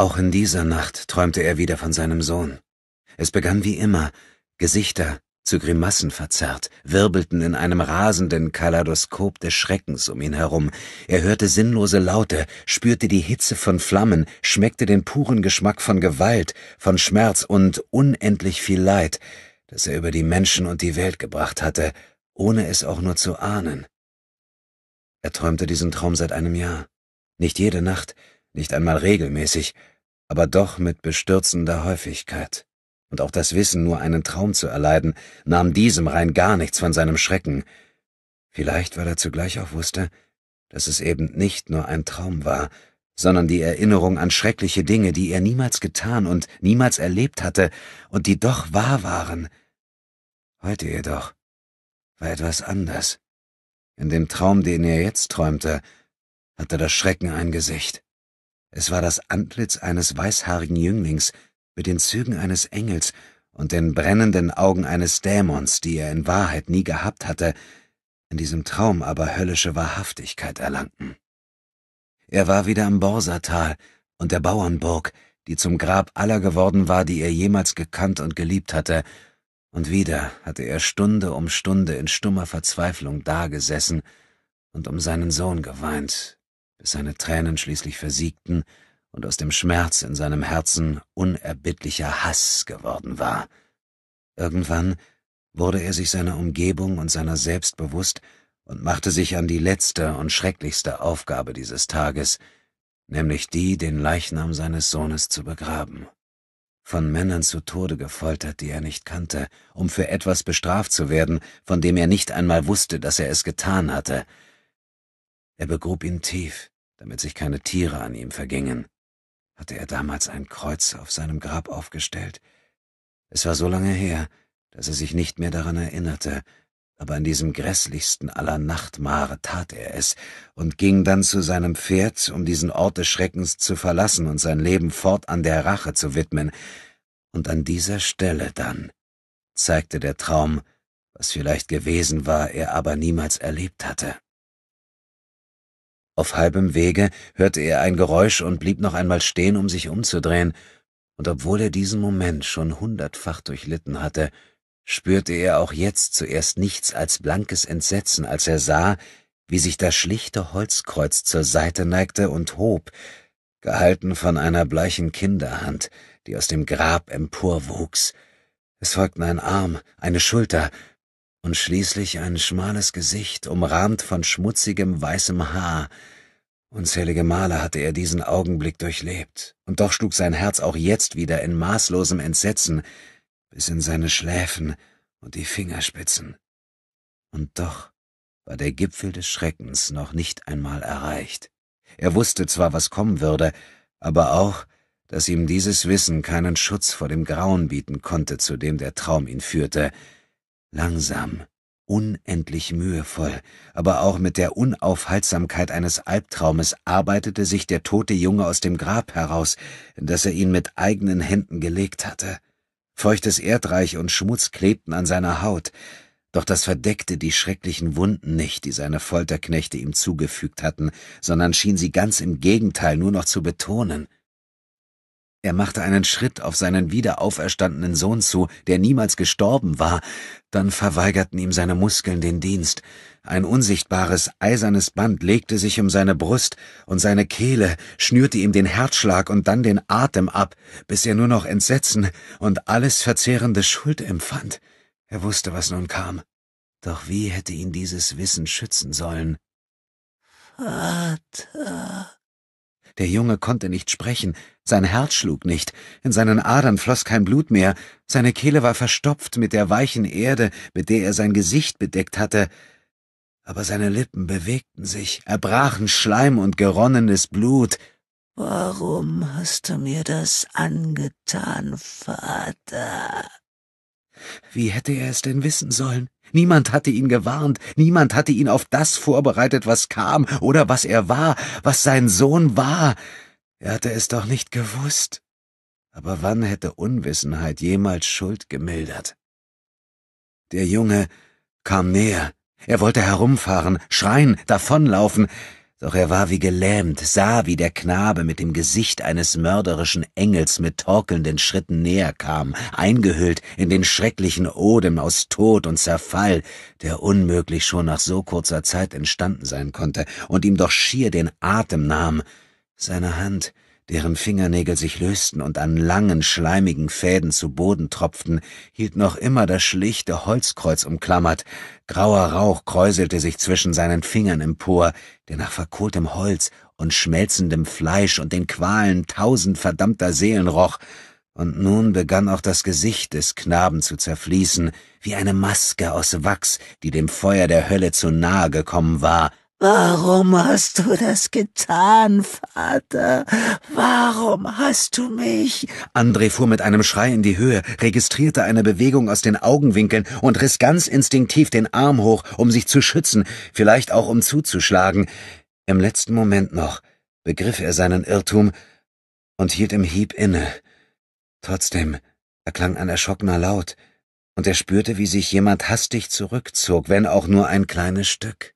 Auch in dieser Nacht träumte er wieder von seinem Sohn. Es begann wie immer, Gesichter, zu Grimassen verzerrt, wirbelten in einem rasenden Kaleidoskop des Schreckens um ihn herum. Er hörte sinnlose Laute, spürte die Hitze von Flammen, schmeckte den puren Geschmack von Gewalt, von Schmerz und unendlich viel Leid, das er über die Menschen und die Welt gebracht hatte, ohne es auch nur zu ahnen. Er träumte diesen Traum seit einem Jahr. Nicht jede Nacht, nicht einmal regelmäßig, aber doch mit bestürzender Häufigkeit. Und auch das Wissen, nur einen Traum zu erleiden, nahm diesem rein gar nichts von seinem Schrecken. Vielleicht, weil er zugleich auch wusste, dass es eben nicht nur ein Traum war, sondern die Erinnerung an schreckliche Dinge, die er niemals getan und niemals erlebt hatte und die doch wahr waren. Heute jedoch war etwas anders. In dem Traum, den er jetzt träumte, hatte das Schrecken ein Gesicht. Es war das Antlitz eines weißhaarigen Jünglings mit den Zügen eines Engels und den brennenden Augen eines Dämons, die er in Wahrheit nie gehabt hatte, in diesem Traum aber höllische Wahrhaftigkeit erlangten. Er war wieder am Borsatal und der Bauernburg, die zum Grab aller geworden war, die er jemals gekannt und geliebt hatte, und wieder hatte er Stunde um Stunde in stummer Verzweiflung dagesessen und um seinen Sohn geweint, bis seine Tränen schließlich versiegten und aus dem Schmerz in seinem Herzen unerbittlicher Hass geworden war. Irgendwann wurde er sich seiner Umgebung und seiner selbst bewusst und machte sich an die letzte und schrecklichste Aufgabe dieses Tages, nämlich die, den Leichnam seines Sohnes zu begraben. Von Männern zu Tode gefoltert, die er nicht kannte, um für etwas bestraft zu werden, von dem er nicht einmal wusste, dass er es getan hatte, er begrub ihn tief, damit sich keine Tiere an ihm vergingen. Hatte er damals ein Kreuz auf seinem Grab aufgestellt? Es war so lange her, dass er sich nicht mehr daran erinnerte, aber in diesem grässlichsten aller Nachtmare tat er es und ging dann zu seinem Pferd, um diesen Ort des Schreckens zu verlassen und sein Leben fortan der Rache zu widmen. Und an dieser Stelle dann zeigte der Traum, was vielleicht gewesen war, er aber niemals erlebt hatte. Auf halbem Wege hörte er ein Geräusch und blieb noch einmal stehen, um sich umzudrehen, und obwohl er diesen Moment schon hundertfach durchlitten hatte, spürte er auch jetzt zuerst nichts als blankes Entsetzen, als er sah, wie sich das schlichte Holzkreuz zur Seite neigte und hob, gehalten von einer bleichen Kinderhand, die aus dem Grab emporwuchs. Es folgten ein Arm, eine Schulter, und schließlich ein schmales Gesicht, umrahmt von schmutzigem weißem Haar. Unzählige Male hatte er diesen Augenblick durchlebt, und doch schlug sein Herz auch jetzt wieder in maßlosem Entsetzen bis in seine Schläfen und die Fingerspitzen. Und doch war der Gipfel des Schreckens noch nicht einmal erreicht. Er wusste zwar, was kommen würde, aber auch, dass ihm dieses Wissen keinen Schutz vor dem Grauen bieten konnte, zu dem der Traum ihn führte, langsam, unendlich mühevoll, aber auch mit der Unaufhaltsamkeit eines Albtraumes arbeitete sich der tote Junge aus dem Grab heraus, in das er ihn mit eigenen Händen gelegt hatte. Feuchtes Erdreich und Schmutz klebten an seiner Haut, doch das verdeckte die schrecklichen Wunden nicht, die seine Folterknechte ihm zugefügt hatten, sondern schien sie ganz im Gegenteil nur noch zu betonen. Er machte einen Schritt auf seinen wiederauferstandenen Sohn zu, der niemals gestorben war, dann verweigerten ihm seine Muskeln den Dienst, ein unsichtbares, eisernes Band legte sich um seine Brust und seine Kehle, schnürte ihm den Herzschlag und dann den Atem ab, bis er nur noch Entsetzen und alles verzehrende Schuld empfand. Er wusste, was nun kam. Doch wie hätte ihn dieses Wissen schützen sollen? Vater. Der Junge konnte nicht sprechen, sein Herz schlug nicht, in seinen Adern floss kein Blut mehr, seine Kehle war verstopft mit der weichen Erde, mit der er sein Gesicht bedeckt hatte, aber seine Lippen bewegten sich, erbrachen Schleim und geronnenes Blut. Warum hast du mir das angetan, Vater? Wie hätte er es denn wissen sollen? Niemand hatte ihn gewarnt, niemand hatte ihn auf das vorbereitet, was kam oder was er war, was sein Sohn war. Er hatte es doch nicht gewusst. Aber wann hätte Unwissenheit jemals Schuld gemildert? Der Junge kam näher. Er wollte herumfahren, schreien, davonlaufen. Doch er war wie gelähmt, sah, wie der Knabe mit dem Gesicht eines mörderischen Engels mit torkelnden Schritten näher kam, eingehüllt in den schrecklichen Odem aus Tod und Zerfall, der unmöglich schon nach so kurzer Zeit entstanden sein konnte und ihm doch schier den Atem nahm. Seine Hand, deren Fingernägel sich lösten und an langen, schleimigen Fäden zu Boden tropften, hielt noch immer das schlichte Holzkreuz umklammert, grauer Rauch kräuselte sich zwischen seinen Fingern empor, der nach verkohltem Holz und schmelzendem Fleisch und den Qualen tausend verdammter Seelen roch, und nun begann auch das Gesicht des Knaben zu zerfließen, wie eine Maske aus Wachs, die dem Feuer der Hölle zu nahe gekommen war, Warum hast du das getan, Vater? Warum hast du mich? André fuhr mit einem Schrei in die Höhe, registrierte eine Bewegung aus den Augenwinkeln und riss ganz instinktiv den Arm hoch, um sich zu schützen, vielleicht auch um zuzuschlagen. Im letzten Moment noch begriff er seinen Irrtum und hielt im Hieb inne. Trotzdem erklang ein erschrockener Laut, und er spürte, wie sich jemand hastig zurückzog, wenn auch nur ein kleines Stück.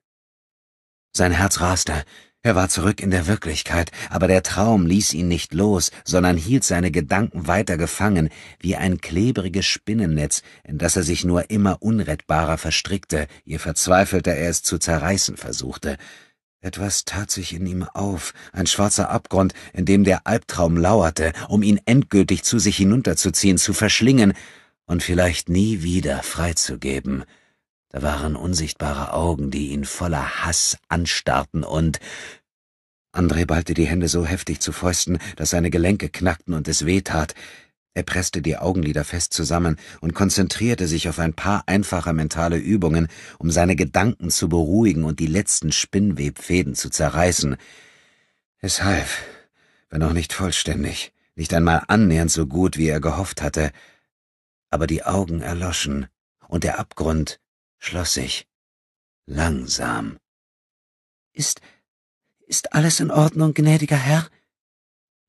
Sein Herz raste. Er war zurück in der Wirklichkeit, aber der Traum ließ ihn nicht los, sondern hielt seine Gedanken weiter gefangen, wie ein klebriges Spinnennetz, in das er sich nur immer unrettbarer verstrickte, je verzweifelter er es zu zerreißen versuchte. Etwas tat sich in ihm auf, ein schwarzer Abgrund, in dem der Albtraum lauerte, um ihn endgültig zu sich hinunterzuziehen, zu verschlingen und vielleicht nie wieder freizugeben. Da waren unsichtbare Augen, die ihn voller Hass anstarrten und André ballte die Hände so heftig zu Fäusten, dass seine Gelenke knackten und es wehtat. Er presste die Augenlider fest zusammen und konzentrierte sich auf ein paar einfache mentale Übungen, um seine Gedanken zu beruhigen und die letzten Spinnwebfäden zu zerreißen. Es half, wenn auch nicht vollständig, nicht einmal annähernd so gut, wie er gehofft hatte. Aber die Augen erloschen, und der Abgrund schloss ich. Langsam. Ist, ist alles in Ordnung, gnädiger Herr?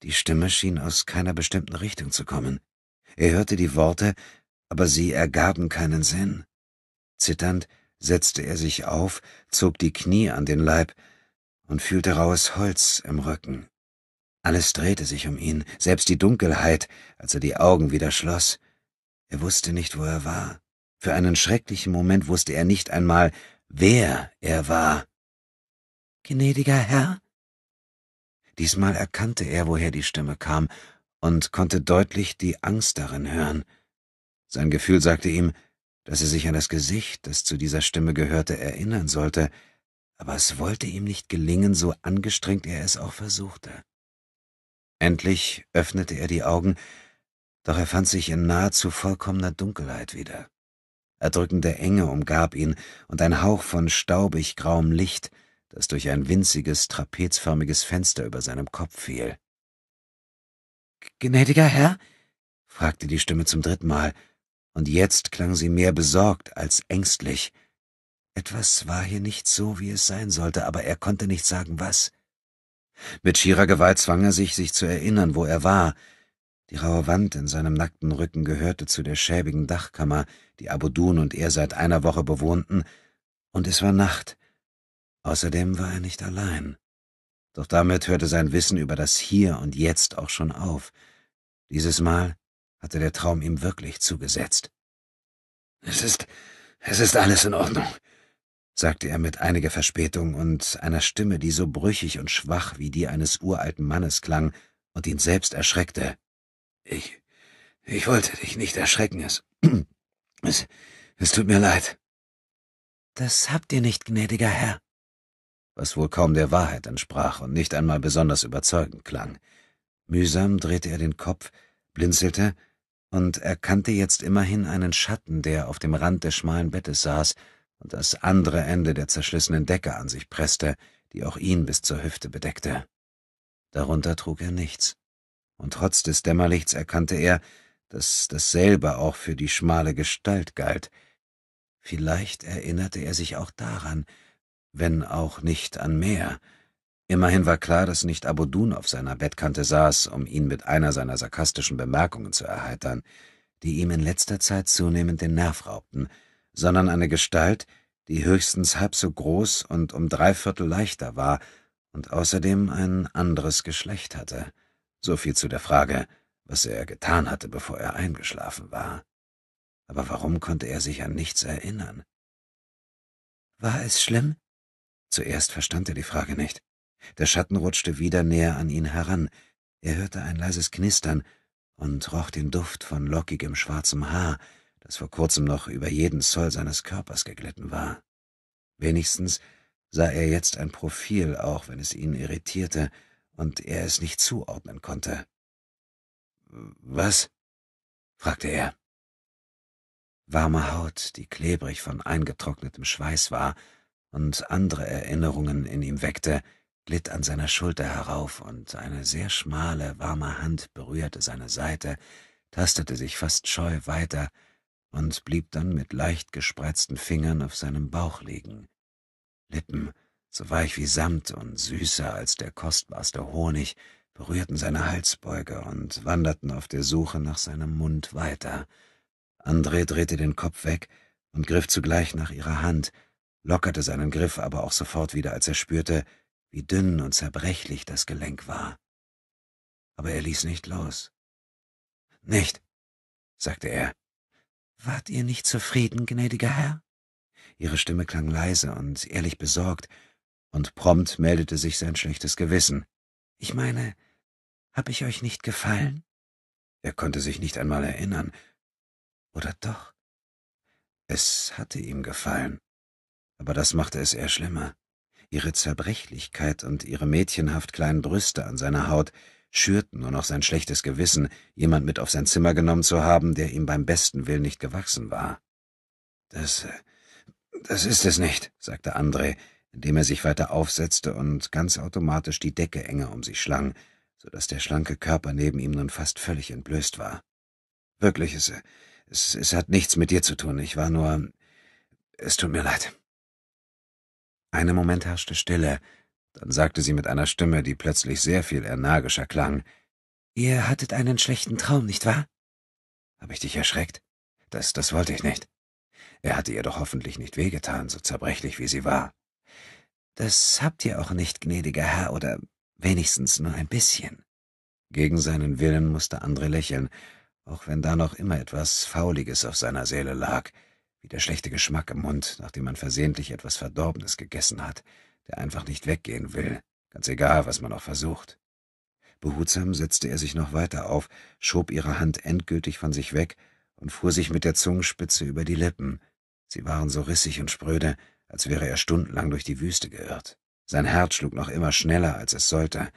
Die Stimme schien aus keiner bestimmten Richtung zu kommen. Er hörte die Worte, aber sie ergaben keinen Sinn. Zitternd setzte er sich auf, zog die Knie an den Leib und fühlte raues Holz im Rücken. Alles drehte sich um ihn, selbst die Dunkelheit, als er die Augen wieder schloss. Er wusste nicht, wo er war. Für einen schrecklichen Moment wusste er nicht einmal, wer er war. Gnädiger Herr? Diesmal erkannte er, woher die Stimme kam, und konnte deutlich die Angst darin hören. Sein Gefühl sagte ihm, dass er sich an das Gesicht, das zu dieser Stimme gehörte, erinnern sollte, aber es wollte ihm nicht gelingen, so angestrengt er es auch versuchte. Endlich öffnete er die Augen, doch er fand sich in nahezu vollkommener Dunkelheit wieder. Erdrückende Enge umgab ihn und ein Hauch von staubig grauem Licht, das durch ein winziges, trapezförmiges Fenster über seinem Kopf fiel. Gnädiger Herr? fragte die Stimme zum dritten Mal, und jetzt klang sie mehr besorgt als ängstlich. Etwas war hier nicht so, wie es sein sollte, aber er konnte nicht sagen, was. Mit schierer Gewalt zwang er sich, sich zu erinnern, wo er war, die raue Wand in seinem nackten Rücken gehörte zu der schäbigen Dachkammer, die Abudun und er seit einer Woche bewohnten, und es war Nacht. Außerdem war er nicht allein. Doch damit hörte sein Wissen über das Hier und Jetzt auch schon auf. Dieses Mal hatte der Traum ihm wirklich zugesetzt. Es ist, es ist alles in Ordnung, sagte er mit einiger Verspätung und einer Stimme, die so brüchig und schwach wie die eines uralten Mannes klang und ihn selbst erschreckte. Ich, ich wollte dich nicht erschrecken. Es, es, es tut mir leid. Das habt ihr nicht, gnädiger Herr. Was wohl kaum der Wahrheit entsprach und nicht einmal besonders überzeugend klang. Mühsam drehte er den Kopf, blinzelte und erkannte jetzt immerhin einen Schatten, der auf dem Rand des schmalen Bettes saß und das andere Ende der zerschlissenen Decke an sich presste, die auch ihn bis zur Hüfte bedeckte. Darunter trug er nichts und trotz des Dämmerlichts erkannte er, dass dasselbe auch für die schmale Gestalt galt. Vielleicht erinnerte er sich auch daran, wenn auch nicht an mehr. Immerhin war klar, dass nicht Abudun auf seiner Bettkante saß, um ihn mit einer seiner sarkastischen Bemerkungen zu erheitern, die ihm in letzter Zeit zunehmend den Nerv raubten, sondern eine Gestalt, die höchstens halb so groß und um drei Viertel leichter war und außerdem ein anderes Geschlecht hatte. So viel zu der Frage, was er getan hatte, bevor er eingeschlafen war. Aber warum konnte er sich an nichts erinnern? War es schlimm? Zuerst verstand er die Frage nicht. Der Schatten rutschte wieder näher an ihn heran. Er hörte ein leises Knistern und roch den Duft von lockigem schwarzem Haar, das vor kurzem noch über jeden Zoll seines Körpers geglitten war. Wenigstens sah er jetzt ein Profil, auch wenn es ihn irritierte, und er es nicht zuordnen konnte. Was? fragte er. Warme Haut, die klebrig von eingetrocknetem Schweiß war und andere Erinnerungen in ihm weckte, glitt an seiner Schulter herauf, und eine sehr schmale, warme Hand berührte seine Seite, tastete sich fast scheu weiter und blieb dann mit leicht gespreizten Fingern auf seinem Bauch liegen. Lippen, so weich wie Samt und süßer als der kostbarste Honig, berührten seine Halsbeuge und wanderten auf der Suche nach seinem Mund weiter. André drehte den Kopf weg und griff zugleich nach ihrer Hand, lockerte seinen Griff aber auch sofort wieder, als er spürte, wie dünn und zerbrechlich das Gelenk war. Aber er ließ nicht los. Nicht, sagte er. Wart ihr nicht zufrieden, gnädiger Herr? Ihre Stimme klang leise und ehrlich besorgt, und prompt meldete sich sein schlechtes Gewissen. Ich meine, hab ich euch nicht gefallen? Er konnte sich nicht einmal erinnern. Oder doch? Es hatte ihm gefallen. Aber das machte es eher schlimmer. Ihre Zerbrechlichkeit und ihre mädchenhaft kleinen Brüste an seiner Haut schürten nur noch sein schlechtes Gewissen, jemand mit auf sein Zimmer genommen zu haben, der ihm beim besten Willen nicht gewachsen war. Das, äh, das ist es nicht, sagte André, indem er sich weiter aufsetzte und ganz automatisch die Decke enger um sich schlang, so dass der schlanke Körper neben ihm nun fast völlig entblößt war. Wirklich, es, es, es hat nichts mit dir zu tun. Ich war nur. Es tut mir leid. Einen Moment herrschte Stille, dann sagte sie mit einer Stimme, die plötzlich sehr viel energischer klang. Ihr hattet einen schlechten Traum, nicht wahr? Hab ich dich erschreckt? Das, das wollte ich nicht. Er hatte ihr doch hoffentlich nicht wehgetan, so zerbrechlich wie sie war. Das habt ihr auch nicht, gnädiger Herr, oder wenigstens nur ein bisschen. Gegen seinen Willen musste Andre lächeln, auch wenn da noch immer etwas Fauliges auf seiner Seele lag, wie der schlechte Geschmack im Mund, nachdem man versehentlich etwas Verdorbenes gegessen hat, der einfach nicht weggehen will, ganz egal, was man auch versucht. Behutsam setzte er sich noch weiter auf, schob ihre Hand endgültig von sich weg und fuhr sich mit der Zungenspitze über die Lippen. Sie waren so rissig und spröde, als wäre er stundenlang durch die Wüste geirrt. Sein Herz schlug noch immer schneller, als es sollte.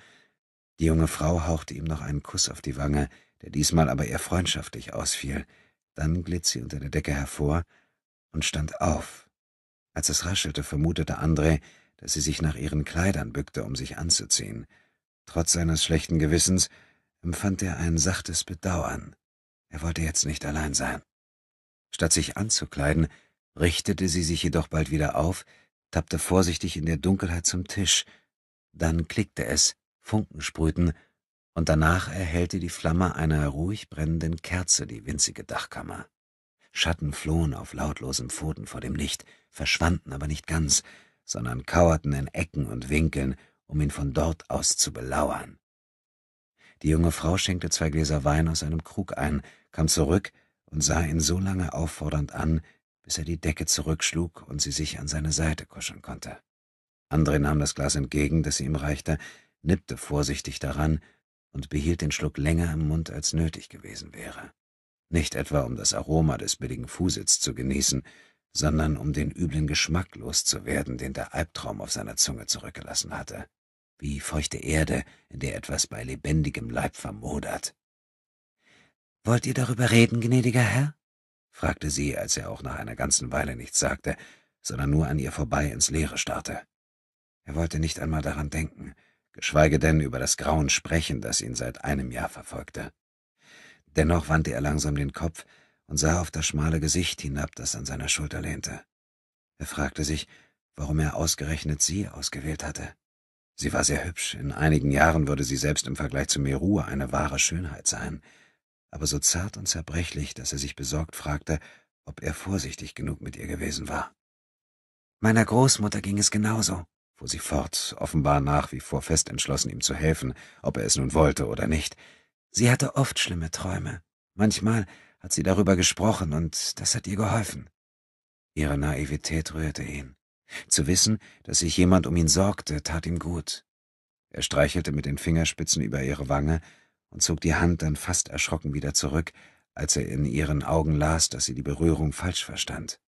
Die junge Frau hauchte ihm noch einen Kuss auf die Wange, der diesmal aber eher freundschaftlich ausfiel. Dann glitt sie unter der Decke hervor und stand auf. Als es raschelte, vermutete André, dass sie sich nach ihren Kleidern bückte, um sich anzuziehen. Trotz seines schlechten Gewissens empfand er ein sachtes Bedauern. Er wollte jetzt nicht allein sein. Statt sich anzukleiden, richtete sie sich jedoch bald wieder auf, tappte vorsichtig in der Dunkelheit zum Tisch. Dann klickte es, Funken sprühten, und danach erhellte die Flamme einer ruhig brennenden Kerze die winzige Dachkammer. Schatten flohen auf lautlosen Pfoten vor dem Licht, verschwanden aber nicht ganz, sondern kauerten in Ecken und Winkeln, um ihn von dort aus zu belauern. Die junge Frau schenkte zwei Gläser Wein aus einem Krug ein, kam zurück und sah ihn so lange auffordernd an, bis er die Decke zurückschlug und sie sich an seine Seite kuscheln konnte. Andre nahm das Glas entgegen, das sie ihm reichte, nippte vorsichtig daran und behielt den Schluck länger im Mund, als nötig gewesen wäre. Nicht etwa, um das Aroma des billigen Fusits zu genießen, sondern um den üblen Geschmack loszuwerden, den der Albtraum auf seiner Zunge zurückgelassen hatte. Wie feuchte Erde, in der etwas bei lebendigem Leib vermodert. Wollt ihr darüber reden, gnädiger Herr? fragte sie, als er auch nach einer ganzen Weile nichts sagte, sondern nur an ihr vorbei ins Leere starrte. Er wollte nicht einmal daran denken, geschweige denn über das Grauen sprechen, das ihn seit einem Jahr verfolgte. Dennoch wandte er langsam den Kopf und sah auf das schmale Gesicht hinab, das an seiner Schulter lehnte. Er fragte sich, warum er ausgerechnet sie ausgewählt hatte. Sie war sehr hübsch, in einigen Jahren würde sie selbst im Vergleich zu Meru eine wahre Schönheit sein, aber so zart und zerbrechlich, dass er sich besorgt fragte, ob er vorsichtig genug mit ihr gewesen war. Meiner Großmutter ging es genauso, fuhr sie fort, offenbar nach wie vor fest entschlossen, ihm zu helfen, ob er es nun wollte oder nicht. Sie hatte oft schlimme Träume. Manchmal hat sie darüber gesprochen, und das hat ihr geholfen. Ihre Naivität rührte ihn. Zu wissen, dass sich jemand um ihn sorgte, tat ihm gut. Er streichelte mit den Fingerspitzen über ihre Wange und zog die Hand dann fast erschrocken wieder zurück, als er in ihren Augen las, dass sie die Berührung falsch verstand.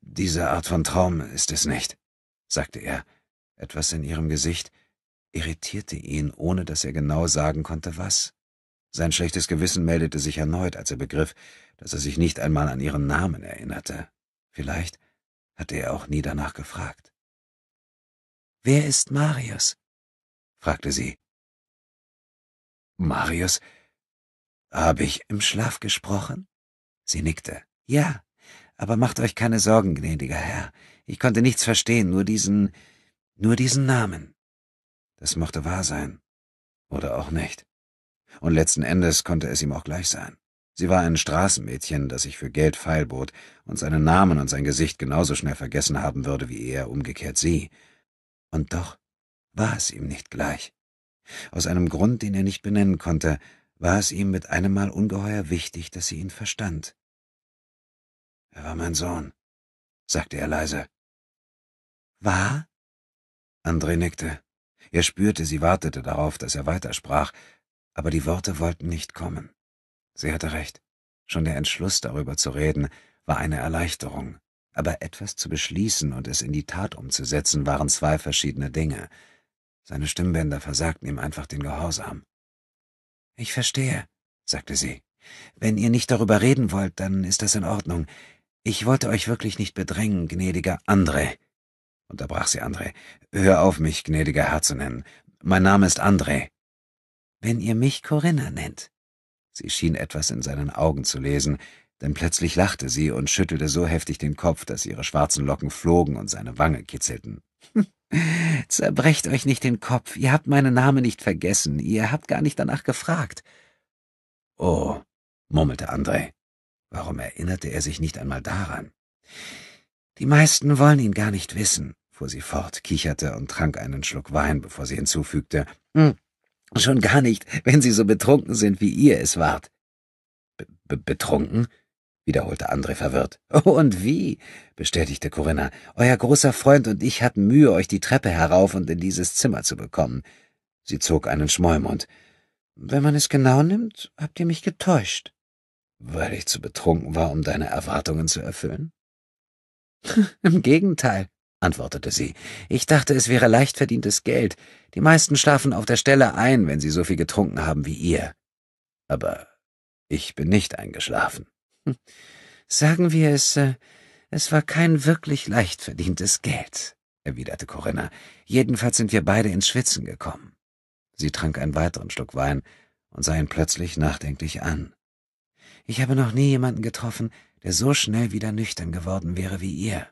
Diese Art von Traum ist es nicht, sagte er. Etwas in ihrem Gesicht irritierte ihn, ohne dass er genau sagen konnte, was. Sein schlechtes Gewissen meldete sich erneut, als er begriff, dass er sich nicht einmal an ihren Namen erinnerte. Vielleicht hatte er auch nie danach gefragt. Wer ist Marius? fragte sie. Marius. Habe ich im Schlaf gesprochen? Sie nickte. Ja, aber macht euch keine Sorgen, gnädiger Herr. Ich konnte nichts verstehen, nur diesen, nur diesen Namen. Das mochte wahr sein. Oder auch nicht. Und letzten Endes konnte es ihm auch gleich sein. Sie war ein Straßenmädchen, das sich für Geld feilbot und seinen Namen und sein Gesicht genauso schnell vergessen haben würde wie er umgekehrt sie. Und doch war es ihm nicht gleich. Aus einem Grund, den er nicht benennen konnte, war es ihm mit einem Mal ungeheuer wichtig, dass sie ihn verstand. Er war mein Sohn, sagte er leise. War? André nickte. Er spürte, sie wartete darauf, dass er weitersprach, aber die Worte wollten nicht kommen. Sie hatte recht. Schon der Entschluss, darüber zu reden, war eine Erleichterung. Aber etwas zu beschließen und es in die Tat umzusetzen, waren zwei verschiedene Dinge. Seine Stimmbänder versagten ihm einfach den Gehorsam. Ich verstehe, sagte sie. Wenn ihr nicht darüber reden wollt, dann ist das in Ordnung. Ich wollte euch wirklich nicht bedrängen, gnädiger André. Unterbrach sie André. Hör auf, mich gnädiger Herr zu nennen. Mein Name ist André. Wenn ihr mich Corinna nennt. Sie schien etwas in seinen Augen zu lesen, denn plötzlich lachte sie und schüttelte so heftig den Kopf, dass ihre schwarzen Locken flogen und seine Wange kitzelten. Zerbrecht euch nicht den Kopf, ihr habt meinen Namen nicht vergessen, ihr habt gar nicht danach gefragt. Oh, murmelte André. Warum erinnerte er sich nicht einmal daran? Die meisten wollen ihn gar nicht wissen, fuhr sie fort, kicherte und trank einen Schluck Wein, bevor sie hinzufügte. Hm, schon gar nicht, wenn sie so betrunken sind, wie ihr es wart. B betrunken? wiederholte André verwirrt. Oh, und wie? bestätigte Corinna. Euer großer Freund und ich hatten Mühe, euch die Treppe herauf und in dieses Zimmer zu bekommen. Sie zog einen Schmollmund. Wenn man es genau nimmt, habt ihr mich getäuscht. Weil ich zu betrunken war, um deine Erwartungen zu erfüllen? Im Gegenteil, antwortete sie. Ich dachte, es wäre leicht verdientes Geld. Die meisten schlafen auf der Stelle ein, wenn sie so viel getrunken haben wie ihr. Aber ich bin nicht eingeschlafen. Sagen wir es, äh, es war kein wirklich leicht verdientes Geld, erwiderte Corinna. Jedenfalls sind wir beide ins Schwitzen gekommen. Sie trank einen weiteren Schluck Wein und sah ihn plötzlich nachdenklich an. Ich habe noch nie jemanden getroffen, der so schnell wieder nüchtern geworden wäre wie ihr.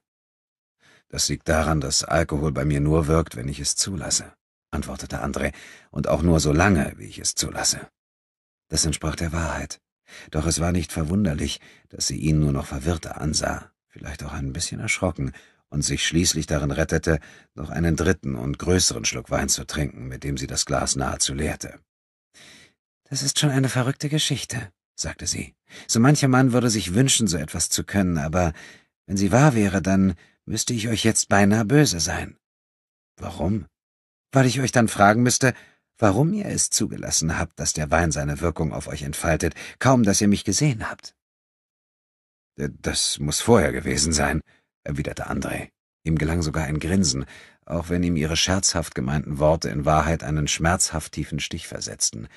Das liegt daran, dass Alkohol bei mir nur wirkt, wenn ich es zulasse, antwortete André, und auch nur so lange, wie ich es zulasse. Das entsprach der Wahrheit. Doch es war nicht verwunderlich, dass sie ihn nur noch verwirrter ansah, vielleicht auch ein bisschen erschrocken, und sich schließlich darin rettete, noch einen dritten und größeren Schluck Wein zu trinken, mit dem sie das Glas nahezu leerte. Das ist schon eine verrückte Geschichte, sagte sie. So mancher Mann würde sich wünschen, so etwas zu können, aber wenn sie wahr wäre, dann müsste ich euch jetzt beinahe böse sein. Warum? Weil ich euch dann fragen müsste, warum ihr es zugelassen habt, dass der Wein seine Wirkung auf euch entfaltet, kaum dass ihr mich gesehen habt. Äh, das muss vorher gewesen sein, erwiderte André. Ihm gelang sogar ein Grinsen, auch wenn ihm ihre scherzhaft gemeinten Worte in Wahrheit einen schmerzhaft tiefen Stich versetzten.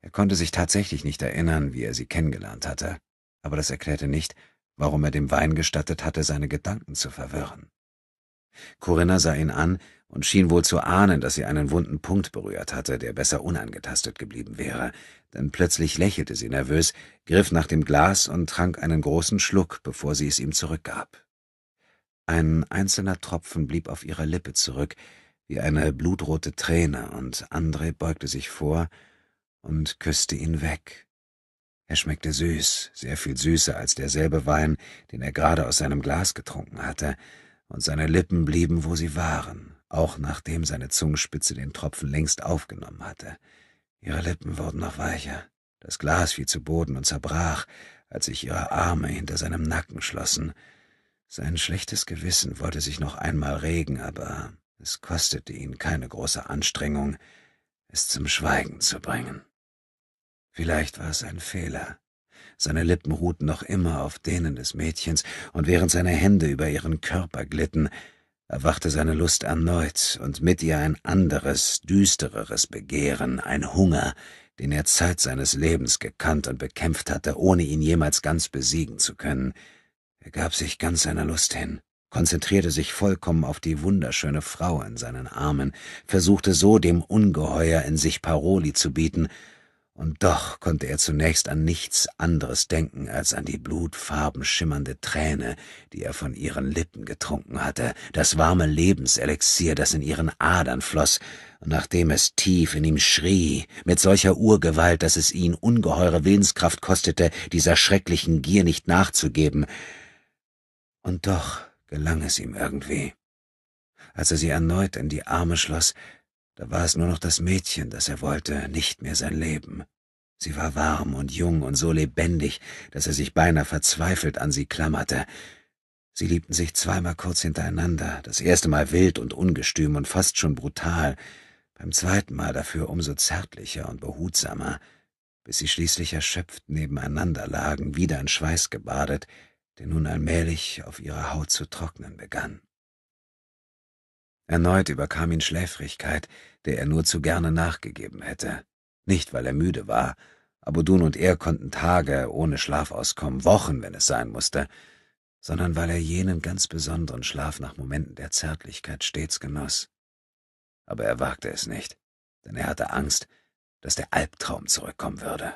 Er konnte sich tatsächlich nicht erinnern, wie er sie kennengelernt hatte, aber das erklärte nicht, warum er dem Wein gestattet hatte, seine Gedanken zu verwirren. Corinna sah ihn an und schien wohl zu ahnen, dass sie einen wunden Punkt berührt hatte, der besser unangetastet geblieben wäre, denn plötzlich lächelte sie nervös, griff nach dem Glas und trank einen großen Schluck, bevor sie es ihm zurückgab. Ein einzelner Tropfen blieb auf ihrer Lippe zurück, wie eine blutrote Träne, und André beugte sich vor und küsste ihn weg. Er schmeckte süß, sehr viel süßer als derselbe Wein, den er gerade aus seinem Glas getrunken hatte, und seine Lippen blieben, wo sie waren, auch nachdem seine Zungenspitze den Tropfen längst aufgenommen hatte. Ihre Lippen wurden noch weicher. Das Glas fiel zu Boden und zerbrach, als sich ihre Arme hinter seinem Nacken schlossen. Sein schlechtes Gewissen wollte sich noch einmal regen, aber es kostete ihn keine große Anstrengung, es zum Schweigen zu bringen. Vielleicht war es ein Fehler. Seine Lippen ruhten noch immer auf denen des Mädchens, und während seine Hände über ihren Körper glitten, erwachte seine Lust erneut und mit ihr ein anderes, düstereres Begehren, ein Hunger, den er Zeit seines Lebens gekannt und bekämpft hatte, ohne ihn jemals ganz besiegen zu können. Er gab sich ganz seiner Lust hin, konzentrierte sich vollkommen auf die wunderschöne Frau in seinen Armen, versuchte so dem Ungeheuer in sich Paroli zu bieten, und doch konnte er zunächst an nichts anderes denken als an die blutfarben schimmernde Träne, die er von ihren Lippen getrunken hatte, das warme Lebenselixier, das in ihren Adern floss, und nachdem es tief in ihm schrie, mit solcher Urgewalt, dass es ihn ungeheure Willenskraft kostete, dieser schrecklichen Gier nicht nachzugeben. Und doch gelang es ihm irgendwie. Als er sie erneut in die Arme schloss, da war es nur noch das Mädchen, das er wollte, nicht mehr sein Leben. Sie war warm und jung und so lebendig, dass er sich beinahe verzweifelt an sie klammerte. Sie liebten sich zweimal kurz hintereinander, das erste Mal wild und ungestüm und fast schon brutal, beim zweiten Mal dafür umso zärtlicher und behutsamer, bis sie schließlich erschöpft nebeneinander lagen, wieder in Schweiß gebadet, der nun allmählich auf ihrer Haut zu trocknen begann. Erneut überkam ihn Schläfrigkeit, der er nur zu gerne nachgegeben hätte. Nicht, weil er müde war. Abudun und er konnten Tage ohne Schlaf auskommen, Wochen, wenn es sein musste, sondern weil er jenen ganz besonderen Schlaf nach Momenten der Zärtlichkeit stets genoss. Aber er wagte es nicht, denn er hatte Angst, dass der Albtraum zurückkommen würde.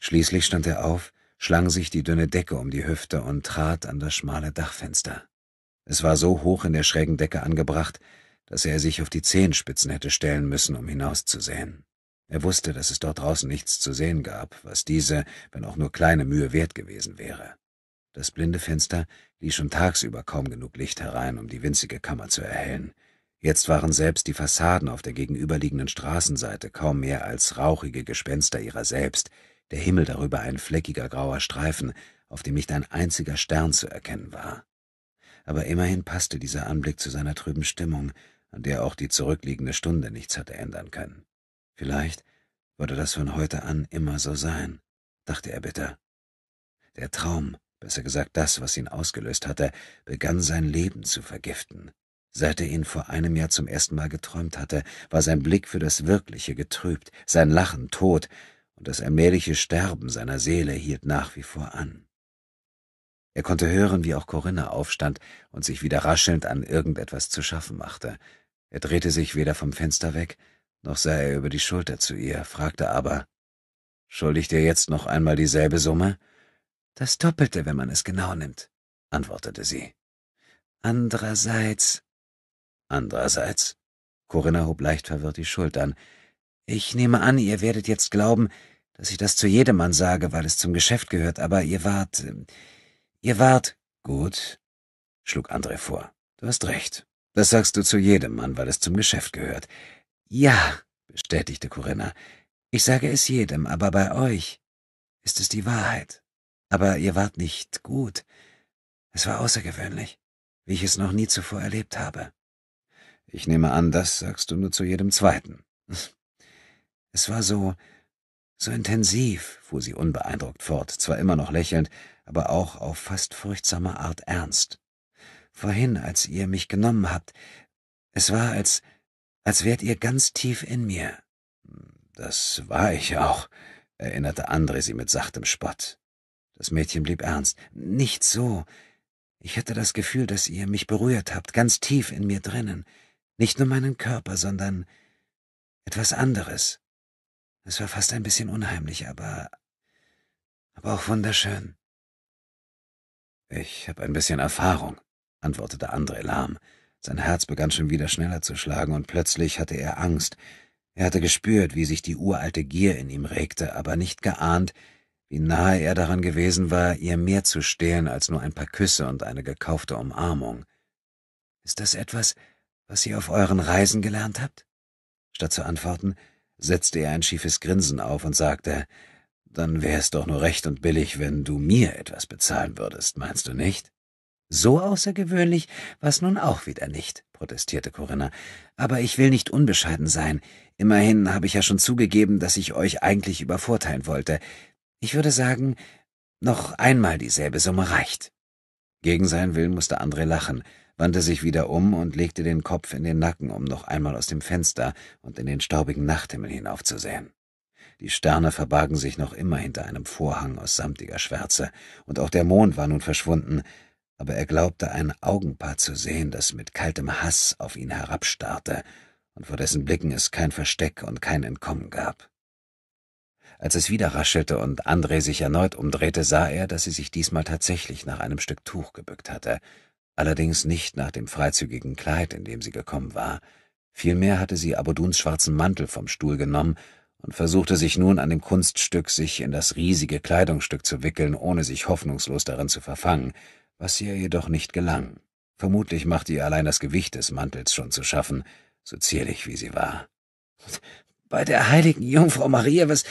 Schließlich stand er auf, schlang sich die dünne Decke um die Hüfte und trat an das schmale Dachfenster. Es war so hoch in der schrägen Decke angebracht, dass er sich auf die Zehenspitzen hätte stellen müssen, um hinauszusehen. Er wusste, dass es dort draußen nichts zu sehen gab, was diese, wenn auch nur kleine Mühe wert gewesen wäre. Das blinde Fenster ließ schon tagsüber kaum genug Licht herein, um die winzige Kammer zu erhellen. Jetzt waren selbst die Fassaden auf der gegenüberliegenden Straßenseite kaum mehr als rauchige Gespenster ihrer selbst, der Himmel darüber ein fleckiger grauer Streifen, auf dem nicht ein einziger Stern zu erkennen war aber immerhin passte dieser Anblick zu seiner trüben Stimmung, an der auch die zurückliegende Stunde nichts hatte ändern können. Vielleicht würde das von heute an immer so sein, dachte er bitter. Der Traum, besser gesagt das, was ihn ausgelöst hatte, begann sein Leben zu vergiften. Seit er ihn vor einem Jahr zum ersten Mal geträumt hatte, war sein Blick für das Wirkliche getrübt, sein Lachen tot, und das allmähliche Sterben seiner Seele hielt nach wie vor an. Er konnte hören, wie auch Corinna aufstand und sich wieder raschelnd an irgendetwas zu schaffen machte. Er drehte sich weder vom Fenster weg, noch sah er über die Schulter zu ihr, fragte aber, »Schuldigt dir jetzt noch einmal dieselbe Summe?« »Das Doppelte, wenn man es genau nimmt«, antwortete sie. »Andererseits...« »Andererseits?« Corinna hob leicht verwirrt die Schultern. »Ich nehme an, ihr werdet jetzt glauben, dass ich das zu jedem Mann sage, weil es zum Geschäft gehört, aber ihr wart... Ähm, Ihr wart gut, schlug Andre vor. Du hast recht. Das sagst du zu jedem Mann, weil es zum Geschäft gehört. Ja, bestätigte Corinna. Ich sage es jedem, aber bei euch ist es die Wahrheit. Aber ihr wart nicht gut. Es war außergewöhnlich, wie ich es noch nie zuvor erlebt habe. Ich nehme an, das sagst du nur zu jedem Zweiten. Es war so, so intensiv, fuhr sie unbeeindruckt fort, zwar immer noch lächelnd, aber auch auf fast furchtsame Art ernst. Vorhin, als ihr mich genommen habt, es war, als, als wärt ihr ganz tief in mir. Das war ich auch, erinnerte Andre sie mit sachtem Spott. Das Mädchen blieb ernst. Nicht so. Ich hatte das Gefühl, dass ihr mich berührt habt, ganz tief in mir drinnen. Nicht nur meinen Körper, sondern etwas anderes. Es war fast ein bisschen unheimlich, aber, aber auch wunderschön. Ich habe ein bisschen Erfahrung, antwortete André lahm. Sein Herz begann schon wieder schneller zu schlagen, und plötzlich hatte er Angst. Er hatte gespürt, wie sich die uralte Gier in ihm regte, aber nicht geahnt, wie nahe er daran gewesen war, ihr mehr zu stehlen als nur ein paar Küsse und eine gekaufte Umarmung. Ist das etwas, was ihr auf euren Reisen gelernt habt? Statt zu antworten, setzte er ein schiefes Grinsen auf und sagte, dann wäre es doch nur recht und billig, wenn du mir etwas bezahlen würdest, meinst du nicht? So außergewöhnlich war's nun auch wieder nicht, protestierte Corinna. Aber ich will nicht unbescheiden sein. Immerhin habe ich ja schon zugegeben, dass ich euch eigentlich übervorteilen wollte. Ich würde sagen, noch einmal dieselbe Summe reicht. Gegen seinen Willen musste André lachen, wandte sich wieder um und legte den Kopf in den Nacken, um noch einmal aus dem Fenster und in den staubigen Nachthimmel hinaufzusehen. Die Sterne verbargen sich noch immer hinter einem Vorhang aus samtiger Schwärze, und auch der Mond war nun verschwunden, aber er glaubte ein Augenpaar zu sehen, das mit kaltem Hass auf ihn herabstarrte und vor dessen Blicken es kein Versteck und kein Entkommen gab. Als es wieder raschelte und André sich erneut umdrehte, sah er, dass sie sich diesmal tatsächlich nach einem Stück Tuch gebückt hatte, allerdings nicht nach dem freizügigen Kleid, in dem sie gekommen war. Vielmehr hatte sie Abuduns schwarzen Mantel vom Stuhl genommen und versuchte sich nun an dem Kunststück, sich in das riesige Kleidungsstück zu wickeln, ohne sich hoffnungslos darin zu verfangen, was ihr jedoch nicht gelang. Vermutlich machte ihr allein das Gewicht des Mantels schon zu schaffen, so zierlich wie sie war. Bei der heiligen Jungfrau Maria, was,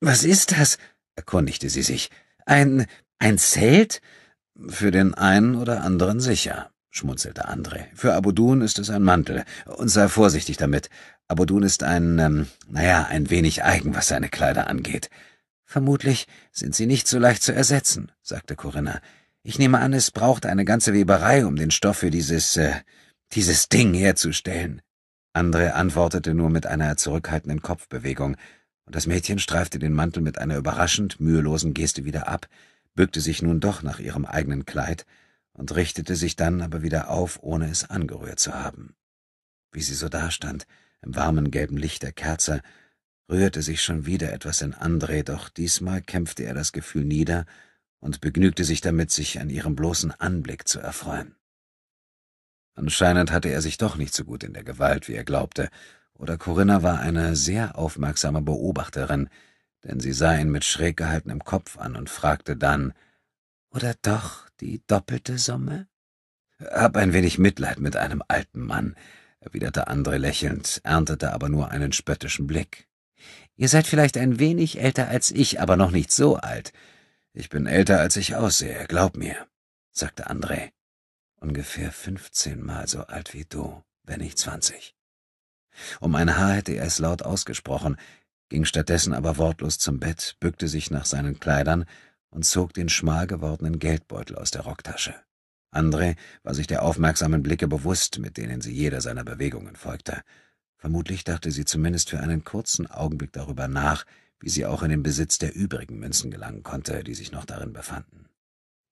was ist das? erkundigte sie sich. Ein, ein Zelt? Für den einen oder anderen sicher, schmunzelte Andre. Für Abudun ist es ein Mantel, und sei vorsichtig damit. Abodun ist ein, ähm, naja, ein wenig eigen, was seine Kleider angeht. Vermutlich sind sie nicht so leicht zu ersetzen, sagte Corinna. Ich nehme an, es braucht eine ganze Weberei, um den Stoff für dieses, äh, dieses Ding herzustellen. Andre antwortete nur mit einer zurückhaltenden Kopfbewegung, und das Mädchen streifte den Mantel mit einer überraschend mühelosen Geste wieder ab, bückte sich nun doch nach ihrem eigenen Kleid und richtete sich dann aber wieder auf, ohne es angerührt zu haben. Wie sie so dastand, im warmen gelben Licht der Kerze, rührte sich schon wieder etwas in André, doch diesmal kämpfte er das Gefühl nieder und begnügte sich damit, sich an ihrem bloßen Anblick zu erfreuen. Anscheinend hatte er sich doch nicht so gut in der Gewalt, wie er glaubte, oder Corinna war eine sehr aufmerksame Beobachterin, denn sie sah ihn mit schräg gehaltenem Kopf an und fragte dann, »Oder doch die doppelte Summe?« »Hab ein wenig Mitleid mit einem alten Mann erwiderte André lächelnd, erntete aber nur einen spöttischen Blick. Ihr seid vielleicht ein wenig älter als ich, aber noch nicht so alt. Ich bin älter, als ich aussehe, glaub mir, sagte André. Ungefähr fünfzehnmal so alt wie du, wenn nicht zwanzig. Um ein Haar hätte er es laut ausgesprochen, ging stattdessen aber wortlos zum Bett, bückte sich nach seinen Kleidern und zog den schmal gewordenen Geldbeutel aus der Rocktasche. André war sich der aufmerksamen Blicke bewusst, mit denen sie jeder seiner Bewegungen folgte. Vermutlich dachte sie zumindest für einen kurzen Augenblick darüber nach, wie sie auch in den Besitz der übrigen Münzen gelangen konnte, die sich noch darin befanden.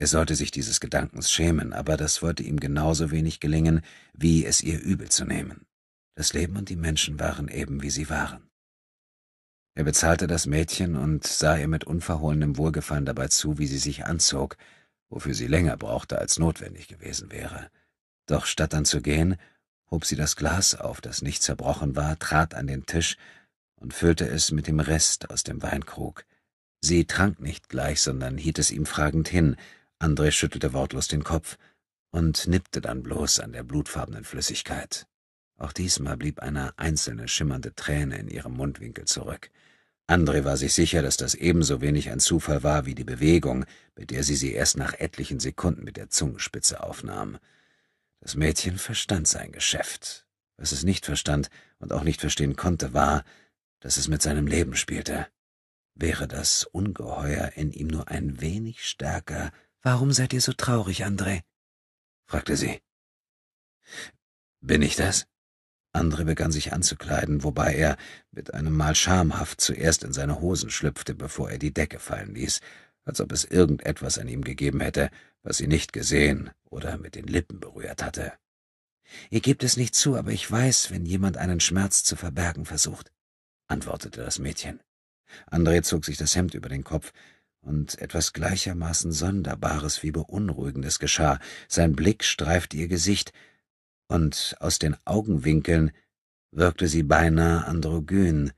Er sollte sich dieses Gedankens schämen, aber das wollte ihm genauso wenig gelingen, wie es ihr übel zu nehmen. Das Leben und die Menschen waren eben, wie sie waren. Er bezahlte das Mädchen und sah ihr mit unverhohlenem Wohlgefallen dabei zu, wie sie sich anzog, wofür sie länger brauchte, als notwendig gewesen wäre. Doch statt dann zu gehen, hob sie das Glas auf, das nicht zerbrochen war, trat an den Tisch und füllte es mit dem Rest aus dem Weinkrug. Sie trank nicht gleich, sondern hielt es ihm fragend hin. André schüttelte wortlos den Kopf und nippte dann bloß an der blutfarbenen Flüssigkeit. Auch diesmal blieb eine einzelne schimmernde Träne in ihrem Mundwinkel zurück. Andre war sich sicher, dass das ebenso wenig ein Zufall war wie die Bewegung, mit der sie sie erst nach etlichen Sekunden mit der Zungenspitze aufnahm. Das Mädchen verstand sein Geschäft. Was es nicht verstand und auch nicht verstehen konnte, war, dass es mit seinem Leben spielte. Wäre das Ungeheuer in ihm nur ein wenig stärker, warum seid ihr so traurig, André? fragte sie. Bin ich das? Andre begann sich anzukleiden, wobei er mit einem Mal schamhaft zuerst in seine Hosen schlüpfte, bevor er die Decke fallen ließ, als ob es irgendetwas an ihm gegeben hätte, was sie nicht gesehen oder mit den Lippen berührt hatte. Ihr gebt es nicht zu, aber ich weiß, wenn jemand einen Schmerz zu verbergen versucht, antwortete das Mädchen. André zog sich das Hemd über den Kopf, und etwas gleichermaßen Sonderbares wie Beunruhigendes geschah. Sein Blick streifte ihr Gesicht, und aus den Augenwinkeln wirkte sie beinahe androgyn.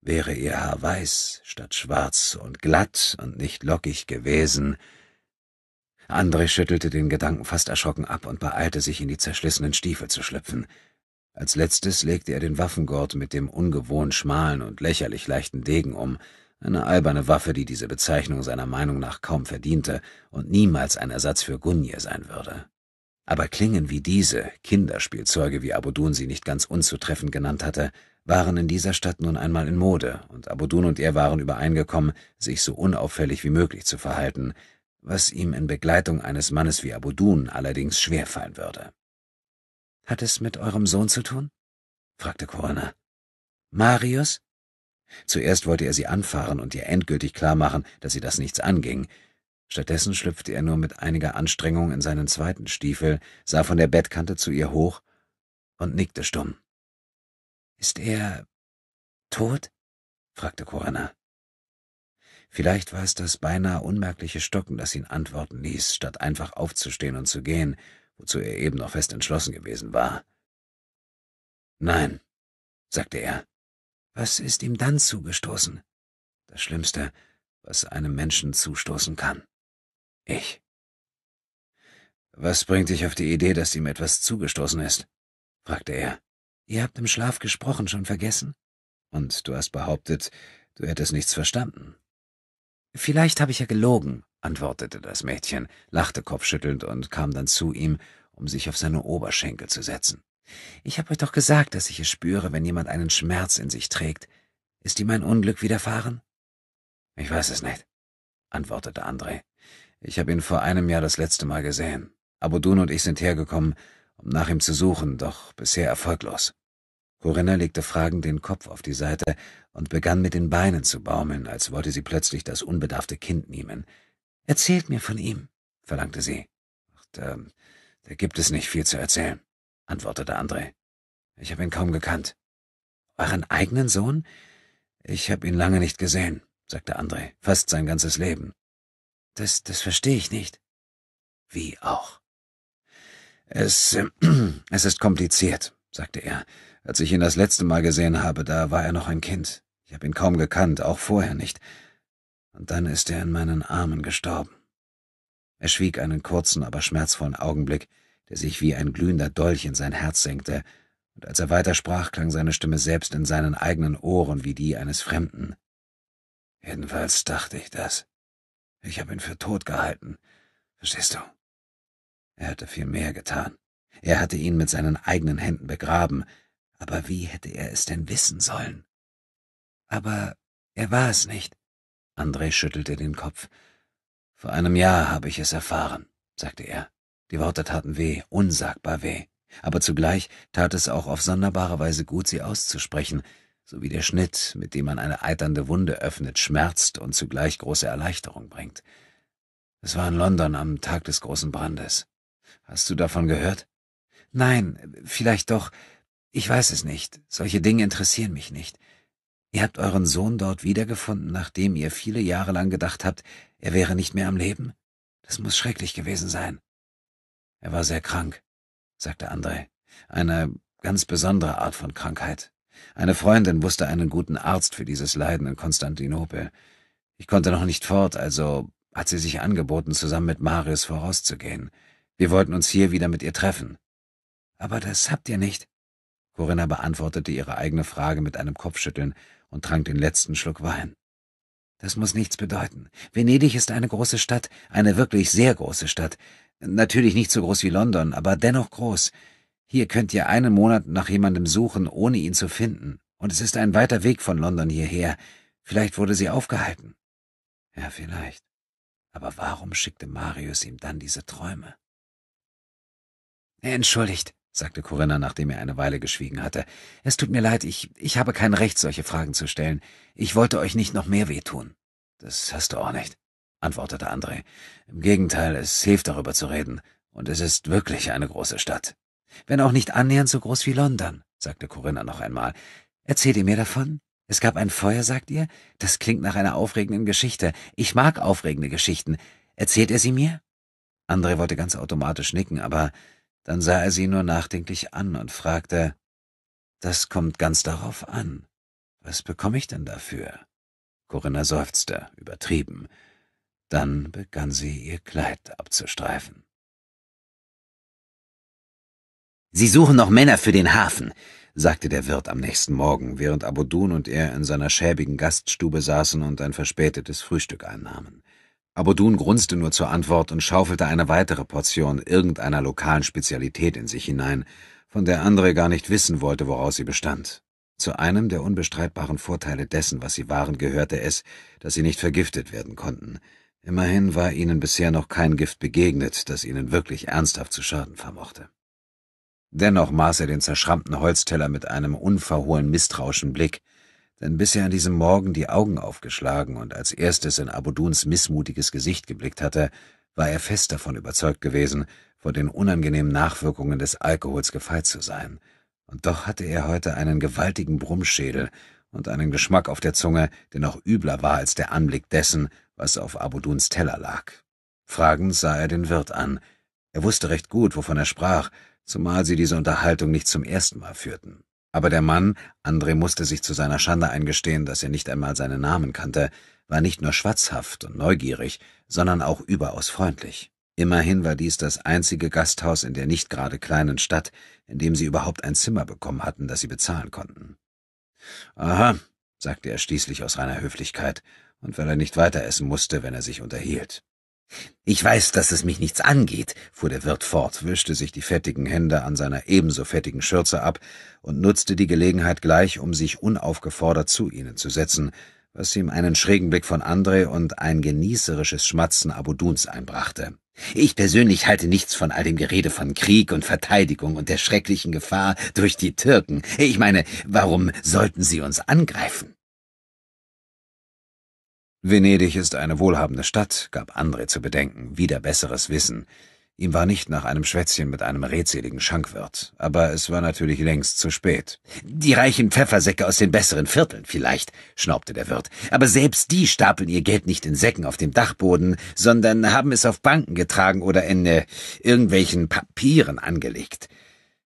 Wäre ihr Haar weiß statt schwarz und glatt und nicht lockig gewesen. André schüttelte den Gedanken fast erschrocken ab und beeilte sich, in die zerschlissenen Stiefel zu schlüpfen. Als letztes legte er den Waffengurt mit dem ungewohnt schmalen und lächerlich leichten Degen um, eine alberne Waffe, die diese Bezeichnung seiner Meinung nach kaum verdiente und niemals ein Ersatz für Gunje sein würde. Aber Klingen wie diese, Kinderspielzeuge, wie Abudun sie nicht ganz unzutreffend genannt hatte, waren in dieser Stadt nun einmal in Mode, und Abudun und er waren übereingekommen, sich so unauffällig wie möglich zu verhalten, was ihm in Begleitung eines Mannes wie Abudun allerdings schwerfallen würde. Hat es mit eurem Sohn zu tun? fragte Corona. Marius? Zuerst wollte er sie anfahren und ihr endgültig klarmachen, dass sie das nichts anging, Stattdessen schlüpfte er nur mit einiger Anstrengung in seinen zweiten Stiefel, sah von der Bettkante zu ihr hoch und nickte stumm. Ist er tot? fragte Corinna. Vielleicht war es das beinahe unmerkliche Stocken, das ihn antworten ließ, statt einfach aufzustehen und zu gehen, wozu er eben noch fest entschlossen gewesen war. Nein, sagte er. Was ist ihm dann zugestoßen? Das Schlimmste, was einem Menschen zustoßen kann. Ich. Was bringt dich auf die Idee, dass ihm etwas zugestoßen ist? fragte er. Ihr habt im Schlaf gesprochen, schon vergessen? Und du hast behauptet, du hättest nichts verstanden. Vielleicht habe ich ja gelogen, antwortete das Mädchen, lachte kopfschüttelnd und kam dann zu ihm, um sich auf seine Oberschenkel zu setzen. Ich habe euch doch gesagt, dass ich es spüre, wenn jemand einen Schmerz in sich trägt. Ist ihm ein Unglück widerfahren? Ich weiß es nicht, antwortete André. Ich habe ihn vor einem Jahr das letzte Mal gesehen. Abudun und ich sind hergekommen, um nach ihm zu suchen, doch bisher erfolglos. Corinna legte fragend den Kopf auf die Seite und begann mit den Beinen zu baumeln, als wollte sie plötzlich das unbedarfte Kind nehmen. Erzählt mir von ihm, verlangte sie. Ach, da, da gibt es nicht viel zu erzählen, antwortete André. Ich habe ihn kaum gekannt. Euren eigenen Sohn? Ich habe ihn lange nicht gesehen, sagte André, fast sein ganzes Leben. Das, das verstehe ich nicht. Wie auch? Es, äh, es ist kompliziert, sagte er. Als ich ihn das letzte Mal gesehen habe, da war er noch ein Kind. Ich habe ihn kaum gekannt, auch vorher nicht. Und dann ist er in meinen Armen gestorben. Er schwieg einen kurzen, aber schmerzvollen Augenblick, der sich wie ein glühender Dolch in sein Herz senkte, und als er weitersprach, klang seine Stimme selbst in seinen eigenen Ohren wie die eines Fremden. Jedenfalls dachte ich das. Ich habe ihn für tot gehalten. Verstehst du? Er hatte viel mehr getan. Er hatte ihn mit seinen eigenen Händen begraben. Aber wie hätte er es denn wissen sollen? Aber er war es nicht. André schüttelte den Kopf. Vor einem Jahr habe ich es erfahren, sagte er. Die Worte taten weh, unsagbar weh. Aber zugleich tat es auch auf sonderbare Weise gut, sie auszusprechen so wie der Schnitt, mit dem man eine eiternde Wunde öffnet, schmerzt und zugleich große Erleichterung bringt. Es war in London am Tag des großen Brandes. Hast du davon gehört? Nein, vielleicht doch. Ich weiß es nicht. Solche Dinge interessieren mich nicht. Ihr habt euren Sohn dort wiedergefunden, nachdem ihr viele Jahre lang gedacht habt, er wäre nicht mehr am Leben? Das muss schrecklich gewesen sein. Er war sehr krank, sagte André. Eine ganz besondere Art von Krankheit. Eine Freundin wusste einen guten Arzt für dieses Leiden in Konstantinopel. Ich konnte noch nicht fort, also hat sie sich angeboten, zusammen mit Marius vorauszugehen. Wir wollten uns hier wieder mit ihr treffen. Aber das habt ihr nicht. Corinna beantwortete ihre eigene Frage mit einem Kopfschütteln und trank den letzten Schluck Wein. Das muss nichts bedeuten. Venedig ist eine große Stadt, eine wirklich sehr große Stadt. Natürlich nicht so groß wie London, aber dennoch groß. Hier könnt ihr einen Monat nach jemandem suchen, ohne ihn zu finden, und es ist ein weiter Weg von London hierher. Vielleicht wurde sie aufgehalten. Ja, vielleicht. Aber warum schickte Marius ihm dann diese Träume? Entschuldigt, sagte Corinna, nachdem er eine Weile geschwiegen hatte. Es tut mir leid, ich, ich habe kein Recht, solche Fragen zu stellen. Ich wollte euch nicht noch mehr wehtun. Das hast du auch nicht, antwortete André. Im Gegenteil, es hilft darüber zu reden, und es ist wirklich eine große Stadt wenn auch nicht annähernd so groß wie London, sagte Corinna noch einmal. Erzählt ihr mir davon? Es gab ein Feuer, sagt ihr? Das klingt nach einer aufregenden Geschichte. Ich mag aufregende Geschichten. Erzählt er sie mir? André wollte ganz automatisch nicken, aber dann sah er sie nur nachdenklich an und fragte, das kommt ganz darauf an. Was bekomme ich denn dafür? Corinna seufzte, übertrieben. Dann begann sie ihr Kleid abzustreifen. Sie suchen noch Männer für den Hafen, sagte der Wirt am nächsten Morgen, während Abudun und er in seiner schäbigen Gaststube saßen und ein verspätetes Frühstück einnahmen. Abudun grunzte nur zur Antwort und schaufelte eine weitere Portion irgendeiner lokalen Spezialität in sich hinein, von der andere gar nicht wissen wollte, woraus sie bestand. Zu einem der unbestreitbaren Vorteile dessen, was sie waren, gehörte es, dass sie nicht vergiftet werden konnten. Immerhin war ihnen bisher noch kein Gift begegnet, das ihnen wirklich ernsthaft zu schaden vermochte. Dennoch maß er den zerschrammten Holzteller mit einem unverhohlen misstrauischen Blick, denn bis er an diesem Morgen die Augen aufgeschlagen und als erstes in Abuduns missmutiges Gesicht geblickt hatte, war er fest davon überzeugt gewesen, vor den unangenehmen Nachwirkungen des Alkohols gefeit zu sein. Und doch hatte er heute einen gewaltigen Brummschädel und einen Geschmack auf der Zunge, der noch übler war als der Anblick dessen, was auf Abuduns Teller lag. Fragend sah er den Wirt an. Er wusste recht gut, wovon er sprach, zumal sie diese Unterhaltung nicht zum ersten Mal führten. Aber der Mann, André musste sich zu seiner Schande eingestehen, dass er nicht einmal seinen Namen kannte, war nicht nur schwatzhaft und neugierig, sondern auch überaus freundlich. Immerhin war dies das einzige Gasthaus in der nicht gerade kleinen Stadt, in dem sie überhaupt ein Zimmer bekommen hatten, das sie bezahlen konnten. Aha, sagte er schließlich aus reiner Höflichkeit, und weil er nicht weiter essen musste, wenn er sich unterhielt. Ich weiß, dass es mich nichts angeht, fuhr der Wirt fort, wischte sich die fettigen Hände an seiner ebenso fettigen Schürze ab und nutzte die Gelegenheit gleich, um sich unaufgefordert zu ihnen zu setzen, was ihm einen schrägen Blick von André und ein genießerisches Schmatzen Abuduns einbrachte. Ich persönlich halte nichts von all dem Gerede von Krieg und Verteidigung und der schrecklichen Gefahr durch die Türken. Ich meine, warum sollten sie uns angreifen? Venedig ist eine wohlhabende Stadt, gab André zu bedenken, wieder besseres Wissen. Ihm war nicht nach einem Schwätzchen mit einem redseligen Schankwirt, aber es war natürlich längst zu spät. Die reichen Pfeffersäcke aus den besseren Vierteln vielleicht, schnaubte der Wirt, aber selbst die stapeln ihr Geld nicht in Säcken auf dem Dachboden, sondern haben es auf Banken getragen oder in äh, irgendwelchen Papieren angelegt.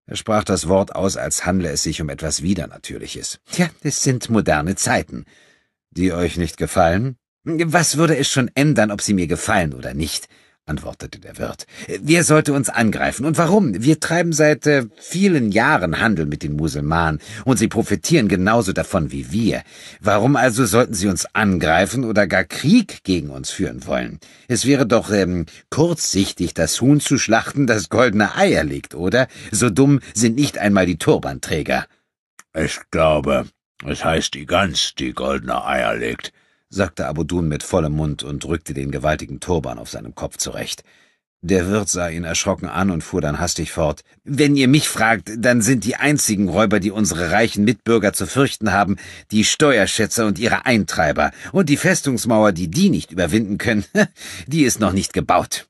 Er sprach das Wort aus, als handle es sich um etwas Widernatürliches. Tja, es sind moderne Zeiten. Die euch nicht gefallen? Was würde es schon ändern, ob sie mir gefallen oder nicht? antwortete der Wirt. Wer sollte uns angreifen und warum? Wir treiben seit äh, vielen Jahren Handel mit den Muselmanen und sie profitieren genauso davon wie wir. Warum also sollten sie uns angreifen oder gar Krieg gegen uns führen wollen? Es wäre doch ähm, kurzsichtig, das Huhn zu schlachten, das goldene Eier legt, oder? So dumm sind nicht einmal die Turbanträger. Ich glaube, es heißt die Gans, die goldene Eier legt, sagte Abudun mit vollem Mund und rückte den gewaltigen Turban auf seinem Kopf zurecht. Der Wirt sah ihn erschrocken an und fuhr dann hastig fort. Wenn ihr mich fragt, dann sind die einzigen Räuber, die unsere reichen Mitbürger zu fürchten haben, die Steuerschätzer und ihre Eintreiber. Und die Festungsmauer, die die nicht überwinden können, die ist noch nicht gebaut.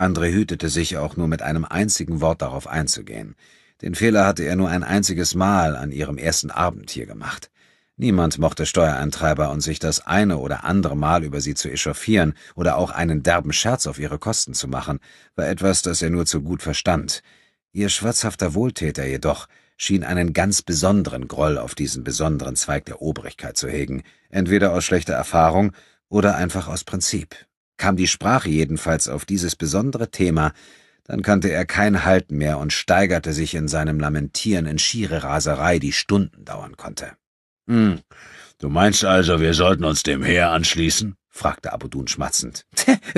André hütete sich auch nur mit einem einzigen Wort darauf einzugehen. Den Fehler hatte er nur ein einziges Mal an ihrem ersten Abend hier gemacht. Niemand mochte Steuereintreiber und sich das eine oder andere Mal über sie zu echauffieren oder auch einen derben Scherz auf ihre Kosten zu machen, war etwas, das er nur zu gut verstand. Ihr schwarzhafter Wohltäter jedoch schien einen ganz besonderen Groll auf diesen besonderen Zweig der Obrigkeit zu hegen, entweder aus schlechter Erfahrung oder einfach aus Prinzip. Kam die Sprache jedenfalls auf dieses besondere Thema, dann kannte er kein Halten mehr und steigerte sich in seinem Lamentieren in schiere Raserei, die Stunden dauern konnte. Hm. Du meinst also, wir sollten uns dem Heer anschließen? fragte Abudun schmatzend.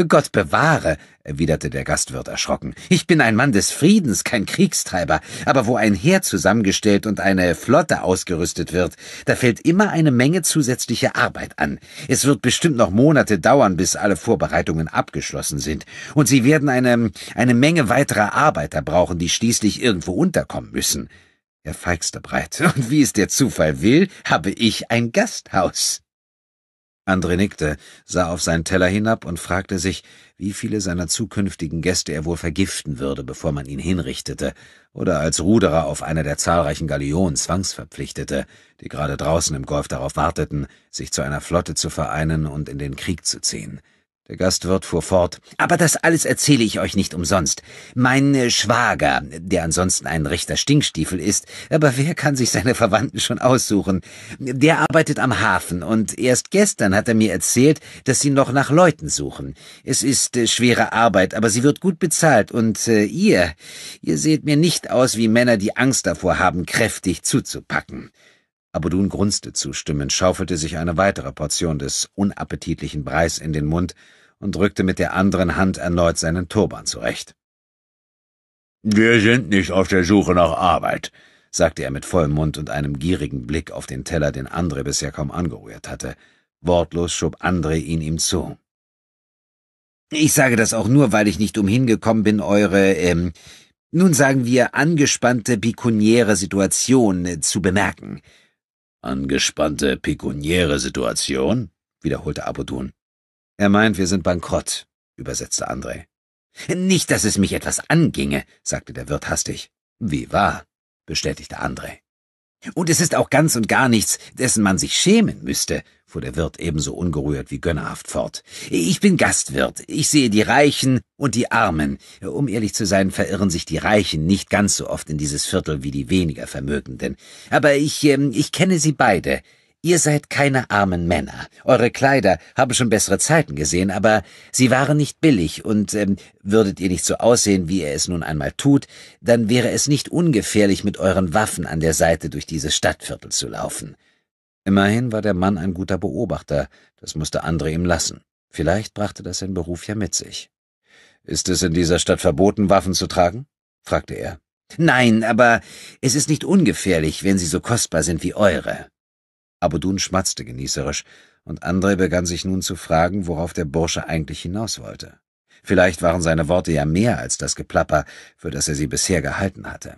Gott bewahre, erwiderte der Gastwirt erschrocken. Ich bin ein Mann des Friedens, kein Kriegstreiber. Aber wo ein Heer zusammengestellt und eine Flotte ausgerüstet wird, da fällt immer eine Menge zusätzliche Arbeit an. Es wird bestimmt noch Monate dauern, bis alle Vorbereitungen abgeschlossen sind. Und sie werden eine, eine Menge weiterer Arbeiter brauchen, die schließlich irgendwo unterkommen müssen. Er feigste breit. Und wie es der Zufall will, habe ich ein Gasthaus. André nickte, sah auf seinen Teller hinab und fragte sich, wie viele seiner zukünftigen Gäste er wohl vergiften würde, bevor man ihn hinrichtete oder als Ruderer auf einer der zahlreichen Galeonen zwangsverpflichtete, die gerade draußen im Golf darauf warteten, sich zu einer Flotte zu vereinen und in den Krieg zu ziehen. Der Gastwirt fuhr fort. Aber das alles erzähle ich euch nicht umsonst. Mein äh, Schwager, der ansonsten ein rechter Stinkstiefel ist, aber wer kann sich seine Verwandten schon aussuchen? Der arbeitet am Hafen und erst gestern hat er mir erzählt, dass sie noch nach Leuten suchen. Es ist äh, schwere Arbeit, aber sie wird gut bezahlt und äh, ihr, ihr seht mir nicht aus wie Männer, die Angst davor haben, kräftig zuzupacken. Abudun grunzte zustimmend, schaufelte sich eine weitere Portion des unappetitlichen Breis in den Mund und drückte mit der anderen Hand erneut seinen Turban zurecht. Wir sind nicht auf der Suche nach Arbeit, sagte er mit vollem Mund und einem gierigen Blick auf den Teller, den André bisher kaum angerührt hatte. Wortlos schob André ihn ihm zu. Ich sage das auch nur, weil ich nicht umhin gekommen bin, eure, ähm, nun sagen wir, angespannte bikuniäre Situation äh, zu bemerken. Angespannte pekuniäre Situation? wiederholte Abudun. Er meint, wir sind bankrott, übersetzte André. Nicht, dass es mich etwas anginge, sagte der Wirt hastig. Wie wahr, bestätigte André. Und es ist auch ganz und gar nichts, dessen man sich schämen müsste, fuhr der Wirt ebenso ungerührt wie gönnerhaft fort. Ich bin Gastwirt, ich sehe die Reichen und die Armen. Um ehrlich zu sein, verirren sich die Reichen nicht ganz so oft in dieses Viertel wie die weniger Vermögenden. Aber ich, ähm, ich kenne sie beide. Ihr seid keine armen Männer. Eure Kleider haben schon bessere Zeiten gesehen, aber sie waren nicht billig, und ähm, würdet ihr nicht so aussehen, wie ihr es nun einmal tut, dann wäre es nicht ungefährlich, mit euren Waffen an der Seite durch dieses Stadtviertel zu laufen. Immerhin war der Mann ein guter Beobachter, das musste Andre ihm lassen. Vielleicht brachte das sein Beruf ja mit sich. Ist es in dieser Stadt verboten, Waffen zu tragen? fragte er. Nein, aber es ist nicht ungefährlich, wenn sie so kostbar sind wie eure. Abudun schmatzte genießerisch, und André begann sich nun zu fragen, worauf der Bursche eigentlich hinaus wollte. Vielleicht waren seine Worte ja mehr als das Geplapper, für das er sie bisher gehalten hatte.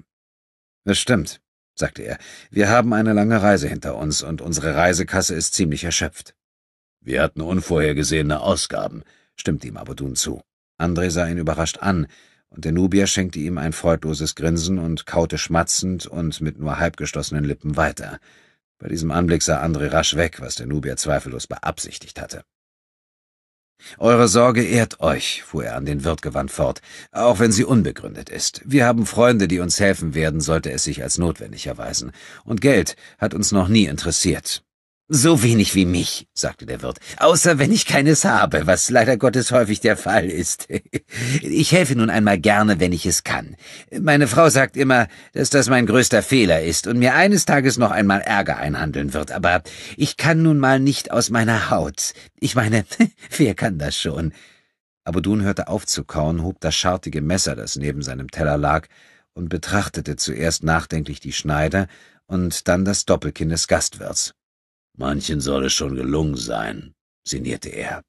Es stimmt, sagte er, wir haben eine lange Reise hinter uns, und unsere Reisekasse ist ziemlich erschöpft. Wir hatten unvorhergesehene Ausgaben, stimmte ihm Abudun zu. André sah ihn überrascht an, und der Nubier schenkte ihm ein freudloses Grinsen und kaute schmatzend und mit nur halbgeschlossenen Lippen weiter. Bei diesem Anblick sah André rasch weg, was der Nubier zweifellos beabsichtigt hatte. Eure Sorge ehrt euch, fuhr er an den Wirt gewandt fort, auch wenn sie unbegründet ist. Wir haben Freunde, die uns helfen werden, sollte es sich als notwendig erweisen. Und Geld hat uns noch nie interessiert. So wenig wie mich, sagte der Wirt, außer wenn ich keines habe, was leider Gottes häufig der Fall ist. Ich helfe nun einmal gerne, wenn ich es kann. Meine Frau sagt immer, dass das mein größter Fehler ist und mir eines Tages noch einmal Ärger einhandeln wird, aber ich kann nun mal nicht aus meiner Haut. Ich meine, wer kann das schon? Aber Abudun hörte auf zu kauen, hob das schartige Messer, das neben seinem Teller lag, und betrachtete zuerst nachdenklich die Schneider und dann das Doppelkinn des Gastwirts. Manchen soll es schon gelungen sein, sinnierte er.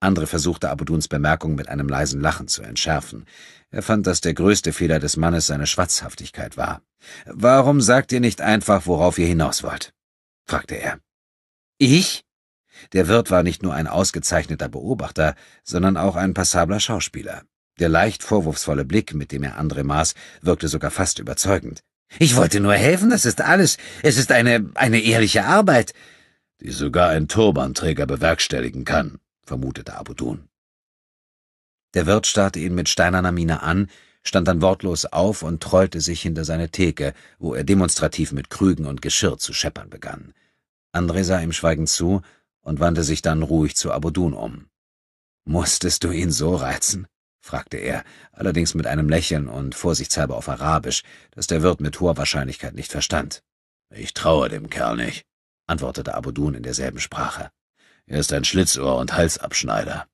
Andre versuchte Abuduns Bemerkung mit einem leisen Lachen zu entschärfen. Er fand, dass der größte Fehler des Mannes seine Schwatzhaftigkeit war. Warum sagt ihr nicht einfach, worauf ihr hinaus wollt? fragte er. Ich? Der Wirt war nicht nur ein ausgezeichneter Beobachter, sondern auch ein passabler Schauspieler. Der leicht vorwurfsvolle Blick, mit dem er Andre maß, wirkte sogar fast überzeugend. Ich wollte nur helfen, das ist alles. Es ist eine, eine ehrliche Arbeit die sogar ein Turbanträger bewerkstelligen kann, vermutete Abudun. Der Wirt starrte ihn mit steinerner Miene an, stand dann wortlos auf und trollte sich hinter seine Theke, wo er demonstrativ mit Krügen und Geschirr zu scheppern begann. André sah ihm schweigend zu und wandte sich dann ruhig zu Abudun um. Musstest du ihn so reizen? fragte er, allerdings mit einem Lächeln und vorsichtshalber auf Arabisch, das der Wirt mit hoher Wahrscheinlichkeit nicht verstand. Ich traue dem Kerl nicht antwortete Abudun in derselben Sprache. Er ist ein Schlitzohr und Halsabschneider.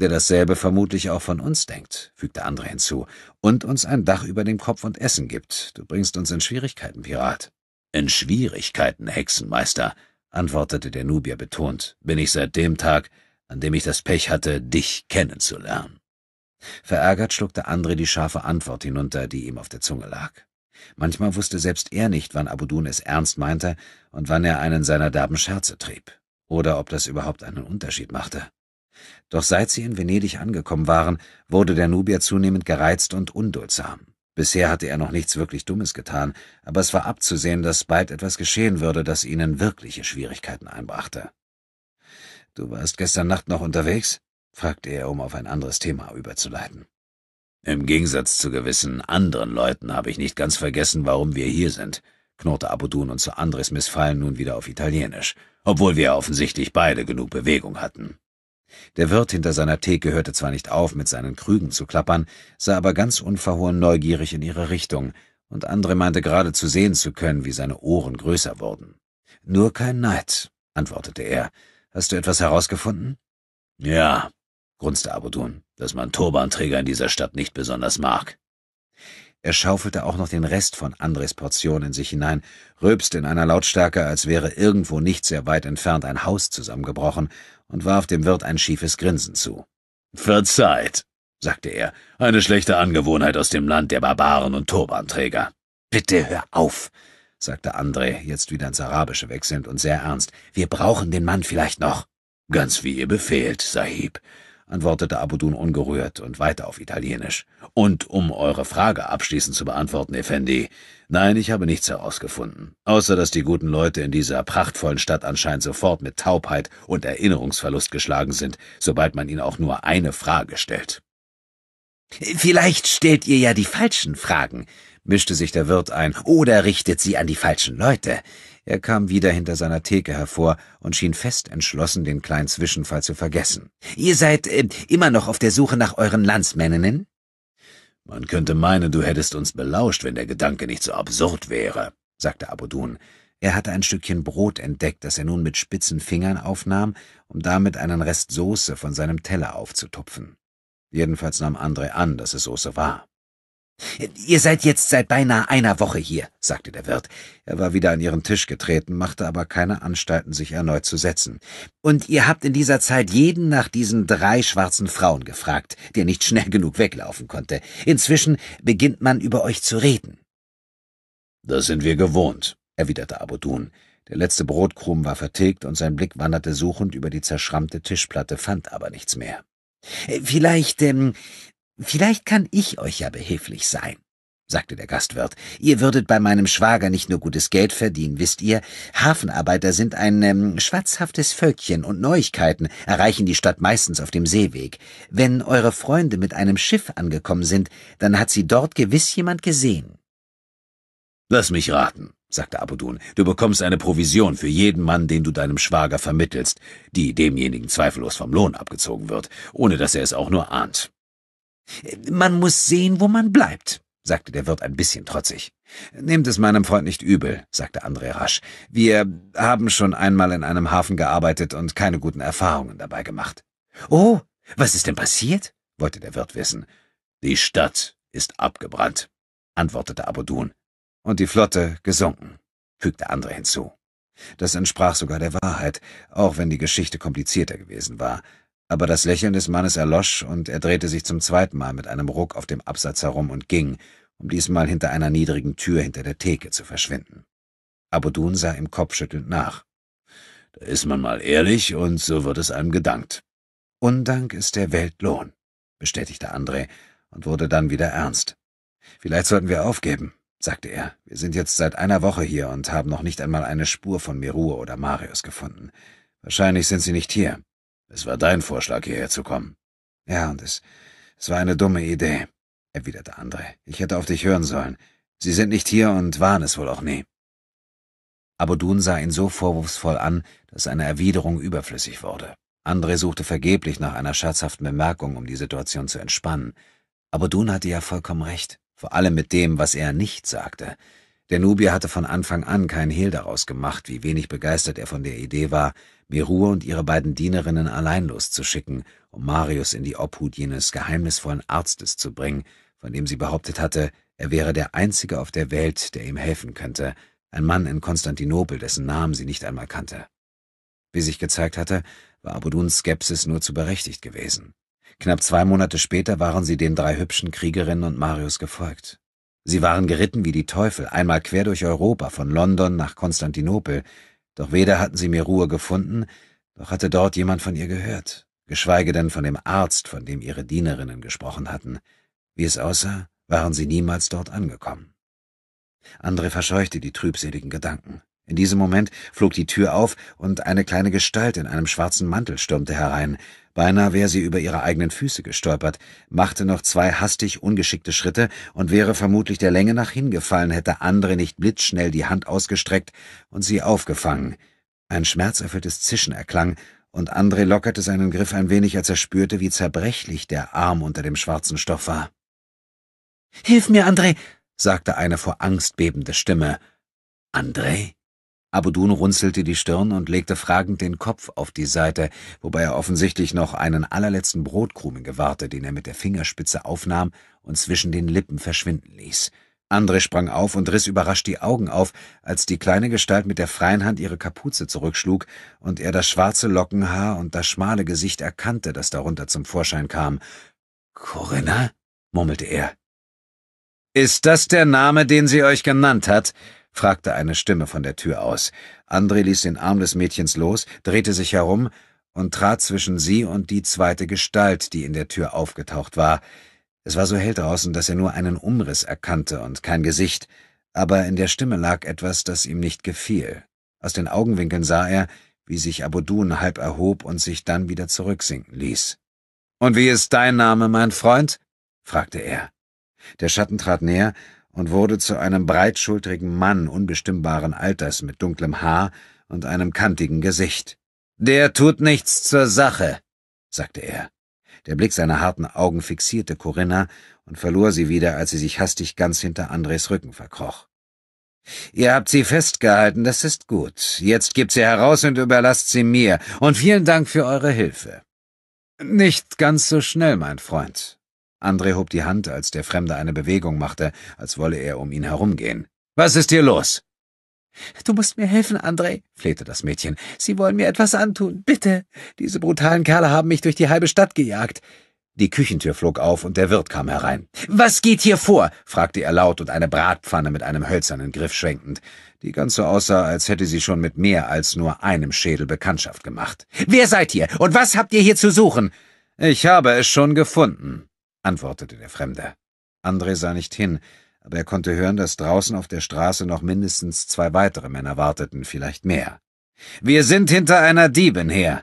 Der dasselbe vermutlich auch von uns denkt, fügte Andre hinzu, und uns ein Dach über dem Kopf und Essen gibt. Du bringst uns in Schwierigkeiten, Pirat. In Schwierigkeiten, Hexenmeister, antwortete der Nubier betont, bin ich seit dem Tag, an dem ich das Pech hatte, dich kennenzulernen. Verärgert schluckte Andre die scharfe Antwort hinunter, die ihm auf der Zunge lag. Manchmal wusste selbst er nicht, wann Abudun es ernst meinte und wann er einen seiner derben Scherze trieb, oder ob das überhaupt einen Unterschied machte. Doch seit sie in Venedig angekommen waren, wurde der Nubier zunehmend gereizt und unduldsam. Bisher hatte er noch nichts wirklich Dummes getan, aber es war abzusehen, dass bald etwas geschehen würde, das ihnen wirkliche Schwierigkeiten einbrachte. »Du warst gestern Nacht noch unterwegs?« fragte er, um auf ein anderes Thema überzuleiten. Im Gegensatz zu gewissen anderen Leuten habe ich nicht ganz vergessen, warum wir hier sind, knurrte Abudun und zu Andres Missfallen nun wieder auf Italienisch, obwohl wir offensichtlich beide genug Bewegung hatten. Der Wirt hinter seiner Theke hörte zwar nicht auf, mit seinen Krügen zu klappern, sah aber ganz unverhohen neugierig in ihre Richtung, und Andre meinte gerade zu sehen zu können, wie seine Ohren größer wurden. Nur kein Neid, antwortete er. Hast du etwas herausgefunden? Ja, grunzte Abudun, dass man Turbanträger in dieser Stadt nicht besonders mag. Er schaufelte auch noch den Rest von Andres Portion in sich hinein, röpste in einer Lautstärke, als wäre irgendwo nicht sehr weit entfernt ein Haus zusammengebrochen, und warf dem Wirt ein schiefes Grinsen zu. Verzeiht, sagte er, eine schlechte Angewohnheit aus dem Land der Barbaren und Turbanträger. Bitte hör auf, sagte Andre, jetzt wieder ins Arabische wechselnd und sehr ernst. Wir brauchen den Mann vielleicht noch. Ganz wie ihr befehlt, Sahib antwortete Abudun ungerührt und weiter auf Italienisch. Und um eure Frage abschließend zu beantworten, Effendi, nein, ich habe nichts herausgefunden, außer dass die guten Leute in dieser prachtvollen Stadt anscheinend sofort mit Taubheit und Erinnerungsverlust geschlagen sind, sobald man ihnen auch nur eine Frage stellt. Vielleicht stellt ihr ja die falschen Fragen, mischte sich der Wirt ein, oder richtet sie an die falschen Leute. Er kam wieder hinter seiner Theke hervor und schien fest entschlossen, den kleinen Zwischenfall zu vergessen. Ihr seid äh, immer noch auf der Suche nach euren Landsmänninnen? Man könnte meinen, du hättest uns belauscht, wenn der Gedanke nicht so absurd wäre, sagte Abudun. Er hatte ein Stückchen Brot entdeckt, das er nun mit spitzen Fingern aufnahm, um damit einen Rest Soße von seinem Teller aufzutupfen. Jedenfalls nahm André an, dass es Soße war. Ihr seid jetzt seit beinahe einer Woche hier, sagte der Wirt. Er war wieder an ihren Tisch getreten, machte aber keine Anstalten, sich erneut zu setzen. Und ihr habt in dieser Zeit jeden nach diesen drei schwarzen Frauen gefragt, der nicht schnell genug weglaufen konnte. Inzwischen beginnt man über euch zu reden. Das sind wir gewohnt, erwiderte Abudun. Der letzte Brotkrumm war vertilgt und sein Blick wanderte suchend über die zerschrammte Tischplatte, fand aber nichts mehr. Vielleicht ähm, Vielleicht kann ich euch ja behilflich sein, sagte der Gastwirt. Ihr würdet bei meinem Schwager nicht nur gutes Geld verdienen, wisst ihr. Hafenarbeiter sind ein ähm, schwatzhaftes Völkchen und Neuigkeiten erreichen die Stadt meistens auf dem Seeweg. Wenn eure Freunde mit einem Schiff angekommen sind, dann hat sie dort gewiss jemand gesehen. Lass mich raten, sagte Abudun. Du bekommst eine Provision für jeden Mann, den du deinem Schwager vermittelst, die demjenigen zweifellos vom Lohn abgezogen wird, ohne dass er es auch nur ahnt. Man muss sehen, wo man bleibt, sagte der Wirt ein bisschen trotzig. Nehmt es meinem Freund nicht übel, sagte André rasch. Wir haben schon einmal in einem Hafen gearbeitet und keine guten Erfahrungen dabei gemacht. Oh, was ist denn passiert? wollte der Wirt wissen. Die Stadt ist abgebrannt, antwortete Abodun. Und die Flotte gesunken, fügte André hinzu. Das entsprach sogar der Wahrheit, auch wenn die Geschichte komplizierter gewesen war aber das Lächeln des Mannes erlosch, und er drehte sich zum zweiten Mal mit einem Ruck auf dem Absatz herum und ging, um diesmal hinter einer niedrigen Tür hinter der Theke zu verschwinden. Abudun sah ihm kopfschüttelnd nach. Da ist man mal ehrlich, und so wird es einem gedankt. Undank ist der Weltlohn, bestätigte André und wurde dann wieder ernst. Vielleicht sollten wir aufgeben, sagte er. Wir sind jetzt seit einer Woche hier und haben noch nicht einmal eine Spur von Meru oder Marius gefunden. Wahrscheinlich sind sie nicht hier. Es war dein Vorschlag, hierher zu kommen. Ja, und es, es war eine dumme Idee, erwiderte André. Ich hätte auf dich hören sollen. Sie sind nicht hier und waren es wohl auch nie. Aber Dun sah ihn so vorwurfsvoll an, dass eine Erwiderung überflüssig wurde. André suchte vergeblich nach einer scherzhaften Bemerkung, um die Situation zu entspannen. Aber Dun hatte ja vollkommen recht, vor allem mit dem, was er nicht sagte. Der Nubier hatte von Anfang an keinen Hehl daraus gemacht, wie wenig begeistert er von der Idee war, Beru und ihre beiden Dienerinnen allein loszuschicken, um Marius in die Obhut jenes geheimnisvollen Arztes zu bringen, von dem sie behauptet hatte, er wäre der Einzige auf der Welt, der ihm helfen könnte, ein Mann in Konstantinopel, dessen Namen sie nicht einmal kannte. Wie sich gezeigt hatte, war Abuduns Skepsis nur zu berechtigt gewesen. Knapp zwei Monate später waren sie den drei hübschen Kriegerinnen und Marius gefolgt. Sie waren geritten wie die Teufel, einmal quer durch Europa, von London nach Konstantinopel, doch weder hatten sie mir Ruhe gefunden, noch hatte dort jemand von ihr gehört, geschweige denn von dem Arzt, von dem ihre Dienerinnen gesprochen hatten. Wie es aussah, waren sie niemals dort angekommen. Andre verscheuchte die trübseligen Gedanken. In diesem Moment flog die Tür auf und eine kleine Gestalt in einem schwarzen Mantel stürmte herein. Beinahe wäre sie über ihre eigenen Füße gestolpert, machte noch zwei hastig ungeschickte Schritte und wäre vermutlich der Länge nach hingefallen, hätte Andre nicht blitzschnell die Hand ausgestreckt und sie aufgefangen. Ein schmerzerfülltes Zischen erklang, und Andre lockerte seinen Griff ein wenig, als er spürte, wie zerbrechlich der Arm unter dem schwarzen Stoff war. Hilf mir, Andre, sagte eine vor Angst bebende Stimme. Andre? Abudun runzelte die Stirn und legte fragend den Kopf auf die Seite, wobei er offensichtlich noch einen allerletzten Brotkrumen gewahrte, den er mit der Fingerspitze aufnahm und zwischen den Lippen verschwinden ließ. Andre sprang auf und riss überrascht die Augen auf, als die kleine Gestalt mit der freien Hand ihre Kapuze zurückschlug und er das schwarze Lockenhaar und das schmale Gesicht erkannte, das darunter zum Vorschein kam. Corinna? murmelte er. Ist das der Name, den sie euch genannt hat? fragte eine Stimme von der Tür aus. André ließ den Arm des Mädchens los, drehte sich herum und trat zwischen sie und die zweite Gestalt, die in der Tür aufgetaucht war. Es war so hell draußen, dass er nur einen Umriss erkannte und kein Gesicht, aber in der Stimme lag etwas, das ihm nicht gefiel. Aus den Augenwinkeln sah er, wie sich Abudun halb erhob und sich dann wieder zurücksinken ließ. »Und wie ist dein Name, mein Freund?« fragte er. Der Schatten trat näher und wurde zu einem breitschultrigen Mann unbestimmbaren Alters mit dunklem Haar und einem kantigen Gesicht. Der tut nichts zur Sache, sagte er. Der Blick seiner harten Augen fixierte Corinna und verlor sie wieder, als sie sich hastig ganz hinter Andres Rücken verkroch. Ihr habt sie festgehalten, das ist gut. Jetzt gebt sie heraus und überlasst sie mir. Und vielen Dank für eure Hilfe. Nicht ganz so schnell, mein Freund, André hob die Hand, als der Fremde eine Bewegung machte, als wolle er um ihn herumgehen. Was ist hier los? Du musst mir helfen, André, flehte das Mädchen. Sie wollen mir etwas antun, bitte. Diese brutalen Kerle haben mich durch die halbe Stadt gejagt. Die Küchentür flog auf und der Wirt kam herein. Was geht hier vor? fragte er laut und eine Bratpfanne mit einem hölzernen Griff schwenkend, die ganz so aussah, als hätte sie schon mit mehr als nur einem Schädel Bekanntschaft gemacht. Wer seid ihr und was habt ihr hier zu suchen? Ich habe es schon gefunden, antwortete der Fremde. André sah nicht hin, aber er konnte hören, dass draußen auf der Straße noch mindestens zwei weitere Männer warteten, vielleicht mehr. Wir sind hinter einer Diebin her.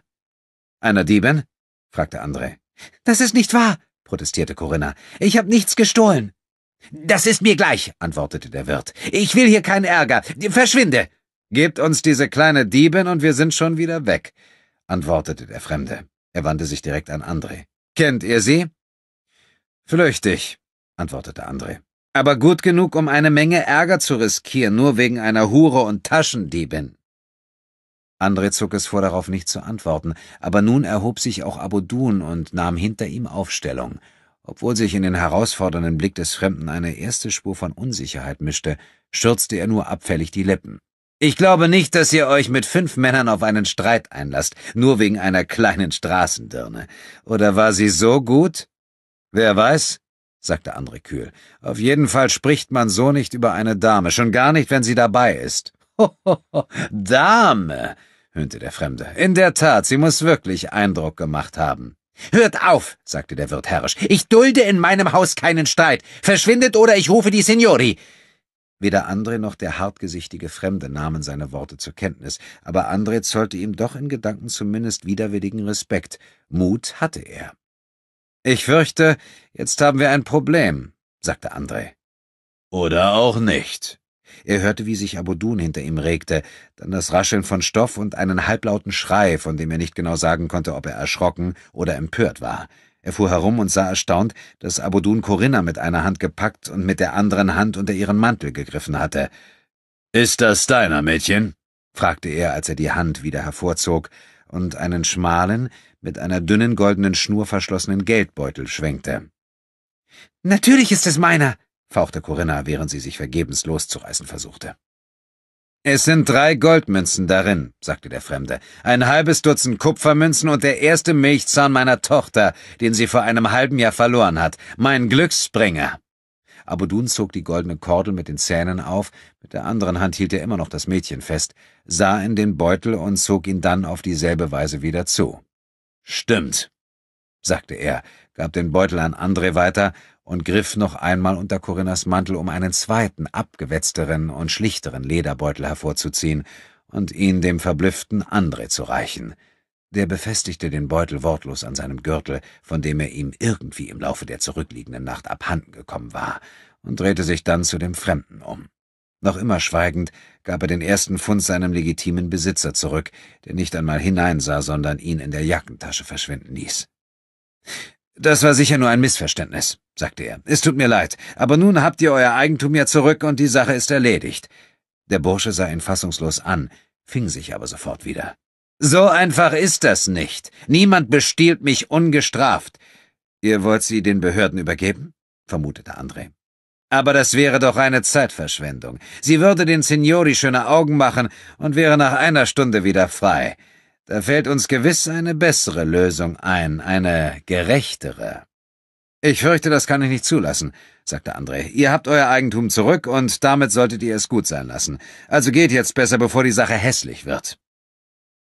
Einer Diebin? fragte André. Das ist nicht wahr, protestierte Corinna. Ich habe nichts gestohlen. Das ist mir gleich, antwortete der Wirt. Ich will hier keinen Ärger. Verschwinde. Gebt uns diese kleine Diebin und wir sind schon wieder weg, antwortete der Fremde. Er wandte sich direkt an André. Kennt ihr sie? Flüchtig, antwortete André. Aber gut genug, um eine Menge Ärger zu riskieren, nur wegen einer Hure und Taschendiebin. André zog es vor, darauf nicht zu antworten, aber nun erhob sich auch Abudun und nahm hinter ihm Aufstellung, obwohl sich in den herausfordernden Blick des Fremden eine erste Spur von Unsicherheit mischte, stürzte er nur abfällig die Lippen. Ich glaube nicht, dass ihr euch mit fünf Männern auf einen Streit einlasst, nur wegen einer kleinen Straßendirne. Oder war sie so gut? Wer weiß, sagte André kühl. Auf jeden Fall spricht man so nicht über eine Dame, schon gar nicht, wenn sie dabei ist. Ho, ho, ho. Dame, höhnte der Fremde. In der Tat, sie muss wirklich Eindruck gemacht haben. Hört auf, sagte der Wirt herrisch. Ich dulde in meinem Haus keinen Streit. Verschwindet oder ich rufe die Signori. Weder André noch der hartgesichtige Fremde nahmen seine Worte zur Kenntnis, aber André zollte ihm doch in Gedanken zumindest widerwilligen Respekt. Mut hatte er. Ich fürchte, jetzt haben wir ein Problem, sagte André. Oder auch nicht. Er hörte, wie sich Abudun hinter ihm regte, dann das Rascheln von Stoff und einen halblauten Schrei, von dem er nicht genau sagen konnte, ob er erschrocken oder empört war. Er fuhr herum und sah erstaunt, dass Abudun Corinna mit einer Hand gepackt und mit der anderen Hand unter ihren Mantel gegriffen hatte. Ist das deiner, Mädchen? fragte er, als er die Hand wieder hervorzog und einen schmalen, mit einer dünnen goldenen Schnur verschlossenen Geldbeutel schwenkte. Natürlich ist es meiner, fauchte Corinna, während sie sich vergebens loszureißen versuchte. Es sind drei Goldmünzen darin, sagte der Fremde, ein halbes Dutzend Kupfermünzen und der erste Milchzahn meiner Tochter, den sie vor einem halben Jahr verloren hat, mein Glücksspringer. Abudun zog die goldene Kordel mit den Zähnen auf, mit der anderen Hand hielt er immer noch das Mädchen fest, sah in den Beutel und zog ihn dann auf dieselbe Weise wieder zu. Stimmt, sagte er, gab den Beutel an André weiter und griff noch einmal unter Corinnas Mantel, um einen zweiten, abgewetzteren und schlichteren Lederbeutel hervorzuziehen und ihn dem verblüfften André zu reichen. Der befestigte den Beutel wortlos an seinem Gürtel, von dem er ihm irgendwie im Laufe der zurückliegenden Nacht abhanden gekommen war, und drehte sich dann zu dem Fremden um. Noch immer schweigend gab er den ersten Fund seinem legitimen Besitzer zurück, der nicht einmal hineinsah, sondern ihn in der Jackentasche verschwinden ließ. Das war sicher nur ein Missverständnis, sagte er. Es tut mir leid, aber nun habt ihr euer Eigentum ja zurück und die Sache ist erledigt. Der Bursche sah ihn fassungslos an, fing sich aber sofort wieder. So einfach ist das nicht. Niemand bestiehlt mich ungestraft. Ihr wollt sie den Behörden übergeben? vermutete André. Aber das wäre doch eine Zeitverschwendung. Sie würde den Signori schöne Augen machen und wäre nach einer Stunde wieder frei. Da fällt uns gewiss eine bessere Lösung ein, eine gerechtere. Ich fürchte, das kann ich nicht zulassen, sagte André. Ihr habt euer Eigentum zurück und damit solltet ihr es gut sein lassen. Also geht jetzt besser, bevor die Sache hässlich wird.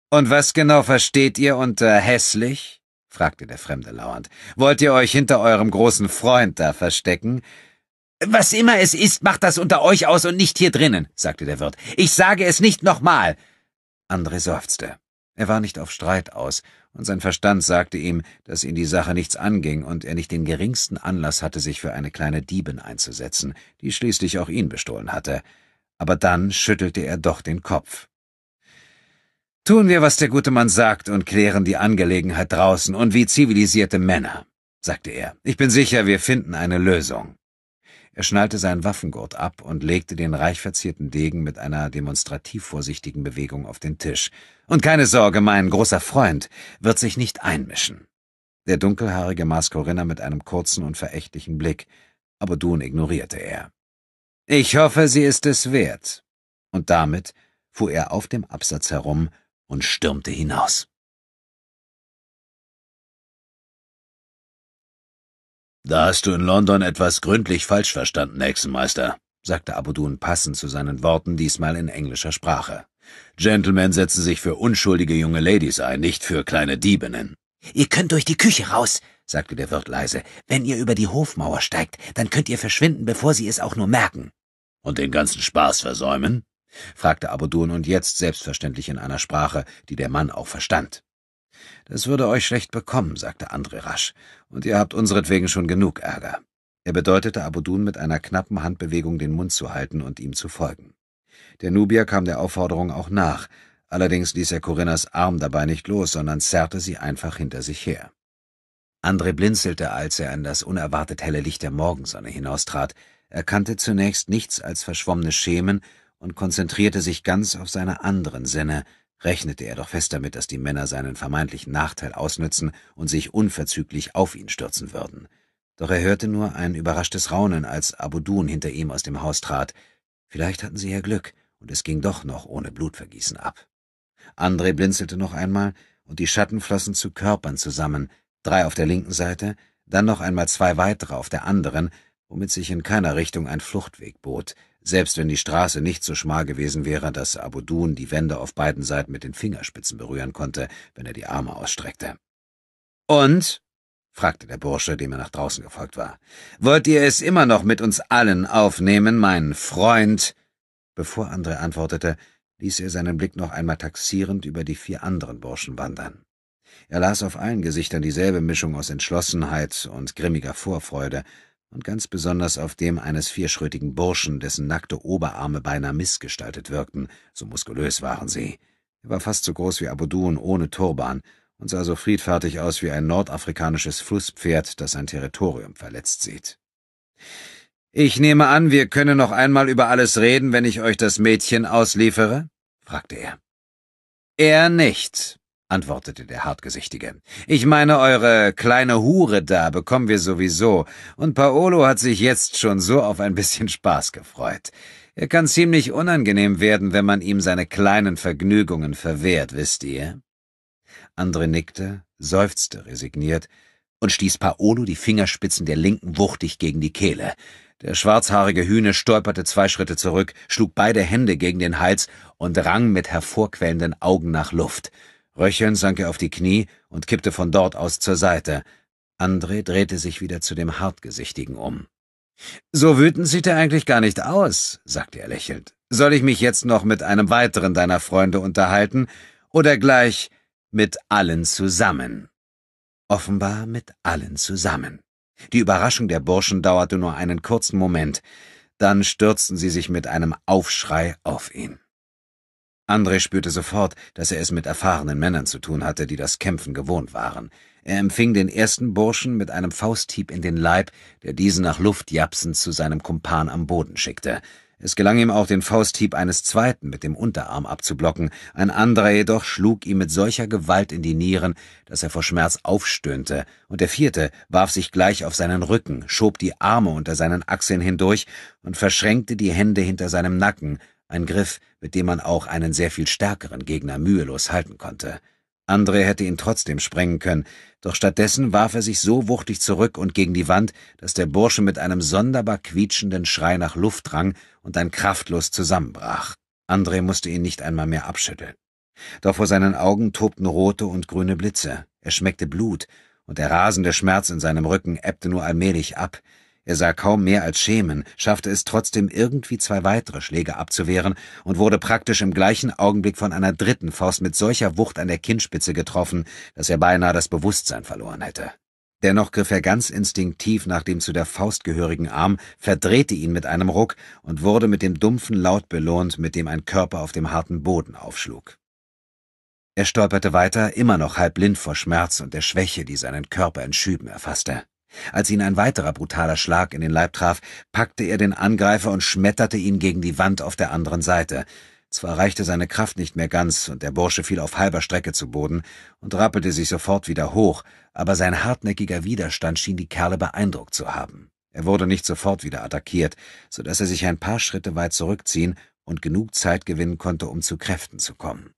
Und was genau versteht ihr unter hässlich? fragte der Fremde lauernd. Wollt ihr euch hinter eurem großen Freund da verstecken? Was immer es ist, macht das unter euch aus und nicht hier drinnen, sagte der Wirt. Ich sage es nicht nochmal. André seufzte. Er war nicht auf Streit aus, und sein Verstand sagte ihm, dass ihn die Sache nichts anging und er nicht den geringsten Anlass hatte, sich für eine kleine Diebin einzusetzen, die schließlich auch ihn bestohlen hatte. Aber dann schüttelte er doch den Kopf. Tun wir, was der gute Mann sagt, und klären die Angelegenheit draußen und wie zivilisierte Männer, sagte er. Ich bin sicher, wir finden eine Lösung. Er schnallte seinen Waffengurt ab und legte den reich verzierten Degen mit einer demonstrativ vorsichtigen Bewegung auf den Tisch. Und keine Sorge, mein großer Freund wird sich nicht einmischen. Der dunkelhaarige maß Corinna mit einem kurzen und verächtlichen Blick, aber Dun ignorierte er. Ich hoffe, sie ist es wert. Und damit fuhr er auf dem Absatz herum und stürmte hinaus. Da hast du in London etwas gründlich falsch verstanden, Hexenmeister, sagte Abudun passend zu seinen Worten, diesmal in englischer Sprache. Gentlemen setzen sich für unschuldige junge Ladies ein, nicht für kleine Diebinnen. Ihr könnt durch die Küche raus, sagte der Wirt leise. Wenn ihr über die Hofmauer steigt, dann könnt ihr verschwinden, bevor sie es auch nur merken. Und den ganzen Spaß versäumen? fragte Abudun und jetzt selbstverständlich in einer Sprache, die der Mann auch verstand. Das würde euch schlecht bekommen, sagte Andre rasch, und ihr habt unseretwegen schon genug Ärger. Er bedeutete Abudun mit einer knappen Handbewegung den Mund zu halten und ihm zu folgen. Der Nubier kam der Aufforderung auch nach, allerdings ließ er Corinnas Arm dabei nicht los, sondern zerrte sie einfach hinter sich her. Andre blinzelte, als er in das unerwartet helle Licht der Morgensonne hinaustrat, erkannte zunächst nichts als verschwommene Schemen und konzentrierte sich ganz auf seine anderen Sinne, rechnete er doch fest damit, dass die Männer seinen vermeintlichen Nachteil ausnützen und sich unverzüglich auf ihn stürzen würden. Doch er hörte nur ein überraschtes Raunen, als Abudun hinter ihm aus dem Haus trat. Vielleicht hatten sie ja Glück, und es ging doch noch ohne Blutvergießen ab. Andre blinzelte noch einmal, und die Schatten flossen zu Körpern zusammen, drei auf der linken Seite, dann noch einmal zwei weitere auf der anderen, womit sich in keiner Richtung ein Fluchtweg bot, selbst wenn die Straße nicht so schmal gewesen wäre, dass Dun die Wände auf beiden Seiten mit den Fingerspitzen berühren konnte, wenn er die Arme ausstreckte. Und? fragte der Bursche, dem er nach draußen gefolgt war. Wollt ihr es immer noch mit uns allen aufnehmen, mein Freund? Bevor André antwortete, ließ er seinen Blick noch einmal taxierend über die vier anderen Burschen wandern. Er las auf allen Gesichtern dieselbe Mischung aus Entschlossenheit und grimmiger Vorfreude, und ganz besonders auf dem eines vierschrötigen Burschen, dessen nackte Oberarme beinahe missgestaltet wirkten, so muskulös waren sie. Er war fast so groß wie Abudun ohne Turban und sah so friedfertig aus wie ein nordafrikanisches Flusspferd, das sein Territorium verletzt sieht. Ich nehme an, wir können noch einmal über alles reden, wenn ich euch das Mädchen ausliefere? fragte er. Er nicht, antwortete der Hartgesichtige. Ich meine, eure kleine Hure da bekommen wir sowieso, und Paolo hat sich jetzt schon so auf ein bisschen Spaß gefreut. Er kann ziemlich unangenehm werden, wenn man ihm seine kleinen Vergnügungen verwehrt, wisst ihr? Andre nickte, seufzte resigniert und stieß Paolo die Fingerspitzen der linken wuchtig gegen die Kehle. Der schwarzhaarige Hühne stolperte zwei Schritte zurück, schlug beide Hände gegen den Hals und rang mit hervorquellenden Augen nach Luft. Röchelnd sank er auf die Knie und kippte von dort aus zur Seite. André drehte sich wieder zu dem Hartgesichtigen um. »So wütend sieht er eigentlich gar nicht aus«, sagte er lächelnd. »Soll ich mich jetzt noch mit einem weiteren deiner Freunde unterhalten oder gleich mit allen zusammen?« Offenbar mit allen zusammen. Die Überraschung der Burschen dauerte nur einen kurzen Moment. Dann stürzten sie sich mit einem Aufschrei auf ihn. André spürte sofort, dass er es mit erfahrenen Männern zu tun hatte, die das Kämpfen gewohnt waren. Er empfing den ersten Burschen mit einem Fausthieb in den Leib, der diesen nach Luft japsend zu seinem Kumpan am Boden schickte. Es gelang ihm auch, den Fausthieb eines zweiten mit dem Unterarm abzublocken, ein anderer jedoch schlug ihm mit solcher Gewalt in die Nieren, dass er vor Schmerz aufstöhnte, und der vierte warf sich gleich auf seinen Rücken, schob die Arme unter seinen Achseln hindurch und verschränkte die Hände hinter seinem Nacken, ein Griff, mit dem man auch einen sehr viel stärkeren Gegner mühelos halten konnte. Andre hätte ihn trotzdem sprengen können, doch stattdessen warf er sich so wuchtig zurück und gegen die Wand, dass der Bursche mit einem sonderbar quietschenden Schrei nach Luft drang und dann kraftlos zusammenbrach. Andre musste ihn nicht einmal mehr abschütteln. Doch vor seinen Augen tobten rote und grüne Blitze, er schmeckte Blut, und der rasende Schmerz in seinem Rücken ebbte nur allmählich ab, er sah kaum mehr als Schemen, schaffte es trotzdem irgendwie zwei weitere Schläge abzuwehren und wurde praktisch im gleichen Augenblick von einer dritten Faust mit solcher Wucht an der Kinnspitze getroffen, dass er beinahe das Bewusstsein verloren hätte. Dennoch griff er ganz instinktiv nach dem zu der Faust gehörigen Arm, verdrehte ihn mit einem Ruck und wurde mit dem dumpfen Laut belohnt, mit dem ein Körper auf dem harten Boden aufschlug. Er stolperte weiter, immer noch halb blind vor Schmerz und der Schwäche, die seinen Körper in Schüben erfasste. Als ihn ein weiterer brutaler Schlag in den Leib traf, packte er den Angreifer und schmetterte ihn gegen die Wand auf der anderen Seite. Zwar reichte seine Kraft nicht mehr ganz, und der Bursche fiel auf halber Strecke zu Boden und rappelte sich sofort wieder hoch, aber sein hartnäckiger Widerstand schien die Kerle beeindruckt zu haben. Er wurde nicht sofort wieder attackiert, so dass er sich ein paar Schritte weit zurückziehen und genug Zeit gewinnen konnte, um zu Kräften zu kommen.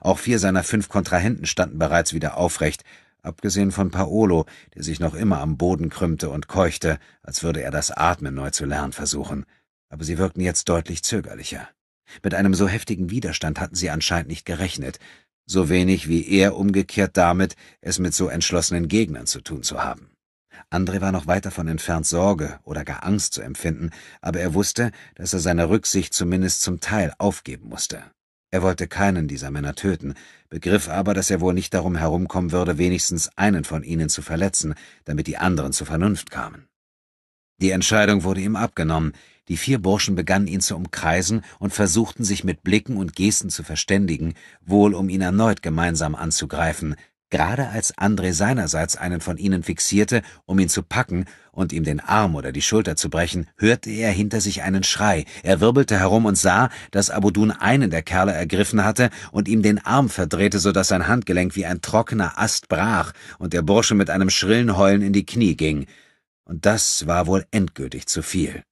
Auch vier seiner fünf Kontrahenten standen bereits wieder aufrecht, abgesehen von Paolo, der sich noch immer am Boden krümmte und keuchte, als würde er das Atmen neu zu lernen versuchen, aber sie wirkten jetzt deutlich zögerlicher. Mit einem so heftigen Widerstand hatten sie anscheinend nicht gerechnet, so wenig wie er umgekehrt damit, es mit so entschlossenen Gegnern zu tun zu haben. André war noch weit davon entfernt, Sorge oder gar Angst zu empfinden, aber er wusste, dass er seine Rücksicht zumindest zum Teil aufgeben musste. Er wollte keinen dieser Männer töten, begriff aber, dass er wohl nicht darum herumkommen würde, wenigstens einen von ihnen zu verletzen, damit die anderen zur Vernunft kamen. Die Entscheidung wurde ihm abgenommen. Die vier Burschen begannen ihn zu umkreisen und versuchten sich mit Blicken und Gesten zu verständigen, wohl um ihn erneut gemeinsam anzugreifen, gerade als André seinerseits einen von ihnen fixierte, um ihn zu packen und ihm den Arm oder die Schulter zu brechen, hörte er hinter sich einen Schrei. Er wirbelte herum und sah, dass Abudun einen der Kerle ergriffen hatte und ihm den Arm verdrehte, so dass sein Handgelenk wie ein trockener Ast brach und der Bursche mit einem schrillen Heulen in die Knie ging. Und das war wohl endgültig zu viel.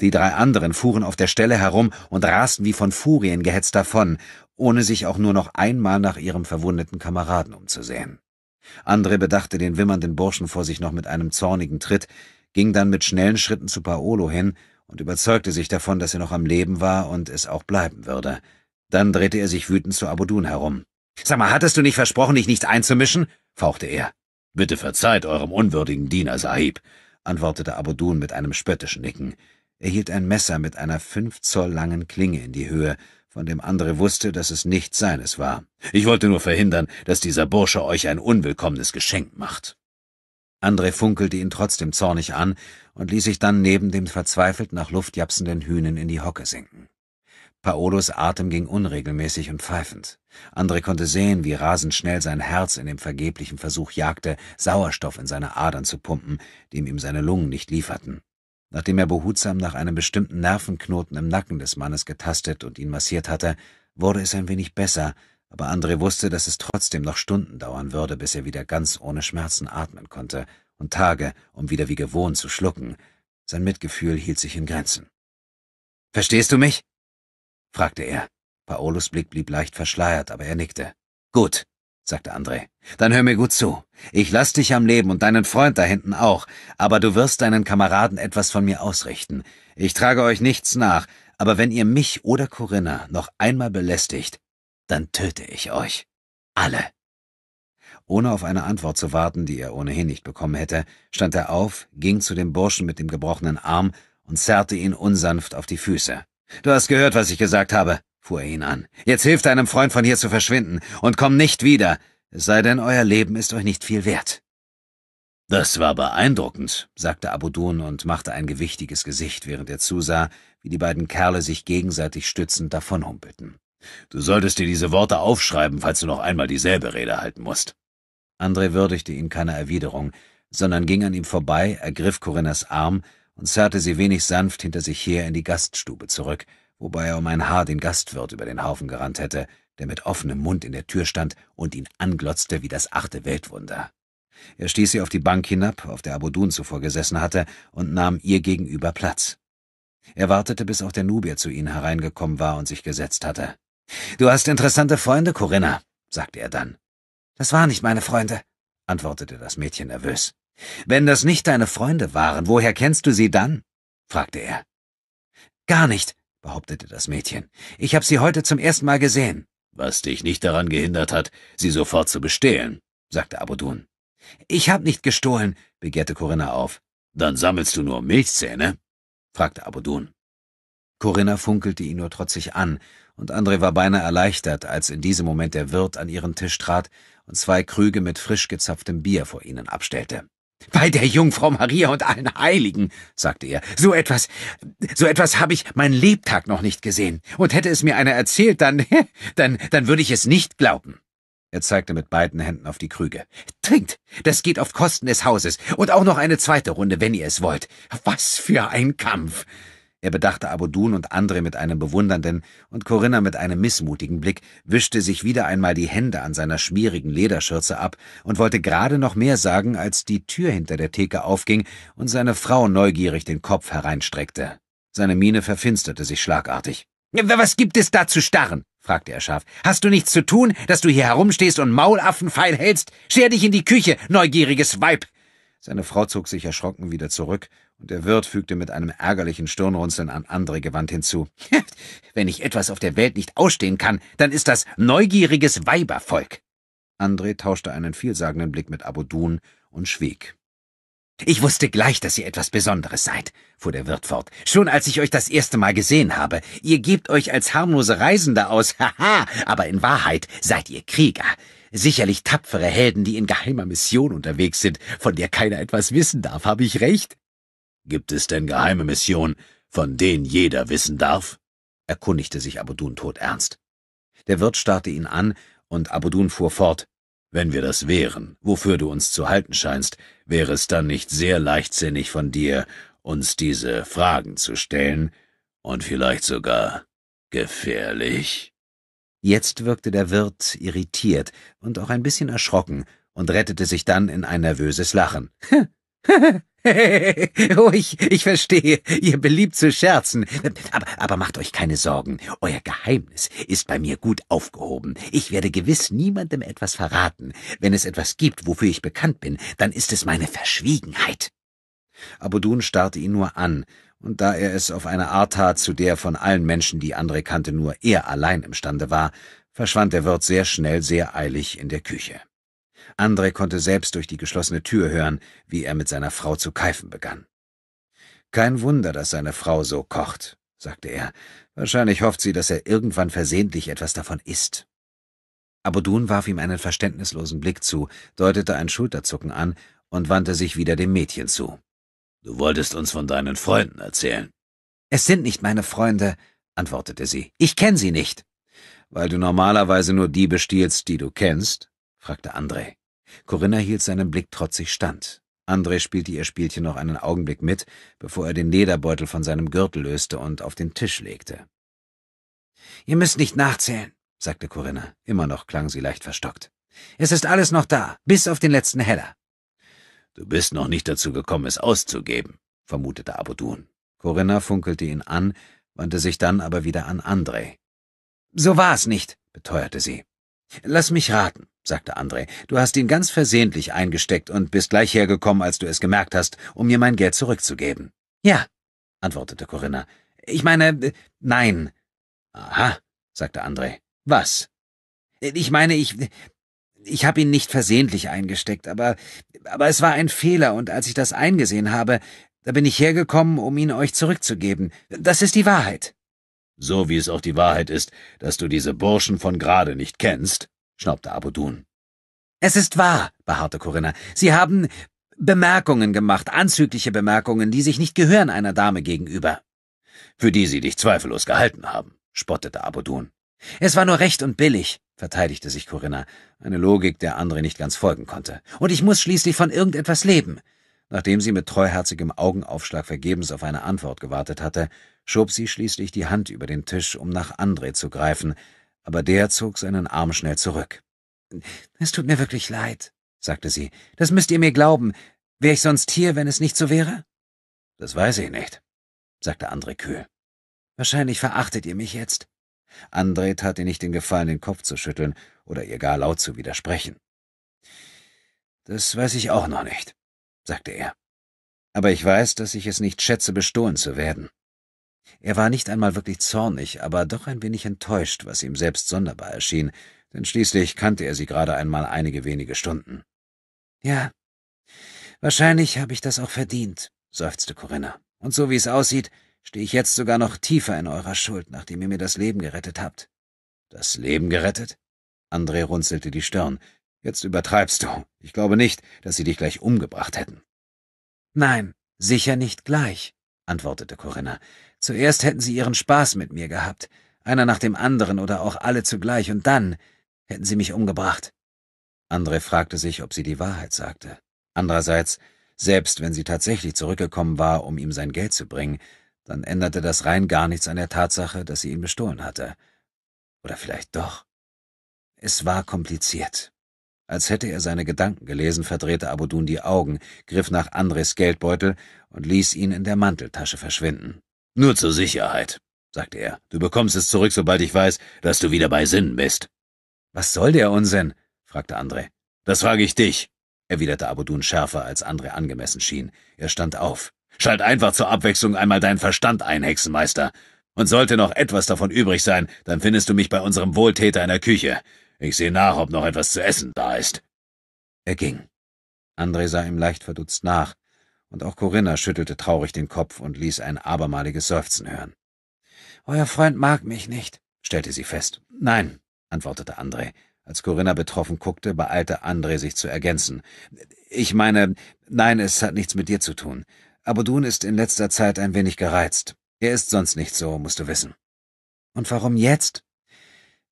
Die drei anderen fuhren auf der Stelle herum und rasten wie von Furien gehetzt davon, ohne sich auch nur noch einmal nach ihrem verwundeten Kameraden umzusehen. André bedachte den wimmernden Burschen vor sich noch mit einem zornigen Tritt, ging dann mit schnellen Schritten zu Paolo hin und überzeugte sich davon, dass er noch am Leben war und es auch bleiben würde. Dann drehte er sich wütend zu Abudun herum. Sag mal, hattest du nicht versprochen, dich nicht einzumischen? fauchte er. Bitte verzeiht eurem unwürdigen Diener, Sahib, antwortete Abudun mit einem spöttischen Nicken. Er hielt ein Messer mit einer fünf Zoll langen Klinge in die Höhe von dem andere wusste, dass es nicht seines war. Ich wollte nur verhindern, dass dieser Bursche euch ein unwillkommenes Geschenk macht. André funkelte ihn trotzdem zornig an und ließ sich dann neben dem verzweifelt nach Luft japsenden Hühnen in die Hocke sinken. Paolos Atem ging unregelmäßig und pfeifend. André konnte sehen, wie rasend schnell sein Herz in dem vergeblichen Versuch jagte, Sauerstoff in seine Adern zu pumpen, dem ihm seine Lungen nicht lieferten. Nachdem er behutsam nach einem bestimmten Nervenknoten im Nacken des Mannes getastet und ihn massiert hatte, wurde es ein wenig besser, aber André wusste, dass es trotzdem noch Stunden dauern würde, bis er wieder ganz ohne Schmerzen atmen konnte und Tage, um wieder wie gewohnt zu schlucken. Sein Mitgefühl hielt sich in Grenzen. Verstehst du mich? fragte er. Paolos Blick blieb leicht verschleiert, aber er nickte. Gut, sagte André. Dann hör mir gut zu. Ich lass dich am Leben und deinen Freund da hinten auch, aber du wirst deinen Kameraden etwas von mir ausrichten. Ich trage euch nichts nach, aber wenn ihr mich oder Corinna noch einmal belästigt, dann töte ich euch. Alle. Ohne auf eine Antwort zu warten, die er ohnehin nicht bekommen hätte, stand er auf, ging zu dem Burschen mit dem gebrochenen Arm und zerrte ihn unsanft auf die Füße. Du hast gehört, was ich gesagt habe fuhr er ihn an. Jetzt hilft deinem Freund von hier zu verschwinden und komm nicht wieder, es sei denn, euer Leben ist euch nicht viel wert. Das war beeindruckend, sagte Abudun und machte ein gewichtiges Gesicht, während er zusah, wie die beiden Kerle sich gegenseitig stützend davonhumpelten. Du solltest dir diese Worte aufschreiben, falls du noch einmal dieselbe Rede halten musst. André würdigte ihm keine Erwiderung, sondern ging an ihm vorbei, ergriff Corinnas Arm und zerrte sie wenig sanft hinter sich her in die Gaststube zurück, wobei er um ein Haar den Gastwirt über den Haufen gerannt hätte, der mit offenem Mund in der Tür stand und ihn anglotzte wie das achte Weltwunder. Er stieß sie auf die Bank hinab, auf der Abudun zuvor gesessen hatte, und nahm ihr gegenüber Platz. Er wartete, bis auch der Nubier zu ihnen hereingekommen war und sich gesetzt hatte. »Du hast interessante Freunde, Corinna«, sagte er dann. »Das waren nicht meine Freunde«, antwortete das Mädchen nervös. »Wenn das nicht deine Freunde waren, woher kennst du sie dann?« fragte er. »Gar nicht«, behauptete das Mädchen. Ich habe sie heute zum ersten Mal gesehen. Was dich nicht daran gehindert hat, sie sofort zu bestehlen, sagte Abudun. Ich hab nicht gestohlen, begehrte Corinna auf. Dann sammelst du nur Milchzähne? fragte Abudun. Corinna funkelte ihn nur trotzig an, und André war beinahe erleichtert, als in diesem Moment der Wirt an ihren Tisch trat und zwei Krüge mit frisch gezapftem Bier vor ihnen abstellte. Bei der Jungfrau Maria und allen Heiligen, sagte er, so etwas, so etwas habe ich mein Lebtag noch nicht gesehen. Und hätte es mir einer erzählt, dann, dann, dann würde ich es nicht glauben. Er zeigte mit beiden Händen auf die Krüge. Trinkt! Das geht auf Kosten des Hauses. Und auch noch eine zweite Runde, wenn ihr es wollt. Was für ein Kampf! Er bedachte Abudun und andere mit einem bewundernden und Corinna mit einem missmutigen Blick, wischte sich wieder einmal die Hände an seiner schmierigen Lederschürze ab und wollte gerade noch mehr sagen, als die Tür hinter der Theke aufging und seine Frau neugierig den Kopf hereinstreckte. Seine Miene verfinsterte sich schlagartig. Was gibt es da zu starren? fragte er scharf. Hast du nichts zu tun, dass du hier herumstehst und Maulaffen hältst? Scher dich in die Küche, neugieriges Weib! Seine Frau zog sich erschrocken wieder zurück und der Wirt fügte mit einem ärgerlichen Stirnrunzeln an andere gewandt hinzu. Wenn ich etwas auf der Welt nicht ausstehen kann, dann ist das neugieriges Weibervolk. André tauschte einen vielsagenden Blick mit Abudun und schwieg. Ich wusste gleich, dass ihr etwas Besonderes seid, fuhr der Wirt fort. Schon als ich euch das erste Mal gesehen habe. Ihr gebt euch als harmlose Reisende aus, haha, aber in Wahrheit seid ihr Krieger. Sicherlich tapfere Helden, die in geheimer Mission unterwegs sind, von der keiner etwas wissen darf, habe ich recht? Gibt es denn geheime Missionen, von denen jeder wissen darf? erkundigte sich Abudun todernst. Der Wirt starrte ihn an, und Abudun fuhr fort. Wenn wir das wären, wofür du uns zu halten scheinst, wäre es dann nicht sehr leichtsinnig von dir, uns diese Fragen zu stellen und vielleicht sogar gefährlich? Jetzt wirkte der Wirt irritiert und auch ein bisschen erschrocken und rettete sich dann in ein nervöses Lachen. oh, ich, ich verstehe, ihr beliebt zu scherzen. Aber, aber macht euch keine Sorgen. Euer Geheimnis ist bei mir gut aufgehoben. Ich werde gewiss niemandem etwas verraten. Wenn es etwas gibt, wofür ich bekannt bin, dann ist es meine Verschwiegenheit. Abudun starrte ihn nur an, und da er es auf eine Art tat, zu der von allen Menschen, die André kannte, nur er allein imstande war, verschwand der Wirt sehr schnell, sehr eilig in der Küche. André konnte selbst durch die geschlossene Tür hören, wie er mit seiner Frau zu keifen begann. Kein Wunder, dass seine Frau so kocht, sagte er. Wahrscheinlich hofft sie, dass er irgendwann versehentlich etwas davon isst. Abudun warf ihm einen verständnislosen Blick zu, deutete ein Schulterzucken an und wandte sich wieder dem Mädchen zu. Du wolltest uns von deinen Freunden erzählen. Es sind nicht meine Freunde, antwortete sie. Ich kenne sie nicht. Weil du normalerweise nur die bestiehlst, die du kennst? fragte André. Corinna hielt seinem Blick trotzig stand. André spielte ihr Spielchen noch einen Augenblick mit, bevor er den Lederbeutel von seinem Gürtel löste und auf den Tisch legte. Ihr müsst nicht nachzählen, sagte Corinna. Immer noch klang sie leicht verstockt. Es ist alles noch da, bis auf den letzten Heller. Du bist noch nicht dazu gekommen, es auszugeben, vermutete Abudun. Corinna funkelte ihn an, wandte sich dann aber wieder an André. So war es nicht, beteuerte sie. Lass mich raten sagte André. Du hast ihn ganz versehentlich eingesteckt und bist gleich hergekommen, als du es gemerkt hast, um mir mein Geld zurückzugeben. Ja, antwortete Corinna. Ich meine, äh, nein. Aha, sagte André. Was? Ich meine, ich. Ich habe ihn nicht versehentlich eingesteckt, aber. Aber es war ein Fehler, und als ich das eingesehen habe, da bin ich hergekommen, um ihn euch zurückzugeben. Das ist die Wahrheit. So wie es auch die Wahrheit ist, dass du diese Burschen von gerade nicht kennst, schnaubte Abudun. Es ist wahr, beharrte Corinna. Sie haben Bemerkungen gemacht, anzügliche Bemerkungen, die sich nicht gehören einer Dame gegenüber. Für die sie dich zweifellos gehalten haben, spottete Abudun. Es war nur recht und billig, verteidigte sich Corinna, eine Logik, der andere nicht ganz folgen konnte. Und ich muss schließlich von irgendetwas leben. Nachdem sie mit treuherzigem Augenaufschlag vergebens auf eine Antwort gewartet hatte, schob sie schließlich die Hand über den Tisch, um nach André zu greifen, aber der zog seinen Arm schnell zurück. Es tut mir wirklich leid, sagte sie. Das müsst ihr mir glauben. Wäre ich sonst hier, wenn es nicht so wäre? Das weiß ich nicht, sagte André kühl. Wahrscheinlich verachtet ihr mich jetzt. André tat ihr nicht den Gefallen, den Kopf zu schütteln oder ihr gar laut zu widersprechen. Das weiß ich auch noch nicht, sagte er. Aber ich weiß, dass ich es nicht schätze, bestohlen zu werden. Er war nicht einmal wirklich zornig, aber doch ein wenig enttäuscht, was ihm selbst sonderbar erschien, denn schließlich kannte er sie gerade einmal einige wenige Stunden. Ja, wahrscheinlich habe ich das auch verdient, seufzte Corinna. Und so wie es aussieht, stehe ich jetzt sogar noch tiefer in eurer Schuld, nachdem ihr mir das Leben gerettet habt. Das Leben gerettet? André runzelte die Stirn. Jetzt übertreibst du. Ich glaube nicht, dass sie dich gleich umgebracht hätten. Nein, sicher nicht gleich, antwortete Corinna. Zuerst hätten sie ihren Spaß mit mir gehabt, einer nach dem anderen oder auch alle zugleich, und dann hätten sie mich umgebracht. Andre fragte sich, ob sie die Wahrheit sagte. Andererseits, selbst wenn sie tatsächlich zurückgekommen war, um ihm sein Geld zu bringen, dann änderte das rein gar nichts an der Tatsache, dass sie ihn bestohlen hatte. Oder vielleicht doch. Es war kompliziert. Als hätte er seine Gedanken gelesen, verdrehte Abudun die Augen, griff nach Andres Geldbeutel und ließ ihn in der Manteltasche verschwinden. Nur zur Sicherheit, sagte er. Du bekommst es zurück, sobald ich weiß, dass du wieder bei Sinnen bist. Was soll der Unsinn? fragte André. Das frage ich dich, erwiderte Abudun schärfer, als André angemessen schien. Er stand auf. Schalt einfach zur Abwechslung einmal deinen Verstand ein, Hexenmeister. Und sollte noch etwas davon übrig sein, dann findest du mich bei unserem Wohltäter in der Küche. Ich sehe nach, ob noch etwas zu essen da ist. Er ging. André sah ihm leicht verdutzt nach und auch Corinna schüttelte traurig den Kopf und ließ ein abermaliges Seufzen hören. Euer Freund mag mich nicht, stellte sie fest. Nein, antwortete André. Als Corinna betroffen guckte, beeilte André sich zu ergänzen. Ich meine, nein, es hat nichts mit dir zu tun. Aber Dun ist in letzter Zeit ein wenig gereizt. Er ist sonst nicht so, musst du wissen. Und warum jetzt?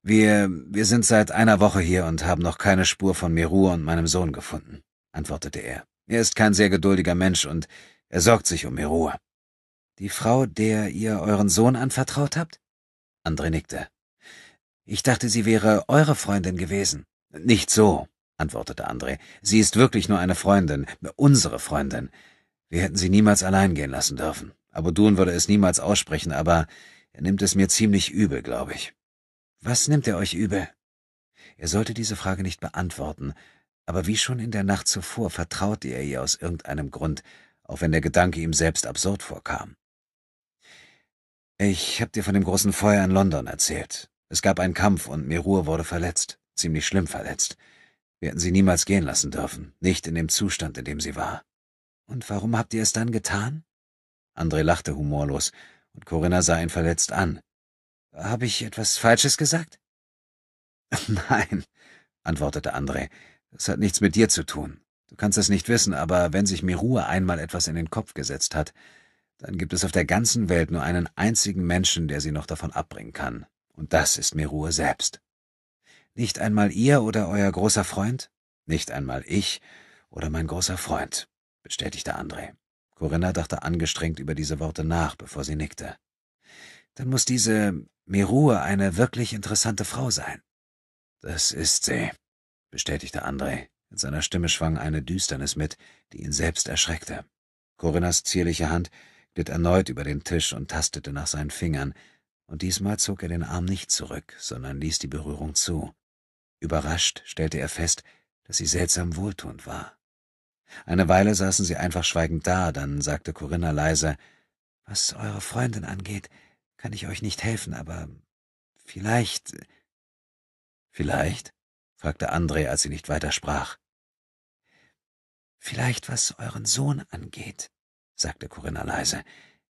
Wir, wir sind seit einer Woche hier und haben noch keine Spur von Meru und meinem Sohn gefunden, antwortete er. Er ist kein sehr geduldiger Mensch und er sorgt sich um Ruhe. Die Frau, der ihr euren Sohn anvertraut habt? André nickte. Ich dachte, sie wäre eure Freundin gewesen. Nicht so, antwortete André. Sie ist wirklich nur eine Freundin, unsere Freundin. Wir hätten sie niemals allein gehen lassen dürfen. Aber Dun würde es niemals aussprechen, aber er nimmt es mir ziemlich übel, glaube ich. Was nimmt er euch übel? Er sollte diese Frage nicht beantworten, aber wie schon in der Nacht zuvor vertraute er ihr aus irgendeinem Grund, auch wenn der Gedanke ihm selbst absurd vorkam. Ich hab dir von dem großen Feuer in London erzählt. Es gab einen Kampf und Merur wurde verletzt, ziemlich schlimm verletzt. Wir hätten sie niemals gehen lassen dürfen, nicht in dem Zustand, in dem sie war. Und warum habt ihr es dann getan? André lachte humorlos, und Corinna sah ihn verletzt an. Habe ich etwas Falsches gesagt? Nein, antwortete André, es hat nichts mit dir zu tun. Du kannst es nicht wissen, aber wenn sich Mirua einmal etwas in den Kopf gesetzt hat, dann gibt es auf der ganzen Welt nur einen einzigen Menschen, der sie noch davon abbringen kann. Und das ist Mirua selbst. Nicht einmal ihr oder euer großer Freund? Nicht einmal ich oder mein großer Freund, bestätigte André. Corinna dachte angestrengt über diese Worte nach, bevor sie nickte. Dann muss diese Mirua eine wirklich interessante Frau sein. Das ist sie bestätigte André. In seiner Stimme schwang eine Düsternis mit, die ihn selbst erschreckte. Corinnas zierliche Hand glitt erneut über den Tisch und tastete nach seinen Fingern, und diesmal zog er den Arm nicht zurück, sondern ließ die Berührung zu. Überrascht stellte er fest, dass sie seltsam wohltuend war. Eine Weile saßen sie einfach schweigend da, dann sagte Corinna leise, »Was eure Freundin angeht, kann ich euch nicht helfen, aber vielleicht...« äh, »Vielleicht?« fragte André, als sie nicht weiter sprach. Vielleicht was euren Sohn angeht, sagte Corinna leise.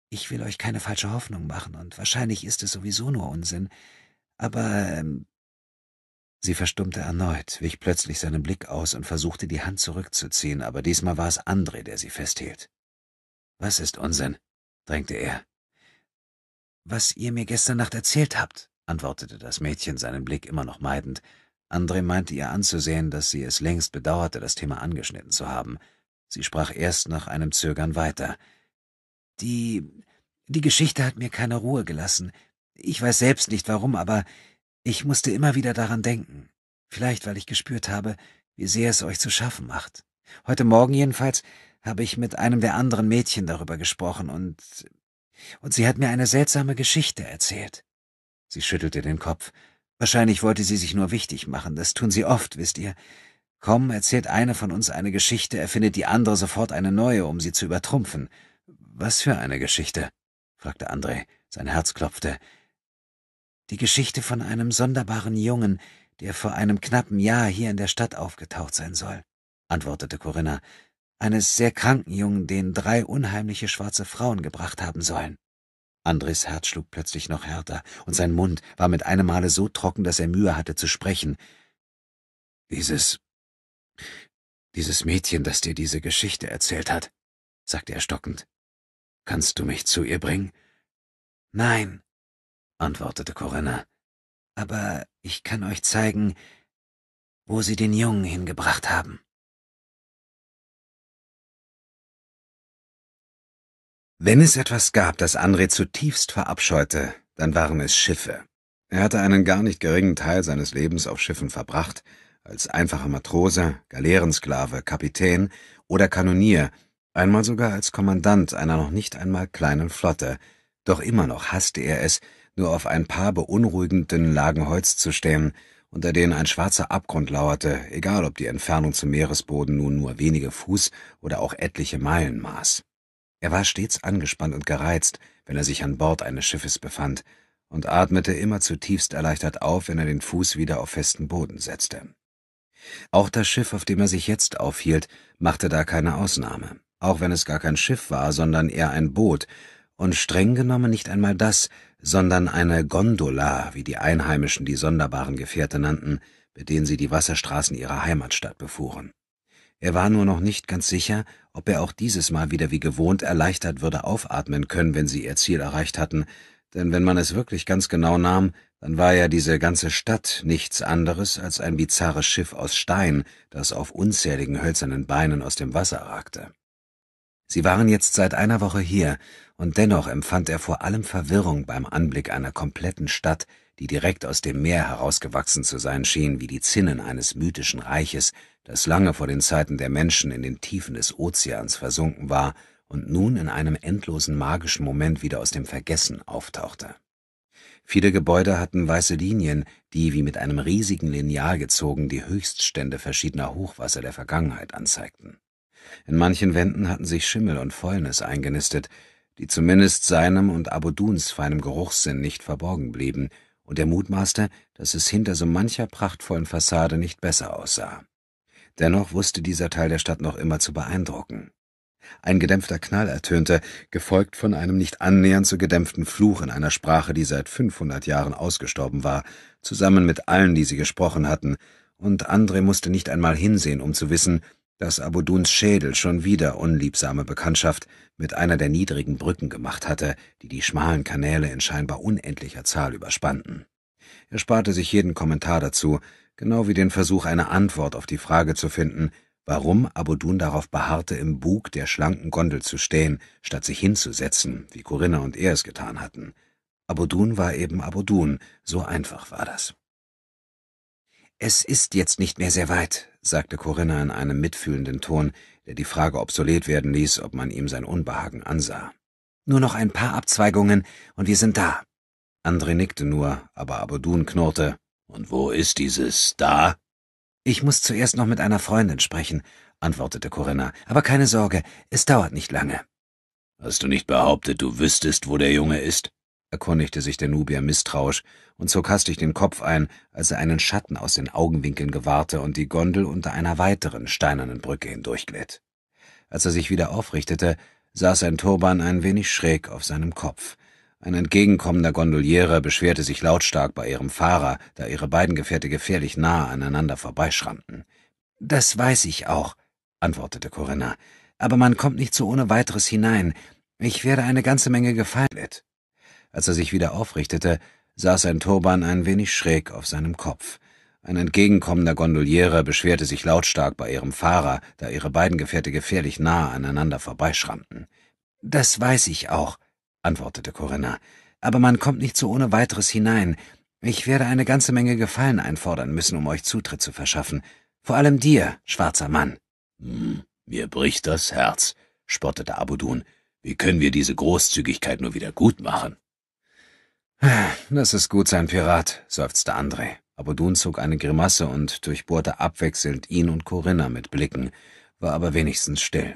Ich will euch keine falsche Hoffnung machen, und wahrscheinlich ist es sowieso nur Unsinn. Aber ähm, Sie verstummte erneut, wich plötzlich seinen Blick aus und versuchte, die Hand zurückzuziehen, aber diesmal war es André, der sie festhielt. Was ist Unsinn? drängte er. Was ihr mir gestern Nacht erzählt habt, antwortete das Mädchen, seinen Blick immer noch meidend, Andre meinte ihr anzusehen, dass sie es längst bedauerte, das Thema angeschnitten zu haben. Sie sprach erst nach einem Zögern weiter. Die. die Geschichte hat mir keine Ruhe gelassen. Ich weiß selbst nicht warum, aber ich musste immer wieder daran denken. Vielleicht, weil ich gespürt habe, wie sehr es euch zu schaffen macht. Heute Morgen jedenfalls habe ich mit einem der anderen Mädchen darüber gesprochen und. und sie hat mir eine seltsame Geschichte erzählt. Sie schüttelte den Kopf Wahrscheinlich wollte sie sich nur wichtig machen, das tun sie oft, wisst ihr. Komm, erzählt einer von uns eine Geschichte, erfindet die andere sofort eine neue, um sie zu übertrumpfen. Was für eine Geschichte? fragte André, sein Herz klopfte. Die Geschichte von einem sonderbaren Jungen, der vor einem knappen Jahr hier in der Stadt aufgetaucht sein soll, antwortete Corinna, eines sehr kranken Jungen, den drei unheimliche schwarze Frauen gebracht haben sollen. Andres Herz schlug plötzlich noch härter, und sein Mund war mit einem Male so trocken, dass er Mühe hatte zu sprechen. Dieses. dieses Mädchen, das dir diese Geschichte erzählt hat, sagte er stockend. Kannst du mich zu ihr bringen? Nein, antwortete Corinna. Aber ich kann euch zeigen, wo sie den Jungen hingebracht haben. Wenn es etwas gab, das André zutiefst verabscheute, dann waren es Schiffe. Er hatte einen gar nicht geringen Teil seines Lebens auf Schiffen verbracht, als einfacher Matrose, Galeerensklave, Kapitän oder Kanonier, einmal sogar als Kommandant einer noch nicht einmal kleinen Flotte, doch immer noch hasste er es, nur auf ein paar beunruhigenden Lagen Holz zu stehen, unter denen ein schwarzer Abgrund lauerte, egal ob die Entfernung zum Meeresboden nun nur wenige Fuß oder auch etliche Meilen maß. Er war stets angespannt und gereizt, wenn er sich an Bord eines Schiffes befand, und atmete immer zutiefst erleichtert auf, wenn er den Fuß wieder auf festen Boden setzte. Auch das Schiff, auf dem er sich jetzt aufhielt, machte da keine Ausnahme, auch wenn es gar kein Schiff war, sondern eher ein Boot, und streng genommen nicht einmal das, sondern eine Gondola, wie die Einheimischen die sonderbaren Gefährte nannten, mit denen sie die Wasserstraßen ihrer Heimatstadt befuhren. Er war nur noch nicht ganz sicher, ob er auch dieses Mal wieder wie gewohnt erleichtert würde aufatmen können, wenn sie ihr Ziel erreicht hatten, denn wenn man es wirklich ganz genau nahm, dann war ja diese ganze Stadt nichts anderes als ein bizarres Schiff aus Stein, das auf unzähligen hölzernen Beinen aus dem Wasser ragte. Sie waren jetzt seit einer Woche hier, und dennoch empfand er vor allem Verwirrung beim Anblick einer kompletten Stadt, die direkt aus dem Meer herausgewachsen zu sein schien wie die Zinnen eines mythischen Reiches, das lange vor den Zeiten der Menschen in den Tiefen des Ozeans versunken war und nun in einem endlosen magischen Moment wieder aus dem Vergessen auftauchte. Viele Gebäude hatten weiße Linien, die wie mit einem riesigen Lineal gezogen die Höchststände verschiedener Hochwasser der Vergangenheit anzeigten. In manchen Wänden hatten sich Schimmel und Fäulnis eingenistet, die zumindest seinem und Abuduns feinem Geruchssinn nicht verborgen blieben, und er mutmaßte, dass es hinter so mancher prachtvollen Fassade nicht besser aussah. Dennoch wusste dieser Teil der Stadt noch immer zu beeindrucken. Ein gedämpfter Knall ertönte, gefolgt von einem nicht annähernd zu gedämpften Fluch in einer Sprache, die seit 500 Jahren ausgestorben war, zusammen mit allen, die sie gesprochen hatten, und André musste nicht einmal hinsehen, um zu wissen, dass Abuduns Schädel schon wieder unliebsame Bekanntschaft mit einer der niedrigen Brücken gemacht hatte, die die schmalen Kanäle in scheinbar unendlicher Zahl überspannten. Er sparte sich jeden Kommentar dazu, genau wie den Versuch, eine Antwort auf die Frage zu finden, warum Abudun darauf beharrte, im Bug der schlanken Gondel zu stehen, statt sich hinzusetzen, wie Corinna und er es getan hatten. Abudun war eben Abudun, so einfach war das. Es ist jetzt nicht mehr sehr weit, sagte Corinna in einem mitfühlenden Ton, der die Frage obsolet werden ließ, ob man ihm sein Unbehagen ansah. Nur noch ein paar Abzweigungen und wir sind da. André nickte nur, aber Abudun knurrte. Und wo ist dieses da? Ich muss zuerst noch mit einer Freundin sprechen, antwortete Corinna. Aber keine Sorge, es dauert nicht lange. Hast du nicht behauptet, du wüsstest, wo der Junge ist? erkundigte sich der Nubier misstrauisch und zog hastig den Kopf ein, als er einen Schatten aus den Augenwinkeln gewahrte und die Gondel unter einer weiteren steinernen Brücke hindurchglitt. Als er sich wieder aufrichtete, saß sein Turban ein wenig schräg auf seinem Kopf. Ein entgegenkommender Gondoliere beschwerte sich lautstark bei ihrem Fahrer, da ihre beiden Gefährte gefährlich nahe aneinander vorbeischrammten. Das weiß ich auch, antwortete Corinna, aber man kommt nicht so ohne weiteres hinein. Ich werde eine ganze Menge gefallen. Als er sich wieder aufrichtete, saß sein Turban ein wenig schräg auf seinem Kopf. Ein entgegenkommender Gondoliere beschwerte sich lautstark bei ihrem Fahrer, da ihre beiden Gefährte gefährlich nahe aneinander vorbeischrammten. Das weiß ich auch, antwortete Corinna, aber man kommt nicht so ohne weiteres hinein. Ich werde eine ganze Menge Gefallen einfordern müssen, um euch Zutritt zu verschaffen. Vor allem dir, schwarzer Mann. Hm, mir bricht das Herz, spottete Abudun. Wie können wir diese Großzügigkeit nur wieder gut machen? Das ist gut sein Pirat, seufzte André. Aber Dun zog eine Grimasse und durchbohrte abwechselnd ihn und Corinna mit Blicken, war aber wenigstens still.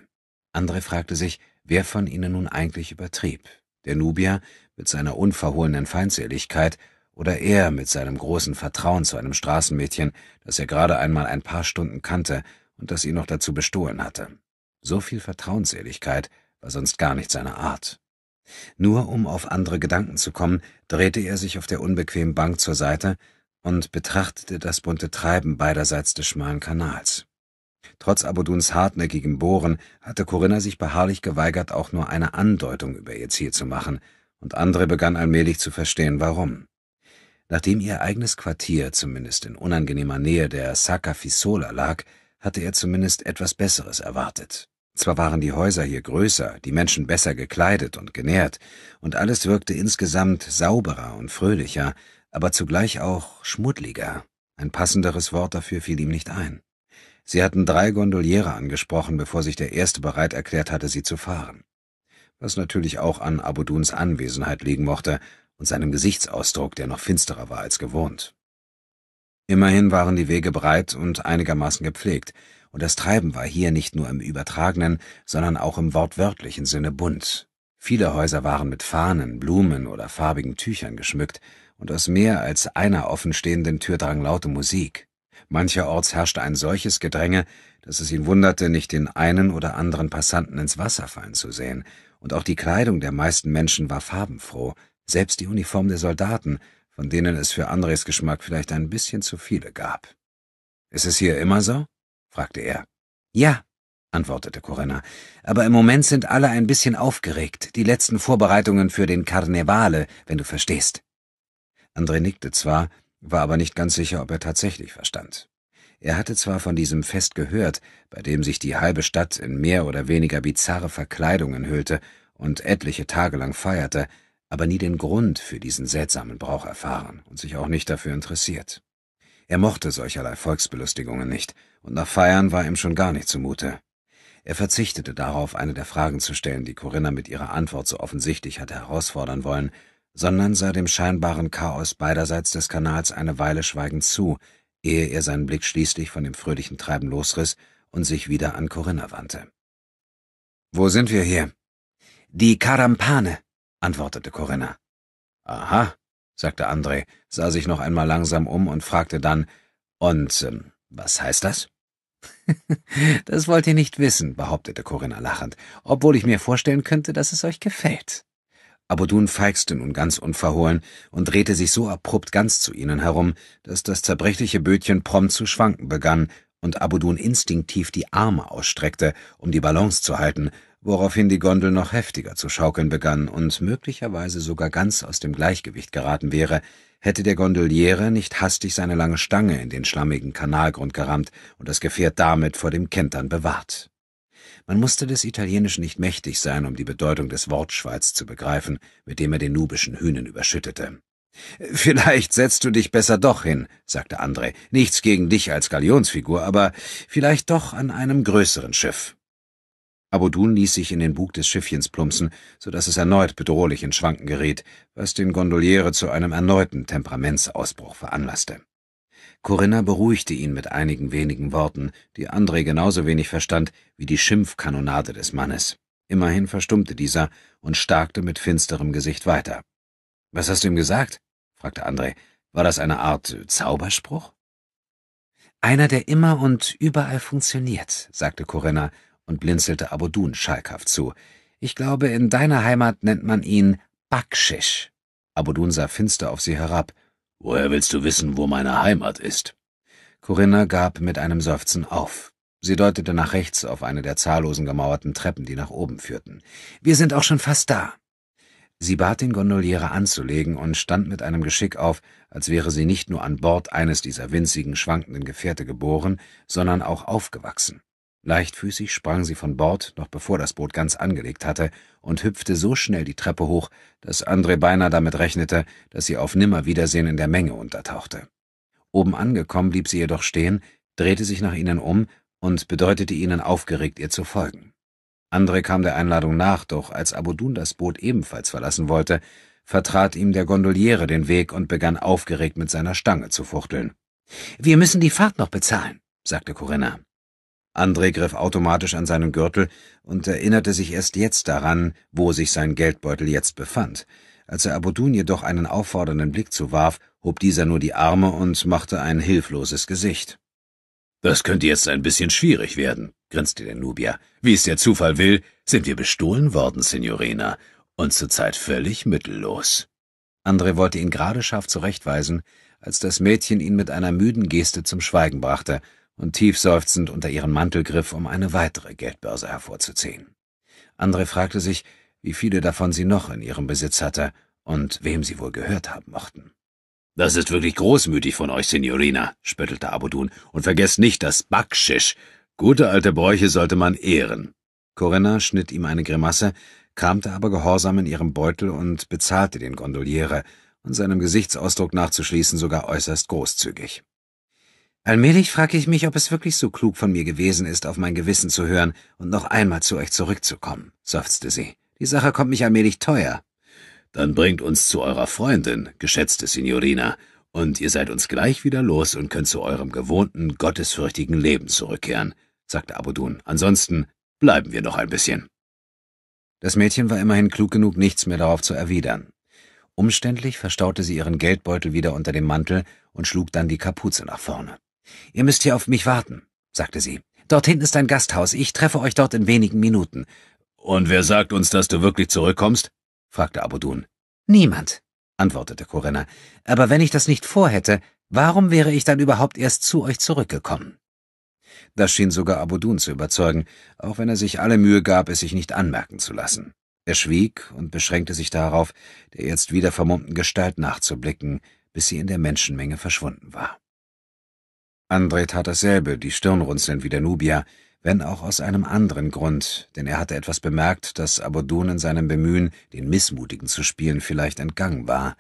André fragte sich, wer von ihnen nun eigentlich übertrieb. Der Nubier mit seiner unverhohlenen Feindseligkeit oder er mit seinem großen Vertrauen zu einem Straßenmädchen, das er gerade einmal ein paar Stunden kannte und das ihn noch dazu bestohlen hatte. So viel Vertrauensseligkeit war sonst gar nicht seine Art. Nur um auf andere Gedanken zu kommen, drehte er sich auf der unbequemen Bank zur Seite und betrachtete das bunte Treiben beiderseits des schmalen Kanals. Trotz Abuduns hartnäckigem Bohren hatte Corinna sich beharrlich geweigert, auch nur eine Andeutung über ihr Ziel zu machen, und Andre begann allmählich zu verstehen, warum. Nachdem ihr eigenes Quartier zumindest in unangenehmer Nähe der Sacafisola lag, hatte er zumindest etwas Besseres erwartet. Zwar waren die Häuser hier größer, die Menschen besser gekleidet und genährt, und alles wirkte insgesamt sauberer und fröhlicher, aber zugleich auch schmuddliger. Ein passenderes Wort dafür fiel ihm nicht ein. Sie hatten drei Gondoliere angesprochen, bevor sich der erste bereit erklärt hatte, sie zu fahren. Was natürlich auch an Abuduns Anwesenheit liegen mochte und seinem Gesichtsausdruck, der noch finsterer war als gewohnt. Immerhin waren die Wege breit und einigermaßen gepflegt, und das Treiben war hier nicht nur im übertragenen, sondern auch im wortwörtlichen Sinne bunt. Viele Häuser waren mit Fahnen, Blumen oder farbigen Tüchern geschmückt, und aus mehr als einer offenstehenden Tür drang laute Musik. Mancherorts herrschte ein solches Gedränge, dass es ihn wunderte, nicht den einen oder anderen Passanten ins Wasser fallen zu sehen, und auch die Kleidung der meisten Menschen war farbenfroh, selbst die Uniform der Soldaten, von denen es für Andres Geschmack vielleicht ein bisschen zu viele gab. Ist es hier immer so? fragte er. Ja, antwortete Corinna. Aber im Moment sind alle ein bisschen aufgeregt, die letzten Vorbereitungen für den Karnevale, wenn du verstehst. André nickte zwar, war aber nicht ganz sicher, ob er tatsächlich verstand. Er hatte zwar von diesem Fest gehört, bei dem sich die halbe Stadt in mehr oder weniger bizarre Verkleidungen hüllte und etliche Tage lang feierte, aber nie den Grund für diesen seltsamen Brauch erfahren und sich auch nicht dafür interessiert. Er mochte solcherlei Volksbelustigungen nicht, und nach Feiern war ihm schon gar nicht zumute. Er verzichtete darauf, eine der Fragen zu stellen, die Corinna mit ihrer Antwort so offensichtlich hatte herausfordern wollen, sondern sah dem scheinbaren Chaos beiderseits des Kanals eine Weile schweigend zu, ehe er seinen Blick schließlich von dem fröhlichen Treiben losriss und sich wieder an Corinna wandte. Wo sind wir hier? Die Karampane, antwortete Corinna. Aha, sagte André, sah sich noch einmal langsam um und fragte dann, und ähm, was heißt das? das wollt ihr nicht wissen, behauptete Corinna lachend, obwohl ich mir vorstellen könnte, dass es euch gefällt. Abudun feixte nun ganz unverhohlen und drehte sich so abrupt ganz zu ihnen herum, dass das zerbrechliche Bötchen prompt zu schwanken begann und Abudun instinktiv die Arme ausstreckte, um die Balance zu halten, woraufhin die Gondel noch heftiger zu schaukeln begann und möglicherweise sogar ganz aus dem Gleichgewicht geraten wäre, hätte der Gondoliere nicht hastig seine lange Stange in den schlammigen Kanalgrund gerammt und das Gefährt damit vor dem Kentern bewahrt. Man musste des Italienischen nicht mächtig sein, um die Bedeutung des Wortschweiz zu begreifen, mit dem er den nubischen Hühnen überschüttete. Vielleicht setzt du dich besser doch hin, sagte André. Nichts gegen dich als Galionsfigur, aber vielleicht doch an einem größeren Schiff. Abodun ließ sich in den Bug des Schiffchens plumpsen, so dass es erneut bedrohlich in Schwanken geriet, was den Gondoliere zu einem erneuten Temperamentsausbruch veranlasste. Corinna beruhigte ihn mit einigen wenigen Worten, die André genauso wenig verstand wie die Schimpfkanonade des Mannes. Immerhin verstummte dieser und starkte mit finsterem Gesicht weiter. Was hast du ihm gesagt? fragte André. War das eine Art Zauberspruch? Einer, der immer und überall funktioniert, sagte Corinna und blinzelte Abodun schalkhaft zu. Ich glaube, in deiner Heimat nennt man ihn Bakschisch. Abodun sah finster auf sie herab. Woher willst du wissen, wo meine Heimat ist? Corinna gab mit einem Seufzen auf. Sie deutete nach rechts auf eine der zahllosen gemauerten Treppen, die nach oben führten. Wir sind auch schon fast da. Sie bat den Gondoliere anzulegen und stand mit einem Geschick auf, als wäre sie nicht nur an Bord eines dieser winzigen, schwankenden Gefährte geboren, sondern auch aufgewachsen. Leichtfüßig sprang sie von Bord, noch bevor das Boot ganz angelegt hatte, und hüpfte so schnell die Treppe hoch, dass André beinahe damit rechnete, dass sie auf Nimmerwiedersehen in der Menge untertauchte. Oben angekommen blieb sie jedoch stehen, drehte sich nach ihnen um und bedeutete ihnen aufgeregt, ihr zu folgen. André kam der Einladung nach, doch als Abudun das Boot ebenfalls verlassen wollte, vertrat ihm der Gondoliere den Weg und begann aufgeregt mit seiner Stange zu fuchteln. »Wir müssen die Fahrt noch bezahlen«, sagte Corinna. André griff automatisch an seinen Gürtel und erinnerte sich erst jetzt daran, wo sich sein Geldbeutel jetzt befand. Als er Abudun jedoch einen auffordernden Blick zuwarf, hob dieser nur die Arme und machte ein hilfloses Gesicht. Das könnte jetzt ein bisschen schwierig werden, grinste der Nubier. Wie es der Zufall will, sind wir bestohlen worden, Signorina, und zurzeit völlig mittellos. Andre wollte ihn gerade scharf zurechtweisen, als das Mädchen ihn mit einer müden Geste zum Schweigen brachte und tiefseufzend unter ihren Mantel griff, um eine weitere Geldbörse hervorzuziehen. Andre fragte sich, wie viele davon sie noch in ihrem Besitz hatte und wem sie wohl gehört haben mochten. Das ist wirklich großmütig von euch, Signorina, spöttelte Abudun, und vergesst nicht das Backschisch. Gute alte Bräuche sollte man ehren. Corinna schnitt ihm eine Grimasse, kramte aber gehorsam in ihrem Beutel und bezahlte den Gondoliere, und seinem Gesichtsausdruck nachzuschließen sogar äußerst großzügig. Allmählich frage ich mich, ob es wirklich so klug von mir gewesen ist, auf mein Gewissen zu hören und noch einmal zu euch zurückzukommen, seufzte sie. Die Sache kommt mich allmählich teuer. Dann bringt uns zu eurer Freundin, geschätzte Signorina, und ihr seid uns gleich wieder los und könnt zu eurem gewohnten, gottesfürchtigen Leben zurückkehren, sagte Abudun. Ansonsten bleiben wir noch ein bisschen. Das Mädchen war immerhin klug genug, nichts mehr darauf zu erwidern. Umständlich verstaute sie ihren Geldbeutel wieder unter dem Mantel und schlug dann die Kapuze nach vorne. Ihr müsst hier auf mich warten, sagte sie. Dort hinten ist ein Gasthaus, ich treffe euch dort in wenigen Minuten. Und wer sagt uns, dass du wirklich zurückkommst? fragte Abudun. Niemand, antwortete Corinna. Aber wenn ich das nicht vorhätte, warum wäre ich dann überhaupt erst zu euch zurückgekommen? Das schien sogar Abudun zu überzeugen, auch wenn er sich alle Mühe gab, es sich nicht anmerken zu lassen. Er schwieg und beschränkte sich darauf, der jetzt wieder vermummten Gestalt nachzublicken, bis sie in der Menschenmenge verschwunden war. Andre tat dasselbe, die Stirn runzelnd wie der Nubier, wenn auch aus einem anderen Grund, denn er hatte etwas bemerkt, das Abodun in seinem Bemühen, den Missmutigen zu spielen, vielleicht entgangen war.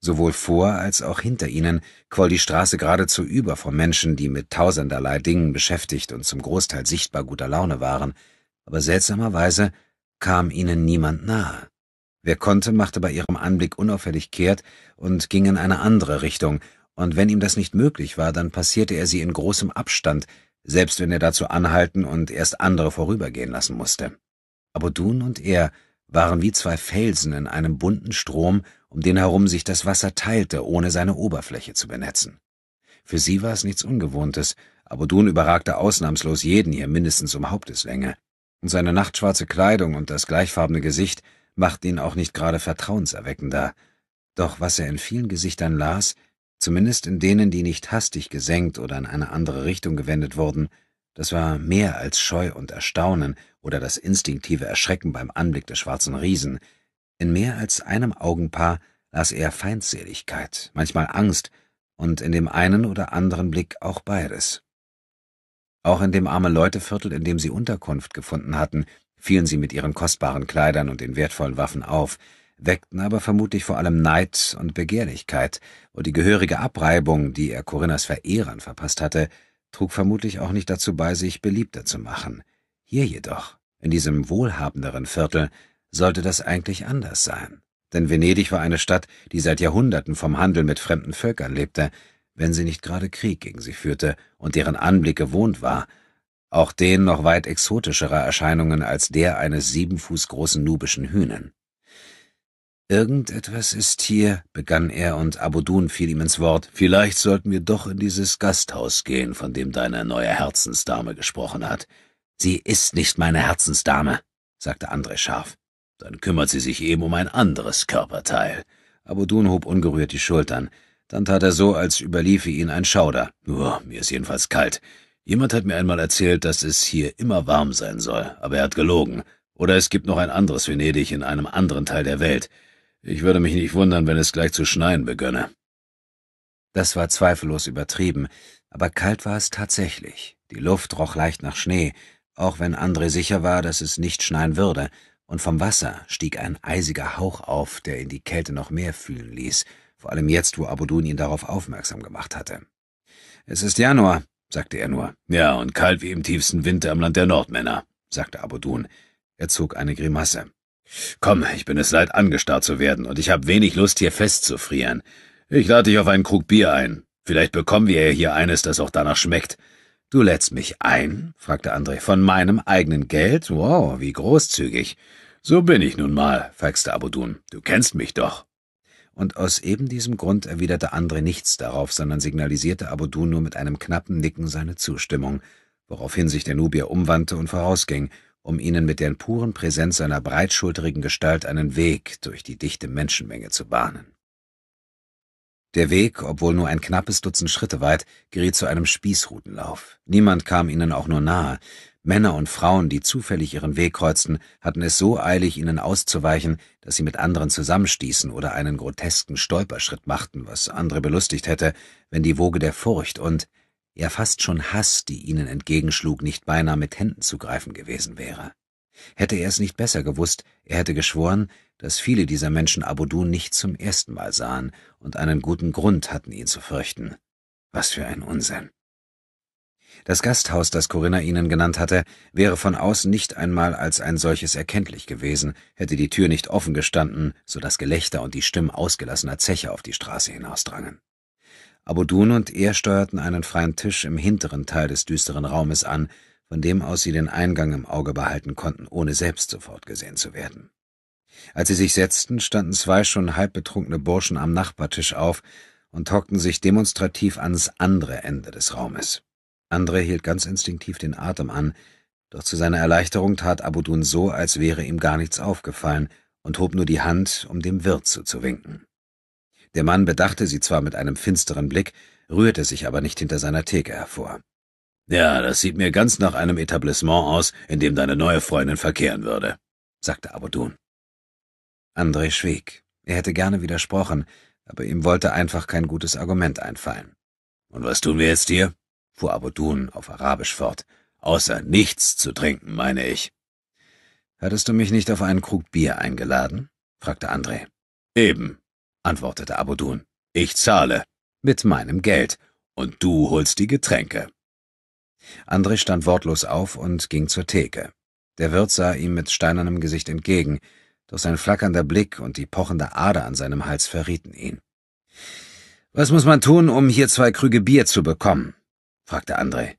Sowohl vor als auch hinter ihnen quoll die Straße geradezu über von Menschen, die mit tausenderlei Dingen beschäftigt und zum Großteil sichtbar guter Laune waren, aber seltsamerweise kam ihnen niemand nahe. Wer konnte, machte bei ihrem Anblick unauffällig kehrt und ging in eine andere Richtung, und wenn ihm das nicht möglich war, dann passierte er sie in großem Abstand, selbst wenn er dazu anhalten und erst andere vorübergehen lassen musste. Abudun und er waren wie zwei Felsen in einem bunten Strom, um den herum sich das Wasser teilte, ohne seine Oberfläche zu benetzen. Für sie war es nichts Ungewohntes, Abudun überragte ausnahmslos jeden hier mindestens um Haupteslänge, und seine nachtschwarze Kleidung und das gleichfarbene Gesicht machten ihn auch nicht gerade vertrauenserweckender. Doch was er in vielen Gesichtern las, zumindest in denen, die nicht hastig gesenkt oder in eine andere Richtung gewendet wurden, das war mehr als Scheu und Erstaunen oder das instinktive Erschrecken beim Anblick der schwarzen Riesen. In mehr als einem Augenpaar las er Feindseligkeit, manchmal Angst und in dem einen oder anderen Blick auch beides. Auch in dem arme Leuteviertel, in dem sie Unterkunft gefunden hatten, fielen sie mit ihren kostbaren Kleidern und den wertvollen Waffen auf, weckten aber vermutlich vor allem Neid und Begehrlichkeit, und die gehörige Abreibung, die er Corinnas Verehrern verpasst hatte, trug vermutlich auch nicht dazu bei, sich beliebter zu machen. Hier jedoch, in diesem wohlhabenderen Viertel, sollte das eigentlich anders sein. Denn Venedig war eine Stadt, die seit Jahrhunderten vom Handel mit fremden Völkern lebte, wenn sie nicht gerade Krieg gegen sie führte und deren Anblick gewohnt war, auch den noch weit exotischerer Erscheinungen als der eines sieben Fuß großen nubischen Hühnen. Irgendetwas ist hier, begann er, und Abudun fiel ihm ins Wort. Vielleicht sollten wir doch in dieses Gasthaus gehen, von dem deine neue Herzensdame gesprochen hat. Sie ist nicht meine Herzensdame, sagte André scharf. Dann kümmert sie sich eben um ein anderes Körperteil. Abudun hob ungerührt die Schultern. Dann tat er so, als überliefe ihn ein Schauder. Nur, mir ist jedenfalls kalt. Jemand hat mir einmal erzählt, dass es hier immer warm sein soll, aber er hat gelogen. Oder es gibt noch ein anderes Venedig in einem anderen Teil der Welt. Ich würde mich nicht wundern, wenn es gleich zu schneien begönne. Das war zweifellos übertrieben, aber kalt war es tatsächlich. Die Luft roch leicht nach Schnee, auch wenn André sicher war, dass es nicht schneien würde, und vom Wasser stieg ein eisiger Hauch auf, der ihn die Kälte noch mehr fühlen ließ, vor allem jetzt, wo Abudun ihn darauf aufmerksam gemacht hatte. Es ist Januar, sagte er nur. Ja, und kalt wie im tiefsten Winter im Land der Nordmänner, sagte Abudun. Er zog eine Grimasse. Komm, ich bin es leid, angestarrt zu werden, und ich habe wenig Lust, hier festzufrieren. Ich lade dich auf einen Krug Bier ein. Vielleicht bekommen wir ja hier eines, das auch danach schmeckt. Du lädst mich ein? fragte André. Von meinem eigenen Geld? Wow, wie großzügig. So bin ich nun mal, faxte Abudun. Du kennst mich doch. Und aus eben diesem Grund erwiderte André nichts darauf, sondern signalisierte Abudun nur mit einem knappen Nicken seine Zustimmung, woraufhin sich der Nubier umwandte und vorausging, um ihnen mit der puren Präsenz seiner breitschulterigen Gestalt einen Weg durch die dichte Menschenmenge zu bahnen. Der Weg, obwohl nur ein knappes Dutzend Schritte weit, geriet zu einem Spießrutenlauf. Niemand kam ihnen auch nur nahe. Männer und Frauen, die zufällig ihren Weg kreuzten, hatten es so eilig, ihnen auszuweichen, dass sie mit anderen zusammenstießen oder einen grotesken Stolperschritt machten, was andere belustigt hätte, wenn die Woge der Furcht und ja fast schon Hass, die ihnen entgegenschlug, nicht beinahe mit Händen zu greifen gewesen wäre. Hätte er es nicht besser gewusst, er hätte geschworen, dass viele dieser Menschen Abudun nicht zum ersten Mal sahen und einen guten Grund hatten, ihn zu fürchten. Was für ein Unsinn. Das Gasthaus, das Corinna ihnen genannt hatte, wäre von außen nicht einmal als ein solches erkenntlich gewesen, hätte die Tür nicht offen gestanden, so dass Gelächter und die Stimmen ausgelassener Zeche auf die Straße hinausdrangen. Abudun und er steuerten einen freien Tisch im hinteren Teil des düsteren Raumes an, von dem aus sie den Eingang im Auge behalten konnten, ohne selbst sofort gesehen zu werden. Als sie sich setzten, standen zwei schon halb betrunkene Burschen am Nachbartisch auf und hockten sich demonstrativ ans andere Ende des Raumes. Andre hielt ganz instinktiv den Atem an, doch zu seiner Erleichterung tat Abudun so, als wäre ihm gar nichts aufgefallen und hob nur die Hand, um dem Wirt zuzuwinken. Der Mann bedachte sie zwar mit einem finsteren Blick, rührte sich aber nicht hinter seiner Theke hervor. Ja, das sieht mir ganz nach einem Etablissement aus, in dem deine neue Freundin verkehren würde, sagte Abudun. André schwieg. Er hätte gerne widersprochen, aber ihm wollte einfach kein gutes Argument einfallen. Und was tun wir jetzt hier? fuhr Abudun auf Arabisch fort. Außer nichts zu trinken, meine ich. Hattest du mich nicht auf einen Krug Bier eingeladen? fragte André. Eben, antwortete Abudun. Ich zahle. Mit meinem Geld. Und du holst die Getränke. André stand wortlos auf und ging zur Theke. Der Wirt sah ihm mit steinernem Gesicht entgegen, doch sein flackernder Blick und die pochende Ader an seinem Hals verrieten ihn. Was muss man tun, um hier zwei Krüge Bier zu bekommen? fragte André.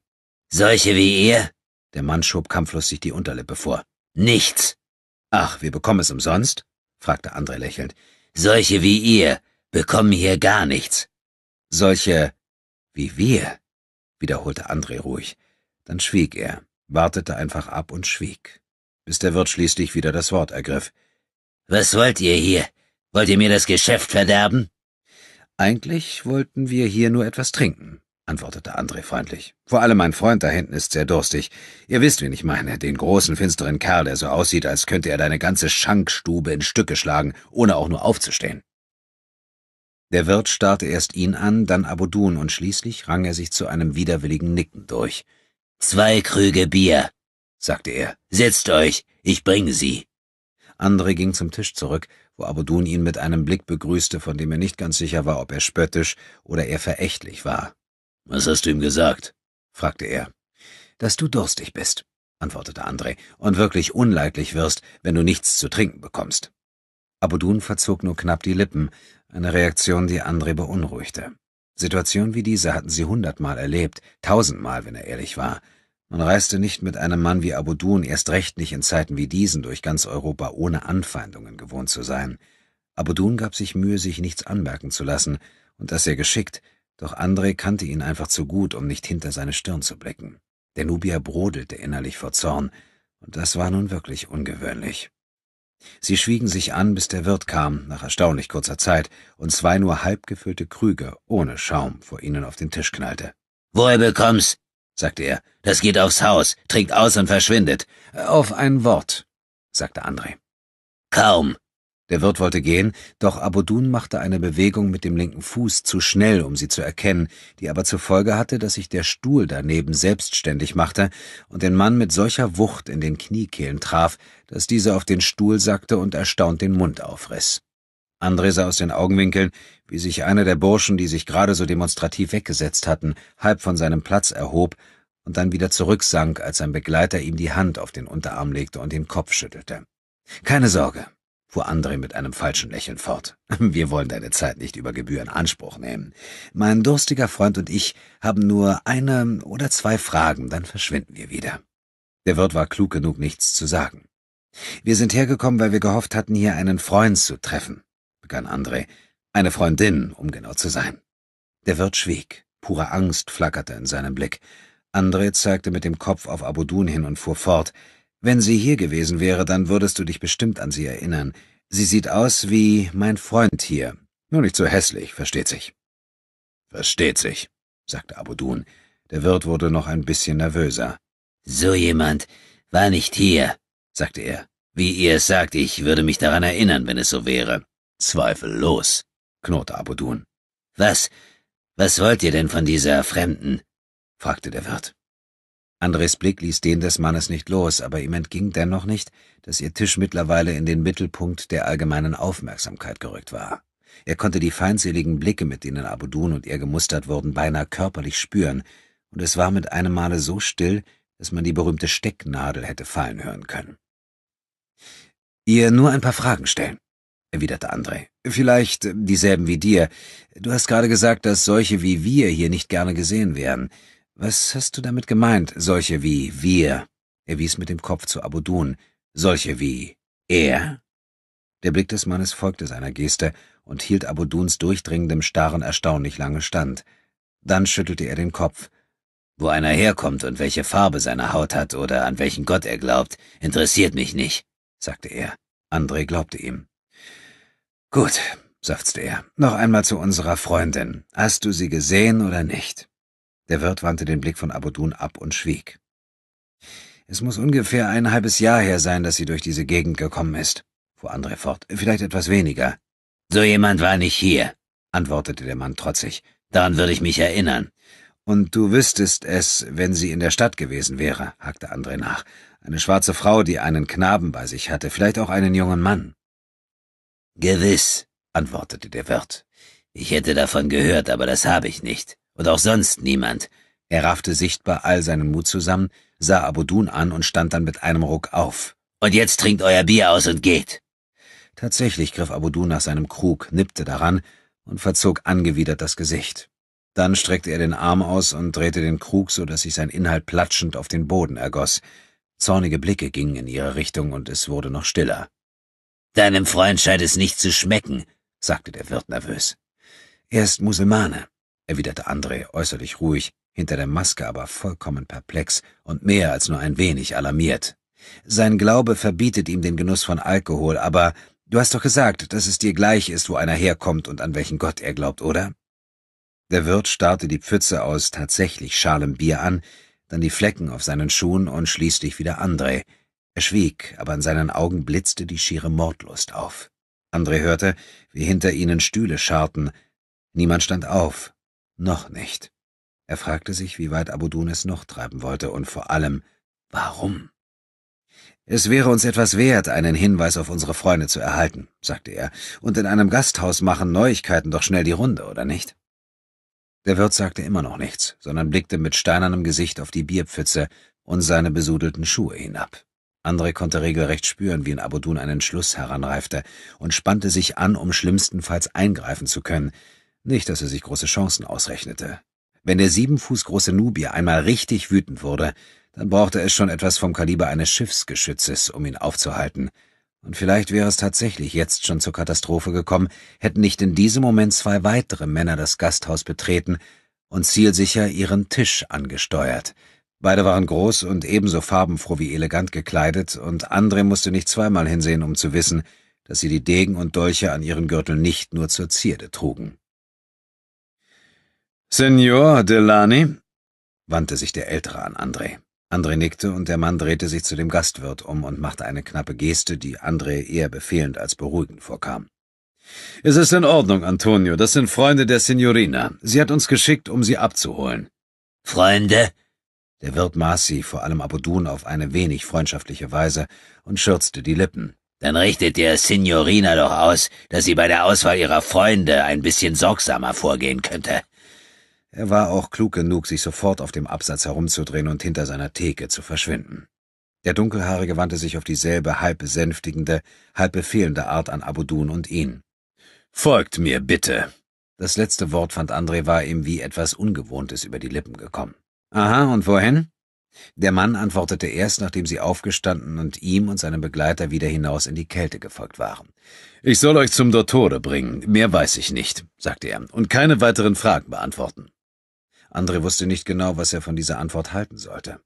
Solche wie ihr? Der Mann schob kampflos sich die Unterlippe vor. Nichts. Ach, wir bekommen es umsonst? fragte André lächelnd. Solche wie ihr bekommen hier gar nichts. Solche wie wir, wiederholte André ruhig. Dann schwieg er, wartete einfach ab und schwieg, bis der Wirt schließlich wieder das Wort ergriff. Was wollt ihr hier? Wollt ihr mir das Geschäft verderben? Eigentlich wollten wir hier nur etwas trinken, antwortete André freundlich. Vor allem mein Freund da hinten ist sehr durstig. Ihr wisst, wen ich meine, den großen, finsteren Kerl, der so aussieht, als könnte er deine ganze Schankstube in Stücke schlagen, ohne auch nur aufzustehen. Der Wirt starrte erst ihn an, dann Abudun, und schließlich rang er sich zu einem widerwilligen Nicken durch. Zwei Krüge Bier, sagte er. Setzt euch, ich bringe sie. André ging zum Tisch zurück, wo Abudun ihn mit einem Blick begrüßte, von dem er nicht ganz sicher war, ob er spöttisch oder eher verächtlich war. Was hast du ihm gesagt? fragte er. Dass du durstig bist, antwortete André, und wirklich unleidlich wirst, wenn du nichts zu trinken bekommst. Abudun verzog nur knapp die Lippen, eine Reaktion, die André beunruhigte. Situationen wie diese hatten sie hundertmal erlebt, tausendmal, wenn er ehrlich war. Man reiste nicht mit einem Mann wie Abudun erst recht nicht in Zeiten wie diesen durch ganz Europa ohne Anfeindungen gewohnt zu sein. Abudun gab sich Mühe, sich nichts anmerken zu lassen, und das sehr geschickt, doch André kannte ihn einfach zu gut, um nicht hinter seine Stirn zu blicken. Der Nubier brodelte innerlich vor Zorn, und das war nun wirklich ungewöhnlich. Sie schwiegen sich an, bis der Wirt kam, nach erstaunlich kurzer Zeit, und zwei nur halb gefüllte Krüge ohne Schaum vor ihnen auf den Tisch knallte. Woher bekommst? sagte er. Das geht aufs Haus, trinkt aus und verschwindet. Auf ein Wort, sagte André. Kaum, der Wirt wollte gehen, doch Abudun machte eine Bewegung mit dem linken Fuß zu schnell, um sie zu erkennen, die aber zur Folge hatte, dass sich der Stuhl daneben selbstständig machte und den Mann mit solcher Wucht in den Kniekehlen traf, dass dieser auf den Stuhl sackte und erstaunt den Mund aufriss. André sah aus den Augenwinkeln, wie sich einer der Burschen, die sich gerade so demonstrativ weggesetzt hatten, halb von seinem Platz erhob und dann wieder zurücksank, als sein Begleiter ihm die Hand auf den Unterarm legte und den Kopf schüttelte. Keine Sorge, fuhr André mit einem falschen Lächeln fort. Wir wollen deine Zeit nicht über Gebühr in Anspruch nehmen. Mein durstiger Freund und ich haben nur eine oder zwei Fragen, dann verschwinden wir wieder. Der Wirt war klug genug, nichts zu sagen. Wir sind hergekommen, weil wir gehofft hatten, hier einen Freund zu treffen, begann André. Eine Freundin, um genau zu sein. Der Wirt schwieg. Pure Angst flackerte in seinem Blick. André zeigte mit dem Kopf auf Abudun hin und fuhr fort. Wenn sie hier gewesen wäre, dann würdest du dich bestimmt an sie erinnern. Sie sieht aus wie mein Freund hier. Nur nicht so hässlich, versteht sich. Versteht sich, sagte Abudun. Der Wirt wurde noch ein bisschen nervöser. So jemand war nicht hier, sagte er. Wie ihr es sagt, ich würde mich daran erinnern, wenn es so wäre. Zweifellos, knurrte Abudun. Was, was wollt ihr denn von dieser Fremden? fragte der Wirt. Andres Blick ließ den des Mannes nicht los, aber ihm entging dennoch nicht, dass ihr Tisch mittlerweile in den Mittelpunkt der allgemeinen Aufmerksamkeit gerückt war. Er konnte die feindseligen Blicke, mit denen Abudun und er gemustert wurden, beinahe körperlich spüren, und es war mit einem Male so still, dass man die berühmte Stecknadel hätte fallen hören können. Ihr nur ein paar Fragen stellen, erwiderte Andre. Vielleicht dieselben wie dir. Du hast gerade gesagt, dass solche wie wir hier nicht gerne gesehen wären. Was hast du damit gemeint, solche wie wir? Er wies mit dem Kopf zu Abudun. Solche wie er? Der Blick des Mannes folgte seiner Geste und hielt Abuduns durchdringendem Starren erstaunlich lange stand. Dann schüttelte er den Kopf. Wo einer herkommt und welche Farbe seine Haut hat oder an welchen Gott er glaubt, interessiert mich nicht, sagte er. André glaubte ihm. Gut, seufzte er. Noch einmal zu unserer Freundin. Hast du sie gesehen oder nicht? Der Wirt wandte den Blick von Abudun ab und schwieg. Es muss ungefähr ein halbes Jahr her sein, dass sie durch diese Gegend gekommen ist, fuhr André fort. Vielleicht etwas weniger. So jemand war nicht hier, antwortete der Mann trotzig. Daran würde ich mich erinnern. Und du wüsstest es, wenn sie in der Stadt gewesen wäre, hakte André nach. Eine schwarze Frau, die einen Knaben bei sich hatte, vielleicht auch einen jungen Mann. Gewiss, antwortete der Wirt. Ich hätte davon gehört, aber das habe ich nicht. Und auch sonst niemand. Er raffte sichtbar all seinen Mut zusammen, sah Abudun an und stand dann mit einem Ruck auf. Und jetzt trinkt euer Bier aus und geht. Tatsächlich griff Abudun nach seinem Krug, nippte daran und verzog angewidert das Gesicht. Dann streckte er den Arm aus und drehte den Krug, so dass sich sein Inhalt platschend auf den Boden ergoss. Zornige Blicke gingen in ihre Richtung und es wurde noch stiller. Deinem Freund scheint es nicht zu schmecken, sagte der Wirt nervös. Er ist Muselmane erwiderte André äußerlich ruhig, hinter der Maske aber vollkommen perplex und mehr als nur ein wenig alarmiert. Sein Glaube verbietet ihm den Genuss von Alkohol, aber du hast doch gesagt, dass es dir gleich ist, wo einer herkommt und an welchen Gott er glaubt, oder? Der Wirt starrte die Pfütze aus tatsächlich schalem Bier an, dann die Flecken auf seinen Schuhen und schließlich wieder André. Er schwieg, aber in seinen Augen blitzte die schiere Mordlust auf. André hörte, wie hinter ihnen Stühle scharten. Niemand stand auf, noch nicht. Er fragte sich, wie weit Abudun es noch treiben wollte und vor allem, warum? Es wäre uns etwas wert, einen Hinweis auf unsere Freunde zu erhalten, sagte er, und in einem Gasthaus machen Neuigkeiten doch schnell die Runde, oder nicht? Der Wirt sagte immer noch nichts, sondern blickte mit steinernem Gesicht auf die Bierpfütze und seine besudelten Schuhe hinab. Andre konnte regelrecht spüren, wie in Abudun einen Schluss heranreifte und spannte sich an, um schlimmstenfalls eingreifen zu können, nicht, dass er sich große Chancen ausrechnete. Wenn der sieben Fuß große Nubier einmal richtig wütend wurde, dann brauchte es schon etwas vom Kaliber eines Schiffsgeschützes, um ihn aufzuhalten. Und vielleicht wäre es tatsächlich jetzt schon zur Katastrophe gekommen, hätten nicht in diesem Moment zwei weitere Männer das Gasthaus betreten und zielsicher ihren Tisch angesteuert. Beide waren groß und ebenso farbenfroh wie elegant gekleidet, und Andre musste nicht zweimal hinsehen, um zu wissen, dass sie die Degen und Dolche an ihren Gürteln nicht nur zur Zierde trugen. Senor Delany? wandte sich der Ältere an André. André nickte und der Mann drehte sich zu dem Gastwirt um und machte eine knappe Geste, die André eher befehlend als beruhigend vorkam. Es ist in Ordnung, Antonio. Das sind Freunde der Signorina. Sie hat uns geschickt, um sie abzuholen. Freunde? Der Wirt maß sie, vor allem Abudun, auf eine wenig freundschaftliche Weise und schürzte die Lippen. Dann richtet der Signorina doch aus, dass sie bei der Auswahl ihrer Freunde ein bisschen sorgsamer vorgehen könnte. Er war auch klug genug, sich sofort auf dem Absatz herumzudrehen und hinter seiner Theke zu verschwinden. Der Dunkelhaarige wandte sich auf dieselbe halb besänftigende, halb befehlende Art an Abudun und ihn. Folgt mir bitte! Das letzte Wort fand André war ihm wie etwas Ungewohntes über die Lippen gekommen. Aha, und wohin? Der Mann antwortete erst, nachdem sie aufgestanden und ihm und seinem Begleiter wieder hinaus in die Kälte gefolgt waren. Ich soll euch zum Dottore bringen, mehr weiß ich nicht, sagte er, und keine weiteren Fragen beantworten. Andre wusste nicht genau, was er von dieser Antwort halten sollte.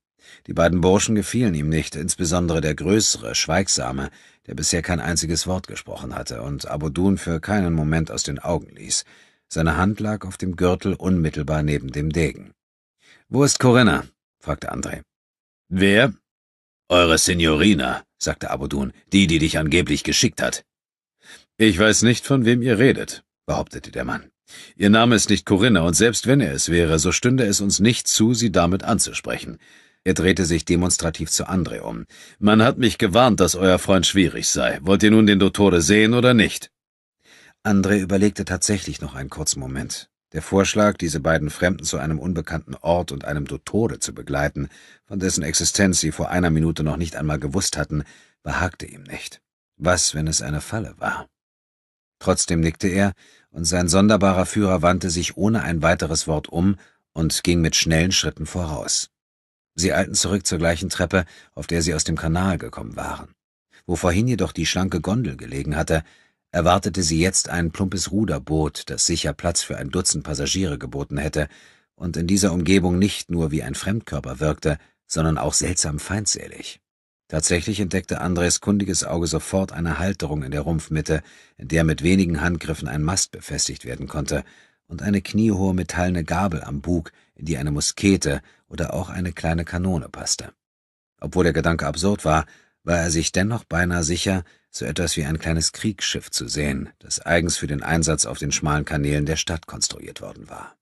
Die beiden Burschen gefielen ihm nicht, insbesondere der größere, schweigsame, der bisher kein einziges Wort gesprochen hatte und Abudun für keinen Moment aus den Augen ließ. Seine Hand lag auf dem Gürtel unmittelbar neben dem Degen. »Wo ist Corinna?« fragte André. »Wer?« »Eure Signorina«, sagte Abudun, »die, die dich angeblich geschickt hat.« »Ich weiß nicht, von wem ihr redet«, behauptete der Mann. Ihr Name ist nicht Corinna, und selbst wenn er es wäre, so stünde es uns nicht zu, sie damit anzusprechen. Er drehte sich demonstrativ zu André um. Man hat mich gewarnt, dass euer Freund schwierig sei. Wollt ihr nun den Dottore sehen oder nicht? André überlegte tatsächlich noch einen kurzen Moment. Der Vorschlag, diese beiden Fremden zu einem unbekannten Ort und einem Dottore zu begleiten, von dessen Existenz sie vor einer Minute noch nicht einmal gewusst hatten, behagte ihm nicht. Was, wenn es eine Falle war? Trotzdem nickte er, und sein sonderbarer Führer wandte sich ohne ein weiteres Wort um und ging mit schnellen Schritten voraus. Sie eilten zurück zur gleichen Treppe, auf der sie aus dem Kanal gekommen waren. Wo vorhin jedoch die schlanke Gondel gelegen hatte, erwartete sie jetzt ein plumpes Ruderboot, das sicher Platz für ein Dutzend Passagiere geboten hätte und in dieser Umgebung nicht nur wie ein Fremdkörper wirkte, sondern auch seltsam feindselig. Tatsächlich entdeckte Andres kundiges Auge sofort eine Halterung in der Rumpfmitte, in der mit wenigen Handgriffen ein Mast befestigt werden konnte, und eine kniehohe metallene Gabel am Bug, in die eine Muskete oder auch eine kleine Kanone passte. Obwohl der Gedanke absurd war, war er sich dennoch beinahe sicher, so etwas wie ein kleines Kriegsschiff zu sehen, das eigens für den Einsatz auf den schmalen Kanälen der Stadt konstruiert worden war.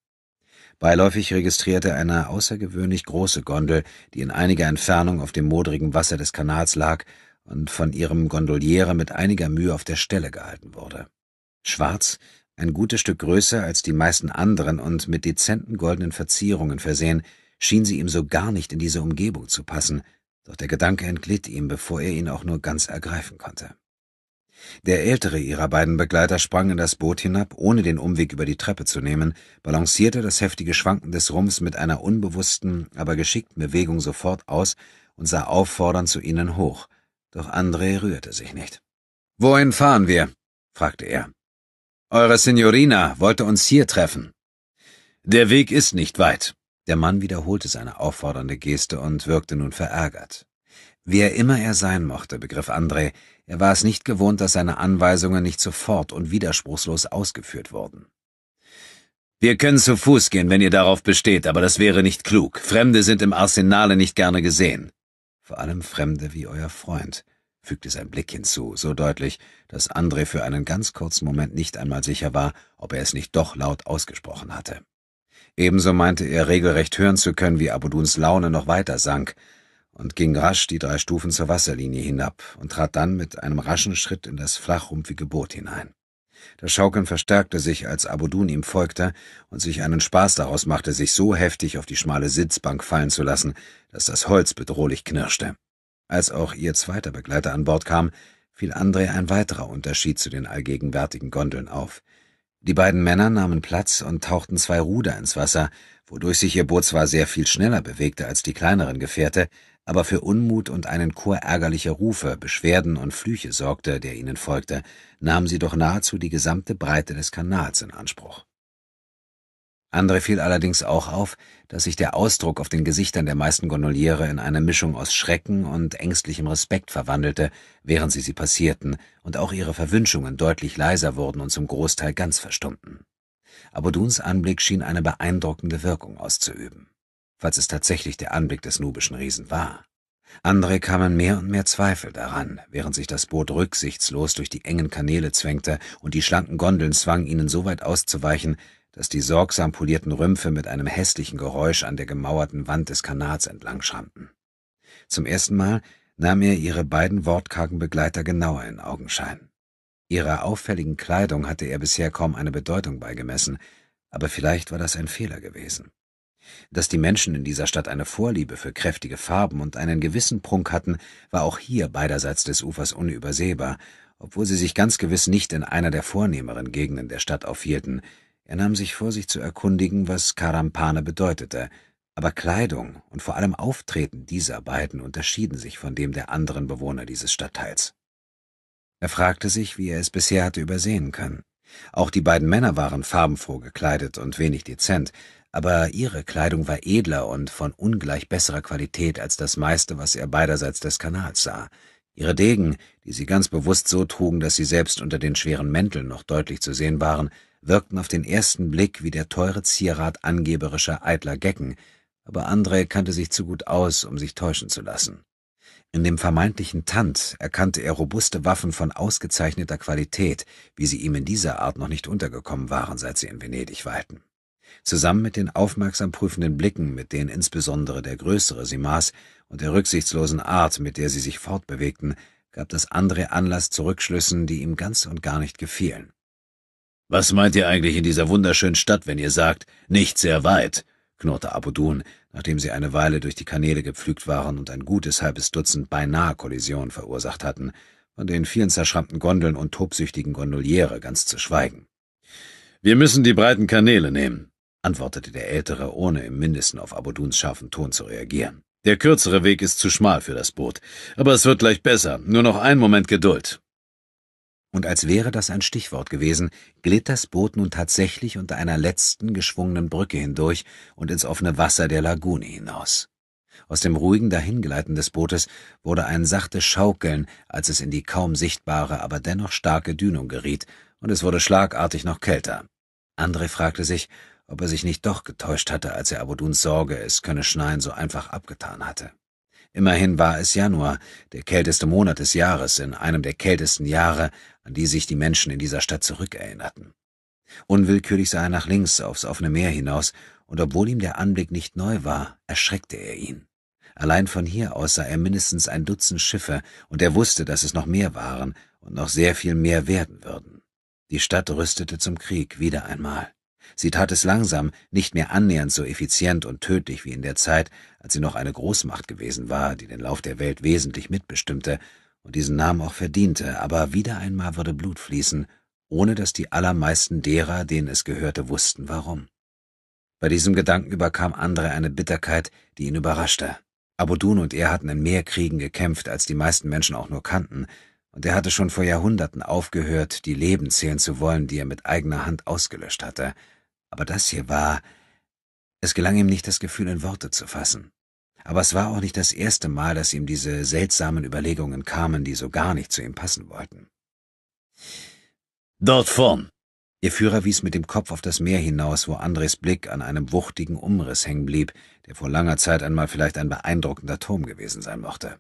Beiläufig registrierte eine außergewöhnlich große Gondel, die in einiger Entfernung auf dem modrigen Wasser des Kanals lag und von ihrem Gondoliere mit einiger Mühe auf der Stelle gehalten wurde. Schwarz, ein gutes Stück größer als die meisten anderen und mit dezenten goldenen Verzierungen versehen, schien sie ihm so gar nicht in diese Umgebung zu passen, doch der Gedanke entglitt ihm, bevor er ihn auch nur ganz ergreifen konnte. Der ältere ihrer beiden Begleiter sprang in das Boot hinab, ohne den Umweg über die Treppe zu nehmen, balancierte das heftige Schwanken des Rumpfs mit einer unbewussten, aber geschickten Bewegung sofort aus und sah auffordernd zu ihnen hoch. Doch André rührte sich nicht. Wohin fahren wir? fragte er. Eure Signorina wollte uns hier treffen. Der Weg ist nicht weit. Der Mann wiederholte seine auffordernde Geste und wirkte nun verärgert. Wer immer er sein mochte, begriff André, er war es nicht gewohnt, dass seine Anweisungen nicht sofort und widerspruchslos ausgeführt wurden. Wir können zu Fuß gehen, wenn ihr darauf besteht, aber das wäre nicht klug. Fremde sind im Arsenale nicht gerne gesehen. Vor allem Fremde wie euer Freund, fügte sein Blick hinzu, so deutlich, dass André für einen ganz kurzen Moment nicht einmal sicher war, ob er es nicht doch laut ausgesprochen hatte. Ebenso meinte er regelrecht hören zu können, wie Abuduns Laune noch weiter sank, und ging rasch die drei Stufen zur Wasserlinie hinab und trat dann mit einem raschen Schritt in das flachrumpfige Boot hinein. Das Schaukeln verstärkte sich, als Abudun ihm folgte und sich einen Spaß daraus machte, sich so heftig auf die schmale Sitzbank fallen zu lassen, dass das Holz bedrohlich knirschte. Als auch ihr zweiter Begleiter an Bord kam, fiel André ein weiterer Unterschied zu den allgegenwärtigen Gondeln auf. Die beiden Männer nahmen Platz und tauchten zwei Ruder ins Wasser, wodurch sich ihr Boot zwar sehr viel schneller bewegte als die kleineren Gefährte, aber für Unmut und einen Chor ärgerlicher Rufe, Beschwerden und Flüche sorgte, der ihnen folgte, nahmen sie doch nahezu die gesamte Breite des Kanals in Anspruch. Andre fiel allerdings auch auf, dass sich der Ausdruck auf den Gesichtern der meisten Gondoliere in eine Mischung aus Schrecken und ängstlichem Respekt verwandelte, während sie sie passierten, und auch ihre Verwünschungen deutlich leiser wurden und zum Großteil ganz verstummten. Aber Duns Anblick schien eine beeindruckende Wirkung auszuüben falls es tatsächlich der Anblick des nubischen Riesen war. Andere kamen mehr und mehr Zweifel daran, während sich das Boot rücksichtslos durch die engen Kanäle zwängte und die schlanken Gondeln zwang, ihnen so weit auszuweichen, dass die sorgsam polierten Rümpfe mit einem hässlichen Geräusch an der gemauerten Wand des Kanals entlang schrammten. Zum ersten Mal nahm er ihre beiden wortkargen Begleiter genauer in Augenschein. Ihrer auffälligen Kleidung hatte er bisher kaum eine Bedeutung beigemessen, aber vielleicht war das ein Fehler gewesen. Dass die Menschen in dieser Stadt eine Vorliebe für kräftige Farben und einen gewissen Prunk hatten, war auch hier beiderseits des Ufers unübersehbar, obwohl sie sich ganz gewiss nicht in einer der vornehmeren Gegenden der Stadt aufhielten. Er nahm sich vor, sich zu erkundigen, was Karampane bedeutete, aber Kleidung und vor allem Auftreten dieser beiden unterschieden sich von dem der anderen Bewohner dieses Stadtteils. Er fragte sich, wie er es bisher hatte übersehen können. Auch die beiden Männer waren farbenfroh gekleidet und wenig dezent, aber ihre Kleidung war edler und von ungleich besserer Qualität als das meiste, was er beiderseits des Kanals sah. Ihre Degen, die sie ganz bewusst so trugen, dass sie selbst unter den schweren Mänteln noch deutlich zu sehen waren, wirkten auf den ersten Blick wie der teure Zierat angeberischer eitler Gecken, aber André kannte sich zu gut aus, um sich täuschen zu lassen. In dem vermeintlichen Tant erkannte er robuste Waffen von ausgezeichneter Qualität, wie sie ihm in dieser Art noch nicht untergekommen waren, seit sie in Venedig weilten. Zusammen mit den aufmerksam prüfenden Blicken, mit denen insbesondere der Größere sie maß, und der rücksichtslosen Art, mit der sie sich fortbewegten, gab das andere Anlass zu Rückschlüssen, die ihm ganz und gar nicht gefielen. Was meint ihr eigentlich in dieser wunderschönen Stadt, wenn ihr sagt, nicht sehr weit? knurrte Abudun, nachdem sie eine Weile durch die Kanäle gepflügt waren und ein gutes halbes Dutzend beinahe Kollisionen verursacht hatten, von den vielen zerschrammten Gondeln und tobsüchtigen Gondoliere ganz zu schweigen. Wir müssen die breiten Kanäle nehmen antwortete der Ältere, ohne im Mindesten auf Abuduns scharfen Ton zu reagieren. Der kürzere Weg ist zu schmal für das Boot, aber es wird gleich besser, nur noch einen Moment Geduld. Und als wäre das ein Stichwort gewesen, glitt das Boot nun tatsächlich unter einer letzten geschwungenen Brücke hindurch und ins offene Wasser der Lagune hinaus. Aus dem ruhigen Dahingleiten des Bootes wurde ein sachtes Schaukeln, als es in die kaum sichtbare, aber dennoch starke Dünung geriet, und es wurde schlagartig noch kälter. André fragte sich, ob er sich nicht doch getäuscht hatte, als er Abuduns Sorge, es könne schneien, so einfach abgetan hatte. Immerhin war es Januar, der kälteste Monat des Jahres, in einem der kältesten Jahre, an die sich die Menschen in dieser Stadt zurückerinnerten. Unwillkürlich sah er nach links aufs offene Meer hinaus, und obwohl ihm der Anblick nicht neu war, erschreckte er ihn. Allein von hier aus sah er mindestens ein Dutzend Schiffe, und er wusste, dass es noch mehr waren und noch sehr viel mehr werden würden. Die Stadt rüstete zum Krieg wieder einmal. Sie tat es langsam, nicht mehr annähernd so effizient und tödlich wie in der Zeit, als sie noch eine Großmacht gewesen war, die den Lauf der Welt wesentlich mitbestimmte und diesen Namen auch verdiente, aber wieder einmal würde Blut fließen, ohne dass die allermeisten derer, denen es gehörte, wussten warum. Bei diesem Gedanken überkam andere eine Bitterkeit, die ihn überraschte. Abudun und er hatten in mehr Kriegen gekämpft, als die meisten Menschen auch nur kannten, und er hatte schon vor Jahrhunderten aufgehört, die Leben zählen zu wollen, die er mit eigener Hand ausgelöscht hatte. Aber das hier war. Es gelang ihm nicht, das Gefühl in Worte zu fassen. Aber es war auch nicht das erste Mal, dass ihm diese seltsamen Überlegungen kamen, die so gar nicht zu ihm passen wollten. Dort vorn! Ihr Führer wies mit dem Kopf auf das Meer hinaus, wo Andres Blick an einem wuchtigen Umriss hängen blieb, der vor langer Zeit einmal vielleicht ein beeindruckender Turm gewesen sein mochte.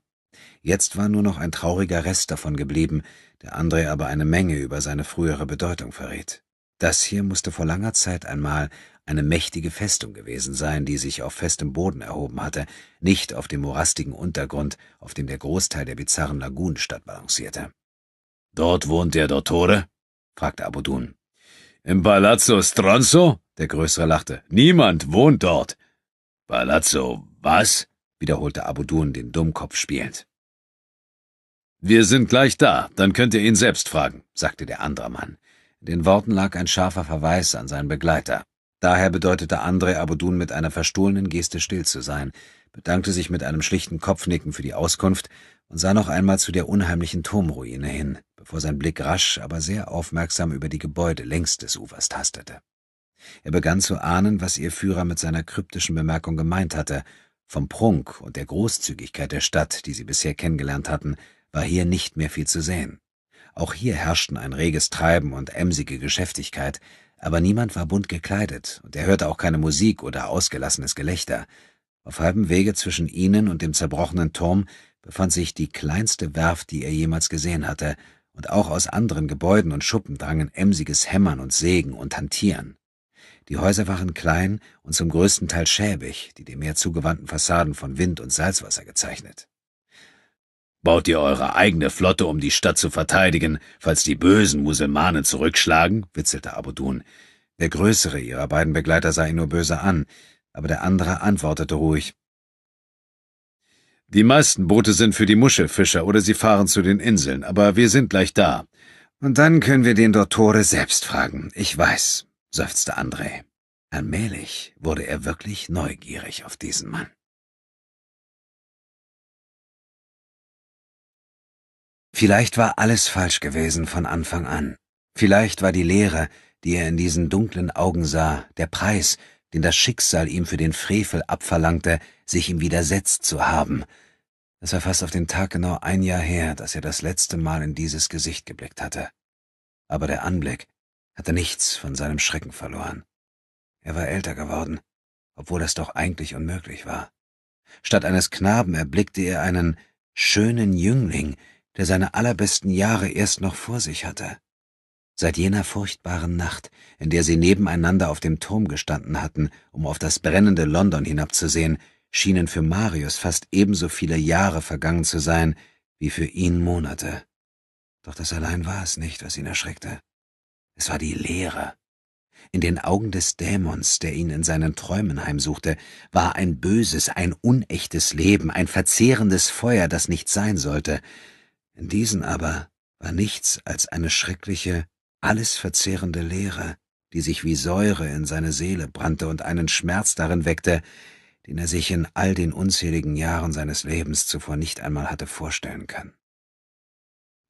Jetzt war nur noch ein trauriger Rest davon geblieben, der André aber eine Menge über seine frühere Bedeutung verriet. Das hier musste vor langer Zeit einmal eine mächtige Festung gewesen sein, die sich auf festem Boden erhoben hatte, nicht auf dem morastigen Untergrund, auf dem der Großteil der bizarren Lagunenstadt balancierte. Dort wohnt der Dottore? fragte Abudun. Im Palazzo Stronzo? Der Größere lachte. Niemand wohnt dort. Palazzo was? wiederholte Abudun den Dummkopf spielend. Wir sind gleich da, dann könnt ihr ihn selbst fragen, sagte der andere Mann den Worten lag ein scharfer Verweis an seinen Begleiter. Daher bedeutete Andrei Abudun mit einer verstohlenen Geste still zu sein, bedankte sich mit einem schlichten Kopfnicken für die Auskunft und sah noch einmal zu der unheimlichen Turmruine hin, bevor sein Blick rasch, aber sehr aufmerksam über die Gebäude längs des Ufers tastete. Er begann zu ahnen, was ihr Führer mit seiner kryptischen Bemerkung gemeint hatte. Vom Prunk und der Großzügigkeit der Stadt, die sie bisher kennengelernt hatten, war hier nicht mehr viel zu sehen. Auch hier herrschten ein reges Treiben und emsige Geschäftigkeit, aber niemand war bunt gekleidet, und er hörte auch keine Musik oder ausgelassenes Gelächter. Auf halbem Wege zwischen ihnen und dem zerbrochenen Turm befand sich die kleinste Werft, die er jemals gesehen hatte, und auch aus anderen Gebäuden und Schuppen drangen emsiges Hämmern und Sägen und Hantieren. Die Häuser waren klein und zum größten Teil schäbig, die dem Meer zugewandten Fassaden von Wind und Salzwasser gezeichnet. Baut ihr eure eigene Flotte, um die Stadt zu verteidigen, falls die bösen Muselmanen zurückschlagen? witzelte Abudun. Der größere ihrer beiden Begleiter sah ihn nur böse an, aber der andere antwortete ruhig. Die meisten Boote sind für die Muschelfischer oder sie fahren zu den Inseln, aber wir sind gleich da. Und dann können wir den Dottore selbst fragen. Ich weiß, seufzte André. Allmählich wurde er wirklich neugierig auf diesen Mann. Vielleicht war alles falsch gewesen von Anfang an. Vielleicht war die Leere, die er in diesen dunklen Augen sah, der Preis, den das Schicksal ihm für den Frevel abverlangte, sich ihm widersetzt zu haben. Es war fast auf den Tag genau ein Jahr her, dass er das letzte Mal in dieses Gesicht geblickt hatte. Aber der Anblick hatte nichts von seinem Schrecken verloren. Er war älter geworden, obwohl das doch eigentlich unmöglich war. Statt eines Knaben erblickte er einen schönen Jüngling, der seine allerbesten Jahre erst noch vor sich hatte. Seit jener furchtbaren Nacht, in der sie nebeneinander auf dem Turm gestanden hatten, um auf das brennende London hinabzusehen, schienen für Marius fast ebenso viele Jahre vergangen zu sein wie für ihn Monate. Doch das allein war es nicht, was ihn erschreckte. Es war die Leere. In den Augen des Dämons, der ihn in seinen Träumen heimsuchte, war ein böses, ein unechtes Leben, ein verzehrendes Feuer, das nicht sein sollte, in diesen aber war nichts als eine schreckliche, alles verzehrende Leere, die sich wie Säure in seine Seele brannte und einen Schmerz darin weckte, den er sich in all den unzähligen Jahren seines Lebens zuvor nicht einmal hatte vorstellen können.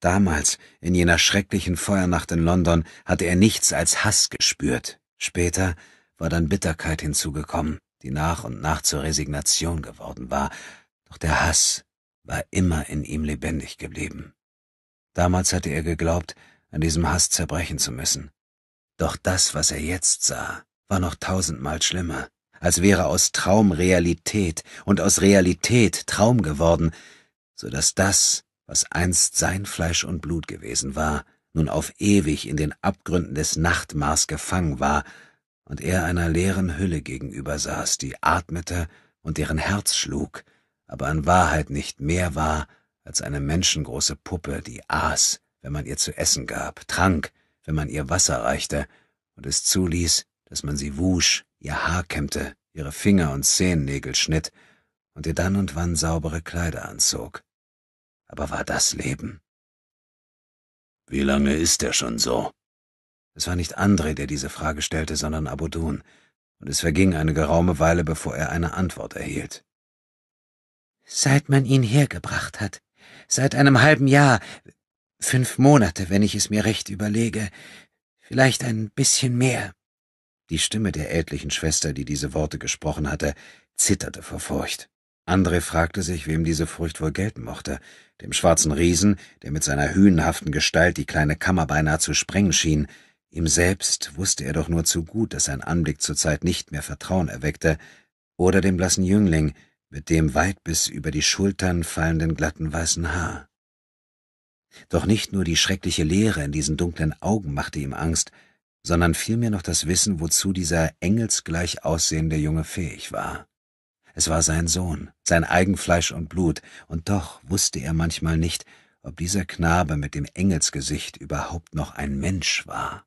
Damals, in jener schrecklichen Feuernacht in London, hatte er nichts als Hass gespürt. Später war dann Bitterkeit hinzugekommen, die nach und nach zur Resignation geworden war. Doch der Hass war immer in ihm lebendig geblieben. Damals hatte er geglaubt, an diesem Hass zerbrechen zu müssen. Doch das, was er jetzt sah, war noch tausendmal schlimmer, als wäre aus Traum Realität und aus Realität Traum geworden, so dass das, was einst sein Fleisch und Blut gewesen war, nun auf ewig in den Abgründen des Nachtmars gefangen war und er einer leeren Hülle gegenüber saß, die atmete und deren Herz schlug, aber an Wahrheit nicht mehr war als eine menschengroße Puppe, die aß, wenn man ihr zu essen gab, trank, wenn man ihr Wasser reichte und es zuließ, dass man sie wusch, ihr Haar kämmte, ihre Finger und Zehennägel schnitt und ihr dann und wann saubere Kleider anzog. Aber war das Leben? Wie lange ist er schon so? Es war nicht André, der diese Frage stellte, sondern Abudun, und es verging eine geraume Weile, bevor er eine Antwort erhielt. Seit man ihn hergebracht hat. Seit einem halben Jahr. Fünf Monate, wenn ich es mir recht überlege. Vielleicht ein bisschen mehr. Die Stimme der ältlichen Schwester, die diese Worte gesprochen hatte, zitterte vor Furcht. Andre fragte sich, wem diese Furcht wohl gelten mochte. Dem schwarzen Riesen, der mit seiner hünenhaften Gestalt die kleine Kammer beinahe zu sprengen schien. Ihm selbst wusste er doch nur zu gut, dass sein Anblick zurzeit nicht mehr Vertrauen erweckte. Oder dem blassen Jüngling, mit dem weit bis über die Schultern fallenden glatten weißen Haar. Doch nicht nur die schreckliche Leere in diesen dunklen Augen machte ihm Angst, sondern vielmehr noch das Wissen, wozu dieser engelsgleich aussehende Junge fähig war. Es war sein Sohn, sein Eigenfleisch und Blut, und doch wusste er manchmal nicht, ob dieser Knabe mit dem Engelsgesicht überhaupt noch ein Mensch war.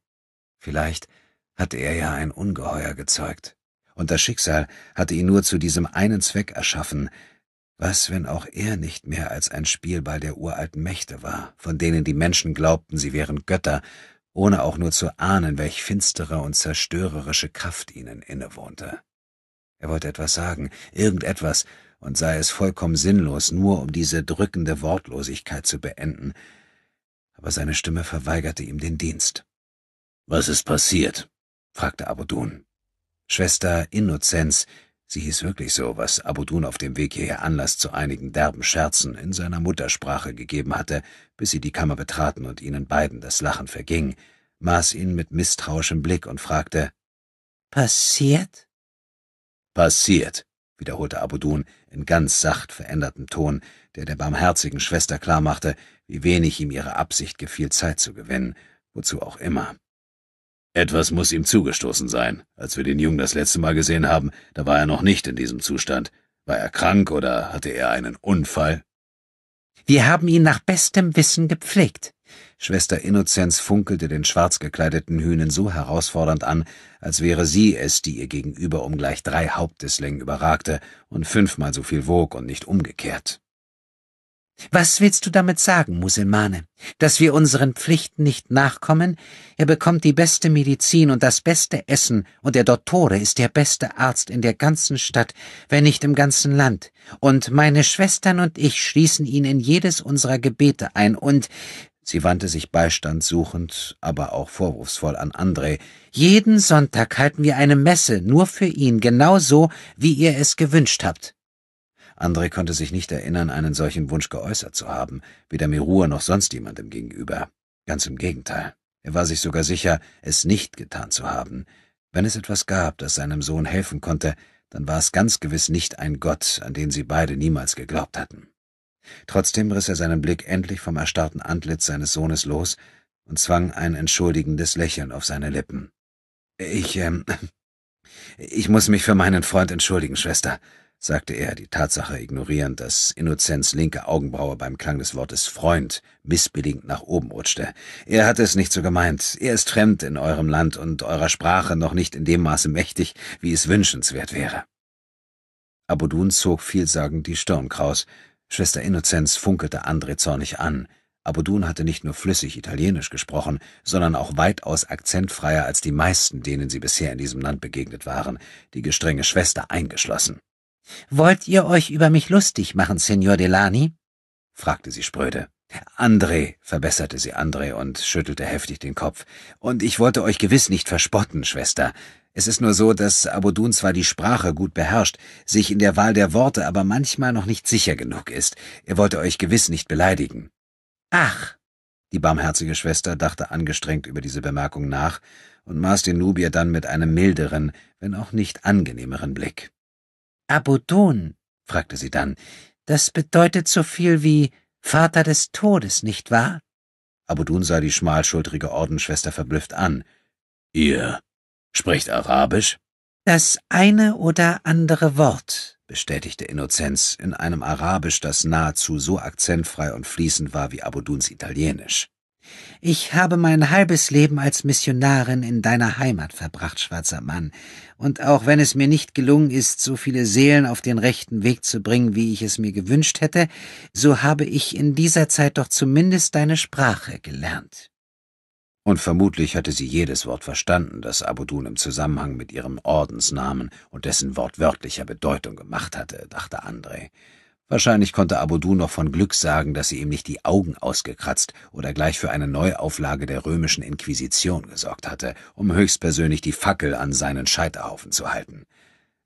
Vielleicht hatte er ja ein Ungeheuer gezeugt und das Schicksal hatte ihn nur zu diesem einen Zweck erschaffen. Was, wenn auch er nicht mehr als ein Spielball der uralten Mächte war, von denen die Menschen glaubten, sie wären Götter, ohne auch nur zu ahnen, welch finstere und zerstörerische Kraft ihnen innewohnte. Er wollte etwas sagen, irgendetwas, und sei es vollkommen sinnlos, nur um diese drückende Wortlosigkeit zu beenden, aber seine Stimme verweigerte ihm den Dienst. Was ist passiert? fragte Abudun. Schwester Innozenz, sie hieß wirklich so, was Abudun auf dem Weg hierher Anlass zu einigen derben Scherzen in seiner Muttersprache gegeben hatte, bis sie die Kammer betraten und ihnen beiden das Lachen verging, maß ihn mit misstrauischem Blick und fragte, »Passiert?« »Passiert«, wiederholte Abudun in ganz sacht verändertem Ton, der der barmherzigen Schwester klarmachte, wie wenig ihm ihre Absicht gefiel, Zeit zu gewinnen, wozu auch immer. Etwas muss ihm zugestoßen sein. Als wir den Jungen das letzte Mal gesehen haben, da war er noch nicht in diesem Zustand. War er krank oder hatte er einen Unfall? Wir haben ihn nach bestem Wissen gepflegt. Schwester Innozenz funkelte den schwarz gekleideten Hühnen so herausfordernd an, als wäre sie es, die ihr gegenüber um gleich drei Haupteslängen überragte und fünfmal so viel wog und nicht umgekehrt. Was willst du damit sagen, Muselmane? Dass wir unseren Pflichten nicht nachkommen? Er bekommt die beste Medizin und das beste Essen, und der Dottore ist der beste Arzt in der ganzen Stadt, wenn nicht im ganzen Land. Und meine Schwestern und ich schließen ihn in jedes unserer Gebete ein, und Sie wandte sich beistandsuchend, aber auch vorwurfsvoll an André. Jeden Sonntag halten wir eine Messe nur für ihn, genauso wie ihr es gewünscht habt. André konnte sich nicht erinnern, einen solchen Wunsch geäußert zu haben, weder Merua noch sonst jemandem gegenüber. Ganz im Gegenteil. Er war sich sogar sicher, es nicht getan zu haben. Wenn es etwas gab, das seinem Sohn helfen konnte, dann war es ganz gewiss nicht ein Gott, an den sie beide niemals geglaubt hatten. Trotzdem riss er seinen Blick endlich vom erstarrten Antlitz seines Sohnes los und zwang ein entschuldigendes Lächeln auf seine Lippen. Ich, ähm, ich muss mich für meinen Freund entschuldigen, Schwester, sagte er, die Tatsache ignorierend, dass Innozenz linke Augenbraue beim Klang des Wortes Freund missbedingt nach oben rutschte. Er hat es nicht so gemeint. Er ist fremd in eurem Land und eurer Sprache noch nicht in dem Maße mächtig, wie es wünschenswert wäre. Abudun zog vielsagend die Stirn kraus. Schwester Innozenz funkelte Andre zornig an. Abudun hatte nicht nur flüssig Italienisch gesprochen, sondern auch weitaus akzentfreier als die meisten, denen sie bisher in diesem Land begegnet waren, die gestrenge Schwester eingeschlossen. Wollt ihr euch über mich lustig machen, Signor Delani? fragte sie spröde. André, verbesserte sie André und schüttelte heftig den Kopf. Und ich wollte euch gewiss nicht verspotten, Schwester. Es ist nur so, dass Abudun zwar die Sprache gut beherrscht, sich in der Wahl der Worte aber manchmal noch nicht sicher genug ist. Er wollte euch gewiss nicht beleidigen. Ach! Die barmherzige Schwester dachte angestrengt über diese Bemerkung nach und maß den Nubier dann mit einem milderen, wenn auch nicht angenehmeren Blick. Abaddon? fragte sie dann. Das bedeutet so viel wie Vater des Todes, nicht wahr? Abudun sah die schmalschultrige Ordensschwester verblüfft an. Ihr sprecht Arabisch? Das eine oder andere Wort, bestätigte Innozenz in einem Arabisch, das nahezu so akzentfrei und fließend war wie Abuduns Italienisch. Ich habe mein halbes Leben als Missionarin in deiner Heimat verbracht, schwarzer Mann, und auch wenn es mir nicht gelungen ist, so viele Seelen auf den rechten Weg zu bringen, wie ich es mir gewünscht hätte, so habe ich in dieser Zeit doch zumindest deine Sprache gelernt. Und vermutlich hatte sie jedes Wort verstanden, das Abudun im Zusammenhang mit ihrem Ordensnamen und dessen wortwörtlicher Bedeutung gemacht hatte, dachte André. Wahrscheinlich konnte Abudu noch von Glück sagen, dass sie ihm nicht die Augen ausgekratzt oder gleich für eine Neuauflage der römischen Inquisition gesorgt hatte, um höchstpersönlich die Fackel an seinen Scheiterhaufen zu halten.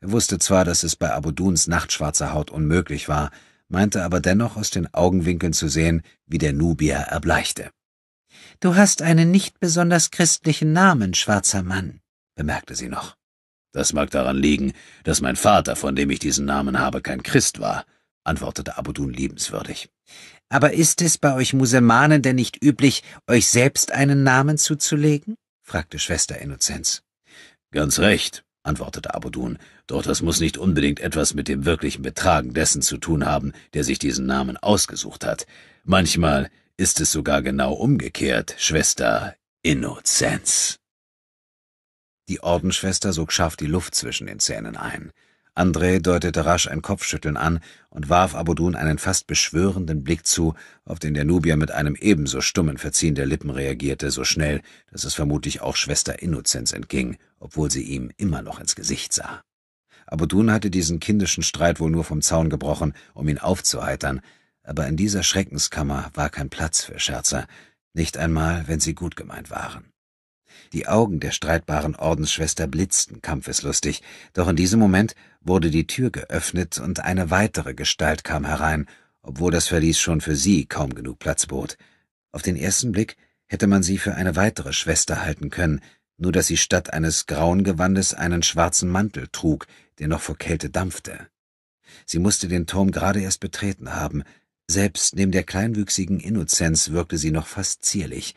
Er wusste zwar, dass es bei Abouduns nachtschwarzer Haut unmöglich war, meinte aber dennoch aus den Augenwinkeln zu sehen, wie der Nubier erbleichte. Du hast einen nicht besonders christlichen Namen, schwarzer Mann, bemerkte sie noch. Das mag daran liegen, dass mein Vater, von dem ich diesen Namen habe, kein Christ war, antwortete Abudun liebenswürdig. Aber ist es bei euch Muselmanen denn nicht üblich, euch selbst einen Namen zuzulegen? fragte Schwester Innozenz. Ganz recht, antwortete Abudun, doch das muss nicht unbedingt etwas mit dem wirklichen Betragen dessen zu tun haben, der sich diesen Namen ausgesucht hat. Manchmal ist es sogar genau umgekehrt, Schwester Innozenz. Die Ordensschwester sog scharf die Luft zwischen den Zähnen ein. André deutete rasch ein Kopfschütteln an und warf Abudun einen fast beschwörenden Blick zu, auf den der Nubier mit einem ebenso stummen Verziehen der Lippen reagierte, so schnell, dass es vermutlich auch Schwester Innozenz entging, obwohl sie ihm immer noch ins Gesicht sah. Abudun hatte diesen kindischen Streit wohl nur vom Zaun gebrochen, um ihn aufzuheitern, aber in dieser Schreckenskammer war kein Platz für Scherzer, nicht einmal, wenn sie gut gemeint waren. Die Augen der streitbaren Ordensschwester blitzten kampfeslustig, doch in diesem Moment wurde die Tür geöffnet und eine weitere Gestalt kam herein, obwohl das Verlies schon für sie kaum genug Platz bot. Auf den ersten Blick hätte man sie für eine weitere Schwester halten können, nur dass sie statt eines grauen Gewandes einen schwarzen Mantel trug, der noch vor Kälte dampfte. Sie musste den Turm gerade erst betreten haben, selbst neben der kleinwüchsigen Innozenz wirkte sie noch fast zierlich,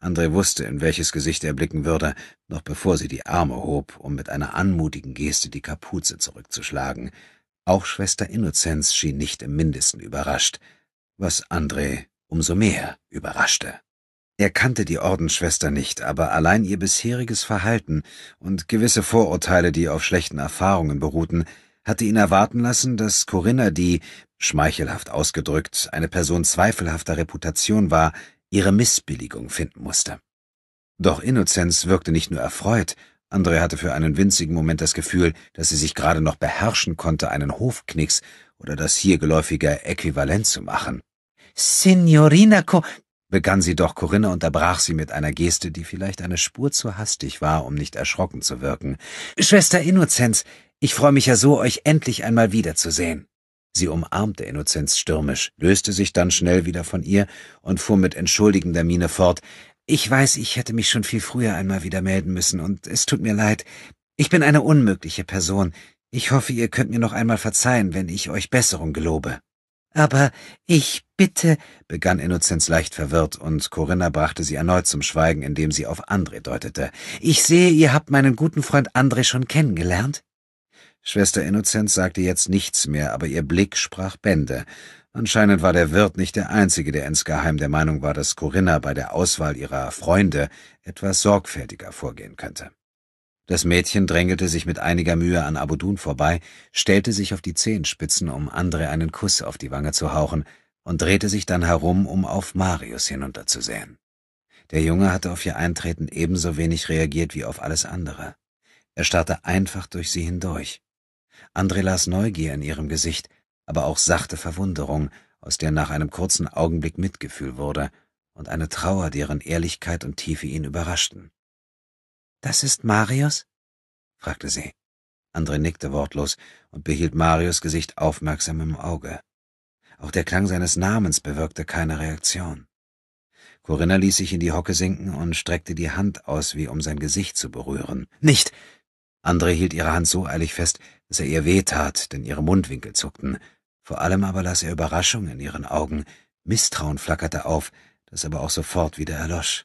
André wusste, in welches Gesicht er blicken würde, noch bevor sie die Arme hob, um mit einer anmutigen Geste die Kapuze zurückzuschlagen. Auch Schwester Innozenz schien nicht im mindesten überrascht, was André umso mehr überraschte. Er kannte die Ordensschwester nicht, aber allein ihr bisheriges Verhalten und gewisse Vorurteile, die auf schlechten Erfahrungen beruhten, hatte ihn erwarten lassen, dass Corinna, die, schmeichelhaft ausgedrückt, eine Person zweifelhafter Reputation war, ihre Missbilligung finden musste. Doch Innozenz wirkte nicht nur erfreut, André hatte für einen winzigen Moment das Gefühl, dass sie sich gerade noch beherrschen konnte, einen Hofknicks oder das hier geläufige Äquivalent zu machen. Signorina Co begann sie doch, Corinna unterbrach sie mit einer Geste, die vielleicht eine Spur zu hastig war, um nicht erschrocken zu wirken. Schwester Innozenz, ich freue mich ja so, euch endlich einmal wiederzusehen. Sie umarmte Innozenz stürmisch, löste sich dann schnell wieder von ihr und fuhr mit entschuldigender Miene fort. Ich weiß, ich hätte mich schon viel früher einmal wieder melden müssen, und es tut mir leid. Ich bin eine unmögliche Person. Ich hoffe, ihr könnt mir noch einmal verzeihen, wenn ich euch Besserung gelobe. Aber ich bitte, begann Innozenz leicht verwirrt, und Corinna brachte sie erneut zum Schweigen, indem sie auf André deutete. Ich sehe, ihr habt meinen guten Freund André schon kennengelernt. Schwester Innozenz sagte jetzt nichts mehr, aber ihr Blick sprach Bände. Anscheinend war der Wirt nicht der Einzige, der insgeheim der Meinung war, dass Corinna bei der Auswahl ihrer Freunde etwas sorgfältiger vorgehen könnte. Das Mädchen drängelte sich mit einiger Mühe an Abudun vorbei, stellte sich auf die Zehenspitzen, um Andre einen Kuss auf die Wange zu hauchen, und drehte sich dann herum, um auf Marius hinunterzusehen. Der Junge hatte auf ihr Eintreten ebenso wenig reagiert wie auf alles andere. Er starrte einfach durch sie hindurch. Andre las Neugier in ihrem Gesicht, aber auch sachte Verwunderung, aus der nach einem kurzen Augenblick Mitgefühl wurde, und eine Trauer, deren Ehrlichkeit und Tiefe ihn überraschten. Das ist Marius? fragte sie. Andre nickte wortlos und behielt Marius Gesicht aufmerksam im Auge. Auch der Klang seines Namens bewirkte keine Reaktion. Corinna ließ sich in die Hocke sinken und streckte die Hand aus, wie um sein Gesicht zu berühren. Nicht! Andere hielt ihre Hand so eilig fest, dass er ihr weh tat, denn ihre Mundwinkel zuckten. Vor allem aber las er Überraschung in ihren Augen. Misstrauen flackerte auf, das aber auch sofort wieder erlosch.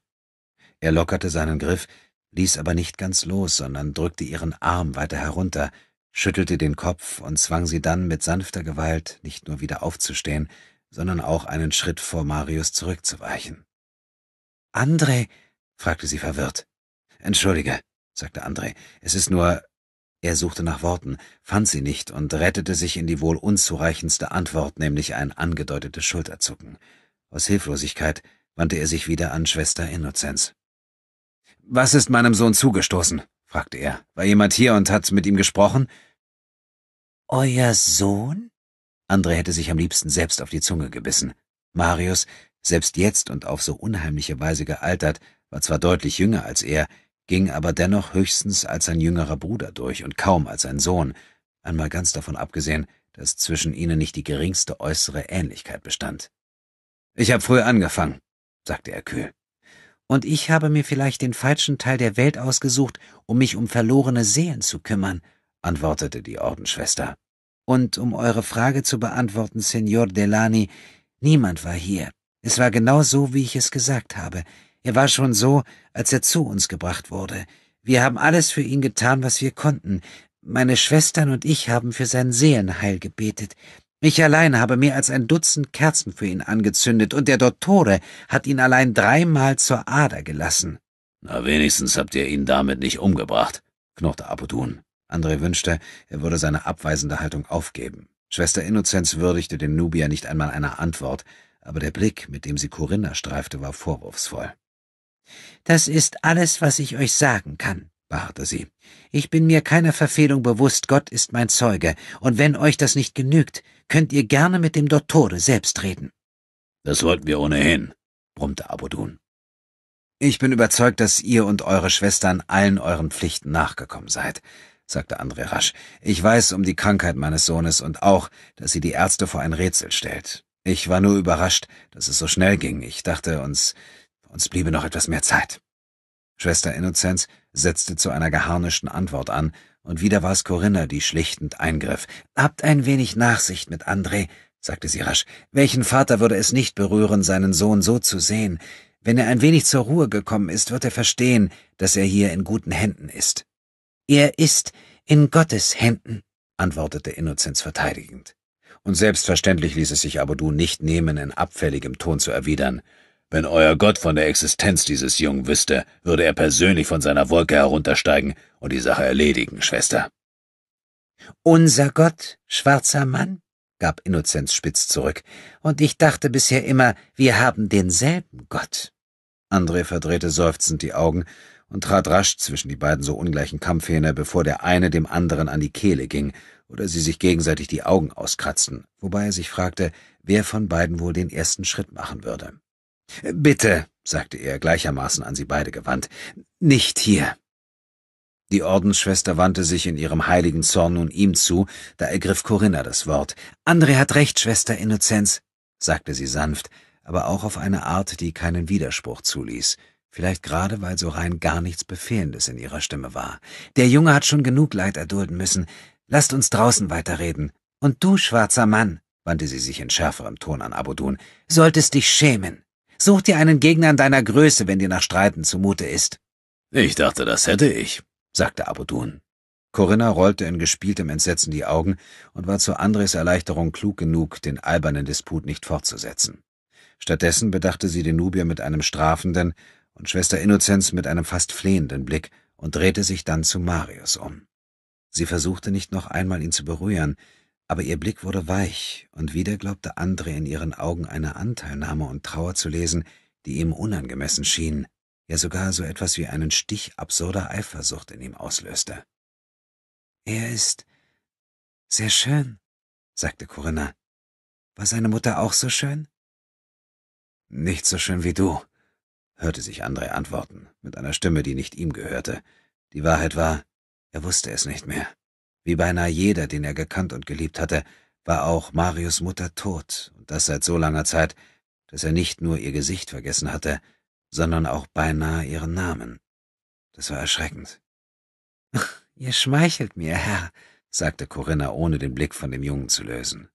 Er lockerte seinen Griff, ließ aber nicht ganz los, sondern drückte ihren Arm weiter herunter, schüttelte den Kopf und zwang sie dann mit sanfter Gewalt nicht nur wieder aufzustehen, sondern auch einen Schritt vor Marius zurückzuweichen. Andre, fragte sie verwirrt. Entschuldige, sagte André. Es ist nur. Er suchte nach Worten, fand sie nicht und rettete sich in die wohl unzureichendste Antwort, nämlich ein angedeutetes Schulterzucken. Aus Hilflosigkeit wandte er sich wieder an Schwester Innozenz. Was ist meinem Sohn zugestoßen? fragte er. War jemand hier und hat mit ihm gesprochen? Euer Sohn? André hätte sich am liebsten selbst auf die Zunge gebissen. Marius, selbst jetzt und auf so unheimliche Weise gealtert, war zwar deutlich jünger als er, ging aber dennoch höchstens als sein jüngerer Bruder durch und kaum als sein Sohn, einmal ganz davon abgesehen, dass zwischen ihnen nicht die geringste äußere Ähnlichkeit bestand. Ich habe früh angefangen, sagte er kühl. Und ich habe mir vielleicht den falschen Teil der Welt ausgesucht, um mich um verlorene Seelen zu kümmern, antwortete die Ordensschwester. Und um eure Frage zu beantworten, Signor Delani, niemand war hier. Es war genau so, wie ich es gesagt habe. Er war schon so, als er zu uns gebracht wurde. Wir haben alles für ihn getan, was wir konnten. Meine Schwestern und ich haben für sein Seelenheil gebetet. Ich allein habe mehr als ein Dutzend Kerzen für ihn angezündet, und der Dottore hat ihn allein dreimal zur Ader gelassen. Na, wenigstens habt ihr ihn damit nicht umgebracht, knurrte Apodun. André wünschte, er würde seine abweisende Haltung aufgeben. Schwester Innozenz würdigte den Nubier nicht einmal einer Antwort, aber der Blick, mit dem sie Corinna streifte, war vorwurfsvoll. Das ist alles, was ich euch sagen kann, beharrte sie. Ich bin mir keiner Verfehlung bewusst, Gott ist mein Zeuge, und wenn euch das nicht genügt, könnt ihr gerne mit dem Dottore selbst reden. Das wollten wir ohnehin, brummte Abudun. Ich bin überzeugt, dass ihr und eure Schwestern allen euren Pflichten nachgekommen seid, sagte André rasch. Ich weiß um die Krankheit meines Sohnes und auch, dass sie die Ärzte vor ein Rätsel stellt. Ich war nur überrascht, dass es so schnell ging. Ich dachte, uns uns bliebe noch etwas mehr Zeit. Schwester Innozenz setzte zu einer geharnischten Antwort an, und wieder war es Corinna, die schlichtend eingriff. Habt ein wenig Nachsicht mit André, sagte sie rasch. Welchen Vater würde es nicht berühren, seinen Sohn so zu sehen? Wenn er ein wenig zur Ruhe gekommen ist, wird er verstehen, dass er hier in guten Händen ist. Er ist in Gottes Händen, antwortete Innozenz verteidigend. Und selbstverständlich ließ es sich aber du nicht nehmen, in abfälligem Ton zu erwidern. Wenn euer Gott von der Existenz dieses Jungen wüsste, würde er persönlich von seiner Wolke heruntersteigen und die Sache erledigen, Schwester. Unser Gott, schwarzer Mann? gab Innozenz spitz zurück. Und ich dachte bisher immer, wir haben denselben Gott. André verdrehte seufzend die Augen und trat rasch zwischen die beiden so ungleichen Kampfhähne, bevor der eine dem anderen an die Kehle ging oder sie sich gegenseitig die Augen auskratzten, wobei er sich fragte, wer von beiden wohl den ersten Schritt machen würde. Bitte, sagte er gleichermaßen an sie beide gewandt, nicht hier. Die Ordensschwester wandte sich in ihrem heiligen Zorn nun ihm zu, da ergriff Corinna das Wort. Andre hat recht, Schwester Innozenz, sagte sie sanft, aber auch auf eine Art, die keinen Widerspruch zuließ, vielleicht gerade weil so rein gar nichts Befehlendes in ihrer Stimme war. Der Junge hat schon genug Leid erdulden müssen. Lasst uns draußen weiterreden. Und du, schwarzer Mann, wandte sie sich in schärferem Ton an Abudun, solltest dich schämen. Such dir einen Gegner in deiner Größe, wenn dir nach Streiten zumute ist. Ich dachte, das hätte ich, sagte Abudun. Corinna rollte in gespieltem Entsetzen die Augen und war zu Andres Erleichterung klug genug, den albernen Disput nicht fortzusetzen. Stattdessen bedachte sie den Nubier mit einem strafenden und Schwester Innozenz mit einem fast flehenden Blick und drehte sich dann zu Marius um. Sie versuchte nicht noch einmal ihn zu berühren, aber ihr Blick wurde weich, und wieder glaubte André in ihren Augen eine Anteilnahme und Trauer zu lesen, die ihm unangemessen schien, ja sogar so etwas wie einen Stich absurder Eifersucht in ihm auslöste. Er ist sehr schön, sagte Corinna. War seine Mutter auch so schön? Nicht so schön wie du, hörte sich André antworten, mit einer Stimme, die nicht ihm gehörte. Die Wahrheit war, er wusste es nicht mehr. Wie beinahe jeder, den er gekannt und geliebt hatte, war auch Marius Mutter tot, und das seit so langer Zeit, dass er nicht nur ihr Gesicht vergessen hatte, sondern auch beinahe ihren Namen. Das war erschreckend. Ihr schmeichelt mir, Herr, sagte Corinna, ohne den Blick von dem Jungen zu lösen.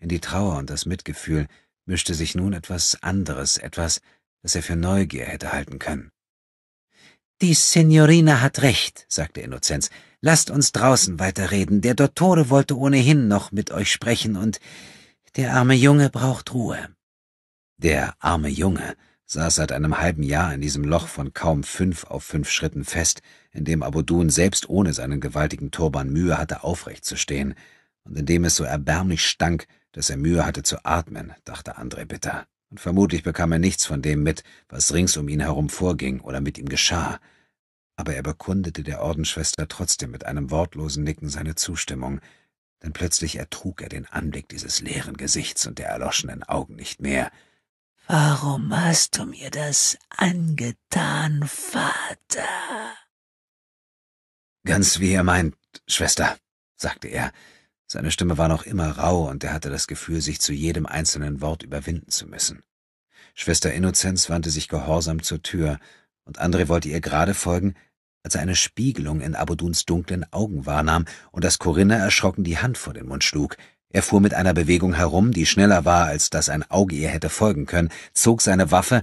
In die Trauer und das Mitgefühl mischte sich nun etwas anderes, etwas, das er für Neugier hätte halten können. Die Signorina hat recht, sagte Innozenz. Lasst uns draußen weiterreden. Der Dottore wollte ohnehin noch mit euch sprechen und der arme Junge braucht Ruhe. Der arme Junge saß seit einem halben Jahr in diesem Loch von kaum fünf auf fünf Schritten fest, in dem Abudun selbst ohne seinen gewaltigen Turban Mühe hatte, aufrecht zu stehen, und in dem es so erbärmlich stank, dass er Mühe hatte zu atmen, dachte André bitter. Und vermutlich bekam er nichts von dem mit, was rings um ihn herum vorging oder mit ihm geschah aber er bekundete der Ordensschwester trotzdem mit einem wortlosen Nicken seine Zustimmung, denn plötzlich ertrug er den Anblick dieses leeren Gesichts und der erloschenen Augen nicht mehr. Warum hast du mir das angetan, Vater? Ganz wie ihr meint, Schwester, sagte er. Seine Stimme war noch immer rau, und er hatte das Gefühl, sich zu jedem einzelnen Wort überwinden zu müssen. Schwester Innozenz wandte sich gehorsam zur Tür, und André wollte ihr gerade folgen, als er eine Spiegelung in Abuduns dunklen Augen wahrnahm und dass Corinna erschrocken die Hand vor den Mund schlug. Er fuhr mit einer Bewegung herum, die schneller war, als dass ein Auge ihr hätte folgen können, zog seine Waffe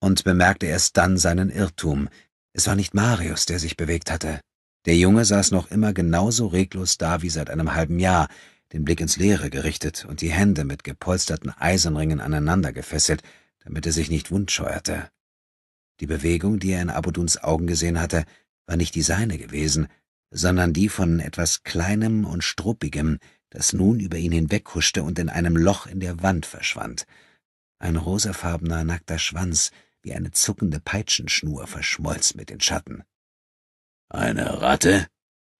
und bemerkte erst dann seinen Irrtum. Es war nicht Marius, der sich bewegt hatte. Der Junge saß noch immer genauso reglos da wie seit einem halben Jahr, den Blick ins Leere gerichtet und die Hände mit gepolsterten Eisenringen aneinander gefesselt, damit er sich nicht wundscheuerte. Die Bewegung, die er in Abuduns Augen gesehen hatte, war nicht die seine gewesen, sondern die von etwas Kleinem und Struppigem, das nun über ihn hinweghuschte und in einem Loch in der Wand verschwand. Ein rosafarbener, nackter Schwanz, wie eine zuckende Peitschenschnur, verschmolz mit den Schatten. »Eine Ratte?«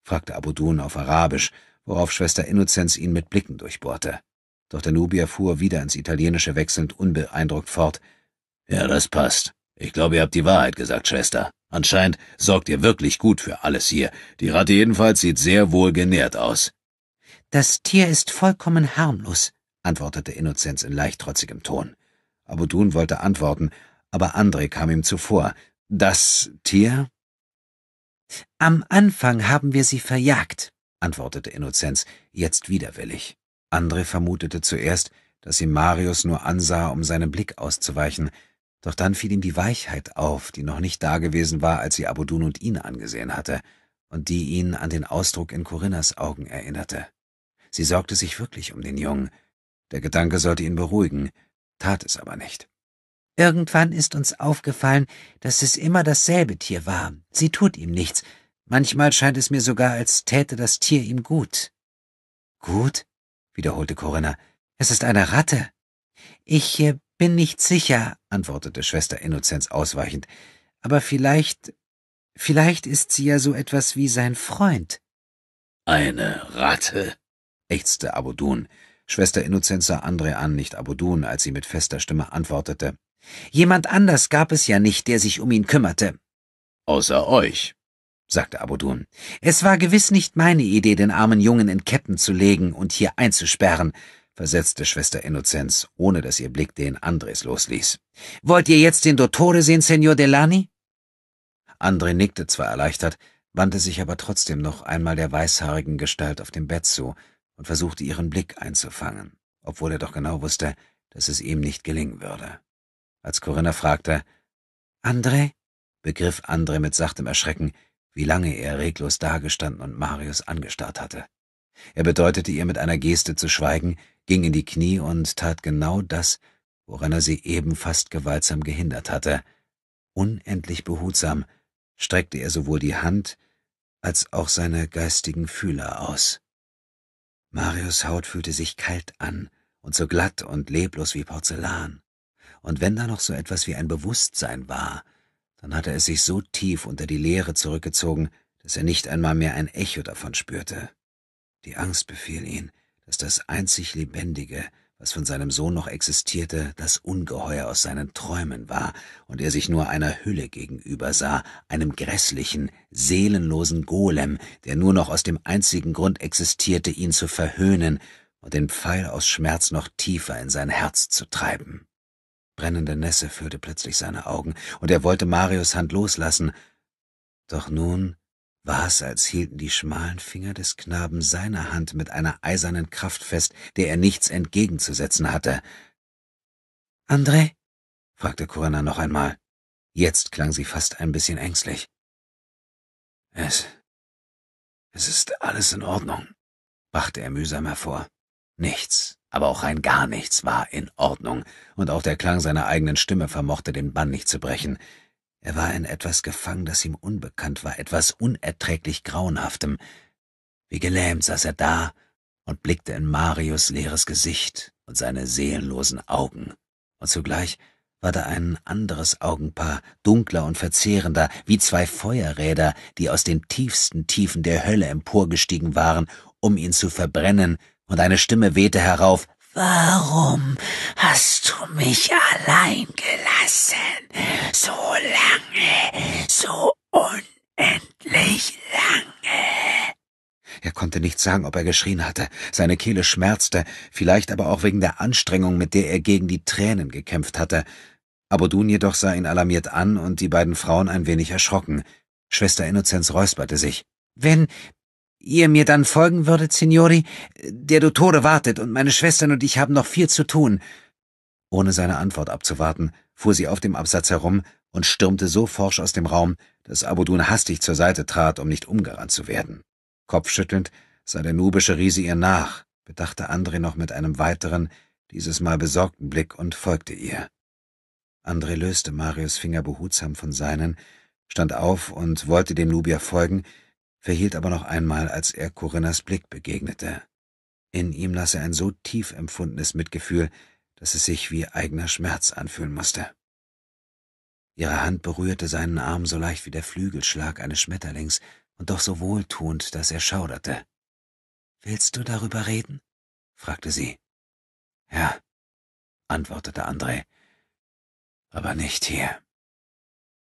fragte Abudun auf Arabisch, worauf Schwester Innozenz ihn mit Blicken durchbohrte. Doch der Nubier fuhr wieder ins Italienische wechselnd unbeeindruckt fort. »Ja, das passt. Ich glaube, ihr habt die Wahrheit gesagt, Schwester.« Anscheinend sorgt ihr wirklich gut für alles hier. Die Ratte jedenfalls sieht sehr wohl genährt aus. Das Tier ist vollkommen harmlos, antwortete Innozenz in leicht trotzigem Ton. Abudun wollte antworten, aber André kam ihm zuvor. Das Tier? Am Anfang haben wir sie verjagt, antwortete Innozenz, jetzt widerwillig. André vermutete zuerst, dass sie Marius nur ansah, um seinem Blick auszuweichen, doch dann fiel ihm die Weichheit auf, die noch nicht dagewesen war, als sie Abudun und ihn angesehen hatte, und die ihn an den Ausdruck in Corinnas Augen erinnerte. Sie sorgte sich wirklich um den Jungen. Der Gedanke sollte ihn beruhigen, tat es aber nicht. Irgendwann ist uns aufgefallen, dass es immer dasselbe Tier war. Sie tut ihm nichts. Manchmal scheint es mir sogar, als täte das Tier ihm gut. Gut? wiederholte Corinna. Es ist eine Ratte. Ich äh, bin nicht sicher, antwortete Schwester Innozenz ausweichend, aber vielleicht, vielleicht ist sie ja so etwas wie sein Freund. Eine Ratte? ächzte Abudun. Schwester Innozenz sah Andre an, nicht Abudun, als sie mit fester Stimme antwortete. Jemand anders gab es ja nicht, der sich um ihn kümmerte. Außer euch, sagte Abudun. Es war gewiss nicht meine Idee, den armen Jungen in Ketten zu legen und hier einzusperren, versetzte Schwester Innozenz, ohne dass ihr Blick den Andres losließ. Wollt ihr jetzt den Dottore sehen, Signor Delani? Andre nickte zwar erleichtert, wandte sich aber trotzdem noch einmal der weißhaarigen Gestalt auf dem Bett zu und versuchte ihren Blick einzufangen, obwohl er doch genau wusste, dass es ihm nicht gelingen würde. Als Corinna fragte, Andre? begriff Andre mit sachtem Erschrecken, wie lange er reglos dagestanden und Marius angestarrt hatte. Er bedeutete ihr mit einer Geste zu schweigen ging in die Knie und tat genau das, woran er sie eben fast gewaltsam gehindert hatte. Unendlich behutsam streckte er sowohl die Hand als auch seine geistigen Fühler aus. Marius Haut fühlte sich kalt an und so glatt und leblos wie Porzellan. Und wenn da noch so etwas wie ein Bewusstsein war, dann hatte es sich so tief unter die Leere zurückgezogen, dass er nicht einmal mehr ein Echo davon spürte. Die Angst befiel ihn, dass das einzig Lebendige, was von seinem Sohn noch existierte, das Ungeheuer aus seinen Träumen war und er sich nur einer Hülle gegenüber sah, einem grässlichen, seelenlosen Golem, der nur noch aus dem einzigen Grund existierte, ihn zu verhöhnen und den Pfeil aus Schmerz noch tiefer in sein Herz zu treiben. Brennende Nässe führte plötzlich seine Augen, und er wollte Marius Hand loslassen, doch nun war es, als hielten die schmalen Finger des Knaben seine Hand mit einer eisernen Kraft fest, der er nichts entgegenzusetzen hatte. André? fragte Corinna noch einmal. Jetzt klang sie fast ein bisschen ängstlich. Es. Es ist alles in Ordnung, brachte er mühsam hervor. Nichts, aber auch rein gar nichts war in Ordnung, und auch der Klang seiner eigenen Stimme vermochte den Bann nicht zu brechen. Er war in etwas gefangen, das ihm unbekannt war, etwas unerträglich Grauenhaftem. Wie gelähmt saß er da und blickte in Marius leeres Gesicht und seine seelenlosen Augen. Und zugleich war da ein anderes Augenpaar, dunkler und verzehrender, wie zwei Feuerräder, die aus den tiefsten Tiefen der Hölle emporgestiegen waren, um ihn zu verbrennen, und eine Stimme wehte herauf Warum hast du mich allein gelassen? So lange, so unendlich lange. Er konnte nicht sagen, ob er geschrien hatte. Seine Kehle schmerzte, vielleicht aber auch wegen der Anstrengung, mit der er gegen die Tränen gekämpft hatte. Abodun jedoch sah ihn alarmiert an und die beiden Frauen ein wenig erschrocken. Schwester Innozenz räusperte sich. Wenn ihr mir dann folgen würdet, Signori? Der Dottore wartet und meine Schwestern und ich haben noch viel zu tun. Ohne seine Antwort abzuwarten, fuhr sie auf dem Absatz herum und stürmte so forsch aus dem Raum, dass Abudun hastig zur Seite trat, um nicht umgerannt zu werden. Kopfschüttelnd sah der nubische Riese ihr nach, bedachte André noch mit einem weiteren, dieses Mal besorgten Blick und folgte ihr. André löste Marius Finger behutsam von seinen, stand auf und wollte dem Nubier folgen, verhielt aber noch einmal, als er Corinnas Blick begegnete. In ihm las er ein so tief empfundenes Mitgefühl, dass es sich wie eigener Schmerz anfühlen musste. Ihre Hand berührte seinen Arm so leicht wie der Flügelschlag eines Schmetterlings und doch so wohltuend, dass er schauderte. Willst du darüber reden? fragte sie. Ja, antwortete André, aber nicht hier.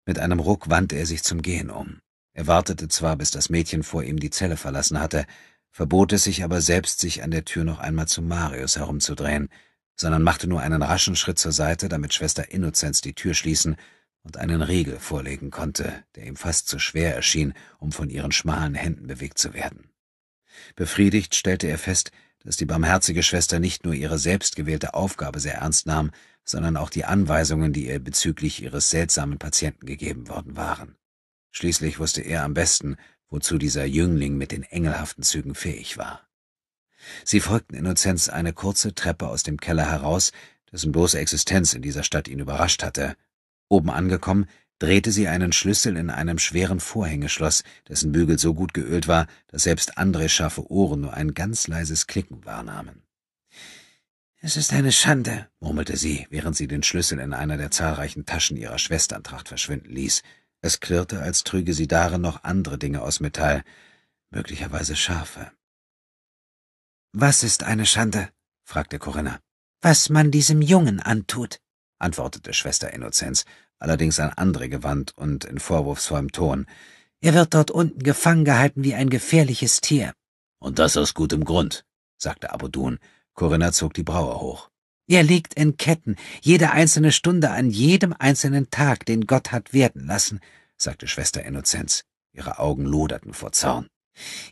Mit einem Ruck wandte er sich zum Gehen um. Er wartete zwar, bis das Mädchen vor ihm die Zelle verlassen hatte, verbot es sich aber selbst, sich an der Tür noch einmal zu Marius herumzudrehen, sondern machte nur einen raschen Schritt zur Seite, damit Schwester Innozenz die Tür schließen und einen Riegel vorlegen konnte, der ihm fast zu schwer erschien, um von ihren schmalen Händen bewegt zu werden. Befriedigt stellte er fest, dass die barmherzige Schwester nicht nur ihre selbstgewählte Aufgabe sehr ernst nahm, sondern auch die Anweisungen, die ihr bezüglich ihres seltsamen Patienten gegeben worden waren. Schließlich wusste er am besten, wozu dieser Jüngling mit den engelhaften Zügen fähig war. Sie folgten Innozenz eine kurze Treppe aus dem Keller heraus, dessen bloße Existenz in dieser Stadt ihn überrascht hatte. Oben angekommen, drehte sie einen Schlüssel in einem schweren Vorhängeschloss, dessen Bügel so gut geölt war, dass selbst Andres scharfe Ohren nur ein ganz leises Klicken wahrnahmen. Es ist eine Schande, murmelte sie, während sie den Schlüssel in einer der zahlreichen Taschen ihrer Schwesterntracht verschwinden ließ. Es klirrte, als trüge sie darin noch andere Dinge aus Metall, möglicherweise Schafe. Was ist eine Schande? fragte Corinna. Was man diesem Jungen antut, antwortete Schwester Innozenz, allerdings an andere gewandt und in vorwurfsvollem Ton. Er wird dort unten gefangen gehalten wie ein gefährliches Tier. Und das aus gutem Grund, sagte Abudun. Corinna zog die Braue hoch. Er liegt in Ketten, jede einzelne Stunde an jedem einzelnen Tag, den Gott hat werden lassen, sagte Schwester Innozenz. Ihre Augen loderten vor Zorn.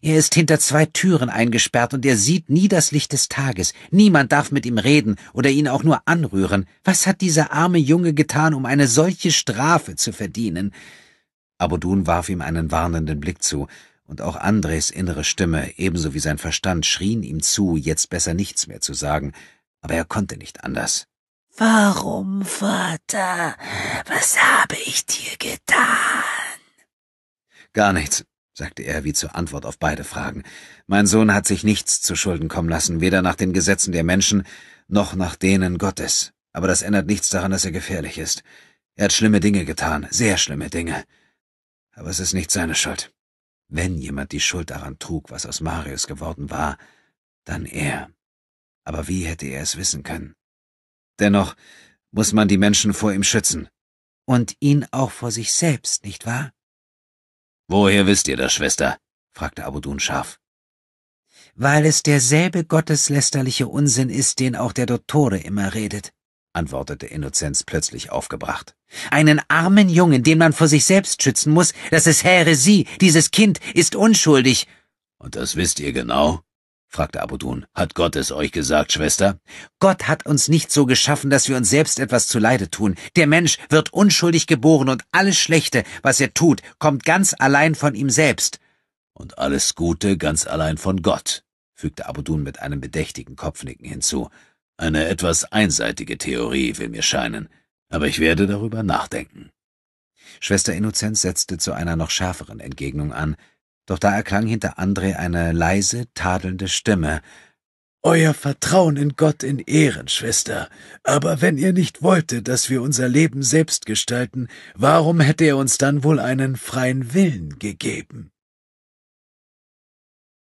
Er ist hinter zwei Türen eingesperrt und er sieht nie das Licht des Tages. Niemand darf mit ihm reden oder ihn auch nur anrühren. Was hat dieser arme Junge getan, um eine solche Strafe zu verdienen? Abodun warf ihm einen warnenden Blick zu, und auch Andres innere Stimme, ebenso wie sein Verstand, schrien ihm zu, jetzt besser nichts mehr zu sagen aber er konnte nicht anders. Warum, Vater? Was habe ich dir getan? Gar nichts, sagte er wie zur Antwort auf beide Fragen. Mein Sohn hat sich nichts zu Schulden kommen lassen, weder nach den Gesetzen der Menschen noch nach denen Gottes. Aber das ändert nichts daran, dass er gefährlich ist. Er hat schlimme Dinge getan, sehr schlimme Dinge. Aber es ist nicht seine Schuld. Wenn jemand die Schuld daran trug, was aus Marius geworden war, dann er aber wie hätte er es wissen können? Dennoch muss man die Menschen vor ihm schützen. Und ihn auch vor sich selbst, nicht wahr? Woher wisst ihr das, Schwester? fragte Abudun scharf. Weil es derselbe gotteslästerliche Unsinn ist, den auch der Dottore immer redet, antwortete Innozenz plötzlich aufgebracht. Einen armen Jungen, den man vor sich selbst schützen muss, das ist Häresie, dieses Kind ist unschuldig. Und das wisst ihr genau? fragte Abudun. Hat Gott es euch gesagt, Schwester? Gott hat uns nicht so geschaffen, dass wir uns selbst etwas zuleide tun. Der Mensch wird unschuldig geboren und alles Schlechte, was er tut, kommt ganz allein von ihm selbst. Und alles Gute ganz allein von Gott, fügte Abudun mit einem bedächtigen Kopfnicken hinzu. Eine etwas einseitige Theorie, will mir scheinen, aber ich werde darüber nachdenken. Schwester Innozenz setzte zu einer noch schärferen Entgegnung an, doch da erklang hinter André eine leise, tadelnde Stimme. Euer Vertrauen in Gott in Ehren, Schwester. Aber wenn ihr nicht wolltet, dass wir unser Leben selbst gestalten, warum hätte er uns dann wohl einen freien Willen gegeben?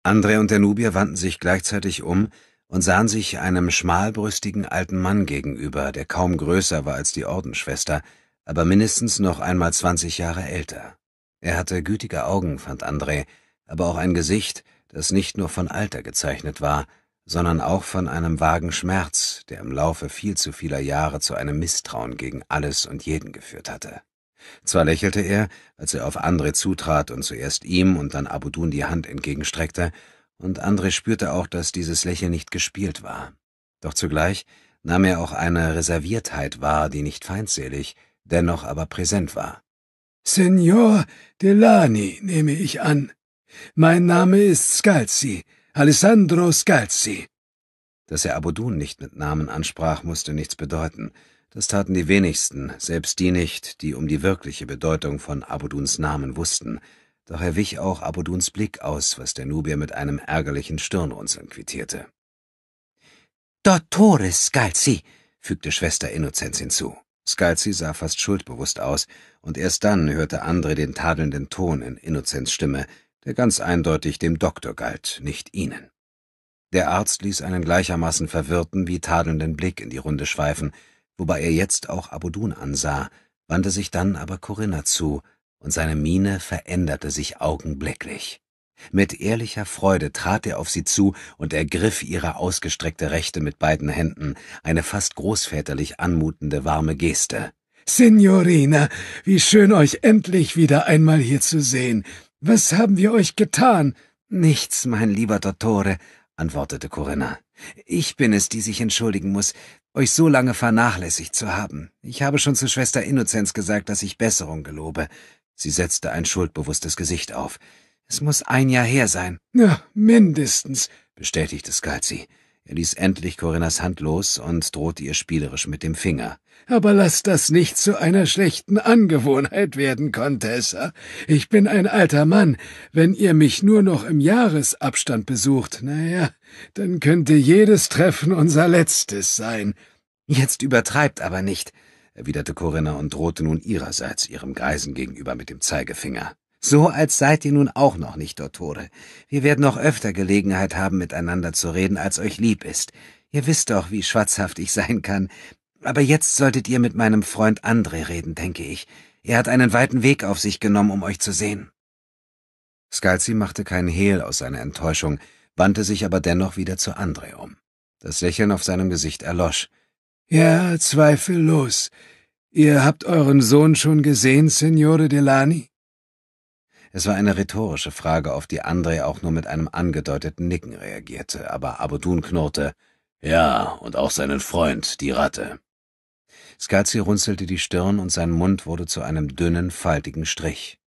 André und der Nubier wandten sich gleichzeitig um und sahen sich einem schmalbrüstigen alten Mann gegenüber, der kaum größer war als die Ordensschwester, aber mindestens noch einmal zwanzig Jahre älter. Er hatte gütige Augen, fand André, aber auch ein Gesicht, das nicht nur von Alter gezeichnet war, sondern auch von einem vagen Schmerz, der im Laufe viel zu vieler Jahre zu einem Misstrauen gegen alles und jeden geführt hatte. Zwar lächelte er, als er auf André zutrat und zuerst ihm und dann Abudun die Hand entgegenstreckte, und André spürte auch, dass dieses Lächeln nicht gespielt war. Doch zugleich nahm er auch eine Reserviertheit wahr, die nicht feindselig, dennoch aber präsent war. Senor Delani, nehme ich an. Mein Name ist Scalzi, Alessandro Scalzi. Dass er Abudun nicht mit Namen ansprach, musste nichts bedeuten. Das taten die wenigsten, selbst die nicht, die um die wirkliche Bedeutung von Abuduns Namen wussten. Doch er wich auch Abuduns Blick aus, was der Nubier mit einem ärgerlichen Stirnrunzeln quittierte. Dottore Scalzi, fügte Schwester Innozenz hinzu. Scalzi sah fast schuldbewusst aus, und erst dann hörte Andre den tadelnden Ton in Innozents Stimme, der ganz eindeutig dem Doktor galt, nicht ihnen. Der Arzt ließ einen gleichermaßen verwirrten wie tadelnden Blick in die Runde schweifen, wobei er jetzt auch Abudun ansah, wandte sich dann aber Corinna zu, und seine Miene veränderte sich augenblicklich. Mit ehrlicher Freude trat er auf sie zu und ergriff ihre ausgestreckte Rechte mit beiden Händen, eine fast großväterlich anmutende warme Geste. Signorina, wie schön euch endlich wieder einmal hier zu sehen. Was haben wir euch getan? Nichts, mein lieber Dottore, antwortete Corinna. Ich bin es, die sich entschuldigen muss, euch so lange vernachlässigt zu haben. Ich habe schon zu Schwester Innozenz gesagt, dass ich Besserung gelobe. Sie setzte ein schuldbewusstes Gesicht auf. Es muss ein Jahr her sein. Ja, mindestens, bestätigte Skalzi. Er ließ endlich Corinnas Hand los und drohte ihr spielerisch mit dem Finger. Aber lass das nicht zu einer schlechten Angewohnheit werden, Contessa. Ich bin ein alter Mann. Wenn ihr mich nur noch im Jahresabstand besucht, naja, dann könnte jedes Treffen unser letztes sein. Jetzt übertreibt aber nicht, erwiderte Corinna und drohte nun ihrerseits ihrem Greisen gegenüber mit dem Zeigefinger. So als seid ihr nun auch noch nicht, Dottore. Wir werden noch öfter Gelegenheit haben, miteinander zu reden, als euch lieb ist. Ihr wisst doch, wie schwatzhaft ich sein kann. Aber jetzt solltet ihr mit meinem Freund André reden, denke ich. Er hat einen weiten Weg auf sich genommen, um euch zu sehen. Scalzi machte keinen Hehl aus seiner Enttäuschung, wandte sich aber dennoch wieder zu André um. Das Lächeln auf seinem Gesicht erlosch. Ja, zweifellos. Ihr habt euren Sohn schon gesehen, Signore Delani? Es war eine rhetorische Frage, auf die André auch nur mit einem angedeuteten Nicken reagierte, aber Abudun knurrte, ja, und auch seinen Freund, die Ratte. Skazi runzelte die Stirn und sein Mund wurde zu einem dünnen, faltigen Strich.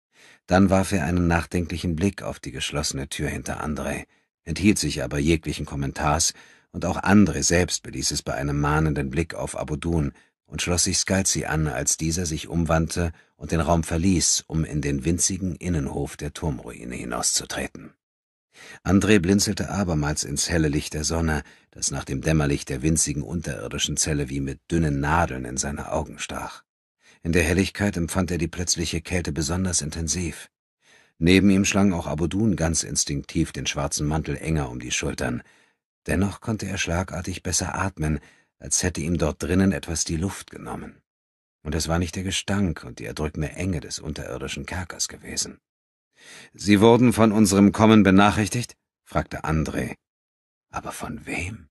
Dann warf er einen nachdenklichen Blick auf die geschlossene Tür hinter André, enthielt sich aber jeglichen Kommentars, und auch André selbst beließ es bei einem mahnenden Blick auf Abudun, und schloss sich Skalzi an, als dieser sich umwandte und den Raum verließ, um in den winzigen Innenhof der Turmruine hinauszutreten. André blinzelte abermals ins helle Licht der Sonne, das nach dem Dämmerlicht der winzigen unterirdischen Zelle wie mit dünnen Nadeln in seine Augen stach. In der Helligkeit empfand er die plötzliche Kälte besonders intensiv. Neben ihm schlang auch Abudun ganz instinktiv den schwarzen Mantel enger um die Schultern. Dennoch konnte er schlagartig besser atmen, als hätte ihm dort drinnen etwas die Luft genommen. Und es war nicht der Gestank und die erdrückende Enge des unterirdischen Kerkers gewesen. Sie wurden von unserem Kommen benachrichtigt? fragte André. Aber von wem?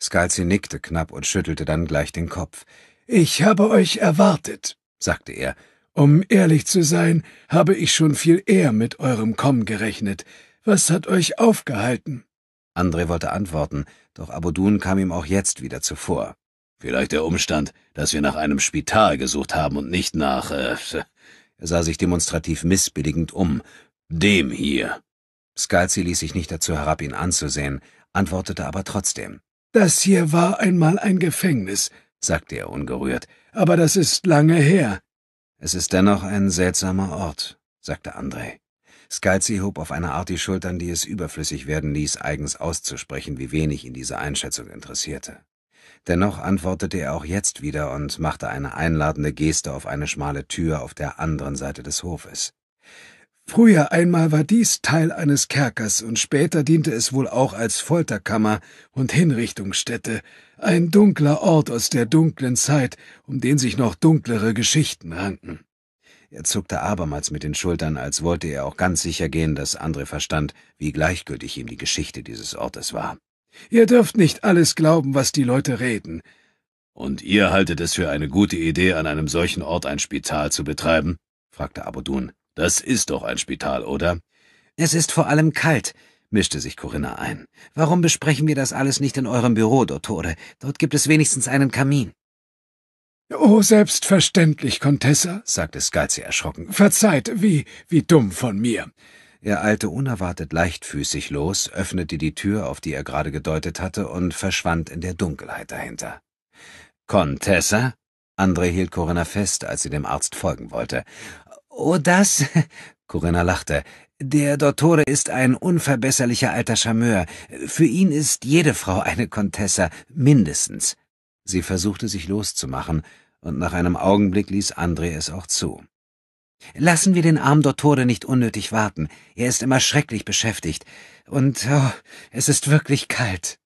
Scalzi nickte knapp und schüttelte dann gleich den Kopf. Ich habe euch erwartet, sagte er. Um ehrlich zu sein, habe ich schon viel eher mit eurem Kommen gerechnet. Was hat euch aufgehalten? André wollte antworten, doch Abudun kam ihm auch jetzt wieder zuvor. Vielleicht der Umstand, dass wir nach einem Spital gesucht haben und nicht nach... Äh, er sah sich demonstrativ missbilligend um. Dem hier. Scalzi ließ sich nicht dazu herab, ihn anzusehen, antwortete aber trotzdem. Das hier war einmal ein Gefängnis, sagte er ungerührt, aber das ist lange her. Es ist dennoch ein seltsamer Ort, sagte André. Skalzi hob auf eine Art die Schultern, die es überflüssig werden ließ, eigens auszusprechen, wie wenig ihn diese Einschätzung interessierte. Dennoch antwortete er auch jetzt wieder und machte eine einladende Geste auf eine schmale Tür auf der anderen Seite des Hofes. Früher einmal war dies Teil eines Kerkers und später diente es wohl auch als Folterkammer und Hinrichtungsstätte, ein dunkler Ort aus der dunklen Zeit, um den sich noch dunklere Geschichten ranken. Er zuckte abermals mit den Schultern, als wollte er auch ganz sicher gehen, dass André verstand, wie gleichgültig ihm die Geschichte dieses Ortes war. Ihr dürft nicht alles glauben, was die Leute reden. Und ihr haltet es für eine gute Idee, an einem solchen Ort ein Spital zu betreiben? fragte Abodun. Das ist doch ein Spital, oder? Es ist vor allem kalt, mischte sich Corinna ein. Warum besprechen wir das alles nicht in eurem Büro, Dottore? Dort gibt es wenigstens einen Kamin. »Oh, selbstverständlich, Contessa«, sagte Scalzi erschrocken. »Verzeiht, wie, wie dumm von mir.« Er eilte unerwartet leichtfüßig los, öffnete die Tür, auf die er gerade gedeutet hatte, und verschwand in der Dunkelheit dahinter. »Contessa?« André hielt Corinna fest, als sie dem Arzt folgen wollte. »Oh, das?« Corinna lachte. Der Dottore ist ein unverbesserlicher alter Charmeur. Für ihn ist jede Frau eine Contessa, mindestens. Sie versuchte sich loszumachen, und nach einem Augenblick ließ André es auch zu. Lassen wir den armen Dottore nicht unnötig warten. Er ist immer schrecklich beschäftigt. Und, oh, es ist wirklich kalt.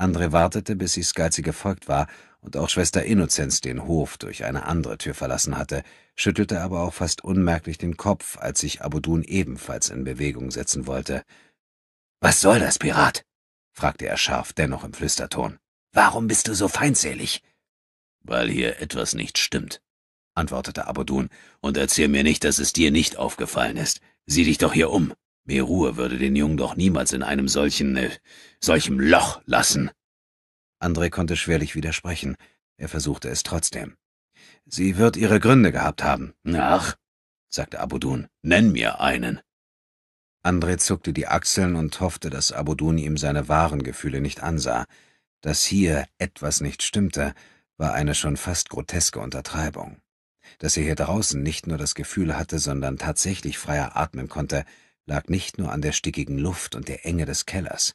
André wartete, bis sie Scalzi gefolgt war und auch Schwester Innozenz den Hof durch eine andere Tür verlassen hatte, schüttelte aber auch fast unmerklich den Kopf, als sich Abudun ebenfalls in Bewegung setzen wollte. Was soll das, Pirat? fragte er scharf, dennoch im Flüsterton. Warum bist du so feindselig? Weil hier etwas nicht stimmt, antwortete Abodun, und erzähl mir nicht, dass es dir nicht aufgefallen ist. Sieh dich doch hier um. Merur würde den Jungen doch niemals in einem solchen, äh, solchem Loch lassen. Andre konnte schwerlich widersprechen. Er versuchte es trotzdem. Sie wird ihre Gründe gehabt haben. Ach, sagte Abodun, nenn mir einen. Andre zuckte die Achseln und hoffte, dass Abodun ihm seine wahren Gefühle nicht ansah, dass hier etwas nicht stimmte, war eine schon fast groteske Untertreibung. Dass er hier draußen nicht nur das Gefühl hatte, sondern tatsächlich freier atmen konnte, lag nicht nur an der stickigen Luft und der Enge des Kellers.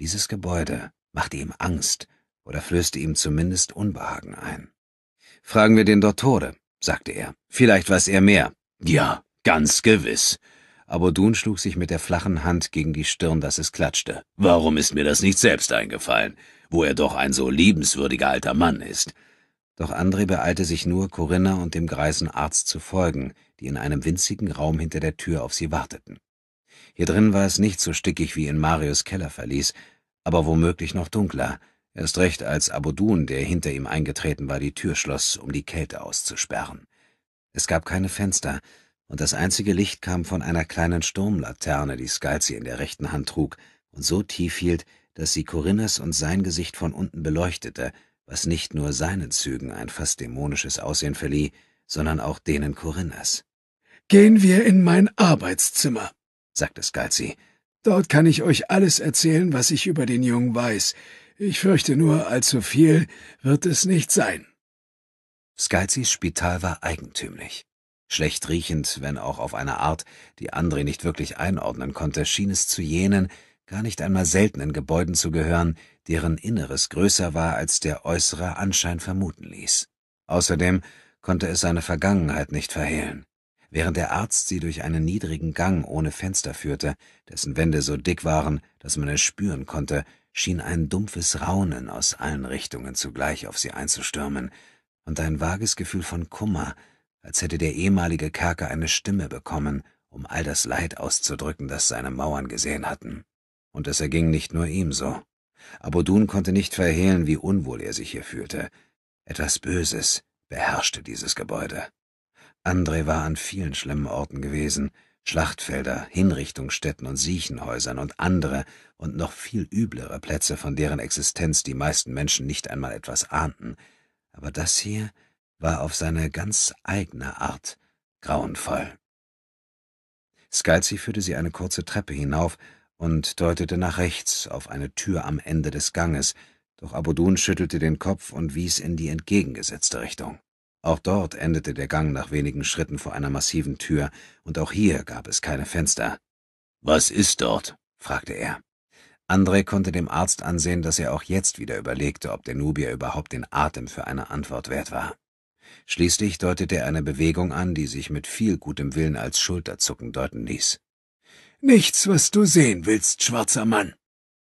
Dieses Gebäude machte ihm Angst oder flößte ihm zumindest Unbehagen ein. Fragen wir den Dottore, sagte er. Vielleicht weiß er mehr. Ja, ganz gewiss. Aber Dun schlug sich mit der flachen Hand gegen die Stirn, dass es klatschte. Warum ist mir das nicht selbst eingefallen? wo er doch ein so liebenswürdiger alter Mann ist. Doch André beeilte sich nur, Corinna und dem greisen Arzt zu folgen, die in einem winzigen Raum hinter der Tür auf sie warteten. Hier drin war es nicht so stickig wie in Marius Keller verließ, aber womöglich noch dunkler, erst recht als Abodun, der hinter ihm eingetreten war, die Tür schloss, um die Kälte auszusperren. Es gab keine Fenster, und das einzige Licht kam von einer kleinen Sturmlaterne, die Scalzi in der rechten Hand trug und so tief hielt, dass sie Corinnas und sein Gesicht von unten beleuchtete, was nicht nur seinen Zügen ein fast dämonisches Aussehen verlieh, sondern auch denen Corinnas. Gehen wir in mein Arbeitszimmer, sagte Scalzi. Dort kann ich euch alles erzählen, was ich über den Jungen weiß. Ich fürchte nur, allzu viel wird es nicht sein. Scalzis Spital war eigentümlich. Schlecht riechend, wenn auch auf eine Art, die André nicht wirklich einordnen konnte, schien es zu jenen, gar nicht einmal selten in Gebäuden zu gehören, deren Inneres größer war, als der äußere Anschein vermuten ließ. Außerdem konnte es seine Vergangenheit nicht verhehlen. Während der Arzt sie durch einen niedrigen Gang ohne Fenster führte, dessen Wände so dick waren, dass man es spüren konnte, schien ein dumpfes Raunen aus allen Richtungen zugleich auf sie einzustürmen, und ein vages Gefühl von Kummer, als hätte der ehemalige Kerker eine Stimme bekommen, um all das Leid auszudrücken, das seine Mauern gesehen hatten. Und es erging nicht nur ihm so. Abodun konnte nicht verhehlen, wie unwohl er sich hier fühlte. Etwas Böses beherrschte dieses Gebäude. Andre war an vielen schlimmen Orten gewesen, Schlachtfelder, Hinrichtungsstätten und Siechenhäusern und andere und noch viel üblere Plätze, von deren Existenz die meisten Menschen nicht einmal etwas ahnten. Aber das hier war auf seine ganz eigene Art grauenvoll. Scalzi führte sie eine kurze Treppe hinauf und deutete nach rechts auf eine Tür am Ende des Ganges, doch Abudun schüttelte den Kopf und wies in die entgegengesetzte Richtung. Auch dort endete der Gang nach wenigen Schritten vor einer massiven Tür, und auch hier gab es keine Fenster. Was ist dort? fragte er. André konnte dem Arzt ansehen, dass er auch jetzt wieder überlegte, ob der Nubier überhaupt den Atem für eine Antwort wert war. Schließlich deutete er eine Bewegung an, die sich mit viel gutem Willen als Schulterzucken deuten ließ. Nichts, was du sehen willst, schwarzer Mann.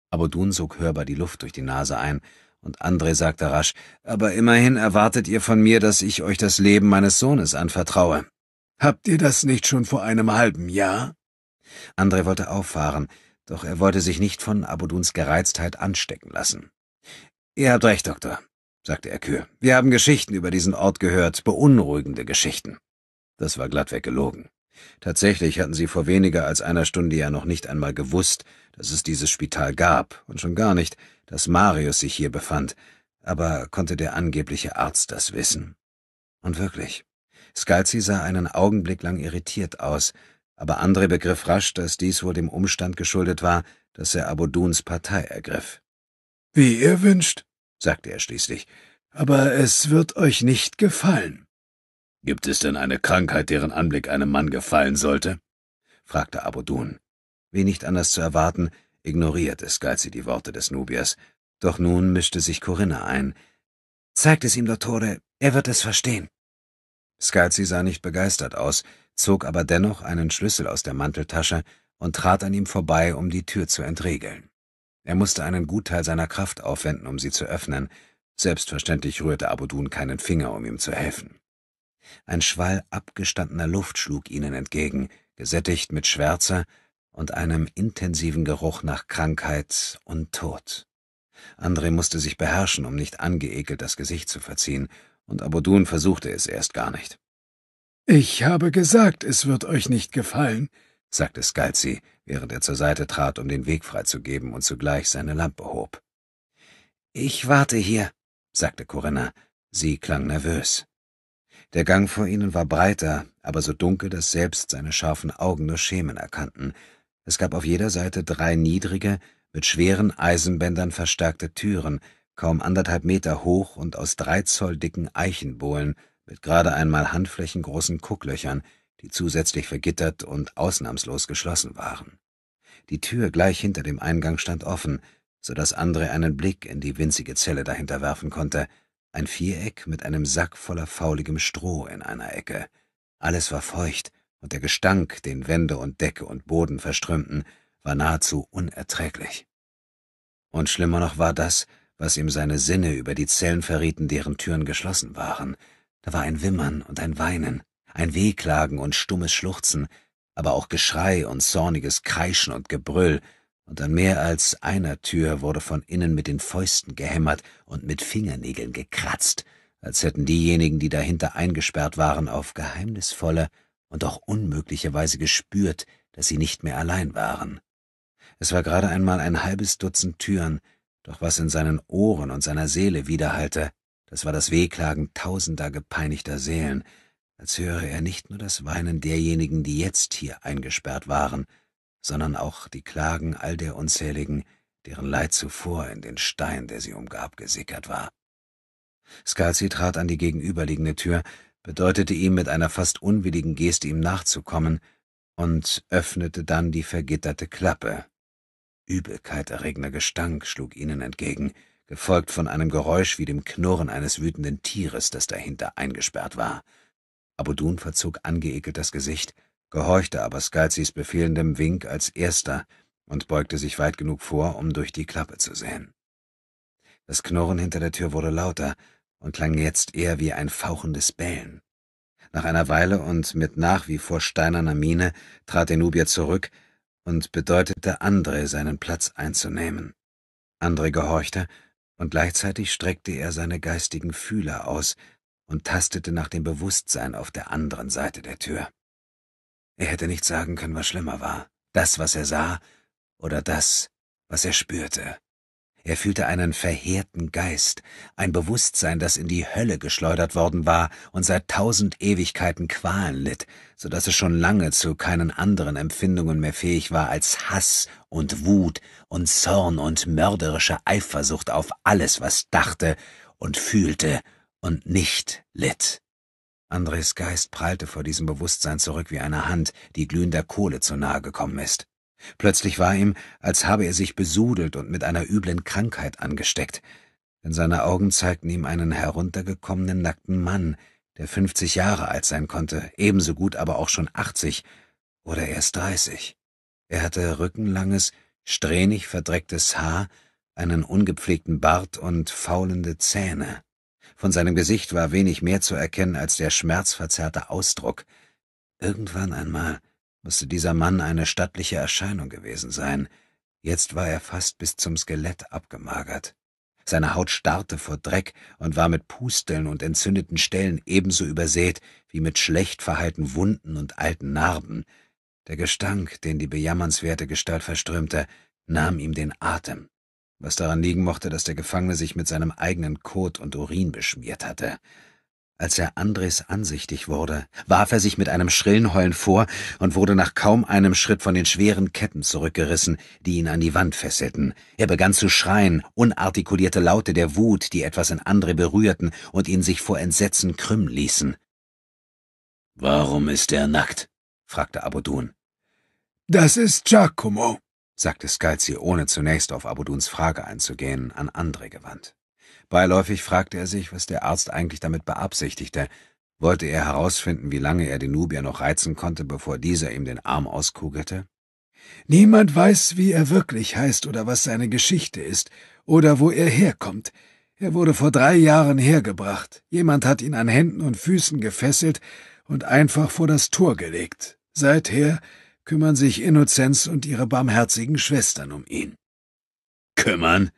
Aber Dun sog hörbar die Luft durch die Nase ein, und André sagte rasch, aber immerhin erwartet ihr von mir, dass ich euch das Leben meines Sohnes anvertraue. Habt ihr das nicht schon vor einem halben Jahr? André wollte auffahren, doch er wollte sich nicht von Abuduns Gereiztheit anstecken lassen. Ihr habt recht, Doktor, sagte er kühl. Wir haben Geschichten über diesen Ort gehört, beunruhigende Geschichten. Das war glattweg gelogen. Tatsächlich hatten sie vor weniger als einer Stunde ja noch nicht einmal gewusst, dass es dieses Spital gab und schon gar nicht, dass Marius sich hier befand. Aber konnte der angebliche Arzt das wissen? Und wirklich, Scalzi sah einen Augenblick lang irritiert aus, aber André begriff rasch, dass dies wohl dem Umstand geschuldet war, dass er Aboduns Partei ergriff. »Wie ihr wünscht«, sagte er schließlich, »aber es wird euch nicht gefallen.« Gibt es denn eine Krankheit, deren Anblick einem Mann gefallen sollte? fragte Abudun. Wie nicht anders zu erwarten, ignorierte Scalzi die Worte des Nubiers. Doch nun mischte sich Corinna ein. Zeigt es ihm, Dottore, er wird es verstehen. Skalzi sah nicht begeistert aus, zog aber dennoch einen Schlüssel aus der Manteltasche und trat an ihm vorbei, um die Tür zu entriegeln. Er musste einen Gutteil seiner Kraft aufwenden, um sie zu öffnen. Selbstverständlich rührte Abudun keinen Finger, um ihm zu helfen. Ein Schwall abgestandener Luft schlug ihnen entgegen, gesättigt mit Schwärze und einem intensiven Geruch nach Krankheit und Tod. André musste sich beherrschen, um nicht angeekelt das Gesicht zu verziehen, und Abodun versuchte es erst gar nicht. »Ich habe gesagt, es wird euch nicht gefallen«, sagte Scalzi, während er zur Seite trat, um den Weg freizugeben und zugleich seine Lampe hob. »Ich warte hier«, sagte Corinna. Sie klang nervös. Der Gang vor ihnen war breiter, aber so dunkel, dass selbst seine scharfen Augen nur Schemen erkannten. Es gab auf jeder Seite drei niedrige, mit schweren Eisenbändern verstärkte Türen, kaum anderthalb Meter hoch und aus drei Zoll dicken Eichenbohlen mit gerade einmal handflächengroßen Kucklöchern, die zusätzlich vergittert und ausnahmslos geschlossen waren. Die Tür gleich hinter dem Eingang stand offen, so dass André einen Blick in die winzige Zelle dahinter werfen konnte, ein Viereck mit einem Sack voller fauligem Stroh in einer Ecke. Alles war feucht, und der Gestank, den Wände und Decke und Boden verströmten, war nahezu unerträglich. Und schlimmer noch war das, was ihm seine Sinne über die Zellen verrieten, deren Türen geschlossen waren. Da war ein Wimmern und ein Weinen, ein Wehklagen und stummes Schluchzen, aber auch Geschrei und zorniges Kreischen und Gebrüll, und an mehr als einer Tür wurde von innen mit den Fäusten gehämmert und mit Fingernägeln gekratzt, als hätten diejenigen, die dahinter eingesperrt waren, auf geheimnisvolle und auch unmögliche Weise gespürt, dass sie nicht mehr allein waren. Es war gerade einmal ein halbes Dutzend Türen, doch was in seinen Ohren und seiner Seele widerhallte, das war das Wehklagen tausender gepeinigter Seelen, als höre er nicht nur das Weinen derjenigen, die jetzt hier eingesperrt waren, sondern auch die Klagen all der Unzähligen, deren Leid zuvor in den Stein, der sie umgab, gesickert war. Scalzi trat an die gegenüberliegende Tür, bedeutete ihm mit einer fast unwilligen Geste, ihm nachzukommen, und öffnete dann die vergitterte Klappe. Übelkeiterregender Gestank schlug ihnen entgegen, gefolgt von einem Geräusch wie dem Knurren eines wütenden Tieres, das dahinter eingesperrt war. Abudun verzog angeekelt das Gesicht gehorchte aber Skalzis befehlendem Wink als erster und beugte sich weit genug vor, um durch die Klappe zu sehen. Das Knurren hinter der Tür wurde lauter und klang jetzt eher wie ein fauchendes Bellen. Nach einer Weile und mit nach wie vor steinerner Miene trat der Nubier zurück und bedeutete Andre, seinen Platz einzunehmen. Andre gehorchte, und gleichzeitig streckte er seine geistigen Fühler aus und tastete nach dem Bewusstsein auf der anderen Seite der Tür. Er hätte nicht sagen können, was schlimmer war. Das, was er sah, oder das, was er spürte. Er fühlte einen verheerten Geist, ein Bewusstsein, das in die Hölle geschleudert worden war und seit tausend Ewigkeiten Qualen litt, so dass es schon lange zu keinen anderen Empfindungen mehr fähig war als Hass und Wut und Zorn und mörderische Eifersucht auf alles, was dachte und fühlte und nicht litt. Andres Geist prallte vor diesem Bewusstsein zurück wie eine Hand, die glühender Kohle zu nahe gekommen ist. Plötzlich war ihm, als habe er sich besudelt und mit einer üblen Krankheit angesteckt, denn seine Augen zeigten ihm einen heruntergekommenen nackten Mann, der fünfzig Jahre alt sein konnte, ebenso gut aber auch schon achtzig oder erst dreißig. Er hatte rückenlanges, strähnig verdrecktes Haar, einen ungepflegten Bart und faulende Zähne. Von seinem Gesicht war wenig mehr zu erkennen als der schmerzverzerrte Ausdruck. Irgendwann einmal musste dieser Mann eine stattliche Erscheinung gewesen sein. Jetzt war er fast bis zum Skelett abgemagert. Seine Haut starrte vor Dreck und war mit Pusteln und entzündeten Stellen ebenso übersät wie mit schlecht verheilten Wunden und alten Narben. Der Gestank, den die bejammernswerte Gestalt verströmte, nahm ihm den Atem was daran liegen mochte, dass der Gefangene sich mit seinem eigenen Kot und Urin beschmiert hatte. Als er Andres ansichtig wurde, warf er sich mit einem schrillen Heulen vor und wurde nach kaum einem Schritt von den schweren Ketten zurückgerissen, die ihn an die Wand fesselten. Er begann zu schreien, unartikulierte Laute der Wut, die etwas in Andre berührten und ihn sich vor Entsetzen krümmen ließen. Warum ist er nackt? fragte Abodun. Das ist Giacomo, sagte Skalzi, ohne zunächst auf Abuduns Frage einzugehen, an André gewandt. Beiläufig fragte er sich, was der Arzt eigentlich damit beabsichtigte. Wollte er herausfinden, wie lange er den Nubier noch reizen konnte, bevor dieser ihm den Arm auskugelte? Niemand weiß, wie er wirklich heißt oder was seine Geschichte ist oder wo er herkommt. Er wurde vor drei Jahren hergebracht. Jemand hat ihn an Händen und Füßen gefesselt und einfach vor das Tor gelegt. Seither kümmern sich Innozenz und ihre barmherzigen Schwestern um ihn. Kümmern?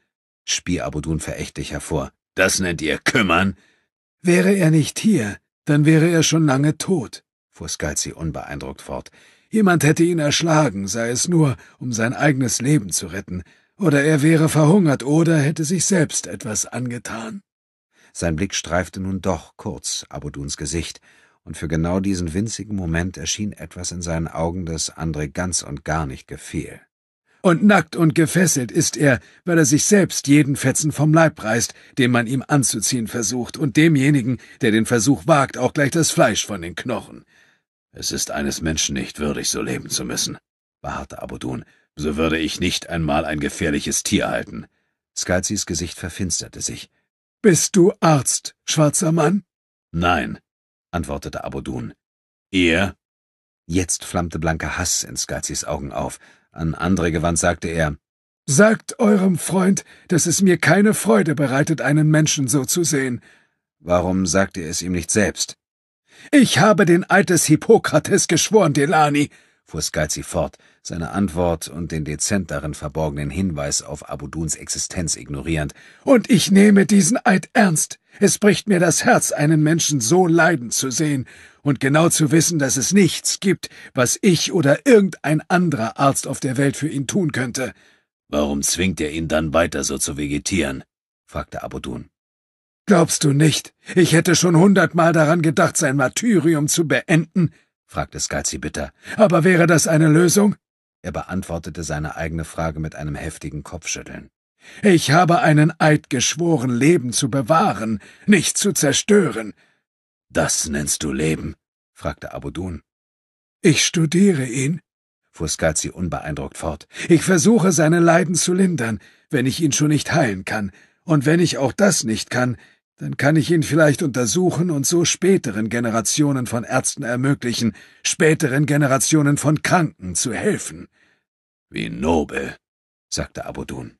spie Abudun verächtlich hervor. Das nennt ihr kümmern? Wäre er nicht hier, dann wäre er schon lange tot, fuhr Skalzi unbeeindruckt fort. Jemand hätte ihn erschlagen, sei es nur, um sein eigenes Leben zu retten, oder er wäre verhungert oder hätte sich selbst etwas angetan. Sein Blick streifte nun doch kurz Abuduns Gesicht, und für genau diesen winzigen Moment erschien etwas in seinen Augen, das André ganz und gar nicht gefiel. Und nackt und gefesselt ist er, weil er sich selbst jeden Fetzen vom Leib reißt, den man ihm anzuziehen versucht, und demjenigen, der den Versuch wagt, auch gleich das Fleisch von den Knochen. Es ist eines Menschen nicht würdig, so leben zu müssen, beharrte Abudun, so würde ich nicht einmal ein gefährliches Tier halten. Skazis Gesicht verfinsterte sich. Bist du Arzt, schwarzer Mann? Nein, antwortete Abodun. Ihr? Jetzt flammte blanker Hass in Skazis Augen auf. An andere gewandt sagte er, Sagt eurem Freund, dass es mir keine Freude bereitet, einen Menschen so zu sehen. Warum sagt ihr es ihm nicht selbst? Ich habe den Eid des Hippokrates geschworen, Delani, fuhr Scalzi fort, seine Antwort und den dezent darin verborgenen Hinweis auf Abuduns Existenz ignorierend. Und ich nehme diesen Eid ernst. Es bricht mir das Herz, einen Menschen so leiden zu sehen und genau zu wissen, dass es nichts gibt, was ich oder irgendein anderer Arzt auf der Welt für ihn tun könnte. Warum zwingt er ihn dann weiter so zu vegetieren? fragte Abudun. Glaubst du nicht, ich hätte schon hundertmal daran gedacht, sein Martyrium zu beenden? fragte Skalzi bitter. Aber wäre das eine Lösung? Er beantwortete seine eigene Frage mit einem heftigen Kopfschütteln. Ich habe einen Eid geschworen, Leben zu bewahren, nicht zu zerstören. Das nennst du Leben? fragte Abudun. Ich studiere ihn, fuhr Skazi unbeeindruckt fort. Ich versuche, seine Leiden zu lindern, wenn ich ihn schon nicht heilen kann. Und wenn ich auch das nicht kann, dann kann ich ihn vielleicht untersuchen und so späteren Generationen von Ärzten ermöglichen, späteren Generationen von Kranken zu helfen. Wie nobel, sagte Abudun.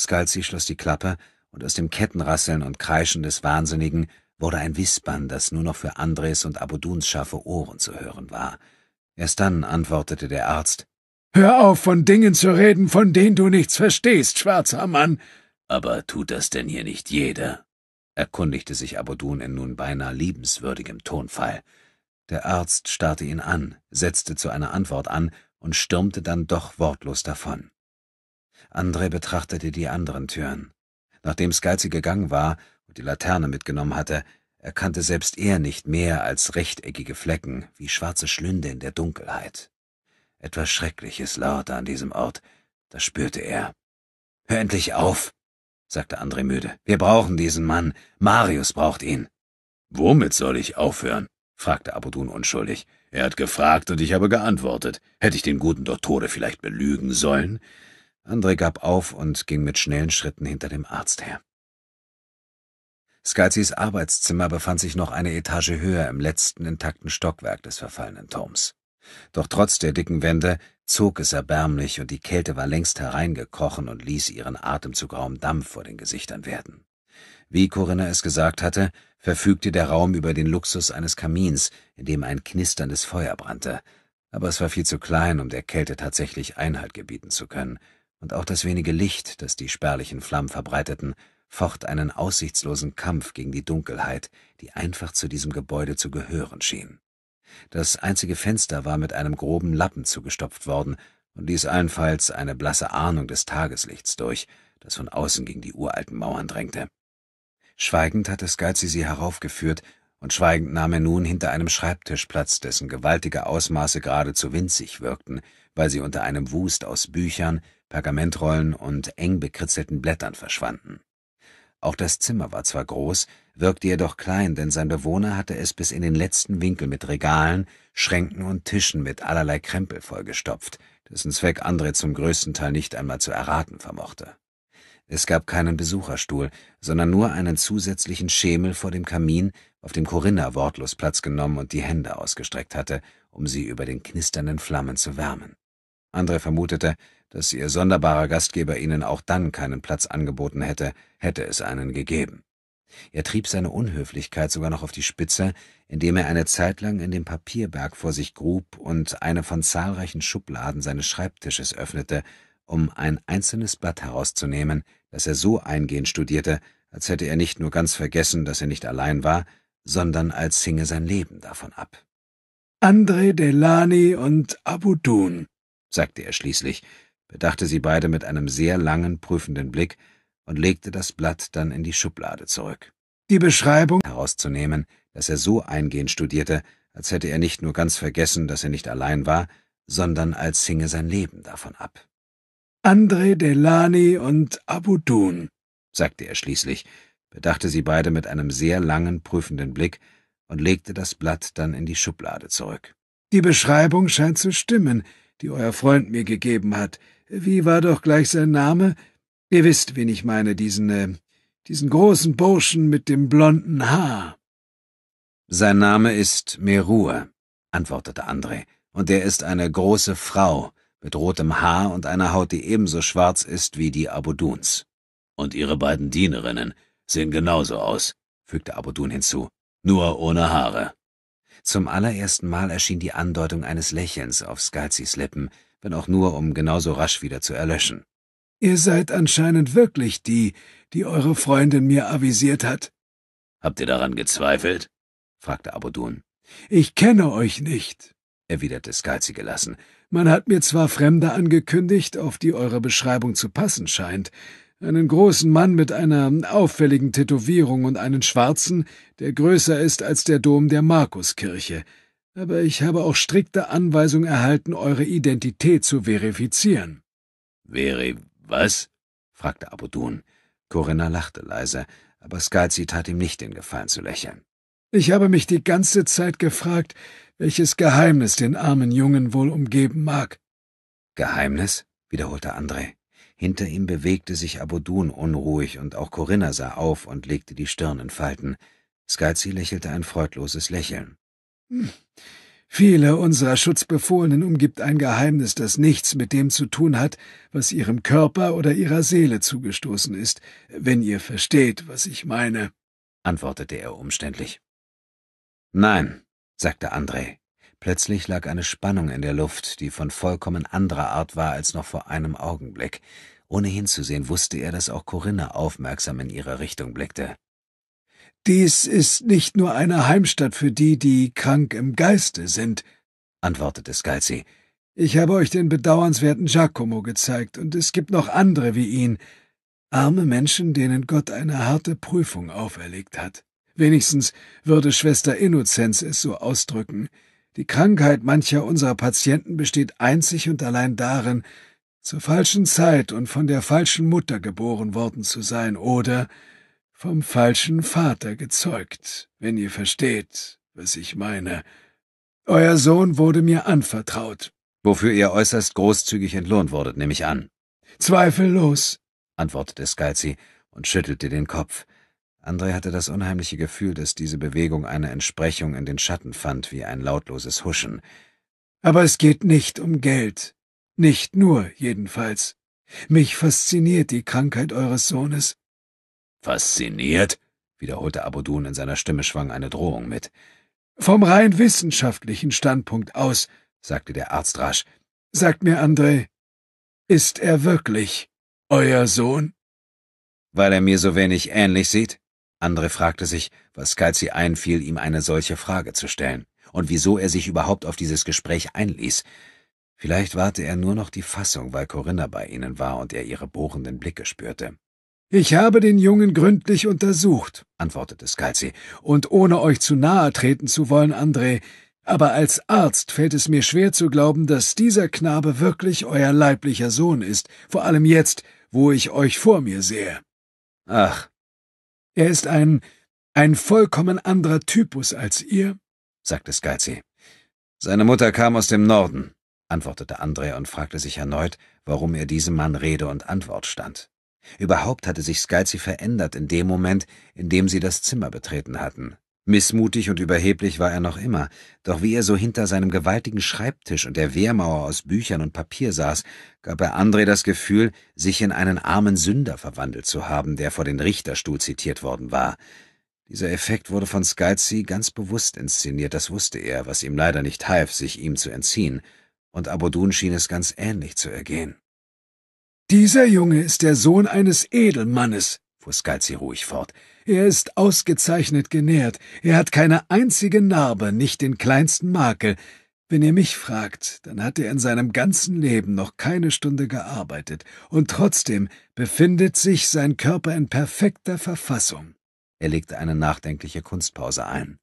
Scalzi schloss die Klappe, und aus dem Kettenrasseln und Kreischen des Wahnsinnigen wurde ein Wispern, das nur noch für Andres und Abuduns scharfe Ohren zu hören war. Erst dann antwortete der Arzt. Hör auf, von Dingen zu reden, von denen du nichts verstehst, schwarzer Mann. Aber tut das denn hier nicht jeder? erkundigte sich Abudun in nun beinahe liebenswürdigem Tonfall. Der Arzt starrte ihn an, setzte zu einer Antwort an und stürmte dann doch wortlos davon. André betrachtete die anderen Türen. Nachdem Scalzi gegangen war und die Laterne mitgenommen hatte, erkannte selbst er nicht mehr als rechteckige Flecken wie schwarze Schlünde in der Dunkelheit. Etwas Schreckliches lauerte an diesem Ort, das spürte er. Hör endlich auf, sagte André müde. Wir brauchen diesen Mann. Marius braucht ihn. Womit soll ich aufhören? fragte Abudun unschuldig. Er hat gefragt und ich habe geantwortet. Hätte ich den guten Dottore vielleicht belügen sollen? André gab auf und ging mit schnellen Schritten hinter dem Arzt her. Skazis Arbeitszimmer befand sich noch eine Etage höher im letzten intakten Stockwerk des verfallenen Turms. Doch trotz der dicken Wände zog es erbärmlich und die Kälte war längst hereingekrochen und ließ ihren Atem zu grauem Dampf vor den Gesichtern werden. Wie Corinna es gesagt hatte, verfügte der Raum über den Luxus eines Kamins, in dem ein knisterndes Feuer brannte, aber es war viel zu klein, um der Kälte tatsächlich Einhalt gebieten zu können, und auch das wenige Licht, das die spärlichen Flammen verbreiteten, focht einen aussichtslosen Kampf gegen die Dunkelheit, die einfach zu diesem Gebäude zu gehören schien. Das einzige Fenster war mit einem groben Lappen zugestopft worden und ließ allenfalls eine blasse Ahnung des Tageslichts durch, das von außen gegen die uralten Mauern drängte. Schweigend hatte Scalzi sie heraufgeführt, und schweigend nahm er nun hinter einem Schreibtisch Platz, dessen gewaltige Ausmaße geradezu winzig wirkten, weil sie unter einem Wust aus Büchern, Pergamentrollen und eng bekritzelten Blättern verschwanden. Auch das Zimmer war zwar groß, wirkte jedoch klein, denn sein Bewohner hatte es bis in den letzten Winkel mit Regalen, Schränken und Tischen mit allerlei Krempel vollgestopft, dessen Zweck Andre zum größten Teil nicht einmal zu erraten vermochte. Es gab keinen Besucherstuhl, sondern nur einen zusätzlichen Schemel vor dem Kamin, auf dem Corinna wortlos Platz genommen und die Hände ausgestreckt hatte, um sie über den knisternden Flammen zu wärmen. Andre vermutete, dass ihr sonderbarer Gastgeber ihnen auch dann keinen Platz angeboten hätte, hätte es einen gegeben. Er trieb seine Unhöflichkeit sogar noch auf die Spitze, indem er eine Zeitlang in dem Papierberg vor sich grub und eine von zahlreichen Schubladen seines Schreibtisches öffnete, um ein einzelnes Blatt herauszunehmen, das er so eingehend studierte, als hätte er nicht nur ganz vergessen, dass er nicht allein war, sondern als hinge sein Leben davon ab. André Delany und Abudun, sagte er schließlich, bedachte sie beide mit einem sehr langen, prüfenden Blick und legte das Blatt dann in die Schublade zurück. Die Beschreibung herauszunehmen, dass er so eingehend studierte, als hätte er nicht nur ganz vergessen, dass er nicht allein war, sondern als hinge sein Leben davon ab. Andre Delani und Abudun, sagte er schließlich, bedachte sie beide mit einem sehr langen, prüfenden Blick und legte das Blatt dann in die Schublade zurück. Die Beschreibung scheint zu stimmen, die euer Freund mir gegeben hat. Wie war doch gleich sein Name? Ihr wisst, wen ich meine, diesen, äh, diesen großen Burschen mit dem blonden Haar. Sein Name ist Merua, antwortete André, und er ist eine große Frau mit rotem Haar und einer Haut, die ebenso schwarz ist wie die Abuduns. Und ihre beiden Dienerinnen sehen genauso aus, fügte Abudun hinzu, nur ohne Haare. Zum allerersten Mal erschien die Andeutung eines Lächelns auf Skalzis Lippen, wenn auch nur, um genauso rasch wieder zu erlöschen. Ihr seid anscheinend wirklich die, die eure Freundin mir avisiert hat. Habt ihr daran gezweifelt? fragte Abodun. Ich kenne euch nicht, erwiderte Skalzi gelassen. Man hat mir zwar Fremde angekündigt, auf die eure Beschreibung zu passen scheint, einen großen Mann mit einer auffälligen Tätowierung und einen schwarzen, der größer ist als der Dom der Markuskirche aber ich habe auch strikte Anweisung erhalten, eure Identität zu verifizieren. Veri was? fragte Abudun. Corinna lachte leise, aber Skalzi tat ihm nicht den Gefallen zu lächeln. Ich habe mich die ganze Zeit gefragt, welches Geheimnis den armen Jungen wohl umgeben mag. Geheimnis? wiederholte André. Hinter ihm bewegte sich Abudun unruhig und auch Corinna sah auf und legte die Stirn in Falten. Skalzi lächelte ein freudloses Lächeln. Viele unserer Schutzbefohlenen umgibt ein Geheimnis, das nichts mit dem zu tun hat, was ihrem Körper oder ihrer Seele zugestoßen ist, wenn ihr versteht, was ich meine, antwortete er umständlich. Nein, sagte André. Plötzlich lag eine Spannung in der Luft, die von vollkommen anderer Art war als noch vor einem Augenblick. Ohne hinzusehen wusste er, dass auch Corinna aufmerksam in ihre Richtung blickte. Dies ist nicht nur eine Heimstatt für die, die krank im Geiste sind, antwortete Scalzi. Ich habe euch den bedauernswerten Giacomo gezeigt, und es gibt noch andere wie ihn, arme Menschen, denen Gott eine harte Prüfung auferlegt hat. Wenigstens würde Schwester Innozenz es so ausdrücken. Die Krankheit mancher unserer Patienten besteht einzig und allein darin, zur falschen Zeit und von der falschen Mutter geboren worden zu sein oder vom falschen Vater gezeugt, wenn ihr versteht, was ich meine. Euer Sohn wurde mir anvertraut. Wofür ihr äußerst großzügig entlohnt wurdet, nehme ich an. Zweifellos, antwortete Skalzi und schüttelte den Kopf. André hatte das unheimliche Gefühl, dass diese Bewegung eine Entsprechung in den Schatten fand, wie ein lautloses Huschen. Aber es geht nicht um Geld. Nicht nur, jedenfalls. Mich fasziniert die Krankheit eures Sohnes. Fasziniert? wiederholte Abudun in seiner Stimme schwang eine Drohung mit. Vom rein wissenschaftlichen Standpunkt aus, sagte der Arzt rasch, sagt mir André, ist er wirklich euer Sohn? Weil er mir so wenig ähnlich sieht? André fragte sich, was Kalzi einfiel, ihm eine solche Frage zu stellen, und wieso er sich überhaupt auf dieses Gespräch einließ. Vielleicht warte er nur noch die Fassung, weil Corinna bei ihnen war und er ihre bohrenden Blicke spürte. Ich habe den Jungen gründlich untersucht, antwortete Scalzi, und ohne euch zu nahe treten zu wollen, André, aber als Arzt fällt es mir schwer zu glauben, dass dieser Knabe wirklich euer leiblicher Sohn ist, vor allem jetzt, wo ich euch vor mir sehe. Ach, er ist ein, ein vollkommen anderer Typus als ihr, sagte Scalzi. Seine Mutter kam aus dem Norden, antwortete André und fragte sich erneut, warum er diesem Mann Rede und Antwort stand. Überhaupt hatte sich Skalzi verändert in dem Moment, in dem sie das Zimmer betreten hatten. Missmutig und überheblich war er noch immer, doch wie er so hinter seinem gewaltigen Schreibtisch und der Wehrmauer aus Büchern und Papier saß, gab er André das Gefühl, sich in einen armen Sünder verwandelt zu haben, der vor den Richterstuhl zitiert worden war. Dieser Effekt wurde von Skalzi ganz bewusst inszeniert, das wusste er, was ihm leider nicht half, sich ihm zu entziehen, und Abodun schien es ganz ähnlich zu ergehen. Dieser Junge ist der Sohn eines Edelmannes, fuhr Skalzi ruhig fort. Er ist ausgezeichnet genährt, er hat keine einzige Narbe, nicht den kleinsten Makel. Wenn ihr mich fragt, dann hat er in seinem ganzen Leben noch keine Stunde gearbeitet, und trotzdem befindet sich sein Körper in perfekter Verfassung. Er legte eine nachdenkliche Kunstpause ein.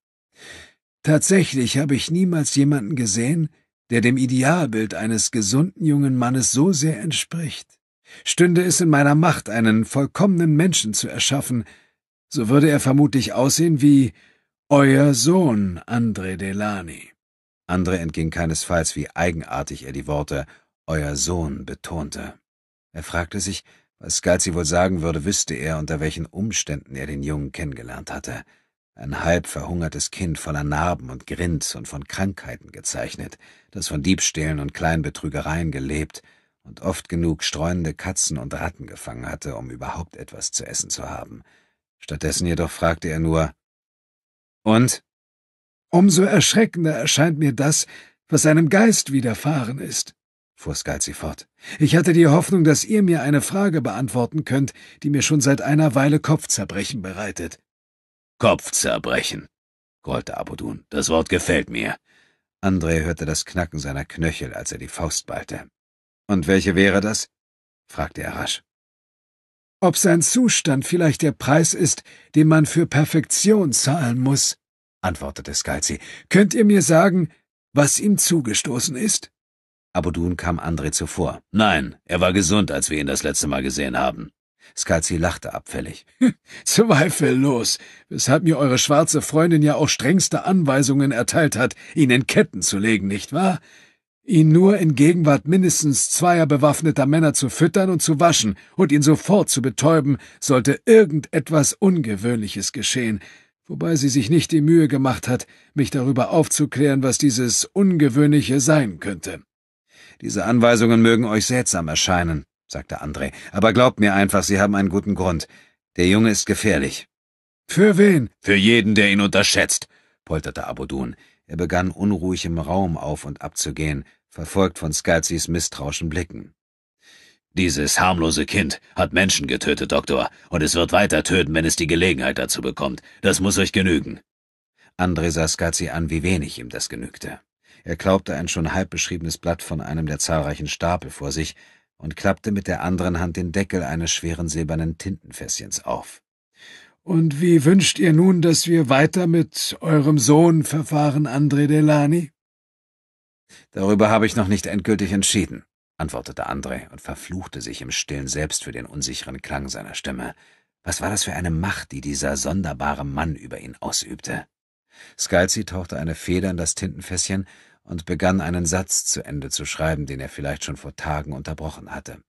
Tatsächlich habe ich niemals jemanden gesehen, der dem Idealbild eines gesunden jungen Mannes so sehr entspricht. Stünde es in meiner Macht, einen vollkommenen Menschen zu erschaffen, so würde er vermutlich aussehen wie euer Sohn Andre Delany. Andre entging keinesfalls, wie eigenartig er die Worte euer Sohn betonte. Er fragte sich, was Scalzi wohl sagen würde, wüsste er, unter welchen Umständen er den Jungen kennengelernt hatte. Ein halb verhungertes Kind voller Narben und Grins und von Krankheiten gezeichnet, das von Diebstählen und Kleinbetrügereien gelebt, und oft genug streunende Katzen und Ratten gefangen hatte, um überhaupt etwas zu essen zu haben. Stattdessen jedoch fragte er nur Und? Umso erschreckender erscheint mir das, was einem Geist widerfahren ist, fuhr Skalzi fort. Ich hatte die Hoffnung, dass ihr mir eine Frage beantworten könnt, die mir schon seit einer Weile Kopfzerbrechen bereitet. Kopfzerbrechen, grollte Abudun. Das Wort gefällt mir. Andre hörte das Knacken seiner Knöchel, als er die Faust ballte. Und welche wäre das? fragte er rasch. Ob sein Zustand vielleicht der Preis ist, den man für Perfektion zahlen muss, antwortete Skalzi. Könnt ihr mir sagen, was ihm zugestoßen ist? Abudun kam André zuvor. Nein, er war gesund, als wir ihn das letzte Mal gesehen haben. Skalzi lachte abfällig. Zweifellos, weshalb mir eure schwarze Freundin ja auch strengste Anweisungen erteilt hat, ihn in Ketten zu legen, nicht wahr? ihn nur in Gegenwart mindestens zweier bewaffneter Männer zu füttern und zu waschen und ihn sofort zu betäuben, sollte irgendetwas Ungewöhnliches geschehen, wobei sie sich nicht die Mühe gemacht hat, mich darüber aufzuklären, was dieses Ungewöhnliche sein könnte. Diese Anweisungen mögen euch seltsam erscheinen, sagte André, aber glaubt mir einfach, sie haben einen guten Grund. Der Junge ist gefährlich. Für wen? Für jeden, der ihn unterschätzt, polterte Abudun. Er begann unruhig im Raum auf und ab zu gehen, verfolgt von Scalzis misstrauischen Blicken. Dieses harmlose Kind hat Menschen getötet, Doktor, und es wird weiter töten, wenn es die Gelegenheit dazu bekommt. Das muss euch genügen. Andre sah Scalzi an, wie wenig ihm das genügte. Er klaubte ein schon halb beschriebenes Blatt von einem der zahlreichen Stapel vor sich und klappte mit der anderen Hand den Deckel eines schweren silbernen Tintenfässchens auf. Und wie wünscht ihr nun, dass wir weiter mit eurem Sohn verfahren, Andre Delani? Darüber habe ich noch nicht endgültig entschieden, antwortete André und verfluchte sich im Stillen selbst für den unsicheren Klang seiner Stimme. Was war das für eine Macht, die dieser sonderbare Mann über ihn ausübte? Scalzi tauchte eine Feder in das Tintenfässchen und begann einen Satz zu Ende zu schreiben, den er vielleicht schon vor Tagen unterbrochen hatte.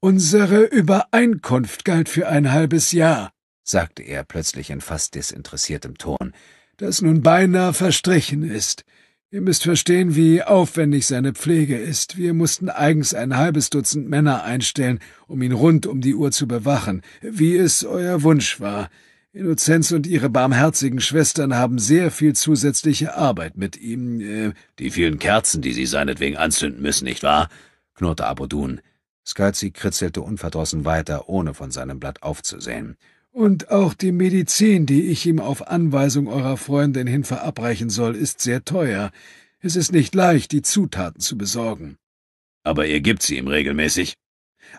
Unsere Übereinkunft galt für ein halbes Jahr, sagte er plötzlich in fast desinteressiertem Ton, das nun beinahe verstrichen ist. Ihr müsst verstehen, wie aufwendig seine Pflege ist. Wir mussten eigens ein halbes Dutzend Männer einstellen, um ihn rund um die Uhr zu bewachen, wie es euer Wunsch war. Innozenz und ihre barmherzigen Schwestern haben sehr viel zusätzliche Arbeit mit ihm. Äh, die vielen Kerzen, die sie seinetwegen anzünden müssen, nicht wahr? knurrte Abodun. Skalzi kritzelte unverdrossen weiter, ohne von seinem Blatt aufzusehen. Und auch die Medizin, die ich ihm auf Anweisung eurer Freundin hin verabreichen soll, ist sehr teuer. Es ist nicht leicht, die Zutaten zu besorgen. Aber ihr gebt sie ihm regelmäßig.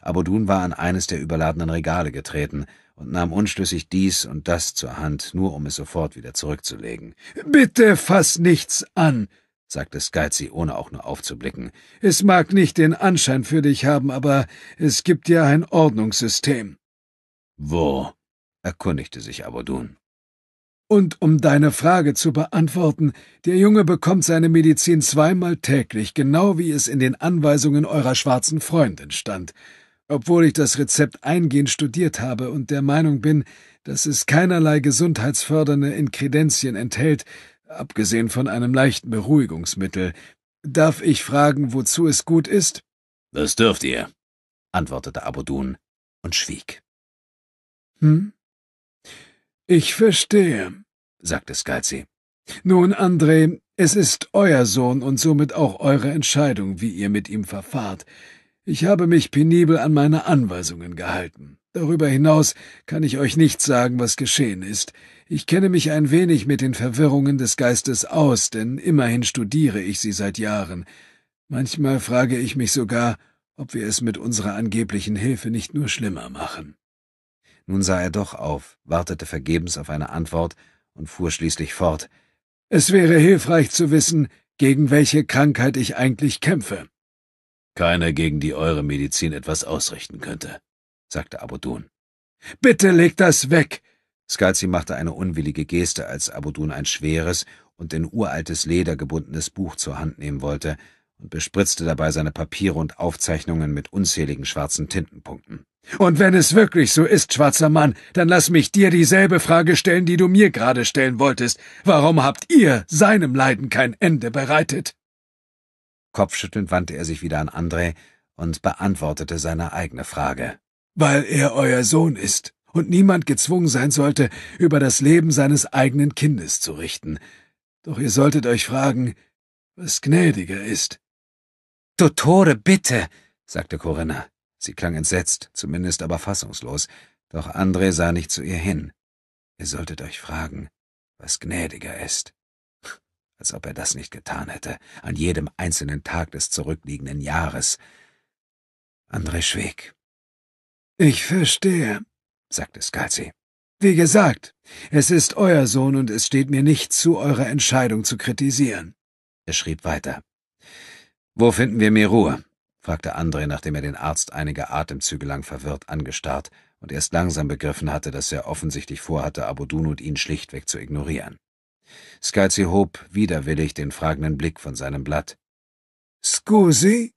Abodun war an eines der überladenen Regale getreten und nahm unschlüssig dies und das zur Hand, nur um es sofort wieder zurückzulegen. Bitte fass nichts an, sagte Skyzi, ohne auch nur aufzublicken. Es mag nicht den Anschein für dich haben, aber es gibt ja ein Ordnungssystem. Wo? erkundigte sich Abodun. Und um deine Frage zu beantworten, der Junge bekommt seine Medizin zweimal täglich, genau wie es in den Anweisungen eurer schwarzen Freundin stand, obwohl ich das Rezept eingehend studiert habe und der Meinung bin, dass es keinerlei gesundheitsfördernde Inkredenzien enthält, abgesehen von einem leichten Beruhigungsmittel. Darf ich fragen, wozu es gut ist? Das dürft ihr, antwortete Abodun und schwieg. Hm? Ich verstehe, sagte Skalzi. Nun, André, es ist euer Sohn und somit auch eure Entscheidung, wie ihr mit ihm verfahrt. Ich habe mich penibel an meine Anweisungen gehalten. Darüber hinaus kann ich euch nicht sagen, was geschehen ist. Ich kenne mich ein wenig mit den Verwirrungen des Geistes aus, denn immerhin studiere ich sie seit Jahren. Manchmal frage ich mich sogar, ob wir es mit unserer angeblichen Hilfe nicht nur schlimmer machen. Nun sah er doch auf, wartete vergebens auf eine Antwort und fuhr schließlich fort. Es wäre hilfreich zu wissen, gegen welche Krankheit ich eigentlich kämpfe. Keine, gegen die eure Medizin etwas ausrichten könnte, sagte Abudun. Bitte legt das weg! Scalzi machte eine unwillige Geste, als Abudun ein schweres und in uraltes Leder gebundenes Buch zur Hand nehmen wollte und bespritzte dabei seine Papiere und Aufzeichnungen mit unzähligen schwarzen Tintenpunkten. Und wenn es wirklich so ist, schwarzer Mann, dann lass mich dir dieselbe Frage stellen, die du mir gerade stellen wolltest. Warum habt ihr seinem Leiden kein Ende bereitet? Kopfschüttelnd wandte er sich wieder an André und beantwortete seine eigene Frage. Weil er euer Sohn ist und niemand gezwungen sein sollte, über das Leben seines eigenen Kindes zu richten. Doch ihr solltet euch fragen, was gnädiger ist. Dottore, bitte, sagte Corinna. Sie klang entsetzt, zumindest aber fassungslos, doch André sah nicht zu ihr hin. Ihr solltet euch fragen, was gnädiger ist. Als ob er das nicht getan hätte, an jedem einzelnen Tag des zurückliegenden Jahres. André schwieg. Ich verstehe, sagte Scalzi. Wie gesagt, es ist euer Sohn und es steht mir nicht zu, eure Entscheidung zu kritisieren. Er schrieb weiter. Wo finden wir Merur? fragte André, nachdem er den Arzt einige Atemzüge lang verwirrt angestarrt und erst langsam begriffen hatte, dass er offensichtlich vorhatte, Abudunut ihn schlichtweg zu ignorieren. Scalzi hob widerwillig den fragenden Blick von seinem Blatt. Scusi?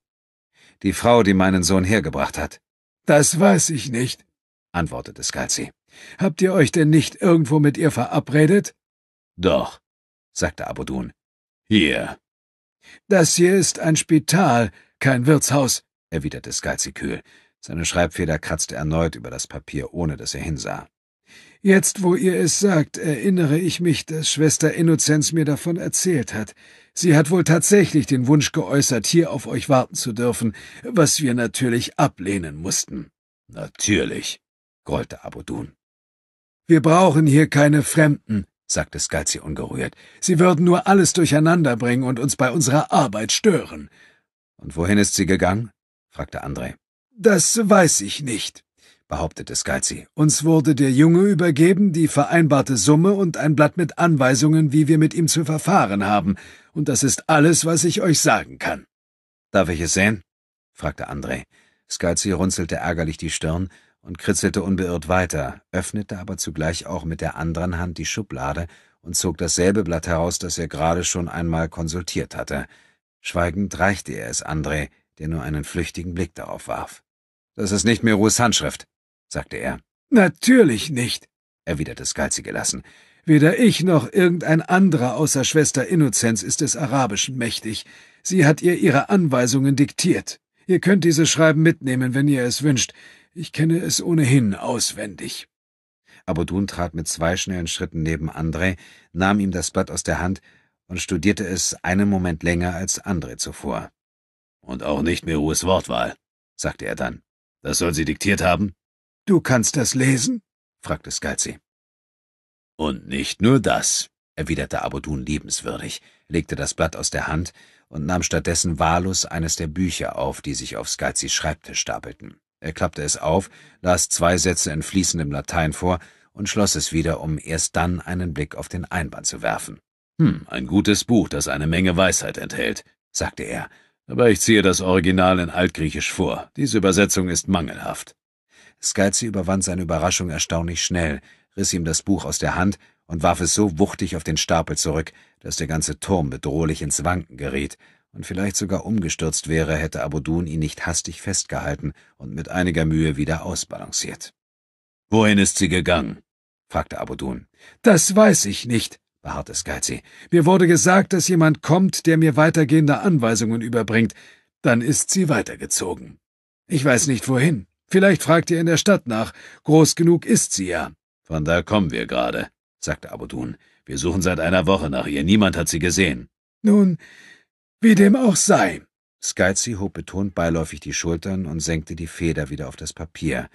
Die Frau, die meinen Sohn hergebracht hat. Das weiß ich nicht, antwortete Scalzi. Habt ihr euch denn nicht irgendwo mit ihr verabredet? Doch, sagte Abudun. Hier. Das hier ist ein Spital, kein Wirtshaus, erwiderte Skalzi kühl. Seine Schreibfeder kratzte erneut über das Papier, ohne dass er hinsah. Jetzt, wo ihr es sagt, erinnere ich mich, dass Schwester Innozenz mir davon erzählt hat. Sie hat wohl tatsächlich den Wunsch geäußert, hier auf euch warten zu dürfen, was wir natürlich ablehnen mussten. Natürlich, grollte Abudun. Wir brauchen hier keine Fremden, sagte Skalzi ungerührt. Sie würden nur alles durcheinander bringen und uns bei unserer Arbeit stören. Und wohin ist sie gegangen? fragte André. Das weiß ich nicht, behauptete Skalzi. Uns wurde der Junge übergeben, die vereinbarte Summe und ein Blatt mit Anweisungen, wie wir mit ihm zu verfahren haben. Und das ist alles, was ich euch sagen kann. Darf ich es sehen? fragte André. Skalzi runzelte ärgerlich die Stirn und kritzelte unbeirrt weiter, öffnete aber zugleich auch mit der anderen Hand die Schublade und zog dasselbe Blatt heraus, das er gerade schon einmal konsultiert hatte. Schweigend reichte er es André, der nur einen flüchtigen Blick darauf warf. Das ist nicht Merus Handschrift, sagte er. Natürlich nicht, erwiderte Skalzi gelassen. Weder ich noch irgendein anderer außer Schwester Innozenz ist des Arabischen mächtig. Sie hat ihr ihre Anweisungen diktiert. Ihr könnt dieses Schreiben mitnehmen, wenn ihr es wünscht. Ich kenne es ohnehin auswendig. Abudun trat mit zwei schnellen Schritten neben André, nahm ihm das Blatt aus der Hand und studierte es einen Moment länger als andere zuvor. Und auch nicht mehr Merus Wortwahl, sagte er dann. Das soll sie diktiert haben? Du kannst das lesen? fragte Skalzi. Und nicht nur das, erwiderte Abodun liebenswürdig, legte das Blatt aus der Hand und nahm stattdessen wahllos eines der Bücher auf, die sich auf Skalzis Schreibtisch stapelten. Er klappte es auf, las zwei Sätze in fließendem Latein vor und schloss es wieder, um erst dann einen Blick auf den Einband zu werfen. Hm, ein gutes Buch, das eine Menge Weisheit enthält, sagte er, aber ich ziehe das Original in Altgriechisch vor. Diese Übersetzung ist mangelhaft. Scalzi überwand seine Überraschung erstaunlich schnell, riss ihm das Buch aus der Hand und warf es so wuchtig auf den Stapel zurück, dass der ganze Turm bedrohlich ins Wanken geriet und vielleicht sogar umgestürzt wäre, hätte Abudun ihn nicht hastig festgehalten und mit einiger Mühe wieder ausbalanciert. Wohin ist sie gegangen? fragte Abudun. Das weiß ich nicht, beharrte Skyzi. Mir wurde gesagt, dass jemand kommt, der mir weitergehende Anweisungen überbringt. Dann ist sie weitergezogen. Ich weiß nicht wohin. Vielleicht fragt ihr in der Stadt nach. Groß genug ist sie ja. Von da kommen wir gerade, sagte Abudun. Wir suchen seit einer Woche nach ihr. Niemand hat sie gesehen. Nun, wie dem auch sei. Skyzi hob betont beiläufig die Schultern und senkte die Feder wieder auf das Papier.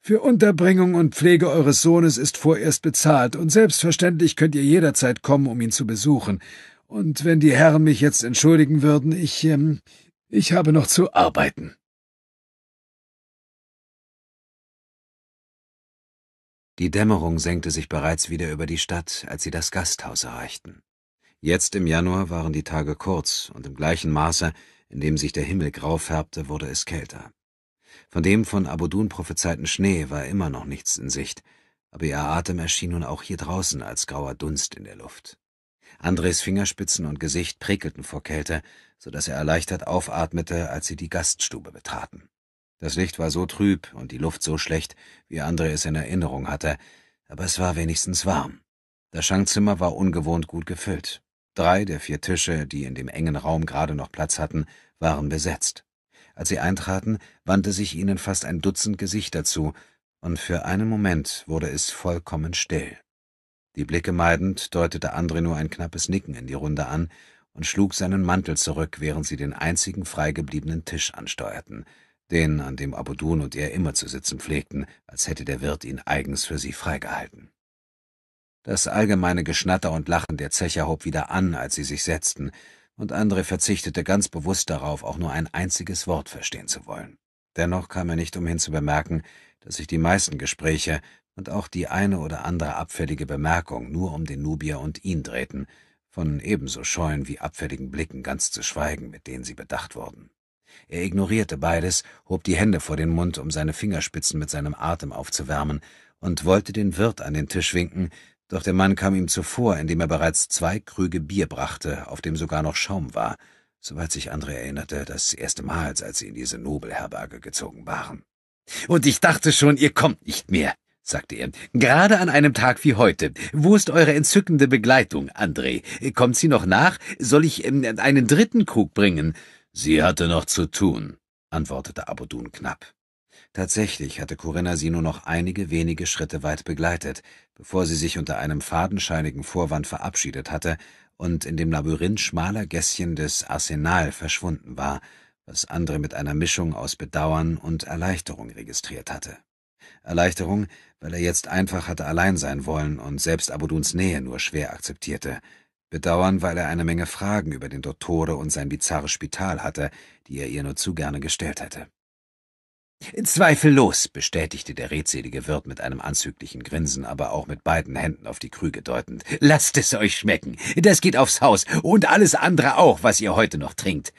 Für Unterbringung und Pflege eures Sohnes ist vorerst bezahlt, und selbstverständlich könnt ihr jederzeit kommen, um ihn zu besuchen. Und wenn die Herren mich jetzt entschuldigen würden, ich, ähm, ich habe noch zu arbeiten. Die Dämmerung senkte sich bereits wieder über die Stadt, als sie das Gasthaus erreichten. Jetzt im Januar waren die Tage kurz, und im gleichen Maße, in dem sich der Himmel grau färbte, wurde es kälter. Von dem von Abudun prophezeiten Schnee war immer noch nichts in Sicht, aber ihr Atem erschien nun auch hier draußen als grauer Dunst in der Luft. Andres Fingerspitzen und Gesicht prickelten vor Kälte, so dass er erleichtert aufatmete, als sie die Gaststube betraten. Das Licht war so trüb und die Luft so schlecht, wie André es in Erinnerung hatte, aber es war wenigstens warm. Das Schankzimmer war ungewohnt gut gefüllt. Drei der vier Tische, die in dem engen Raum gerade noch Platz hatten, waren besetzt. Als sie eintraten, wandte sich ihnen fast ein Dutzend Gesichter zu, und für einen Moment wurde es vollkommen still. Die Blicke meidend deutete André nur ein knappes Nicken in die Runde an und schlug seinen Mantel zurück, während sie den einzigen freigebliebenen Tisch ansteuerten, den, an dem Abudun und er immer zu sitzen pflegten, als hätte der Wirt ihn eigens für sie freigehalten. Das allgemeine Geschnatter und Lachen der Zecher hob wieder an, als sie sich setzten, und andere verzichtete ganz bewusst darauf, auch nur ein einziges Wort verstehen zu wollen. Dennoch kam er nicht umhin zu bemerken, dass sich die meisten Gespräche und auch die eine oder andere abfällige Bemerkung nur um den Nubier und ihn drehten, von ebenso scheuen wie abfälligen Blicken ganz zu schweigen, mit denen sie bedacht wurden. Er ignorierte beides, hob die Hände vor den Mund, um seine Fingerspitzen mit seinem Atem aufzuwärmen, und wollte den Wirt an den Tisch winken, doch der Mann kam ihm zuvor, indem er bereits zwei Krüge Bier brachte, auf dem sogar noch Schaum war, soweit sich André erinnerte, das erste Mal, als sie in diese Nobelherberge gezogen waren. »Und ich dachte schon, ihr kommt nicht mehr«, sagte er, »gerade an einem Tag wie heute. Wo ist eure entzückende Begleitung, André? Kommt sie noch nach? Soll ich ähm, einen dritten Krug bringen?« »Sie hatte noch zu tun«, antwortete Abudun knapp. Tatsächlich hatte Corinna sie nur noch einige wenige Schritte weit begleitet, bevor sie sich unter einem fadenscheinigen Vorwand verabschiedet hatte und in dem Labyrinth schmaler Gässchen des Arsenal verschwunden war, was andere mit einer Mischung aus Bedauern und Erleichterung registriert hatte. Erleichterung, weil er jetzt einfach hatte allein sein wollen und selbst Abuduns Nähe nur schwer akzeptierte. Bedauern, weil er eine Menge Fragen über den Dottore und sein bizarres Spital hatte, die er ihr nur zu gerne gestellt hätte. Zweifellos, bestätigte der redselige Wirt mit einem anzüglichen Grinsen, aber auch mit beiden Händen auf die Krüge deutend. Lasst es euch schmecken. Das geht aufs Haus und alles andere auch, was ihr heute noch trinkt.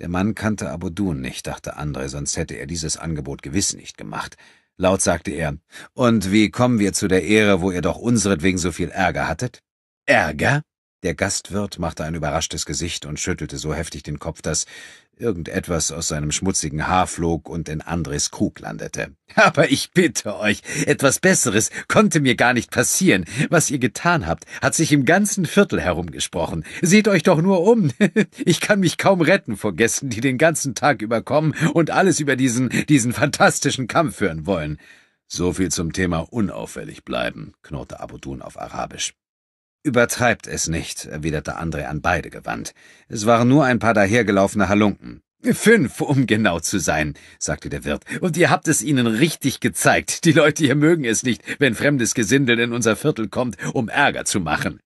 Der Mann kannte Abu Abudun nicht, dachte André, sonst hätte er dieses Angebot gewiss nicht gemacht. Laut sagte er, »Und wie kommen wir zu der Ehre, wo ihr doch unseretwegen so viel Ärger hattet?« »Ärger?« Der Gastwirt machte ein überraschtes Gesicht und schüttelte so heftig den Kopf, dass Irgendetwas aus seinem schmutzigen Haar flog und in Andres Krug landete. Aber ich bitte euch, etwas Besseres konnte mir gar nicht passieren. Was ihr getan habt, hat sich im ganzen Viertel herumgesprochen. Seht euch doch nur um. Ich kann mich kaum retten vor Gästen, die den ganzen Tag überkommen und alles über diesen, diesen fantastischen Kampf hören wollen. So viel zum Thema unauffällig bleiben, knurrte Abudun auf Arabisch. Übertreibt es nicht, erwiderte André an beide gewandt. Es waren nur ein paar dahergelaufene Halunken. Fünf, um genau zu sein, sagte der Wirt. Und ihr habt es ihnen richtig gezeigt. Die Leute hier mögen es nicht, wenn fremdes Gesindel in unser Viertel kommt, um Ärger zu machen.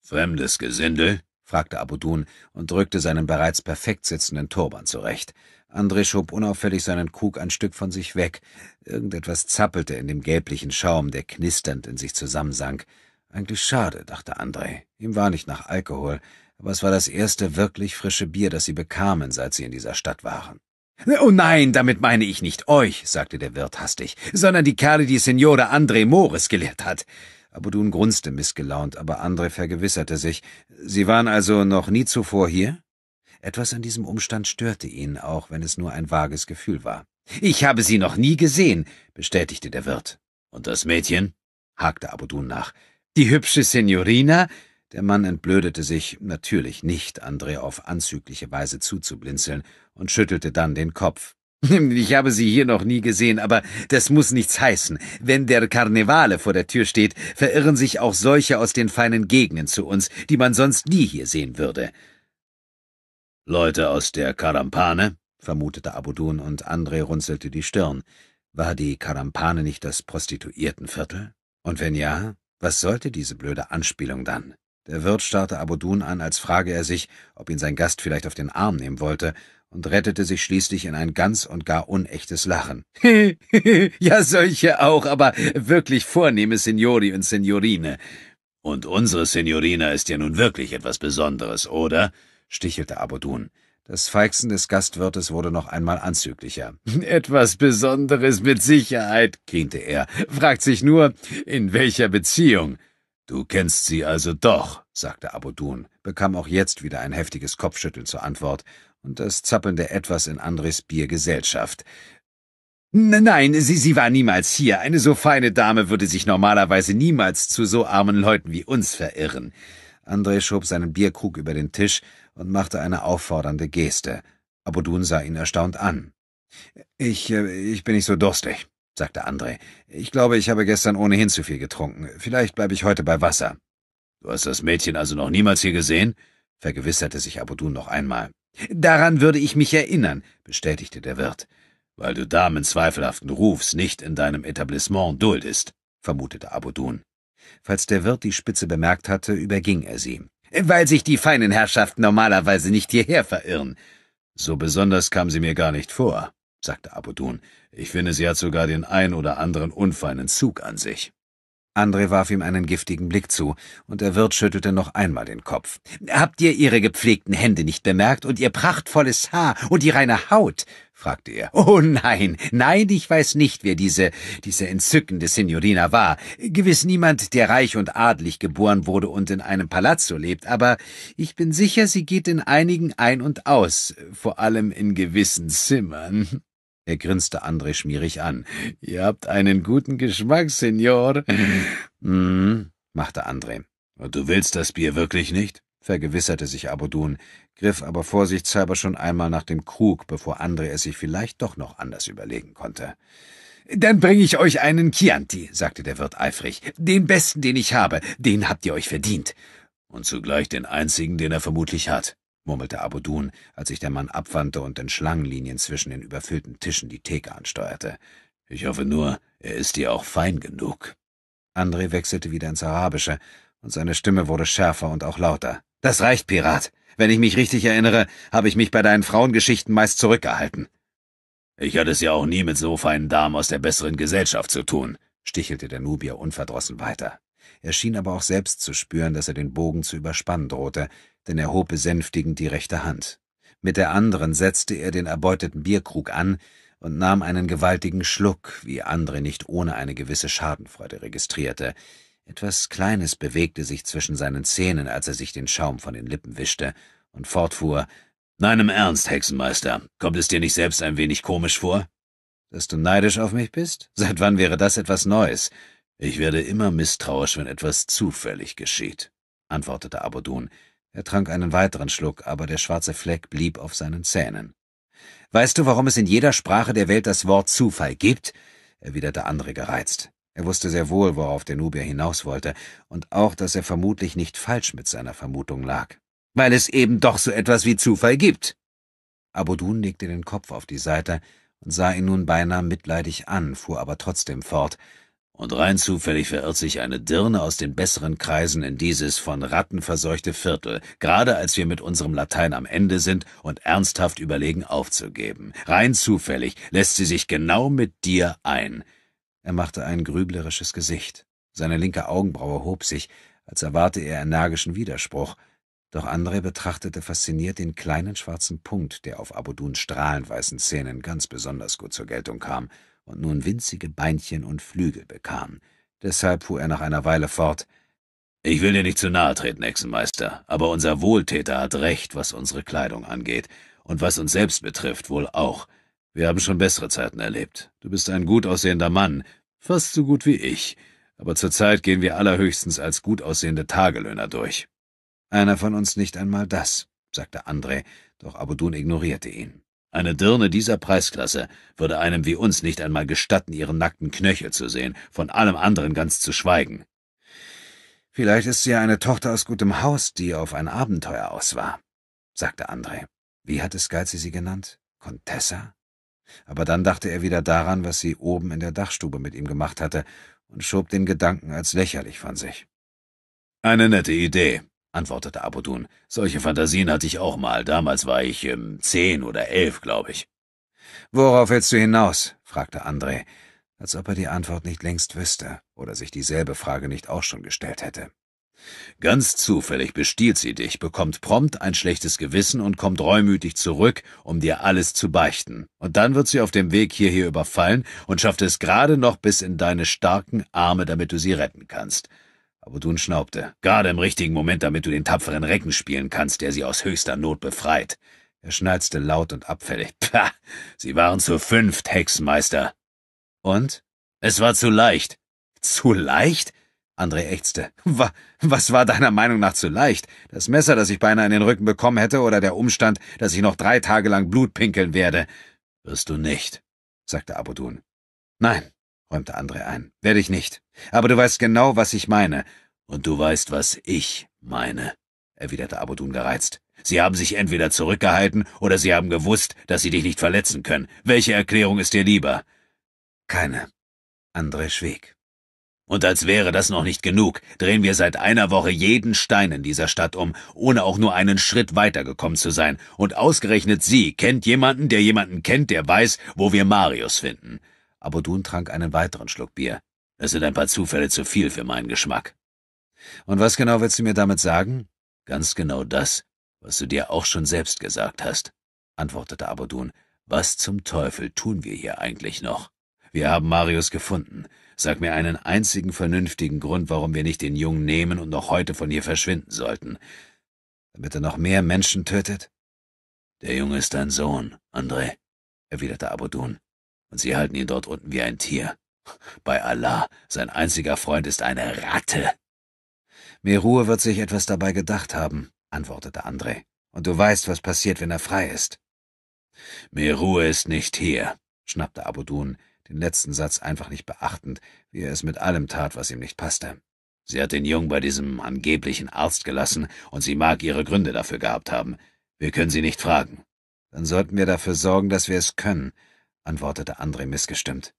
Fremdes Gesindel? fragte Abudun und drückte seinen bereits perfekt sitzenden Turban zurecht. André schob unauffällig seinen Krug ein Stück von sich weg. Irgendetwas zappelte in dem gelblichen Schaum, der knisternd in sich zusammensank. Eigentlich schade, dachte André. Ihm war nicht nach Alkohol, aber es war das erste wirklich frische Bier, das sie bekamen, seit sie in dieser Stadt waren. Oh nein, damit meine ich nicht euch, sagte der Wirt hastig, sondern die Kerle, die Signore André Mores gelehrt hat. Abudun grunzte missgelaunt, aber André vergewisserte sich. Sie waren also noch nie zuvor hier? Etwas an diesem Umstand störte ihn, auch wenn es nur ein vages Gefühl war. Ich habe sie noch nie gesehen, bestätigte der Wirt. Und das Mädchen? hakte Abudun nach. Die hübsche Signorina, der Mann entblödete sich natürlich nicht, André auf anzügliche Weise zuzublinzeln, und schüttelte dann den Kopf. Ich habe sie hier noch nie gesehen, aber das muss nichts heißen. Wenn der Karnevale vor der Tür steht, verirren sich auch solche aus den feinen Gegenden zu uns, die man sonst nie hier sehen würde. Leute aus der Karampane? vermutete Abudun, und André runzelte die Stirn. War die Karampane nicht das Prostituiertenviertel? Und wenn ja, was sollte diese blöde Anspielung dann? Der Wirt starrte Abudun an, als frage er sich, ob ihn sein Gast vielleicht auf den Arm nehmen wollte, und rettete sich schließlich in ein ganz und gar unechtes Lachen. ja, solche auch, aber wirklich vornehme Signori und Signorine. Und unsere Signorina ist ja nun wirklich etwas Besonderes, oder? stichelte Abudun. Das Feixen des Gastwirtes wurde noch einmal anzüglicher. Etwas Besonderes mit Sicherheit, griente er. Fragt sich nur, in welcher Beziehung. Du kennst sie also doch, sagte Abudun, bekam auch jetzt wieder ein heftiges Kopfschütteln zur Antwort und das zappelnde Etwas in Andres Biergesellschaft. Nein, sie, sie war niemals hier. Eine so feine Dame würde sich normalerweise niemals zu so armen Leuten wie uns verirren. André schob seinen Bierkrug über den Tisch, und machte eine auffordernde Geste. Abudun sah ihn erstaunt an. »Ich, äh, ich bin nicht so durstig«, sagte André. »Ich glaube, ich habe gestern ohnehin zu viel getrunken. Vielleicht bleibe ich heute bei Wasser.« »Du hast das Mädchen also noch niemals hier gesehen?« vergewisserte sich Abudun noch einmal. »Daran würde ich mich erinnern«, bestätigte der Wirt. »Weil du Damen zweifelhaften Rufs nicht in deinem Etablissement duldest«, vermutete Abudun. Falls der Wirt die Spitze bemerkt hatte, überging er sie weil sich die feinen Herrschaften normalerweise nicht hierher verirren. So besonders kam sie mir gar nicht vor, sagte Abudun. Ich finde, sie hat sogar den ein oder anderen unfeinen Zug an sich. Andre warf ihm einen giftigen Blick zu, und der Wirt schüttelte noch einmal den Kopf. Habt ihr ihre gepflegten Hände nicht bemerkt und ihr prachtvolles Haar und die reine Haut? fragte er. Oh nein, nein, ich weiß nicht, wer diese, diese entzückende Signorina war. Gewiss niemand, der reich und adlig geboren wurde und in einem Palazzo lebt, aber ich bin sicher, sie geht in einigen ein und aus, vor allem in gewissen Zimmern. Er grinste André schmierig an. Ihr habt einen guten Geschmack, Signor. Mhm, machte André. Und du willst das Bier wirklich nicht? vergewisserte sich Abodun griff aber vorsichtshalber schon einmal nach dem Krug, bevor André es sich vielleicht doch noch anders überlegen konnte. Dann bringe ich euch einen Chianti, sagte der Wirt eifrig. Den besten, den ich habe, den habt ihr euch verdient. Und zugleich den einzigen, den er vermutlich hat, murmelte Abudun, als sich der Mann abwandte und in Schlangenlinien zwischen den überfüllten Tischen die Theke ansteuerte. Ich hoffe nur, er ist dir auch fein genug. André wechselte wieder ins Arabische, und seine Stimme wurde schärfer und auch lauter. Das reicht, Pirat. Wenn ich mich richtig erinnere, habe ich mich bei deinen Frauengeschichten meist zurückgehalten. Ich hatte es ja auch nie mit so feinen Damen aus der besseren Gesellschaft zu tun, stichelte der Nubier unverdrossen weiter. Er schien aber auch selbst zu spüren, dass er den Bogen zu überspannen drohte, denn er hob besänftigend die rechte Hand. Mit der anderen setzte er den erbeuteten Bierkrug an und nahm einen gewaltigen Schluck, wie andere nicht ohne eine gewisse Schadenfreude registrierte. Etwas Kleines bewegte sich zwischen seinen Zähnen, als er sich den Schaum von den Lippen wischte und fortfuhr. Nein, im Ernst, Hexenmeister, kommt es dir nicht selbst ein wenig komisch vor? Dass du neidisch auf mich bist? Seit wann wäre das etwas Neues? Ich werde immer misstrauisch, wenn etwas zufällig geschieht, antwortete Abodun. Er trank einen weiteren Schluck, aber der schwarze Fleck blieb auf seinen Zähnen. Weißt du, warum es in jeder Sprache der Welt das Wort Zufall gibt? erwiderte André gereizt. Er wusste sehr wohl, worauf der Nubier hinaus wollte, und auch, dass er vermutlich nicht falsch mit seiner Vermutung lag. Weil es eben doch so etwas wie Zufall gibt. Abudun legte den Kopf auf die Seite und sah ihn nun beinahe mitleidig an, fuhr aber trotzdem fort. Und rein zufällig verirrt sich eine Dirne aus den besseren Kreisen in dieses von Ratten verseuchte Viertel, gerade als wir mit unserem Latein am Ende sind und ernsthaft überlegen aufzugeben. Rein zufällig lässt sie sich genau mit dir ein. Er machte ein grüblerisches Gesicht. Seine linke Augenbraue hob sich, als erwarte er energischen Widerspruch. Doch André betrachtete fasziniert den kleinen schwarzen Punkt, der auf Abuduns strahlend weißen Zähnen ganz besonders gut zur Geltung kam und nun winzige Beinchen und Flügel bekam. Deshalb fuhr er nach einer Weile fort. »Ich will dir nicht zu nahe treten, Hexenmeister, aber unser Wohltäter hat recht, was unsere Kleidung angeht, und was uns selbst betrifft, wohl auch.« wir haben schon bessere Zeiten erlebt. Du bist ein gut aussehender Mann, fast so gut wie ich, aber zurzeit gehen wir allerhöchstens als gut aussehende Tagelöhner durch. Einer von uns nicht einmal das, sagte André, doch Abudun ignorierte ihn. Eine Dirne dieser Preisklasse würde einem wie uns nicht einmal gestatten, ihren nackten Knöchel zu sehen, von allem anderen ganz zu schweigen. Vielleicht ist sie ja eine Tochter aus gutem Haus, die auf ein Abenteuer aus war, sagte André. Wie hat es Skalzi sie genannt? Contessa? Aber dann dachte er wieder daran, was sie oben in der Dachstube mit ihm gemacht hatte, und schob den Gedanken als lächerlich von sich. Eine nette Idee, antwortete Abudun. Solche Fantasien hatte ich auch mal. Damals war ich ähm, zehn oder elf, glaube ich. Worauf willst du hinaus? fragte André, als ob er die Antwort nicht längst wüsste oder sich dieselbe Frage nicht auch schon gestellt hätte. Ganz zufällig bestiehlt sie dich, bekommt prompt ein schlechtes Gewissen und kommt reumütig zurück, um dir alles zu beichten. Und dann wird sie auf dem Weg hierher überfallen und schafft es gerade noch bis in deine starken Arme, damit du sie retten kannst. Aber Dun schnaubte, gerade im richtigen Moment, damit du den tapferen Recken spielen kannst, der sie aus höchster Not befreit. Er schnalzte laut und abfällig. Pah, sie waren zu fünft, Hexenmeister. Und? Es war zu leicht. Zu leicht? André ächzte. Was war deiner Meinung nach zu leicht? Das Messer, das ich beinahe in den Rücken bekommen hätte, oder der Umstand, dass ich noch drei Tage lang Blut pinkeln werde? Wirst du nicht, sagte Abudun. Nein, räumte André ein, werde ich nicht. Aber du weißt genau, was ich meine. Und du weißt, was ich meine, erwiderte Abudun gereizt. Sie haben sich entweder zurückgehalten oder sie haben gewusst, dass sie dich nicht verletzen können. Welche Erklärung ist dir lieber? Keine. André schwieg. Und als wäre das noch nicht genug, drehen wir seit einer Woche jeden Stein in dieser Stadt um, ohne auch nur einen Schritt weitergekommen zu sein. Und ausgerechnet Sie kennt jemanden, der jemanden kennt, der weiß, wo wir Marius finden. Abodun trank einen weiteren Schluck Bier. Es sind ein paar Zufälle zu viel für meinen Geschmack. Und was genau willst du mir damit sagen? Ganz genau das, was du dir auch schon selbst gesagt hast, antwortete Abodun. Was zum Teufel tun wir hier eigentlich noch? Wir haben Marius gefunden. Sag mir einen einzigen vernünftigen Grund, warum wir nicht den Jungen nehmen und noch heute von hier verschwinden sollten. Damit er noch mehr Menschen tötet? Der Junge ist dein Sohn, André, erwiderte Abudun. Und sie halten ihn dort unten wie ein Tier. Bei Allah, sein einziger Freund ist eine Ratte. Merue wird sich etwas dabei gedacht haben, antwortete André. Und du weißt, was passiert, wenn er frei ist. Merue ist nicht hier, schnappte Abudun, den letzten Satz einfach nicht beachtend, wie er es mit allem tat, was ihm nicht passte. Sie hat den Jungen bei diesem angeblichen Arzt gelassen, und sie mag ihre Gründe dafür gehabt haben. Wir können sie nicht fragen. Dann sollten wir dafür sorgen, dass wir es können, antwortete André missgestimmt.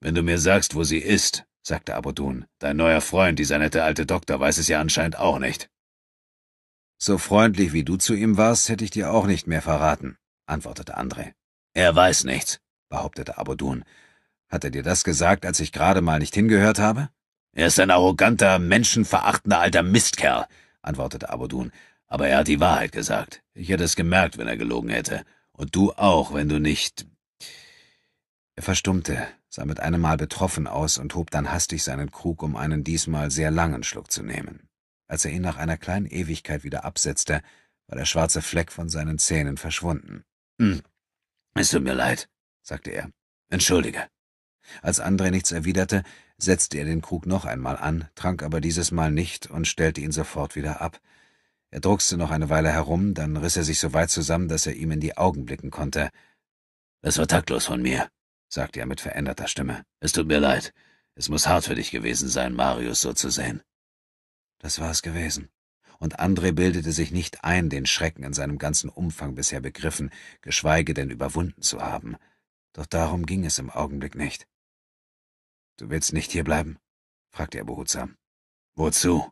Wenn du mir sagst, wo sie ist, sagte Abodun, dein neuer Freund, dieser nette alte Doktor, weiß es ja anscheinend auch nicht. So freundlich wie du zu ihm warst, hätte ich dir auch nicht mehr verraten, antwortete André. Er weiß nichts, behauptete Abodun hat er dir das gesagt, als ich gerade mal nicht hingehört habe? Er ist ein arroganter, menschenverachtender alter Mistkerl, antwortete Abodun, aber er hat die Wahrheit gesagt. Ich hätte es gemerkt, wenn er gelogen hätte. Und du auch, wenn du nicht. Er verstummte, sah mit einem Mal betroffen aus und hob dann hastig seinen Krug, um einen diesmal sehr langen Schluck zu nehmen. Als er ihn nach einer kleinen Ewigkeit wieder absetzte, war der schwarze Fleck von seinen Zähnen verschwunden. Hm, es tut mir leid, sagte er. Entschuldige. Als André nichts erwiderte, setzte er den Krug noch einmal an, trank aber dieses Mal nicht und stellte ihn sofort wieder ab. Er druckste noch eine Weile herum, dann riss er sich so weit zusammen, dass er ihm in die Augen blicken konnte. »Es war taktlos von mir, sagte er mit veränderter Stimme. Es tut mir leid. Es muss hart für dich gewesen sein, Marius so zu sehen. Das war es gewesen. Und André bildete sich nicht ein, den Schrecken in seinem ganzen Umfang bisher begriffen, geschweige denn überwunden zu haben. Doch darum ging es im Augenblick nicht. Du willst nicht hierbleiben? fragte er behutsam. Wozu?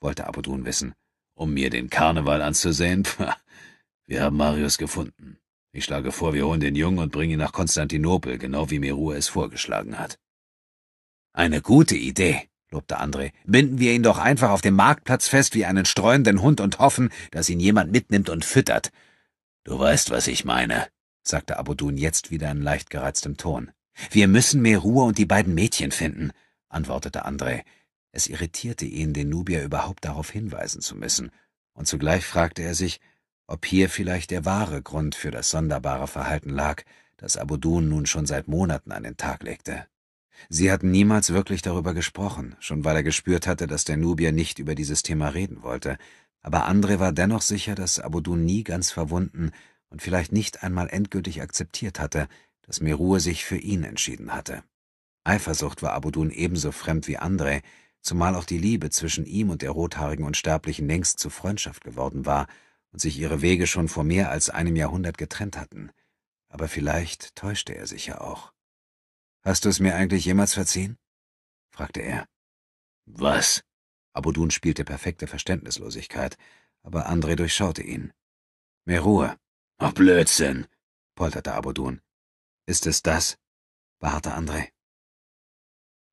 wollte Apodun wissen. Um mir den Karneval anzusehen? Wir haben Marius gefunden. Ich schlage vor, wir holen den Jungen und bringen ihn nach Konstantinopel, genau wie Meruhe es vorgeschlagen hat. Eine gute Idee, lobte André. Binden wir ihn doch einfach auf dem Marktplatz fest wie einen streunenden Hund und hoffen, dass ihn jemand mitnimmt und füttert. Du weißt, was ich meine, sagte Abudun jetzt wieder in leicht gereiztem Ton. Wir müssen mehr Ruhe und die beiden Mädchen finden, antwortete André. Es irritierte ihn, den Nubier überhaupt darauf hinweisen zu müssen, und zugleich fragte er sich, ob hier vielleicht der wahre Grund für das sonderbare Verhalten lag, das Abudun nun schon seit Monaten an den Tag legte. Sie hatten niemals wirklich darüber gesprochen, schon weil er gespürt hatte, dass der Nubier nicht über dieses Thema reden wollte, aber André war dennoch sicher, dass Abudun nie ganz verwunden und vielleicht nicht einmal endgültig akzeptiert hatte, dass Merur sich für ihn entschieden hatte. Eifersucht war Abudun ebenso fremd wie Andre, zumal auch die Liebe zwischen ihm und der rothaarigen Unsterblichen längst zu Freundschaft geworden war und sich ihre Wege schon vor mehr als einem Jahrhundert getrennt hatten. Aber vielleicht täuschte er sich ja auch. »Hast du es mir eigentlich jemals verziehen?« fragte er. »Was?« Abudun spielte perfekte Verständnislosigkeit, aber Andre durchschaute ihn. »Merur.« »Ach, Blödsinn«, polterte Abudun. Ist es das? beharrte André.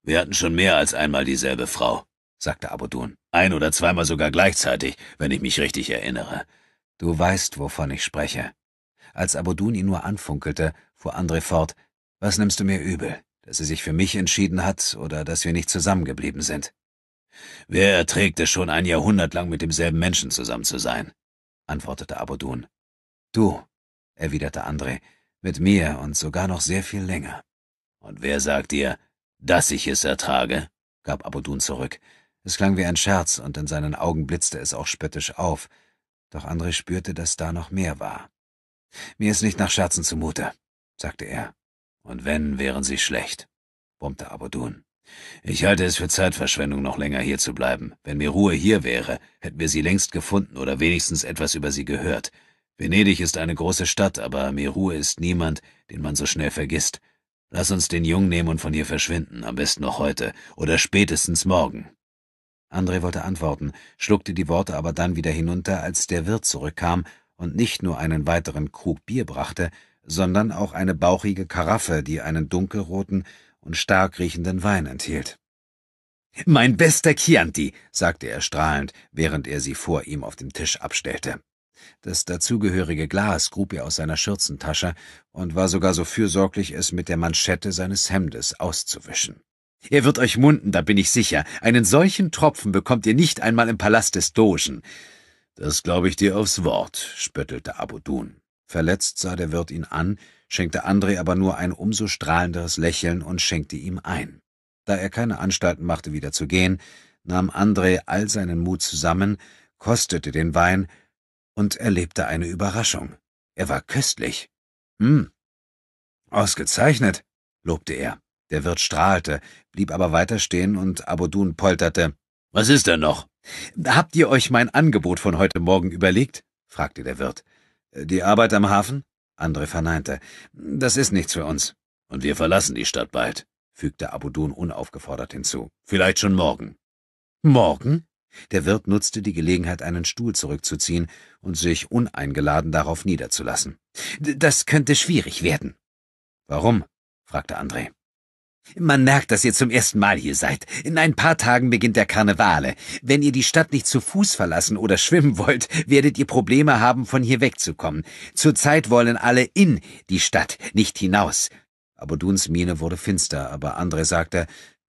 Wir hatten schon mehr als einmal dieselbe Frau, sagte Abudun. Ein oder zweimal sogar gleichzeitig, wenn ich mich richtig erinnere. Du weißt, wovon ich spreche. Als Abudun ihn nur anfunkelte, fuhr André fort. Was nimmst du mir übel? Dass sie sich für mich entschieden hat oder dass wir nicht zusammengeblieben sind? Wer erträgt es schon ein Jahrhundert lang mit demselben Menschen zusammen zu sein? antwortete Abudun. Du, erwiderte André, mit mir und sogar noch sehr viel länger. Und wer sagt dir, dass ich es ertrage? gab Abudun zurück. Es klang wie ein Scherz, und in seinen Augen blitzte es auch spöttisch auf, doch André spürte, dass da noch mehr war. Mir ist nicht nach Scherzen zumute, sagte er. Und wenn, wären sie schlecht, brummte Abudun. Ich halte es für Zeitverschwendung, noch länger hier zu bleiben. Wenn mir Ruhe hier wäre, hätten wir sie längst gefunden oder wenigstens etwas über sie gehört. Venedig ist eine große Stadt, aber Meru ist niemand, den man so schnell vergisst. Lass uns den Jungen nehmen und von hier verschwinden, am besten noch heute oder spätestens morgen. André wollte antworten, schluckte die Worte aber dann wieder hinunter, als der Wirt zurückkam und nicht nur einen weiteren Krug Bier brachte, sondern auch eine bauchige Karaffe, die einen dunkelroten und stark riechenden Wein enthielt. Mein bester Chianti, sagte er strahlend, während er sie vor ihm auf dem Tisch abstellte. Das dazugehörige Glas grub er aus seiner Schürzentasche und war sogar so fürsorglich, es mit der Manschette seines Hemdes auszuwischen. Er wird euch munden, da bin ich sicher. Einen solchen Tropfen bekommt ihr nicht einmal im Palast des Dogen. Das glaube ich dir aufs Wort, spöttelte Abudun. Verletzt sah der Wirt ihn an, schenkte André aber nur ein umso strahlenderes Lächeln und schenkte ihm ein. Da er keine Anstalten machte, wieder zu gehen, nahm André all seinen Mut zusammen, kostete den Wein und erlebte eine Überraschung. Er war köstlich. Hm. Ausgezeichnet, lobte er. Der Wirt strahlte, blieb aber weiter stehen und Abodun polterte. Was ist denn noch? Habt ihr euch mein Angebot von heute Morgen überlegt? fragte der Wirt. Die Arbeit am Hafen? Andre verneinte. Das ist nichts für uns. Und wir verlassen die Stadt bald, fügte Abudun unaufgefordert hinzu. Vielleicht schon morgen. Morgen? Der Wirt nutzte die Gelegenheit, einen Stuhl zurückzuziehen und sich uneingeladen darauf niederzulassen. Das könnte schwierig werden. Warum? fragte André. Man merkt, dass ihr zum ersten Mal hier seid. In ein paar Tagen beginnt der Karnevale. Wenn ihr die Stadt nicht zu Fuß verlassen oder schwimmen wollt, werdet ihr Probleme haben, von hier wegzukommen. Zurzeit wollen alle in die Stadt, nicht hinaus. Aber Duns Miene wurde finster, aber André sagte,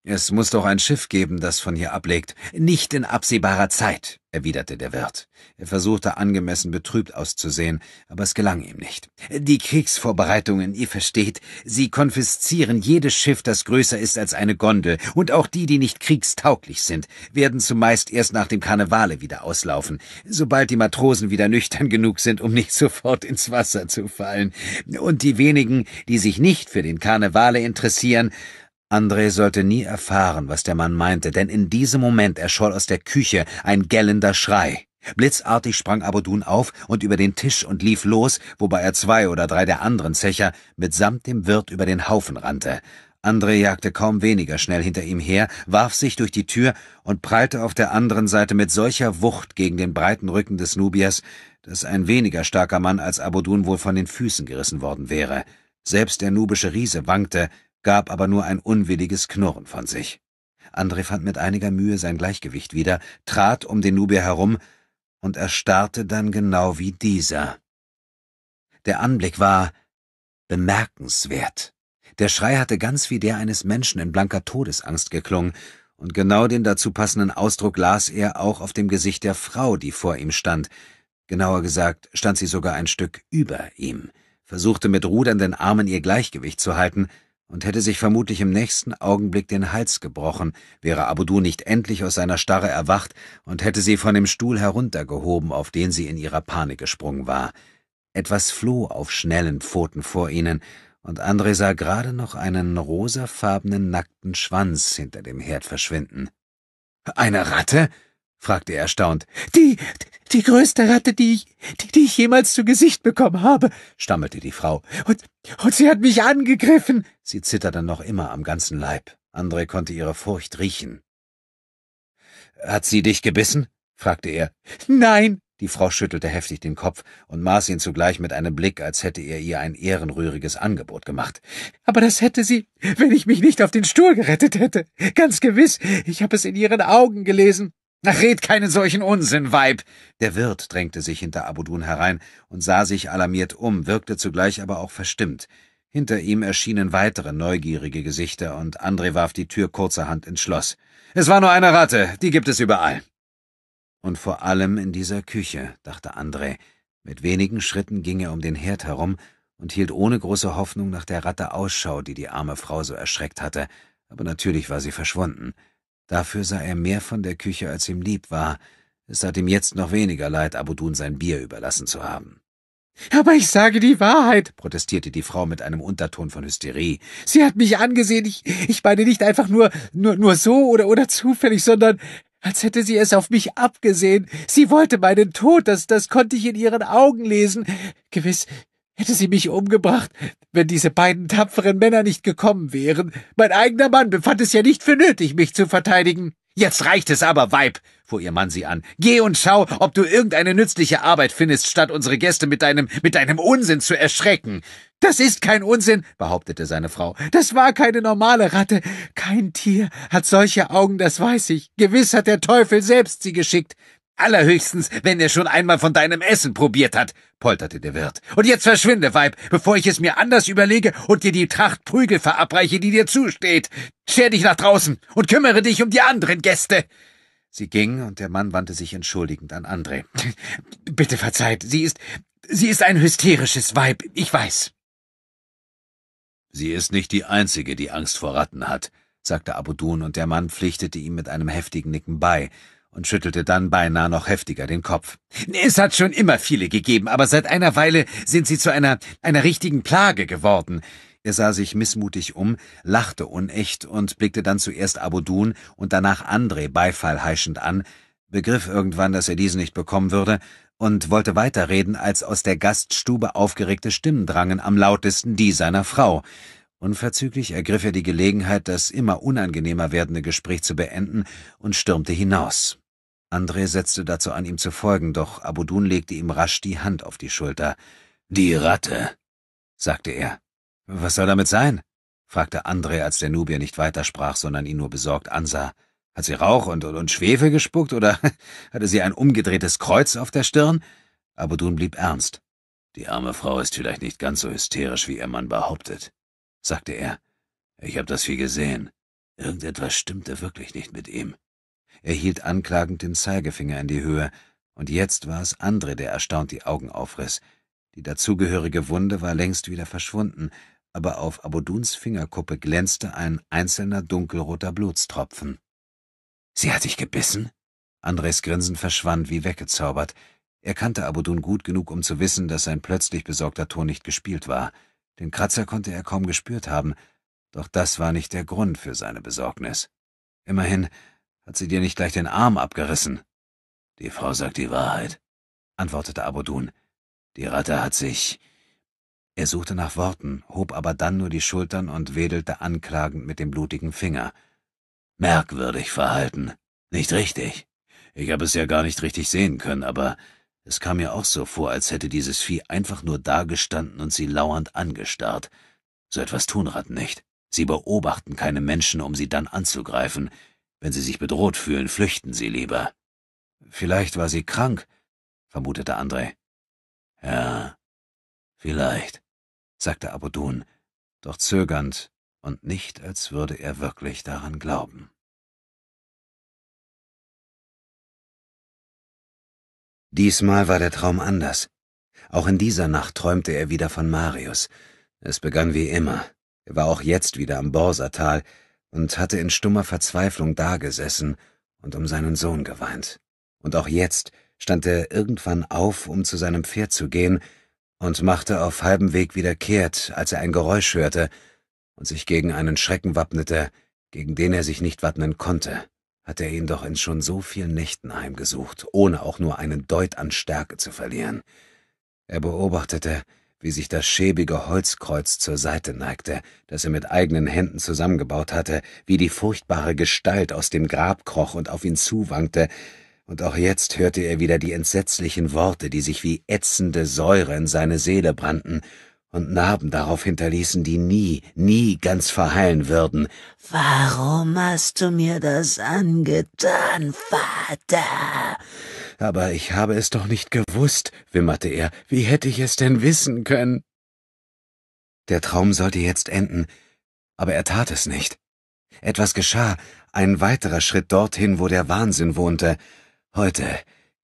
es muss doch ein Schiff geben, das von hier ablegt. Nicht in absehbarer Zeit, erwiderte der Wirt. Er versuchte angemessen betrübt auszusehen, aber es gelang ihm nicht. Die Kriegsvorbereitungen, ihr versteht, sie konfiszieren jedes Schiff, das größer ist als eine Gondel, und auch die, die nicht kriegstauglich sind, werden zumeist erst nach dem Karnevale wieder auslaufen, sobald die Matrosen wieder nüchtern genug sind, um nicht sofort ins Wasser zu fallen. Und die wenigen, die sich nicht für den Karnevale interessieren, André sollte nie erfahren, was der Mann meinte, denn in diesem Moment erscholl aus der Küche ein gellender Schrei. Blitzartig sprang Abodun auf und über den Tisch und lief los, wobei er zwei oder drei der anderen Zecher mitsamt dem Wirt über den Haufen rannte. André jagte kaum weniger schnell hinter ihm her, warf sich durch die Tür und prallte auf der anderen Seite mit solcher Wucht gegen den breiten Rücken des Nubiers, dass ein weniger starker Mann als Abodun wohl von den Füßen gerissen worden wäre. Selbst der nubische Riese wankte, gab aber nur ein unwilliges Knurren von sich. André fand mit einiger Mühe sein Gleichgewicht wieder, trat um den Nubier herum und erstarrte dann genau wie dieser. Der Anblick war bemerkenswert. Der Schrei hatte ganz wie der eines Menschen in blanker Todesangst geklungen, und genau den dazu passenden Ausdruck las er auch auf dem Gesicht der Frau, die vor ihm stand. Genauer gesagt stand sie sogar ein Stück über ihm, versuchte mit rudernden Armen ihr Gleichgewicht zu halten, und hätte sich vermutlich im nächsten Augenblick den Hals gebrochen, wäre Abudu nicht endlich aus seiner Starre erwacht und hätte sie von dem Stuhl heruntergehoben, auf den sie in ihrer Panik gesprungen war. Etwas floh auf schnellen Pfoten vor ihnen, und André sah gerade noch einen rosafarbenen nackten Schwanz hinter dem Herd verschwinden. Eine Ratte? fragte er erstaunt. Die, die größte Ratte, die ich, die, die ich jemals zu Gesicht bekommen habe, stammelte die Frau. Und, und sie hat mich angegriffen. Sie zitterte noch immer am ganzen Leib. André konnte ihre Furcht riechen. Hat sie dich gebissen? fragte er. Nein. Die Frau schüttelte heftig den Kopf und maß ihn zugleich mit einem Blick, als hätte er ihr ein ehrenrühriges Angebot gemacht. Aber das hätte sie, wenn ich mich nicht auf den Stuhl gerettet hätte. Ganz gewiss, ich habe es in ihren Augen gelesen. Ach, red keinen solchen Unsinn, Weib! Der Wirt drängte sich hinter Abudun herein und sah sich alarmiert um, wirkte zugleich aber auch verstimmt. Hinter ihm erschienen weitere neugierige Gesichter, und André warf die Tür kurzerhand ins Schloss. Es war nur eine Ratte, die gibt es überall. Und vor allem in dieser Küche, dachte André. Mit wenigen Schritten ging er um den Herd herum und hielt ohne große Hoffnung nach der Ratte Ausschau, die die arme Frau so erschreckt hatte, aber natürlich war sie verschwunden. Dafür sah er mehr von der Küche, als ihm lieb war. Es tat ihm jetzt noch weniger leid, Abudun sein Bier überlassen zu haben. Aber ich sage die Wahrheit, protestierte die Frau mit einem Unterton von Hysterie. Sie hat mich angesehen. Ich, ich meine nicht einfach nur, nur, nur so oder, oder zufällig, sondern als hätte sie es auf mich abgesehen. Sie wollte meinen Tod, das, das konnte ich in ihren Augen lesen. Gewiss, hätte sie mich umgebracht, wenn diese beiden tapferen Männer nicht gekommen wären. Mein eigener Mann befand es ja nicht für nötig, mich zu verteidigen. Jetzt reicht es aber, Weib, fuhr ihr Mann sie an. Geh und schau, ob du irgendeine nützliche Arbeit findest, statt unsere Gäste mit deinem, mit deinem Unsinn zu erschrecken. Das ist kein Unsinn, behauptete seine Frau. Das war keine normale Ratte. Kein Tier hat solche Augen, das weiß ich. Gewiss hat der Teufel selbst sie geschickt. Allerhöchstens, wenn er schon einmal von deinem Essen probiert hat, polterte der Wirt. Und jetzt verschwinde, Weib, bevor ich es mir anders überlege und dir die Tracht Prügel verabreiche, die dir zusteht. Scher dich nach draußen und kümmere dich um die anderen Gäste. Sie ging, und der Mann wandte sich entschuldigend an André. Bitte verzeiht, sie ist, sie ist ein hysterisches Weib, ich weiß. Sie ist nicht die Einzige, die Angst vor Ratten hat, sagte Abudun, und der Mann pflichtete ihm mit einem heftigen Nicken bei und schüttelte dann beinahe noch heftiger den Kopf. Es hat schon immer viele gegeben, aber seit einer Weile sind sie zu einer, einer richtigen Plage geworden. Er sah sich missmutig um, lachte unecht und blickte dann zuerst Abudun und danach André Beifall heischend an, begriff irgendwann, dass er diesen nicht bekommen würde und wollte weiterreden, als aus der Gaststube aufgeregte Stimmen drangen, am lautesten die seiner Frau. Unverzüglich ergriff er die Gelegenheit, das immer unangenehmer werdende Gespräch zu beenden und stürmte hinaus. André setzte dazu an, ihm zu folgen, doch Abudun legte ihm rasch die Hand auf die Schulter. Die Ratte, sagte er. Was soll damit sein? fragte André, als der Nubier nicht weitersprach, sondern ihn nur besorgt ansah. Hat sie Rauch und, und, und Schwefel gespuckt oder hatte sie ein umgedrehtes Kreuz auf der Stirn? Abudun blieb ernst. Die arme Frau ist vielleicht nicht ganz so hysterisch, wie ihr Mann behauptet, sagte er. Ich habe das viel gesehen. Irgendetwas stimmte wirklich nicht mit ihm. Er hielt anklagend den Zeigefinger in die Höhe, und jetzt war es Andre, der erstaunt die Augen aufriss. Die dazugehörige Wunde war längst wieder verschwunden, aber auf Aboduns Fingerkuppe glänzte ein einzelner dunkelroter Blutstropfen. »Sie hat dich gebissen?« Andres Grinsen verschwand wie weggezaubert. Er kannte Abudun gut genug, um zu wissen, dass sein plötzlich besorgter Ton nicht gespielt war. Den Kratzer konnte er kaum gespürt haben, doch das war nicht der Grund für seine Besorgnis. Immerhin hat sie dir nicht gleich den Arm abgerissen? Die Frau sagt die Wahrheit, antwortete Abodun. Die Ratte hat sich. Er suchte nach Worten, hob aber dann nur die Schultern und wedelte anklagend mit dem blutigen Finger. Merkwürdig verhalten. Nicht richtig. Ich habe es ja gar nicht richtig sehen können, aber es kam mir auch so vor, als hätte dieses Vieh einfach nur dagestanden und sie lauernd angestarrt. So etwas tun Ratten nicht. Sie beobachten keine Menschen, um sie dann anzugreifen. Wenn Sie sich bedroht fühlen, flüchten Sie lieber. Vielleicht war sie krank, vermutete André. Ja, vielleicht, sagte Abudun, doch zögernd und nicht, als würde er wirklich daran glauben. Diesmal war der Traum anders. Auch in dieser Nacht träumte er wieder von Marius. Es begann wie immer. Er war auch jetzt wieder am Borsertal, und hatte in stummer Verzweiflung dagesessen und um seinen Sohn geweint. Und auch jetzt stand er irgendwann auf, um zu seinem Pferd zu gehen, und machte auf halbem Weg wieder kehrt, als er ein Geräusch hörte und sich gegen einen Schrecken wappnete, gegen den er sich nicht wappnen konnte, hatte er ihn doch in schon so vielen Nächten heimgesucht, ohne auch nur einen Deut an Stärke zu verlieren. Er beobachtete, wie sich das schäbige Holzkreuz zur Seite neigte, das er mit eigenen Händen zusammengebaut hatte, wie die furchtbare Gestalt aus dem Grab kroch und auf ihn zuwankte, und auch jetzt hörte er wieder die entsetzlichen Worte, die sich wie ätzende Säure in seine Seele brannten und Narben darauf hinterließen, die nie, nie ganz verheilen würden. Warum hast du mir das angetan, Vater? Aber ich habe es doch nicht gewusst, wimmerte er. Wie hätte ich es denn wissen können? Der Traum sollte jetzt enden, aber er tat es nicht. Etwas geschah, ein weiterer Schritt dorthin, wo der Wahnsinn wohnte. Heute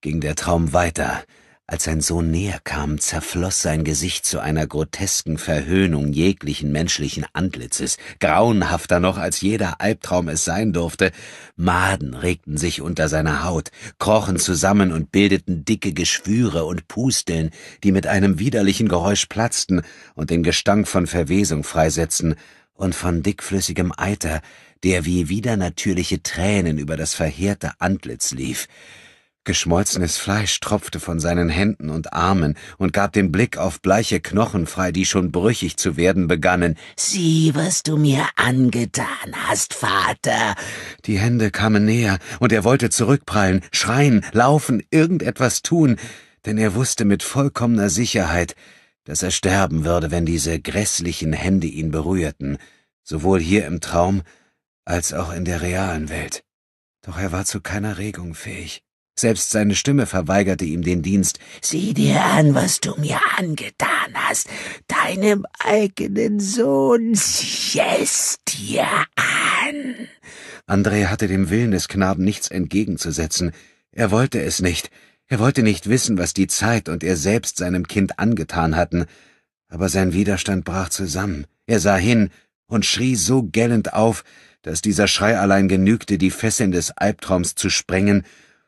ging der Traum weiter, als sein Sohn näher kam, zerfloss sein Gesicht zu einer grotesken Verhöhnung jeglichen menschlichen Antlitzes, grauenhafter noch als jeder Albtraum es sein durfte. Maden regten sich unter seiner Haut, krochen zusammen und bildeten dicke Geschwüre und Pusteln, die mit einem widerlichen Geräusch platzten und den Gestank von Verwesung freisetzten und von dickflüssigem Eiter, der wie widernatürliche Tränen über das verheerte Antlitz lief. Geschmolzenes Fleisch tropfte von seinen Händen und Armen und gab den Blick auf bleiche Knochen frei, die schon brüchig zu werden begannen. Sieh, was du mir angetan hast, Vater. Die Hände kamen näher, und er wollte zurückprallen, schreien, laufen, irgendetwas tun, denn er wusste mit vollkommener Sicherheit, dass er sterben würde, wenn diese grässlichen Hände ihn berührten, sowohl hier im Traum als auch in der realen Welt. Doch er war zu keiner Regung fähig. Selbst seine Stimme verweigerte ihm den Dienst. Sieh dir an, was du mir angetan hast, deinem eigenen Sohn. Sieh es dir an. André hatte dem Willen des Knaben nichts entgegenzusetzen. Er wollte es nicht. Er wollte nicht wissen, was die Zeit und er selbst seinem Kind angetan hatten. Aber sein Widerstand brach zusammen. Er sah hin und schrie so gellend auf, dass dieser Schrei allein genügte, die Fesseln des Albtraums zu sprengen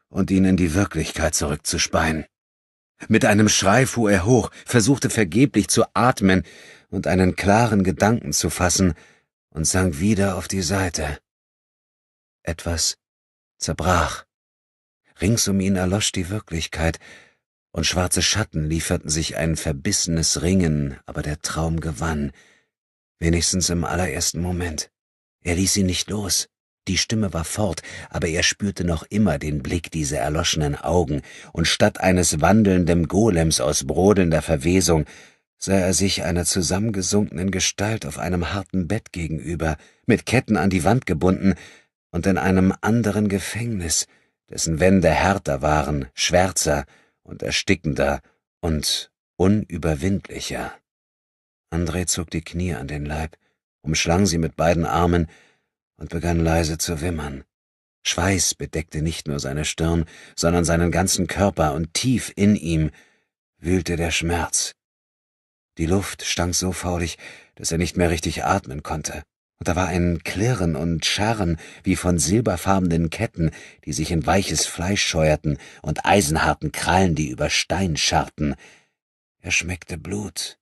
und ihn in die Wirklichkeit zurückzuspeien. Mit einem Schrei fuhr er hoch, versuchte vergeblich zu atmen und einen klaren Gedanken zu fassen und sank wieder auf die Seite. Etwas zerbrach. Rings um ihn erlosch die Wirklichkeit, und schwarze Schatten lieferten sich ein verbissenes Ringen, aber der Traum gewann, wenigstens im allerersten Moment. Er ließ ihn nicht los. Die Stimme war fort, aber er spürte noch immer den Blick dieser erloschenen Augen, und statt eines wandelnden Golems aus brodelnder Verwesung sah er sich einer zusammengesunkenen Gestalt auf einem harten Bett gegenüber, mit Ketten an die Wand gebunden und in einem anderen Gefängnis, dessen Wände härter waren, schwärzer und erstickender und unüberwindlicher. André zog die Knie an den Leib, umschlang sie mit beiden Armen und begann leise zu wimmern. Schweiß bedeckte nicht nur seine Stirn, sondern seinen ganzen Körper, und tief in ihm wühlte der Schmerz. Die Luft stank so faulig, dass er nicht mehr richtig atmen konnte, und da war ein Klirren und Scharren wie von silberfarbenen Ketten, die sich in weiches Fleisch scheuerten, und eisenharten Krallen, die über Stein scharrten. Er schmeckte Blut,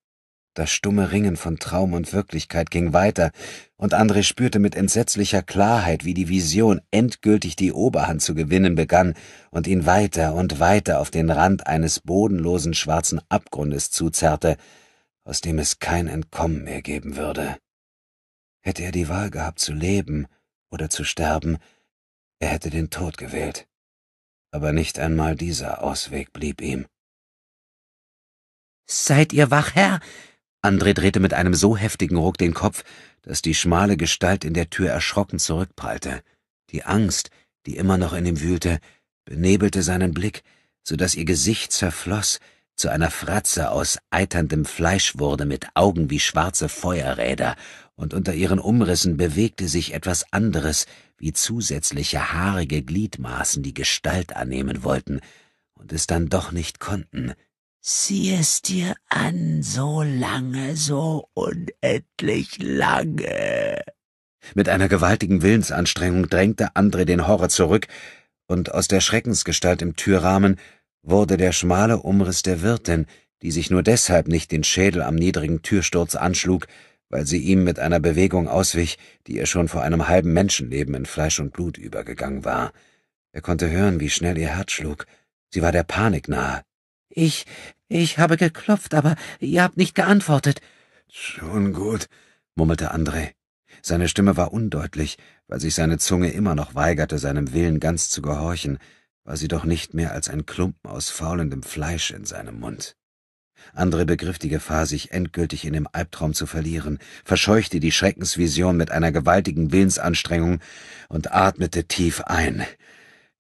das stumme Ringen von Traum und Wirklichkeit ging weiter, und André spürte mit entsetzlicher Klarheit, wie die Vision endgültig die Oberhand zu gewinnen begann und ihn weiter und weiter auf den Rand eines bodenlosen schwarzen Abgrundes zuzerrte, aus dem es kein Entkommen mehr geben würde. Hätte er die Wahl gehabt zu leben oder zu sterben, er hätte den Tod gewählt. Aber nicht einmal dieser Ausweg blieb ihm. Seid ihr wach, Herr? André drehte mit einem so heftigen Ruck den Kopf, dass die schmale Gestalt in der Tür erschrocken zurückprallte. Die Angst, die immer noch in ihm wühlte, benebelte seinen Blick, so dass ihr Gesicht zerfloß, zu einer Fratze aus eiterndem Fleisch wurde mit Augen wie schwarze Feuerräder, und unter ihren Umrissen bewegte sich etwas anderes, wie zusätzliche haarige Gliedmaßen die Gestalt annehmen wollten und es dann doch nicht konnten. Sieh es dir an, so lange, so unendlich lange. Mit einer gewaltigen Willensanstrengung drängte André den Horror zurück, und aus der Schreckensgestalt im Türrahmen wurde der schmale Umriss der Wirtin, die sich nur deshalb nicht den Schädel am niedrigen Türsturz anschlug, weil sie ihm mit einer Bewegung auswich, die ihr schon vor einem halben Menschenleben in Fleisch und Blut übergegangen war. Er konnte hören, wie schnell ihr Herz schlug. Sie war der Panik nahe. Ich ich habe geklopft, aber ihr habt nicht geantwortet. Schon gut, murmelte André. Seine Stimme war undeutlich, weil sich seine Zunge immer noch weigerte, seinem Willen ganz zu gehorchen, war sie doch nicht mehr als ein Klumpen aus faulendem Fleisch in seinem Mund. André begriff die Gefahr, sich endgültig in dem Albtraum zu verlieren, verscheuchte die Schreckensvision mit einer gewaltigen Willensanstrengung und atmete tief ein.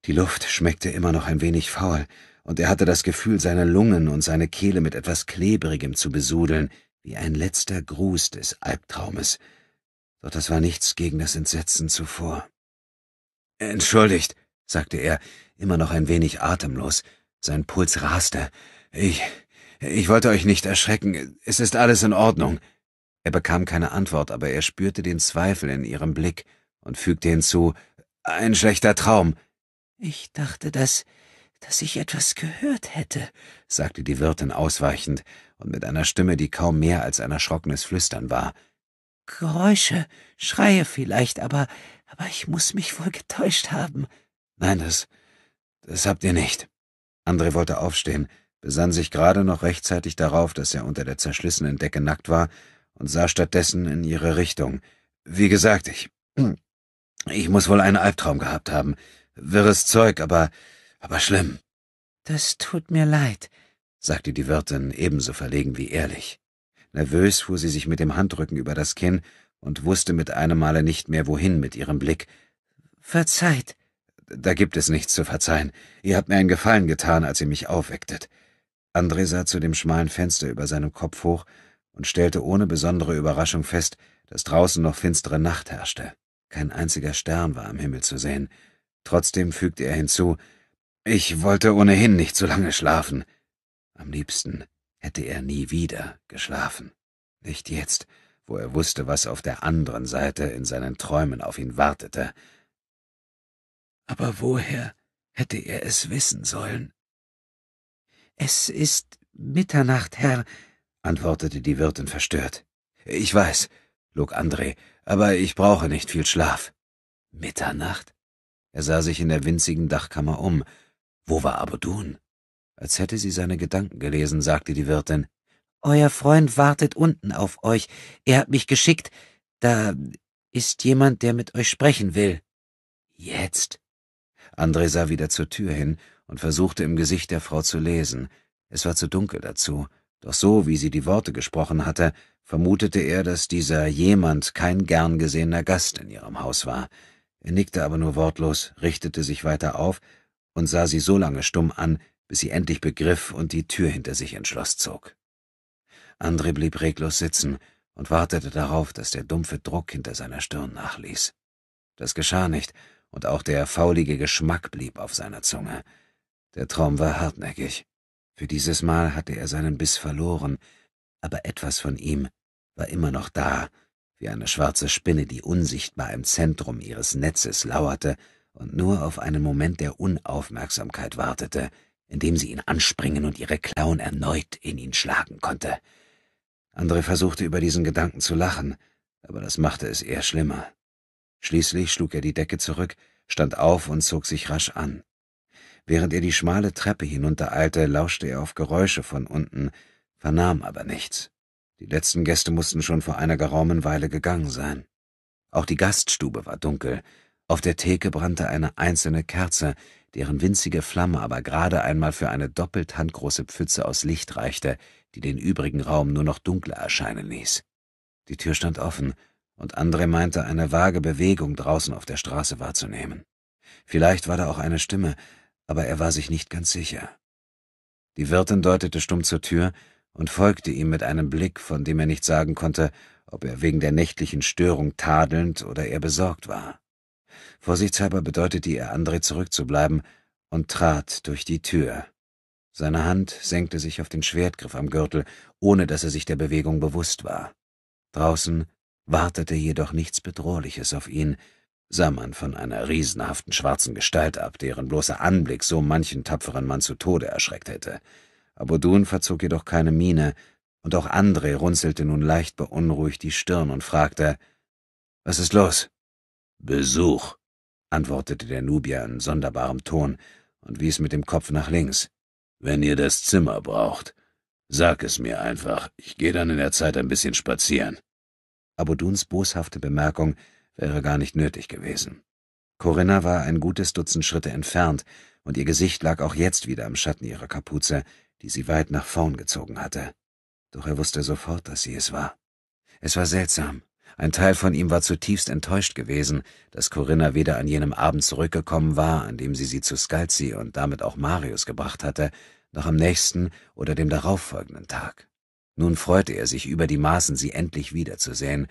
Die Luft schmeckte immer noch ein wenig faul, und er hatte das Gefühl, seine Lungen und seine Kehle mit etwas Klebrigem zu besudeln, wie ein letzter Gruß des Albtraumes. Doch das war nichts gegen das Entsetzen zuvor. Entschuldigt, sagte er, immer noch ein wenig atemlos. Sein Puls raste. Ich, ich wollte euch nicht erschrecken. Es ist alles in Ordnung. Er bekam keine Antwort, aber er spürte den Zweifel in ihrem Blick und fügte hinzu, ein schlechter Traum. Ich dachte, dass dass ich etwas gehört hätte, sagte die Wirtin ausweichend und mit einer Stimme, die kaum mehr als ein erschrockenes Flüstern war. Geräusche, Schreie vielleicht, aber, aber ich muss mich wohl getäuscht haben. Nein, das, das habt ihr nicht. Andre wollte aufstehen, besann sich gerade noch rechtzeitig darauf, dass er unter der zerschlissenen Decke nackt war und sah stattdessen in ihre Richtung. Wie gesagt, ich, ich muss wohl einen Albtraum gehabt haben. Wirres Zeug, aber aber schlimm. Das tut mir leid, sagte die Wirtin ebenso verlegen wie ehrlich. Nervös fuhr sie sich mit dem Handrücken über das Kinn und wusste mit einem Male nicht mehr wohin mit ihrem Blick. Verzeiht. Da gibt es nichts zu verzeihen. Ihr habt mir einen Gefallen getan, als ihr mich aufwecktet. André sah zu dem schmalen Fenster über seinem Kopf hoch und stellte ohne besondere Überraschung fest, dass draußen noch finstere Nacht herrschte. Kein einziger Stern war am Himmel zu sehen. Trotzdem fügte er hinzu, ich wollte ohnehin nicht so lange schlafen. Am liebsten hätte er nie wieder geschlafen. Nicht jetzt, wo er wusste, was auf der anderen Seite in seinen Träumen auf ihn wartete. Aber woher hätte er es wissen sollen? Es ist Mitternacht, Herr, antwortete die Wirtin verstört. Ich weiß, log André, aber ich brauche nicht viel Schlaf. Mitternacht? Er sah sich in der winzigen Dachkammer um, wo war Aberdun? Als hätte sie seine Gedanken gelesen, sagte die Wirtin. Euer Freund wartet unten auf euch. Er hat mich geschickt. Da ist jemand, der mit euch sprechen will. Jetzt? André sah wieder zur Tür hin und versuchte im Gesicht der Frau zu lesen. Es war zu dunkel dazu, doch so, wie sie die Worte gesprochen hatte, vermutete er, dass dieser jemand kein gern gesehener Gast in ihrem Haus war. Er nickte aber nur wortlos, richtete sich weiter auf und sah sie so lange stumm an, bis sie endlich begriff und die Tür hinter sich ins Schloss zog. André blieb reglos sitzen und wartete darauf, dass der dumpfe Druck hinter seiner Stirn nachließ. Das geschah nicht, und auch der faulige Geschmack blieb auf seiner Zunge. Der Traum war hartnäckig. Für dieses Mal hatte er seinen Biss verloren, aber etwas von ihm war immer noch da, wie eine schwarze Spinne, die unsichtbar im Zentrum ihres Netzes lauerte und nur auf einen Moment der Unaufmerksamkeit wartete, in dem sie ihn anspringen und ihre Klauen erneut in ihn schlagen konnte. Andre versuchte über diesen Gedanken zu lachen, aber das machte es eher schlimmer. Schließlich schlug er die Decke zurück, stand auf und zog sich rasch an. Während er die schmale Treppe hinuntereilte, lauschte er auf Geräusche von unten, vernahm aber nichts. Die letzten Gäste mussten schon vor einer geraumen Weile gegangen sein. Auch die Gaststube war dunkel, auf der Theke brannte eine einzelne Kerze, deren winzige Flamme aber gerade einmal für eine doppelt handgroße Pfütze aus Licht reichte, die den übrigen Raum nur noch dunkler erscheinen ließ. Die Tür stand offen, und André meinte, eine vage Bewegung draußen auf der Straße wahrzunehmen. Vielleicht war da auch eine Stimme, aber er war sich nicht ganz sicher. Die Wirtin deutete stumm zur Tür und folgte ihm mit einem Blick, von dem er nicht sagen konnte, ob er wegen der nächtlichen Störung tadelnd oder eher besorgt war. Vorsichtshalber bedeutete ihr André zurückzubleiben und trat durch die Tür. Seine Hand senkte sich auf den Schwertgriff am Gürtel, ohne dass er sich der Bewegung bewusst war. Draußen wartete jedoch nichts Bedrohliches auf ihn, sah man von einer riesenhaften schwarzen Gestalt ab, deren bloßer Anblick so manchen tapferen Mann zu Tode erschreckt hätte. Abodun verzog jedoch keine Miene, und auch André runzelte nun leicht beunruhigt die Stirn und fragte, »Was ist los?« »Besuch«, antwortete der Nubier in sonderbarem Ton und wies mit dem Kopf nach links. Wenn ihr das Zimmer braucht, sag es mir einfach, ich gehe dann in der Zeit ein bisschen spazieren. Abuduns boshafte Bemerkung wäre gar nicht nötig gewesen. Corinna war ein gutes Dutzend Schritte entfernt, und ihr Gesicht lag auch jetzt wieder im Schatten ihrer Kapuze, die sie weit nach vorn gezogen hatte. Doch er wusste sofort, dass sie es war. Es war seltsam, ein Teil von ihm war zutiefst enttäuscht gewesen, dass Corinna weder an jenem Abend zurückgekommen war, an dem sie sie zu Scalzi und damit auch Marius gebracht hatte, noch am nächsten oder dem darauffolgenden Tag. Nun freute er sich über die Maßen, sie endlich wiederzusehen,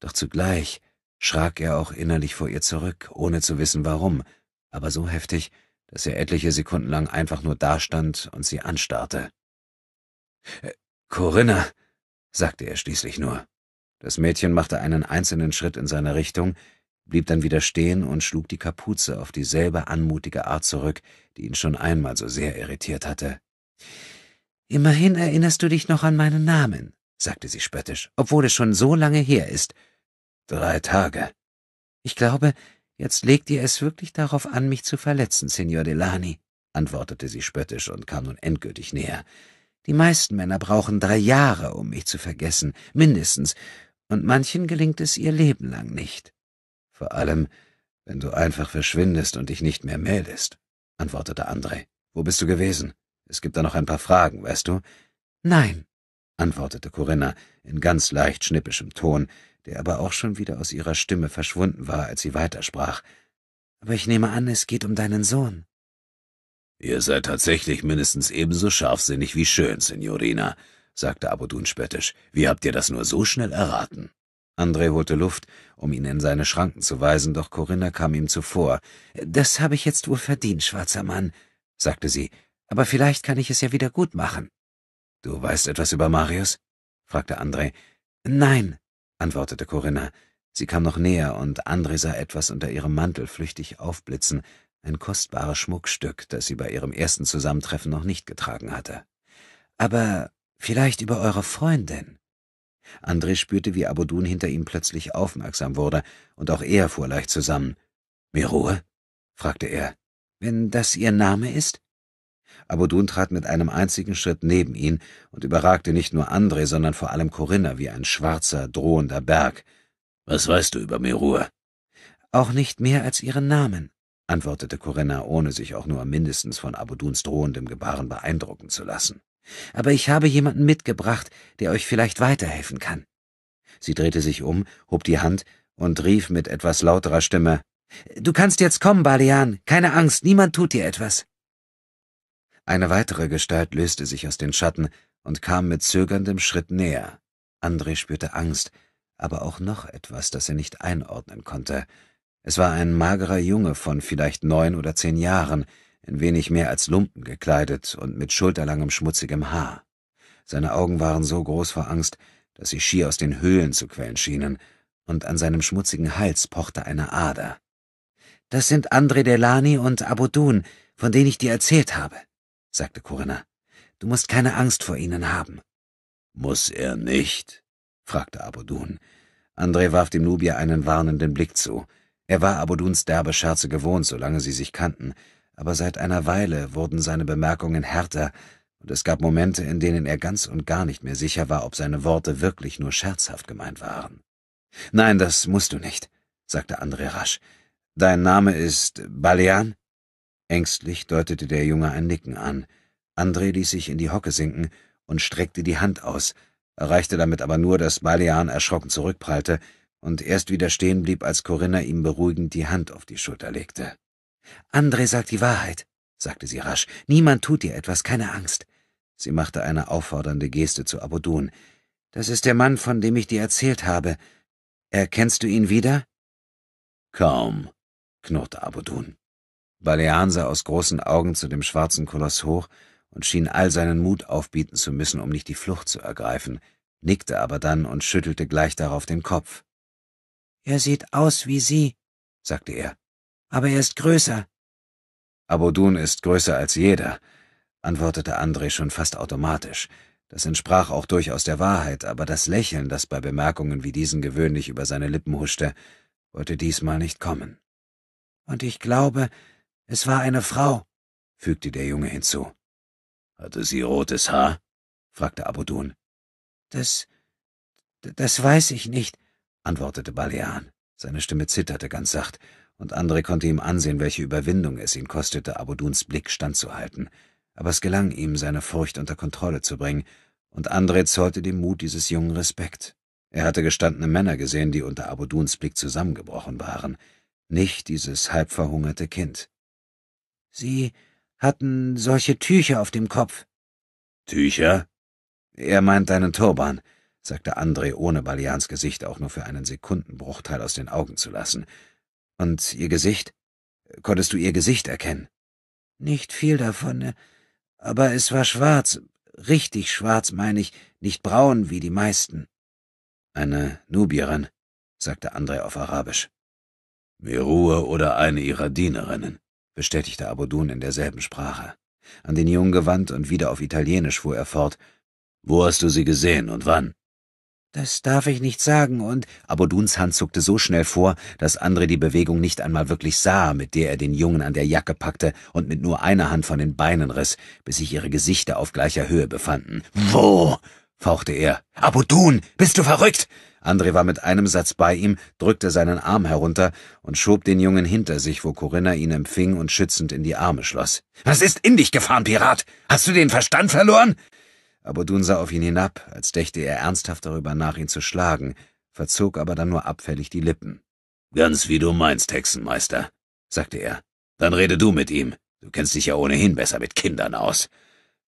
doch zugleich schrak er auch innerlich vor ihr zurück, ohne zu wissen warum, aber so heftig, dass er etliche Sekunden lang einfach nur dastand und sie anstarrte. Äh, Corinna, sagte er schließlich nur. Das Mädchen machte einen einzelnen Schritt in seine Richtung, blieb dann wieder stehen und schlug die Kapuze auf dieselbe anmutige Art zurück, die ihn schon einmal so sehr irritiert hatte. Immerhin erinnerst du dich noch an meinen Namen, sagte sie spöttisch, obwohl es schon so lange her ist. Drei Tage. Ich glaube, jetzt legt ihr es wirklich darauf an, mich zu verletzen, Signor Delani, antwortete sie spöttisch und kam nun endgültig näher. Die meisten Männer brauchen drei Jahre, um mich zu vergessen, mindestens, und manchen gelingt es ihr Leben lang nicht. Vor allem, wenn du einfach verschwindest und dich nicht mehr meldest, antwortete André. Wo bist du gewesen? Es gibt da noch ein paar Fragen, weißt du? Nein, antwortete Corinna in ganz leicht schnippischem Ton, der aber auch schon wieder aus ihrer Stimme verschwunden war, als sie weitersprach. Aber ich nehme an, es geht um deinen Sohn. Ihr seid tatsächlich mindestens ebenso scharfsinnig wie schön, Signorina sagte Abudun spöttisch. Wie habt ihr das nur so schnell erraten? André holte Luft, um ihn in seine Schranken zu weisen, doch Corinna kam ihm zuvor. Das habe ich jetzt wohl verdient, schwarzer Mann, sagte sie, aber vielleicht kann ich es ja wieder gut machen. Du weißt etwas über Marius? fragte André. Nein, antwortete Corinna. Sie kam noch näher, und André sah etwas unter ihrem Mantel flüchtig aufblitzen, ein kostbares Schmuckstück, das sie bei ihrem ersten Zusammentreffen noch nicht getragen hatte. Aber Vielleicht über eure Freundin. André spürte, wie Abodun hinter ihm plötzlich aufmerksam wurde, und auch er fuhr leicht zusammen. Miruhe? fragte er. Wenn das Ihr Name ist? Abodun trat mit einem einzigen Schritt neben ihn und überragte nicht nur André, sondern vor allem Corinna wie ein schwarzer, drohender Berg. Was weißt du über Miruhe? Auch nicht mehr als ihren Namen, antwortete Corinna, ohne sich auch nur mindestens von Abuduns drohendem Gebaren beeindrucken zu lassen. Aber ich habe jemanden mitgebracht, der euch vielleicht weiterhelfen kann. Sie drehte sich um, hob die Hand und rief mit etwas lauterer Stimme Du kannst jetzt kommen, Balian. Keine Angst, niemand tut dir etwas. Eine weitere Gestalt löste sich aus den Schatten und kam mit zögerndem Schritt näher. André spürte Angst, aber auch noch etwas, das er nicht einordnen konnte. Es war ein magerer Junge von vielleicht neun oder zehn Jahren, in wenig mehr als Lumpen gekleidet und mit schulterlangem schmutzigem Haar. Seine Augen waren so groß vor Angst, dass sie schier aus den Höhlen zu quellen schienen, und an seinem schmutzigen Hals pochte eine Ader. Das sind Andre Delani und Abudun, von denen ich dir erzählt habe, sagte Corinna. Du musst keine Angst vor ihnen haben. Muss er nicht? fragte Abudun. Andre warf dem Nubier einen warnenden Blick zu. Er war Abuduns derbe Scherze gewohnt, solange sie sich kannten, aber seit einer Weile wurden seine Bemerkungen härter, und es gab Momente, in denen er ganz und gar nicht mehr sicher war, ob seine Worte wirklich nur scherzhaft gemeint waren. Nein, das musst du nicht, sagte André rasch. Dein Name ist Balean? Ängstlich deutete der Junge ein Nicken an. André ließ sich in die Hocke sinken und streckte die Hand aus, erreichte damit aber nur, dass Balean erschrocken zurückprallte und erst wieder stehen blieb, als Corinna ihm beruhigend die Hand auf die Schulter legte. Andre sagt die Wahrheit, sagte sie rasch. Niemand tut dir etwas, keine Angst. Sie machte eine auffordernde Geste zu Abodun. Das ist der Mann, von dem ich dir erzählt habe. Erkennst du ihn wieder? Kaum, knurrte Abodun. Balean sah aus großen Augen zu dem schwarzen Koloss hoch und schien all seinen Mut aufbieten zu müssen, um nicht die Flucht zu ergreifen, nickte aber dann und schüttelte gleich darauf den Kopf. Er sieht aus wie Sie, sagte er. Aber er ist größer. Abodun ist größer als jeder, antwortete André schon fast automatisch. Das entsprach auch durchaus der Wahrheit, aber das Lächeln, das bei Bemerkungen wie diesen gewöhnlich über seine Lippen huschte, wollte diesmal nicht kommen. Und ich glaube, es war eine Frau, fügte der Junge hinzu. Hatte sie rotes Haar? fragte Abodun. Das, das weiß ich nicht, antwortete Balean. Seine Stimme zitterte ganz sacht, und André konnte ihm ansehen, welche Überwindung es ihn kostete, Abuduns Blick standzuhalten. Aber es gelang ihm, seine Furcht unter Kontrolle zu bringen, und André zollte dem Mut dieses Jungen Respekt. Er hatte gestandene Männer gesehen, die unter Abuduns Blick zusammengebrochen waren, nicht dieses halbverhungerte Kind. »Sie hatten solche Tücher auf dem Kopf.« »Tücher?« »Er meint deinen Turban«, sagte André, ohne Balians Gesicht auch nur für einen Sekundenbruchteil aus den Augen zu lassen. Und ihr Gesicht? Konntest du ihr Gesicht erkennen? Nicht viel davon, ne? aber es war schwarz, richtig schwarz, meine ich, nicht braun wie die meisten. Eine Nubierin, sagte Andrei auf Arabisch. Merue oder eine ihrer Dienerinnen, bestätigte Abudun in derselben Sprache. An den Jungen gewandt und wieder auf Italienisch fuhr er fort. Wo hast du sie gesehen und wann? Das darf ich nicht sagen und. Aber Duns Hand zuckte so schnell vor, dass André die Bewegung nicht einmal wirklich sah, mit der er den Jungen an der Jacke packte und mit nur einer Hand von den Beinen riss, bis sich ihre Gesichter auf gleicher Höhe befanden. Wo? fauchte er. Abudun, bist du verrückt? André war mit einem Satz bei ihm, drückte seinen Arm herunter und schob den Jungen hinter sich, wo Corinna ihn empfing und schützend in die Arme schloss. Was ist in dich gefahren, Pirat? Hast du den Verstand verloren? aber Dun sah auf ihn hinab, als dächte er ernsthaft darüber nach, ihn zu schlagen, verzog aber dann nur abfällig die Lippen. Ganz wie du meinst, Hexenmeister, sagte er. Dann rede du mit ihm. Du kennst dich ja ohnehin besser mit Kindern aus.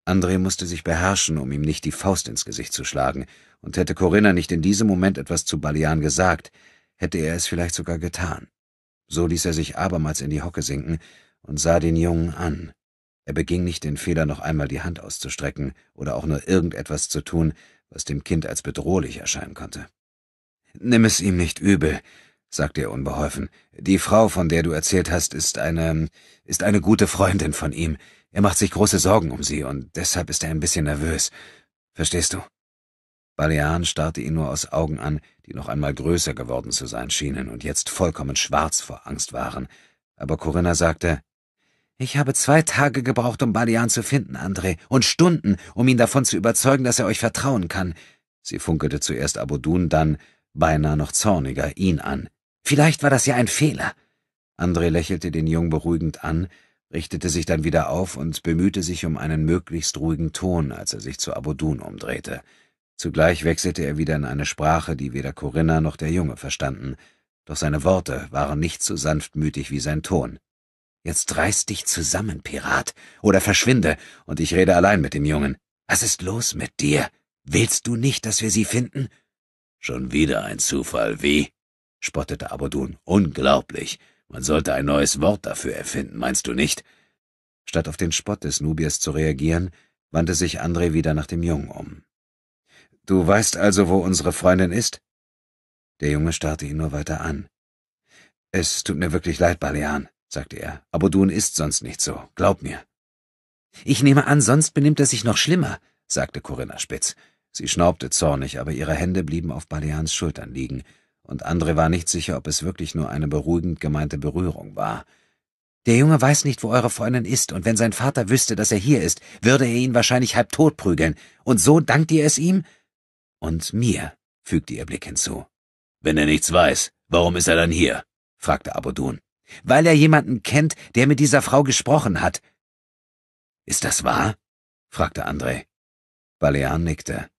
Andre musste sich beherrschen, um ihm nicht die Faust ins Gesicht zu schlagen, und hätte Corinna nicht in diesem Moment etwas zu Balian gesagt, hätte er es vielleicht sogar getan. So ließ er sich abermals in die Hocke sinken und sah den Jungen an. Er beging nicht den Fehler, noch einmal die Hand auszustrecken oder auch nur irgendetwas zu tun, was dem Kind als bedrohlich erscheinen konnte. Nimm es ihm nicht übel, sagte er unbeholfen. Die Frau, von der du erzählt hast, ist eine, ist eine gute Freundin von ihm. Er macht sich große Sorgen um sie und deshalb ist er ein bisschen nervös. Verstehst du? Balean starrte ihn nur aus Augen an, die noch einmal größer geworden zu sein schienen und jetzt vollkommen schwarz vor Angst waren. Aber Corinna sagte, ich habe zwei Tage gebraucht, um Balian zu finden, André, und Stunden, um ihn davon zu überzeugen, dass er euch vertrauen kann. Sie funkelte zuerst Abudun, dann, beinahe noch zorniger, ihn an. Vielleicht war das ja ein Fehler. André lächelte den Jungen beruhigend an, richtete sich dann wieder auf und bemühte sich um einen möglichst ruhigen Ton, als er sich zu Abodun umdrehte. Zugleich wechselte er wieder in eine Sprache, die weder Corinna noch der Junge verstanden, doch seine Worte waren nicht so sanftmütig wie sein Ton. Jetzt reiß dich zusammen, Pirat, oder verschwinde, und ich rede allein mit dem Jungen. Was ist los mit dir? Willst du nicht, dass wir sie finden? Schon wieder ein Zufall, wie? spottete Abodun. Unglaublich. Man sollte ein neues Wort dafür erfinden, meinst du nicht? Statt auf den Spott des Nubiers zu reagieren, wandte sich André wieder nach dem Jungen um. Du weißt also, wo unsere Freundin ist? Der Junge starrte ihn nur weiter an. Es tut mir wirklich leid, Balean, sagte er. Abodun ist sonst nicht so, glaub mir. Ich nehme an, sonst benimmt er sich noch schlimmer, sagte Corinna spitz. Sie schnaubte zornig, aber ihre Hände blieben auf Baleans Schultern liegen, und Andre war nicht sicher, ob es wirklich nur eine beruhigend gemeinte Berührung war. Der Junge weiß nicht, wo eure Freundin ist, und wenn sein Vater wüsste, dass er hier ist, würde er ihn wahrscheinlich halb tot prügeln. Und so dankt ihr es ihm? Und mir, fügte ihr Blick hinzu. Wenn er nichts weiß, warum ist er dann hier? fragte Abodun. Weil er jemanden kennt, der mit dieser Frau gesprochen hat. Ist das wahr? fragte André. Balean nickte.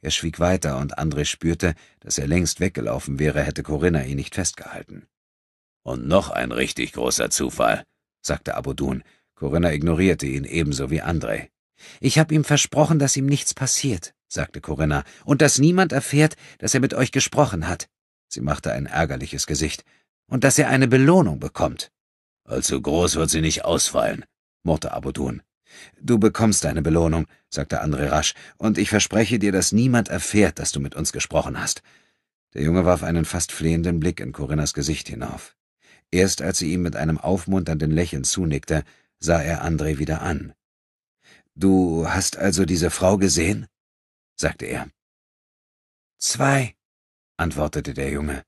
Er schwieg weiter und André spürte, dass er längst weggelaufen wäre, hätte Corinna ihn nicht festgehalten. Und noch ein richtig großer Zufall, sagte Abudun. Corinna ignorierte ihn ebenso wie André. Ich hab ihm versprochen, dass ihm nichts passiert, sagte Corinna, und dass niemand erfährt, dass er mit euch gesprochen hat. Sie machte ein ärgerliches Gesicht und dass er eine Belohnung bekommt. Allzu also groß wird sie nicht ausfallen, murrte Abudun. Du bekommst deine Belohnung, sagte André rasch, und ich verspreche dir, dass niemand erfährt, dass du mit uns gesprochen hast. Der Junge warf einen fast flehenden Blick in Corinnas Gesicht hinauf. Erst als sie ihm mit einem aufmunternden Lächeln zunickte, sah er André wieder an. Du hast also diese Frau gesehen? sagte er. Zwei, antwortete der Junge.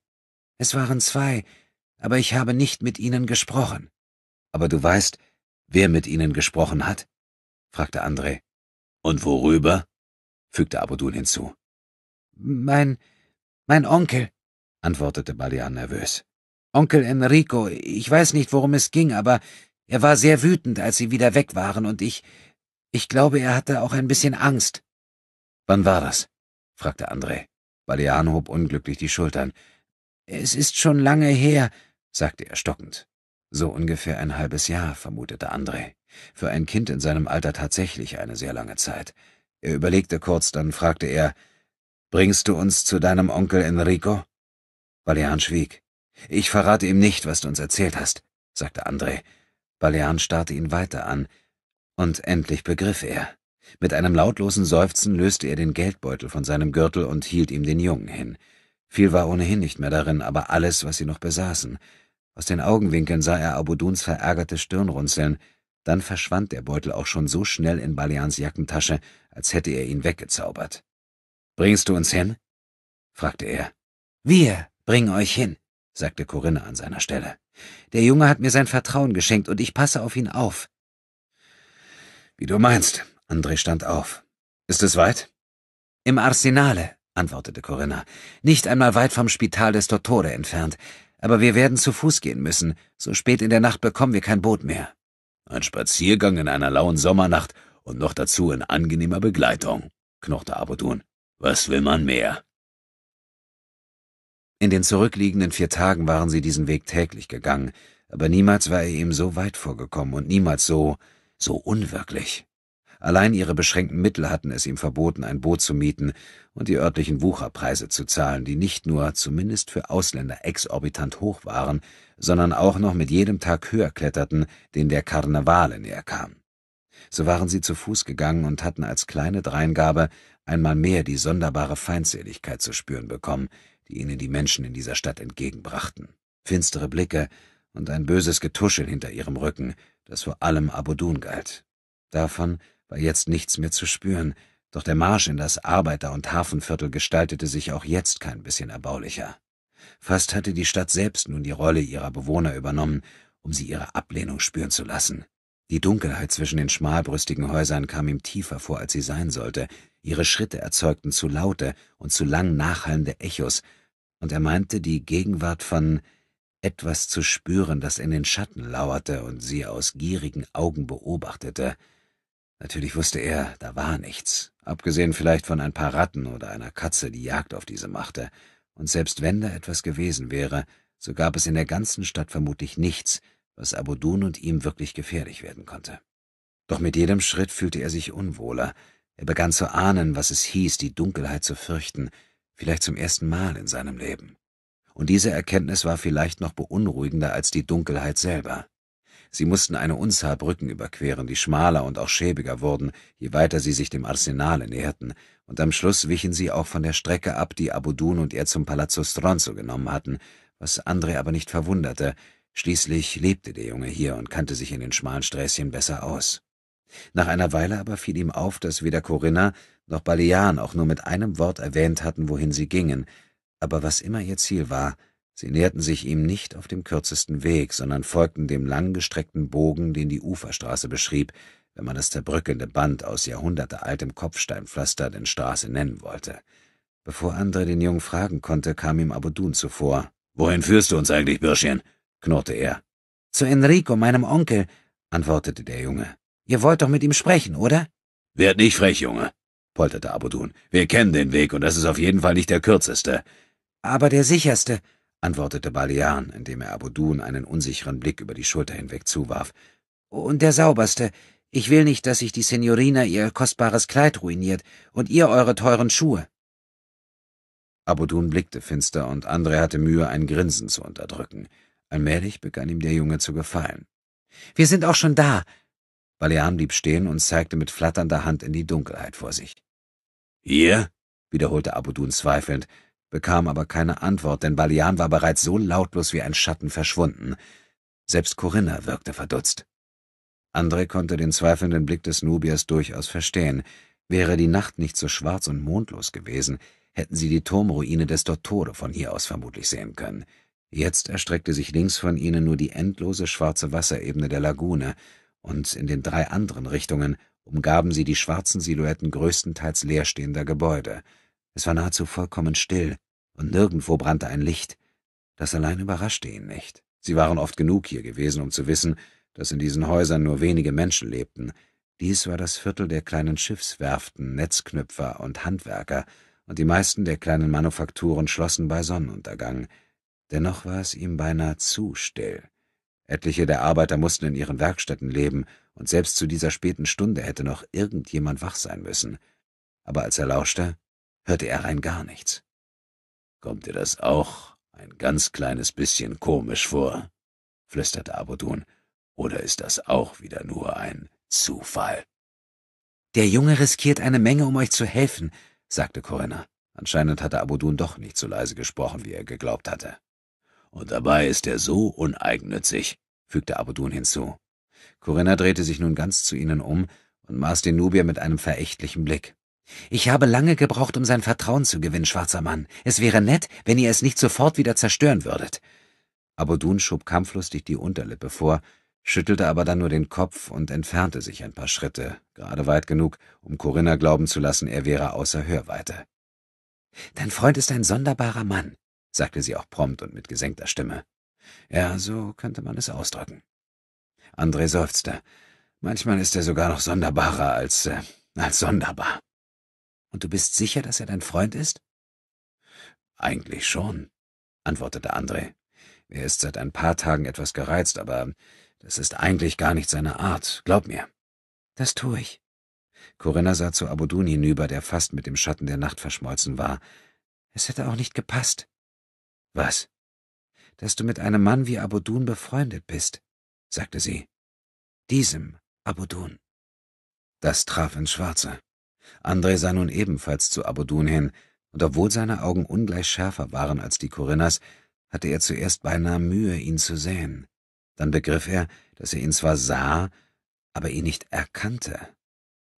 Es waren zwei, aber ich habe nicht mit ihnen gesprochen. Aber du weißt, wer mit ihnen gesprochen hat? fragte André. Und worüber? fügte Abudun hinzu. Mein, mein Onkel, antwortete Balian nervös. Onkel Enrico, ich weiß nicht, worum es ging, aber er war sehr wütend, als sie wieder weg waren, und ich, ich glaube, er hatte auch ein bisschen Angst. Wann war das? fragte André. Balian hob unglücklich die Schultern. Es ist schon lange her, sagte er stockend. So ungefähr ein halbes Jahr, vermutete André. Für ein Kind in seinem Alter tatsächlich eine sehr lange Zeit. Er überlegte kurz, dann fragte er, »Bringst du uns zu deinem Onkel Enrico?« Balean schwieg. »Ich verrate ihm nicht, was du uns erzählt hast«, sagte André. Balean starrte ihn weiter an. Und endlich begriff er. Mit einem lautlosen Seufzen löste er den Geldbeutel von seinem Gürtel und hielt ihm den Jungen hin. Viel war ohnehin nicht mehr darin, aber alles, was sie noch besaßen – aus den Augenwinkeln sah er Abuduns verärgerte Stirn runzeln, dann verschwand der Beutel auch schon so schnell in Balians Jackentasche, als hätte er ihn weggezaubert. »Bringst du uns hin?« fragte er. »Wir bringen euch hin«, sagte Corinna an seiner Stelle. »Der Junge hat mir sein Vertrauen geschenkt und ich passe auf ihn auf.« »Wie du meinst«, André stand auf. »Ist es weit?« »Im Arsenale«, antwortete Corinna, »nicht einmal weit vom Spital des Dottore entfernt aber wir werden zu Fuß gehen müssen. So spät in der Nacht bekommen wir kein Boot mehr. Ein Spaziergang in einer lauen Sommernacht und noch dazu in angenehmer Begleitung, knurrte Abudun. Was will man mehr? In den zurückliegenden vier Tagen waren sie diesen Weg täglich gegangen, aber niemals war er ihm so weit vorgekommen und niemals so, so unwirklich. Allein ihre beschränkten Mittel hatten es ihm verboten, ein Boot zu mieten und die örtlichen Wucherpreise zu zahlen, die nicht nur, zumindest für Ausländer, exorbitant hoch waren, sondern auch noch mit jedem Tag höher kletterten, den der Karnevale näher kam. So waren sie zu Fuß gegangen und hatten als kleine Dreingabe einmal mehr die sonderbare Feindseligkeit zu spüren bekommen, die ihnen die Menschen in dieser Stadt entgegenbrachten. Finstere Blicke und ein böses Getuschel hinter ihrem Rücken, das vor allem Abudun galt. Davon war jetzt nichts mehr zu spüren, doch der Marsch in das Arbeiter- und Hafenviertel gestaltete sich auch jetzt kein bisschen erbaulicher. Fast hatte die Stadt selbst nun die Rolle ihrer Bewohner übernommen, um sie ihre Ablehnung spüren zu lassen. Die Dunkelheit zwischen den schmalbrüstigen Häusern kam ihm tiefer vor, als sie sein sollte. Ihre Schritte erzeugten zu laute und zu lang nachhallende Echos, und er meinte die Gegenwart von etwas zu spüren, das in den Schatten lauerte und sie aus gierigen Augen beobachtete, Natürlich wusste er, da war nichts, abgesehen vielleicht von ein paar Ratten oder einer Katze, die Jagd auf diese machte, und selbst wenn da etwas gewesen wäre, so gab es in der ganzen Stadt vermutlich nichts, was Abudun und ihm wirklich gefährlich werden konnte. Doch mit jedem Schritt fühlte er sich unwohler, er begann zu ahnen, was es hieß, die Dunkelheit zu fürchten, vielleicht zum ersten Mal in seinem Leben. Und diese Erkenntnis war vielleicht noch beunruhigender als die Dunkelheit selber. Sie mussten eine Unzahl Brücken überqueren, die schmaler und auch schäbiger wurden, je weiter sie sich dem Arsenale näherten, und am Schluss wichen sie auch von der Strecke ab, die Abudun und er zum Palazzo Stronzo genommen hatten, was Andre aber nicht verwunderte, schließlich lebte der Junge hier und kannte sich in den schmalen Sträßchen besser aus. Nach einer Weile aber fiel ihm auf, dass weder Corinna noch Balean auch nur mit einem Wort erwähnt hatten, wohin sie gingen, aber was immer ihr Ziel war, Sie näherten sich ihm nicht auf dem kürzesten Weg, sondern folgten dem langgestreckten Bogen, den die Uferstraße beschrieb, wenn man das zerbröckelnde Band aus jahrhundertealtem Kopfsteinpflaster denn Straße nennen wollte. Bevor Andre den Jungen fragen konnte, kam ihm Abudun zuvor. »Wohin führst du uns eigentlich, Bürschchen?« knurrte er. »Zu Enrico, meinem Onkel«, antwortete der Junge. »Ihr wollt doch mit ihm sprechen, oder?« »Werd nicht frech, Junge«, polterte Abudun. »Wir kennen den Weg und das ist auf jeden Fall nicht der kürzeste.« »Aber der sicherste«, antwortete Balian, indem er Abudun einen unsicheren Blick über die Schulter hinweg zuwarf. Und der sauberste. Ich will nicht, dass sich die Signorina ihr kostbares Kleid ruiniert und ihr eure teuren Schuhe. Abudun blickte finster und Andre hatte Mühe, ein Grinsen zu unterdrücken. Allmählich begann ihm der Junge zu gefallen. Wir sind auch schon da. Balean blieb stehen und zeigte mit flatternder Hand in die Dunkelheit vor sich. Hier? wiederholte Abudun zweifelnd, bekam aber keine Antwort, denn Balian war bereits so lautlos wie ein Schatten verschwunden. Selbst Corinna wirkte verdutzt. Andre konnte den zweifelnden Blick des Nubiers durchaus verstehen. Wäre die Nacht nicht so schwarz und mondlos gewesen, hätten sie die Turmruine des Dottore von hier aus vermutlich sehen können. Jetzt erstreckte sich links von ihnen nur die endlose schwarze Wasserebene der Lagune, und in den drei anderen Richtungen umgaben sie die schwarzen Silhouetten größtenteils leerstehender Gebäude – es war nahezu vollkommen still, und nirgendwo brannte ein Licht. Das allein überraschte ihn nicht. Sie waren oft genug hier gewesen, um zu wissen, dass in diesen Häusern nur wenige Menschen lebten. Dies war das Viertel der kleinen Schiffswerften, Netzknüpfer und Handwerker, und die meisten der kleinen Manufakturen schlossen bei Sonnenuntergang. Dennoch war es ihm beinahe zu still. Etliche der Arbeiter mussten in ihren Werkstätten leben, und selbst zu dieser späten Stunde hätte noch irgendjemand wach sein müssen. Aber als er lauschte, hörte er rein gar nichts. Kommt dir das auch ein ganz kleines bisschen komisch vor? flüsterte Abodun. Oder ist das auch wieder nur ein Zufall? Der Junge riskiert eine Menge, um euch zu helfen, sagte Corinna. Anscheinend hatte Abodun doch nicht so leise gesprochen, wie er geglaubt hatte. Und dabei ist er so uneigennützig, fügte Abodun hinzu. Corinna drehte sich nun ganz zu ihnen um und maß den Nubier mit einem verächtlichen Blick. Ich habe lange gebraucht, um sein Vertrauen zu gewinnen, schwarzer Mann. Es wäre nett, wenn ihr es nicht sofort wieder zerstören würdet. Aber Dun schob kampflustig die Unterlippe vor, schüttelte aber dann nur den Kopf und entfernte sich ein paar Schritte, gerade weit genug, um Corinna glauben zu lassen, er wäre außer Hörweite. Dein Freund ist ein sonderbarer Mann, sagte sie auch prompt und mit gesenkter Stimme. Ja, so könnte man es ausdrücken. André seufzte. Manchmal ist er sogar noch sonderbarer als, äh, als sonderbar. Und du bist sicher, dass er dein Freund ist? Eigentlich schon, antwortete André. Er ist seit ein paar Tagen etwas gereizt, aber das ist eigentlich gar nicht seine Art, glaub mir. Das tue ich. Corinna sah zu Abudun hinüber, der fast mit dem Schatten der Nacht verschmolzen war. Es hätte auch nicht gepasst. Was? Dass du mit einem Mann wie Abudun befreundet bist, sagte sie. Diesem Abudun. Das traf ins Schwarze. André sah nun ebenfalls zu Abudun hin, und obwohl seine Augen ungleich schärfer waren als die Corinnas, hatte er zuerst beinahe Mühe, ihn zu sehen. Dann begriff er, dass er ihn zwar sah, aber ihn nicht erkannte.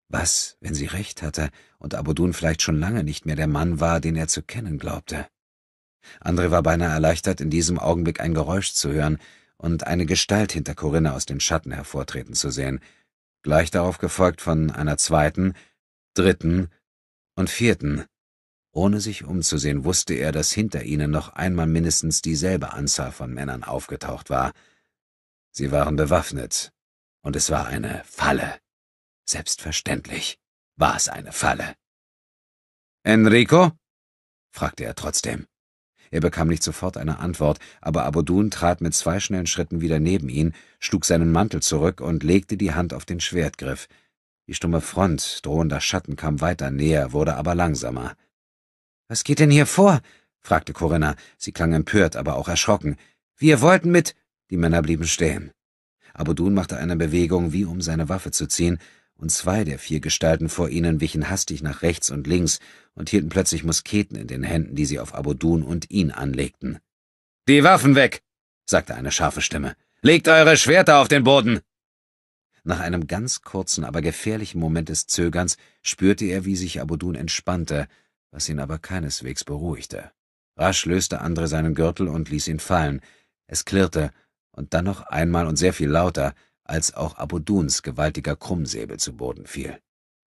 Was, wenn sie recht hatte und Abudun vielleicht schon lange nicht mehr der Mann war, den er zu kennen glaubte? André war beinahe erleichtert, in diesem Augenblick ein Geräusch zu hören und eine Gestalt hinter Corinna aus den Schatten hervortreten zu sehen, gleich darauf gefolgt von einer zweiten, dritten und vierten. Ohne sich umzusehen, wusste er, dass hinter ihnen noch einmal mindestens dieselbe Anzahl von Männern aufgetaucht war. Sie waren bewaffnet, und es war eine Falle. Selbstverständlich war es eine Falle. Enrico? fragte er trotzdem. Er bekam nicht sofort eine Antwort, aber Abodun trat mit zwei schnellen Schritten wieder neben ihn, schlug seinen Mantel zurück und legte die Hand auf den Schwertgriff. Die stumme Front drohender Schatten kam weiter näher, wurde aber langsamer. Was geht denn hier vor? fragte Corinna. Sie klang empört, aber auch erschrocken. Wir wollten mit. Die Männer blieben stehen. Abudun machte eine Bewegung, wie um seine Waffe zu ziehen, und zwei der vier Gestalten vor ihnen wichen hastig nach rechts und links und hielten plötzlich Musketen in den Händen, die sie auf Abudun und ihn anlegten. Die Waffen weg, sagte eine scharfe Stimme. Legt eure Schwerter auf den Boden! Nach einem ganz kurzen, aber gefährlichen Moment des Zögerns spürte er, wie sich Abudun entspannte, was ihn aber keineswegs beruhigte. Rasch löste Andre seinen Gürtel und ließ ihn fallen. Es klirrte, und dann noch einmal und sehr viel lauter, als auch Abuduns gewaltiger Krummsäbel zu Boden fiel.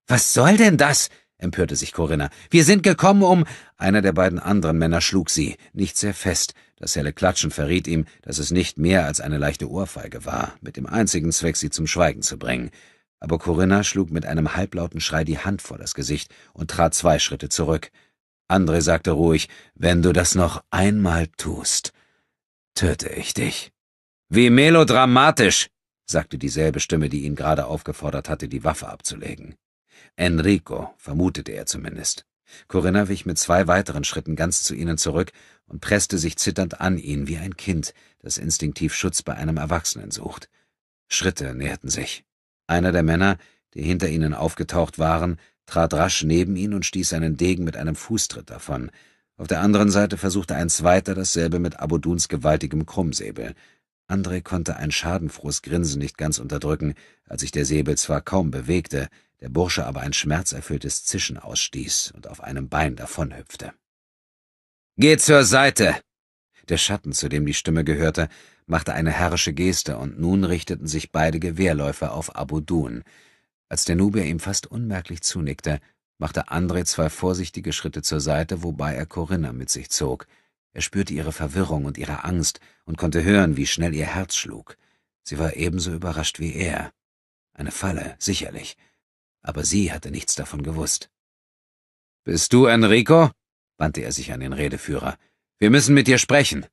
Was soll denn das? empörte sich Corinna. Wir sind gekommen, um. Einer der beiden anderen Männer schlug sie, nicht sehr fest, das helle Klatschen verriet ihm, dass es nicht mehr als eine leichte Ohrfeige war, mit dem einzigen Zweck, sie zum Schweigen zu bringen. Aber Corinna schlug mit einem halblauten Schrei die Hand vor das Gesicht und trat zwei Schritte zurück. Andre sagte ruhig, wenn du das noch einmal tust, töte ich dich. Wie melodramatisch, sagte dieselbe Stimme, die ihn gerade aufgefordert hatte, die Waffe abzulegen. Enrico, vermutete er zumindest. Corinna wich mit zwei weiteren Schritten ganz zu ihnen zurück und presste sich zitternd an ihn wie ein Kind, das instinktiv Schutz bei einem Erwachsenen sucht. Schritte näherten sich. Einer der Männer, die hinter ihnen aufgetaucht waren, trat rasch neben ihn und stieß seinen Degen mit einem Fußtritt davon. Auf der anderen Seite versuchte ein zweiter dasselbe mit Abuduns gewaltigem Krummsäbel. André konnte ein schadenfrohes Grinsen nicht ganz unterdrücken, als sich der Säbel zwar kaum bewegte, der Bursche aber ein schmerzerfülltes Zischen ausstieß und auf einem Bein davonhüpfte. Geh zur Seite! Der Schatten, zu dem die Stimme gehörte, machte eine herrische Geste, und nun richteten sich beide Gewehrläufe auf Abu Dun. Als der Nubier ihm fast unmerklich zunickte, machte André zwei vorsichtige Schritte zur Seite, wobei er Corinna mit sich zog. Er spürte ihre Verwirrung und ihre Angst und konnte hören, wie schnell ihr Herz schlug. Sie war ebenso überrascht wie er. Eine Falle, sicherlich aber sie hatte nichts davon gewusst. Bist du Enrico? wandte er sich an den Redeführer. Wir müssen mit dir sprechen.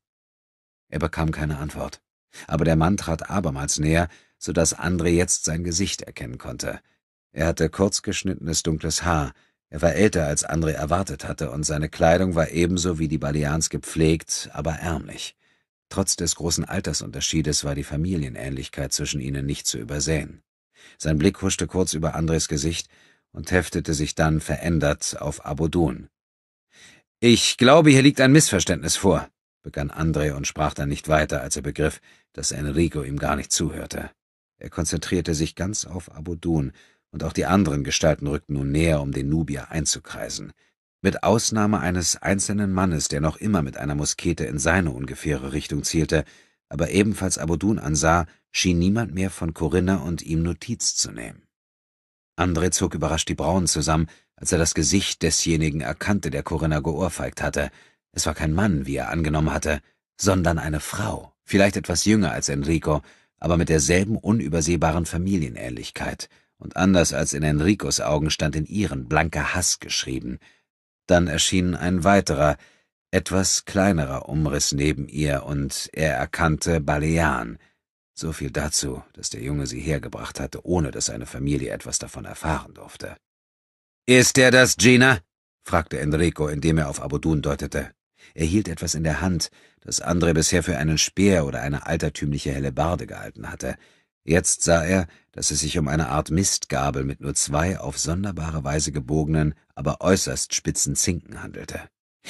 Er bekam keine Antwort, aber der Mann trat abermals näher, so dass André jetzt sein Gesicht erkennen konnte. Er hatte kurz geschnittenes dunkles Haar, er war älter, als André erwartet hatte, und seine Kleidung war ebenso wie die Baleans gepflegt, aber ärmlich. Trotz des großen Altersunterschiedes war die Familienähnlichkeit zwischen ihnen nicht zu übersehen. Sein Blick huschte kurz über Andres Gesicht und heftete sich dann verändert auf Abodun. Ich glaube, hier liegt ein Missverständnis vor, begann Andre und sprach dann nicht weiter, als er begriff, dass Enrico ihm gar nicht zuhörte. Er konzentrierte sich ganz auf Abudun, und auch die anderen Gestalten rückten nun näher, um den Nubier einzukreisen. Mit Ausnahme eines einzelnen Mannes, der noch immer mit einer Muskete in seine ungefähre Richtung zielte, aber ebenfalls Abudun ansah, schien niemand mehr von Corinna und ihm Notiz zu nehmen. André zog überrascht die Brauen zusammen, als er das Gesicht desjenigen erkannte, der Corinna geohrfeigt hatte. Es war kein Mann, wie er angenommen hatte, sondern eine Frau, vielleicht etwas jünger als Enrico, aber mit derselben unübersehbaren Familienähnlichkeit, und anders als in Enricos Augen stand in ihren blanker Hass geschrieben. Dann erschien ein weiterer, etwas kleinerer Umriss neben ihr und er erkannte Balean. So viel dazu, dass der Junge sie hergebracht hatte, ohne dass seine Familie etwas davon erfahren durfte. Ist er das, Gina? fragte Enrico, indem er auf Abodun deutete. Er hielt etwas in der Hand, das Andre bisher für einen Speer oder eine altertümliche Hellebarde gehalten hatte. Jetzt sah er, dass es sich um eine Art Mistgabel mit nur zwei auf sonderbare Weise gebogenen, aber äußerst spitzen Zinken handelte.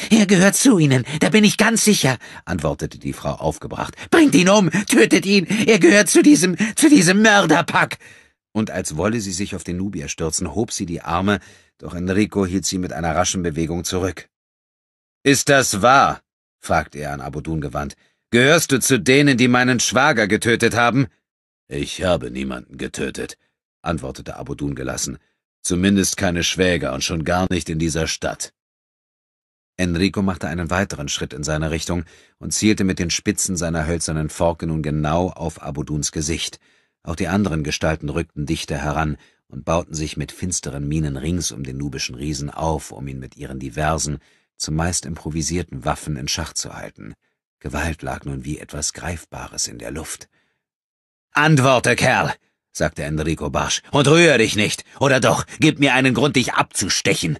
Er gehört zu Ihnen, da bin ich ganz sicher, antwortete die Frau aufgebracht. Bringt ihn um, tötet ihn, er gehört zu diesem, zu diesem Mörderpack. Und als wolle sie sich auf den Nubier stürzen, hob sie die Arme, doch Enrico hielt sie mit einer raschen Bewegung zurück. Ist das wahr? fragte er an Abudun gewandt. Gehörst du zu denen, die meinen Schwager getötet haben? Ich habe niemanden getötet, antwortete Abudun gelassen. Zumindest keine Schwäger und schon gar nicht in dieser Stadt. Enrico machte einen weiteren Schritt in seine Richtung und zielte mit den Spitzen seiner hölzernen Forke nun genau auf Abuduns Gesicht. Auch die anderen Gestalten rückten dichter heran und bauten sich mit finsteren Mienen rings um den nubischen Riesen auf, um ihn mit ihren diversen, zumeist improvisierten Waffen in Schach zu halten. Gewalt lag nun wie etwas Greifbares in der Luft. Antworte, Kerl, sagte Enrico barsch, und rühre dich nicht, oder doch, gib mir einen Grund, dich abzustechen.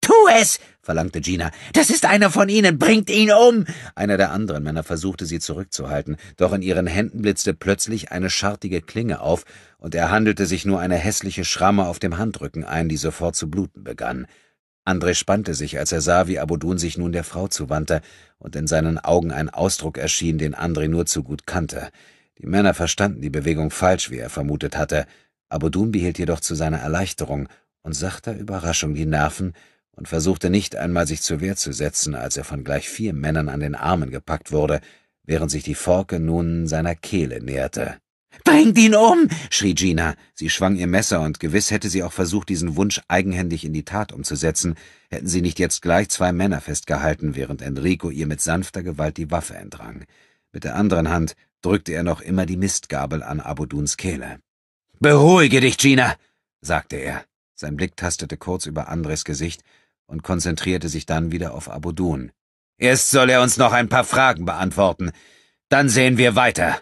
Tu es, verlangte Gina. Das ist einer von ihnen, bringt ihn um! Einer der anderen Männer versuchte sie zurückzuhalten, doch in ihren Händen blitzte plötzlich eine schartige Klinge auf, und er handelte sich nur eine hässliche Schramme auf dem Handrücken ein, die sofort zu bluten begann. André spannte sich, als er sah, wie Abudun sich nun der Frau zuwandte und in seinen Augen ein Ausdruck erschien, den André nur zu gut kannte. Die Männer verstanden die Bewegung falsch, wie er vermutet hatte. Abudun behielt jedoch zu seiner Erleichterung und sachter Überraschung die Nerven und versuchte nicht einmal sich zur Wehr zu setzen, als er von gleich vier Männern an den Armen gepackt wurde, während sich die Forke nun seiner Kehle näherte. Bringt ihn um! schrie Gina. Sie schwang ihr Messer und gewiss hätte sie auch versucht, diesen Wunsch eigenhändig in die Tat umzusetzen, hätten sie nicht jetzt gleich zwei Männer festgehalten, während Enrico ihr mit sanfter Gewalt die Waffe entrang. Mit der anderen Hand drückte er noch immer die Mistgabel an Abuduns Kehle. Beruhige dich, Gina, sagte er. Sein Blick tastete kurz über Andres Gesicht und konzentrierte sich dann wieder auf Abudun. Erst soll er uns noch ein paar Fragen beantworten. Dann sehen wir weiter.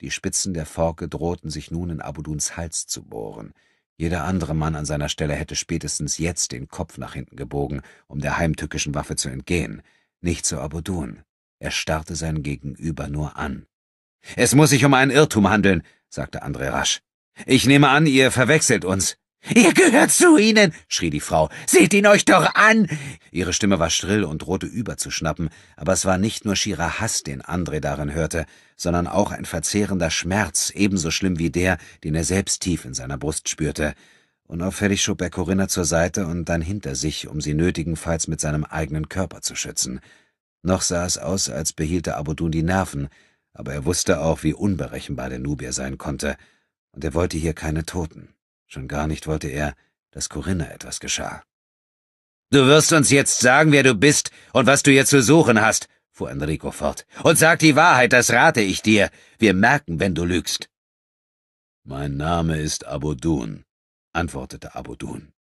Die Spitzen der Forke drohten sich nun in Abuduns Hals zu bohren. Jeder andere Mann an seiner Stelle hätte spätestens jetzt den Kopf nach hinten gebogen, um der heimtückischen Waffe zu entgehen. Nicht so Abudun. Er starrte seinen Gegenüber nur an. Es muss sich um einen Irrtum handeln, sagte André rasch. Ich nehme an, ihr verwechselt uns. Ihr gehört zu ihnen, schrie die Frau. Seht ihn euch doch an! Ihre Stimme war schrill und drohte überzuschnappen, aber es war nicht nur schierer Hass, den André darin hörte, sondern auch ein verzehrender Schmerz, ebenso schlimm wie der, den er selbst tief in seiner Brust spürte. Unauffällig schob er Corinna zur Seite und dann hinter sich, um sie nötigenfalls mit seinem eigenen Körper zu schützen. Noch sah es aus, als behielte Abudun die Nerven, aber er wusste auch, wie unberechenbar der Nubier sein konnte, und er wollte hier keine Toten. Schon gar nicht wollte er, dass Corinna etwas geschah. Du wirst uns jetzt sagen, wer du bist und was du hier zu suchen hast, fuhr Enrico fort. Und sag die Wahrheit, das rate ich dir. Wir merken, wenn du lügst. Mein Name ist Abodun, antwortete Abodun.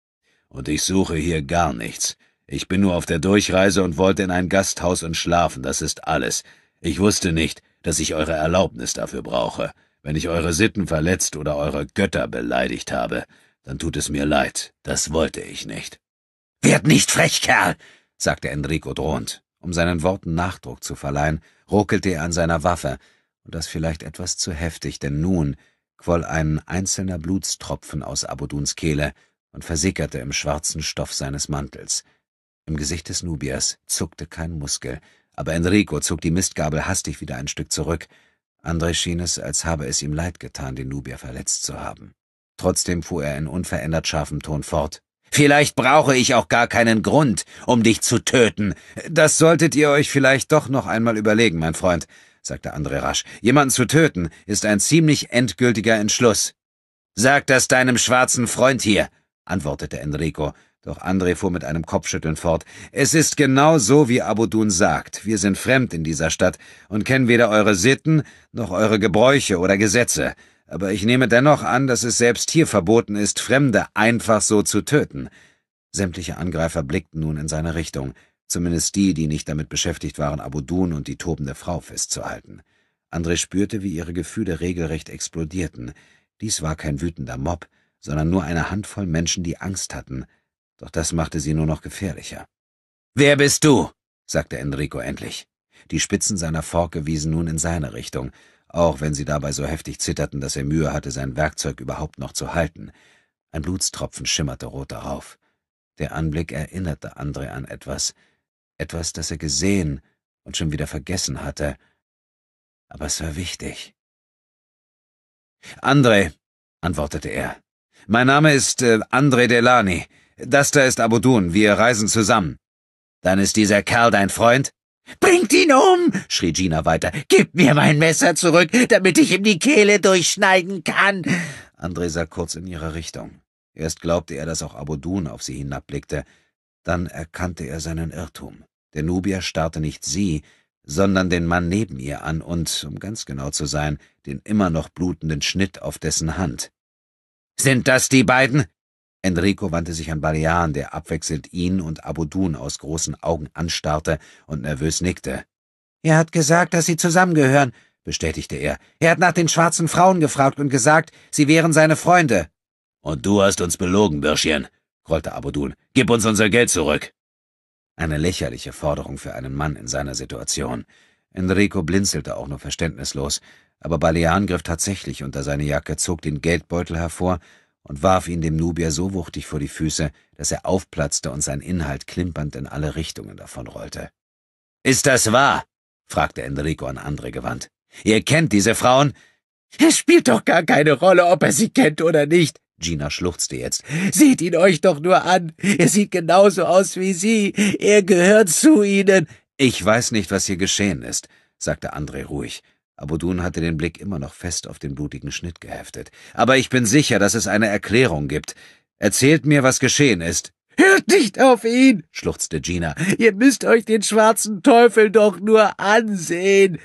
Und ich suche hier gar nichts. Ich bin nur auf der Durchreise und wollte in ein Gasthaus und schlafen, das ist alles. Ich wusste nicht, dass ich eure Erlaubnis dafür brauche. Wenn ich eure Sitten verletzt oder eure Götter beleidigt habe, dann tut es mir leid. Das wollte ich nicht. Werd nicht frech, Kerl, sagte Enrico drohend. Um seinen Worten Nachdruck zu verleihen, ruckelte er an seiner Waffe, und das vielleicht etwas zu heftig, denn nun quoll ein einzelner Blutstropfen aus Abuduns Kehle und versickerte im schwarzen Stoff seines Mantels. Im Gesicht des Nubias zuckte kein Muskel, aber Enrico zog die Mistgabel hastig wieder ein Stück zurück, André schien es, als habe es ihm leid getan, den Nubier verletzt zu haben. Trotzdem fuhr er in unverändert scharfem Ton fort. Vielleicht brauche ich auch gar keinen Grund, um dich zu töten. Das solltet ihr euch vielleicht doch noch einmal überlegen, mein Freund, sagte André rasch. Jemanden zu töten ist ein ziemlich endgültiger Entschluss. Sag das deinem schwarzen Freund hier, antwortete Enrico, doch André fuhr mit einem Kopfschütteln fort. Es ist genau so, wie Abudun sagt. Wir sind fremd in dieser Stadt und kennen weder eure Sitten noch eure Gebräuche oder Gesetze. Aber ich nehme dennoch an, dass es selbst hier verboten ist, Fremde einfach so zu töten. Sämtliche Angreifer blickten nun in seine Richtung, zumindest die, die nicht damit beschäftigt waren, Abudun und die tobende Frau festzuhalten. André spürte, wie ihre Gefühle regelrecht explodierten. Dies war kein wütender Mob, sondern nur eine Handvoll Menschen, die Angst hatten, doch das machte sie nur noch gefährlicher. Wer bist du? sagte Enrico endlich. Die Spitzen seiner Forke wiesen nun in seine Richtung, auch wenn sie dabei so heftig zitterten, dass er Mühe hatte, sein Werkzeug überhaupt noch zu halten. Ein Blutstropfen schimmerte rot darauf. Der Anblick erinnerte André an etwas, etwas, das er gesehen und schon wieder vergessen hatte. Aber es war wichtig. André, antwortete er. Mein Name ist äh, André Delani. Das da ist Abudun, wir reisen zusammen. Dann ist dieser Kerl dein Freund? Bringt ihn um! schrie Gina weiter. Gib mir mein Messer zurück, damit ich ihm die Kehle durchschneiden kann! André sah kurz in ihre Richtung. Erst glaubte er, dass auch Abudun auf sie hinabblickte. Dann erkannte er seinen Irrtum. Der Nubier starrte nicht sie, sondern den Mann neben ihr an und, um ganz genau zu sein, den immer noch blutenden Schnitt auf dessen Hand. Sind das die beiden? Enrico wandte sich an Balean, der abwechselnd ihn und Abudun aus großen Augen anstarrte und nervös nickte. »Er hat gesagt, dass sie zusammengehören«, bestätigte er. »Er hat nach den schwarzen Frauen gefragt und gesagt, sie wären seine Freunde.« »Und du hast uns belogen, Birschchen, grollte Abudun. »Gib uns unser Geld zurück.« Eine lächerliche Forderung für einen Mann in seiner Situation. Enrico blinzelte auch nur verständnislos, aber Balean griff tatsächlich unter seine Jacke, zog den Geldbeutel hervor und warf ihn dem Nubier so wuchtig vor die Füße, dass er aufplatzte und sein Inhalt klimpernd in alle Richtungen davonrollte. Ist das wahr? fragte Enrico an andere gewandt. Ihr kennt diese Frauen? Es spielt doch gar keine Rolle, ob er sie kennt oder nicht. Gina schluchzte jetzt. Seht ihn euch doch nur an. Er sieht genauso aus wie Sie. Er gehört zu Ihnen. Ich weiß nicht, was hier geschehen ist, sagte André ruhig. Abudun hatte den Blick immer noch fest auf den blutigen Schnitt geheftet. Aber ich bin sicher, dass es eine Erklärung gibt. Erzählt mir, was geschehen ist. Hört nicht auf ihn, schluchzte Gina. Ihr müsst euch den schwarzen Teufel doch nur ansehen.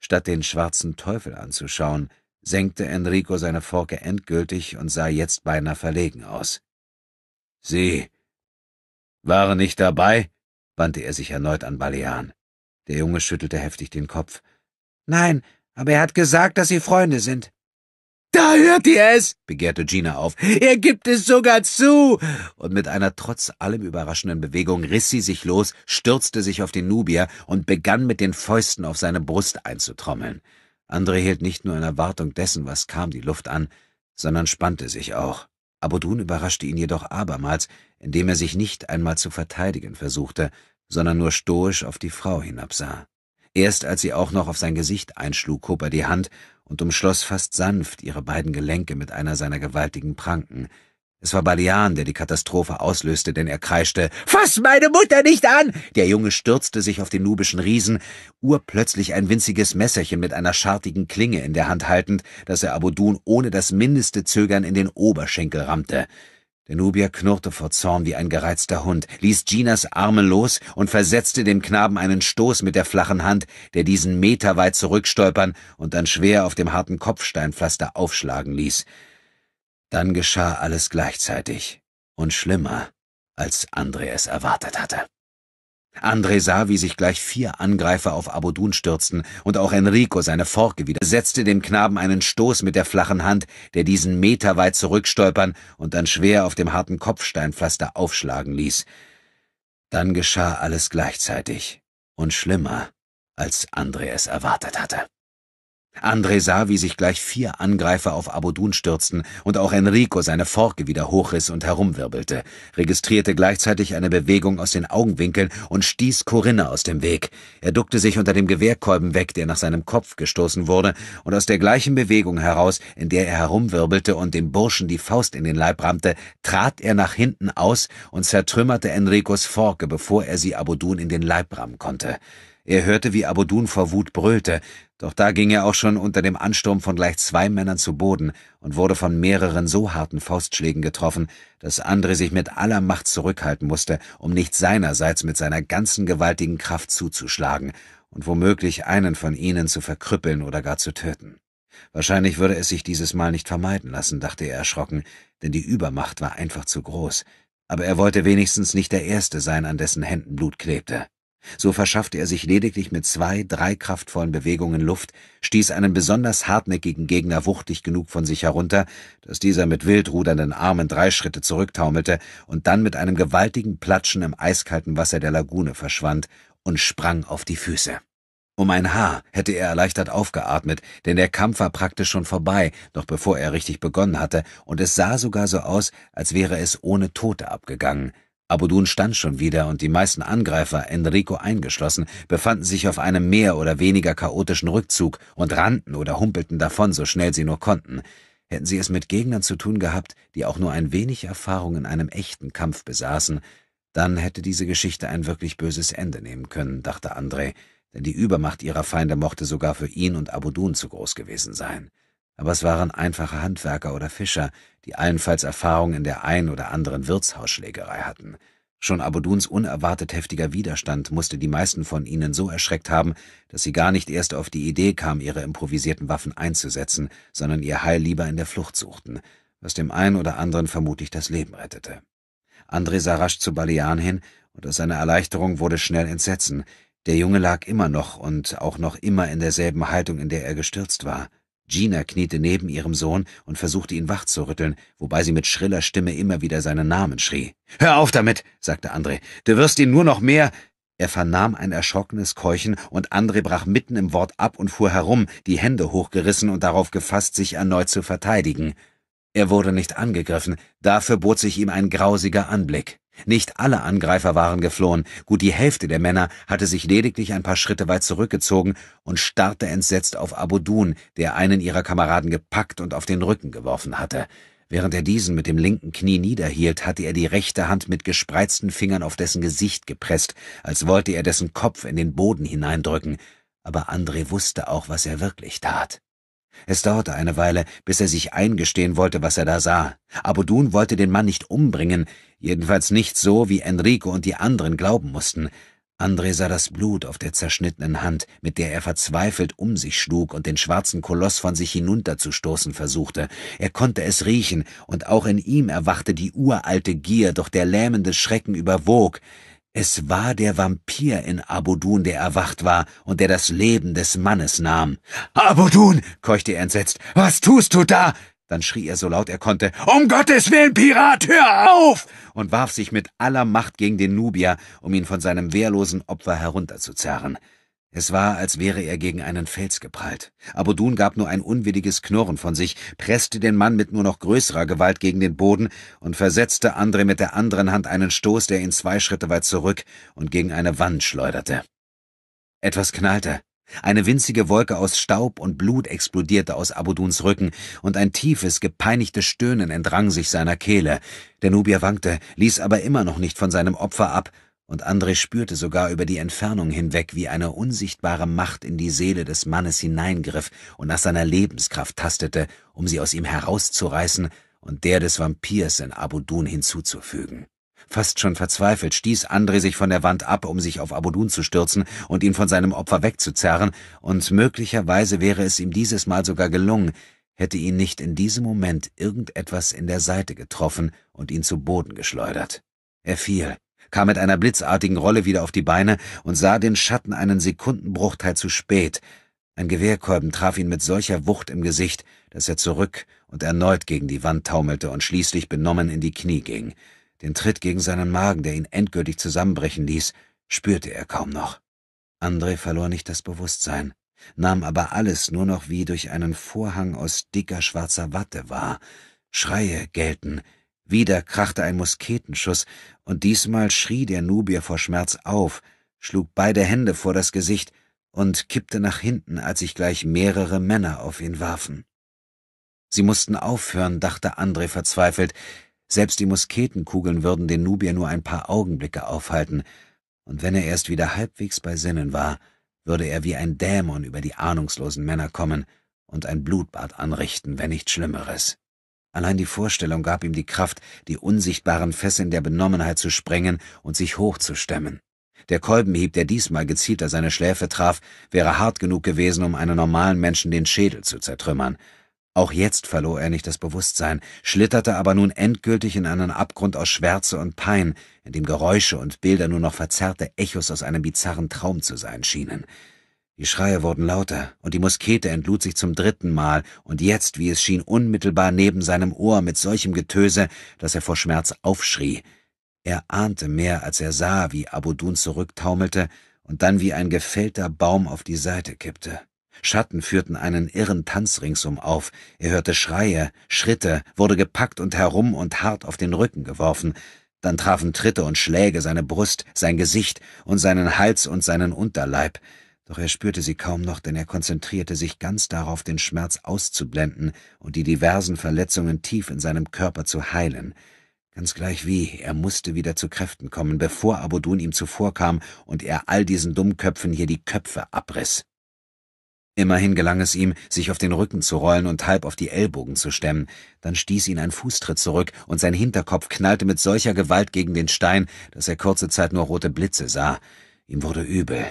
Statt den schwarzen Teufel anzuschauen, senkte Enrico seine Forke endgültig und sah jetzt beinahe verlegen aus. Sie waren nicht dabei? wandte er sich erneut an Balean. Der Junge schüttelte heftig den Kopf. Nein, aber er hat gesagt, dass Sie Freunde sind. Da hört ihr es, begehrte Gina auf. Er gibt es sogar zu. Und mit einer trotz allem überraschenden Bewegung riss sie sich los, stürzte sich auf den Nubier und begann mit den Fäusten auf seine Brust einzutrommeln. Andre hielt nicht nur in Erwartung dessen, was kam, die Luft an, sondern spannte sich auch. Abudun überraschte ihn jedoch abermals, indem er sich nicht einmal zu verteidigen versuchte, sondern nur stoisch auf die Frau hinabsah. Erst als sie auch noch auf sein Gesicht einschlug, hob er die Hand und umschloss fast sanft ihre beiden Gelenke mit einer seiner gewaltigen Pranken. Es war Balian, der die Katastrophe auslöste, denn er kreischte, »Fass meine Mutter nicht an!« Der Junge stürzte sich auf den nubischen Riesen, urplötzlich ein winziges Messerchen mit einer schartigen Klinge in der Hand haltend, das er Abudun ohne das mindeste Zögern in den Oberschenkel rammte. Der Nubier knurrte vor Zorn wie ein gereizter Hund, ließ Ginas Arme los und versetzte dem Knaben einen Stoß mit der flachen Hand, der diesen meterweit zurückstolpern und dann schwer auf dem harten Kopfsteinpflaster aufschlagen ließ. Dann geschah alles gleichzeitig und schlimmer, als Andreas erwartet hatte. André sah, wie sich gleich vier Angreifer auf Abodun stürzten, und auch Enrico, seine Forke, wieder setzte dem Knaben einen Stoß mit der flachen Hand, der diesen meterweit zurückstolpern und dann schwer auf dem harten Kopfsteinpflaster aufschlagen ließ. Dann geschah alles gleichzeitig und schlimmer, als André es erwartet hatte. André sah, wie sich gleich vier Angreifer auf Abodun stürzten und auch Enrico seine Forke wieder hochriss und herumwirbelte, registrierte gleichzeitig eine Bewegung aus den Augenwinkeln und stieß Corinna aus dem Weg. Er duckte sich unter dem Gewehrkolben weg, der nach seinem Kopf gestoßen wurde, und aus der gleichen Bewegung heraus, in der er herumwirbelte und dem Burschen die Faust in den Leib rammte, trat er nach hinten aus und zertrümmerte Enricos Forke, bevor er sie Abodun in den Leib rammen konnte. Er hörte, wie Abodun vor Wut brüllte, doch da ging er auch schon unter dem Ansturm von gleich zwei Männern zu Boden und wurde von mehreren so harten Faustschlägen getroffen, dass André sich mit aller Macht zurückhalten musste, um nicht seinerseits mit seiner ganzen gewaltigen Kraft zuzuschlagen und womöglich einen von ihnen zu verkrüppeln oder gar zu töten. Wahrscheinlich würde es sich dieses Mal nicht vermeiden lassen, dachte er erschrocken, denn die Übermacht war einfach zu groß, aber er wollte wenigstens nicht der Erste sein, an dessen Händen Blut klebte. So verschaffte er sich lediglich mit zwei, drei kraftvollen Bewegungen Luft, stieß einen besonders hartnäckigen Gegner wuchtig genug von sich herunter, dass dieser mit wild rudernden Armen drei Schritte zurücktaumelte und dann mit einem gewaltigen Platschen im eiskalten Wasser der Lagune verschwand und sprang auf die Füße. Um ein Haar hätte er erleichtert aufgeatmet, denn der Kampf war praktisch schon vorbei, noch bevor er richtig begonnen hatte, und es sah sogar so aus, als wäre es ohne Tote abgegangen – Abudun stand schon wieder und die meisten Angreifer, Enrico eingeschlossen, befanden sich auf einem mehr oder weniger chaotischen Rückzug und rannten oder humpelten davon, so schnell sie nur konnten. Hätten sie es mit Gegnern zu tun gehabt, die auch nur ein wenig Erfahrung in einem echten Kampf besaßen, dann hätte diese Geschichte ein wirklich böses Ende nehmen können, dachte André, denn die Übermacht ihrer Feinde mochte sogar für ihn und Abudun zu groß gewesen sein aber es waren einfache Handwerker oder Fischer, die allenfalls Erfahrung in der ein oder anderen Wirtshausschlägerei hatten. Schon Abuduns unerwartet heftiger Widerstand musste die meisten von ihnen so erschreckt haben, dass sie gar nicht erst auf die Idee kam, ihre improvisierten Waffen einzusetzen, sondern ihr Heil lieber in der Flucht suchten, was dem einen oder anderen vermutlich das Leben rettete. André sah rasch zu Balean hin, und aus seiner Erleichterung wurde schnell Entsetzen. Der Junge lag immer noch und auch noch immer in derselben Haltung, in der er gestürzt war. Gina kniete neben ihrem Sohn und versuchte ihn wachzurütteln, wobei sie mit schriller Stimme immer wieder seinen Namen schrie. Hör auf damit, sagte André. Du wirst ihn nur noch mehr. Er vernahm ein erschrockenes Keuchen, und André brach mitten im Wort ab und fuhr herum, die Hände hochgerissen und darauf gefasst, sich erneut zu verteidigen. Er wurde nicht angegriffen, dafür bot sich ihm ein grausiger Anblick. Nicht alle Angreifer waren geflohen, gut die Hälfte der Männer hatte sich lediglich ein paar Schritte weit zurückgezogen und starrte entsetzt auf Abudun, der einen ihrer Kameraden gepackt und auf den Rücken geworfen hatte. Während er diesen mit dem linken Knie niederhielt, hatte er die rechte Hand mit gespreizten Fingern auf dessen Gesicht gepresst, als wollte er dessen Kopf in den Boden hineindrücken, aber André wusste auch, was er wirklich tat. Es dauerte eine Weile, bis er sich eingestehen wollte, was er da sah. Abudun wollte den Mann nicht umbringen, Jedenfalls nicht so, wie Enrico und die anderen glauben mussten. André sah das Blut auf der zerschnittenen Hand, mit der er verzweifelt um sich schlug und den schwarzen Koloss von sich hinunterzustoßen versuchte. Er konnte es riechen, und auch in ihm erwachte die uralte Gier, doch der lähmende Schrecken überwog. Es war der Vampir in Abudun, der erwacht war und der das Leben des Mannes nahm. Abudun, keuchte er entsetzt, was tust du da? Dann schrie er so laut er konnte, Um Gottes Willen, Pirat, hör auf! und warf sich mit aller Macht gegen den Nubier, um ihn von seinem wehrlosen Opfer herunterzuzerren. Es war, als wäre er gegen einen Fels geprallt. Abudun gab nur ein unwilliges Knurren von sich, presste den Mann mit nur noch größerer Gewalt gegen den Boden und versetzte Andre mit der anderen Hand einen Stoß, der ihn zwei Schritte weit zurück und gegen eine Wand schleuderte. Etwas knallte. Eine winzige Wolke aus Staub und Blut explodierte aus Abuduns Rücken, und ein tiefes, gepeinigtes Stöhnen entrang sich seiner Kehle. Der Nubier wankte, ließ aber immer noch nicht von seinem Opfer ab, und André spürte sogar über die Entfernung hinweg, wie eine unsichtbare Macht in die Seele des Mannes hineingriff und nach seiner Lebenskraft tastete, um sie aus ihm herauszureißen und der des Vampirs in Abudun hinzuzufügen. Fast schon verzweifelt stieß André sich von der Wand ab, um sich auf Abodun zu stürzen und ihn von seinem Opfer wegzuzerren, und möglicherweise wäre es ihm dieses Mal sogar gelungen, hätte ihn nicht in diesem Moment irgendetwas in der Seite getroffen und ihn zu Boden geschleudert. Er fiel, kam mit einer blitzartigen Rolle wieder auf die Beine und sah den Schatten einen Sekundenbruchteil zu spät. Ein Gewehrkolben traf ihn mit solcher Wucht im Gesicht, dass er zurück und erneut gegen die Wand taumelte und schließlich benommen in die Knie ging. Den Tritt gegen seinen Magen, der ihn endgültig zusammenbrechen ließ, spürte er kaum noch. André verlor nicht das Bewusstsein, nahm aber alles nur noch wie durch einen Vorhang aus dicker schwarzer Watte wahr. Schreie gellten, wieder krachte ein Musketenschuss, und diesmal schrie der Nubier vor Schmerz auf, schlug beide Hände vor das Gesicht und kippte nach hinten, als sich gleich mehrere Männer auf ihn warfen. Sie mussten aufhören, dachte André verzweifelt, selbst die Musketenkugeln würden den Nubier nur ein paar Augenblicke aufhalten, und wenn er erst wieder halbwegs bei Sinnen war, würde er wie ein Dämon über die ahnungslosen Männer kommen und ein Blutbad anrichten, wenn nicht Schlimmeres. Allein die Vorstellung gab ihm die Kraft, die unsichtbaren Fesseln der Benommenheit zu sprengen und sich hochzustemmen. Der Kolbenhieb, der diesmal gezielter seine Schläfe traf, wäre hart genug gewesen, um einem normalen Menschen den Schädel zu zertrümmern, auch jetzt verlor er nicht das Bewusstsein, schlitterte aber nun endgültig in einen Abgrund aus Schwärze und Pein, in dem Geräusche und Bilder nur noch verzerrte Echos aus einem bizarren Traum zu sein schienen. Die Schreie wurden lauter, und die Muskete entlud sich zum dritten Mal, und jetzt, wie es schien, unmittelbar neben seinem Ohr mit solchem Getöse, dass er vor Schmerz aufschrie. Er ahnte mehr, als er sah, wie Abudun zurücktaumelte und dann wie ein gefällter Baum auf die Seite kippte. Schatten führten einen irren Tanz ringsum auf, er hörte Schreie, Schritte, wurde gepackt und herum und hart auf den Rücken geworfen, dann trafen Tritte und Schläge seine Brust, sein Gesicht und seinen Hals und seinen Unterleib, doch er spürte sie kaum noch, denn er konzentrierte sich ganz darauf, den Schmerz auszublenden und die diversen Verletzungen tief in seinem Körper zu heilen, Ganz gleich wie, er musste wieder zu Kräften kommen, bevor Abudun ihm zuvorkam und er all diesen Dummköpfen hier die Köpfe abriss. Immerhin gelang es ihm, sich auf den Rücken zu rollen und halb auf die Ellbogen zu stemmen. Dann stieß ihn ein Fußtritt zurück und sein Hinterkopf knallte mit solcher Gewalt gegen den Stein, dass er kurze Zeit nur rote Blitze sah. Ihm wurde übel.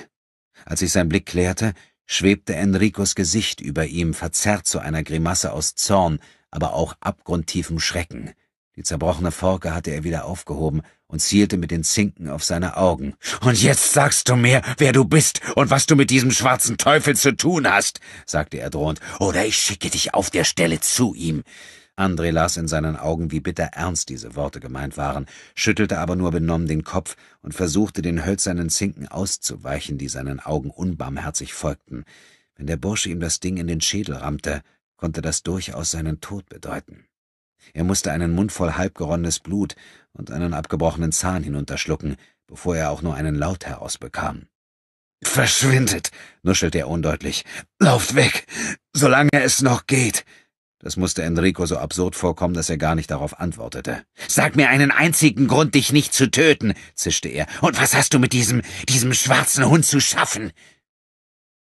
Als sich sein Blick klärte, schwebte Enricos Gesicht über ihm, verzerrt zu einer Grimasse aus Zorn, aber auch abgrundtiefem Schrecken. Die zerbrochene Forke hatte er wieder aufgehoben und zielte mit den Zinken auf seine Augen. Und jetzt sagst du mir, wer du bist und was du mit diesem schwarzen Teufel zu tun hast, sagte er drohend, oder ich schicke dich auf der Stelle zu ihm. André las in seinen Augen, wie bitter ernst diese Worte gemeint waren, schüttelte aber nur benommen den Kopf und versuchte, den hölzernen Zinken auszuweichen, die seinen Augen unbarmherzig folgten. Wenn der Bursche ihm das Ding in den Schädel rammte, konnte das durchaus seinen Tod bedeuten. Er musste einen Mund voll halbgeronnenes Blut und einen abgebrochenen Zahn hinunterschlucken, bevor er auch nur einen Laut herausbekam. Verschwindet, nuschelte er undeutlich. Lauft weg, solange es noch geht. Das musste Enrico so absurd vorkommen, dass er gar nicht darauf antwortete. Sag mir einen einzigen Grund, dich nicht zu töten, zischte er. Und was hast du mit diesem, diesem schwarzen Hund zu schaffen?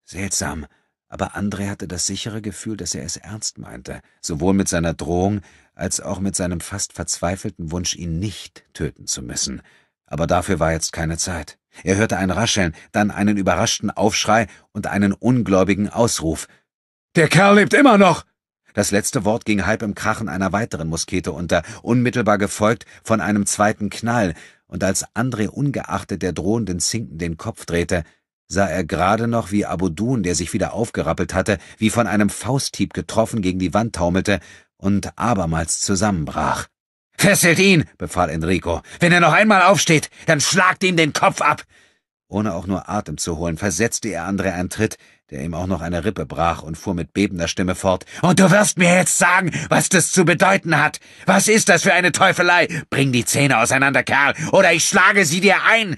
Seltsam, aber André hatte das sichere Gefühl, dass er es ernst meinte, sowohl mit seiner Drohung als auch mit seinem fast verzweifelten Wunsch, ihn nicht töten zu müssen. Aber dafür war jetzt keine Zeit. Er hörte ein Rascheln, dann einen überraschten Aufschrei und einen ungläubigen Ausruf. Der Kerl lebt immer noch! Das letzte Wort ging halb im Krachen einer weiteren Muskete unter, unmittelbar gefolgt von einem zweiten Knall, und als André ungeachtet der drohenden Zinken den Kopf drehte, sah er gerade noch, wie Abudun, der sich wieder aufgerappelt hatte, wie von einem Fausthieb getroffen gegen die Wand taumelte und abermals zusammenbrach. Fesselt ihn, befahl Enrico. Wenn er noch einmal aufsteht, dann schlagt ihm den Kopf ab. Ohne auch nur Atem zu holen, versetzte er André einen Tritt, der ihm auch noch eine Rippe brach und fuhr mit bebender Stimme fort. Und du wirst mir jetzt sagen, was das zu bedeuten hat. Was ist das für eine Teufelei? Bring die Zähne auseinander, Kerl, oder ich schlage sie dir ein.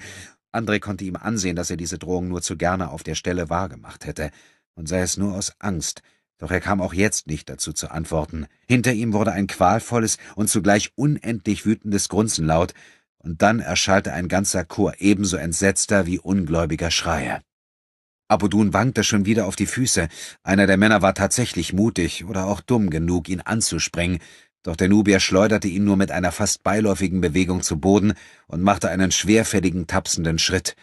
André konnte ihm ansehen, dass er diese Drohung nur zu gerne auf der Stelle wahrgemacht hätte, und sei es nur aus Angst, doch er kam auch jetzt nicht dazu zu antworten. Hinter ihm wurde ein qualvolles und zugleich unendlich wütendes Grunzen laut, und dann erschallte ein ganzer Chor ebenso entsetzter wie ungläubiger Schreie. Abudun wankte schon wieder auf die Füße. Einer der Männer war tatsächlich mutig oder auch dumm genug, ihn anzuspringen, doch der Nubier schleuderte ihn nur mit einer fast beiläufigen Bewegung zu Boden und machte einen schwerfälligen, tapsenden Schritt.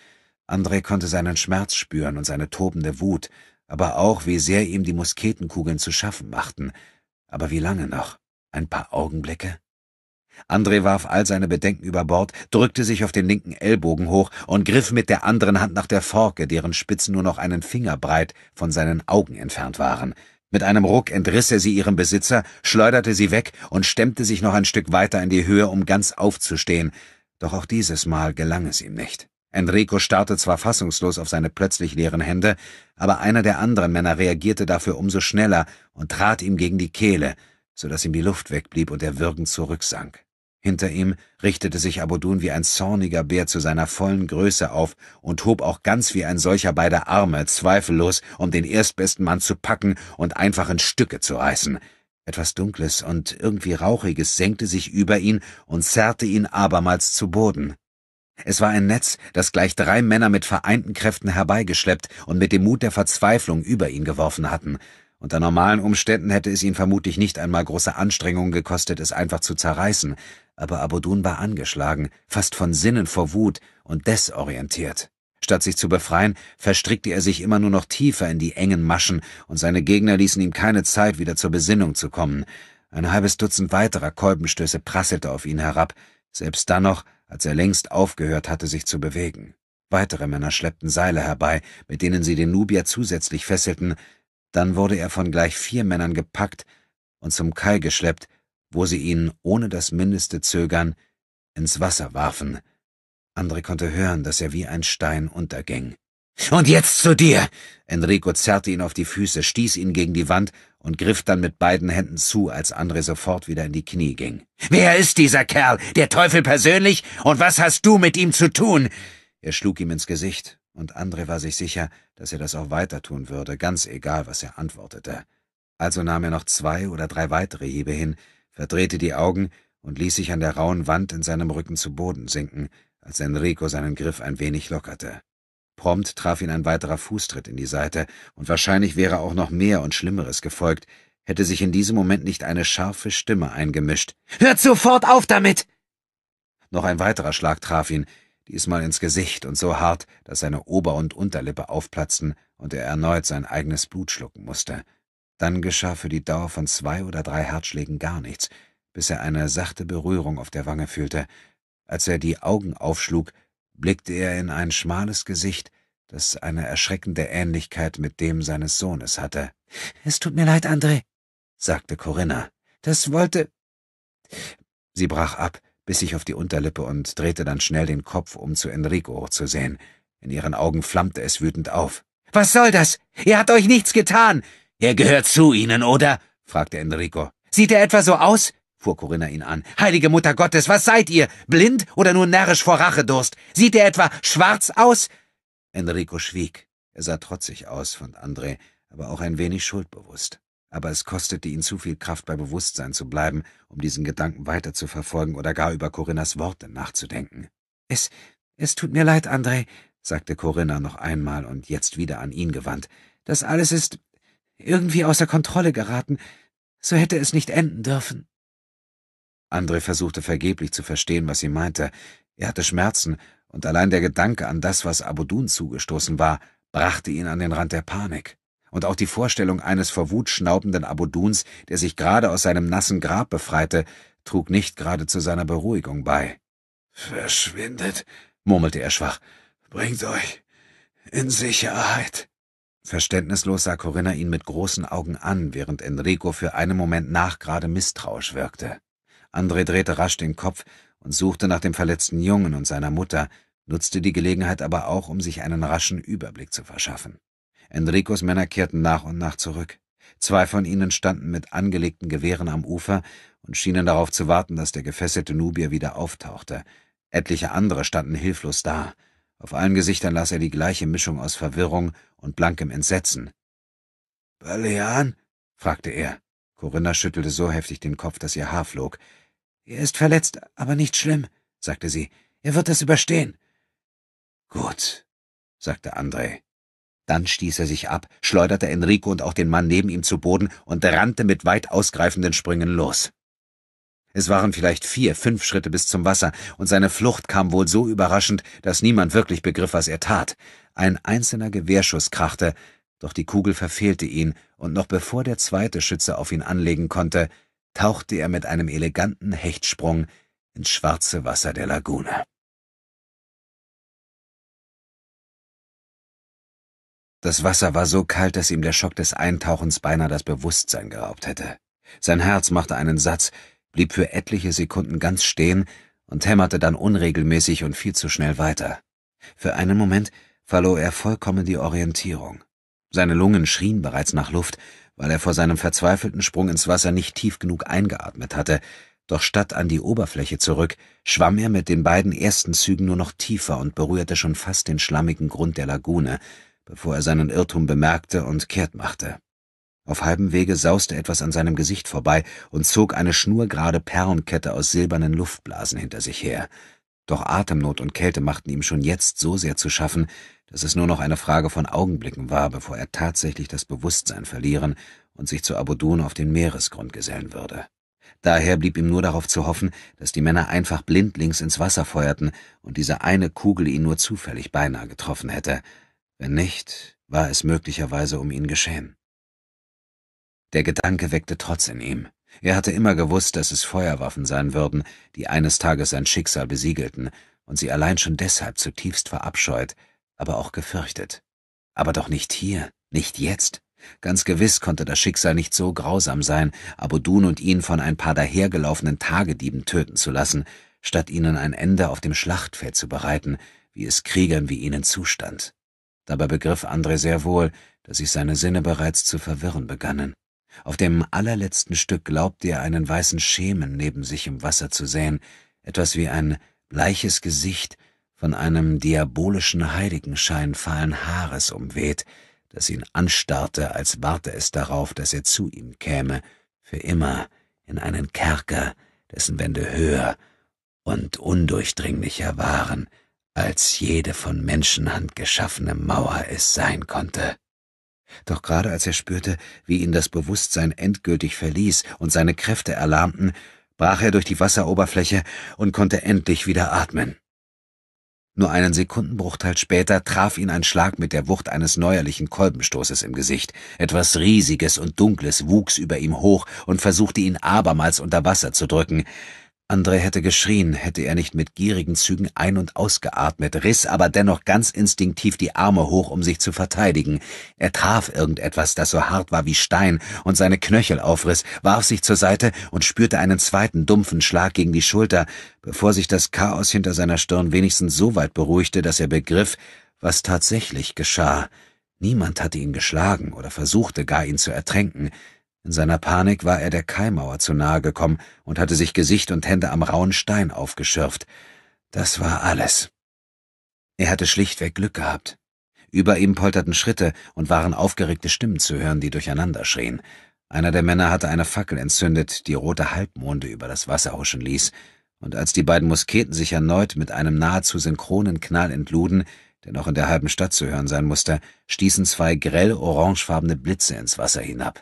André konnte seinen Schmerz spüren und seine tobende Wut, aber auch, wie sehr ihm die Musketenkugeln zu schaffen machten. Aber wie lange noch? Ein paar Augenblicke? André warf all seine Bedenken über Bord, drückte sich auf den linken Ellbogen hoch und griff mit der anderen Hand nach der Forke, deren Spitzen nur noch einen Finger breit von seinen Augen entfernt waren. Mit einem Ruck entriss er sie ihrem Besitzer, schleuderte sie weg und stemmte sich noch ein Stück weiter in die Höhe, um ganz aufzustehen. Doch auch dieses Mal gelang es ihm nicht. Enrico starrte zwar fassungslos auf seine plötzlich leeren Hände, aber einer der anderen Männer reagierte dafür umso schneller und trat ihm gegen die Kehle, so dass ihm die Luft wegblieb und er würgend zurücksank. Hinter ihm richtete sich Abodun wie ein zorniger Bär zu seiner vollen Größe auf und hob auch ganz wie ein solcher beide Arme, zweifellos, um den erstbesten Mann zu packen und einfach in Stücke zu reißen. Etwas Dunkles und irgendwie Rauchiges senkte sich über ihn und zerrte ihn abermals zu Boden. Es war ein Netz, das gleich drei Männer mit vereinten Kräften herbeigeschleppt und mit dem Mut der Verzweiflung über ihn geworfen hatten. Unter normalen Umständen hätte es ihn vermutlich nicht einmal große Anstrengungen gekostet, es einfach zu zerreißen, aber Abudun war angeschlagen, fast von Sinnen vor Wut und desorientiert. Statt sich zu befreien, verstrickte er sich immer nur noch tiefer in die engen Maschen, und seine Gegner ließen ihm keine Zeit, wieder zur Besinnung zu kommen. Ein halbes Dutzend weiterer Kolbenstöße prasselte auf ihn herab, selbst dann noch, als er längst aufgehört hatte, sich zu bewegen. Weitere Männer schleppten Seile herbei, mit denen sie den Nubier zusätzlich fesselten, dann wurde er von gleich vier Männern gepackt und zum Kai geschleppt, wo sie ihn ohne das mindeste Zögern ins Wasser warfen. André konnte hören, dass er wie ein Stein unterging. Und jetzt zu dir! Enrico zerrte ihn auf die Füße, stieß ihn gegen die Wand und griff dann mit beiden Händen zu, als André sofort wieder in die Knie ging. Wer ist dieser Kerl? Der Teufel persönlich? Und was hast du mit ihm zu tun? Er schlug ihm ins Gesicht, und André war sich sicher, dass er das auch weiter tun würde, ganz egal, was er antwortete. Also nahm er noch zwei oder drei weitere Hiebe hin, verdrehte die Augen und ließ sich an der rauen Wand in seinem Rücken zu Boden sinken, als Enrico seinen Griff ein wenig lockerte. Prompt traf ihn ein weiterer Fußtritt in die Seite, und wahrscheinlich wäre auch noch mehr und Schlimmeres gefolgt, hätte sich in diesem Moment nicht eine scharfe Stimme eingemischt. Hört sofort auf damit! Noch ein weiterer Schlag traf ihn, diesmal ins Gesicht und so hart, dass seine Ober- und Unterlippe aufplatzten und er erneut sein eigenes Blut schlucken musste. Dann geschah für die Dauer von zwei oder drei Herzschlägen gar nichts, bis er eine sachte Berührung auf der Wange fühlte. Als er die Augen aufschlug, blickte er in ein schmales Gesicht, das eine erschreckende Ähnlichkeit mit dem seines Sohnes hatte. »Es tut mir leid, André«, sagte Corinna. »Das wollte...« Sie brach ab, biss sich auf die Unterlippe und drehte dann schnell den Kopf, um zu Enrico zu sehen. In ihren Augen flammte es wütend auf. »Was soll das? Ihr habt euch nichts getan! »Er gehört zu ihnen, oder?« fragte Enrico. »Sieht er etwa so aus? fuhr Corinna ihn an. Heilige Mutter Gottes, was seid ihr? Blind oder nur närrisch vor Rachedurst? Sieht er etwa schwarz aus? Enrico schwieg. Er sah trotzig aus, fand André, aber auch ein wenig schuldbewusst. Aber es kostete ihn zu viel Kraft, bei Bewusstsein zu bleiben, um diesen Gedanken weiter zu verfolgen oder gar über Corinnas Worte nachzudenken. Es, es tut mir leid, André, sagte Corinna noch einmal und jetzt wieder an ihn gewandt. Das alles ist irgendwie außer Kontrolle geraten. So hätte es nicht enden dürfen. Andre versuchte vergeblich zu verstehen, was sie meinte. Er hatte Schmerzen, und allein der Gedanke an das, was Abudun zugestoßen war, brachte ihn an den Rand der Panik. Und auch die Vorstellung eines vor Wut schnaubenden Abuduns, der sich gerade aus seinem nassen Grab befreite, trug nicht gerade zu seiner Beruhigung bei. Verschwindet, murmelte er schwach. Bringt euch in Sicherheit. Verständnislos sah Corinna ihn mit großen Augen an, während Enrico für einen Moment nachgerade misstrauisch wirkte. André drehte rasch den Kopf und suchte nach dem verletzten Jungen und seiner Mutter, nutzte die Gelegenheit aber auch, um sich einen raschen Überblick zu verschaffen. Enricos Männer kehrten nach und nach zurück. Zwei von ihnen standen mit angelegten Gewehren am Ufer und schienen darauf zu warten, dass der gefesselte Nubier wieder auftauchte. Etliche andere standen hilflos da. Auf allen Gesichtern las er die gleiche Mischung aus Verwirrung und blankem Entsetzen. »Balean?« fragte er. Corinna schüttelte so heftig den Kopf, dass ihr Haar flog. Er ist verletzt, aber nicht schlimm, sagte sie. Er wird das überstehen. Gut, sagte André. Dann stieß er sich ab, schleuderte Enrico und auch den Mann neben ihm zu Boden und rannte mit weit ausgreifenden Sprüngen los. Es waren vielleicht vier, fünf Schritte bis zum Wasser, und seine Flucht kam wohl so überraschend, dass niemand wirklich begriff, was er tat. Ein einzelner Gewehrschuss krachte, doch die Kugel verfehlte ihn, und noch bevor der zweite Schütze auf ihn anlegen konnte, tauchte er mit einem eleganten Hechtsprung ins schwarze Wasser der Lagune. Das Wasser war so kalt, dass ihm der Schock des Eintauchens beinahe das Bewusstsein geraubt hätte. Sein Herz machte einen Satz, blieb für etliche Sekunden ganz stehen und hämmerte dann unregelmäßig und viel zu schnell weiter. Für einen Moment verlor er vollkommen die Orientierung. Seine Lungen schrien bereits nach Luft, weil er vor seinem verzweifelten Sprung ins Wasser nicht tief genug eingeatmet hatte, doch statt an die Oberfläche zurück, schwamm er mit den beiden ersten Zügen nur noch tiefer und berührte schon fast den schlammigen Grund der Lagune, bevor er seinen Irrtum bemerkte und kehrt machte. Auf halbem Wege sauste etwas an seinem Gesicht vorbei und zog eine schnurgerade Perlenkette aus silbernen Luftblasen hinter sich her. Doch Atemnot und Kälte machten ihm schon jetzt so sehr zu schaffen, dass es nur noch eine Frage von Augenblicken war, bevor er tatsächlich das Bewusstsein verlieren und sich zu Abudun auf den Meeresgrund gesellen würde. Daher blieb ihm nur darauf zu hoffen, dass die Männer einfach blindlings ins Wasser feuerten und diese eine Kugel ihn nur zufällig beinahe getroffen hätte. Wenn nicht, war es möglicherweise um ihn geschehen. Der Gedanke weckte Trotz in ihm. Er hatte immer gewusst, dass es Feuerwaffen sein würden, die eines Tages sein Schicksal besiegelten und sie allein schon deshalb zutiefst verabscheut, aber auch gefürchtet. Aber doch nicht hier, nicht jetzt. Ganz gewiss konnte das Schicksal nicht so grausam sein, Dun und ihn von ein paar dahergelaufenen Tagedieben töten zu lassen, statt ihnen ein Ende auf dem Schlachtfeld zu bereiten, wie es Kriegern wie ihnen zustand. Dabei begriff André sehr wohl, dass sich seine Sinne bereits zu verwirren begannen. Auf dem allerletzten Stück glaubte er einen weißen Schemen neben sich im Wasser zu sehen, etwas wie ein bleiches Gesicht, von einem diabolischen Heiligenschein fahlen Haares umweht, das ihn anstarrte, als warte es darauf, dass er zu ihm käme, für immer in einen Kerker, dessen Wände höher und undurchdringlicher waren, als jede von Menschenhand geschaffene Mauer es sein konnte. Doch gerade als er spürte, wie ihn das Bewusstsein endgültig verließ und seine Kräfte erlahmten, brach er durch die Wasseroberfläche und konnte endlich wieder atmen. Nur einen Sekundenbruchteil später traf ihn ein Schlag mit der Wucht eines neuerlichen Kolbenstoßes im Gesicht. Etwas Riesiges und Dunkles wuchs über ihm hoch und versuchte ihn abermals unter Wasser zu drücken. André hätte geschrien, hätte er nicht mit gierigen Zügen ein- und ausgeatmet, riss aber dennoch ganz instinktiv die Arme hoch, um sich zu verteidigen. Er traf irgendetwas, das so hart war wie Stein und seine Knöchel aufriss, warf sich zur Seite und spürte einen zweiten dumpfen Schlag gegen die Schulter, bevor sich das Chaos hinter seiner Stirn wenigstens so weit beruhigte, dass er begriff, was tatsächlich geschah. Niemand hatte ihn geschlagen oder versuchte gar ihn zu ertränken. In seiner Panik war er der Kaimauer zu nahe gekommen und hatte sich Gesicht und Hände am rauen Stein aufgeschürft. Das war alles. Er hatte schlichtweg Glück gehabt. Über ihm polterten Schritte und waren aufgeregte Stimmen zu hören, die durcheinander schrien. Einer der Männer hatte eine Fackel entzündet, die rote Halbmonde über das Wasser huschen ließ, und als die beiden Musketen sich erneut mit einem nahezu synchronen Knall entluden, der noch in der halben Stadt zu hören sein musste, stießen zwei grell orangefarbene Blitze ins Wasser hinab.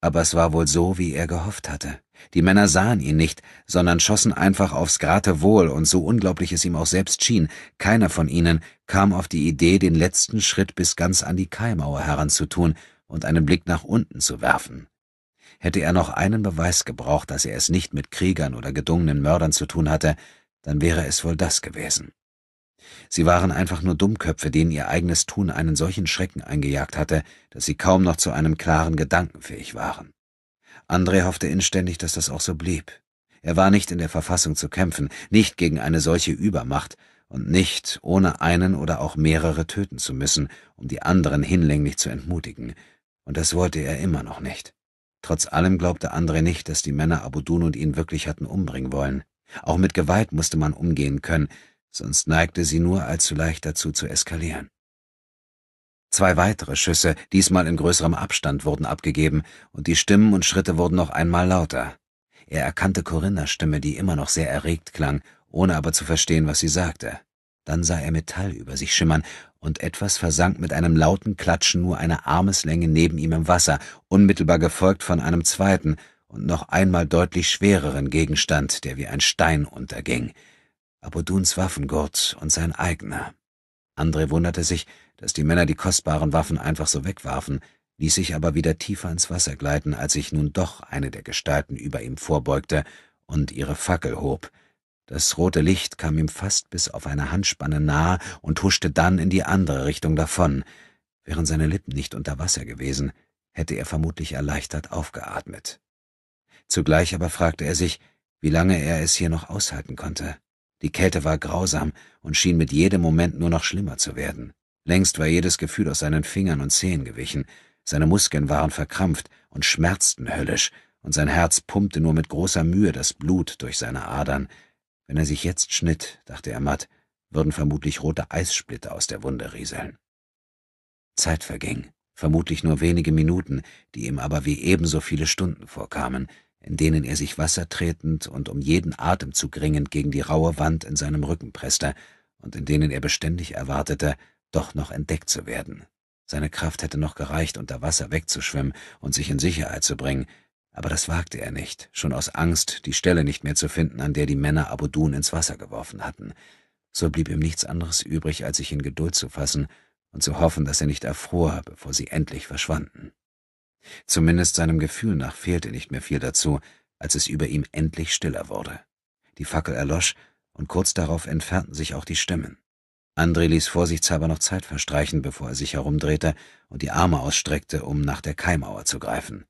Aber es war wohl so, wie er gehofft hatte. Die Männer sahen ihn nicht, sondern schossen einfach aufs Gratewohl, und so unglaublich es ihm auch selbst schien, keiner von ihnen kam auf die Idee, den letzten Schritt bis ganz an die Kaimauer heranzutun und einen Blick nach unten zu werfen. Hätte er noch einen Beweis gebraucht, dass er es nicht mit Kriegern oder gedungenen Mördern zu tun hatte, dann wäre es wohl das gewesen. Sie waren einfach nur Dummköpfe, denen ihr eigenes Tun einen solchen Schrecken eingejagt hatte, dass sie kaum noch zu einem klaren Gedanken fähig waren. André hoffte inständig, dass das auch so blieb. Er war nicht in der Verfassung zu kämpfen, nicht gegen eine solche Übermacht und nicht ohne einen oder auch mehrere töten zu müssen, um die anderen hinlänglich zu entmutigen. Und das wollte er immer noch nicht. Trotz allem glaubte André nicht, dass die Männer Abudun und ihn wirklich hatten umbringen wollen. Auch mit Gewalt musste man umgehen können, sonst neigte sie nur allzu leicht dazu zu eskalieren. Zwei weitere Schüsse, diesmal in größerem Abstand, wurden abgegeben, und die Stimmen und Schritte wurden noch einmal lauter. Er erkannte Corinnas Stimme, die immer noch sehr erregt klang, ohne aber zu verstehen, was sie sagte. Dann sah er Metall über sich schimmern, und etwas versank mit einem lauten Klatschen nur eine Armeslänge neben ihm im Wasser, unmittelbar gefolgt von einem zweiten und noch einmal deutlich schwereren Gegenstand, der wie ein Stein unterging. Abuduns Waffengurt und sein eigener. Andre wunderte sich, dass die Männer die kostbaren Waffen einfach so wegwarfen, ließ sich aber wieder tiefer ins Wasser gleiten, als sich nun doch eine der Gestalten über ihm vorbeugte und ihre Fackel hob. Das rote Licht kam ihm fast bis auf eine Handspanne nahe und huschte dann in die andere Richtung davon. Wären seine Lippen nicht unter Wasser gewesen, hätte er vermutlich erleichtert aufgeatmet. Zugleich aber fragte er sich, wie lange er es hier noch aushalten konnte. Die Kälte war grausam und schien mit jedem Moment nur noch schlimmer zu werden. Längst war jedes Gefühl aus seinen Fingern und Zehen gewichen, seine Muskeln waren verkrampft und schmerzten höllisch, und sein Herz pumpte nur mit großer Mühe das Blut durch seine Adern. Wenn er sich jetzt schnitt, dachte er matt, würden vermutlich rote Eissplitter aus der Wunde rieseln. Zeit verging, vermutlich nur wenige Minuten, die ihm aber wie ebenso viele Stunden vorkamen, in denen er sich wassertretend und um jeden Atemzug ringend gegen die raue Wand in seinem Rücken presste und in denen er beständig erwartete, doch noch entdeckt zu werden. Seine Kraft hätte noch gereicht, unter Wasser wegzuschwimmen und sich in Sicherheit zu bringen, aber das wagte er nicht, schon aus Angst, die Stelle nicht mehr zu finden, an der die Männer Abudun ins Wasser geworfen hatten. So blieb ihm nichts anderes übrig, als sich in Geduld zu fassen und zu hoffen, dass er nicht erfror, bevor sie endlich verschwanden. Zumindest seinem Gefühl nach fehlte nicht mehr viel dazu, als es über ihm endlich stiller wurde. Die Fackel erlosch, und kurz darauf entfernten sich auch die Stimmen. André ließ vorsichtshalber noch Zeit verstreichen, bevor er sich herumdrehte und die Arme ausstreckte, um nach der Kaimauer zu greifen.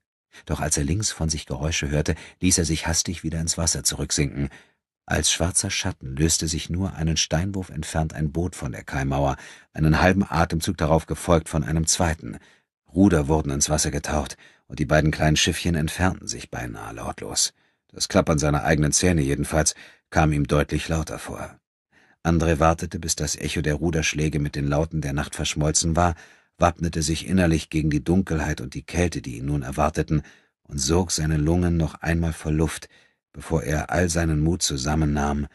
Doch als er links von sich Geräusche hörte, ließ er sich hastig wieder ins Wasser zurücksinken. Als schwarzer Schatten löste sich nur einen Steinwurf entfernt ein Boot von der Kaimauer, einen halben Atemzug darauf gefolgt von einem zweiten – Ruder wurden ins Wasser getaucht, und die beiden kleinen Schiffchen entfernten sich beinahe lautlos. Das Klappern seiner eigenen Zähne jedenfalls kam ihm deutlich lauter vor. André wartete, bis das Echo der Ruderschläge mit den Lauten der Nacht verschmolzen war, wappnete sich innerlich gegen die Dunkelheit und die Kälte, die ihn nun erwarteten, und sog seine Lungen noch einmal vor Luft, bevor er all seinen Mut zusammennahm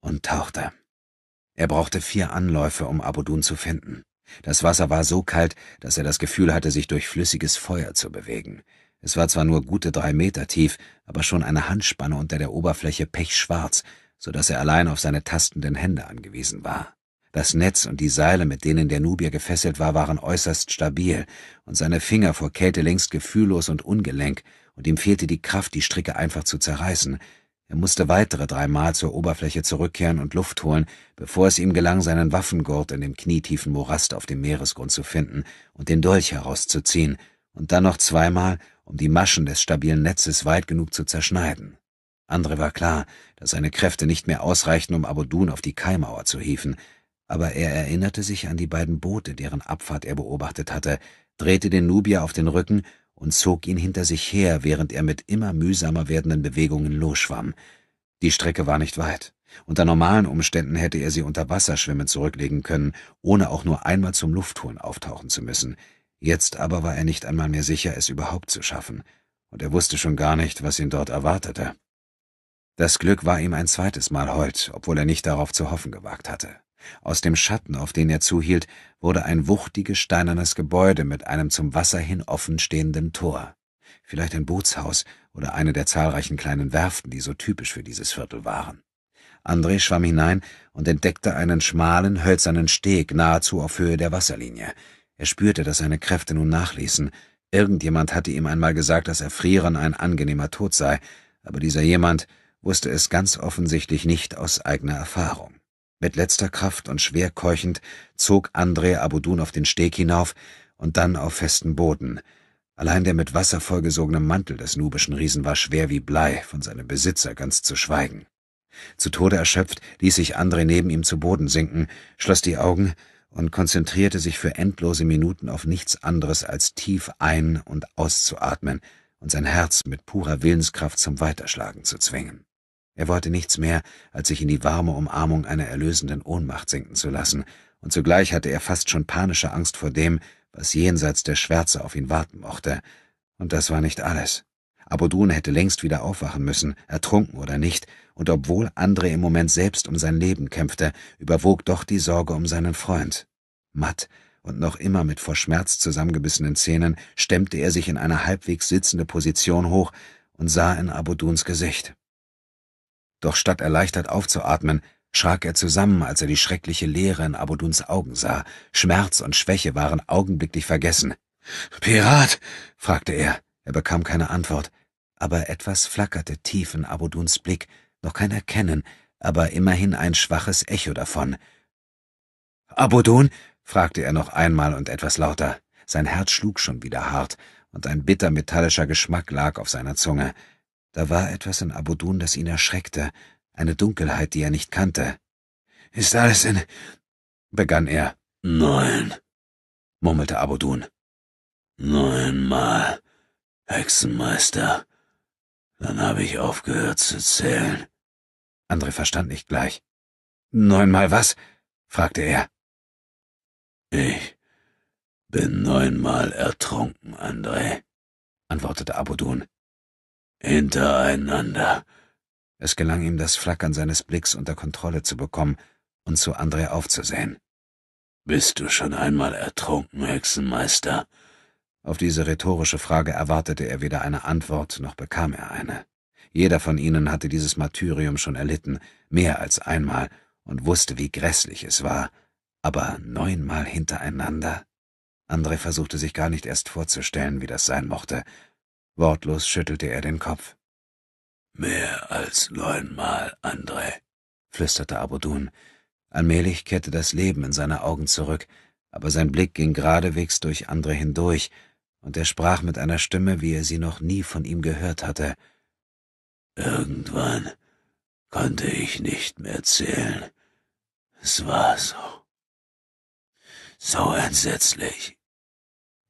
und tauchte. Er brauchte vier Anläufe, um Abudun zu finden. Das Wasser war so kalt, dass er das Gefühl hatte, sich durch flüssiges Feuer zu bewegen. Es war zwar nur gute drei Meter tief, aber schon eine Handspanne unter der Oberfläche pechschwarz, so dass er allein auf seine tastenden Hände angewiesen war. Das Netz und die Seile, mit denen der Nubier gefesselt war, waren äußerst stabil, und seine Finger vor Kälte längst gefühllos und ungelenk, und ihm fehlte die Kraft, die Stricke einfach zu zerreißen, er musste weitere dreimal zur Oberfläche zurückkehren und Luft holen, bevor es ihm gelang, seinen Waffengurt in dem knietiefen Morast auf dem Meeresgrund zu finden und den Dolch herauszuziehen, und dann noch zweimal, um die Maschen des stabilen Netzes weit genug zu zerschneiden. Andre war klar, dass seine Kräfte nicht mehr ausreichten, um Abodun auf die Kaimauer zu hieven, aber er erinnerte sich an die beiden Boote, deren Abfahrt er beobachtet hatte, drehte den Nubier auf den Rücken und zog ihn hinter sich her, während er mit immer mühsamer werdenden Bewegungen losschwamm. Die Strecke war nicht weit. Unter normalen Umständen hätte er sie unter Wasserschwimmen zurücklegen können, ohne auch nur einmal zum Luftholen auftauchen zu müssen. Jetzt aber war er nicht einmal mehr sicher, es überhaupt zu schaffen, und er wusste schon gar nicht, was ihn dort erwartete. Das Glück war ihm ein zweites Mal hold, obwohl er nicht darauf zu hoffen gewagt hatte. Aus dem Schatten, auf den er zuhielt, wurde ein wuchtiges steinernes Gebäude mit einem zum Wasser hin offenstehenden Tor. Vielleicht ein Bootshaus oder eine der zahlreichen kleinen Werften, die so typisch für dieses Viertel waren. André schwamm hinein und entdeckte einen schmalen, hölzernen Steg nahezu auf Höhe der Wasserlinie. Er spürte, dass seine Kräfte nun nachließen. Irgendjemand hatte ihm einmal gesagt, dass Erfrieren ein angenehmer Tod sei, aber dieser jemand wusste es ganz offensichtlich nicht aus eigener Erfahrung. Mit letzter Kraft und schwer keuchend zog André Abudun auf den Steg hinauf und dann auf festen Boden. Allein der mit Wasser vollgesogene Mantel des nubischen Riesen war schwer wie Blei, von seinem Besitzer ganz zu schweigen. Zu Tode erschöpft ließ sich André neben ihm zu Boden sinken, schloss die Augen und konzentrierte sich für endlose Minuten auf nichts anderes als tief ein- und auszuatmen und sein Herz mit purer Willenskraft zum Weiterschlagen zu zwingen. Er wollte nichts mehr, als sich in die warme Umarmung einer erlösenden Ohnmacht sinken zu lassen, und zugleich hatte er fast schon panische Angst vor dem, was jenseits der Schwärze auf ihn warten mochte. Und das war nicht alles. Abodun hätte längst wieder aufwachen müssen, ertrunken oder nicht, und obwohl André im Moment selbst um sein Leben kämpfte, überwog doch die Sorge um seinen Freund. Matt und noch immer mit vor Schmerz zusammengebissenen Zähnen stemmte er sich in eine halbwegs sitzende Position hoch und sah in Abuduns Gesicht. Doch statt erleichtert aufzuatmen, schrak er zusammen, als er die schreckliche Leere in Abuduns Augen sah. Schmerz und Schwäche waren augenblicklich vergessen. Pirat? fragte er. Er bekam keine Antwort. Aber etwas flackerte tief in Abuduns Blick. Noch kein Erkennen, aber immerhin ein schwaches Echo davon. Abudun? fragte er noch einmal und etwas lauter. Sein Herz schlug schon wieder hart, und ein bitter metallischer Geschmack lag auf seiner Zunge. Da war etwas in Abudun, das ihn erschreckte, eine Dunkelheit, die er nicht kannte. Ist alles in... begann er. Nein, murmelte Abudun. Neunmal, Hexenmeister. Dann habe ich aufgehört zu zählen. André verstand nicht gleich. Neunmal was? fragte er. Ich bin neunmal ertrunken, André, antwortete Abudun. Hintereinander. Es gelang ihm, das Flackern seines Blicks unter Kontrolle zu bekommen und zu André aufzusehen. Bist du schon einmal ertrunken, Hexenmeister? Auf diese rhetorische Frage erwartete er weder eine Antwort, noch bekam er eine. Jeder von ihnen hatte dieses Martyrium schon erlitten, mehr als einmal, und wusste, wie grässlich es war, aber neunmal hintereinander. André versuchte sich gar nicht erst vorzustellen, wie das sein mochte, Wortlos schüttelte er den Kopf. Mehr als neunmal, André, flüsterte Abudun. Allmählich kehrte das Leben in seine Augen zurück, aber sein Blick ging geradewegs durch André hindurch, und er sprach mit einer Stimme, wie er sie noch nie von ihm gehört hatte. Irgendwann konnte ich nicht mehr zählen. Es war so. So entsetzlich.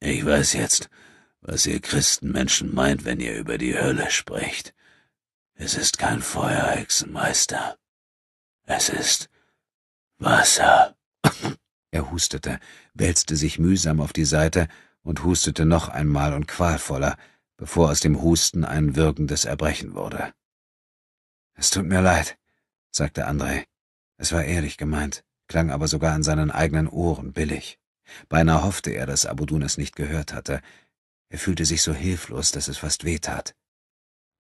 Ich weiß jetzt, was ihr Christenmenschen meint, wenn ihr über die Hölle sprecht. Es ist kein Feuer, Hexenmeister. Es ist Wasser. Er hustete, wälzte sich mühsam auf die Seite und hustete noch einmal und qualvoller, bevor aus dem Husten ein wirkendes Erbrechen wurde. Es tut mir leid, sagte André. Es war ehrlich gemeint, klang aber sogar an seinen eigenen Ohren billig. Beinahe hoffte er, dass Abudun es nicht gehört hatte. Er fühlte sich so hilflos, dass es fast wehtat.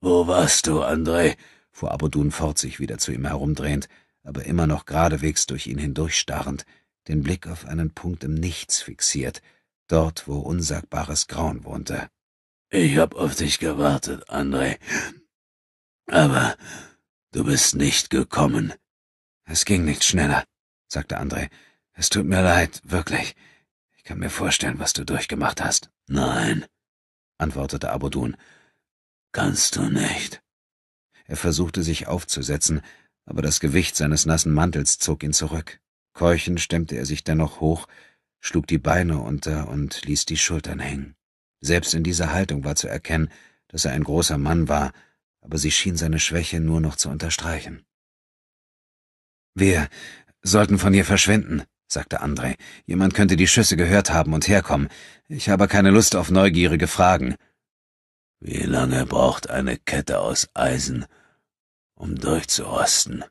Wo warst du, Andrei? fuhr Abodun fort, sich wieder zu ihm herumdrehend, aber immer noch geradewegs durch ihn hindurchstarrend, den Blick auf einen Punkt im Nichts fixiert, dort, wo unsagbares Grauen wohnte. Ich hab auf dich gewartet, Andrei. Aber du bist nicht gekommen. Es ging nicht schneller, sagte Andrei. Es tut mir leid, wirklich. Ich kann mir vorstellen, was du durchgemacht hast. Nein, antwortete Abodun. Kannst du nicht. Er versuchte sich aufzusetzen, aber das Gewicht seines nassen Mantels zog ihn zurück. Keuchend stemmte er sich dennoch hoch, schlug die Beine unter und ließ die Schultern hängen. Selbst in dieser Haltung war zu erkennen, dass er ein großer Mann war, aber sie schien seine Schwäche nur noch zu unterstreichen. Wir sollten von hier verschwinden, sagte André. Jemand könnte die Schüsse gehört haben und herkommen. Ich habe keine Lust auf neugierige Fragen. Wie lange braucht eine Kette aus Eisen, um durchzurosten?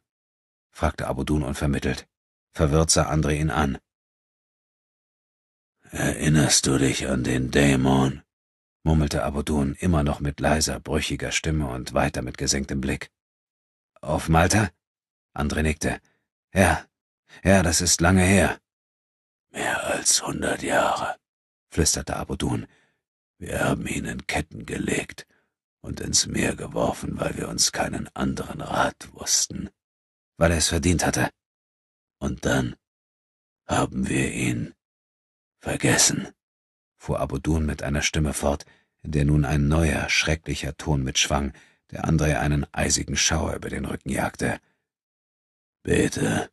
fragte Abudun unvermittelt. Verwirrt sah André ihn an. Erinnerst du dich an den Dämon? murmelte Abudun immer noch mit leiser, brüchiger Stimme und weiter mit gesenktem Blick. Auf Malta? André nickte. Ja, ja, das ist lange her. Mehr als hundert Jahre, flüsterte Abudun. Wir haben ihn in Ketten gelegt und ins Meer geworfen, weil wir uns keinen anderen Rat wussten. Weil er es verdient hatte. Und dann haben wir ihn vergessen, fuhr Abudun mit einer Stimme fort, in der nun ein neuer, schrecklicher Ton mitschwang, der André einen eisigen Schauer über den Rücken jagte. Bete,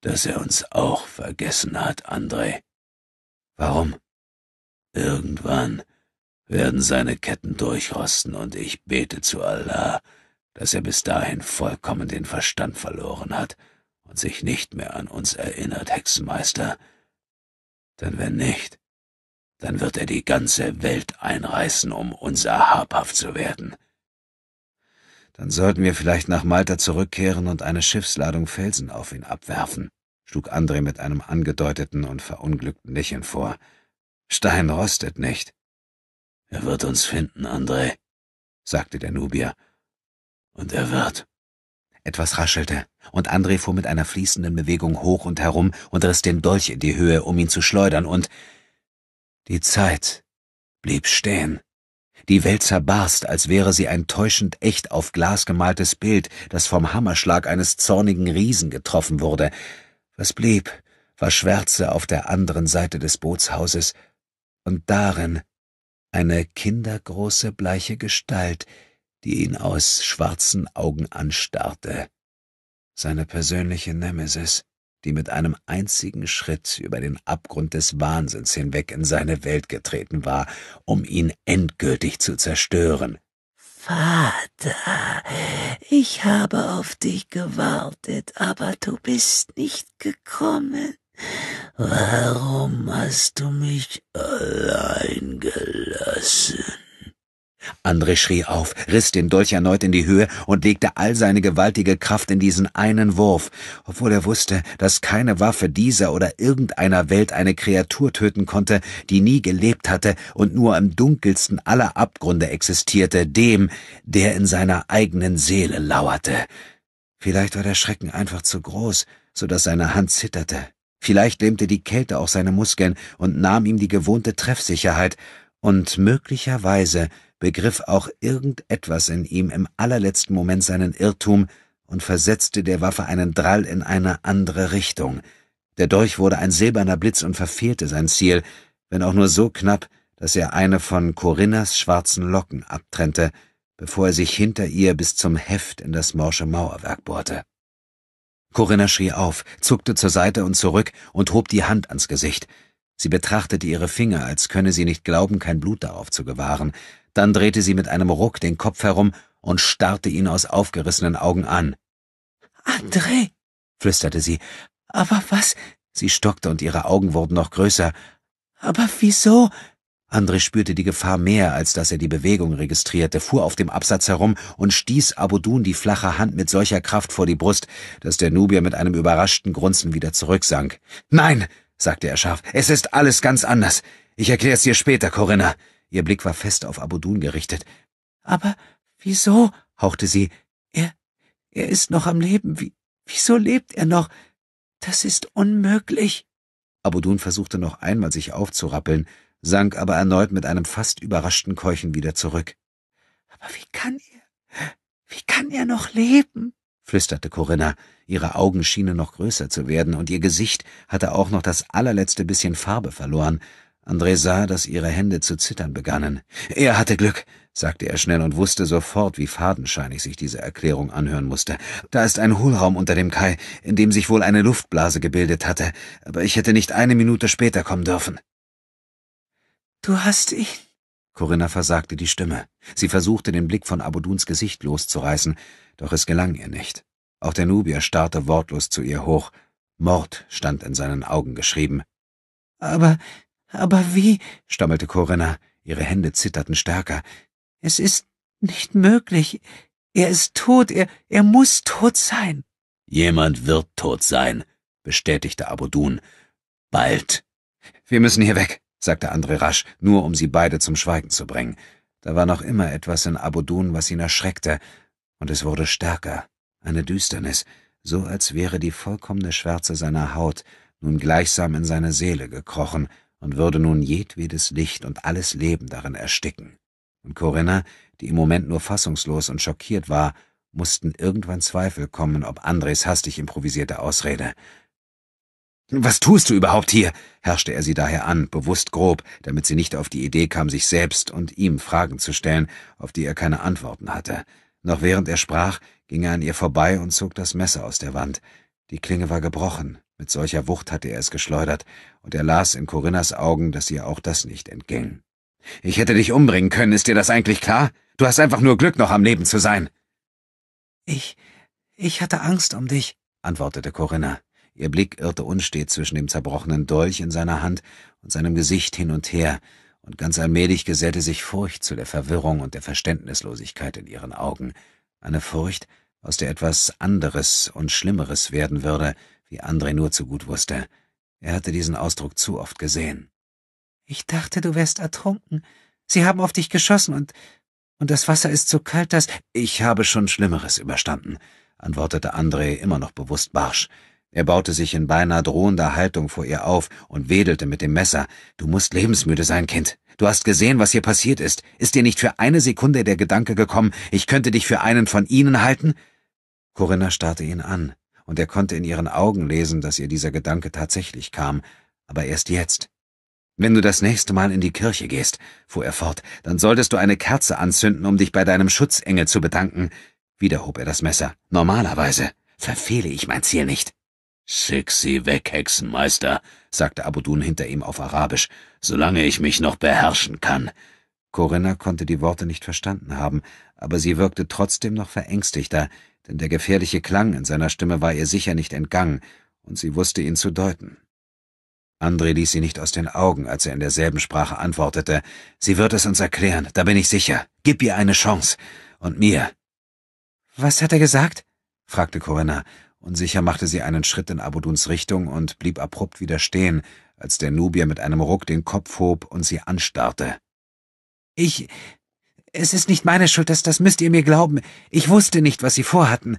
dass er uns auch vergessen hat, Andrei. Warum? Irgendwann werden seine Ketten durchrosten, und ich bete zu Allah, dass er bis dahin vollkommen den Verstand verloren hat und sich nicht mehr an uns erinnert, Hexenmeister. Denn wenn nicht, dann wird er die ganze Welt einreißen, um unser habhaft zu werden. Dann sollten wir vielleicht nach Malta zurückkehren und eine Schiffsladung Felsen auf ihn abwerfen, schlug André mit einem angedeuteten und verunglückten Lächeln vor. Stein rostet nicht. Er wird uns finden, André, sagte der Nubier. Und er wird. Etwas raschelte, und André fuhr mit einer fließenden Bewegung hoch und herum und riss den Dolch in die Höhe, um ihn zu schleudern, und die Zeit blieb stehen. Die Welt zerbarst, als wäre sie ein täuschend echt auf Glas gemaltes Bild, das vom Hammerschlag eines zornigen Riesen getroffen wurde. Was blieb, war Schwärze auf der anderen Seite des Bootshauses und darin eine kindergroße bleiche Gestalt, die ihn aus schwarzen Augen anstarrte. Seine persönliche Nemesis die mit einem einzigen Schritt über den Abgrund des Wahnsinns hinweg in seine Welt getreten war, um ihn endgültig zu zerstören. Vater, ich habe auf dich gewartet, aber du bist nicht gekommen. Warum hast du mich allein gelassen? André schrie auf, riss den Dolch erneut in die Höhe und legte all seine gewaltige Kraft in diesen einen Wurf, obwohl er wusste, dass keine Waffe dieser oder irgendeiner Welt eine Kreatur töten konnte, die nie gelebt hatte und nur im dunkelsten aller Abgründe existierte, dem, der in seiner eigenen Seele lauerte. Vielleicht war der Schrecken einfach zu groß, so dass seine Hand zitterte. Vielleicht lähmte die Kälte auch seine Muskeln und nahm ihm die gewohnte Treffsicherheit, und möglicherweise begriff auch irgendetwas in ihm im allerletzten Moment seinen Irrtum und versetzte der Waffe einen Drall in eine andere Richtung. Der Dolch wurde ein silberner Blitz und verfehlte sein Ziel, wenn auch nur so knapp, dass er eine von Corinnas schwarzen Locken abtrennte, bevor er sich hinter ihr bis zum Heft in das morsche Mauerwerk bohrte. Corinna schrie auf, zuckte zur Seite und zurück und hob die Hand ans Gesicht. Sie betrachtete ihre Finger, als könne sie nicht glauben, kein Blut darauf zu gewahren, dann drehte sie mit einem Ruck den Kopf herum und starrte ihn aus aufgerissenen Augen an. André, flüsterte sie, aber was? Sie stockte und ihre Augen wurden noch größer. Aber wieso? André spürte die Gefahr mehr, als dass er die Bewegung registrierte, fuhr auf dem Absatz herum und stieß Abudun die flache Hand mit solcher Kraft vor die Brust, dass der Nubier mit einem überraschten Grunzen wieder zurücksank. Nein, sagte er scharf, es ist alles ganz anders. Ich erklär's dir später, Corinna. Ihr Blick war fest auf Abudun gerichtet. Aber wieso? hauchte sie. Er, er ist noch am Leben. Wie, wieso lebt er noch? Das ist unmöglich. Abudun versuchte noch einmal, sich aufzurappeln, sank aber erneut mit einem fast überraschten Keuchen wieder zurück. Aber wie kann er, wie kann er noch leben? flüsterte Corinna. Ihre Augen schienen noch größer zu werden, und ihr Gesicht hatte auch noch das allerletzte bisschen Farbe verloren, André sah, dass ihre Hände zu zittern begannen. Er hatte Glück, sagte er schnell und wusste sofort, wie fadenscheinig sich diese Erklärung anhören musste. Da ist ein Hohlraum unter dem Kai, in dem sich wohl eine Luftblase gebildet hatte, aber ich hätte nicht eine Minute später kommen dürfen. Du hast ihn. Corinna versagte die Stimme. Sie versuchte, den Blick von Abuduns Gesicht loszureißen, doch es gelang ihr nicht. Auch der Nubier starrte wortlos zu ihr hoch. Mord stand in seinen Augen geschrieben. Aber aber wie? stammelte Corinna, ihre Hände zitterten stärker. Es ist nicht möglich. Er ist tot, er, er muss tot sein. Jemand wird tot sein, bestätigte Abudun. Bald. Wir müssen hier weg, sagte André rasch, nur um sie beide zum Schweigen zu bringen. Da war noch immer etwas in Abudun, was ihn erschreckte, und es wurde stärker, eine Düsternis, so als wäre die vollkommene Schwärze seiner Haut nun gleichsam in seine Seele gekrochen und würde nun jedwedes Licht und alles Leben darin ersticken. Und Corinna, die im Moment nur fassungslos und schockiert war, mussten irgendwann Zweifel kommen, ob Andres hastig improvisierte Ausrede. Was tust du überhaupt hier? herrschte er sie daher an, bewusst grob, damit sie nicht auf die Idee kam, sich selbst und ihm Fragen zu stellen, auf die er keine Antworten hatte. Noch während er sprach, ging er an ihr vorbei und zog das Messer aus der Wand. Die Klinge war gebrochen, mit solcher Wucht hatte er es geschleudert, und er las in Corinnas Augen, dass ihr auch das nicht entging. Ich hätte dich umbringen können, ist dir das eigentlich klar? Du hast einfach nur Glück, noch am Leben zu sein. Ich. ich hatte Angst um dich, antwortete Corinna. Ihr Blick irrte unstet zwischen dem zerbrochenen Dolch in seiner Hand und seinem Gesicht hin und her, und ganz allmählich gesellte sich Furcht zu der Verwirrung und der Verständnislosigkeit in ihren Augen, eine Furcht, aus der etwas anderes und Schlimmeres werden würde, wie André nur zu gut wusste. Er hatte diesen Ausdruck zu oft gesehen. Ich dachte, du wärst ertrunken. Sie haben auf dich geschossen und und das Wasser ist so kalt, dass ich habe schon Schlimmeres überstanden, antwortete André immer noch bewusst barsch. Er baute sich in beinahe drohender Haltung vor ihr auf und wedelte mit dem Messer. Du musst lebensmüde sein, Kind. Du hast gesehen, was hier passiert ist. Ist dir nicht für eine Sekunde der Gedanke gekommen, ich könnte dich für einen von ihnen halten? Corinna starrte ihn an und er konnte in ihren Augen lesen, dass ihr dieser Gedanke tatsächlich kam, aber erst jetzt. Wenn du das nächste Mal in die Kirche gehst, fuhr er fort, dann solltest du eine Kerze anzünden, um dich bei deinem Schutzengel zu bedanken. Wieder hob er das Messer. Normalerweise verfehle ich mein Ziel nicht. Schick sie weg, Hexenmeister, sagte Abudun hinter ihm auf Arabisch, solange ich mich noch beherrschen kann. Corinna konnte die Worte nicht verstanden haben, aber sie wirkte trotzdem noch verängstigter, denn der gefährliche Klang in seiner Stimme war ihr sicher nicht entgangen, und sie wusste ihn zu deuten. André ließ sie nicht aus den Augen, als er in derselben Sprache antwortete. Sie wird es uns erklären, da bin ich sicher. Gib ihr eine Chance. Und mir. Was hat er gesagt? fragte Corinna. Unsicher machte sie einen Schritt in Abuduns Richtung und blieb abrupt wieder stehen, als der Nubier mit einem Ruck den Kopf hob und sie anstarrte. Ich es ist nicht meine Schuld, das, das müsst ihr mir glauben. Ich wusste nicht, was Sie vorhatten.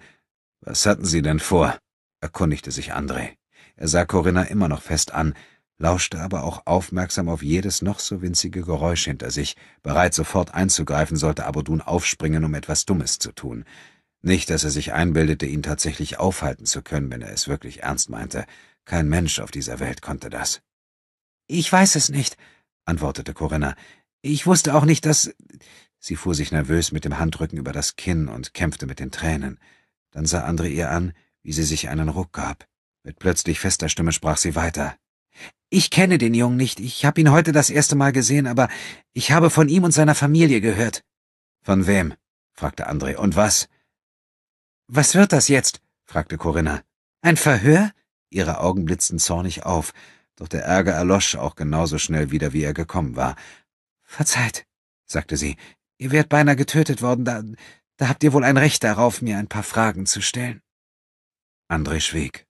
Was hatten Sie denn vor? erkundigte sich André. Er sah Corinna immer noch fest an, lauschte aber auch aufmerksam auf jedes noch so winzige Geräusch hinter sich, bereit sofort einzugreifen, sollte Abodun aufspringen, um etwas Dummes zu tun. Nicht, dass er sich einbildete, ihn tatsächlich aufhalten zu können, wenn er es wirklich ernst meinte. Kein Mensch auf dieser Welt konnte das. Ich weiß es nicht, antwortete Corinna. Ich wusste auch nicht, dass Sie fuhr sich nervös mit dem Handrücken über das Kinn und kämpfte mit den Tränen. Dann sah André ihr an, wie sie sich einen Ruck gab. Mit plötzlich fester Stimme sprach sie weiter. Ich kenne den Jungen nicht, ich habe ihn heute das erste Mal gesehen, aber ich habe von ihm und seiner Familie gehört. Von wem? fragte André. Und was? Was wird das jetzt? fragte Corinna. Ein Verhör? Ihre Augen blitzten zornig auf, doch der Ärger erlosch auch genauso schnell wieder, wie er gekommen war. Verzeiht, sagte sie, Ihr wärt beinahe getötet worden, da, da habt ihr wohl ein Recht darauf, mir ein paar Fragen zu stellen. André schwieg.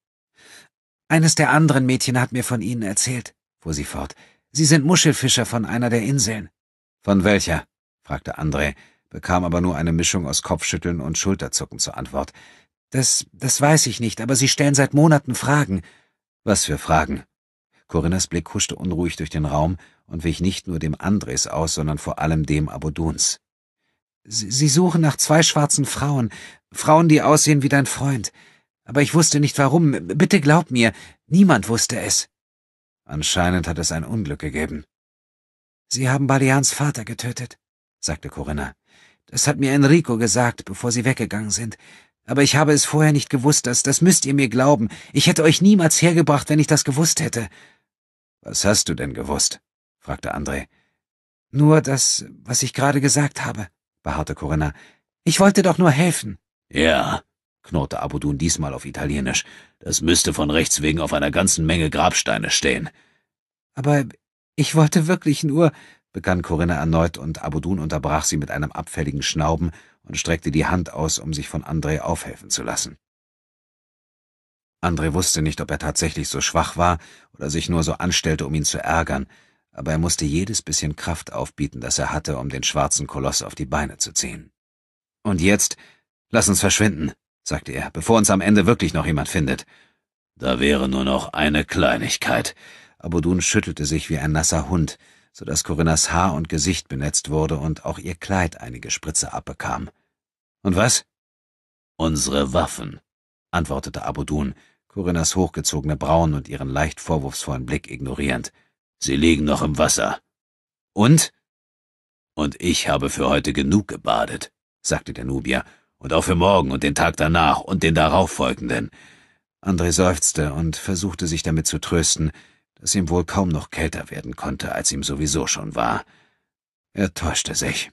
Eines der anderen Mädchen hat mir von Ihnen erzählt, fuhr sie fort. Sie sind Muschelfischer von einer der Inseln. Von welcher? fragte André, bekam aber nur eine Mischung aus Kopfschütteln und Schulterzucken zur Antwort. Das, das weiß ich nicht, aber Sie stellen seit Monaten Fragen. Was für Fragen? Corinnas Blick huschte unruhig durch den Raum und wich nicht nur dem Andres aus, sondern vor allem dem Aboduns. Sie suchen nach zwei schwarzen Frauen, Frauen, die aussehen wie dein Freund. Aber ich wusste nicht warum. Bitte glaub mir, niemand wusste es. Anscheinend hat es ein Unglück gegeben. Sie haben Balians Vater getötet, sagte Corinna. Das hat mir Enrico gesagt, bevor sie weggegangen sind. Aber ich habe es vorher nicht gewusst, das, das müsst ihr mir glauben. Ich hätte euch niemals hergebracht, wenn ich das gewusst hätte. Was hast du denn gewusst? fragte André. Nur das, was ich gerade gesagt habe, beharrte Corinna. Ich wollte doch nur helfen. Ja, knurrte Abudun diesmal auf Italienisch. Das müsste von rechts wegen auf einer ganzen Menge Grabsteine stehen. Aber ich wollte wirklich nur, begann Corinna erneut, und Abudun unterbrach sie mit einem abfälligen Schnauben und streckte die Hand aus, um sich von André aufhelfen zu lassen. André wusste nicht, ob er tatsächlich so schwach war oder sich nur so anstellte, um ihn zu ärgern aber er musste jedes bisschen Kraft aufbieten, das er hatte, um den schwarzen Koloss auf die Beine zu ziehen. Und jetzt, lass uns verschwinden, sagte er, bevor uns am Ende wirklich noch jemand findet. Da wäre nur noch eine Kleinigkeit. Abudun schüttelte sich wie ein nasser Hund, so dass Corinnas Haar und Gesicht benetzt wurde und auch ihr Kleid einige Spritze abbekam. Und was? Unsere Waffen, antwortete Abudun, Corinnas hochgezogene Brauen und ihren leicht vorwurfsvollen Blick ignorierend. Sie liegen noch im Wasser. Und? Und ich habe für heute genug gebadet, sagte der Nubier, und auch für morgen und den Tag danach und den darauffolgenden. André seufzte und versuchte sich damit zu trösten, dass ihm wohl kaum noch kälter werden konnte, als ihm sowieso schon war. Er täuschte sich.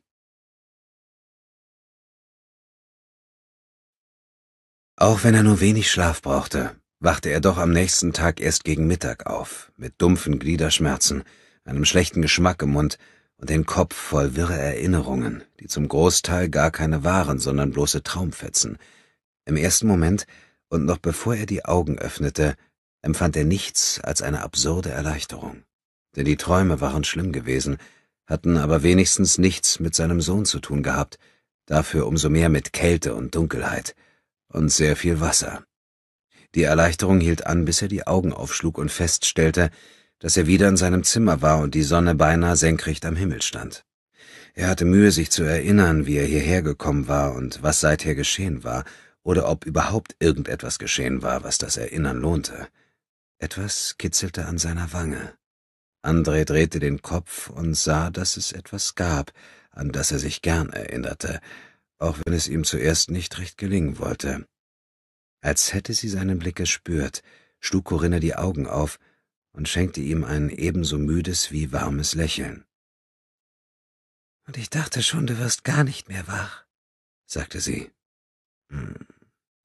Auch wenn er nur wenig Schlaf brauchte, wachte er doch am nächsten Tag erst gegen Mittag auf, mit dumpfen Gliederschmerzen, einem schlechten Geschmack im Mund und den Kopf voll wirrer Erinnerungen, die zum Großteil gar keine waren, sondern bloße Traumfetzen. Im ersten Moment, und noch bevor er die Augen öffnete, empfand er nichts als eine absurde Erleichterung. Denn die Träume waren schlimm gewesen, hatten aber wenigstens nichts mit seinem Sohn zu tun gehabt, dafür umso mehr mit Kälte und Dunkelheit und sehr viel Wasser. Die Erleichterung hielt an, bis er die Augen aufschlug und feststellte, dass er wieder in seinem Zimmer war und die Sonne beinahe senkrecht am Himmel stand. Er hatte Mühe, sich zu erinnern, wie er hierher gekommen war und was seither geschehen war, oder ob überhaupt irgendetwas geschehen war, was das Erinnern lohnte. Etwas kitzelte an seiner Wange. André drehte den Kopf und sah, dass es etwas gab, an das er sich gern erinnerte, auch wenn es ihm zuerst nicht recht gelingen wollte. Als hätte sie seinen Blick gespürt, schlug Corinna die Augen auf und schenkte ihm ein ebenso müdes wie warmes Lächeln. Und ich dachte schon, du wirst gar nicht mehr wach, sagte sie. Hm,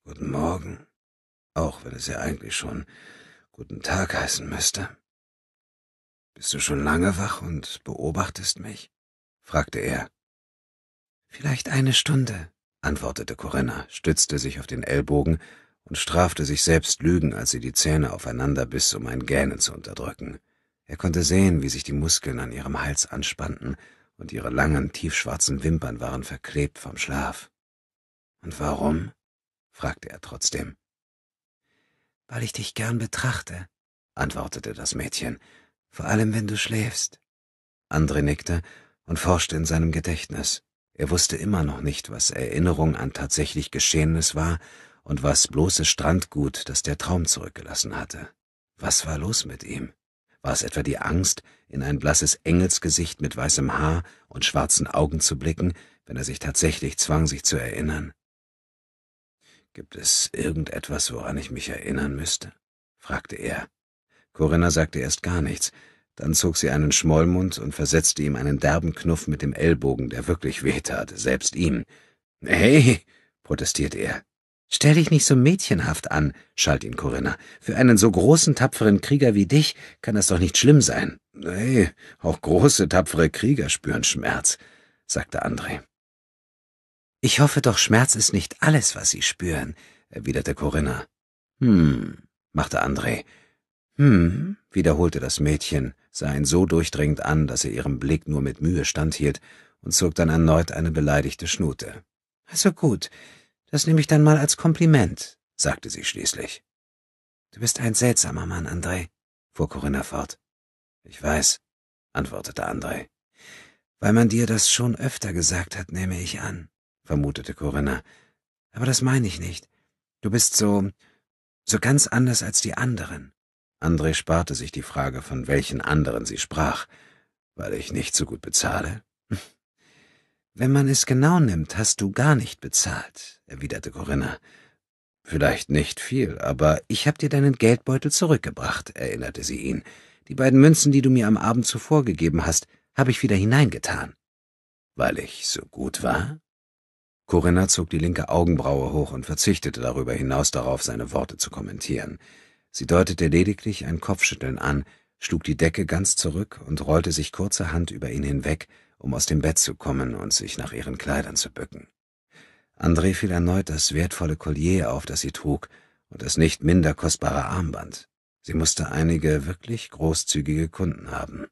guten Morgen, auch wenn es ja eigentlich schon guten Tag heißen müsste. Bist du schon lange wach und beobachtest mich? fragte er. Vielleicht eine Stunde, antwortete Corinna, stützte sich auf den Ellbogen und strafte sich selbst Lügen, als sie die Zähne aufeinander biss, um ein Gähnen zu unterdrücken. Er konnte sehen, wie sich die Muskeln an ihrem Hals anspannten, und ihre langen, tiefschwarzen Wimpern waren verklebt vom Schlaf. Und warum? fragte er trotzdem. Weil ich dich gern betrachte, antwortete das Mädchen, vor allem wenn du schläfst. Andre nickte und forschte in seinem Gedächtnis. Er wusste immer noch nicht, was Erinnerung an tatsächlich Geschehenes war und was bloßes Strandgut, das der Traum zurückgelassen hatte. Was war los mit ihm? War es etwa die Angst, in ein blasses Engelsgesicht mit weißem Haar und schwarzen Augen zu blicken, wenn er sich tatsächlich zwang, sich zu erinnern? Gibt es irgendetwas, woran ich mich erinnern müsste? fragte er. Corinna sagte erst gar nichts, dann zog sie einen Schmollmund und versetzte ihm einen derben Knuff mit dem Ellbogen, der wirklich wehtat, selbst ihm. Hey, protestierte er. Stell dich nicht so mädchenhaft an, schalt ihn Corinna. Für einen so großen, tapferen Krieger wie dich kann das doch nicht schlimm sein. Nee, auch große, tapfere Krieger spüren Schmerz, sagte André. Ich hoffe doch, Schmerz ist nicht alles, was sie spüren, erwiderte Corinna. Hm, machte André. Hm, wiederholte das Mädchen, sah ihn so durchdringend an, dass er ihrem Blick nur mit Mühe standhielt und zog dann erneut eine beleidigte Schnute. Also gut, das nehme ich dann mal als Kompliment, sagte sie schließlich. Du bist ein seltsamer Mann, André, fuhr Corinna fort. Ich weiß, antwortete André. Weil man dir das schon öfter gesagt hat, nehme ich an, vermutete Corinna. Aber das meine ich nicht. Du bist so, so ganz anders als die anderen. André sparte sich die Frage, von welchen anderen sie sprach. Weil ich nicht so gut bezahle? Wenn man es genau nimmt, hast du gar nicht bezahlt, erwiderte Corinna. Vielleicht nicht viel, aber ich habe dir deinen Geldbeutel zurückgebracht, erinnerte sie ihn. Die beiden Münzen, die du mir am Abend zuvor gegeben hast, habe ich wieder hineingetan. Weil ich so gut war? Corinna zog die linke Augenbraue hoch und verzichtete darüber hinaus darauf, seine Worte zu kommentieren. Sie deutete lediglich ein Kopfschütteln an, schlug die Decke ganz zurück und rollte sich kurzerhand über ihn hinweg, um aus dem Bett zu kommen und sich nach ihren Kleidern zu bücken. André fiel erneut das wertvolle Collier auf, das sie trug, und das nicht minder kostbare Armband. Sie musste einige wirklich großzügige Kunden haben.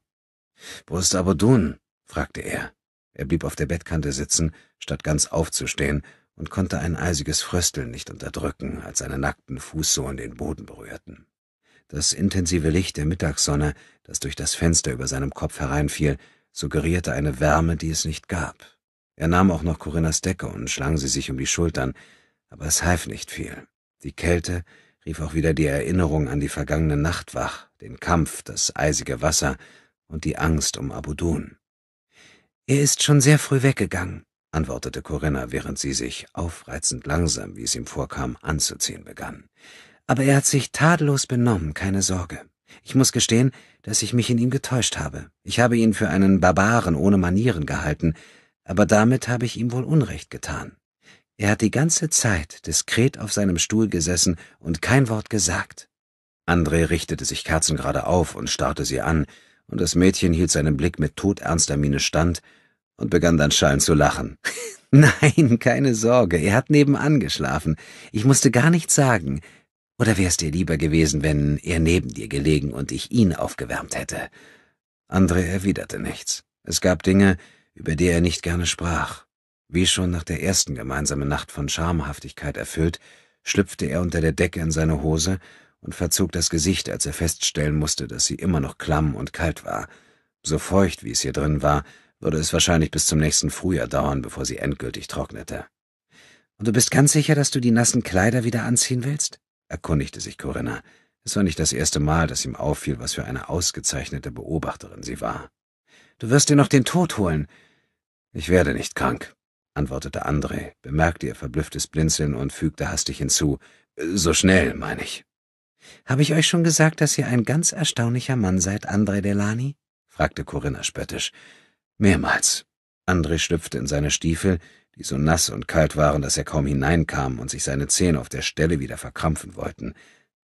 Wo ist Abodun? fragte er. Er blieb auf der Bettkante sitzen, statt ganz aufzustehen, und konnte ein eisiges Frösteln nicht unterdrücken, als seine nackten Fußsohlen den Boden berührten. Das intensive Licht der Mittagssonne, das durch das Fenster über seinem Kopf hereinfiel, suggerierte eine Wärme, die es nicht gab. Er nahm auch noch Corinnas Decke und schlang sie sich um die Schultern, aber es half nicht viel. Die Kälte rief auch wieder die Erinnerung an die vergangene Nacht wach, den Kampf, das eisige Wasser und die Angst um Abudun. Er ist schon sehr früh weggegangen, antwortete Corinna, während sie sich, aufreizend langsam, wie es ihm vorkam, anzuziehen begann. Aber er hat sich tadellos benommen, keine Sorge. Ich muss gestehen, dass ich mich in ihm getäuscht habe. Ich habe ihn für einen Barbaren ohne Manieren gehalten, aber damit habe ich ihm wohl Unrecht getan. Er hat die ganze Zeit diskret auf seinem Stuhl gesessen und kein Wort gesagt. André richtete sich kerzengerade auf und starrte sie an, und das Mädchen hielt seinen Blick mit todernster Miene stand und begann dann schallend zu lachen. Nein, keine Sorge, er hat nebenan geschlafen. Ich musste gar nichts sagen. Oder wär's dir lieber gewesen, wenn er neben dir gelegen und ich ihn aufgewärmt hätte? Andre erwiderte nichts. Es gab Dinge, über die er nicht gerne sprach. Wie schon nach der ersten gemeinsamen Nacht von Schamhaftigkeit erfüllt, schlüpfte er unter der Decke in seine Hose und verzog das Gesicht, als er feststellen musste, dass sie immer noch klamm und kalt war. So feucht, wie es hier drin war, würde es wahrscheinlich bis zum nächsten Frühjahr dauern, bevor sie endgültig trocknete. Und du bist ganz sicher, dass du die nassen Kleider wieder anziehen willst? erkundigte sich Corinna. Es war nicht das erste Mal, dass ihm auffiel, was für eine ausgezeichnete Beobachterin sie war. Du wirst dir noch den Tod holen. Ich werde nicht krank, antwortete André, bemerkte ihr verblüfftes Blinzeln und fügte hastig hinzu. So schnell, meine ich. Habe ich euch schon gesagt, dass ihr ein ganz erstaunlicher Mann seid, André Delani? fragte Corinna spöttisch. Mehrmals. André schlüpfte in seine Stiefel, die so nass und kalt waren, dass er kaum hineinkam und sich seine Zehen auf der Stelle wieder verkrampfen wollten.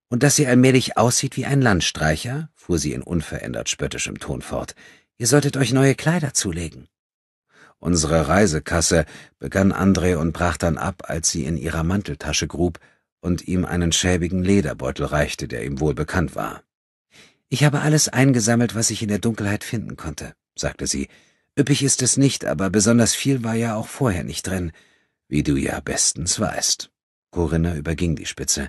Und dass sie allmählich aussieht wie ein Landstreicher, fuhr sie in unverändert spöttischem Ton fort, ihr solltet euch neue Kleider zulegen. Unsere Reisekasse begann Andre und brach dann ab, als sie in ihrer Manteltasche grub und ihm einen schäbigen Lederbeutel reichte, der ihm wohl bekannt war. Ich habe alles eingesammelt, was ich in der Dunkelheit finden konnte, sagte sie, Üppig ist es nicht, aber besonders viel war ja auch vorher nicht drin, wie du ja bestens weißt. Corinna überging die Spitze.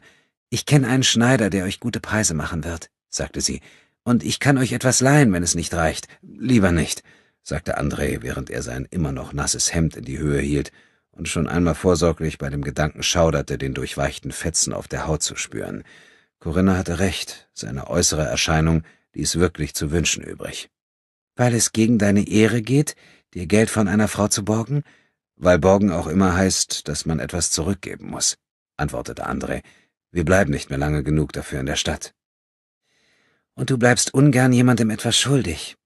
Ich kenne einen Schneider, der euch gute Preise machen wird, sagte sie, und ich kann euch etwas leihen, wenn es nicht reicht. Lieber nicht, sagte André, während er sein immer noch nasses Hemd in die Höhe hielt und schon einmal vorsorglich bei dem Gedanken schauderte, den durchweichten Fetzen auf der Haut zu spüren. Corinna hatte recht, seine äußere Erscheinung ließ wirklich zu wünschen übrig. Weil es gegen deine Ehre geht, dir Geld von einer Frau zu borgen? Weil borgen auch immer heißt, dass man etwas zurückgeben muss, antwortete André. Wir bleiben nicht mehr lange genug dafür in der Stadt. Und du bleibst ungern jemandem etwas schuldig.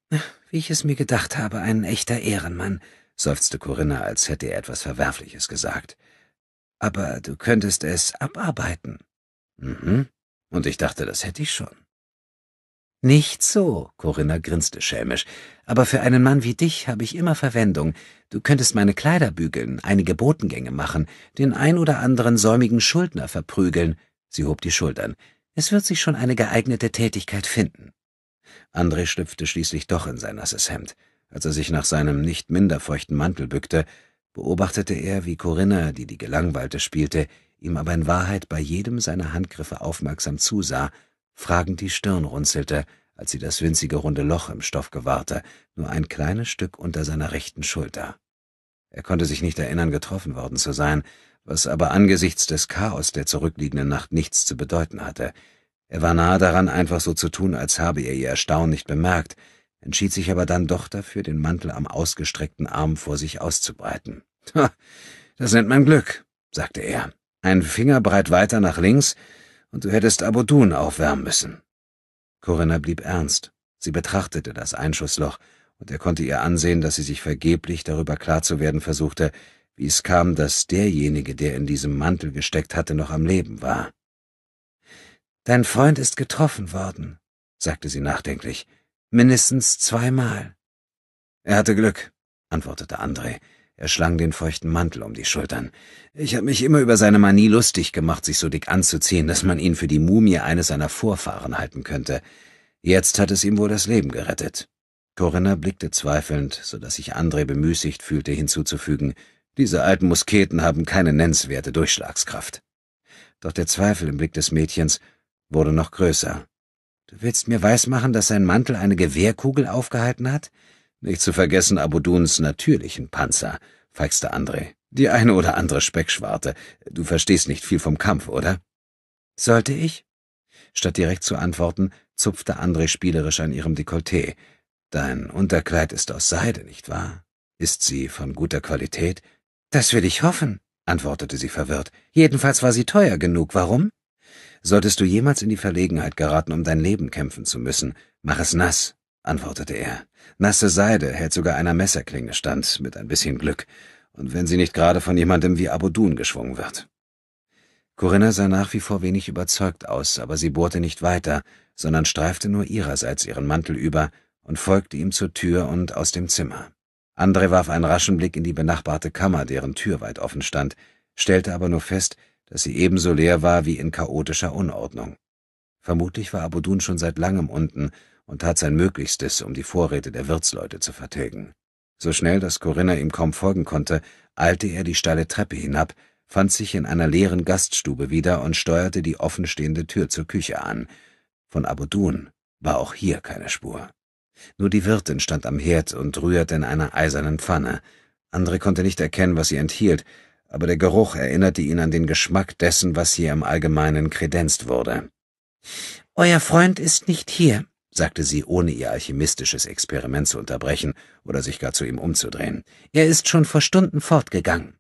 Wie ich es mir gedacht habe, ein echter Ehrenmann, seufzte Corinna, als hätte er etwas Verwerfliches gesagt. Aber du könntest es abarbeiten. Mhm. Und ich dachte, das hätte ich schon. Nicht so, Corinna grinste schelmisch. Aber für einen Mann wie dich habe ich immer Verwendung. Du könntest meine Kleider bügeln, einige Botengänge machen, den ein oder anderen säumigen Schuldner verprügeln. Sie hob die Schultern. Es wird sich schon eine geeignete Tätigkeit finden. André schlüpfte schließlich doch in sein nasses Hemd. Als er sich nach seinem nicht minder feuchten Mantel bückte, beobachtete er, wie Corinna, die die Gelangweilte spielte, ihm aber in Wahrheit bei jedem seiner Handgriffe aufmerksam zusah, fragend die Stirn runzelte, als sie das winzige runde Loch im Stoff gewahrte, nur ein kleines Stück unter seiner rechten Schulter. Er konnte sich nicht erinnern, getroffen worden zu sein, was aber angesichts des Chaos der zurückliegenden Nacht nichts zu bedeuten hatte. Er war nahe daran, einfach so zu tun, als habe er ihr Erstaunen nicht bemerkt, entschied sich aber dann doch dafür, den Mantel am ausgestreckten Arm vor sich auszubreiten. Ha, Das nennt man Glück, sagte er. Ein Finger breit weiter nach links, und du hättest Abodun aufwärmen müssen. Corinna blieb ernst. Sie betrachtete das Einschussloch, und er konnte ihr ansehen, dass sie sich vergeblich darüber klar zu werden versuchte, wie es kam, dass derjenige, der in diesem Mantel gesteckt hatte, noch am Leben war. Dein Freund ist getroffen worden, sagte sie nachdenklich, mindestens zweimal. Er hatte Glück, antwortete André. Er schlang den feuchten Mantel um die Schultern. Ich habe mich immer über seine Manie lustig gemacht, sich so dick anzuziehen, dass man ihn für die Mumie eines seiner Vorfahren halten könnte. Jetzt hat es ihm wohl das Leben gerettet. Corinna blickte zweifelnd, so dass sich André bemüßigt fühlte, hinzuzufügen, diese alten Musketen haben keine nennenswerte Durchschlagskraft. Doch der Zweifel im Blick des Mädchens wurde noch größer. Du willst mir weismachen, dass sein Mantel eine Gewehrkugel aufgehalten hat? Nicht zu vergessen Abuduns natürlichen Panzer, feigste André. Die eine oder andere Speckschwarte. Du verstehst nicht viel vom Kampf, oder? Sollte ich? Statt direkt zu antworten, zupfte André spielerisch an ihrem Dekolleté. Dein Unterkleid ist aus Seide, nicht wahr? Ist sie von guter Qualität? Das will ich hoffen, antwortete sie verwirrt. Jedenfalls war sie teuer genug. Warum? Solltest du jemals in die Verlegenheit geraten, um dein Leben kämpfen zu müssen, mach es nass antwortete er. Nasse Seide hält sogar einer Messerklinge stand, mit ein bisschen Glück, und wenn sie nicht gerade von jemandem wie Abudun geschwungen wird. Corinna sah nach wie vor wenig überzeugt aus, aber sie bohrte nicht weiter, sondern streifte nur ihrerseits ihren Mantel über und folgte ihm zur Tür und aus dem Zimmer. Andre warf einen raschen Blick in die benachbarte Kammer, deren Tür weit offen stand, stellte aber nur fest, dass sie ebenso leer war wie in chaotischer Unordnung. Vermutlich war Abudun schon seit langem unten und tat sein Möglichstes, um die Vorräte der Wirtsleute zu vertilgen. So schnell, dass Corinna ihm kaum folgen konnte, eilte er die steile Treppe hinab, fand sich in einer leeren Gaststube wieder und steuerte die offenstehende Tür zur Küche an. Von Abudun war auch hier keine Spur. Nur die Wirtin stand am Herd und rührte in einer eisernen Pfanne. Andre konnte nicht erkennen, was sie enthielt, aber der Geruch erinnerte ihn an den Geschmack dessen, was hier im Allgemeinen kredenzt wurde. Euer Freund ist nicht hier, sagte sie, ohne ihr alchemistisches Experiment zu unterbrechen oder sich gar zu ihm umzudrehen. Er ist schon vor Stunden fortgegangen.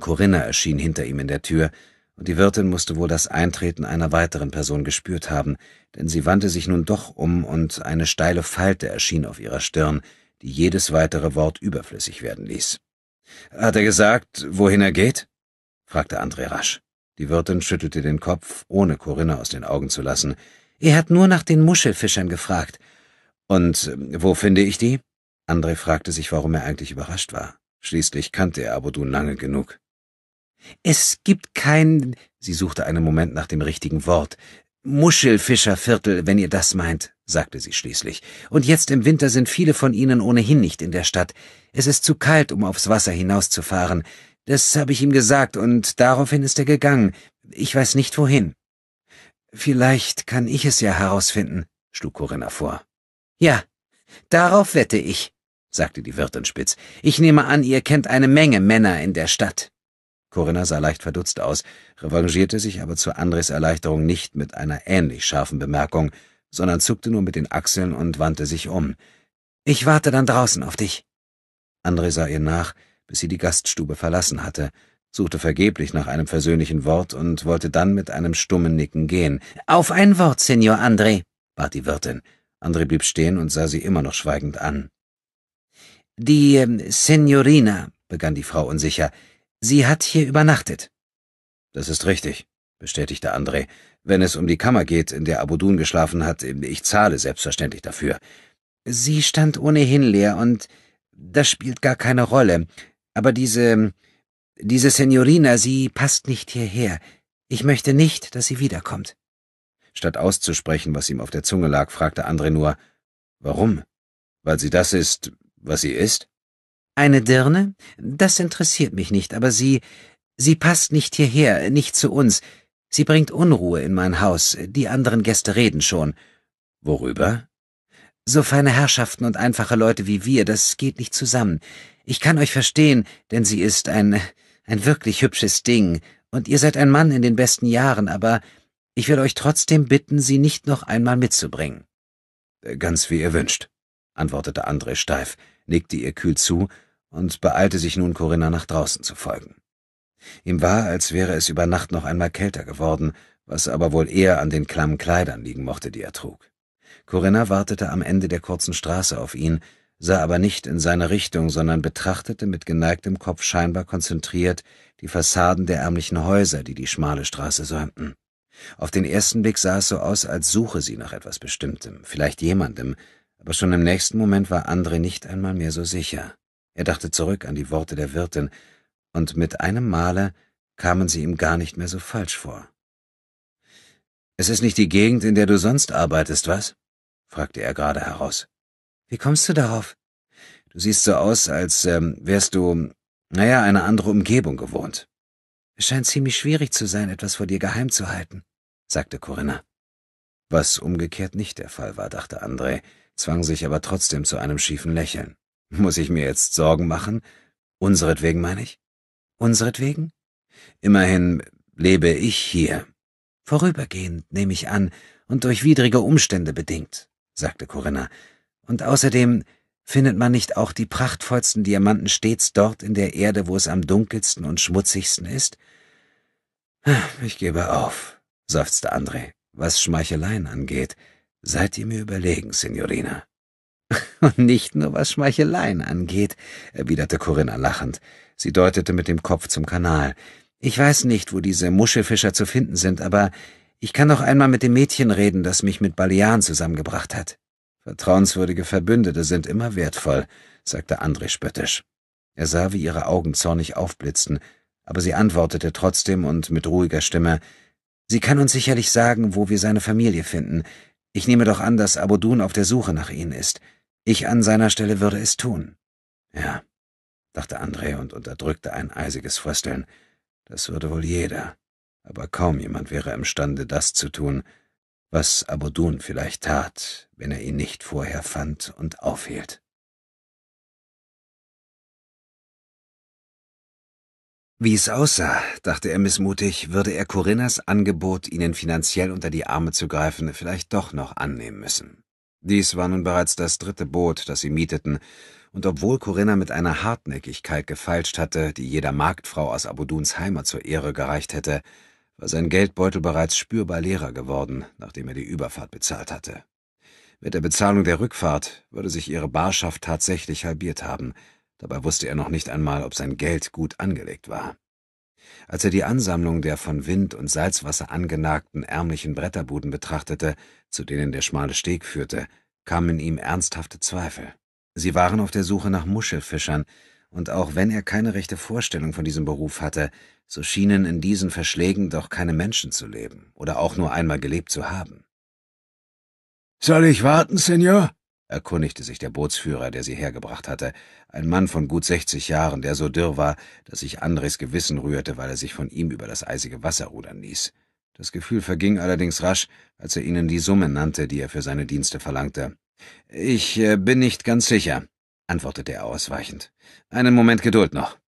Corinna erschien hinter ihm in der Tür, und die Wirtin musste wohl das Eintreten einer weiteren Person gespürt haben, denn sie wandte sich nun doch um und eine steile Falte erschien auf ihrer Stirn, die jedes weitere Wort überflüssig werden ließ. Hat er gesagt, wohin er geht? fragte André rasch. Die Wirtin schüttelte den Kopf, ohne Corinna aus den Augen zu lassen, er hat nur nach den Muschelfischern gefragt. Und ähm, wo finde ich die? André fragte sich, warum er eigentlich überrascht war. Schließlich kannte er Abudun lange genug. Es gibt kein, sie suchte einen Moment nach dem richtigen Wort, Muschelfischerviertel, wenn ihr das meint, sagte sie schließlich. Und jetzt im Winter sind viele von ihnen ohnehin nicht in der Stadt. Es ist zu kalt, um aufs Wasser hinauszufahren. Das habe ich ihm gesagt, und daraufhin ist er gegangen. Ich weiß nicht wohin. Vielleicht kann ich es ja herausfinden, schlug Corinna vor. Ja, darauf wette ich, sagte die Wirtin spitz. Ich nehme an, ihr kennt eine Menge Männer in der Stadt. Corinna sah leicht verdutzt aus, revanchierte sich aber zu Andres Erleichterung nicht mit einer ähnlich scharfen Bemerkung, sondern zuckte nur mit den Achseln und wandte sich um. Ich warte dann draußen auf dich. Andre sah ihr nach, bis sie die Gaststube verlassen hatte, suchte vergeblich nach einem versöhnlichen Wort und wollte dann mit einem stummen Nicken gehen. Auf ein Wort, Signor André, bat die Wirtin. André blieb stehen und sah sie immer noch schweigend an. Die äh, Signorina, begann die Frau unsicher, sie hat hier übernachtet. Das ist richtig, bestätigte André. Wenn es um die Kammer geht, in der Abudun geschlafen hat, ähm, ich zahle selbstverständlich dafür. Sie stand ohnehin leer und das spielt gar keine Rolle. Aber diese ähm, diese Signorina, sie passt nicht hierher. Ich möchte nicht, dass sie wiederkommt. Statt auszusprechen, was ihm auf der Zunge lag, fragte André nur, warum? Weil sie das ist, was sie ist? Eine Dirne? Das interessiert mich nicht, aber sie, sie passt nicht hierher, nicht zu uns. Sie bringt Unruhe in mein Haus, die anderen Gäste reden schon. Worüber? So feine Herrschaften und einfache Leute wie wir, das geht nicht zusammen. Ich kann euch verstehen, denn sie ist ein ein wirklich hübsches Ding, und ihr seid ein Mann in den besten Jahren, aber ich will euch trotzdem bitten, sie nicht noch einmal mitzubringen. Äh, ganz wie ihr wünscht, antwortete André steif, nickte ihr kühl zu und beeilte sich nun, Corinna nach draußen zu folgen. Ihm war, als wäre es über Nacht noch einmal kälter geworden, was aber wohl eher an den klammen Kleidern liegen mochte, die er trug. Corinna wartete am Ende der kurzen Straße auf ihn, sah aber nicht in seine Richtung, sondern betrachtete mit geneigtem Kopf scheinbar konzentriert die Fassaden der ärmlichen Häuser, die die schmale Straße säumten. Auf den ersten Blick sah es so aus, als suche sie nach etwas Bestimmtem, vielleicht jemandem, aber schon im nächsten Moment war André nicht einmal mehr so sicher. Er dachte zurück an die Worte der Wirtin, und mit einem Male kamen sie ihm gar nicht mehr so falsch vor. Es ist nicht die Gegend, in der du sonst arbeitest, was? fragte er gerade heraus. Wie kommst du darauf? Du siehst so aus, als ähm, wärst du, naja, eine andere Umgebung gewohnt. Es scheint ziemlich schwierig zu sein, etwas vor dir geheim zu halten, sagte Corinna. Was umgekehrt nicht der Fall war, dachte André, zwang sich aber trotzdem zu einem schiefen Lächeln. Muss ich mir jetzt Sorgen machen? Unseretwegen, meine ich? Unseretwegen? Immerhin lebe ich hier. Vorübergehend, nehme ich an, und durch widrige Umstände bedingt, sagte Corinna, und außerdem findet man nicht auch die prachtvollsten Diamanten stets dort in der Erde, wo es am dunkelsten und schmutzigsten ist? Ich gebe auf, seufzte André, was Schmeicheleien angeht. Seid ihr mir überlegen, Signorina. Und nicht nur was Schmeicheleien angeht, erwiderte Corinna lachend. Sie deutete mit dem Kopf zum Kanal. Ich weiß nicht, wo diese Muschelfischer zu finden sind, aber ich kann noch einmal mit dem Mädchen reden, das mich mit Balean zusammengebracht hat. Vertrauenswürdige Verbündete sind immer wertvoll, sagte André spöttisch. Er sah, wie ihre Augen zornig aufblitzten, aber sie antwortete trotzdem und mit ruhiger Stimme Sie kann uns sicherlich sagen, wo wir seine Familie finden. Ich nehme doch an, dass Abodun auf der Suche nach ihnen ist. Ich an seiner Stelle würde es tun. Ja, dachte André und unterdrückte ein eisiges Frösteln. Das würde wohl jeder, aber kaum jemand wäre imstande, das zu tun, was Abudun vielleicht tat, wenn er ihn nicht vorher fand und aufhielt. Wie es aussah, dachte er missmutig, würde er Corinnas Angebot, ihnen finanziell unter die Arme zu greifen, vielleicht doch noch annehmen müssen. Dies war nun bereits das dritte Boot, das sie mieteten, und obwohl Corinna mit einer Hartnäckigkeit gefeilscht hatte, die jeder Marktfrau aus Abuduns Heimat zur Ehre gereicht hätte, war sein Geldbeutel bereits spürbar leerer geworden, nachdem er die Überfahrt bezahlt hatte. Mit der Bezahlung der Rückfahrt würde sich ihre Barschaft tatsächlich halbiert haben, dabei wusste er noch nicht einmal, ob sein Geld gut angelegt war. Als er die Ansammlung der von Wind und Salzwasser angenagten ärmlichen Bretterbuden betrachtete, zu denen der schmale Steg führte, kamen ihm ernsthafte Zweifel. Sie waren auf der Suche nach Muschelfischern, und auch wenn er keine rechte Vorstellung von diesem Beruf hatte, so schienen in diesen Verschlägen doch keine Menschen zu leben oder auch nur einmal gelebt zu haben. Soll ich warten, Senor? erkundigte sich der Bootsführer, der sie hergebracht hatte, ein Mann von gut sechzig Jahren, der so dürr war, dass sich Andres Gewissen rührte, weil er sich von ihm über das eisige Wasser rudern ließ. Das Gefühl verging allerdings rasch, als er ihnen die Summe nannte, die er für seine Dienste verlangte. Ich äh, bin nicht ganz sicher, antwortete er ausweichend. Einen Moment Geduld noch.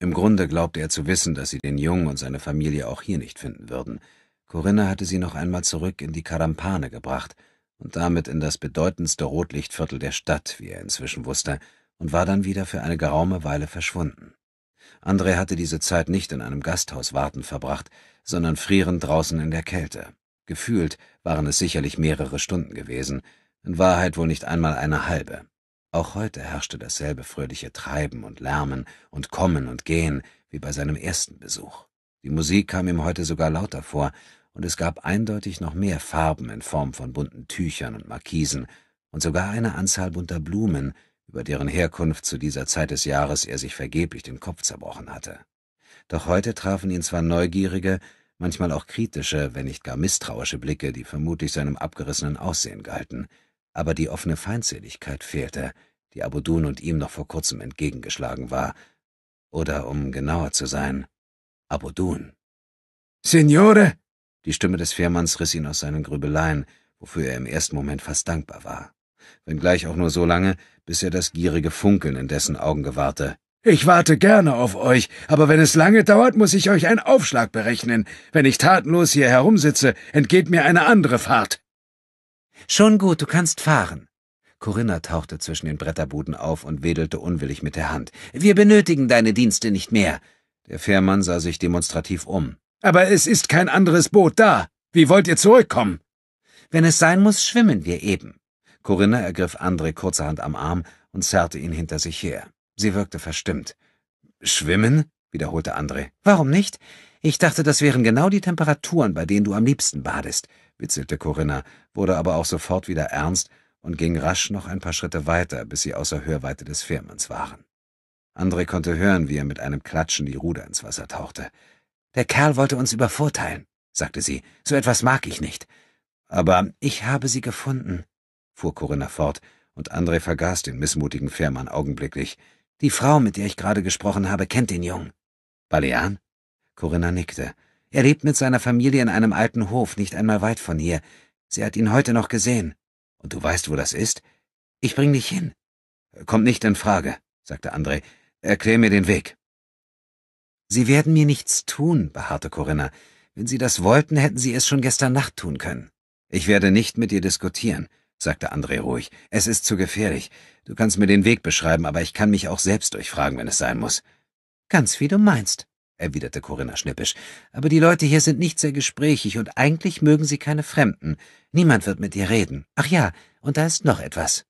Im Grunde glaubte er zu wissen, dass sie den Jungen und seine Familie auch hier nicht finden würden. Corinna hatte sie noch einmal zurück in die Karampane gebracht und damit in das bedeutendste Rotlichtviertel der Stadt, wie er inzwischen wusste, und war dann wieder für eine geraume Weile verschwunden. Andre hatte diese Zeit nicht in einem Gasthaus warten verbracht, sondern frierend draußen in der Kälte. Gefühlt waren es sicherlich mehrere Stunden gewesen, in Wahrheit wohl nicht einmal eine halbe. Auch heute herrschte dasselbe fröhliche Treiben und Lärmen und Kommen und Gehen wie bei seinem ersten Besuch. Die Musik kam ihm heute sogar lauter vor, und es gab eindeutig noch mehr Farben in Form von bunten Tüchern und Markisen und sogar eine Anzahl bunter Blumen, über deren Herkunft zu dieser Zeit des Jahres er sich vergeblich den Kopf zerbrochen hatte. Doch heute trafen ihn zwar neugierige, manchmal auch kritische, wenn nicht gar misstrauische Blicke, die vermutlich seinem abgerissenen Aussehen galten aber die offene Feindseligkeit fehlte, äh, die Abudun und ihm noch vor kurzem entgegengeschlagen war. Oder, um genauer zu sein, Abudun. Signore! Die Stimme des Fährmanns riss ihn aus seinen Grübeleien, wofür er im ersten Moment fast dankbar war. Wenngleich auch nur so lange, bis er das gierige Funkeln in dessen Augen gewahrte. Ich warte gerne auf euch, aber wenn es lange dauert, muss ich euch einen Aufschlag berechnen. Wenn ich tatenlos hier herumsitze, entgeht mir eine andere Fahrt. Schon gut, du kannst fahren. Corinna tauchte zwischen den Bretterbuden auf und wedelte unwillig mit der Hand. Wir benötigen deine Dienste nicht mehr. Der Fährmann sah sich demonstrativ um. Aber es ist kein anderes Boot da. Wie wollt ihr zurückkommen? Wenn es sein muss, schwimmen wir eben. Corinna ergriff André kurzerhand am Arm und zerrte ihn hinter sich her. Sie wirkte verstimmt. Schwimmen? wiederholte André. Warum nicht? Ich dachte, das wären genau die Temperaturen, bei denen du am liebsten badest witzelte Corinna, wurde aber auch sofort wieder ernst und ging rasch noch ein paar Schritte weiter, bis sie außer Hörweite des Firmens waren. André konnte hören, wie er mit einem Klatschen die Ruder ins Wasser tauchte. Der Kerl wollte uns übervorteilen, sagte sie. So etwas mag ich nicht. Aber ich habe sie gefunden, fuhr Corinna fort, und André vergaß den missmutigen Fährmann augenblicklich. Die Frau, mit der ich gerade gesprochen habe, kennt den Jungen. Balean? Corinna nickte. Er lebt mit seiner Familie in einem alten Hof, nicht einmal weit von hier. Sie hat ihn heute noch gesehen. Und du weißt, wo das ist? Ich bring dich hin. Kommt nicht in Frage, sagte André. Erklär mir den Weg. Sie werden mir nichts tun, beharrte Corinna. Wenn Sie das wollten, hätten Sie es schon gestern Nacht tun können. Ich werde nicht mit dir diskutieren, sagte André ruhig. Es ist zu gefährlich. Du kannst mir den Weg beschreiben, aber ich kann mich auch selbst durchfragen, wenn es sein muss. Ganz wie du meinst, erwiderte Corinna schnippisch, aber die Leute hier sind nicht sehr gesprächig und eigentlich mögen sie keine Fremden. Niemand wird mit dir reden. Ach ja, und da ist noch etwas.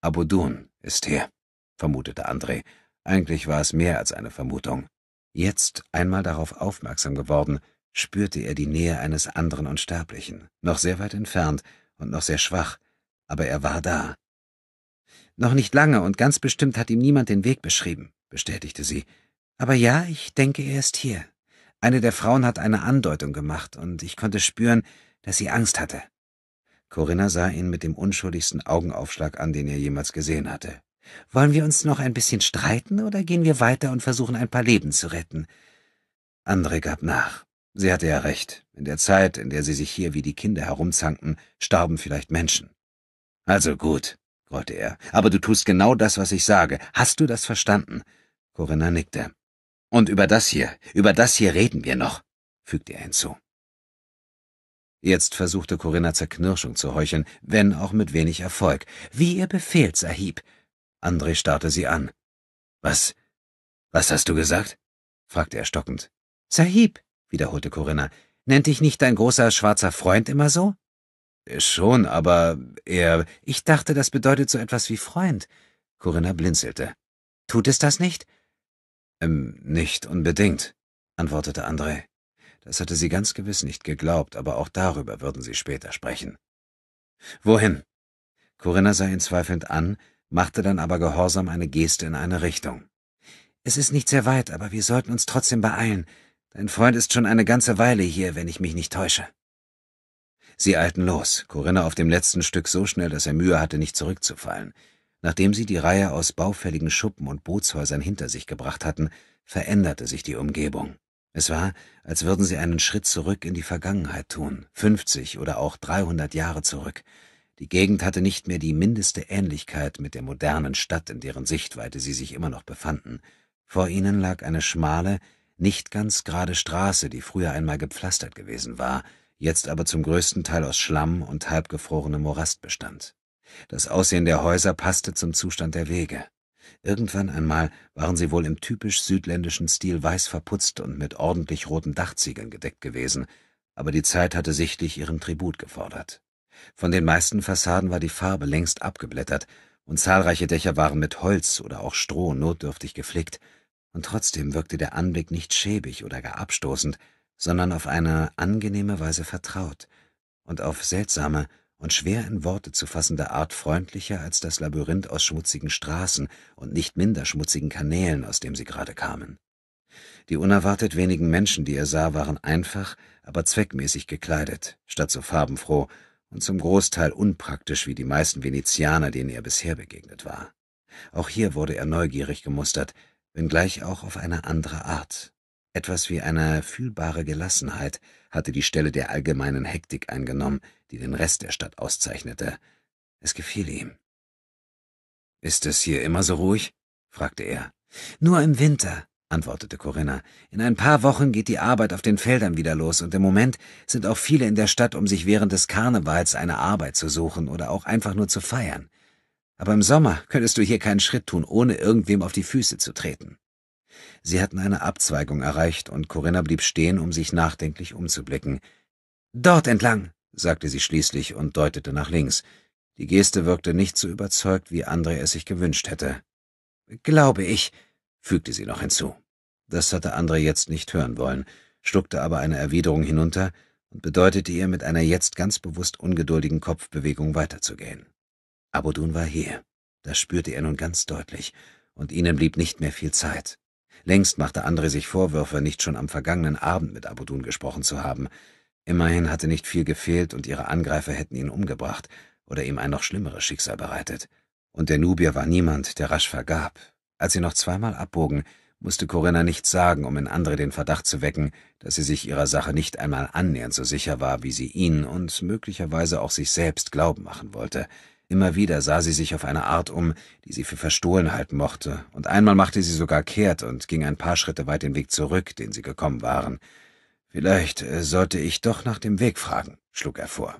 Abudun ist hier, vermutete André. Eigentlich war es mehr als eine Vermutung. Jetzt, einmal darauf aufmerksam geworden, spürte er die Nähe eines anderen Unsterblichen, noch sehr weit entfernt und noch sehr schwach, aber er war da. Noch nicht lange und ganz bestimmt hat ihm niemand den Weg beschrieben, bestätigte sie. Aber ja, ich denke, er ist hier. Eine der Frauen hat eine Andeutung gemacht, und ich konnte spüren, dass sie Angst hatte. Corinna sah ihn mit dem unschuldigsten Augenaufschlag an, den er jemals gesehen hatte. Wollen wir uns noch ein bisschen streiten, oder gehen wir weiter und versuchen, ein paar Leben zu retten? Andre gab nach. Sie hatte ja recht. In der Zeit, in der sie sich hier wie die Kinder herumzankten, starben vielleicht Menschen. Also gut, grollte er. Aber du tust genau das, was ich sage. Hast du das verstanden? Corinna nickte. Und über das hier, über das hier reden wir noch, fügte er hinzu. Jetzt versuchte Corinna Zerknirschung zu heucheln, wenn auch mit wenig Erfolg. Wie ihr befehlt, Sahib. André starrte sie an. Was? Was hast du gesagt? fragte er stockend. Sahib, wiederholte Corinna, nennt dich nicht dein großer schwarzer Freund immer so? Äh, schon, aber er. Ich dachte, das bedeutet so etwas wie Freund. Corinna blinzelte. Tut es das nicht? Ähm, nicht unbedingt, antwortete André. Das hatte sie ganz gewiss nicht geglaubt, aber auch darüber würden sie später sprechen. Wohin? Corinna sah ihn zweifelnd an, machte dann aber gehorsam eine Geste in eine Richtung. Es ist nicht sehr weit, aber wir sollten uns trotzdem beeilen. Dein Freund ist schon eine ganze Weile hier, wenn ich mich nicht täusche. Sie eilten los, Corinna auf dem letzten Stück so schnell, dass er Mühe hatte, nicht zurückzufallen. Nachdem sie die Reihe aus baufälligen Schuppen und Bootshäusern hinter sich gebracht hatten, veränderte sich die Umgebung. Es war, als würden sie einen Schritt zurück in die Vergangenheit tun, fünfzig oder auch dreihundert Jahre zurück. Die Gegend hatte nicht mehr die mindeste Ähnlichkeit mit der modernen Stadt, in deren Sichtweite sie sich immer noch befanden. Vor ihnen lag eine schmale, nicht ganz gerade Straße, die früher einmal gepflastert gewesen war, jetzt aber zum größten Teil aus Schlamm und halbgefrorenem Morast bestand. Das Aussehen der Häuser passte zum Zustand der Wege. Irgendwann einmal waren sie wohl im typisch südländischen Stil weiß verputzt und mit ordentlich roten Dachziegeln gedeckt gewesen, aber die Zeit hatte sichtlich ihren Tribut gefordert. Von den meisten Fassaden war die Farbe längst abgeblättert, und zahlreiche Dächer waren mit Holz oder auch Stroh notdürftig geflickt, und trotzdem wirkte der Anblick nicht schäbig oder gar abstoßend, sondern auf eine angenehme Weise vertraut und auf seltsame, und schwer in Worte zu fassender Art freundlicher als das Labyrinth aus schmutzigen Straßen und nicht minder schmutzigen Kanälen, aus dem sie gerade kamen. Die unerwartet wenigen Menschen, die er sah, waren einfach, aber zweckmäßig gekleidet, statt so farbenfroh und zum Großteil unpraktisch wie die meisten Venezianer, denen er bisher begegnet war. Auch hier wurde er neugierig gemustert, wenngleich auch auf eine andere Art. Etwas wie eine fühlbare Gelassenheit hatte die Stelle der allgemeinen Hektik eingenommen, die den Rest der Stadt auszeichnete. Es gefiel ihm. Ist es hier immer so ruhig? fragte er. Nur im Winter, antwortete Corinna. In ein paar Wochen geht die Arbeit auf den Feldern wieder los, und im Moment sind auch viele in der Stadt, um sich während des Karnevals eine Arbeit zu suchen oder auch einfach nur zu feiern. Aber im Sommer könntest du hier keinen Schritt tun, ohne irgendwem auf die Füße zu treten. Sie hatten eine Abzweigung erreicht, und Corinna blieb stehen, um sich nachdenklich umzublicken. Dort entlang, sagte sie schließlich und deutete nach links. Die Geste wirkte nicht so überzeugt, wie André es sich gewünscht hätte. Glaube ich, fügte sie noch hinzu. Das hatte André jetzt nicht hören wollen, schluckte aber eine Erwiderung hinunter und bedeutete ihr mit einer jetzt ganz bewusst ungeduldigen Kopfbewegung weiterzugehen. Abodun war hier. Das spürte er nun ganz deutlich, und ihnen blieb nicht mehr viel Zeit. Längst machte André sich Vorwürfe, nicht schon am vergangenen Abend mit Abodun gesprochen zu haben. Immerhin hatte nicht viel gefehlt und ihre Angreifer hätten ihn umgebracht oder ihm ein noch schlimmeres Schicksal bereitet. Und der Nubier war niemand, der rasch vergab. Als sie noch zweimal abbogen, musste Corinna nichts sagen, um in Andre den Verdacht zu wecken, dass sie sich ihrer Sache nicht einmal annähernd so sicher war, wie sie ihn und möglicherweise auch sich selbst glauben machen wollte. Immer wieder sah sie sich auf eine Art um, die sie für verstohlen halten mochte, und einmal machte sie sogar kehrt und ging ein paar Schritte weit den Weg zurück, den sie gekommen waren. Vielleicht äh, sollte ich doch nach dem Weg fragen, schlug er vor.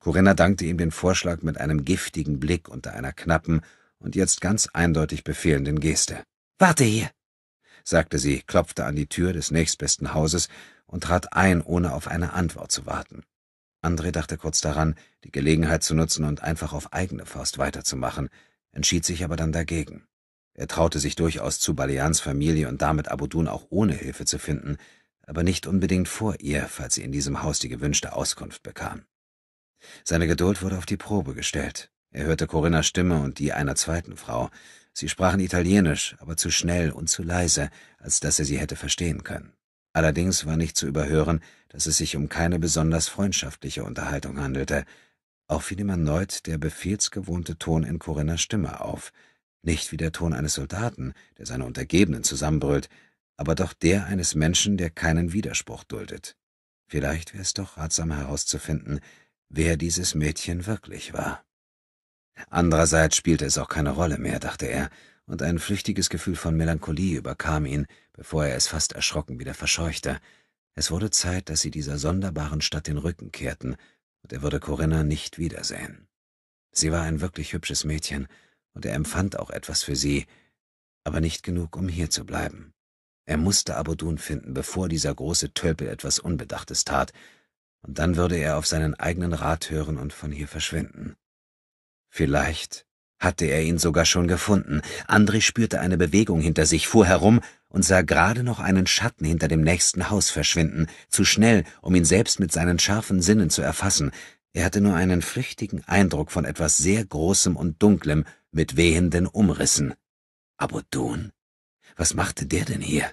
Corinna dankte ihm den Vorschlag mit einem giftigen Blick unter einer knappen und jetzt ganz eindeutig befehlenden Geste. Warte hier, sagte sie, klopfte an die Tür des nächstbesten Hauses und trat ein, ohne auf eine Antwort zu warten. André dachte kurz daran, die Gelegenheit zu nutzen und einfach auf eigene Faust weiterzumachen, entschied sich aber dann dagegen. Er traute sich durchaus zu, Baleans Familie und damit Abudun auch ohne Hilfe zu finden, aber nicht unbedingt vor ihr, falls sie in diesem Haus die gewünschte Auskunft bekam. Seine Geduld wurde auf die Probe gestellt. Er hörte Corinnas Stimme und die einer zweiten Frau. Sie sprachen Italienisch, aber zu schnell und zu leise, als dass er sie hätte verstehen können. Allerdings war nicht zu überhören, dass es sich um keine besonders freundschaftliche Unterhaltung handelte. Auch fiel ihm erneut der befehlsgewohnte Ton in Corinnas Stimme auf. Nicht wie der Ton eines Soldaten, der seine Untergebenen zusammenbrüllt, aber doch der eines Menschen, der keinen Widerspruch duldet. Vielleicht wäre es doch ratsam herauszufinden, wer dieses Mädchen wirklich war. Andererseits spielte es auch keine Rolle mehr, dachte er, und ein flüchtiges Gefühl von Melancholie überkam ihn, bevor er es fast erschrocken wieder verscheuchte. Es wurde Zeit, dass sie dieser sonderbaren Stadt den Rücken kehrten, und er würde Corinna nicht wiedersehen. Sie war ein wirklich hübsches Mädchen, und er empfand auch etwas für sie, aber nicht genug, um hier zu bleiben. Er musste Abodun finden, bevor dieser große Tölpel etwas Unbedachtes tat, und dann würde er auf seinen eigenen Rat hören und von hier verschwinden. Vielleicht hatte er ihn sogar schon gefunden. André spürte eine Bewegung hinter sich, fuhr herum und sah gerade noch einen Schatten hinter dem nächsten Haus verschwinden, zu schnell, um ihn selbst mit seinen scharfen Sinnen zu erfassen. Er hatte nur einen flüchtigen Eindruck von etwas sehr Großem und Dunklem mit wehenden Umrissen. Abudun? Was machte der denn hier?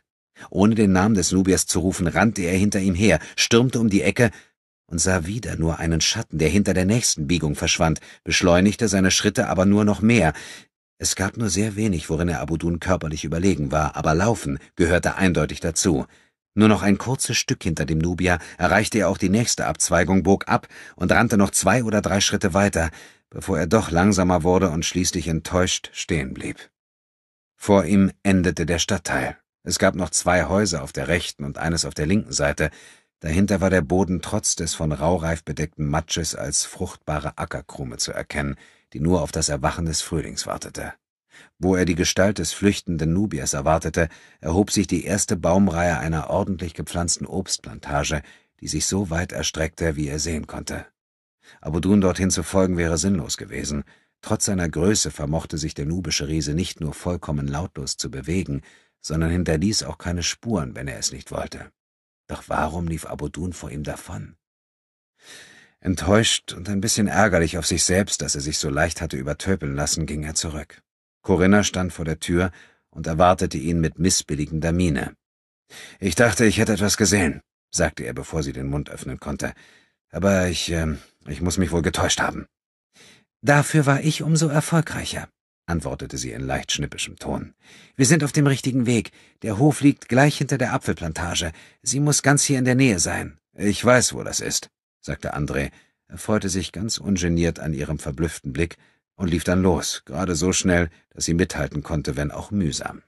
Ohne den Namen des Nubiers zu rufen, rannte er hinter ihm her, stürmte um die Ecke und sah wieder nur einen Schatten, der hinter der nächsten Biegung verschwand, beschleunigte seine Schritte aber nur noch mehr. Es gab nur sehr wenig, worin er Abudun körperlich überlegen war, aber Laufen gehörte eindeutig dazu. Nur noch ein kurzes Stück hinter dem Nubier erreichte er auch die nächste Abzweigung, bog ab und rannte noch zwei oder drei Schritte weiter, bevor er doch langsamer wurde und schließlich enttäuscht stehen blieb. Vor ihm endete der Stadtteil. Es gab noch zwei Häuser auf der rechten und eines auf der linken Seite. Dahinter war der Boden trotz des von Raureif bedeckten Matsches als fruchtbare Ackerkrume zu erkennen, die nur auf das Erwachen des Frühlings wartete. Wo er die Gestalt des flüchtenden Nubiers erwartete, erhob sich die erste Baumreihe einer ordentlich gepflanzten Obstplantage, die sich so weit erstreckte, wie er sehen konnte. Abudun dorthin zu folgen wäre sinnlos gewesen. Trotz seiner Größe vermochte sich der nubische Riese nicht nur vollkommen lautlos zu bewegen, sondern hinterließ auch keine Spuren, wenn er es nicht wollte. Doch warum lief Abudun vor ihm davon? Enttäuscht und ein bisschen ärgerlich auf sich selbst, dass er sich so leicht hatte übertöpeln lassen, ging er zurück. Corinna stand vor der Tür und erwartete ihn mit missbilligender Miene. Ich dachte, ich hätte etwas gesehen, sagte er, bevor sie den Mund öffnen konnte. Aber ich, äh, ich muss mich wohl getäuscht haben. Dafür war ich umso erfolgreicher antwortete sie in leicht schnippischem Ton. Wir sind auf dem richtigen Weg. Der Hof liegt gleich hinter der Apfelplantage. Sie muss ganz hier in der Nähe sein. Ich weiß, wo das ist, sagte André. Er freute sich ganz ungeniert an ihrem verblüfften Blick und lief dann los, gerade so schnell, dass sie mithalten konnte, wenn auch mühsam.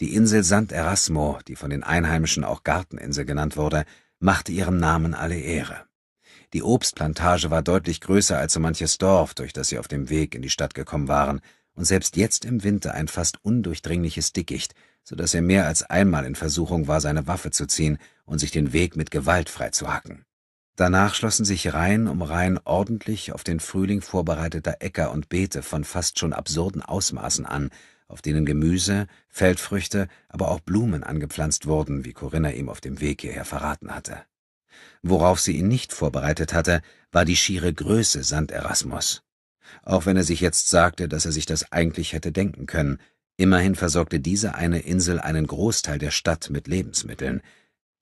Die Insel Sant Erasmo, die von den Einheimischen auch Garteninsel genannt wurde, machte ihrem Namen alle Ehre. Die Obstplantage war deutlich größer als so manches Dorf, durch das sie auf dem Weg in die Stadt gekommen waren, und selbst jetzt im Winter ein fast undurchdringliches Dickicht, so dass er mehr als einmal in Versuchung war, seine Waffe zu ziehen und sich den Weg mit Gewalt freizuhacken. Danach schlossen sich Reihen um Reihen ordentlich auf den Frühling vorbereiteter Äcker und Beete von fast schon absurden Ausmaßen an, auf denen Gemüse, Feldfrüchte, aber auch Blumen angepflanzt wurden, wie Corinna ihm auf dem Weg hierher verraten hatte. Worauf sie ihn nicht vorbereitet hatte, war die schiere Größe Sand Erasmus. Auch wenn er sich jetzt sagte, dass er sich das eigentlich hätte denken können, immerhin versorgte diese eine Insel einen Großteil der Stadt mit Lebensmitteln.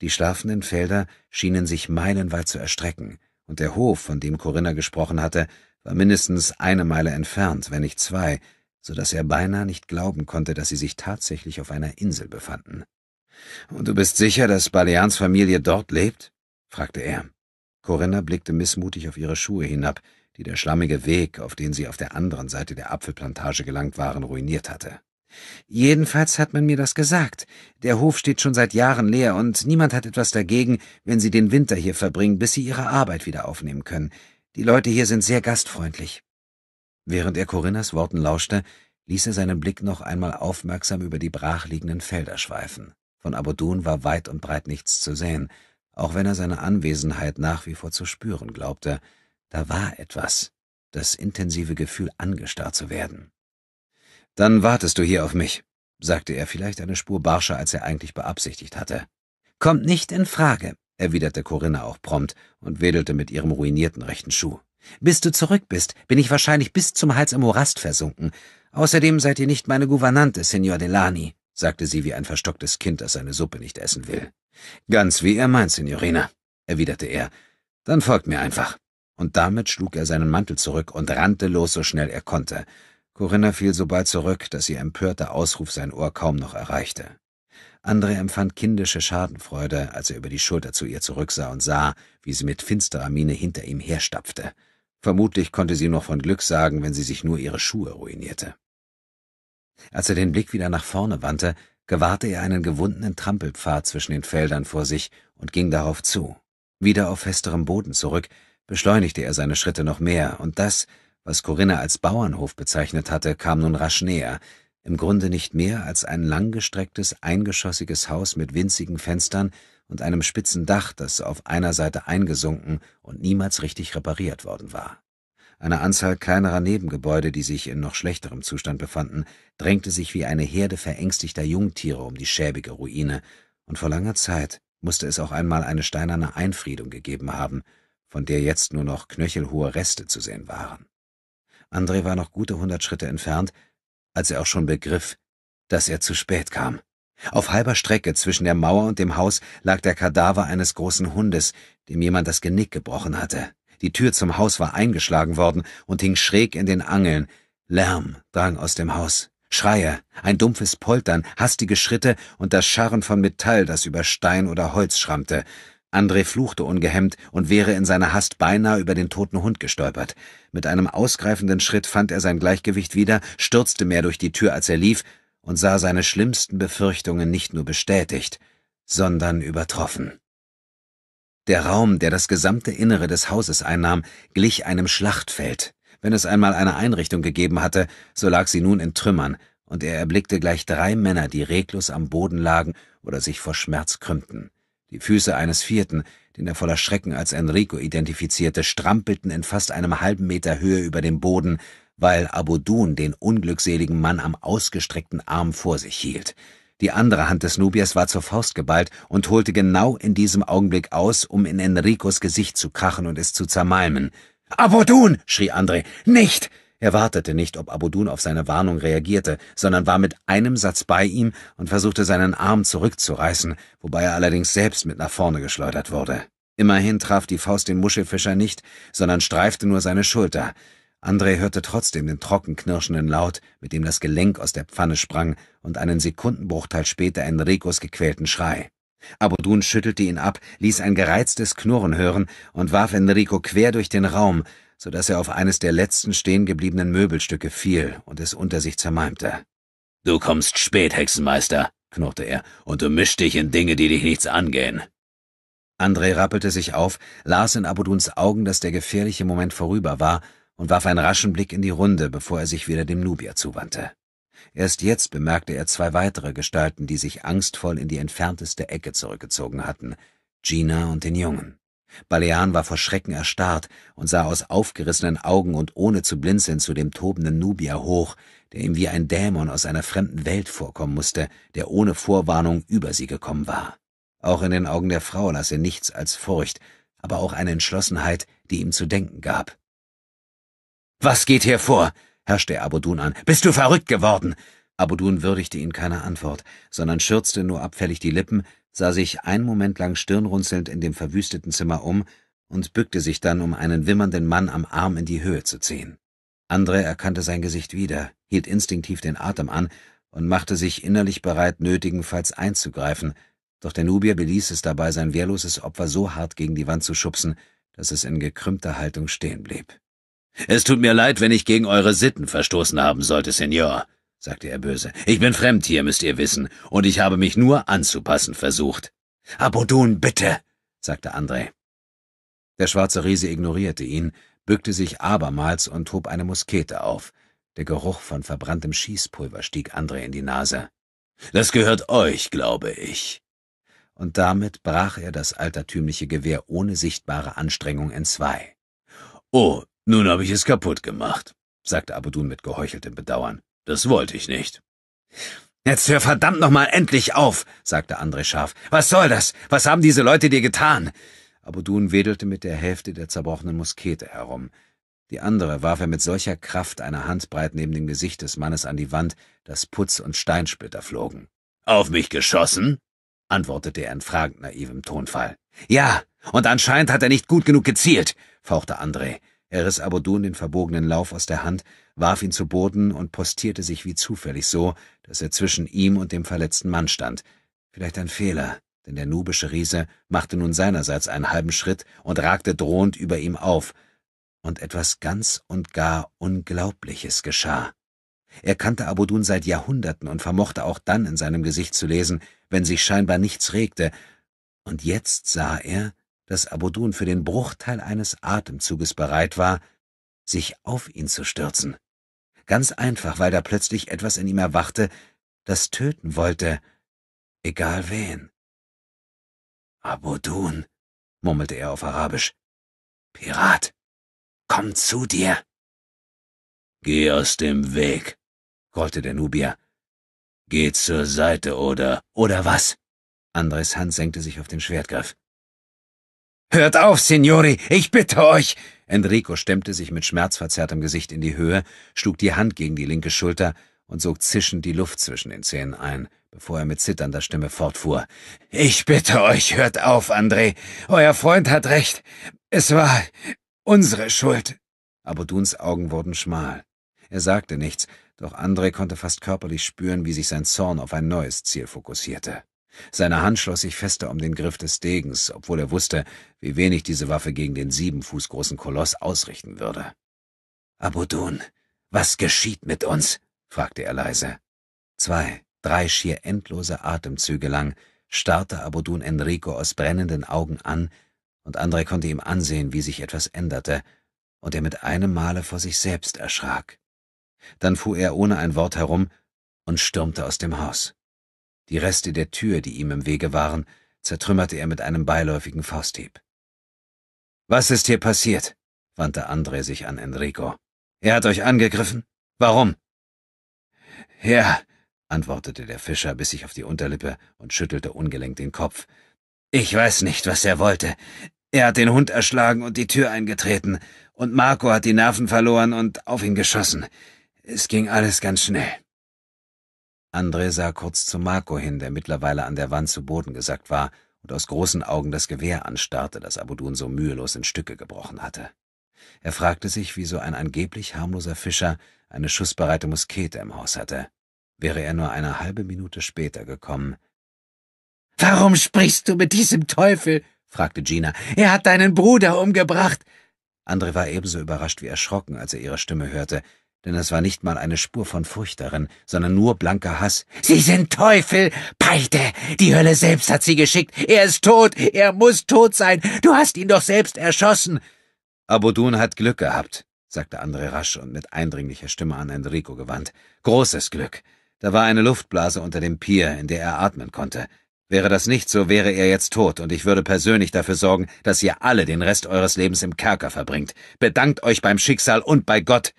Die schlafenden Felder schienen sich meilenweit zu erstrecken, und der Hof, von dem Corinna gesprochen hatte, war mindestens eine Meile entfernt, wenn nicht zwei, so dass er beinahe nicht glauben konnte, dass sie sich tatsächlich auf einer Insel befanden. Und du bist sicher, dass Baleans Familie dort lebt? fragte er. Corinna blickte missmutig auf ihre Schuhe hinab, die der schlammige Weg, auf den sie auf der anderen Seite der Apfelplantage gelangt waren, ruiniert hatte. Jedenfalls hat man mir das gesagt. Der Hof steht schon seit Jahren leer und niemand hat etwas dagegen, wenn sie den Winter hier verbringen, bis sie ihre Arbeit wieder aufnehmen können. Die Leute hier sind sehr gastfreundlich. Während er Corinnas Worten lauschte, ließ er seinen Blick noch einmal aufmerksam über die brachliegenden Felder schweifen. Von Abodun war weit und breit nichts zu sehen, auch wenn er seine Anwesenheit nach wie vor zu spüren glaubte, da war etwas, das intensive Gefühl, angestarrt zu werden. Dann wartest du hier auf mich, sagte er vielleicht eine Spur barscher, als er eigentlich beabsichtigt hatte. Kommt nicht in Frage, erwiderte Corinna auch prompt und wedelte mit ihrem ruinierten rechten Schuh. Bis du zurück bist, bin ich wahrscheinlich bis zum Hals im Morast versunken. Außerdem seid ihr nicht meine Gouvernante, Signor Delani, sagte sie wie ein verstocktes Kind, das seine Suppe nicht essen will. Ganz wie er meint, Signorina, erwiderte er. Dann folgt mir einfach. Und damit schlug er seinen Mantel zurück und rannte los, so schnell er konnte. Corinna fiel so bald zurück, dass ihr empörter Ausruf sein Ohr kaum noch erreichte. Andre empfand kindische Schadenfreude, als er über die Schulter zu ihr zurücksah und sah, wie sie mit finsterer Miene hinter ihm herstapfte. Vermutlich konnte sie noch von Glück sagen, wenn sie sich nur ihre Schuhe ruinierte. Als er den Blick wieder nach vorne wandte, gewahrte er einen gewundenen Trampelpfad zwischen den Feldern vor sich und ging darauf zu. Wieder auf festerem Boden zurück, beschleunigte er seine Schritte noch mehr, und das, was Corinna als Bauernhof bezeichnet hatte, kam nun rasch näher, im Grunde nicht mehr als ein langgestrecktes, eingeschossiges Haus mit winzigen Fenstern und einem spitzen Dach, das auf einer Seite eingesunken und niemals richtig repariert worden war. Eine Anzahl kleinerer Nebengebäude, die sich in noch schlechterem Zustand befanden, drängte sich wie eine Herde verängstigter Jungtiere um die schäbige Ruine, und vor langer Zeit musste es auch einmal eine steinerne Einfriedung gegeben haben, von der jetzt nur noch knöchelhohe Reste zu sehen waren. André war noch gute hundert Schritte entfernt, als er auch schon begriff, dass er zu spät kam. Auf halber Strecke zwischen der Mauer und dem Haus lag der Kadaver eines großen Hundes, dem jemand das Genick gebrochen hatte. Die Tür zum Haus war eingeschlagen worden und hing schräg in den Angeln. Lärm drang aus dem Haus. Schreie, ein dumpfes Poltern, hastige Schritte und das Scharren von Metall, das über Stein oder Holz schrammte. André fluchte ungehemmt und wäre in seiner Hast beinahe über den toten Hund gestolpert. Mit einem ausgreifenden Schritt fand er sein Gleichgewicht wieder, stürzte mehr durch die Tür, als er lief, und sah seine schlimmsten Befürchtungen nicht nur bestätigt, sondern übertroffen. Der Raum, der das gesamte Innere des Hauses einnahm, glich einem Schlachtfeld. Wenn es einmal eine Einrichtung gegeben hatte, so lag sie nun in Trümmern, und er erblickte gleich drei Männer, die reglos am Boden lagen oder sich vor Schmerz krümmten. Die Füße eines vierten, den er voller Schrecken als Enrico identifizierte, strampelten in fast einem halben Meter Höhe über dem Boden, weil Abudun den unglückseligen Mann am ausgestreckten Arm vor sich hielt. Die andere Hand des Nubiers war zur Faust geballt und holte genau in diesem Augenblick aus, um in Enricos Gesicht zu krachen und es zu zermalmen. Abodun! schrie André. Nicht! Er wartete nicht, ob Abodun auf seine Warnung reagierte, sondern war mit einem Satz bei ihm und versuchte seinen Arm zurückzureißen, wobei er allerdings selbst mit nach vorne geschleudert wurde. Immerhin traf die Faust den Muschelfischer nicht, sondern streifte nur seine Schulter. André hörte trotzdem den trocken knirschenden Laut, mit dem das Gelenk aus der Pfanne sprang, und einen Sekundenbruchteil später Enricos gequälten Schrei. Abudun schüttelte ihn ab, ließ ein gereiztes Knurren hören und warf Enrico quer durch den Raum, so dass er auf eines der letzten stehengebliebenen Möbelstücke fiel und es unter sich zermalmte. Du kommst spät, Hexenmeister, knurrte er, und du mischst dich in Dinge, die dich nichts angehen. André rappelte sich auf, las in Abuduns Augen, dass der gefährliche Moment vorüber war und warf einen raschen Blick in die Runde, bevor er sich wieder dem Nubier zuwandte. Erst jetzt bemerkte er zwei weitere Gestalten, die sich angstvoll in die entfernteste Ecke zurückgezogen hatten, Gina und den Jungen. Balean war vor Schrecken erstarrt und sah aus aufgerissenen Augen und ohne zu blinzeln zu dem tobenden Nubier hoch, der ihm wie ein Dämon aus einer fremden Welt vorkommen musste, der ohne Vorwarnung über sie gekommen war. Auch in den Augen der Frau las er nichts als Furcht, aber auch eine Entschlossenheit, die ihm zu denken gab. Was geht hier vor? herrschte Abudun an. Bist du verrückt geworden? Abudun würdigte ihn keiner Antwort, sondern schürzte nur abfällig die Lippen, sah sich einen Moment lang stirnrunzelnd in dem verwüsteten Zimmer um und bückte sich dann, um einen wimmernden Mann am Arm in die Höhe zu ziehen. Andre erkannte sein Gesicht wieder, hielt instinktiv den Atem an und machte sich innerlich bereit, nötigenfalls einzugreifen, doch der Nubier beließ es dabei, sein wehrloses Opfer so hart gegen die Wand zu schubsen, dass es in gekrümmter Haltung stehen blieb. Es tut mir leid, wenn ich gegen eure Sitten verstoßen haben sollte, Senor, sagte er böse. Ich bin fremd hier, müsst ihr wissen, und ich habe mich nur anzupassen versucht. Abodun, bitte, sagte André. Der schwarze Riese ignorierte ihn, bückte sich abermals und hob eine Muskete auf. Der Geruch von verbranntem Schießpulver stieg André in die Nase. Das gehört euch, glaube ich. Und damit brach er das altertümliche Gewehr ohne sichtbare Anstrengung entzwei. Oh, nun habe ich es kaputt gemacht, sagte Abudun mit geheucheltem Bedauern. Das wollte ich nicht. Jetzt hör verdammt nochmal endlich auf, sagte André scharf. Was soll das? Was haben diese Leute dir getan? Abudun wedelte mit der Hälfte der zerbrochenen Muskete herum. Die andere warf er mit solcher Kraft einer Handbreit neben dem Gesicht des Mannes an die Wand, dass Putz und Steinsplitter flogen. Auf mich geschossen? antwortete er in fragend naivem Tonfall. Ja, und anscheinend hat er nicht gut genug gezielt, fauchte André. Er riss Abodun den verbogenen Lauf aus der Hand, warf ihn zu Boden und postierte sich wie zufällig so, dass er zwischen ihm und dem verletzten Mann stand. Vielleicht ein Fehler, denn der nubische Riese machte nun seinerseits einen halben Schritt und ragte drohend über ihm auf. Und etwas ganz und gar Unglaubliches geschah. Er kannte Abodun seit Jahrhunderten und vermochte auch dann in seinem Gesicht zu lesen, wenn sich scheinbar nichts regte, und jetzt sah er, dass Abodun für den Bruchteil eines Atemzuges bereit war, sich auf ihn zu stürzen. Ganz einfach, weil da plötzlich etwas in ihm erwachte, das töten wollte, egal wen. Abodun, murmelte er auf Arabisch. Pirat, komm zu dir. Geh aus dem Weg, grollte der Nubier. Geh zur Seite oder. Oder was? Andres Hand senkte sich auf den Schwertgriff. Hört auf, Signori, ich bitte euch! Enrico stemmte sich mit schmerzverzerrtem Gesicht in die Höhe, schlug die Hand gegen die linke Schulter und sog zischend die Luft zwischen den Zähnen ein, bevor er mit zitternder Stimme fortfuhr. Ich bitte euch, hört auf, André. Euer Freund hat recht. Es war unsere Schuld. Aber Duns Augen wurden schmal. Er sagte nichts, doch André konnte fast körperlich spüren, wie sich sein Zorn auf ein neues Ziel fokussierte. Seine Hand schloss sich fester um den Griff des Degens, obwohl er wusste, wie wenig diese Waffe gegen den sieben Fuß großen Koloss ausrichten würde. Abudun, was geschieht mit uns? fragte er leise. Zwei, drei schier endlose Atemzüge lang starrte Abudun Enrico aus brennenden Augen an, und Andrei konnte ihm ansehen, wie sich etwas änderte, und er mit einem Male vor sich selbst erschrak. Dann fuhr er ohne ein Wort herum und stürmte aus dem Haus. Die Reste der Tür, die ihm im Wege waren, zertrümmerte er mit einem beiläufigen Fausthieb. Was ist hier passiert? wandte André sich an Enrico. Er hat euch angegriffen? Warum? Ja, antwortete der Fischer bis sich auf die Unterlippe und schüttelte ungelenk den Kopf. Ich weiß nicht, was er wollte. Er hat den Hund erschlagen und die Tür eingetreten, und Marco hat die Nerven verloren und auf ihn geschossen. Es ging alles ganz schnell. André sah kurz zu Marco hin, der mittlerweile an der Wand zu Boden gesackt war und aus großen Augen das Gewehr anstarrte, das Abudun so mühelos in Stücke gebrochen hatte. Er fragte sich, wieso ein angeblich harmloser Fischer eine schussbereite Muskete im Haus hatte. Wäre er nur eine halbe Minute später gekommen. Warum sprichst du mit diesem Teufel? fragte Gina. Er hat deinen Bruder umgebracht. Andre war ebenso überrascht wie erschrocken, als er ihre Stimme hörte denn es war nicht mal eine Spur von Furcht darin, sondern nur blanker Hass. Sie sind Teufel! Peite! Die Hölle selbst hat sie geschickt! Er ist tot! Er muss tot sein! Du hast ihn doch selbst erschossen! Abudun hat Glück gehabt, sagte André rasch und mit eindringlicher Stimme an Enrico gewandt. Großes Glück! Da war eine Luftblase unter dem Pier, in der er atmen konnte. Wäre das nicht so, wäre er jetzt tot, und ich würde persönlich dafür sorgen, dass ihr alle den Rest eures Lebens im Kerker verbringt. Bedankt euch beim Schicksal und bei Gott!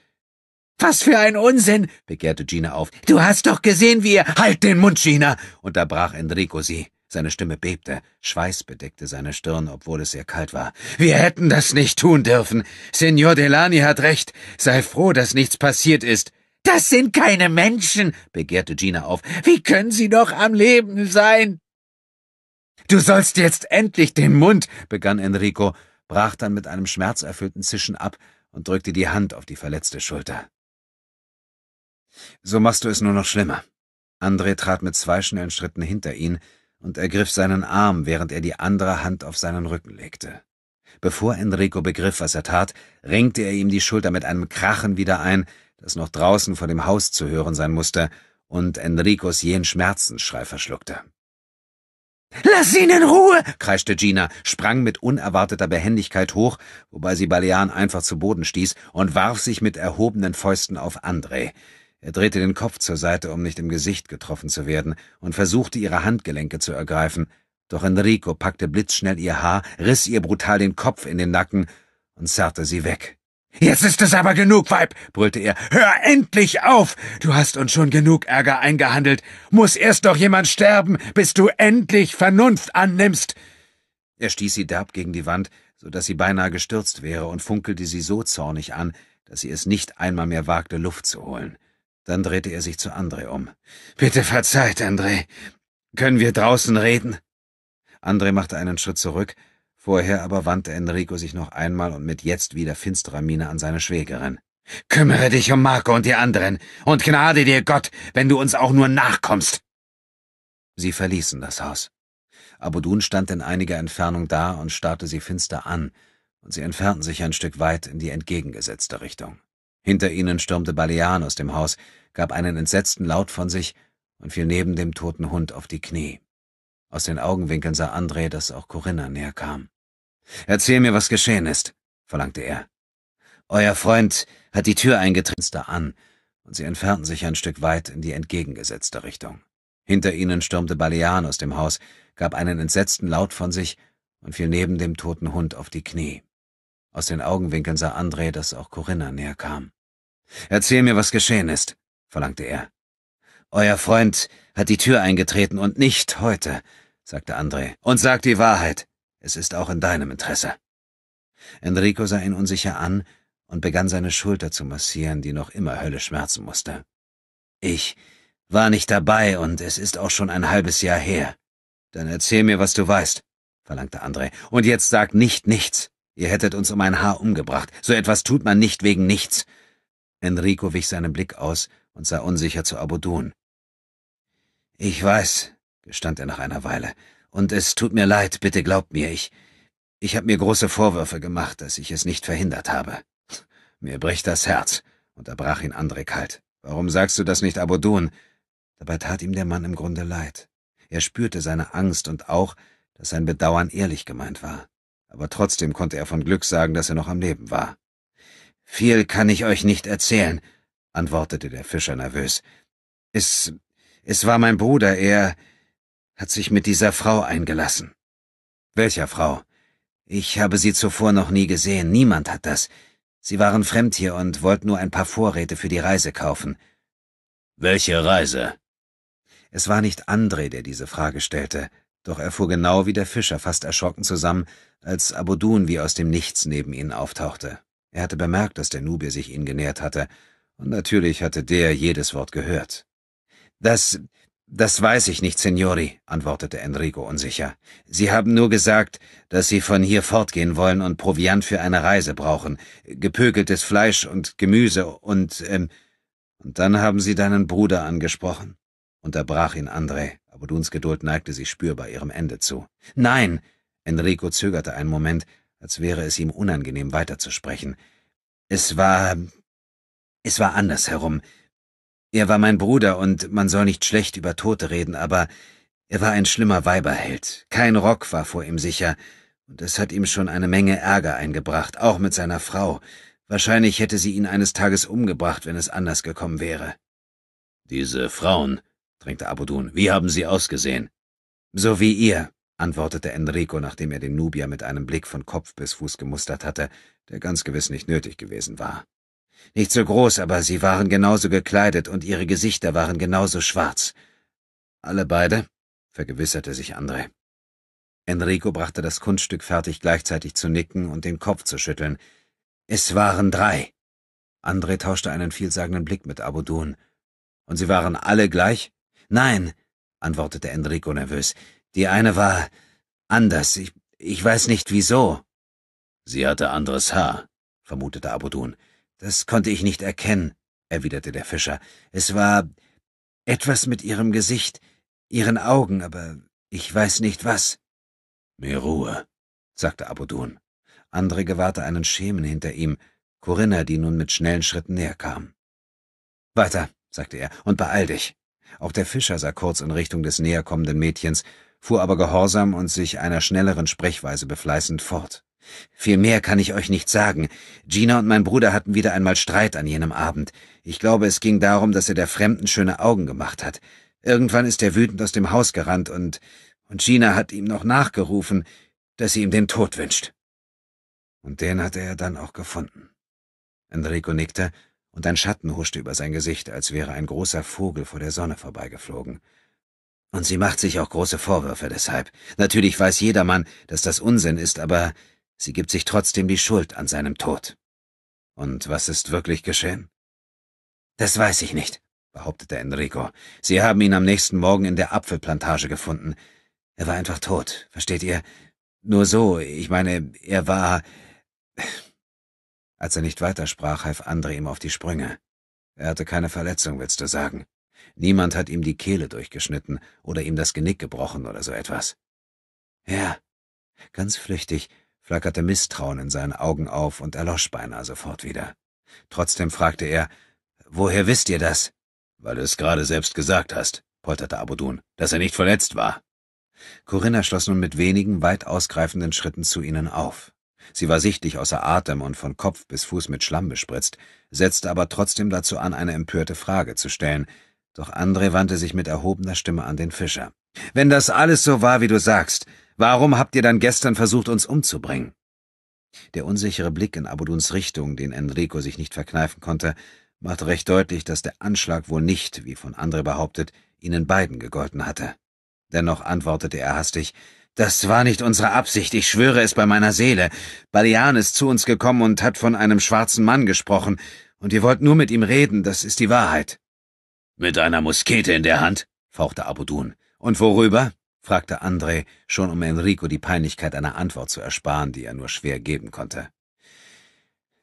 Was für ein Unsinn, begehrte Gina auf. Du hast doch gesehen, wie er. Halt den Mund, Gina! unterbrach Enrico sie. Seine Stimme bebte, Schweiß bedeckte seine Stirn, obwohl es sehr kalt war. Wir hätten das nicht tun dürfen. Signor Delani hat recht. Sei froh, dass nichts passiert ist. Das sind keine Menschen, begehrte Gina auf. Wie können sie doch am Leben sein? Du sollst jetzt endlich den Mund, begann Enrico, brach dann mit einem schmerzerfüllten Zischen ab und drückte die Hand auf die verletzte Schulter. So machst du es nur noch schlimmer. André trat mit zwei schnellen Schritten hinter ihn und ergriff seinen Arm, während er die andere Hand auf seinen Rücken legte. Bevor Enrico begriff, was er tat, ringte er ihm die Schulter mit einem Krachen wieder ein, das noch draußen vor dem Haus zu hören sein musste, und Enricos jenen Schmerzensschrei verschluckte. Lass ihn in Ruhe! kreischte Gina, sprang mit unerwarteter Behendigkeit hoch, wobei sie Balean einfach zu Boden stieß, und warf sich mit erhobenen Fäusten auf Andre. Er drehte den Kopf zur Seite, um nicht im Gesicht getroffen zu werden, und versuchte, ihre Handgelenke zu ergreifen, doch Enrico packte blitzschnell ihr Haar, riss ihr brutal den Kopf in den Nacken und zerrte sie weg. Jetzt ist es aber genug, Weib, brüllte er. Hör endlich auf! Du hast uns schon genug Ärger eingehandelt. Muss erst doch jemand sterben, bis du endlich Vernunft annimmst. Er stieß sie derb gegen die Wand, so dass sie beinahe gestürzt wäre, und funkelte sie so zornig an, dass sie es nicht einmal mehr wagte, Luft zu holen. Dann drehte er sich zu André um. Bitte verzeiht, André. Können wir draußen reden? André machte einen Schritt zurück, vorher aber wandte Enrico sich noch einmal und mit jetzt wieder finsterer Miene an seine Schwägerin. Kümmere dich um Marco und die anderen, und gnade dir Gott, wenn du uns auch nur nachkommst. Sie verließen das Haus. Abudun stand in einiger Entfernung da und starrte sie finster an, und sie entfernten sich ein Stück weit in die entgegengesetzte Richtung. Hinter ihnen stürmte Balean aus dem Haus, gab einen entsetzten Laut von sich und fiel neben dem toten Hund auf die Knie. Aus den Augenwinkeln sah André, dass auch Corinna näher kam. »Erzähl mir, was geschehen ist«, verlangte er. »Euer Freund hat die Tür eingetrinster an«, und sie entfernten sich ein Stück weit in die entgegengesetzte Richtung. Hinter ihnen stürmte Balean aus dem Haus, gab einen entsetzten Laut von sich und fiel neben dem toten Hund auf die Knie. Aus den Augenwinkeln sah André, dass auch Corinna näher kam. Erzähl mir, was geschehen ist, verlangte er. Euer Freund hat die Tür eingetreten und nicht heute, sagte André. Und sag die Wahrheit. Es ist auch in deinem Interesse. Enrico sah ihn unsicher an und begann seine Schulter zu massieren, die noch immer Hölle schmerzen musste. Ich war nicht dabei und es ist auch schon ein halbes Jahr her. Dann erzähl mir, was du weißt, verlangte André. Und jetzt sag nicht nichts. Ihr hättet uns um ein Haar umgebracht. So etwas tut man nicht wegen nichts. Enrico wich seinen Blick aus und sah unsicher zu Abudun. Ich weiß, gestand er nach einer Weile, und es tut mir leid, bitte glaubt mir, ich. Ich habe mir große Vorwürfe gemacht, dass ich es nicht verhindert habe. Mir bricht das Herz, unterbrach ihn André kalt. Warum sagst du das nicht, Abudun? Dabei tat ihm der Mann im Grunde leid. Er spürte seine Angst und auch, dass sein Bedauern ehrlich gemeint war. Aber trotzdem konnte er von Glück sagen, dass er noch am Leben war. Viel kann ich euch nicht erzählen, antwortete der Fischer nervös. Es, es war mein Bruder, er hat sich mit dieser Frau eingelassen. Welcher Frau? Ich habe sie zuvor noch nie gesehen, niemand hat das. Sie waren fremd hier und wollten nur ein paar Vorräte für die Reise kaufen. Welche Reise? Es war nicht André, der diese Frage stellte, doch er fuhr genau wie der Fischer fast erschrocken zusammen, als Abudun wie aus dem Nichts neben ihnen auftauchte. Er hatte bemerkt, dass der Nubier sich ihn genährt hatte, und natürlich hatte der jedes Wort gehört. Das, das weiß ich nicht, Signori, antwortete Enrico unsicher. Sie haben nur gesagt, dass Sie von hier fortgehen wollen und Proviant für eine Reise brauchen, gepökeltes Fleisch und Gemüse und, ähm, und dann haben Sie deinen Bruder angesprochen, unterbrach ihn André, aber Duns Geduld neigte sich spürbar ihrem Ende zu. Nein! Enrico zögerte einen Moment, als wäre es ihm unangenehm weiterzusprechen. Es war. es war andersherum. Er war mein Bruder und man soll nicht schlecht über Tote reden, aber er war ein schlimmer Weiberheld. Kein Rock war vor ihm sicher, und es hat ihm schon eine Menge Ärger eingebracht, auch mit seiner Frau. Wahrscheinlich hätte sie ihn eines Tages umgebracht, wenn es anders gekommen wäre. Diese Frauen, drängte Abudun, wie haben sie ausgesehen? So wie ihr, antwortete Enrico, nachdem er den Nubier mit einem Blick von Kopf bis Fuß gemustert hatte, der ganz gewiss nicht nötig gewesen war. Nicht so groß, aber sie waren genauso gekleidet und ihre Gesichter waren genauso schwarz. Alle beide? vergewisserte sich André. Enrico brachte das Kunststück fertig, gleichzeitig zu nicken und den Kopf zu schütteln. Es waren drei. André tauschte einen vielsagenden Blick mit Abudun. Und sie waren alle gleich? Nein, antwortete Enrico nervös. Die eine war anders. Ich, ich weiß nicht wieso. Sie hatte anderes Haar, vermutete Abudun. Das konnte ich nicht erkennen, erwiderte der Fischer. Es war etwas mit ihrem Gesicht, ihren Augen, aber ich weiß nicht was. Mir Ruhe, sagte Abudun. Andere gewahrte einen Schemen hinter ihm, Corinna, die nun mit schnellen Schritten näher kam. Weiter, sagte er, und beeil dich. Auch der Fischer sah kurz in Richtung des näherkommenden Mädchens, fuhr aber gehorsam und sich einer schnelleren Sprechweise befleißend fort. Viel mehr kann ich euch nicht sagen. Gina und mein Bruder hatten wieder einmal Streit an jenem Abend. Ich glaube, es ging darum, dass er der Fremden schöne Augen gemacht hat. Irgendwann ist er wütend aus dem Haus gerannt und, und Gina hat ihm noch nachgerufen, dass sie ihm den Tod wünscht. Und den hatte er dann auch gefunden. Enrico nickte, und ein Schatten huschte über sein Gesicht, als wäre ein großer Vogel vor der Sonne vorbeigeflogen. Und sie macht sich auch große Vorwürfe deshalb. Natürlich weiß jedermann, dass das Unsinn ist, aber sie gibt sich trotzdem die Schuld an seinem Tod. Und was ist wirklich geschehen? Das weiß ich nicht, behauptete Enrico. Sie haben ihn am nächsten Morgen in der Apfelplantage gefunden. Er war einfach tot, versteht ihr? Nur so, ich meine, er war. Als er nicht weitersprach, half Andre ihm auf die Sprünge. Er hatte keine Verletzung, willst du sagen? Niemand hat ihm die Kehle durchgeschnitten oder ihm das Genick gebrochen oder so etwas. Ja, ganz flüchtig flackerte Misstrauen in seinen Augen auf und erlosch beinahe sofort wieder. Trotzdem fragte er, »Woher wisst ihr das?« »Weil du es gerade selbst gesagt hast«, polterte Abudun, »dass er nicht verletzt war.« Corinna schloss nun mit wenigen, weit ausgreifenden Schritten zu ihnen auf. Sie war sichtlich außer Atem und von Kopf bis Fuß mit Schlamm bespritzt, setzte aber trotzdem dazu an, eine empörte Frage zu stellen, doch André wandte sich mit erhobener Stimme an den Fischer. Wenn das alles so war, wie du sagst, warum habt ihr dann gestern versucht, uns umzubringen? Der unsichere Blick in Abuduns Richtung, den Enrico sich nicht verkneifen konnte, machte recht deutlich, dass der Anschlag wohl nicht, wie von André behauptet, ihnen beiden gegolten hatte. Dennoch antwortete er hastig, das war nicht unsere Absicht, ich schwöre es bei meiner Seele. Balian ist zu uns gekommen und hat von einem schwarzen Mann gesprochen, und ihr wollt nur mit ihm reden, das ist die Wahrheit. Mit einer Muskete in der Hand? fauchte Abudun. Und worüber? fragte André, schon um Enrico die Peinlichkeit einer Antwort zu ersparen, die er nur schwer geben konnte.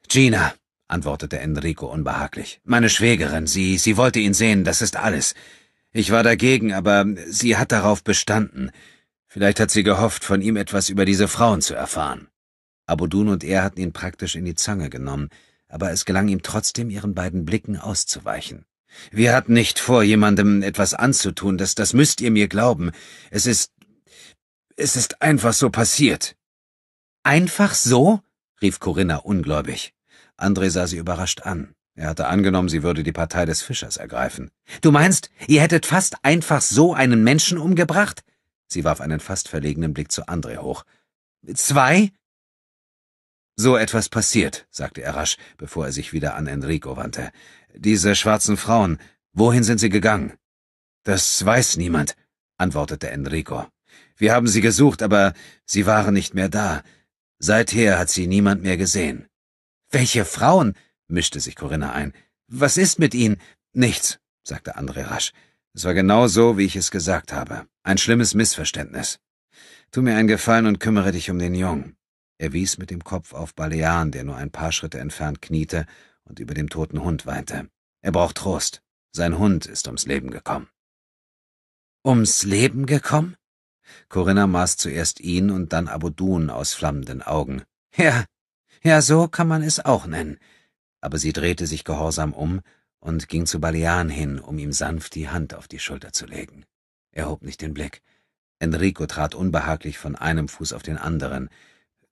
Gina, antwortete Enrico unbehaglich. Meine Schwägerin, sie, sie wollte ihn sehen, das ist alles. Ich war dagegen, aber sie hat darauf bestanden. Vielleicht hat sie gehofft, von ihm etwas über diese Frauen zu erfahren. Abudun und er hatten ihn praktisch in die Zange genommen, aber es gelang ihm trotzdem, ihren beiden Blicken auszuweichen. Wir hatten nicht vor, jemandem etwas anzutun, das, das müsst ihr mir glauben. Es ist... es ist einfach so passiert. Einfach so? rief Corinna ungläubig. André sah sie überrascht an. Er hatte angenommen, sie würde die Partei des Fischers ergreifen. Du meinst, ihr hättet fast einfach so einen Menschen umgebracht? Sie warf einen fast verlegenen Blick zu André hoch. Zwei? So etwas passiert, sagte er rasch, bevor er sich wieder an Enrico wandte. Diese schwarzen Frauen, wohin sind sie gegangen? Das weiß niemand, antwortete Enrico. Wir haben sie gesucht, aber sie waren nicht mehr da. Seither hat sie niemand mehr gesehen. Welche Frauen? mischte sich Corinna ein. Was ist mit ihnen? Nichts, sagte André rasch. Es war genau so, wie ich es gesagt habe. Ein schlimmes Missverständnis. Tu mir einen Gefallen und kümmere dich um den Jungen. Er wies mit dem Kopf auf Balean, der nur ein paar Schritte entfernt kniete und über dem toten Hund weinte. Er braucht Trost. Sein Hund ist ums Leben gekommen. Ums Leben gekommen? Corinna maß zuerst ihn und dann Abudun aus flammenden Augen. Ja, ja, so kann man es auch nennen. Aber sie drehte sich gehorsam um und ging zu Balean hin, um ihm sanft die Hand auf die Schulter zu legen. Er hob nicht den Blick. Enrico trat unbehaglich von einem Fuß auf den anderen.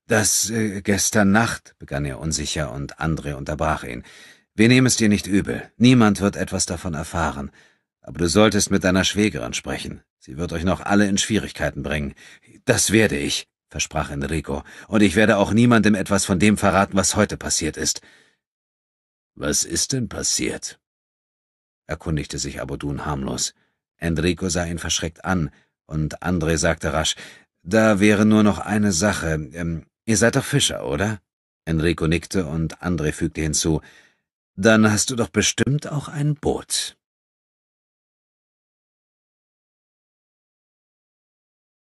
Das äh, gestern Nacht, begann er unsicher und Andre unterbrach ihn. Wir nehmen es dir nicht übel. Niemand wird etwas davon erfahren. Aber du solltest mit deiner Schwägerin sprechen. Sie wird euch noch alle in Schwierigkeiten bringen. Das werde ich, versprach Enrico, und ich werde auch niemandem etwas von dem verraten, was heute passiert ist. Was ist denn passiert? erkundigte sich Abodun harmlos. Enrico sah ihn verschreckt an, und Andre sagte rasch, da wäre nur noch eine Sache. Ähm, Ihr seid doch Fischer, oder? Enrico nickte und André fügte hinzu, dann hast du doch bestimmt auch ein Boot.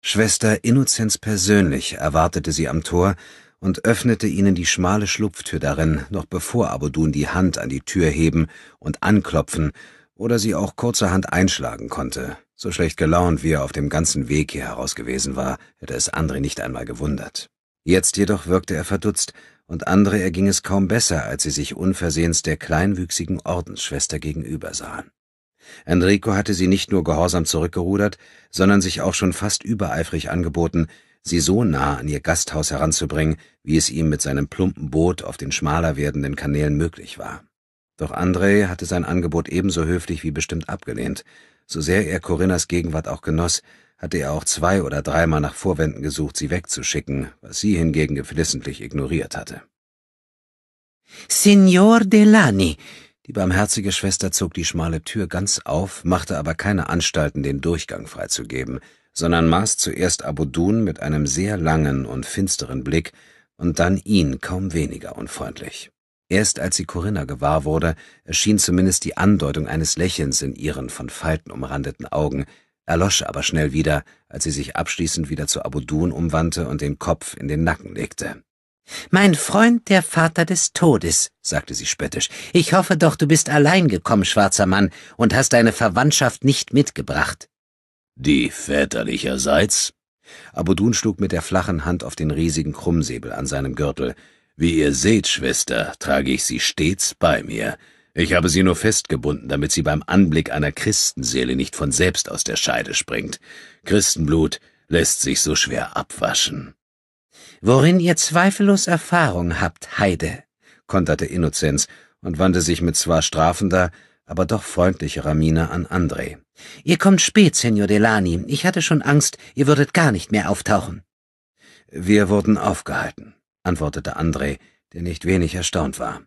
Schwester Innozenz persönlich erwartete sie am Tor und öffnete ihnen die schmale Schlupftür darin, noch bevor Abudun die Hand an die Tür heben und anklopfen oder sie auch kurzerhand einschlagen konnte. So schlecht gelaunt, wie er auf dem ganzen Weg hier heraus gewesen war, hätte es André nicht einmal gewundert. Jetzt jedoch wirkte er verdutzt, und andere erging es kaum besser, als sie sich unversehens der kleinwüchsigen Ordensschwester gegenüber sahen. Enrico hatte sie nicht nur gehorsam zurückgerudert, sondern sich auch schon fast übereifrig angeboten, sie so nah an ihr Gasthaus heranzubringen, wie es ihm mit seinem plumpen Boot auf den schmaler werdenden Kanälen möglich war. Doch André hatte sein Angebot ebenso höflich wie bestimmt abgelehnt, so sehr er Corinnas Gegenwart auch genoss, hatte er auch zwei oder dreimal nach Vorwänden gesucht, sie wegzuschicken, was sie hingegen geflissentlich ignoriert hatte. Signor Delani! Die barmherzige Schwester zog die schmale Tür ganz auf, machte aber keine Anstalten, den Durchgang freizugeben, sondern maß zuerst Abudun mit einem sehr langen und finsteren Blick und dann ihn kaum weniger unfreundlich. Erst als sie Corinna gewahr wurde, erschien zumindest die Andeutung eines Lächelns in ihren von Falten umrandeten Augen, erlosch aber schnell wieder, als sie sich abschließend wieder zu Abudun umwandte und den Kopf in den Nacken legte. Mein Freund, der Vater des Todes, sagte sie spöttisch, ich hoffe doch, du bist allein gekommen, schwarzer Mann, und hast deine Verwandtschaft nicht mitgebracht. Die väterlicherseits? Abudun schlug mit der flachen Hand auf den riesigen Krummsäbel an seinem Gürtel. Wie ihr seht, Schwester, trage ich sie stets bei mir. Ich habe sie nur festgebunden, damit sie beim Anblick einer Christenseele nicht von selbst aus der Scheide springt. Christenblut lässt sich so schwer abwaschen. Worin ihr zweifellos Erfahrung habt, Heide, konterte Innozenz und wandte sich mit zwar strafender, aber doch freundlicherer Miene an André. Ihr kommt spät, Signor Delani. Ich hatte schon Angst, ihr würdet gar nicht mehr auftauchen. Wir wurden aufgehalten, antwortete André, der nicht wenig erstaunt war.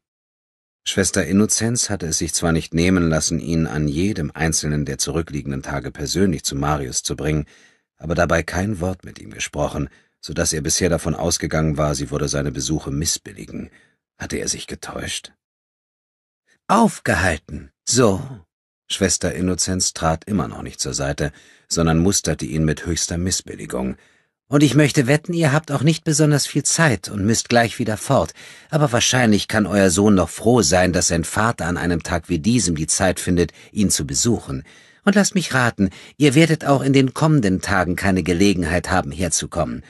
Schwester Innozenz hatte es sich zwar nicht nehmen lassen, ihn an jedem einzelnen der zurückliegenden Tage persönlich zu Marius zu bringen, aber dabei kein Wort mit ihm gesprochen, so daß er bisher davon ausgegangen war, sie würde seine Besuche missbilligen. Hatte er sich getäuscht? Aufgehalten. So. Schwester Innozenz trat immer noch nicht zur Seite, sondern musterte ihn mit höchster Missbilligung. Und ich möchte wetten, ihr habt auch nicht besonders viel Zeit und müsst gleich wieder fort, aber wahrscheinlich kann euer Sohn noch froh sein, dass sein Vater an einem Tag wie diesem die Zeit findet, ihn zu besuchen. Und lasst mich raten, ihr werdet auch in den kommenden Tagen keine Gelegenheit haben, herzukommen.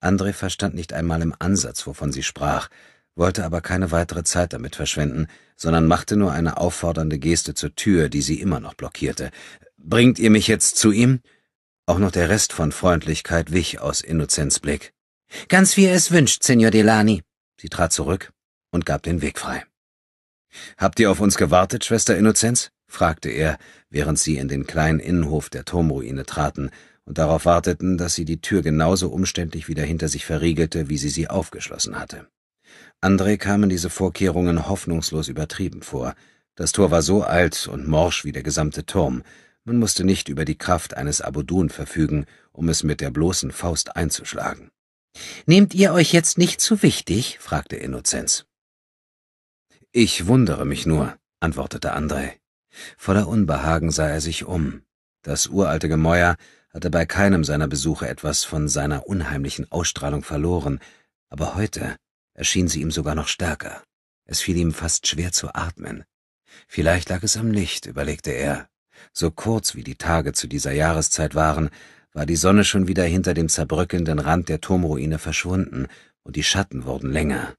André verstand nicht einmal im Ansatz, wovon sie sprach, wollte aber keine weitere Zeit damit verschwenden, sondern machte nur eine auffordernde Geste zur Tür, die sie immer noch blockierte. Bringt ihr mich jetzt zu ihm? Auch noch der Rest von Freundlichkeit wich aus Innozents Blick. Ganz wie ihr es wünscht, Signor Delani. Sie trat zurück und gab den Weg frei. Habt ihr auf uns gewartet, Schwester Innozenz? fragte er, während sie in den kleinen Innenhof der Turmruine traten und darauf warteten, dass sie die Tür genauso umständlich wieder hinter sich verriegelte, wie sie sie aufgeschlossen hatte. André kamen diese Vorkehrungen hoffnungslos übertrieben vor. Das Tor war so alt und morsch wie der gesamte Turm, man musste nicht über die Kraft eines Abudun verfügen, um es mit der bloßen Faust einzuschlagen. Nehmt ihr euch jetzt nicht zu wichtig? fragte Innozenz. Ich wundere mich nur, antwortete André. Voller Unbehagen sah er sich um. Das uralte Gemäuer hatte bei keinem seiner Besuche etwas von seiner unheimlichen Ausstrahlung verloren, aber heute erschien sie ihm sogar noch stärker. Es fiel ihm fast schwer zu atmen. Vielleicht lag es am Licht, überlegte er, so kurz wie die Tage zu dieser Jahreszeit waren, war die Sonne schon wieder hinter dem zerbröckelnden Rand der Turmruine verschwunden und die Schatten wurden länger.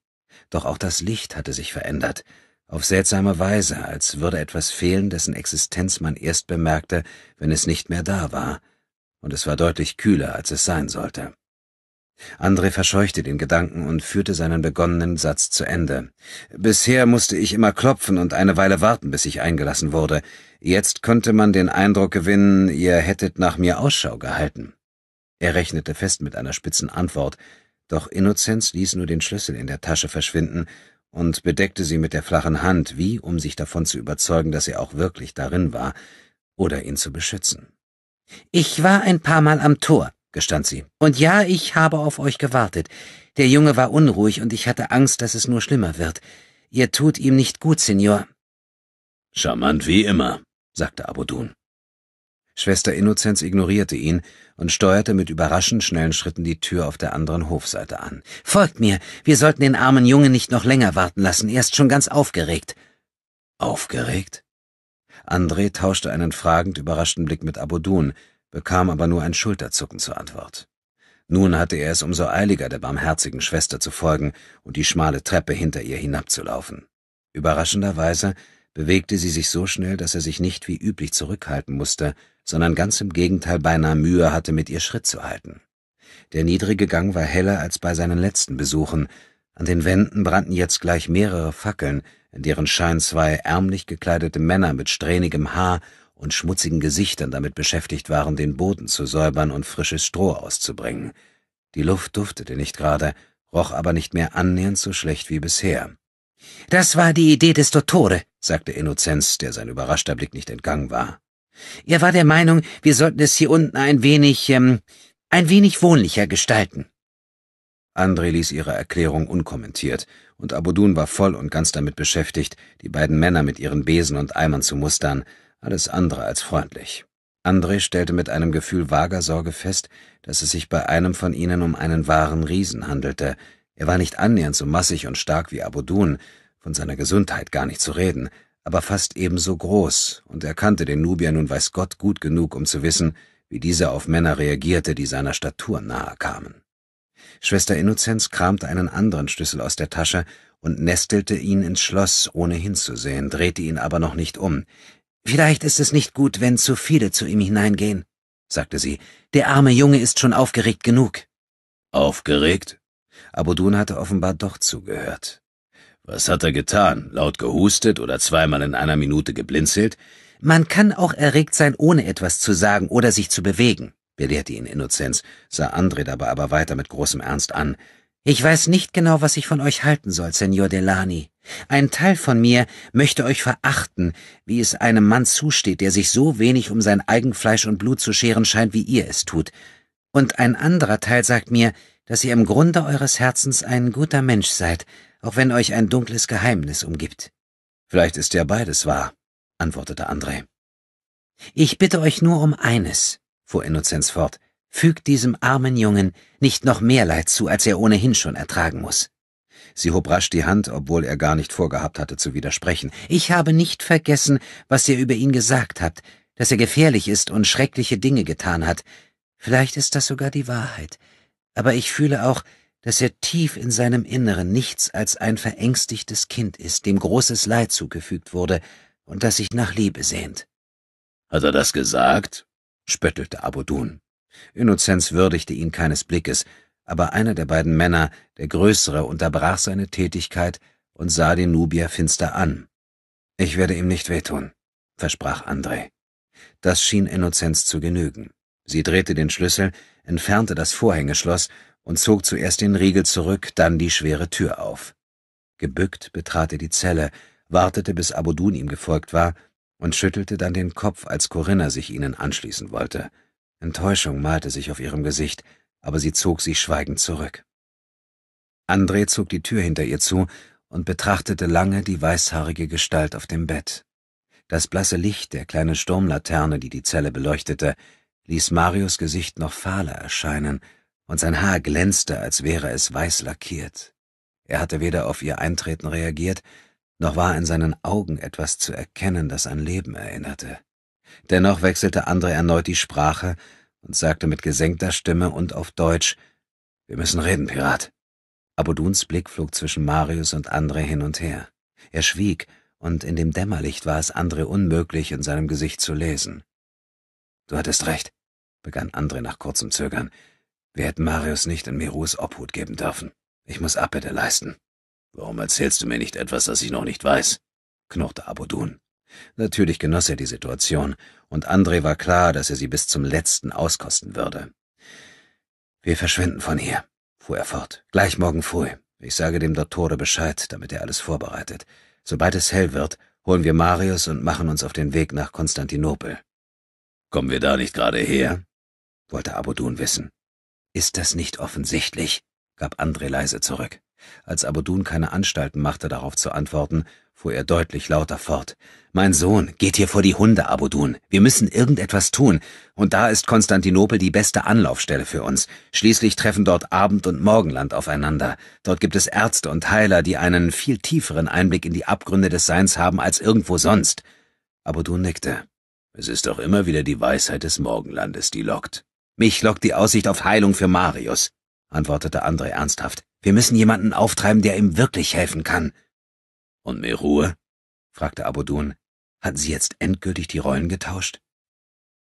Doch auch das Licht hatte sich verändert, auf seltsame Weise, als würde etwas fehlen, dessen Existenz man erst bemerkte, wenn es nicht mehr da war, und es war deutlich kühler, als es sein sollte. Andre verscheuchte den Gedanken und führte seinen begonnenen Satz zu Ende. Bisher musste ich immer klopfen und eine Weile warten, bis ich eingelassen wurde. Jetzt könnte man den Eindruck gewinnen, ihr hättet nach mir Ausschau gehalten. Er rechnete fest mit einer spitzen Antwort, doch Innozenz ließ nur den Schlüssel in der Tasche verschwinden und bedeckte sie mit der flachen Hand, wie um sich davon zu überzeugen, dass er auch wirklich darin war, oder ihn zu beschützen. Ich war ein paar Mal am Tor, gestand sie. Und ja, ich habe auf euch gewartet. Der Junge war unruhig und ich hatte Angst, dass es nur schlimmer wird. Ihr tut ihm nicht gut, Signor. Charmant wie immer, sagte Abudun. Schwester Innozenz ignorierte ihn und steuerte mit überraschend schnellen Schritten die Tür auf der anderen Hofseite an. Folgt mir, wir sollten den armen Jungen nicht noch länger warten lassen, er ist schon ganz aufgeregt. Aufgeregt? André tauschte einen fragend überraschten Blick mit Abudun, bekam aber nur ein Schulterzucken zur Antwort. Nun hatte er es umso eiliger, der barmherzigen Schwester zu folgen und die schmale Treppe hinter ihr hinabzulaufen. Überraschenderweise bewegte sie sich so schnell, dass er sich nicht wie üblich zurückhalten musste, sondern ganz im Gegenteil beinahe Mühe hatte, mit ihr Schritt zu halten. Der niedrige Gang war heller als bei seinen letzten Besuchen. An den Wänden brannten jetzt gleich mehrere Fackeln, in deren Schein zwei ärmlich gekleidete Männer mit strähnigem Haar und schmutzigen Gesichtern damit beschäftigt waren, den Boden zu säubern und frisches Stroh auszubringen. Die Luft duftete nicht gerade, roch aber nicht mehr annähernd so schlecht wie bisher. Das war die Idee des Dottore, sagte Innozenz, der sein überraschter Blick nicht entgangen war. Er war der Meinung, wir sollten es hier unten ein wenig, ähm, ein wenig wohnlicher gestalten. Andre ließ ihre Erklärung unkommentiert, und Abudun war voll und ganz damit beschäftigt, die beiden Männer mit ihren Besen und Eimern zu mustern, alles andere als freundlich. Andre stellte mit einem Gefühl vager Sorge fest, dass es sich bei einem von ihnen um einen wahren Riesen handelte. Er war nicht annähernd so massig und stark wie Abudun, von seiner Gesundheit gar nicht zu reden, aber fast ebenso groß, und er kannte den Nubier nun weiß Gott gut genug, um zu wissen, wie dieser auf Männer reagierte, die seiner Statur nahe kamen. Schwester Innozenz kramte einen anderen Schlüssel aus der Tasche und nestelte ihn ins Schloss, ohne hinzusehen, drehte ihn aber noch nicht um. Vielleicht ist es nicht gut, wenn zu viele zu ihm hineingehen, sagte sie. Der arme Junge ist schon aufgeregt genug. Aufgeregt? Abudun hatte offenbar doch zugehört. Was hat er getan? Laut gehustet oder zweimal in einer Minute geblinzelt? Man kann auch erregt sein, ohne etwas zu sagen oder sich zu bewegen, belehrte ihn Innozenz, sah André dabei aber weiter mit großem Ernst an. Ich weiß nicht genau, was ich von euch halten soll, Senor Delani. Ein Teil von mir möchte euch verachten, wie es einem Mann zusteht, der sich so wenig um sein Eigenfleisch und Blut zu scheren scheint, wie ihr es tut. Und ein anderer Teil sagt mir, dass ihr im Grunde eures Herzens ein guter Mensch seid, auch wenn euch ein dunkles Geheimnis umgibt. Vielleicht ist ja beides wahr, antwortete André. Ich bitte euch nur um eines, fuhr Innozenz fort, fügt diesem armen Jungen nicht noch mehr Leid zu, als er ohnehin schon ertragen muss. Sie hob rasch die Hand, obwohl er gar nicht vorgehabt hatte zu widersprechen. Ich habe nicht vergessen, was ihr über ihn gesagt habt, dass er gefährlich ist und schreckliche Dinge getan hat. Vielleicht ist das sogar die Wahrheit. Aber ich fühle auch, dass er tief in seinem Inneren nichts als ein verängstigtes Kind ist, dem großes Leid zugefügt wurde und das sich nach Liebe sehnt. Hat er das gesagt? spöttelte Abudun. Innozenz würdigte ihn keines Blickes, aber einer der beiden Männer, der Größere, unterbrach seine Tätigkeit und sah den Nubier finster an. Ich werde ihm nicht wehtun, versprach André. Das schien Innozenz zu genügen. Sie drehte den Schlüssel, entfernte das Vorhängeschloss und zog zuerst den Riegel zurück, dann die schwere Tür auf. Gebückt betrat er die Zelle, wartete, bis Abudun ihm gefolgt war, und schüttelte dann den Kopf, als Corinna sich ihnen anschließen wollte. Enttäuschung malte sich auf ihrem Gesicht, aber sie zog sich schweigend zurück. André zog die Tür hinter ihr zu und betrachtete lange die weißhaarige Gestalt auf dem Bett. Das blasse Licht der kleinen Sturmlaterne, die die Zelle beleuchtete, ließ Marios Gesicht noch fahler erscheinen, und sein Haar glänzte, als wäre es weiß lackiert. Er hatte weder auf ihr Eintreten reagiert, noch war in seinen Augen etwas zu erkennen, das an Leben erinnerte. Dennoch wechselte André erneut die Sprache und sagte mit gesenkter Stimme und auf Deutsch, »Wir müssen reden, Pirat.« Abuduns Blick flog zwischen Marius und André hin und her. Er schwieg, und in dem Dämmerlicht war es André unmöglich, in seinem Gesicht zu lesen. »Du hattest recht«, begann André nach kurzem Zögern, wir hätten Marius nicht in Merus Obhut geben dürfen. Ich muss Abbitte leisten. Warum erzählst du mir nicht etwas, das ich noch nicht weiß? knurrte Abudun. Natürlich genoss er die Situation, und André war klar, dass er sie bis zum Letzten auskosten würde. Wir verschwinden von hier, fuhr er fort. Gleich morgen früh. Ich sage dem Dottore Bescheid, damit er alles vorbereitet. Sobald es hell wird, holen wir Marius und machen uns auf den Weg nach Konstantinopel. Kommen wir da nicht gerade her? wollte Abudun wissen. Ist das nicht offensichtlich? gab André leise zurück. Als Abudun keine Anstalten machte, darauf zu antworten, fuhr er deutlich lauter fort. Mein Sohn, geht hier vor die Hunde, Abudun. Wir müssen irgendetwas tun. Und da ist Konstantinopel die beste Anlaufstelle für uns. Schließlich treffen dort Abend und Morgenland aufeinander. Dort gibt es Ärzte und Heiler, die einen viel tieferen Einblick in die Abgründe des Seins haben als irgendwo sonst. Abudun nickte. Es ist doch immer wieder die Weisheit des Morgenlandes, die lockt, mich lockt die Aussicht auf Heilung für Marius, antwortete André ernsthaft. Wir müssen jemanden auftreiben, der ihm wirklich helfen kann. Und mehr Ruhe? fragte Abudun. Hatten sie jetzt endgültig die Rollen getauscht?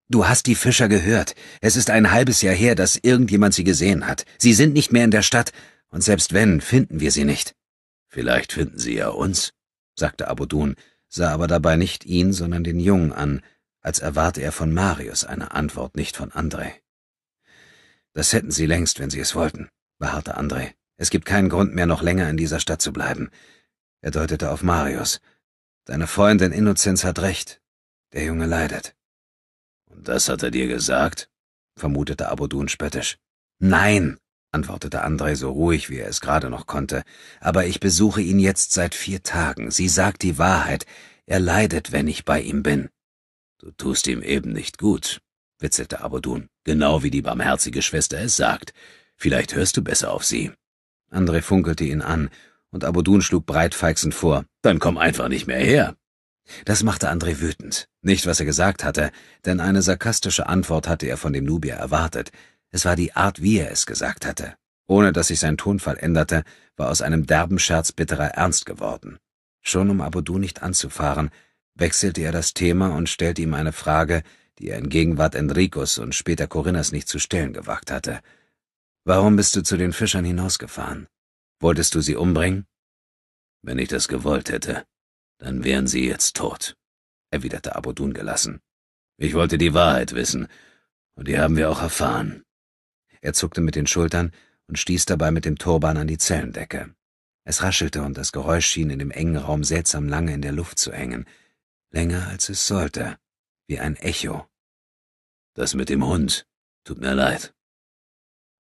Du hast die Fischer gehört. Es ist ein halbes Jahr her, dass irgendjemand sie gesehen hat. Sie sind nicht mehr in der Stadt, und selbst wenn, finden wir sie nicht. Vielleicht finden sie ja uns, sagte Abudun, sah aber dabei nicht ihn, sondern den Jungen an, als erwarte er von Marius eine Antwort, nicht von André. Das hätten sie längst, wenn sie es wollten, beharrte André. Es gibt keinen Grund mehr, noch länger in dieser Stadt zu bleiben. Er deutete auf Marius. Deine Freundin Innozenz hat recht. Der Junge leidet. Und das hat er dir gesagt? vermutete Abodun spöttisch. Nein, antwortete André so ruhig, wie er es gerade noch konnte. Aber ich besuche ihn jetzt seit vier Tagen. Sie sagt die Wahrheit. Er leidet, wenn ich bei ihm bin. Du tust ihm eben nicht gut, witzelte Abudun, genau wie die barmherzige Schwester es sagt. Vielleicht hörst du besser auf sie. André funkelte ihn an, und Abudun schlug breitfeixend vor, dann komm einfach nicht mehr her. Das machte André wütend. Nicht, was er gesagt hatte, denn eine sarkastische Antwort hatte er von dem Nubier erwartet. Es war die Art, wie er es gesagt hatte. Ohne dass sich sein Tonfall änderte, war aus einem derben Scherz bitterer Ernst geworden. Schon um Abudun nicht anzufahren, wechselte er das Thema und stellte ihm eine Frage, die er in Gegenwart Enricos und später Corinnas nicht zu stellen gewagt hatte. Warum bist du zu den Fischern hinausgefahren? Wolltest du sie umbringen? Wenn ich das gewollt hätte, dann wären sie jetzt tot, erwiderte Abodun gelassen. Ich wollte die Wahrheit wissen, und die haben wir auch erfahren. Er zuckte mit den Schultern und stieß dabei mit dem Turban an die Zellendecke. Es raschelte und das Geräusch schien in dem engen Raum seltsam lange in der Luft zu hängen, länger als es sollte wie ein Echo. Das mit dem Hund. Tut mir leid.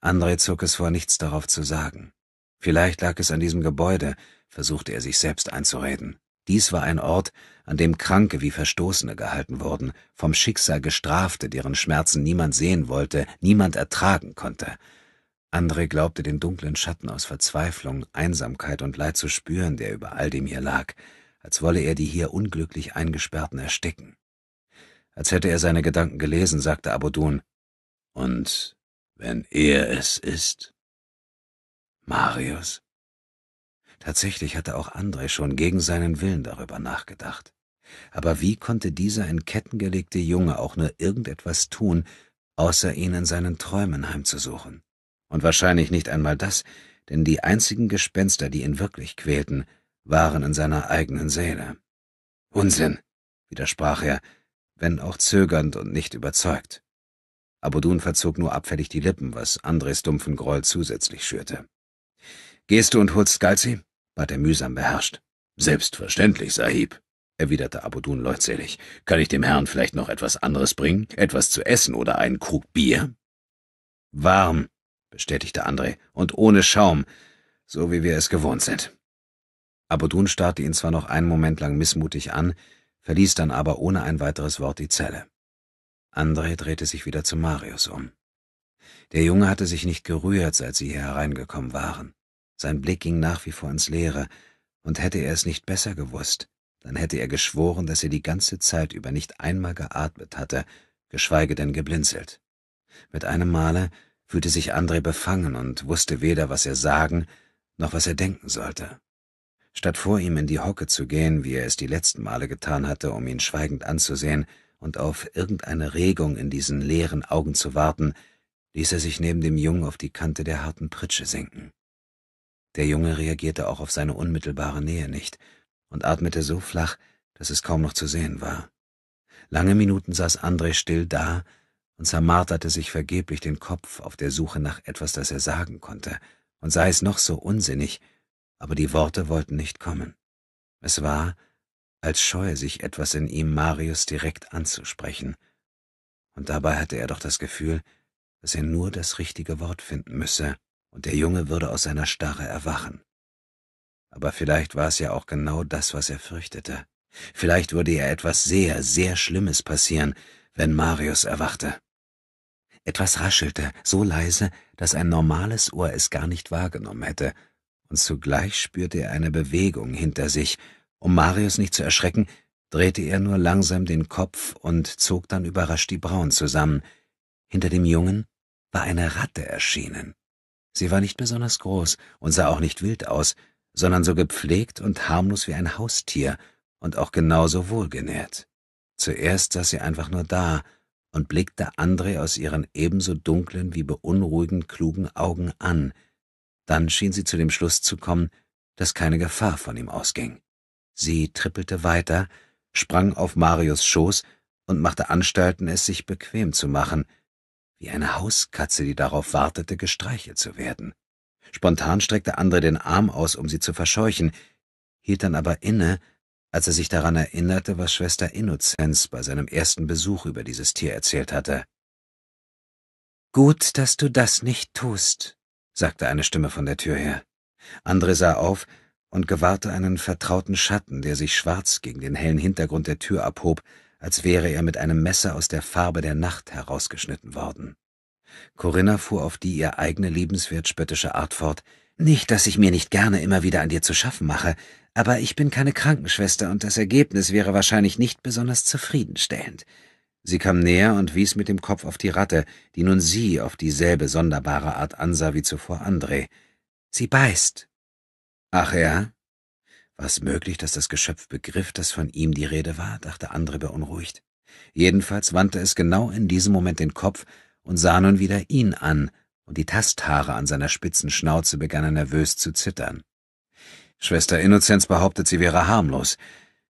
André zog es vor, nichts darauf zu sagen. Vielleicht lag es an diesem Gebäude, versuchte er sich selbst einzureden. Dies war ein Ort, an dem Kranke wie Verstoßene gehalten wurden, vom Schicksal Gestrafte, deren Schmerzen niemand sehen wollte, niemand ertragen konnte. André glaubte den dunklen Schatten aus Verzweiflung, Einsamkeit und Leid zu spüren, der über all dem hier lag, als wolle er die hier unglücklich Eingesperrten ersticken. Als hätte er seine Gedanken gelesen, sagte Abodun. Und wenn er es ist? Marius? Tatsächlich hatte auch André schon gegen seinen Willen darüber nachgedacht. Aber wie konnte dieser in Ketten gelegte Junge auch nur irgendetwas tun, außer ihn in seinen Träumen heimzusuchen? Und wahrscheinlich nicht einmal das, denn die einzigen Gespenster, die ihn wirklich quälten, waren in seiner eigenen Seele. Unsinn, widersprach er, wenn auch zögernd und nicht überzeugt. Abudun verzog nur abfällig die Lippen, was Andres dumpfen Groll zusätzlich schürte. Gehst du und holst Galzi? bat er mühsam beherrscht. Selbstverständlich, Sahib, erwiderte Abudun leutselig. Kann ich dem Herrn vielleicht noch etwas anderes bringen? Etwas zu essen oder einen Krug Bier? Warm, bestätigte Andre, und ohne Schaum, so wie wir es gewohnt sind. Abudun starrte ihn zwar noch einen Moment lang missmutig an, verließ dann aber ohne ein weiteres Wort die Zelle. André drehte sich wieder zu Marius um. Der Junge hatte sich nicht gerührt, seit sie hier hereingekommen waren. Sein Blick ging nach wie vor ins Leere, und hätte er es nicht besser gewusst, dann hätte er geschworen, dass er die ganze Zeit über nicht einmal geatmet hatte, geschweige denn geblinzelt. Mit einem Male fühlte sich André befangen und wusste weder, was er sagen, noch was er denken sollte statt vor ihm in die Hocke zu gehen, wie er es die letzten Male getan hatte, um ihn schweigend anzusehen und auf irgendeine Regung in diesen leeren Augen zu warten, ließ er sich neben dem Jungen auf die Kante der harten Pritsche sinken. Der Junge reagierte auch auf seine unmittelbare Nähe nicht und atmete so flach, dass es kaum noch zu sehen war. Lange Minuten saß André still da und zermarterte sich vergeblich den Kopf auf der Suche nach etwas, das er sagen konnte, und sei es noch so unsinnig, aber die Worte wollten nicht kommen. Es war, als scheue sich etwas in ihm, Marius direkt anzusprechen. Und dabei hatte er doch das Gefühl, dass er nur das richtige Wort finden müsse, und der Junge würde aus seiner Starre erwachen. Aber vielleicht war es ja auch genau das, was er fürchtete. Vielleicht würde ja etwas sehr, sehr Schlimmes passieren, wenn Marius erwachte. Etwas raschelte, so leise, dass ein normales Ohr es gar nicht wahrgenommen hätte, und zugleich spürte er eine Bewegung hinter sich. Um Marius nicht zu erschrecken, drehte er nur langsam den Kopf und zog dann überrascht die Brauen zusammen. Hinter dem Jungen war eine Ratte erschienen. Sie war nicht besonders groß und sah auch nicht wild aus, sondern so gepflegt und harmlos wie ein Haustier und auch genauso wohlgenährt. Zuerst saß sie einfach nur da und blickte André aus ihren ebenso dunklen wie beunruhigend klugen Augen an, dann schien sie zu dem Schluss zu kommen, dass keine Gefahr von ihm ausging. Sie trippelte weiter, sprang auf Marius Schoß und machte Anstalten, es sich bequem zu machen, wie eine Hauskatze, die darauf wartete, gestreichelt zu werden. Spontan streckte Andre den Arm aus, um sie zu verscheuchen, hielt dann aber inne, als er sich daran erinnerte, was Schwester Innozenz bei seinem ersten Besuch über dieses Tier erzählt hatte. Gut, dass du das nicht tust, sagte eine Stimme von der Tür her. Andre sah auf und gewahrte einen vertrauten Schatten, der sich schwarz gegen den hellen Hintergrund der Tür abhob, als wäre er mit einem Messer aus der Farbe der Nacht herausgeschnitten worden. Corinna fuhr auf die ihr eigene liebenswert spöttische Art fort. Nicht, dass ich mir nicht gerne immer wieder an dir zu schaffen mache, aber ich bin keine Krankenschwester und das Ergebnis wäre wahrscheinlich nicht besonders zufriedenstellend. Sie kam näher und wies mit dem Kopf auf die Ratte, die nun sie auf dieselbe sonderbare Art ansah wie zuvor André. Sie beißt. Ach ja? War es möglich, dass das Geschöpf begriff, dass von ihm die Rede war, dachte André beunruhigt. Jedenfalls wandte es genau in diesem Moment den Kopf und sah nun wieder ihn an, und die Tasthaare an seiner spitzen Schnauze begannen nervös zu zittern. Schwester Innozenz behauptet, sie wäre harmlos.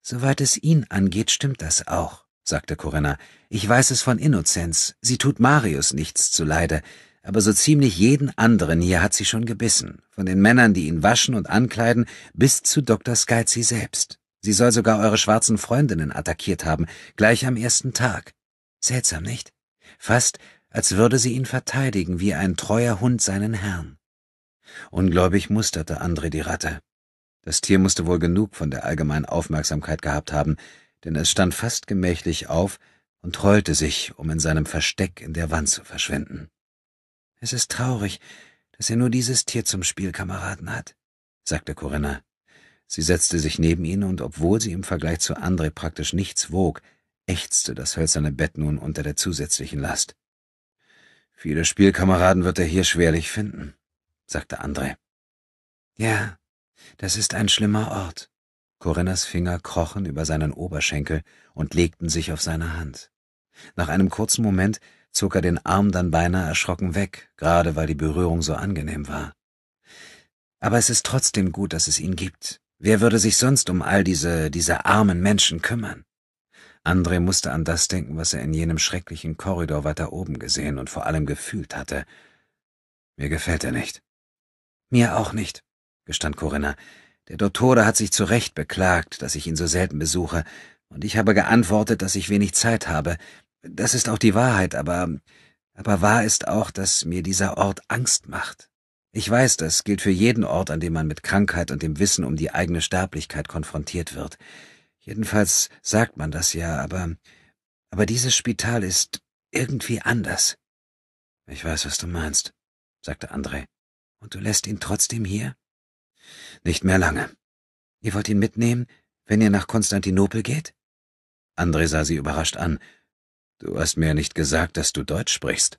Soweit es ihn angeht, stimmt das auch sagte Corinna. Ich weiß es von Innozenz. Sie tut Marius nichts zuleide. Aber so ziemlich jeden anderen hier hat sie schon gebissen. Von den Männern, die ihn waschen und ankleiden, bis zu Dr. Skyzi selbst. Sie soll sogar eure schwarzen Freundinnen attackiert haben, gleich am ersten Tag. Seltsam, nicht? Fast, als würde sie ihn verteidigen, wie ein treuer Hund seinen Herrn. Ungläubig musterte André die Ratte. Das Tier musste wohl genug von der allgemeinen Aufmerksamkeit gehabt haben, denn es stand fast gemächlich auf und trollte sich, um in seinem Versteck in der Wand zu verschwinden. Es ist traurig, dass er nur dieses Tier zum Spielkameraden hat, sagte Corinna. Sie setzte sich neben ihn, und obwohl sie im Vergleich zu André praktisch nichts wog, ächzte das hölzerne Bett nun unter der zusätzlichen Last. Viele Spielkameraden wird er hier schwerlich finden, sagte André. Ja, das ist ein schlimmer Ort, Corinnas Finger krochen über seinen Oberschenkel und legten sich auf seine Hand. Nach einem kurzen Moment zog er den Arm dann beinahe erschrocken weg, gerade weil die Berührung so angenehm war. Aber es ist trotzdem gut, dass es ihn gibt. Wer würde sich sonst um all diese, diese armen Menschen kümmern? Andre musste an das denken, was er in jenem schrecklichen Korridor weiter oben gesehen und vor allem gefühlt hatte. Mir gefällt er nicht. Mir auch nicht, gestand Corinna, der Dottore hat sich zu Recht beklagt, dass ich ihn so selten besuche, und ich habe geantwortet, dass ich wenig Zeit habe. Das ist auch die Wahrheit, aber, aber wahr ist auch, dass mir dieser Ort Angst macht. Ich weiß, das gilt für jeden Ort, an dem man mit Krankheit und dem Wissen um die eigene Sterblichkeit konfrontiert wird. Jedenfalls sagt man das ja, aber, aber dieses Spital ist irgendwie anders. Ich weiß, was du meinst, sagte André. Und du lässt ihn trotzdem hier? Nicht mehr lange. Ihr wollt ihn mitnehmen, wenn ihr nach Konstantinopel geht? André sah sie überrascht an. Du hast mir nicht gesagt, dass du Deutsch sprichst.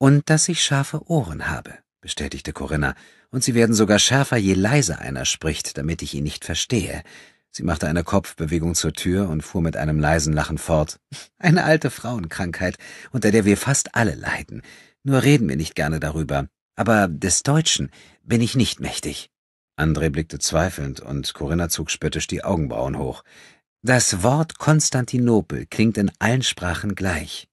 Und dass ich scharfe Ohren habe, bestätigte Corinna, und sie werden sogar schärfer, je leiser einer spricht, damit ich ihn nicht verstehe. Sie machte eine Kopfbewegung zur Tür und fuhr mit einem leisen Lachen fort. Eine alte Frauenkrankheit, unter der wir fast alle leiden. Nur reden wir nicht gerne darüber aber des Deutschen bin ich nicht mächtig. André blickte zweifelnd und Corinna zog spöttisch die Augenbrauen hoch. Das Wort Konstantinopel klingt in allen Sprachen gleich.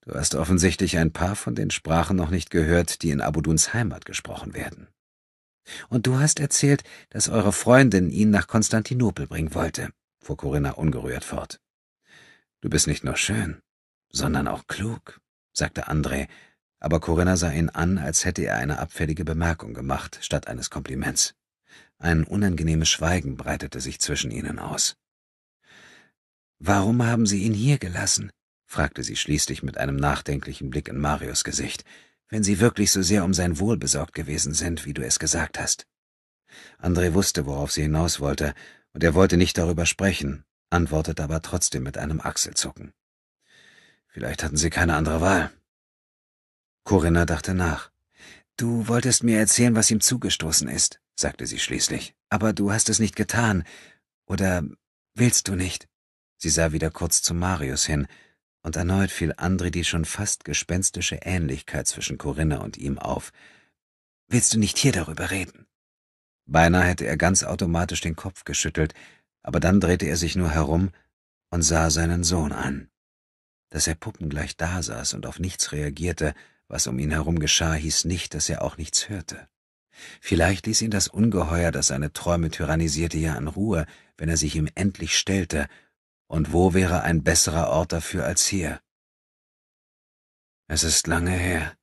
Du hast offensichtlich ein paar von den Sprachen noch nicht gehört, die in Abuduns Heimat gesprochen werden. Und du hast erzählt, dass eure Freundin ihn nach Konstantinopel bringen wollte, fuhr Corinna ungerührt fort. Du bist nicht nur schön, sondern auch klug, sagte André aber Corinna sah ihn an, als hätte er eine abfällige Bemerkung gemacht, statt eines Kompliments. Ein unangenehmes Schweigen breitete sich zwischen ihnen aus. Warum haben Sie ihn hier gelassen? fragte sie schließlich mit einem nachdenklichen Blick in Marios Gesicht, wenn Sie wirklich so sehr um sein Wohl besorgt gewesen sind, wie du es gesagt hast. André wusste, worauf sie hinaus wollte, und er wollte nicht darüber sprechen, antwortete aber trotzdem mit einem Achselzucken. Vielleicht hatten Sie keine andere Wahl, Corinna dachte nach. Du wolltest mir erzählen, was ihm zugestoßen ist, sagte sie schließlich. Aber du hast es nicht getan. Oder willst du nicht? Sie sah wieder kurz zu Marius hin, und erneut fiel Andri die schon fast gespenstische Ähnlichkeit zwischen Corinna und ihm auf. Willst du nicht hier darüber reden? Beinahe hätte er ganz automatisch den Kopf geschüttelt, aber dann drehte er sich nur herum und sah seinen Sohn an. Dass er puppengleich dasaß und auf nichts reagierte, was um ihn herum geschah, hieß nicht, dass er auch nichts hörte. Vielleicht ließ ihn das Ungeheuer, das seine Träume tyrannisierte, ja in Ruhe, wenn er sich ihm endlich stellte, und wo wäre ein besserer Ort dafür als hier? Es ist lange her,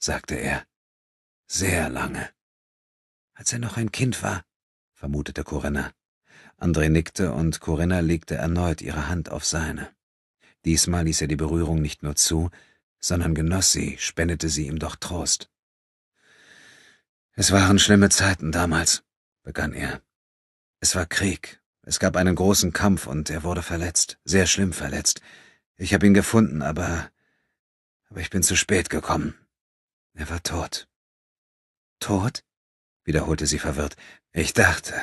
sagte er, sehr lange. Als er noch ein Kind war, vermutete Corinna. André nickte und Corinna legte erneut ihre Hand auf seine. Diesmal ließ er die Berührung nicht nur zu, sondern genoss sie, spendete sie ihm doch Trost. Es waren schlimme Zeiten damals, begann er. Es war Krieg, es gab einen großen Kampf und er wurde verletzt, sehr schlimm verletzt. Ich habe ihn gefunden, aber aber ich bin zu spät gekommen. Er war tot. Tot? wiederholte sie verwirrt. Ich dachte,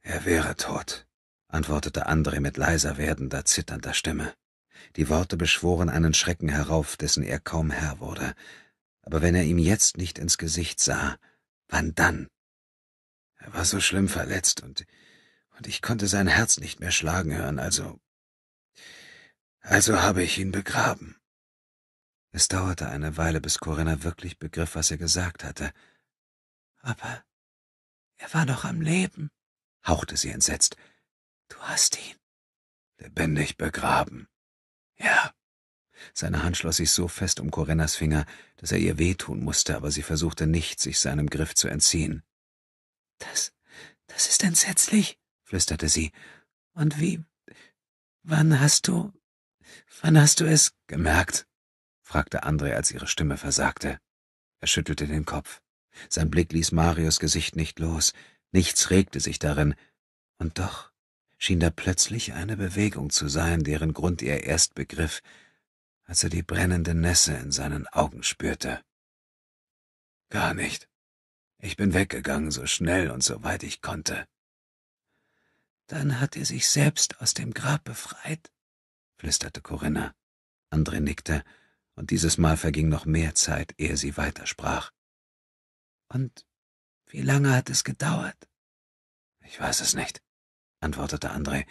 er wäre tot, antwortete André mit leiser werdender, zitternder Stimme. Die Worte beschworen einen Schrecken herauf, dessen er kaum Herr wurde. Aber wenn er ihm jetzt nicht ins Gesicht sah, wann dann? Er war so schlimm verletzt und, und ich konnte sein Herz nicht mehr schlagen hören, also. Also habe ich ihn begraben. Es dauerte eine Weile, bis Corinna wirklich begriff, was er gesagt hatte. Aber er war noch am Leben, hauchte sie entsetzt. Du hast ihn lebendig begraben. Ja. Seine Hand schloss sich so fest um Corinnas Finger, dass er ihr wehtun musste, aber sie versuchte nicht, sich seinem Griff zu entziehen. Das, das ist entsetzlich, flüsterte sie. Und wie, wann hast du, wann hast du es gemerkt? fragte André, als ihre Stimme versagte. Er schüttelte den Kopf. Sein Blick ließ Marios Gesicht nicht los. Nichts regte sich darin. Und doch schien da plötzlich eine Bewegung zu sein, deren Grund er erst begriff, als er die brennende Nässe in seinen Augen spürte. Gar nicht. Ich bin weggegangen, so schnell und so weit ich konnte. Dann hat er sich selbst aus dem Grab befreit, flüsterte Corinna. Andre nickte, und dieses Mal verging noch mehr Zeit, ehe sie weitersprach. Und wie lange hat es gedauert? Ich weiß es nicht antwortete André.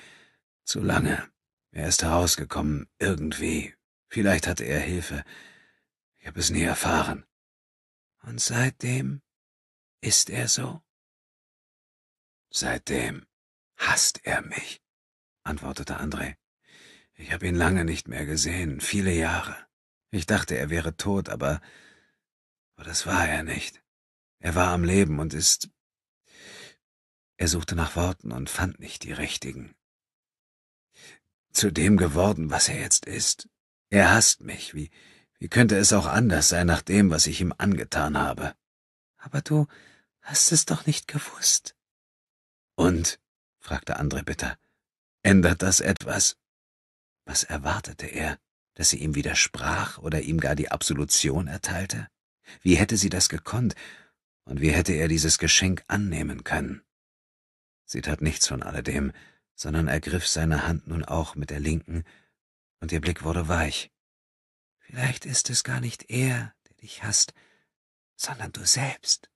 Zu lange. Er ist herausgekommen, irgendwie. Vielleicht hatte er Hilfe. Ich habe es nie erfahren. Und seitdem ist er so? Seitdem hasst er mich, antwortete André. Ich habe ihn lange nicht mehr gesehen, viele Jahre. Ich dachte, er wäre tot, aber, aber das war er nicht. Er war am Leben und ist er suchte nach Worten und fand nicht die richtigen. Zu dem geworden, was er jetzt ist. Er hasst mich. Wie, wie könnte es auch anders sein nach dem, was ich ihm angetan habe? Aber du hast es doch nicht gewusst. Und? fragte André bitter. Ändert das etwas? Was erwartete er? Dass sie ihm widersprach oder ihm gar die Absolution erteilte? Wie hätte sie das gekonnt? Und wie hätte er dieses Geschenk annehmen können? Sie tat nichts von alledem, sondern ergriff seine Hand nun auch mit der linken, und ihr Blick wurde weich. Vielleicht ist es gar nicht er, der dich hasst, sondern du selbst,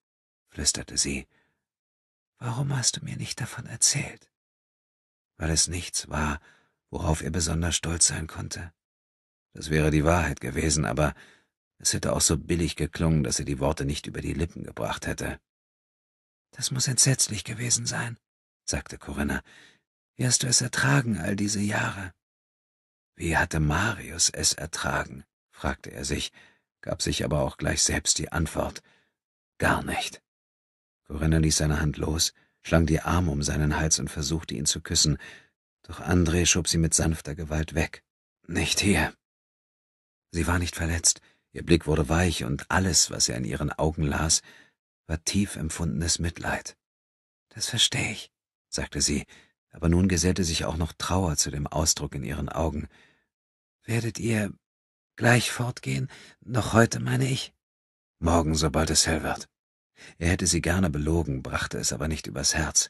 flüsterte sie. Warum hast du mir nicht davon erzählt? Weil es nichts war, worauf er besonders stolz sein konnte. Das wäre die Wahrheit gewesen, aber es hätte auch so billig geklungen, dass er die Worte nicht über die Lippen gebracht hätte. Das muss entsetzlich gewesen sein sagte Corinna. Wie hast du es ertragen all diese Jahre? Wie hatte Marius es ertragen? fragte er sich, gab sich aber auch gleich selbst die Antwort. Gar nicht. Corinna ließ seine Hand los, schlang die Arme um seinen Hals und versuchte ihn zu küssen, doch André schob sie mit sanfter Gewalt weg. Nicht hier. Sie war nicht verletzt, ihr Blick wurde weich und alles, was er in ihren Augen las, war tief empfundenes Mitleid. Das verstehe ich, sagte sie, aber nun gesellte sich auch noch Trauer zu dem Ausdruck in ihren Augen. Werdet ihr gleich fortgehen? Noch heute, meine ich? Morgen, sobald es hell wird. Er hätte sie gerne belogen, brachte es aber nicht übers Herz.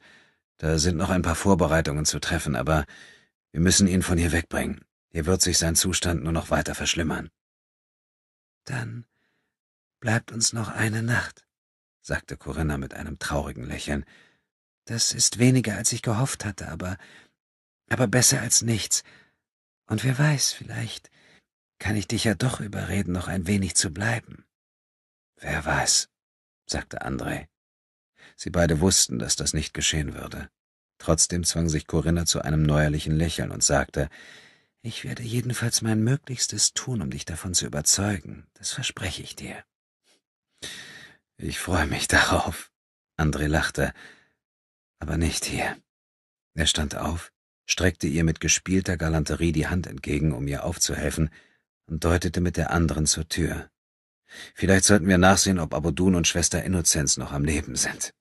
Da sind noch ein paar Vorbereitungen zu treffen, aber wir müssen ihn von hier wegbringen. Hier wird sich sein Zustand nur noch weiter verschlimmern. Dann bleibt uns noch eine Nacht, sagte Corinna mit einem traurigen Lächeln. Das ist weniger, als ich gehofft hatte, aber, aber besser als nichts. Und wer weiß, vielleicht kann ich dich ja doch überreden, noch ein wenig zu bleiben. Wer weiß, sagte André. Sie beide wussten, dass das nicht geschehen würde. Trotzdem zwang sich Corinna zu einem neuerlichen Lächeln und sagte, ich werde jedenfalls mein Möglichstes tun, um dich davon zu überzeugen. Das verspreche ich dir. Ich freue mich darauf. André lachte aber nicht hier. Er stand auf, streckte ihr mit gespielter Galanterie die Hand entgegen, um ihr aufzuhelfen, und deutete mit der anderen zur Tür. Vielleicht sollten wir nachsehen, ob Abodun und Schwester Innozenz noch am Leben sind.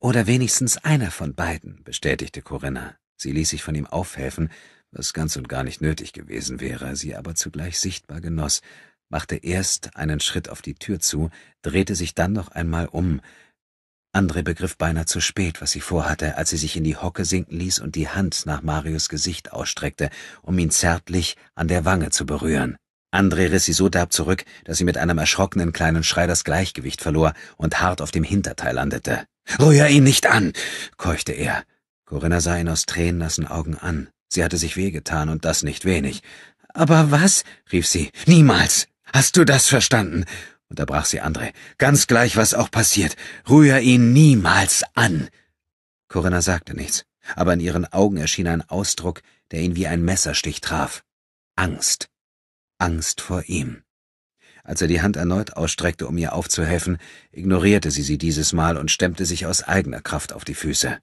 Oder wenigstens einer von beiden, bestätigte Corinna. Sie ließ sich von ihm aufhelfen, was ganz und gar nicht nötig gewesen wäre, sie aber zugleich sichtbar genoss, machte erst einen Schritt auf die Tür zu, drehte sich dann noch einmal um, Andre begriff beinahe zu spät, was sie vorhatte, als sie sich in die Hocke sinken ließ und die Hand nach Marios Gesicht ausstreckte, um ihn zärtlich an der Wange zu berühren. Andre riss sie so derb zurück, dass sie mit einem erschrockenen kleinen Schrei das Gleichgewicht verlor und hart auf dem Hinterteil landete. Rühr ihn nicht an! keuchte er. Corinna sah ihn aus tränennassen Augen an. Sie hatte sich wehgetan und das nicht wenig. Aber was? rief sie. Niemals! Hast du das verstanden? unterbrach sie André. Ganz gleich, was auch passiert, rühr ihn niemals an. Corinna sagte nichts, aber in ihren Augen erschien ein Ausdruck, der ihn wie ein Messerstich traf. Angst. Angst vor ihm. Als er die Hand erneut ausstreckte, um ihr aufzuhelfen, ignorierte sie sie dieses Mal und stemmte sich aus eigener Kraft auf die Füße.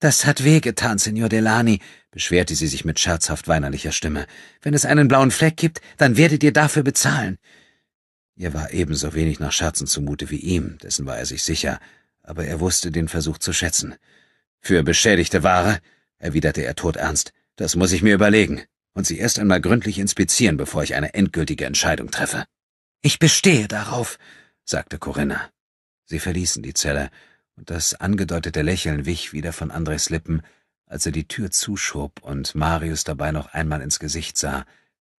Das hat wehgetan, Signor Delani, beschwerte sie sich mit scherzhaft weinerlicher Stimme. Wenn es einen blauen Fleck gibt, dann werdet ihr dafür bezahlen. Mir war ebenso wenig nach Scherzen zumute wie ihm, dessen war er sich sicher, aber er wusste den Versuch zu schätzen. Für beschädigte Ware, erwiderte er todernst, das muss ich mir überlegen und sie erst einmal gründlich inspizieren, bevor ich eine endgültige Entscheidung treffe. Ich bestehe darauf, sagte Corinna. Sie verließen die Zelle, und das angedeutete Lächeln wich wieder von Andres Lippen, als er die Tür zuschob und Marius dabei noch einmal ins Gesicht sah,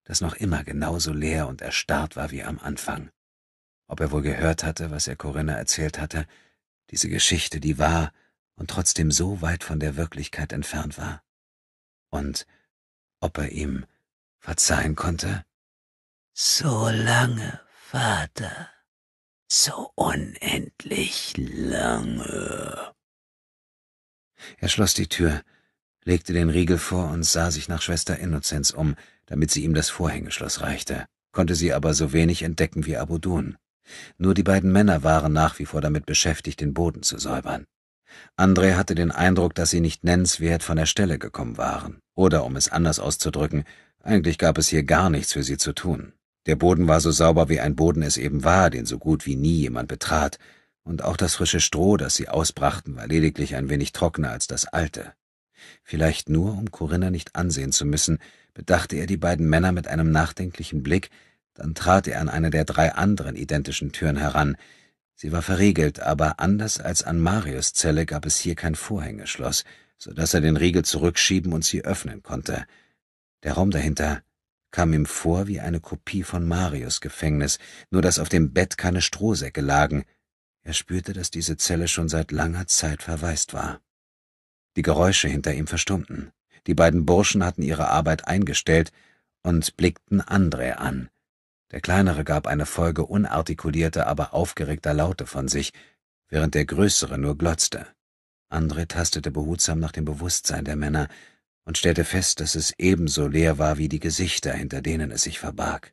das noch immer genauso leer und erstarrt war wie am Anfang ob er wohl gehört hatte, was er Corinna erzählt hatte, diese Geschichte, die wahr und trotzdem so weit von der Wirklichkeit entfernt war. Und ob er ihm verzeihen konnte? So lange, Vater, so unendlich lange. Er schloss die Tür, legte den Riegel vor und sah sich nach Schwester Innozenz um, damit sie ihm das Vorhängeschloss reichte, konnte sie aber so wenig entdecken wie Abudun. Nur die beiden Männer waren nach wie vor damit beschäftigt, den Boden zu säubern. Andre hatte den Eindruck, dass sie nicht nennenswert von der Stelle gekommen waren. Oder, um es anders auszudrücken, eigentlich gab es hier gar nichts für sie zu tun. Der Boden war so sauber, wie ein Boden es eben war, den so gut wie nie jemand betrat, und auch das frische Stroh, das sie ausbrachten, war lediglich ein wenig trockener als das alte. Vielleicht nur, um Corinna nicht ansehen zu müssen, bedachte er die beiden Männer mit einem nachdenklichen Blick, dann trat er an eine der drei anderen identischen Türen heran. Sie war verriegelt, aber anders als an Marius Zelle gab es hier kein Vorhängeschloss, so dass er den Riegel zurückschieben und sie öffnen konnte. Der Raum dahinter kam ihm vor wie eine Kopie von Marius Gefängnis, nur dass auf dem Bett keine Strohsäcke lagen. Er spürte, dass diese Zelle schon seit langer Zeit verwaist war. Die Geräusche hinter ihm verstummten. Die beiden Burschen hatten ihre Arbeit eingestellt und blickten André an, der kleinere gab eine Folge unartikulierter, aber aufgeregter Laute von sich, während der größere nur glotzte. André tastete behutsam nach dem Bewusstsein der Männer und stellte fest, dass es ebenso leer war wie die Gesichter, hinter denen es sich verbarg.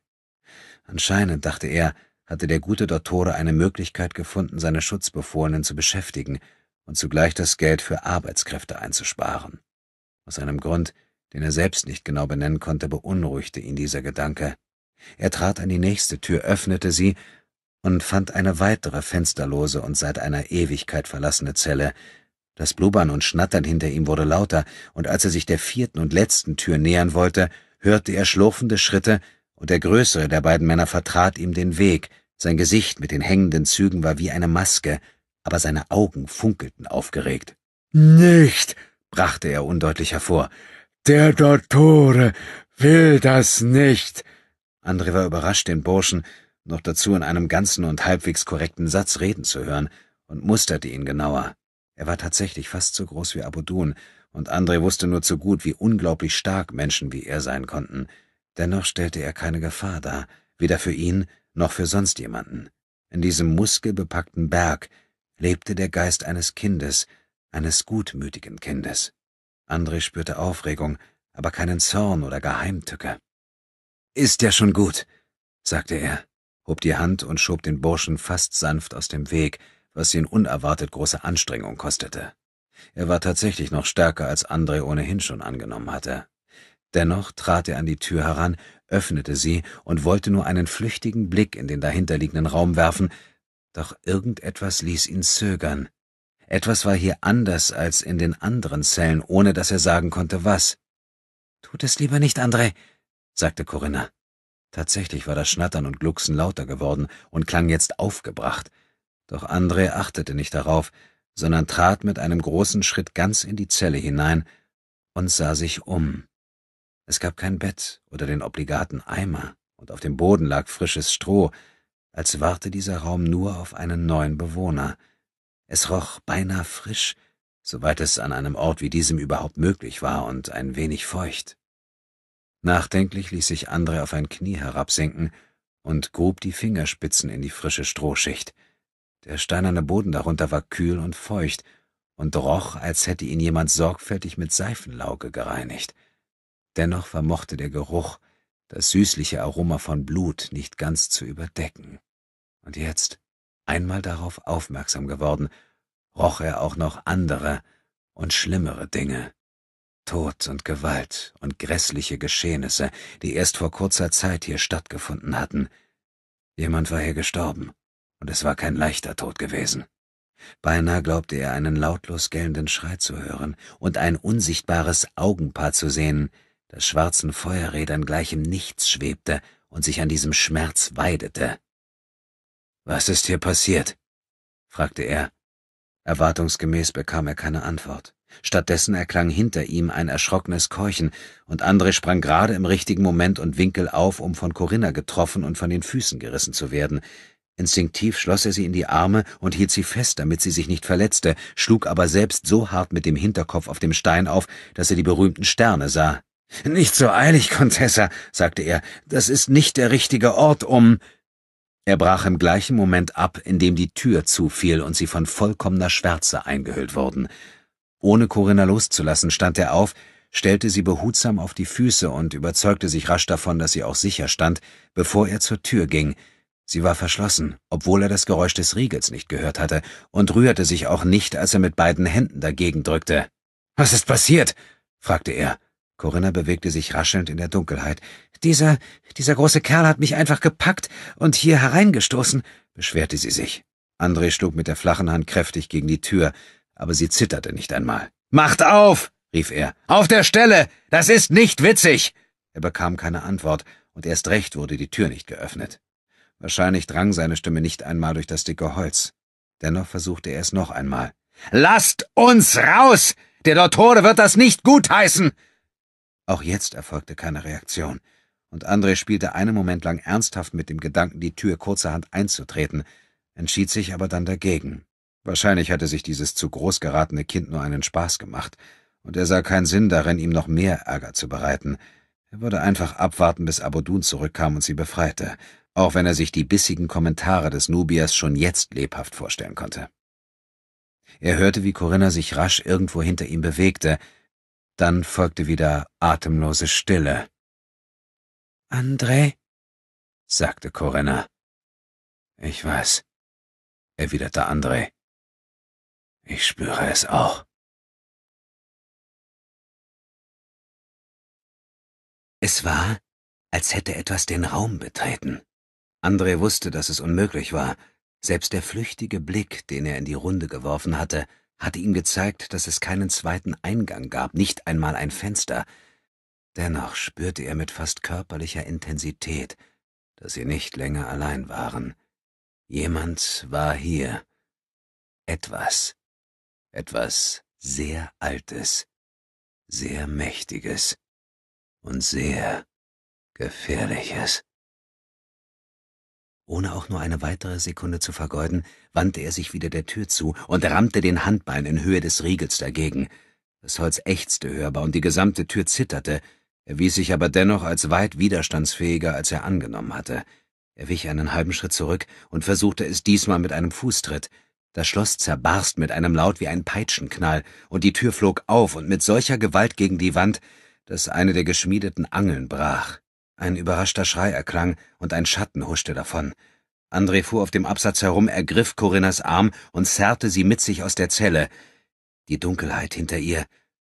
Anscheinend, dachte er, hatte der gute Dottore eine Möglichkeit gefunden, seine Schutzbefohlenen zu beschäftigen und zugleich das Geld für Arbeitskräfte einzusparen. Aus einem Grund, den er selbst nicht genau benennen konnte, beunruhigte ihn dieser Gedanke, er trat an die nächste Tür, öffnete sie und fand eine weitere fensterlose und seit einer Ewigkeit verlassene Zelle. Das Blubbern und Schnattern hinter ihm wurde lauter, und als er sich der vierten und letzten Tür nähern wollte, hörte er schlurfende Schritte, und der größere der beiden Männer vertrat ihm den Weg. Sein Gesicht mit den hängenden Zügen war wie eine Maske, aber seine Augen funkelten aufgeregt. Nicht, brachte er undeutlich hervor. Der Dottore will das nicht. Andre war überrascht, den Burschen noch dazu in einem ganzen und halbwegs korrekten Satz reden zu hören und musterte ihn genauer. Er war tatsächlich fast so groß wie Abudun, und Andre wusste nur zu gut, wie unglaublich stark Menschen wie er sein konnten. Dennoch stellte er keine Gefahr dar, weder für ihn noch für sonst jemanden. In diesem muskelbepackten Berg lebte der Geist eines Kindes, eines gutmütigen Kindes. Andre spürte Aufregung, aber keinen Zorn oder Geheimtücke. Ist ja schon gut, sagte er, hob die Hand und schob den Burschen fast sanft aus dem Weg, was ihn unerwartet große Anstrengung kostete. Er war tatsächlich noch stärker, als André ohnehin schon angenommen hatte. Dennoch trat er an die Tür heran, öffnete sie und wollte nur einen flüchtigen Blick in den dahinterliegenden Raum werfen, doch irgendetwas ließ ihn zögern. Etwas war hier anders als in den anderen Zellen, ohne dass er sagen konnte, was. Tut es lieber nicht, André, sagte Corinna. Tatsächlich war das Schnattern und Glucksen lauter geworden und klang jetzt aufgebracht. Doch André achtete nicht darauf, sondern trat mit einem großen Schritt ganz in die Zelle hinein und sah sich um. Es gab kein Bett oder den obligaten Eimer, und auf dem Boden lag frisches Stroh, als warte dieser Raum nur auf einen neuen Bewohner. Es roch beinahe frisch, soweit es an einem Ort wie diesem überhaupt möglich war, und ein wenig feucht. Nachdenklich ließ sich Andre auf ein Knie herabsinken und grub die Fingerspitzen in die frische Strohschicht. Der steinerne Boden darunter war kühl und feucht und roch, als hätte ihn jemand sorgfältig mit Seifenlauge gereinigt. Dennoch vermochte der Geruch, das süßliche Aroma von Blut nicht ganz zu überdecken. Und jetzt, einmal darauf aufmerksam geworden, roch er auch noch andere und schlimmere Dinge. Tod und Gewalt und grässliche Geschehnisse, die erst vor kurzer Zeit hier stattgefunden hatten. Jemand war hier gestorben, und es war kein leichter Tod gewesen. Beinahe glaubte er einen lautlos gellenden Schrei zu hören und ein unsichtbares Augenpaar zu sehen, das schwarzen Feuerrädern gleich im Nichts schwebte und sich an diesem Schmerz weidete. Was ist hier passiert? fragte er. Erwartungsgemäß bekam er keine Antwort. Stattdessen erklang hinter ihm ein erschrockenes Keuchen, und André sprang gerade im richtigen Moment und Winkel auf, um von Corinna getroffen und von den Füßen gerissen zu werden. Instinktiv schloss er sie in die Arme und hielt sie fest, damit sie sich nicht verletzte, schlug aber selbst so hart mit dem Hinterkopf auf dem Stein auf, dass er die berühmten Sterne sah. Nicht so eilig, Contessa, sagte er, das ist nicht der richtige Ort, um. Er brach im gleichen Moment ab, in dem die Tür zufiel und sie von vollkommener Schwärze eingehüllt wurden. Ohne Corinna loszulassen, stand er auf, stellte sie behutsam auf die Füße und überzeugte sich rasch davon, dass sie auch sicher stand, bevor er zur Tür ging. Sie war verschlossen, obwohl er das Geräusch des Riegels nicht gehört hatte, und rührte sich auch nicht, als er mit beiden Händen dagegen drückte. Was ist passiert? fragte er. Corinna bewegte sich raschelnd in der Dunkelheit. Dieser, dieser große Kerl hat mich einfach gepackt und hier hereingestoßen, beschwerte sie sich. André schlug mit der flachen Hand kräftig gegen die Tür aber sie zitterte nicht einmal. Macht auf! rief er. Auf der Stelle! Das ist nicht witzig! Er bekam keine Antwort, und erst recht wurde die Tür nicht geöffnet. Wahrscheinlich drang seine Stimme nicht einmal durch das dicke Holz. Dennoch versuchte er es noch einmal. Lasst uns raus! Der Dottore wird das nicht gutheißen! Auch jetzt erfolgte keine Reaktion, und André spielte einen Moment lang ernsthaft mit dem Gedanken, die Tür kurzerhand einzutreten, entschied sich aber dann dagegen. Wahrscheinlich hatte sich dieses zu groß geratene Kind nur einen Spaß gemacht, und er sah keinen Sinn darin, ihm noch mehr Ärger zu bereiten. Er würde einfach abwarten, bis Abodun zurückkam und sie befreite, auch wenn er sich die bissigen Kommentare des Nubiers schon jetzt lebhaft vorstellen konnte. Er hörte, wie Corinna sich rasch irgendwo hinter ihm bewegte, dann folgte wieder atemlose Stille. André? sagte Corinna. Ich weiß, erwiderte André. Ich spüre es auch. Es war, als hätte etwas den Raum betreten. André wusste, dass es unmöglich war. Selbst der flüchtige Blick, den er in die Runde geworfen hatte, hatte ihm gezeigt, dass es keinen zweiten Eingang gab, nicht einmal ein Fenster. Dennoch spürte er mit fast körperlicher Intensität, dass sie nicht länger allein waren. Jemand war hier. Etwas etwas sehr Altes, sehr Mächtiges und sehr Gefährliches. Ohne auch nur eine weitere Sekunde zu vergeuden, wandte er sich wieder der Tür zu und rammte den Handbein in Höhe des Riegels dagegen. Das Holz ächzte hörbar und die gesamte Tür zitterte, erwies sich aber dennoch als weit widerstandsfähiger, als er angenommen hatte. Er wich einen halben Schritt zurück und versuchte es diesmal mit einem Fußtritt. Das Schloss zerbarst mit einem Laut wie ein Peitschenknall, und die Tür flog auf und mit solcher Gewalt gegen die Wand, dass eine der geschmiedeten Angeln brach. Ein überraschter Schrei erklang, und ein Schatten huschte davon. André fuhr auf dem Absatz herum, ergriff Corinnas Arm und zerrte sie mit sich aus der Zelle. Die Dunkelheit hinter ihr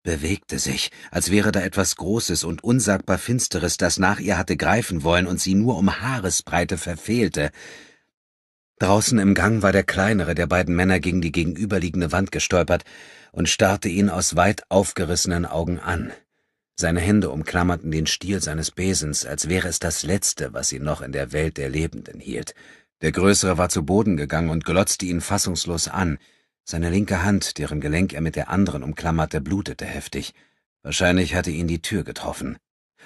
bewegte sich, als wäre da etwas Großes und unsagbar Finsteres, das nach ihr hatte greifen wollen und sie nur um Haaresbreite verfehlte. Draußen im Gang war der kleinere der beiden Männer gegen die gegenüberliegende Wand gestolpert und starrte ihn aus weit aufgerissenen Augen an. Seine Hände umklammerten den Stiel seines Besens, als wäre es das Letzte, was ihn noch in der Welt der Lebenden hielt. Der Größere war zu Boden gegangen und glotzte ihn fassungslos an. Seine linke Hand, deren Gelenk er mit der anderen umklammerte, blutete heftig. Wahrscheinlich hatte ihn die Tür getroffen.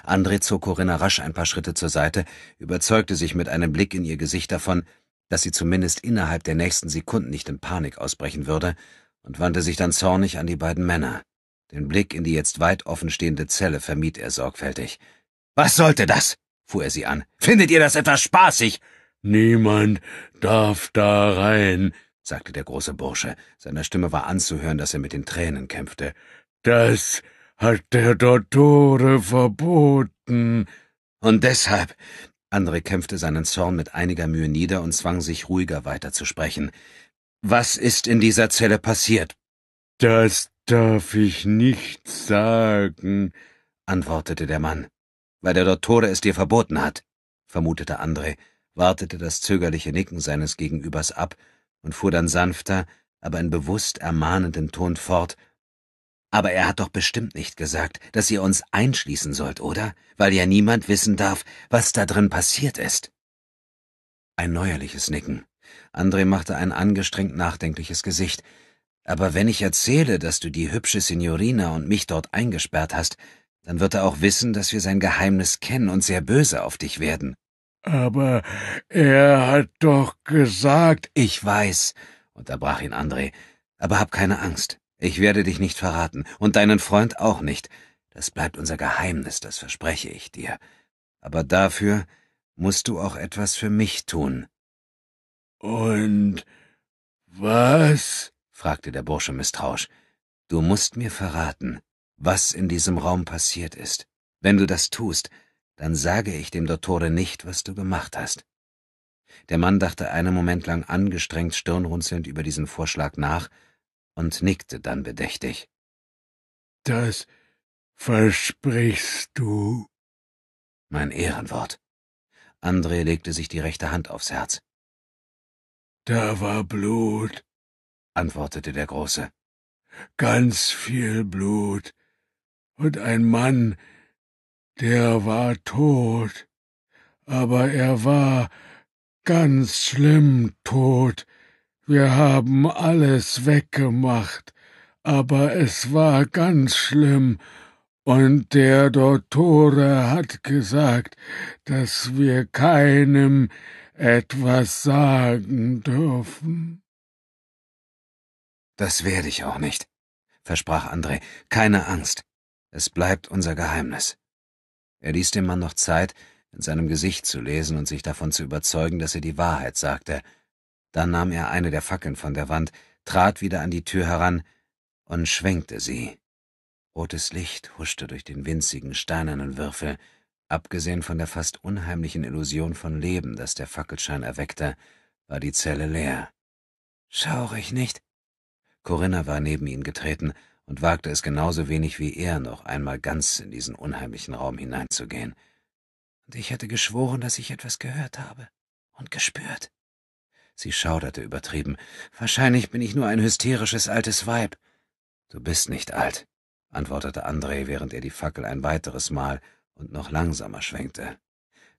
André zog Corinna rasch ein paar Schritte zur Seite, überzeugte sich mit einem Blick in ihr Gesicht davon, dass sie zumindest innerhalb der nächsten Sekunden nicht in Panik ausbrechen würde, und wandte sich dann zornig an die beiden Männer. Den Blick in die jetzt weit offenstehende Zelle vermied er sorgfältig. Was sollte das? fuhr er sie an. Findet ihr das etwas spaßig? Niemand darf da rein, sagte der große Bursche. Seiner Stimme war anzuhören, dass er mit den Tränen kämpfte. Das hat der Dottore verboten. Und deshalb André kämpfte seinen Zorn mit einiger Mühe nieder und zwang sich, ruhiger weiterzusprechen. Was ist in dieser Zelle passiert? Das darf ich nicht sagen, antwortete der Mann. Weil der Dottore es dir verboten hat, vermutete André, wartete das zögerliche Nicken seines Gegenübers ab und fuhr dann sanfter, aber in bewusst ermahnendem Ton fort. Aber er hat doch bestimmt nicht gesagt, dass ihr uns einschließen sollt, oder? Weil ja niemand wissen darf, was da drin passiert ist. Ein neuerliches Nicken. André machte ein angestrengt nachdenkliches Gesicht. Aber wenn ich erzähle, dass du die hübsche Signorina und mich dort eingesperrt hast, dann wird er auch wissen, dass wir sein Geheimnis kennen und sehr böse auf dich werden. Aber er hat doch gesagt. Ich weiß, unterbrach ihn André, aber hab keine Angst. Ich werde dich nicht verraten und deinen Freund auch nicht. Das bleibt unser Geheimnis, das verspreche ich dir. Aber dafür musst du auch etwas für mich tun. Und was? fragte der Bursche misstrauisch. Du musst mir verraten, was in diesem Raum passiert ist. Wenn du das tust, dann sage ich dem Dottore nicht, was du gemacht hast. Der Mann dachte einen Moment lang angestrengt stirnrunzelnd über diesen Vorschlag nach und nickte dann bedächtig. Das versprichst du? Mein Ehrenwort. André legte sich die rechte Hand aufs Herz. Da war Blut, antwortete der Große. Ganz viel Blut. Und ein Mann, der war tot, aber er war ganz schlimm tot, wir haben alles weggemacht, aber es war ganz schlimm, und der Dottore hat gesagt, dass wir keinem etwas sagen dürfen. Das werde ich auch nicht, versprach André. Keine Angst. Es bleibt unser Geheimnis. Er ließ dem Mann noch Zeit, in seinem Gesicht zu lesen und sich davon zu überzeugen, dass er die Wahrheit sagte, dann nahm er eine der Fackeln von der Wand, trat wieder an die Tür heran und schwenkte sie. Rotes Licht huschte durch den winzigen steinernen Würfel, abgesehen von der fast unheimlichen Illusion von Leben, das der Fackelschein erweckte, war die Zelle leer. Schaurig nicht? Corinna war neben ihn getreten und wagte es genauso wenig wie er, noch einmal ganz in diesen unheimlichen Raum hineinzugehen. Und ich hatte geschworen, dass ich etwas gehört habe und gespürt. Sie schauderte übertrieben. Wahrscheinlich bin ich nur ein hysterisches altes Weib. Du bist nicht alt, antwortete André, während er die Fackel ein weiteres Mal und noch langsamer schwenkte.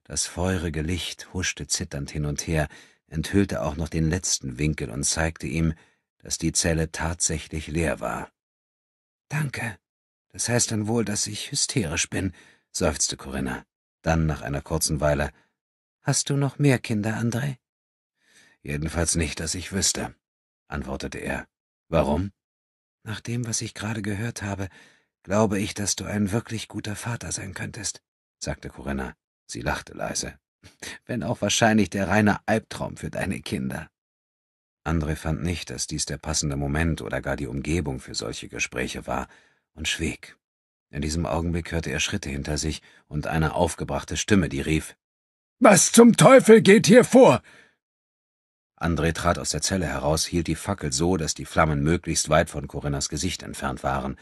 Das feurige Licht huschte zitternd hin und her, enthüllte auch noch den letzten Winkel und zeigte ihm, dass die Zelle tatsächlich leer war. Danke. Das heißt dann wohl, dass ich hysterisch bin, seufzte Corinna. Dann, nach einer kurzen Weile, Hast du noch mehr Kinder, André? Jedenfalls nicht, dass ich wüsste, antwortete er. Warum? Nach dem, was ich gerade gehört habe, glaube ich, dass du ein wirklich guter Vater sein könntest, sagte Corinna. Sie lachte leise. Wenn auch wahrscheinlich der reine Albtraum für deine Kinder. André fand nicht, dass dies der passende Moment oder gar die Umgebung für solche Gespräche war, und schwieg. In diesem Augenblick hörte er Schritte hinter sich und eine aufgebrachte Stimme, die rief Was zum Teufel geht hier vor? André trat aus der Zelle heraus, hielt die Fackel so, dass die Flammen möglichst weit von Corinnas Gesicht entfernt waren.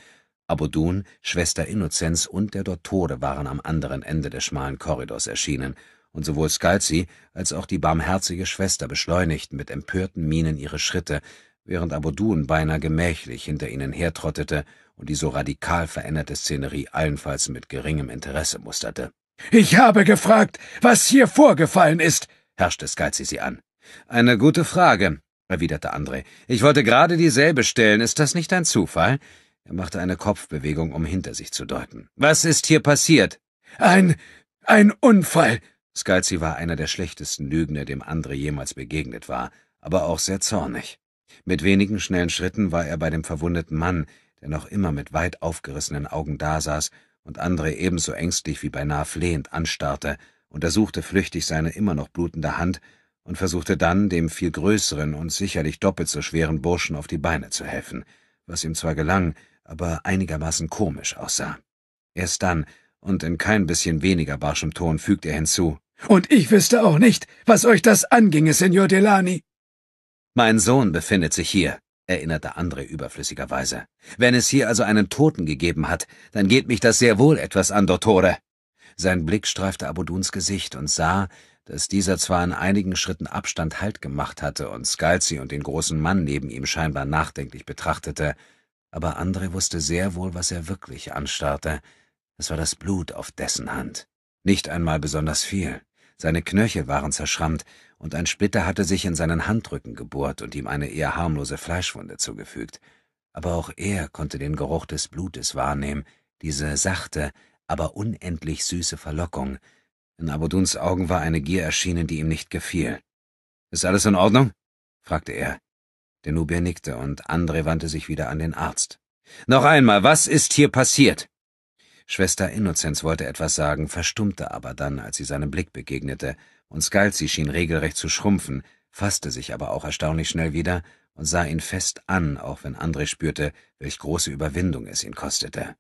Abodun, Schwester Innozenz und der Dottore waren am anderen Ende des schmalen Korridors erschienen, und sowohl Scalzi als auch die barmherzige Schwester beschleunigten mit empörten Mienen ihre Schritte, während Abodun beinahe gemächlich hinter ihnen hertrottete und die so radikal veränderte Szenerie allenfalls mit geringem Interesse musterte. »Ich habe gefragt, was hier vorgefallen ist«, herrschte Scalzi sie an. Eine gute Frage, erwiderte André. Ich wollte gerade dieselbe stellen. Ist das nicht ein Zufall? Er machte eine Kopfbewegung, um hinter sich zu deuten. Was ist hier passiert? Ein. ein Unfall! Scalzi war einer der schlechtesten Lügner, dem André jemals begegnet war, aber auch sehr zornig. Mit wenigen schnellen Schritten war er bei dem verwundeten Mann, der noch immer mit weit aufgerissenen Augen dasaß und André ebenso ängstlich wie beinahe flehend anstarrte, untersuchte flüchtig seine immer noch blutende Hand und versuchte dann, dem viel größeren und sicherlich doppelt so schweren Burschen auf die Beine zu helfen, was ihm zwar gelang, aber einigermaßen komisch aussah. Erst dann, und in kein bisschen weniger barschem Ton, fügte er hinzu, »Und ich wüsste auch nicht, was euch das anginge, Signor Delani.« »Mein Sohn befindet sich hier«, erinnerte Andre überflüssigerweise. »Wenn es hier also einen Toten gegeben hat, dann geht mich das sehr wohl etwas an, Dottore.« Sein Blick streifte Abuduns Gesicht und sah, dass dieser zwar in einigen Schritten Abstand Halt gemacht hatte und Scalzi und den großen Mann neben ihm scheinbar nachdenklich betrachtete, aber André wusste sehr wohl, was er wirklich anstarrte. Es war das Blut auf dessen Hand. Nicht einmal besonders viel. Seine Knöchel waren zerschrammt und ein Splitter hatte sich in seinen Handrücken gebohrt und ihm eine eher harmlose Fleischwunde zugefügt. Aber auch er konnte den Geruch des Blutes wahrnehmen, diese sachte, aber unendlich süße Verlockung, in Abuduns Augen war eine Gier erschienen, die ihm nicht gefiel. Ist alles in Ordnung? fragte er. Der Nubier nickte, und Andre wandte sich wieder an den Arzt. Noch einmal, was ist hier passiert? Schwester Innozenz wollte etwas sagen, verstummte aber dann, als sie seinem Blick begegnete, und Skalzi schien regelrecht zu schrumpfen, fasste sich aber auch erstaunlich schnell wieder und sah ihn fest an, auch wenn André spürte, welch große Überwindung es ihn kostete.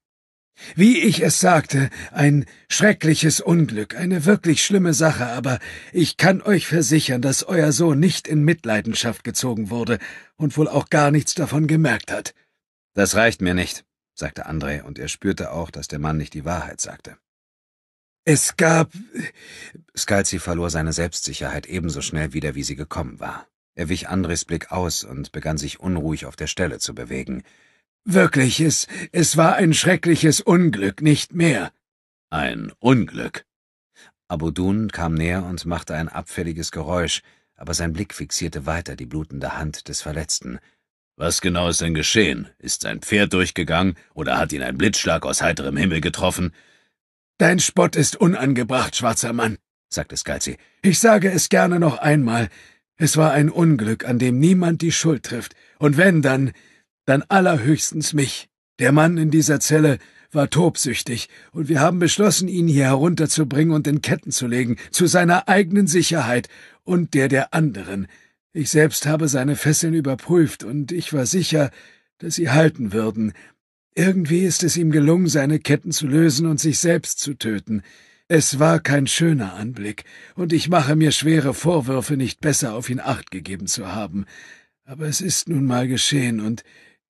Wie ich es sagte, ein schreckliches Unglück, eine wirklich schlimme Sache, aber ich kann euch versichern, dass euer Sohn nicht in Mitleidenschaft gezogen wurde und wohl auch gar nichts davon gemerkt hat. Das reicht mir nicht, sagte André, und er spürte auch, dass der Mann nicht die Wahrheit sagte. Es gab. Scalzi verlor seine Selbstsicherheit ebenso schnell wieder, wie sie gekommen war. Er wich Andres Blick aus und begann sich unruhig auf der Stelle zu bewegen. Wirklich, es, es war ein schreckliches Unglück, nicht mehr. Ein Unglück. Abudun kam näher und machte ein abfälliges Geräusch, aber sein Blick fixierte weiter die blutende Hand des Verletzten. Was genau ist denn geschehen? Ist sein Pferd durchgegangen oder hat ihn ein Blitzschlag aus heiterem Himmel getroffen? Dein Spott ist unangebracht, schwarzer Mann, sagte Skalzi. Ich sage es gerne noch einmal. Es war ein Unglück, an dem niemand die Schuld trifft. Und wenn, dann dann allerhöchstens mich. Der Mann in dieser Zelle war tobsüchtig, und wir haben beschlossen, ihn hier herunterzubringen und in Ketten zu legen, zu seiner eigenen Sicherheit und der der anderen. Ich selbst habe seine Fesseln überprüft, und ich war sicher, dass sie halten würden. Irgendwie ist es ihm gelungen, seine Ketten zu lösen und sich selbst zu töten. Es war kein schöner Anblick, und ich mache mir schwere Vorwürfe, nicht besser auf ihn acht gegeben zu haben. Aber es ist nun mal geschehen, und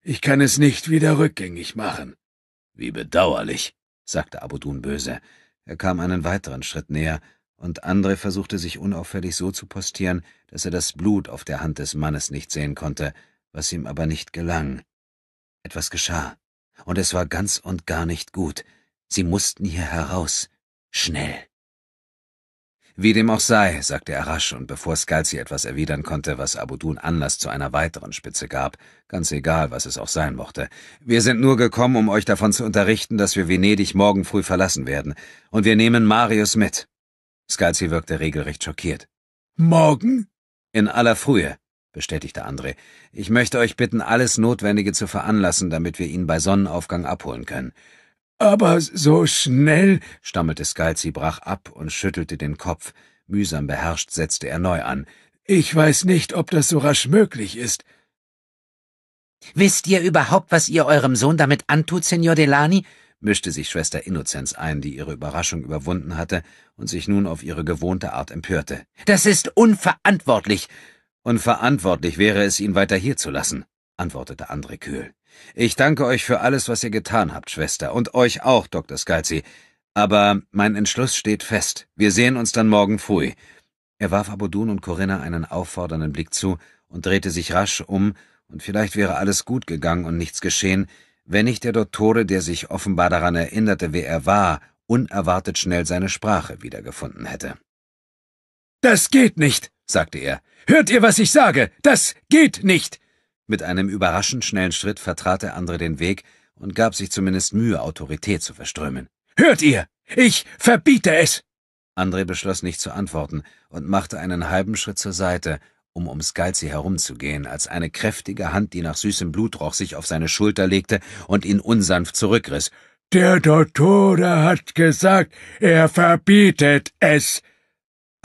ich kann es nicht wieder rückgängig machen. Wie bedauerlich, sagte Abudun böse. Er kam einen weiteren Schritt näher, und Andre versuchte sich unauffällig so zu postieren, dass er das Blut auf der Hand des Mannes nicht sehen konnte, was ihm aber nicht gelang. Etwas geschah, und es war ganz und gar nicht gut. Sie mussten hier heraus. Schnell. Wie dem auch sei, sagte er rasch, und bevor Scalzi etwas erwidern konnte, was Abudun Anlass zu einer weiteren Spitze gab, ganz egal, was es auch sein mochte, wir sind nur gekommen, um euch davon zu unterrichten, dass wir Venedig morgen früh verlassen werden, und wir nehmen Marius mit. Scalzi wirkte regelrecht schockiert. Morgen? In aller Frühe, bestätigte André. Ich möchte euch bitten, alles Notwendige zu veranlassen, damit wir ihn bei Sonnenaufgang abholen können. Aber so schnell, stammelte Skalzi, brach ab und schüttelte den Kopf. Mühsam beherrscht setzte er neu an. Ich weiß nicht, ob das so rasch möglich ist. Wisst ihr überhaupt, was ihr eurem Sohn damit antut, Signor Delani? mischte sich Schwester Innozenz ein, die ihre Überraschung überwunden hatte und sich nun auf ihre gewohnte Art empörte. Das ist unverantwortlich! Unverantwortlich wäre es, ihn weiter hier zu lassen, antwortete André kühl. Ich danke euch für alles, was ihr getan habt, Schwester, und euch auch, Dr. Scalzi. Aber mein Entschluss steht fest. Wir sehen uns dann morgen früh. Er warf Abudun und Corinna einen auffordernden Blick zu und drehte sich rasch um, und vielleicht wäre alles gut gegangen und nichts geschehen, wenn nicht der Dottore, der sich offenbar daran erinnerte, wer er war, unerwartet schnell seine Sprache wiedergefunden hätte. Das geht nicht, sagte er. Hört ihr, was ich sage? Das geht nicht. Mit einem überraschend schnellen Schritt vertrat der andere den Weg und gab sich zumindest Mühe, Autorität zu verströmen. Hört ihr? Ich verbiete es! André beschloss nicht zu antworten und machte einen halben Schritt zur Seite, um um Scalzi herumzugehen, als eine kräftige Hand, die nach süßem Blut roch, sich auf seine Schulter legte und ihn unsanft zurückriss. Der Dottore hat gesagt, er verbietet es.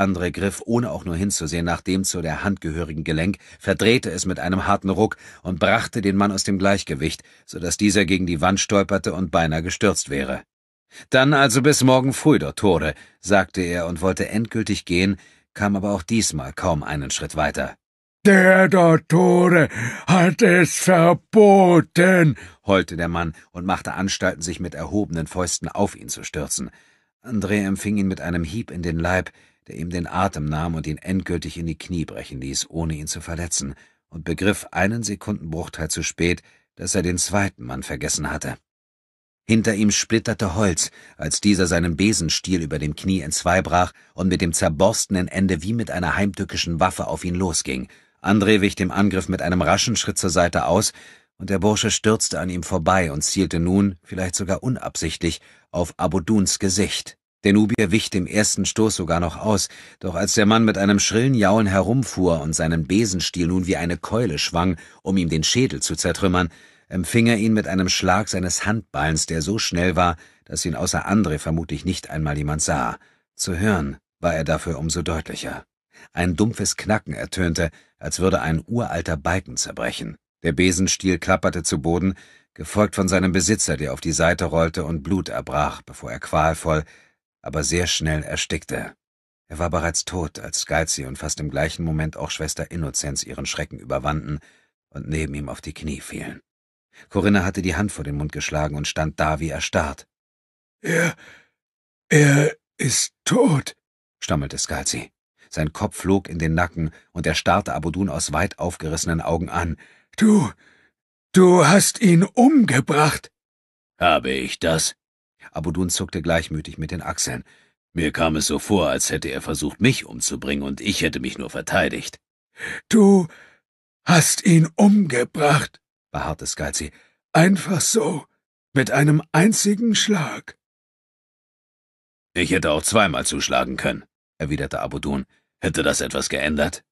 André griff, ohne auch nur hinzusehen, nach dem zu der Hand gehörigen Gelenk, verdrehte es mit einem harten Ruck und brachte den Mann aus dem Gleichgewicht, so dass dieser gegen die Wand stolperte und beinahe gestürzt wäre. Dann also bis morgen früh, Dottore, sagte er und wollte endgültig gehen, kam aber auch diesmal kaum einen Schritt weiter. Der Dottore hat es verboten, heulte der Mann und machte Anstalten, sich mit erhobenen Fäusten auf ihn zu stürzen. André empfing ihn mit einem Hieb in den Leib, der ihm den Atem nahm und ihn endgültig in die Knie brechen ließ, ohne ihn zu verletzen, und begriff einen Sekundenbruchteil zu spät, dass er den zweiten Mann vergessen hatte. Hinter ihm splitterte Holz, als dieser seinen Besenstiel über dem Knie brach und mit dem zerborstenen Ende wie mit einer heimtückischen Waffe auf ihn losging. André wich dem Angriff mit einem raschen Schritt zur Seite aus, und der Bursche stürzte an ihm vorbei und zielte nun, vielleicht sogar unabsichtlich, auf Abuduns Gesicht, der Nubier wich dem ersten Stoß sogar noch aus, doch als der Mann mit einem schrillen Jaulen herumfuhr und seinen Besenstiel nun wie eine Keule schwang, um ihm den Schädel zu zertrümmern, empfing er ihn mit einem Schlag seines Handbeins, der so schnell war, dass ihn außer Andre vermutlich nicht einmal jemand sah. Zu hören war er dafür umso deutlicher. Ein dumpfes Knacken ertönte, als würde ein uralter Balken zerbrechen. Der Besenstiel klapperte zu Boden, gefolgt von seinem Besitzer, der auf die Seite rollte und Blut erbrach, bevor er qualvoll aber sehr schnell erstickte. Er war bereits tot, als Geizi und fast im gleichen Moment auch Schwester Innozenz ihren Schrecken überwanden und neben ihm auf die Knie fielen. Corinna hatte die Hand vor den Mund geschlagen und stand da wie erstarrt. Er. er ist tot, stammelte Skalzi. Sein Kopf flog in den Nacken und er starrte Abudun aus weit aufgerissenen Augen an. Du. du hast ihn umgebracht. Habe ich das? Abudun zuckte gleichmütig mit den Achseln. Mir kam es so vor, als hätte er versucht, mich umzubringen, und ich hätte mich nur verteidigt. Du hast ihn umgebracht, beharrte Skalzi. Einfach so, mit einem einzigen Schlag. Ich hätte auch zweimal zuschlagen können, erwiderte Abudun. Hätte das etwas geändert?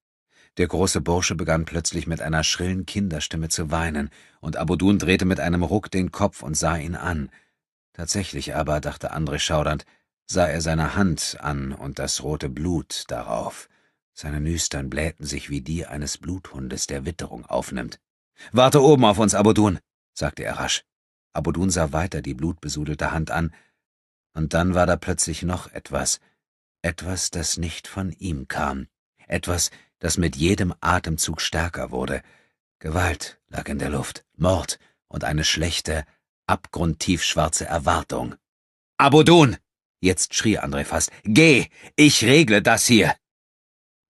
Der große Bursche begann plötzlich mit einer schrillen Kinderstimme zu weinen, und Abudun drehte mit einem Ruck den Kopf und sah ihn an. Tatsächlich aber, dachte André schaudernd, sah er seine Hand an und das rote Blut darauf. Seine Nüstern blähten sich wie die eines Bluthundes, der Witterung aufnimmt. Warte oben auf uns, Abudun, sagte er rasch. Abudun sah weiter die blutbesudelte Hand an, und dann war da plötzlich noch etwas, etwas, das nicht von ihm kam, etwas, das mit jedem Atemzug stärker wurde. Gewalt lag in der Luft, Mord und eine schlechte, abgrundtiefschwarze schwarze Erwartung. Abodun! Jetzt schrie André fast. Geh! Ich regle das hier!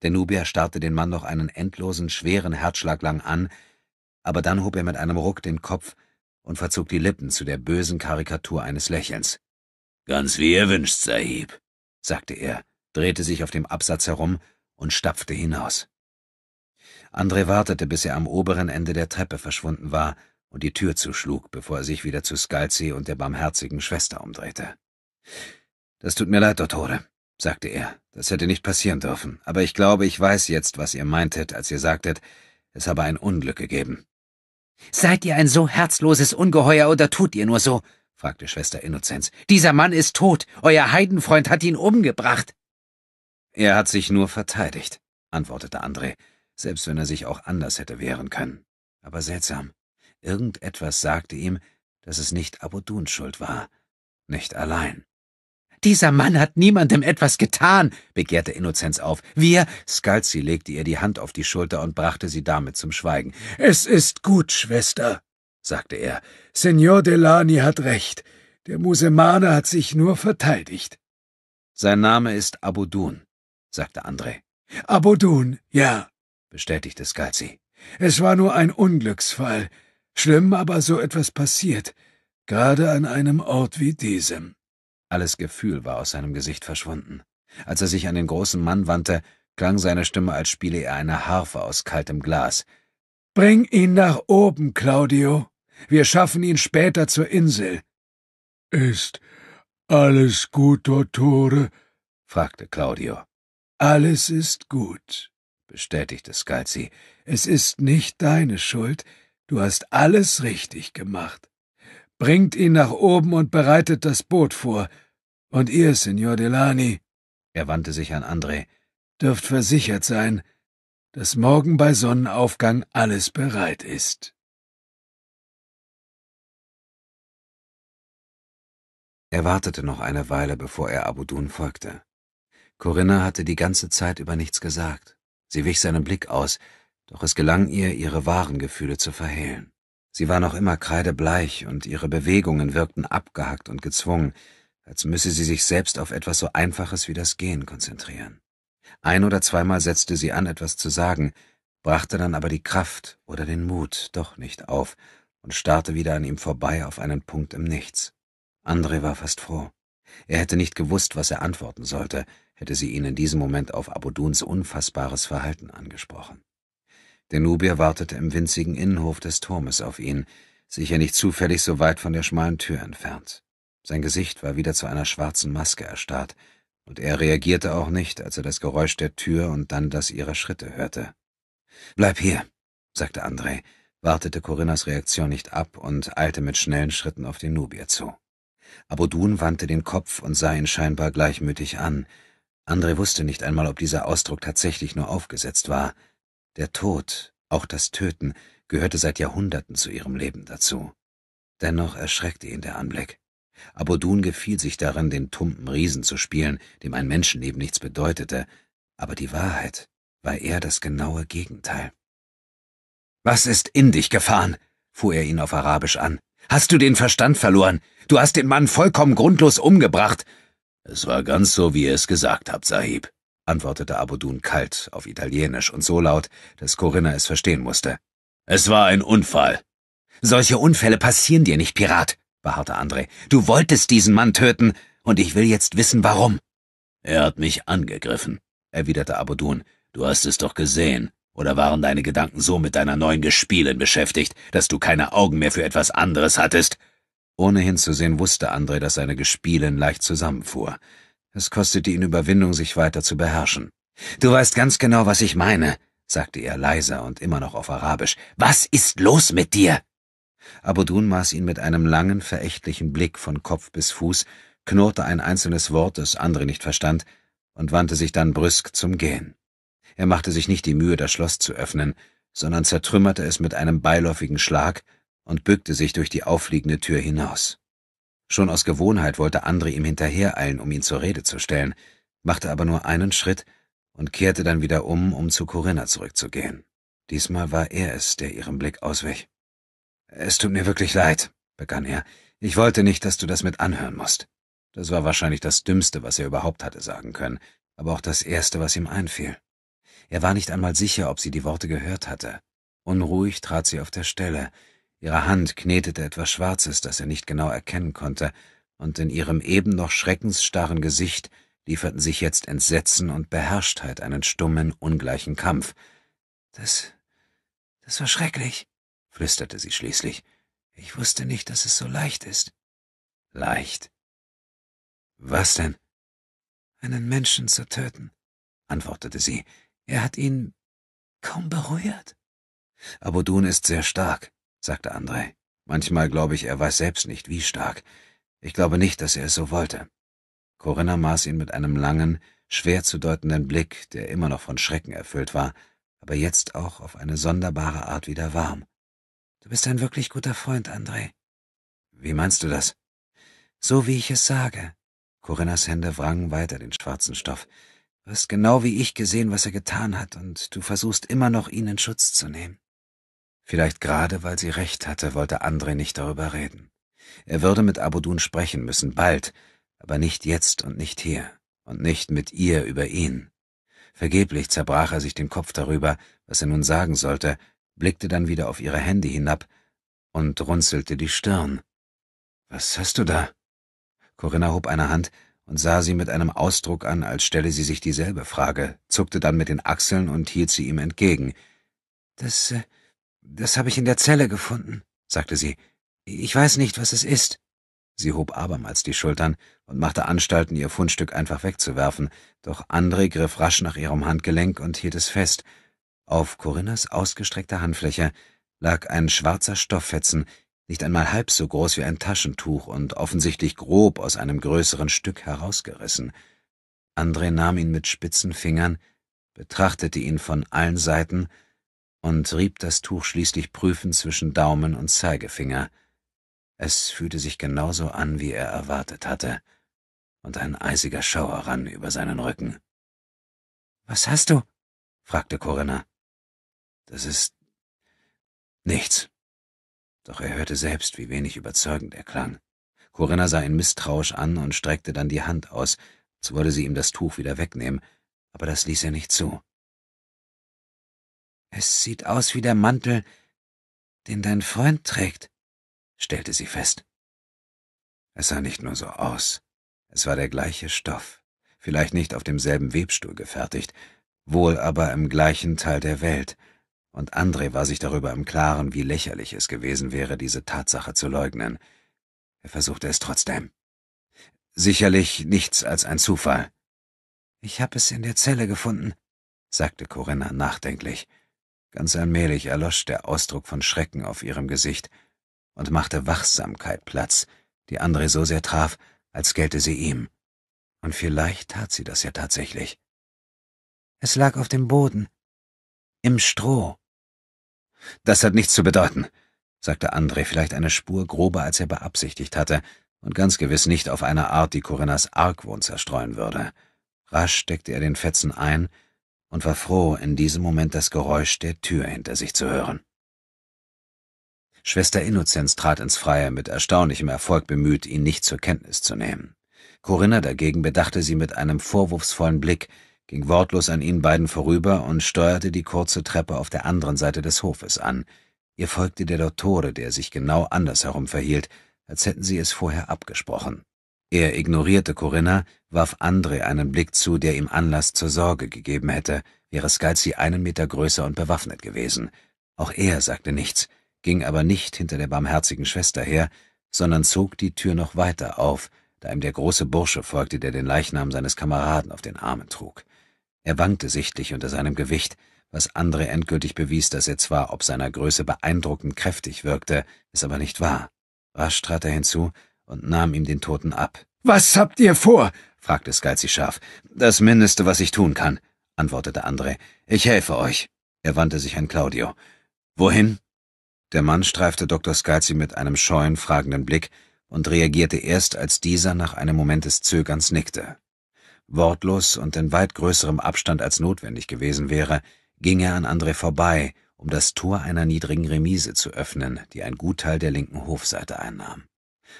Der Nubier starrte den Mann noch einen endlosen, schweren Herzschlag lang an, aber dann hob er mit einem Ruck den Kopf und verzog die Lippen zu der bösen Karikatur eines Lächelns. Ganz wie ihr wünscht, Sahib, sagte er, drehte sich auf dem Absatz herum und stapfte hinaus. André wartete, bis er am oberen Ende der Treppe verschwunden war, und die Tür zuschlug, bevor er sich wieder zu Skalzi und der barmherzigen Schwester umdrehte. Das tut mir leid, Dottore, sagte er. Das hätte nicht passieren dürfen. Aber ich glaube, ich weiß jetzt, was ihr meintet, als ihr sagtet, es habe ein Unglück gegeben. Seid ihr ein so herzloses Ungeheuer oder tut ihr nur so? fragte Schwester Innozenz. Dieser Mann ist tot. Euer Heidenfreund hat ihn umgebracht. Er hat sich nur verteidigt, antwortete André, selbst wenn er sich auch anders hätte wehren können. Aber seltsam. Irgendetwas sagte ihm, dass es nicht Abuduns Schuld war, nicht allein. Dieser Mann hat niemandem etwas getan, begehrte Innozenz auf. Wir, Scalzi legte ihr die Hand auf die Schulter und brachte sie damit zum Schweigen. Es ist gut, Schwester, sagte er. Signor Delani hat recht. Der Musemane hat sich nur verteidigt. Sein Name ist Abudun, sagte André. Abudun, ja, bestätigte Scalzi. Es war nur ein Unglücksfall. Schlimm, aber so etwas passiert, gerade an einem Ort wie diesem. Alles Gefühl war aus seinem Gesicht verschwunden. Als er sich an den großen Mann wandte, klang seine Stimme, als spiele er eine Harfe aus kaltem Glas. Bring ihn nach oben, Claudio. Wir schaffen ihn später zur Insel. Ist alles gut, Dottore? fragte Claudio. Alles ist gut, bestätigte Scalzi. Es ist nicht deine Schuld, Du hast alles richtig gemacht. Bringt ihn nach oben und bereitet das Boot vor. Und ihr, Signor Delani, er wandte sich an André, dürft versichert sein, dass morgen bei Sonnenaufgang alles bereit ist. Er wartete noch eine Weile, bevor er Abudun folgte. Corinna hatte die ganze Zeit über nichts gesagt. Sie wich seinem Blick aus, doch es gelang ihr, ihre wahren Gefühle zu verhehlen. Sie war noch immer kreidebleich und ihre Bewegungen wirkten abgehackt und gezwungen, als müsse sie sich selbst auf etwas so Einfaches wie das Gehen konzentrieren. Ein oder zweimal setzte sie an, etwas zu sagen, brachte dann aber die Kraft oder den Mut doch nicht auf und starrte wieder an ihm vorbei auf einen Punkt im Nichts. André war fast froh. Er hätte nicht gewusst, was er antworten sollte, hätte sie ihn in diesem Moment auf Abuduns unfassbares Verhalten angesprochen. Der Nubier wartete im winzigen Innenhof des Turmes auf ihn, sicher nicht zufällig so weit von der schmalen Tür entfernt. Sein Gesicht war wieder zu einer schwarzen Maske erstarrt, und er reagierte auch nicht, als er das Geräusch der Tür und dann das ihrer Schritte hörte. Bleib hier, sagte André, wartete Corinnas Reaktion nicht ab und eilte mit schnellen Schritten auf den Nubier zu. Abodun wandte den Kopf und sah ihn scheinbar gleichmütig an. André wusste nicht einmal, ob dieser Ausdruck tatsächlich nur aufgesetzt war. Der Tod, auch das Töten, gehörte seit Jahrhunderten zu ihrem Leben dazu. Dennoch erschreckte ihn der Anblick. Abodun gefiel sich darin, den tumpen Riesen zu spielen, dem ein Menschenleben nichts bedeutete, aber die Wahrheit war eher das genaue Gegenteil. Was ist in dich gefahren? fuhr er ihn auf Arabisch an. Hast du den Verstand verloren? Du hast den Mann vollkommen grundlos umgebracht. Es war ganz so, wie ihr es gesagt habt, Sahib, antwortete Abudun kalt auf Italienisch und so laut, dass Corinna es verstehen musste. Es war ein Unfall. Solche Unfälle passieren dir nicht, Pirat, beharrte André. Du wolltest diesen Mann töten, und ich will jetzt wissen, warum. Er hat mich angegriffen, erwiderte Abudun. Du hast es doch gesehen. Oder waren deine Gedanken so mit deiner neuen Gespielin beschäftigt, dass du keine Augen mehr für etwas anderes hattest? Ohne hinzusehen wusste André, dass seine Gespielin leicht zusammenfuhr. Es kostete ihn Überwindung, sich weiter zu beherrschen. Du weißt ganz genau, was ich meine, sagte er leiser und immer noch auf Arabisch. Was ist los mit dir? Abudun maß ihn mit einem langen, verächtlichen Blick von Kopf bis Fuß, knurrte ein einzelnes Wort, das andere nicht verstand, und wandte sich dann brüsk zum Gehen. Er machte sich nicht die Mühe, das Schloss zu öffnen, sondern zertrümmerte es mit einem beiläufigen Schlag und bückte sich durch die auffliegende Tür hinaus. Schon aus Gewohnheit wollte Andre ihm hinterhereilen, um ihn zur Rede zu stellen, machte aber nur einen Schritt und kehrte dann wieder um, um zu Corinna zurückzugehen. Diesmal war er es, der ihrem Blick auswich. Es tut mir wirklich leid, begann er. Ich wollte nicht, dass du das mit anhören musst. Das war wahrscheinlich das Dümmste, was er überhaupt hatte sagen können, aber auch das Erste, was ihm einfiel. Er war nicht einmal sicher, ob sie die Worte gehört hatte. Unruhig trat sie auf der Stelle, Ihre Hand knetete etwas Schwarzes, das er nicht genau erkennen konnte, und in ihrem eben noch schreckensstarren Gesicht lieferten sich jetzt Entsetzen und Beherrschtheit einen stummen, ungleichen Kampf. Das. das war schrecklich, flüsterte sie schließlich. Ich wusste nicht, dass es so leicht ist. Leicht. Was denn? Einen Menschen zu töten, antwortete sie. Er hat ihn kaum berührt. Abudun ist sehr stark, sagte André. Manchmal glaube ich, er weiß selbst nicht, wie stark. Ich glaube nicht, dass er es so wollte. Corinna maß ihn mit einem langen, schwer zu deutenden Blick, der immer noch von Schrecken erfüllt war, aber jetzt auch auf eine sonderbare Art wieder warm. Du bist ein wirklich guter Freund, André. Wie meinst du das? So wie ich es sage. Corinnas Hände wrangen weiter den schwarzen Stoff. Du hast genau wie ich gesehen, was er getan hat, und du versuchst immer noch, ihn in Schutz zu nehmen. Vielleicht gerade, weil sie recht hatte, wollte Andre nicht darüber reden. Er würde mit Abudun sprechen müssen, bald, aber nicht jetzt und nicht hier. Und nicht mit ihr über ihn. Vergeblich zerbrach er sich den Kopf darüber, was er nun sagen sollte, blickte dann wieder auf ihre Hände hinab und runzelte die Stirn. Was hast du da? Corinna hob eine Hand und sah sie mit einem Ausdruck an, als stelle sie sich dieselbe Frage, zuckte dann mit den Achseln und hielt sie ihm entgegen. Das äh, das habe ich in der Zelle gefunden, sagte sie. Ich weiß nicht, was es ist. Sie hob abermals die Schultern und machte Anstalten, ihr Fundstück einfach wegzuwerfen, doch André griff rasch nach ihrem Handgelenk und hielt es fest. Auf Corinnas ausgestreckter Handfläche lag ein schwarzer Stofffetzen, nicht einmal halb so groß wie ein Taschentuch und offensichtlich grob aus einem größeren Stück herausgerissen. André nahm ihn mit spitzen Fingern, betrachtete ihn von allen Seiten und rieb das Tuch schließlich prüfend zwischen Daumen und Zeigefinger. Es fühlte sich genauso an, wie er erwartet hatte, und ein eisiger Schauer rann über seinen Rücken. Was hast du? fragte Corinna. Das ist nichts. Doch er hörte selbst, wie wenig überzeugend er klang. Corinna sah ihn misstrauisch an und streckte dann die Hand aus, als wollte sie ihm das Tuch wieder wegnehmen, aber das ließ er nicht zu. Es sieht aus wie der Mantel, den dein Freund trägt, stellte sie fest. Es sah nicht nur so aus, es war der gleiche Stoff, vielleicht nicht auf demselben Webstuhl gefertigt, wohl aber im gleichen Teil der Welt, und André war sich darüber im Klaren, wie lächerlich es gewesen wäre, diese Tatsache zu leugnen. Er versuchte es trotzdem. Sicherlich nichts als ein Zufall. Ich hab es in der Zelle gefunden, sagte Corinna nachdenklich. Ganz allmählich erlosch der Ausdruck von Schrecken auf ihrem Gesicht und machte Wachsamkeit Platz, die André so sehr traf, als gelte sie ihm. Und vielleicht tat sie das ja tatsächlich. Es lag auf dem Boden. Im Stroh. Das hat nichts zu bedeuten, sagte André, vielleicht eine Spur grober, als er beabsichtigt hatte, und ganz gewiss nicht auf eine Art, die Corinnas Argwohn zerstreuen würde. Rasch steckte er den Fetzen ein und war froh, in diesem Moment das Geräusch der Tür hinter sich zu hören. Schwester Innozenz trat ins Freie, mit erstaunlichem Erfolg bemüht, ihn nicht zur Kenntnis zu nehmen. Corinna dagegen bedachte sie mit einem vorwurfsvollen Blick, ging wortlos an ihnen beiden vorüber und steuerte die kurze Treppe auf der anderen Seite des Hofes an. Ihr folgte der Dottore, der sich genau andersherum verhielt, als hätten sie es vorher abgesprochen. Er ignorierte Corinna, warf Andre einen Blick zu, der ihm Anlass zur Sorge gegeben hätte, wäre Scalzi einen Meter größer und bewaffnet gewesen. Auch er sagte nichts, ging aber nicht hinter der barmherzigen Schwester her, sondern zog die Tür noch weiter auf, da ihm der große Bursche folgte, der den Leichnam seines Kameraden auf den Armen trug. Er wankte sichtlich unter seinem Gewicht, was Andre endgültig bewies, dass er zwar ob seiner Größe beeindruckend kräftig wirkte, es aber nicht war. Rasch trat er hinzu, und nahm ihm den Toten ab. Was habt ihr vor? fragte Scalzi scharf. Das Mindeste, was ich tun kann, antwortete André. Ich helfe euch. Er wandte sich an Claudio. Wohin? Der Mann streifte Dr. Scalzi mit einem scheuen, fragenden Blick und reagierte erst, als dieser nach einem Moment des Zögerns nickte. Wortlos und in weit größerem Abstand als notwendig gewesen wäre, ging er an André vorbei, um das Tor einer niedrigen Remise zu öffnen, die ein Gutteil der linken Hofseite einnahm.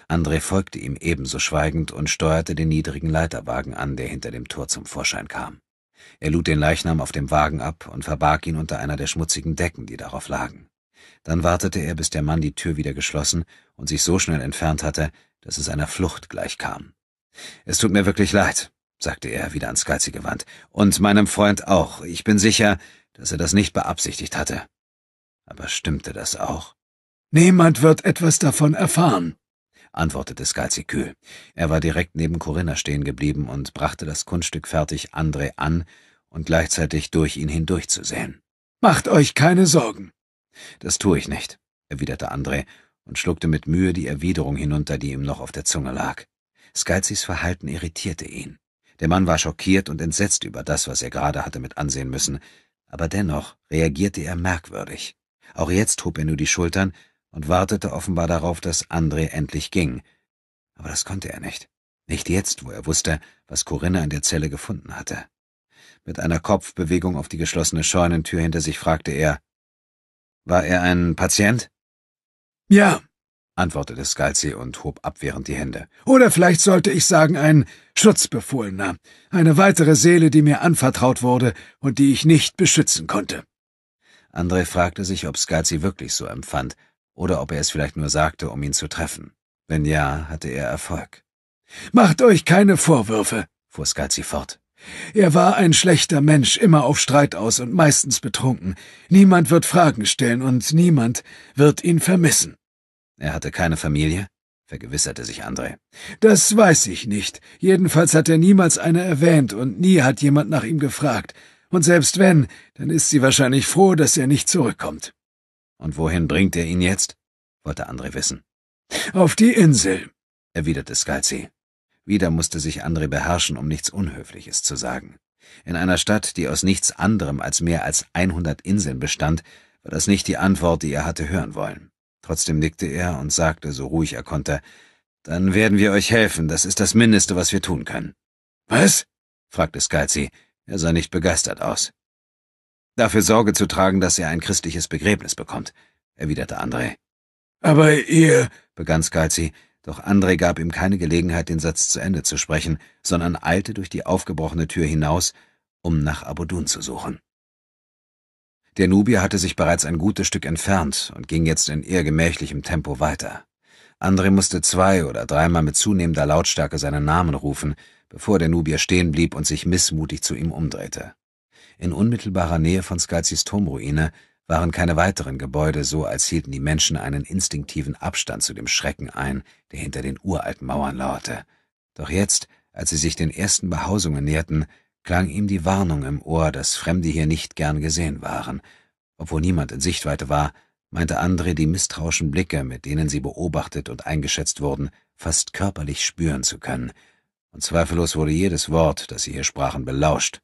André folgte ihm ebenso schweigend und steuerte den niedrigen Leiterwagen an, der hinter dem Tor zum Vorschein kam. Er lud den Leichnam auf dem Wagen ab und verbarg ihn unter einer der schmutzigen Decken, die darauf lagen. Dann wartete er, bis der Mann die Tür wieder geschlossen und sich so schnell entfernt hatte, dass es einer Flucht gleichkam. Es tut mir wirklich leid, sagte er wieder ans Geizige gewandt, und meinem Freund auch. Ich bin sicher, dass er das nicht beabsichtigt hatte. Aber stimmte das auch? Niemand wird etwas davon erfahren, antwortete Scalzi kühl. Er war direkt neben Corinna stehen geblieben und brachte das Kunststück fertig, André an und gleichzeitig durch ihn hindurch zu sehen. Macht euch keine Sorgen. Das tue ich nicht, erwiderte André und schluckte mit Mühe die Erwiderung hinunter, die ihm noch auf der Zunge lag. Scalzis Verhalten irritierte ihn. Der Mann war schockiert und entsetzt über das, was er gerade hatte mit ansehen müssen, aber dennoch reagierte er merkwürdig. Auch jetzt hob er nur die Schultern und wartete offenbar darauf, dass André endlich ging. Aber das konnte er nicht. Nicht jetzt, wo er wusste, was Corinna in der Zelle gefunden hatte. Mit einer Kopfbewegung auf die geschlossene Scheunentür hinter sich fragte er, war er ein Patient? Ja, antwortete Scalzi und hob abwehrend die Hände. Oder vielleicht sollte ich sagen, ein Schutzbefohlener, eine weitere Seele, die mir anvertraut wurde und die ich nicht beschützen konnte. André fragte sich, ob Scalzi wirklich so empfand, oder ob er es vielleicht nur sagte, um ihn zu treffen. Wenn ja, hatte er Erfolg. Macht euch keine Vorwürfe, fuhr Scalzi fort. Er war ein schlechter Mensch, immer auf Streit aus und meistens betrunken. Niemand wird Fragen stellen und niemand wird ihn vermissen. Er hatte keine Familie? vergewisserte sich André. Das weiß ich nicht. Jedenfalls hat er niemals eine erwähnt und nie hat jemand nach ihm gefragt. Und selbst wenn, dann ist sie wahrscheinlich froh, dass er nicht zurückkommt. Und wohin bringt er ihn jetzt? wollte André wissen. Auf die Insel, erwiderte Scalzi. Wieder musste sich André beherrschen, um nichts Unhöfliches zu sagen. In einer Stadt, die aus nichts anderem als mehr als 100 Inseln bestand, war das nicht die Antwort, die er hatte hören wollen. Trotzdem nickte er und sagte, so ruhig er konnte, »Dann werden wir euch helfen, das ist das Mindeste, was wir tun können.« »Was?« fragte Scalzi. Er sah nicht begeistert aus dafür Sorge zu tragen, dass er ein christliches Begräbnis bekommt, erwiderte André. Aber ihr, begann Skalzi, doch André gab ihm keine Gelegenheit, den Satz zu Ende zu sprechen, sondern eilte durch die aufgebrochene Tür hinaus, um nach Abodun zu suchen. Der Nubier hatte sich bereits ein gutes Stück entfernt und ging jetzt in eher gemächlichem Tempo weiter. André musste zwei oder dreimal mit zunehmender Lautstärke seinen Namen rufen, bevor der Nubier stehen blieb und sich missmutig zu ihm umdrehte. In unmittelbarer Nähe von Skalzis Turmruine waren keine weiteren Gebäude, so als hielten die Menschen einen instinktiven Abstand zu dem Schrecken ein, der hinter den uralten Mauern lauerte. Doch jetzt, als sie sich den ersten Behausungen näherten, klang ihm die Warnung im Ohr, dass Fremde hier nicht gern gesehen waren. Obwohl niemand in Sichtweite war, meinte André die misstrauischen Blicke, mit denen sie beobachtet und eingeschätzt wurden, fast körperlich spüren zu können. Und zweifellos wurde jedes Wort, das sie hier sprachen, belauscht,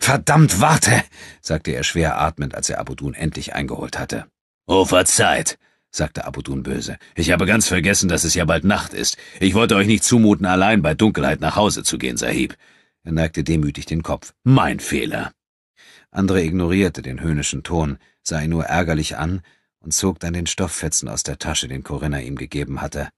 Verdammt, warte, sagte er schwer atmend, als er Abudun endlich eingeholt hatte. Oh, verzeiht, sagte Abudun böse. Ich habe ganz vergessen, dass es ja bald Nacht ist. Ich wollte euch nicht zumuten, allein bei Dunkelheit nach Hause zu gehen, Sahib. Er neigte demütig den Kopf. Mein Fehler. Andre ignorierte den höhnischen Ton, sah ihn nur ärgerlich an und zog dann den Stofffetzen aus der Tasche, den Corinna ihm gegeben hatte.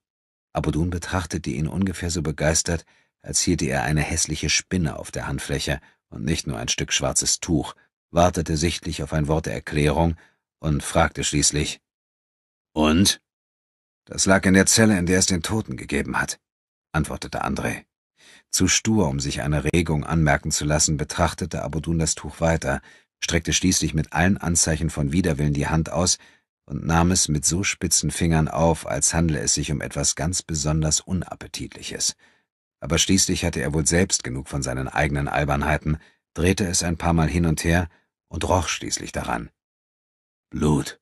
Abudun betrachtete ihn ungefähr so begeistert, als hielte er eine hässliche Spinne auf der Handfläche und nicht nur ein Stück schwarzes Tuch, wartete sichtlich auf ein Wort der Erklärung und fragte schließlich Und? Das lag in der Zelle, in der es den Toten gegeben hat, antwortete André. Zu stur, um sich eine Regung anmerken zu lassen, betrachtete Abudun das Tuch weiter, streckte schließlich mit allen Anzeichen von Widerwillen die Hand aus und nahm es mit so spitzen Fingern auf, als handle es sich um etwas ganz besonders Unappetitliches aber schließlich hatte er wohl selbst genug von seinen eigenen Albernheiten, drehte es ein paar Mal hin und her und roch schließlich daran. Blut,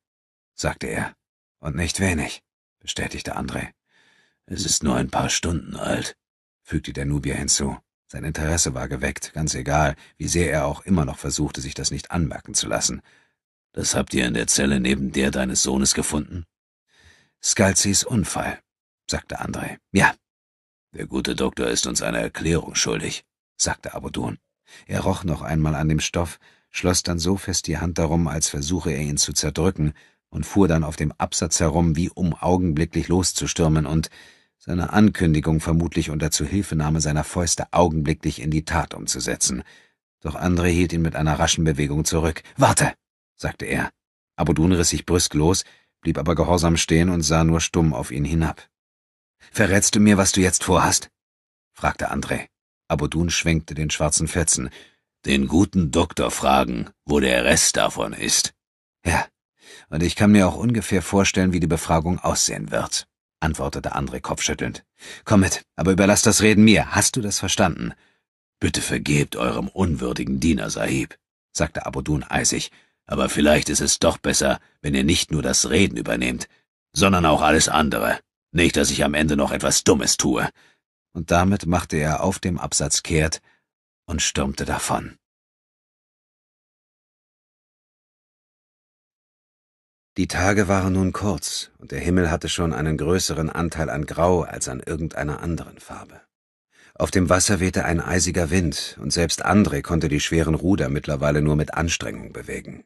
sagte er. Und nicht wenig, bestätigte André. Es ist nur ein paar Stunden alt, fügte der Nubier hinzu. Sein Interesse war geweckt, ganz egal, wie sehr er auch immer noch versuchte, sich das nicht anmerken zu lassen. Das habt ihr in der Zelle neben der deines Sohnes gefunden? Scalzis Unfall, sagte André. Ja, der gute Doktor ist uns eine Erklärung schuldig, sagte Abodon. Er roch noch einmal an dem Stoff, schloss dann so fest die Hand darum, als versuche er ihn zu zerdrücken, und fuhr dann auf dem Absatz herum, wie um augenblicklich loszustürmen und seine Ankündigung vermutlich unter Zuhilfenahme seiner Fäuste augenblicklich in die Tat umzusetzen. Doch André hielt ihn mit einer raschen Bewegung zurück. Warte, sagte er. Abudun riss sich brüsk los, blieb aber gehorsam stehen und sah nur stumm auf ihn hinab. Verrätst du mir, was du jetzt vorhast? fragte André. Abodun schwenkte den schwarzen Fetzen. Den guten Doktor fragen, wo der Rest davon ist. Ja, und ich kann mir auch ungefähr vorstellen, wie die Befragung aussehen wird, antwortete André kopfschüttelnd. Komm mit, aber überlass das Reden mir. Hast du das verstanden? Bitte vergebt eurem unwürdigen Diener, Sahib, sagte Abodun eisig. Aber vielleicht ist es doch besser, wenn ihr nicht nur das Reden übernehmt, sondern auch alles andere. Nicht, dass ich am Ende noch etwas Dummes tue. Und damit machte er auf dem Absatz kehrt und stürmte davon. Die Tage waren nun kurz, und der Himmel hatte schon einen größeren Anteil an Grau als an irgendeiner anderen Farbe. Auf dem Wasser wehte ein eisiger Wind, und selbst André konnte die schweren Ruder mittlerweile nur mit Anstrengung bewegen.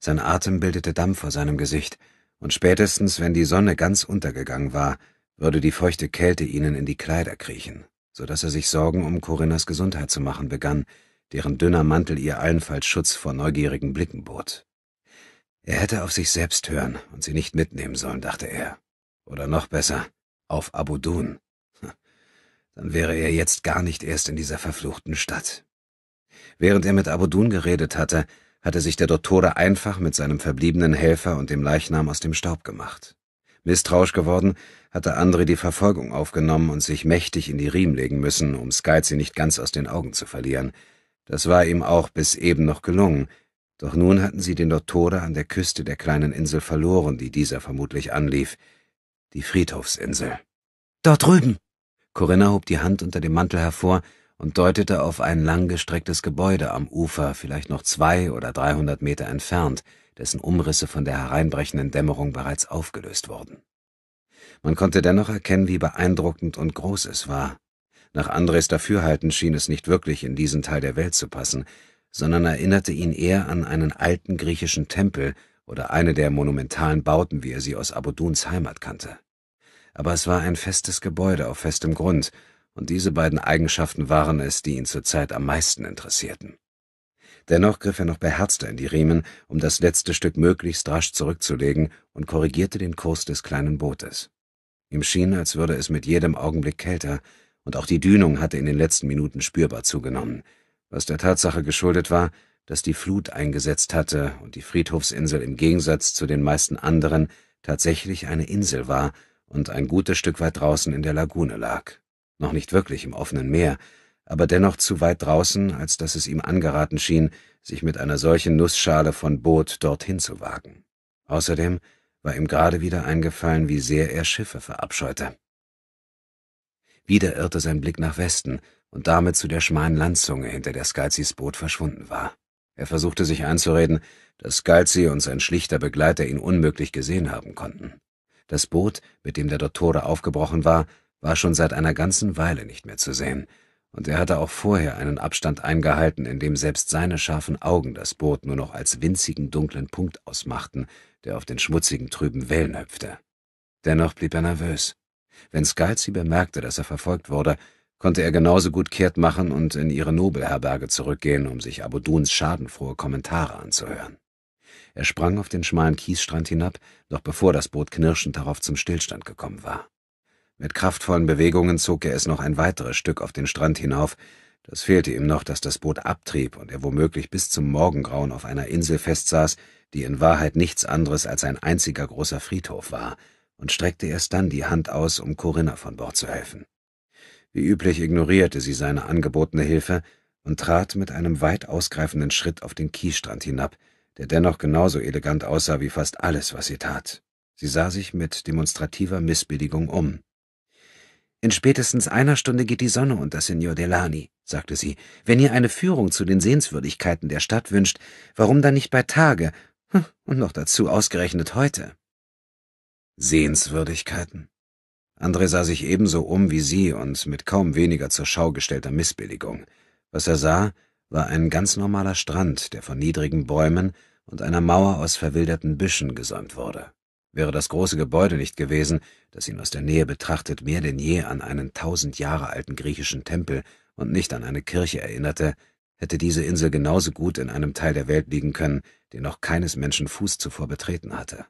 Sein Atem bildete Dampf vor seinem Gesicht, und spätestens, wenn die Sonne ganz untergegangen war, würde die feuchte Kälte ihnen in die Kleider kriechen, so dass er sich Sorgen um Corinnas Gesundheit zu machen begann, deren dünner Mantel ihr allenfalls Schutz vor neugierigen Blicken bot. Er hätte auf sich selbst hören und sie nicht mitnehmen sollen, dachte er. Oder noch besser, auf Abudun. Hm. Dann wäre er jetzt gar nicht erst in dieser verfluchten Stadt. Während er mit Abudun geredet hatte, hatte sich der Dottore einfach mit seinem verbliebenen Helfer und dem Leichnam aus dem Staub gemacht. Misstrauisch geworden, hatte André die Verfolgung aufgenommen und sich mächtig in die Riemen legen müssen, um Skyzi nicht ganz aus den Augen zu verlieren. Das war ihm auch bis eben noch gelungen, doch nun hatten sie den Dottore an der Küste der kleinen Insel verloren, die dieser vermutlich anlief, die Friedhofsinsel. Dort drüben! Corinna hob die Hand unter dem Mantel hervor und deutete auf ein langgestrecktes Gebäude am Ufer, vielleicht noch zwei oder dreihundert Meter entfernt, dessen Umrisse von der hereinbrechenden Dämmerung bereits aufgelöst wurden. Man konnte dennoch erkennen, wie beeindruckend und groß es war. Nach Andres Dafürhalten schien es nicht wirklich in diesen Teil der Welt zu passen, sondern erinnerte ihn eher an einen alten griechischen Tempel oder eine der monumentalen Bauten, wie er sie aus Abuduns Heimat kannte. Aber es war ein festes Gebäude auf festem Grund, und diese beiden Eigenschaften waren es, die ihn zurzeit am meisten interessierten. Dennoch griff er noch beherzter in die Riemen, um das letzte Stück möglichst rasch zurückzulegen und korrigierte den Kurs des kleinen Bootes. Ihm schien, als würde es mit jedem Augenblick kälter, und auch die Dünung hatte in den letzten Minuten spürbar zugenommen, was der Tatsache geschuldet war, dass die Flut eingesetzt hatte und die Friedhofsinsel im Gegensatz zu den meisten anderen tatsächlich eine Insel war und ein gutes Stück weit draußen in der Lagune lag noch nicht wirklich im offenen Meer, aber dennoch zu weit draußen, als dass es ihm angeraten schien, sich mit einer solchen Nussschale von Boot dorthin zu wagen. Außerdem war ihm gerade wieder eingefallen, wie sehr er Schiffe verabscheute. Wieder irrte sein Blick nach Westen und damit zu der schmalen Landzunge, hinter der Scalzis Boot verschwunden war. Er versuchte sich einzureden, dass Scalzi und sein schlichter Begleiter ihn unmöglich gesehen haben konnten. Das Boot, mit dem der Dottore aufgebrochen war, war schon seit einer ganzen Weile nicht mehr zu sehen, und er hatte auch vorher einen Abstand eingehalten, in dem selbst seine scharfen Augen das Boot nur noch als winzigen dunklen Punkt ausmachten, der auf den schmutzigen, trüben Wellen hüpfte. Dennoch blieb er nervös. Wenn Skalzi bemerkte, dass er verfolgt wurde, konnte er genauso gut kehrt machen und in ihre Nobelherberge zurückgehen, um sich Abuduns schadenfrohe Kommentare anzuhören. Er sprang auf den schmalen Kiesstrand hinab, noch bevor das Boot knirschend darauf zum Stillstand gekommen war. Mit kraftvollen Bewegungen zog er es noch ein weiteres Stück auf den Strand hinauf. Das fehlte ihm noch, dass das Boot abtrieb und er womöglich bis zum Morgengrauen auf einer Insel festsaß, die in Wahrheit nichts anderes als ein einziger großer Friedhof war, und streckte erst dann die Hand aus, um Corinna von Bord zu helfen. Wie üblich ignorierte sie seine angebotene Hilfe und trat mit einem weit ausgreifenden Schritt auf den Kiesstrand hinab, der dennoch genauso elegant aussah wie fast alles, was sie tat. Sie sah sich mit demonstrativer Missbilligung um. In spätestens einer Stunde geht die Sonne unter, Signor Delani, sagte sie. Wenn ihr eine Führung zu den Sehenswürdigkeiten der Stadt wünscht, warum dann nicht bei Tage? Hm, und noch dazu ausgerechnet heute. Sehenswürdigkeiten? André sah sich ebenso um wie sie und mit kaum weniger zur Schau gestellter Missbilligung. Was er sah, war ein ganz normaler Strand, der von niedrigen Bäumen und einer Mauer aus verwilderten Büschen gesäumt wurde wäre das große Gebäude nicht gewesen, das ihn aus der Nähe betrachtet mehr denn je an einen tausend Jahre alten griechischen Tempel und nicht an eine Kirche erinnerte, hätte diese Insel genauso gut in einem Teil der Welt liegen können, den noch keines Menschen Fuß zuvor betreten hatte.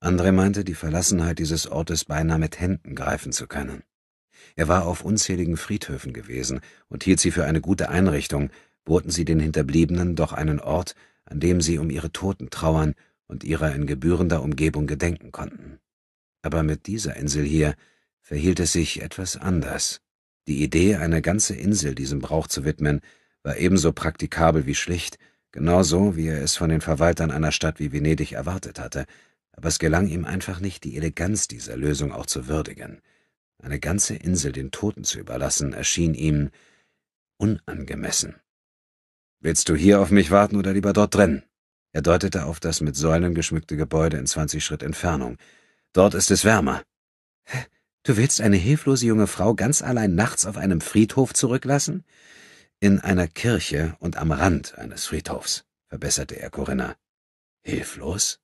André meinte, die Verlassenheit dieses Ortes beinahe mit Händen greifen zu können. Er war auf unzähligen Friedhöfen gewesen und hielt sie für eine gute Einrichtung, boten sie den Hinterbliebenen doch einen Ort, an dem sie um ihre Toten trauern und ihrer in gebührender Umgebung gedenken konnten. Aber mit dieser Insel hier verhielt es sich etwas anders. Die Idee, eine ganze Insel diesem Brauch zu widmen, war ebenso praktikabel wie schlicht, genauso wie er es von den Verwaltern einer Stadt wie Venedig erwartet hatte, aber es gelang ihm einfach nicht, die Eleganz dieser Lösung auch zu würdigen. Eine ganze Insel den Toten zu überlassen, erschien ihm unangemessen. Willst du hier auf mich warten oder lieber dort drin? Er deutete auf das mit Säulen geschmückte Gebäude in 20 Schritt Entfernung. Dort ist es wärmer. Du willst eine hilflose junge Frau ganz allein nachts auf einem Friedhof zurücklassen? In einer Kirche und am Rand eines Friedhofs, verbesserte er Corinna. Hilflos?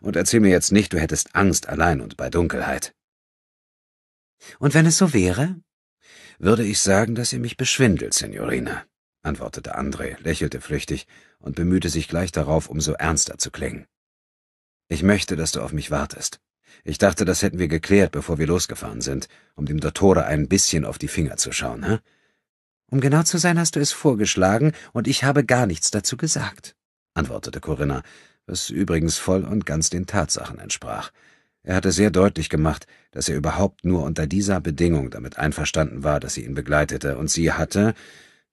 Und erzähl mir jetzt nicht, du hättest Angst allein und bei Dunkelheit. Und wenn es so wäre? Würde ich sagen, dass ihr mich beschwindelt, Signorina, antwortete André, lächelte flüchtig und bemühte sich gleich darauf, umso ernster zu klingen. Ich möchte, dass du auf mich wartest. Ich dachte, das hätten wir geklärt, bevor wir losgefahren sind, um dem Dottore ein bisschen auf die Finger zu schauen, hä? Um genau zu sein, hast du es vorgeschlagen, und ich habe gar nichts dazu gesagt, antwortete Corinna, was übrigens voll und ganz den Tatsachen entsprach. Er hatte sehr deutlich gemacht, dass er überhaupt nur unter dieser Bedingung damit einverstanden war, dass sie ihn begleitete, und sie hatte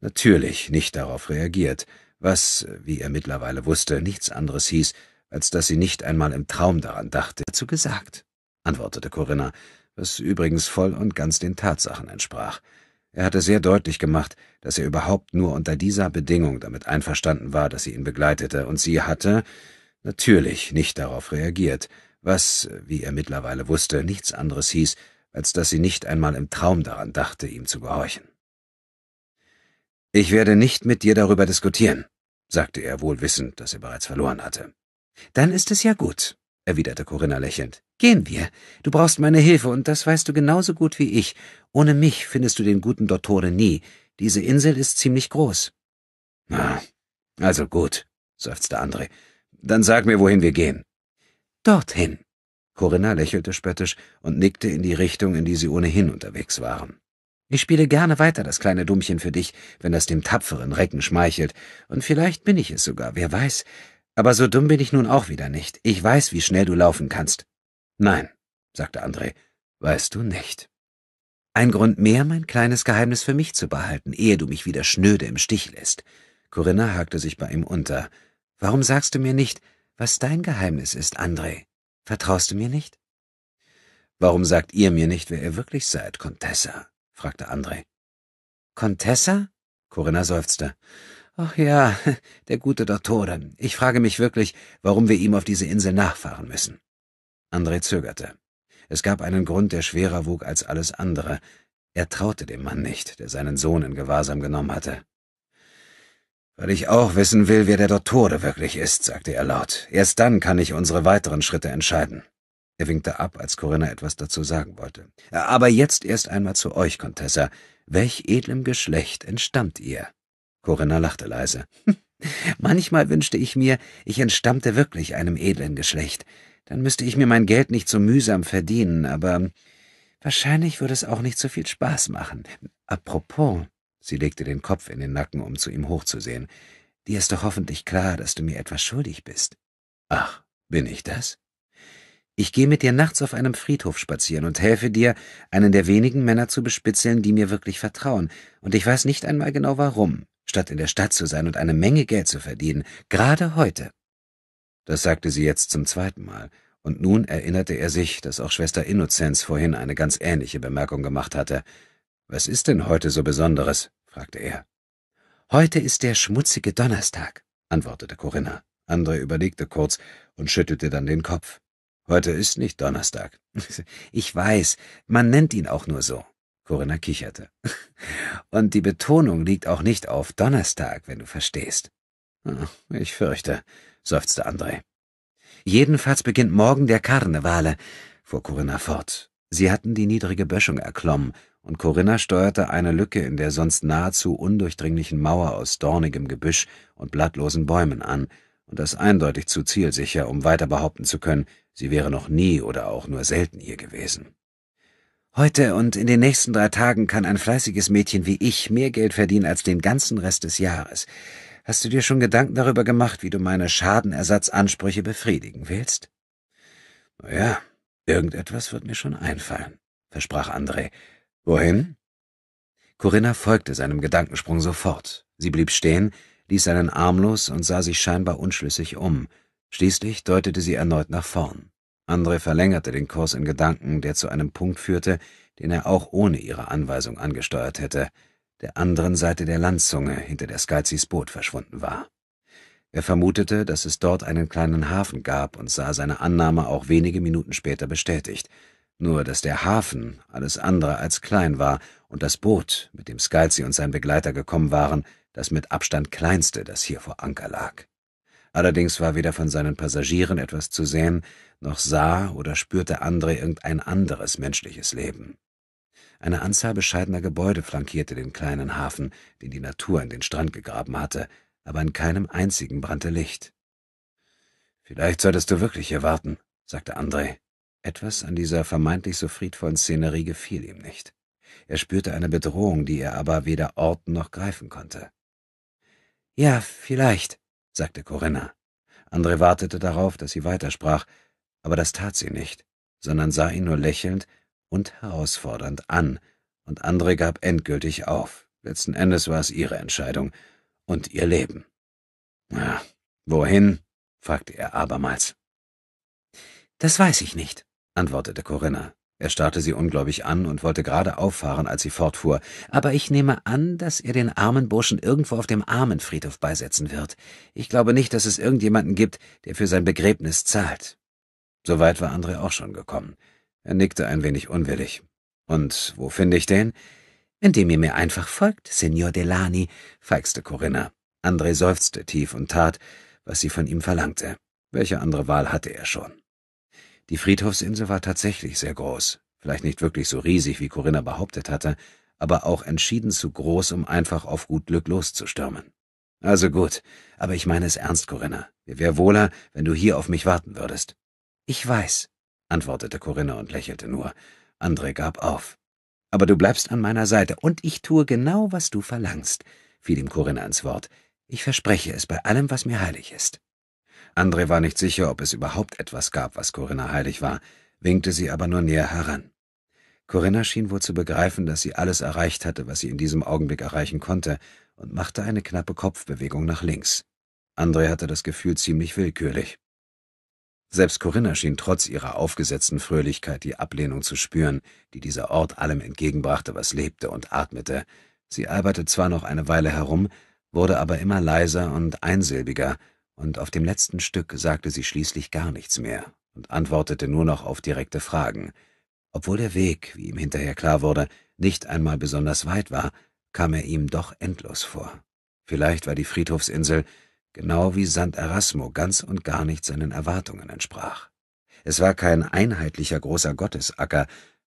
natürlich nicht darauf reagiert, was, wie er mittlerweile wusste, nichts anderes hieß, als dass sie nicht einmal im Traum daran dachte. Dazu gesagt, antwortete Corinna, was übrigens voll und ganz den Tatsachen entsprach. Er hatte sehr deutlich gemacht, dass er überhaupt nur unter dieser Bedingung damit einverstanden war, dass sie ihn begleitete, und sie hatte natürlich nicht darauf reagiert, was, wie er mittlerweile wusste, nichts anderes hieß, als dass sie nicht einmal im Traum daran dachte, ihm zu gehorchen. Ich werde nicht mit dir darüber diskutieren, sagte er wohl wissend, dass er bereits verloren hatte. Dann ist es ja gut, erwiderte Corinna lächelnd. Gehen wir. Du brauchst meine Hilfe, und das weißt du genauso gut wie ich. Ohne mich findest du den guten Dottore nie. Diese Insel ist ziemlich groß. Na, also gut, seufzte André. Dann sag mir, wohin wir gehen. Dorthin. Corinna lächelte spöttisch und nickte in die Richtung, in die sie ohnehin unterwegs waren. Ich spiele gerne weiter das kleine Dummchen für dich, wenn das dem tapferen Recken schmeichelt. Und vielleicht bin ich es sogar, wer weiß. Aber so dumm bin ich nun auch wieder nicht. Ich weiß, wie schnell du laufen kannst. Nein, sagte André, weißt du nicht. Ein Grund mehr, mein kleines Geheimnis für mich zu behalten, ehe du mich wieder schnöde im Stich lässt. Corinna hakte sich bei ihm unter. Warum sagst du mir nicht, was dein Geheimnis ist, André? Vertraust du mir nicht? Warum sagt ihr mir nicht, wer ihr wirklich seid, Contessa? fragte André. Contessa? Corinna seufzte. Ach ja, der gute Dottore. Ich frage mich wirklich, warum wir ihm auf diese Insel nachfahren müssen. André zögerte. Es gab einen Grund, der schwerer wog als alles andere. Er traute dem Mann nicht, der seinen Sohn in Gewahrsam genommen hatte. Weil ich auch wissen will, wer der Dottore wirklich ist, sagte er laut. Erst dann kann ich unsere weiteren Schritte entscheiden. Er winkte ab, als Corinna etwas dazu sagen wollte. Aber jetzt erst einmal zu euch, Contessa. Welch edlem Geschlecht entstammt ihr? Corinna lachte leise. Manchmal wünschte ich mir, ich entstammte wirklich einem edlen Geschlecht. Dann müsste ich mir mein Geld nicht so mühsam verdienen, aber wahrscheinlich würde es auch nicht so viel Spaß machen. Apropos, sie legte den Kopf in den Nacken, um zu ihm hochzusehen, dir ist doch hoffentlich klar, dass du mir etwas schuldig bist. Ach, bin ich das? Ich gehe mit dir nachts auf einem Friedhof spazieren und helfe dir, einen der wenigen Männer zu bespitzeln, die mir wirklich vertrauen, und ich weiß nicht einmal genau warum, statt in der Stadt zu sein und eine Menge Geld zu verdienen, gerade heute. Das sagte sie jetzt zum zweiten Mal, und nun erinnerte er sich, dass auch Schwester Innozenz vorhin eine ganz ähnliche Bemerkung gemacht hatte. Was ist denn heute so Besonderes? fragte er. Heute ist der schmutzige Donnerstag, antwortete Corinna. Andre überlegte kurz und schüttelte dann den Kopf. Heute ist nicht Donnerstag. Ich weiß, man nennt ihn auch nur so. Corinna kicherte. Und die Betonung liegt auch nicht auf Donnerstag, wenn du verstehst. Hm, ich fürchte, seufzte André. Jedenfalls beginnt morgen der Karnevale, fuhr Corinna fort. Sie hatten die niedrige Böschung erklommen, und Corinna steuerte eine Lücke in der sonst nahezu undurchdringlichen Mauer aus dornigem Gebüsch und blattlosen Bäumen an, und das eindeutig zu zielsicher, um weiter behaupten zu können, Sie wäre noch nie oder auch nur selten hier gewesen. Heute und in den nächsten drei Tagen kann ein fleißiges Mädchen wie ich mehr Geld verdienen als den ganzen Rest des Jahres. Hast du dir schon Gedanken darüber gemacht, wie du meine Schadenersatzansprüche befriedigen willst? Naja, irgendetwas wird mir schon einfallen, versprach André. Wohin? Corinna folgte seinem Gedankensprung sofort. Sie blieb stehen, ließ seinen Arm los und sah sich scheinbar unschlüssig um. Schließlich deutete sie erneut nach vorn. André verlängerte den Kurs in Gedanken, der zu einem Punkt führte, den er auch ohne ihre Anweisung angesteuert hätte, der anderen Seite der Landzunge, hinter der Skalzis Boot verschwunden war. Er vermutete, dass es dort einen kleinen Hafen gab und sah seine Annahme auch wenige Minuten später bestätigt, nur dass der Hafen alles andere als klein war und das Boot, mit dem Scalzi und sein Begleiter gekommen waren, das mit Abstand kleinste, das hier vor Anker lag. Allerdings war weder von seinen Passagieren etwas zu sehen, noch sah oder spürte Andre irgendein anderes menschliches Leben. Eine Anzahl bescheidener Gebäude flankierte den kleinen Hafen, den die Natur in den Strand gegraben hatte, aber in keinem einzigen brannte Licht. Vielleicht solltest du wirklich hier warten, sagte André. Etwas an dieser vermeintlich so friedvollen Szenerie gefiel ihm nicht. Er spürte eine Bedrohung, die er aber weder orten noch greifen konnte. Ja, vielleicht, sagte Corinna. Andre wartete darauf, dass sie weitersprach, aber das tat sie nicht, sondern sah ihn nur lächelnd und herausfordernd an, und Andre gab endgültig auf. Letzten Endes war es ihre Entscheidung und ihr Leben. Ja, wohin? fragte er abermals. Das weiß ich nicht, antwortete Corinna. Er starrte sie ungläubig an und wollte gerade auffahren, als sie fortfuhr. Aber ich nehme an, dass er den armen Burschen irgendwo auf dem Armenfriedhof beisetzen wird. Ich glaube nicht, dass es irgendjemanden gibt, der für sein Begräbnis zahlt. Soweit war André auch schon gekommen. Er nickte ein wenig unwillig. Und wo finde ich den? Indem ihr mir einfach folgt, Signor Delani, feixte Corinna. André seufzte tief und tat, was sie von ihm verlangte. Welche andere Wahl hatte er schon? Die Friedhofsinsel war tatsächlich sehr groß, vielleicht nicht wirklich so riesig, wie Corinna behauptet hatte, aber auch entschieden zu groß, um einfach auf gut Glück loszustürmen. Also gut, aber ich meine es ernst, Corinna. Mir wäre wohler, wenn du hier auf mich warten würdest. Ich weiß, antwortete Corinna und lächelte nur. Andre gab auf. Aber du bleibst an meiner Seite und ich tue genau, was du verlangst, fiel ihm Corinna ins Wort. Ich verspreche es bei allem, was mir heilig ist. Andre war nicht sicher, ob es überhaupt etwas gab, was Corinna heilig war, winkte sie aber nur näher heran. Corinna schien wohl zu begreifen, dass sie alles erreicht hatte, was sie in diesem Augenblick erreichen konnte, und machte eine knappe Kopfbewegung nach links. Andre hatte das Gefühl ziemlich willkürlich. Selbst Corinna schien trotz ihrer aufgesetzten Fröhlichkeit die Ablehnung zu spüren, die dieser Ort allem entgegenbrachte, was lebte und atmete. Sie alberte zwar noch eine Weile herum, wurde aber immer leiser und einsilbiger, und auf dem letzten Stück sagte sie schließlich gar nichts mehr und antwortete nur noch auf direkte Fragen. Obwohl der Weg, wie ihm hinterher klar wurde, nicht einmal besonders weit war, kam er ihm doch endlos vor. Vielleicht war die Friedhofsinsel, genau wie Sant Erasmo, ganz und gar nicht seinen Erwartungen entsprach. Es war kein einheitlicher großer Gottesacker,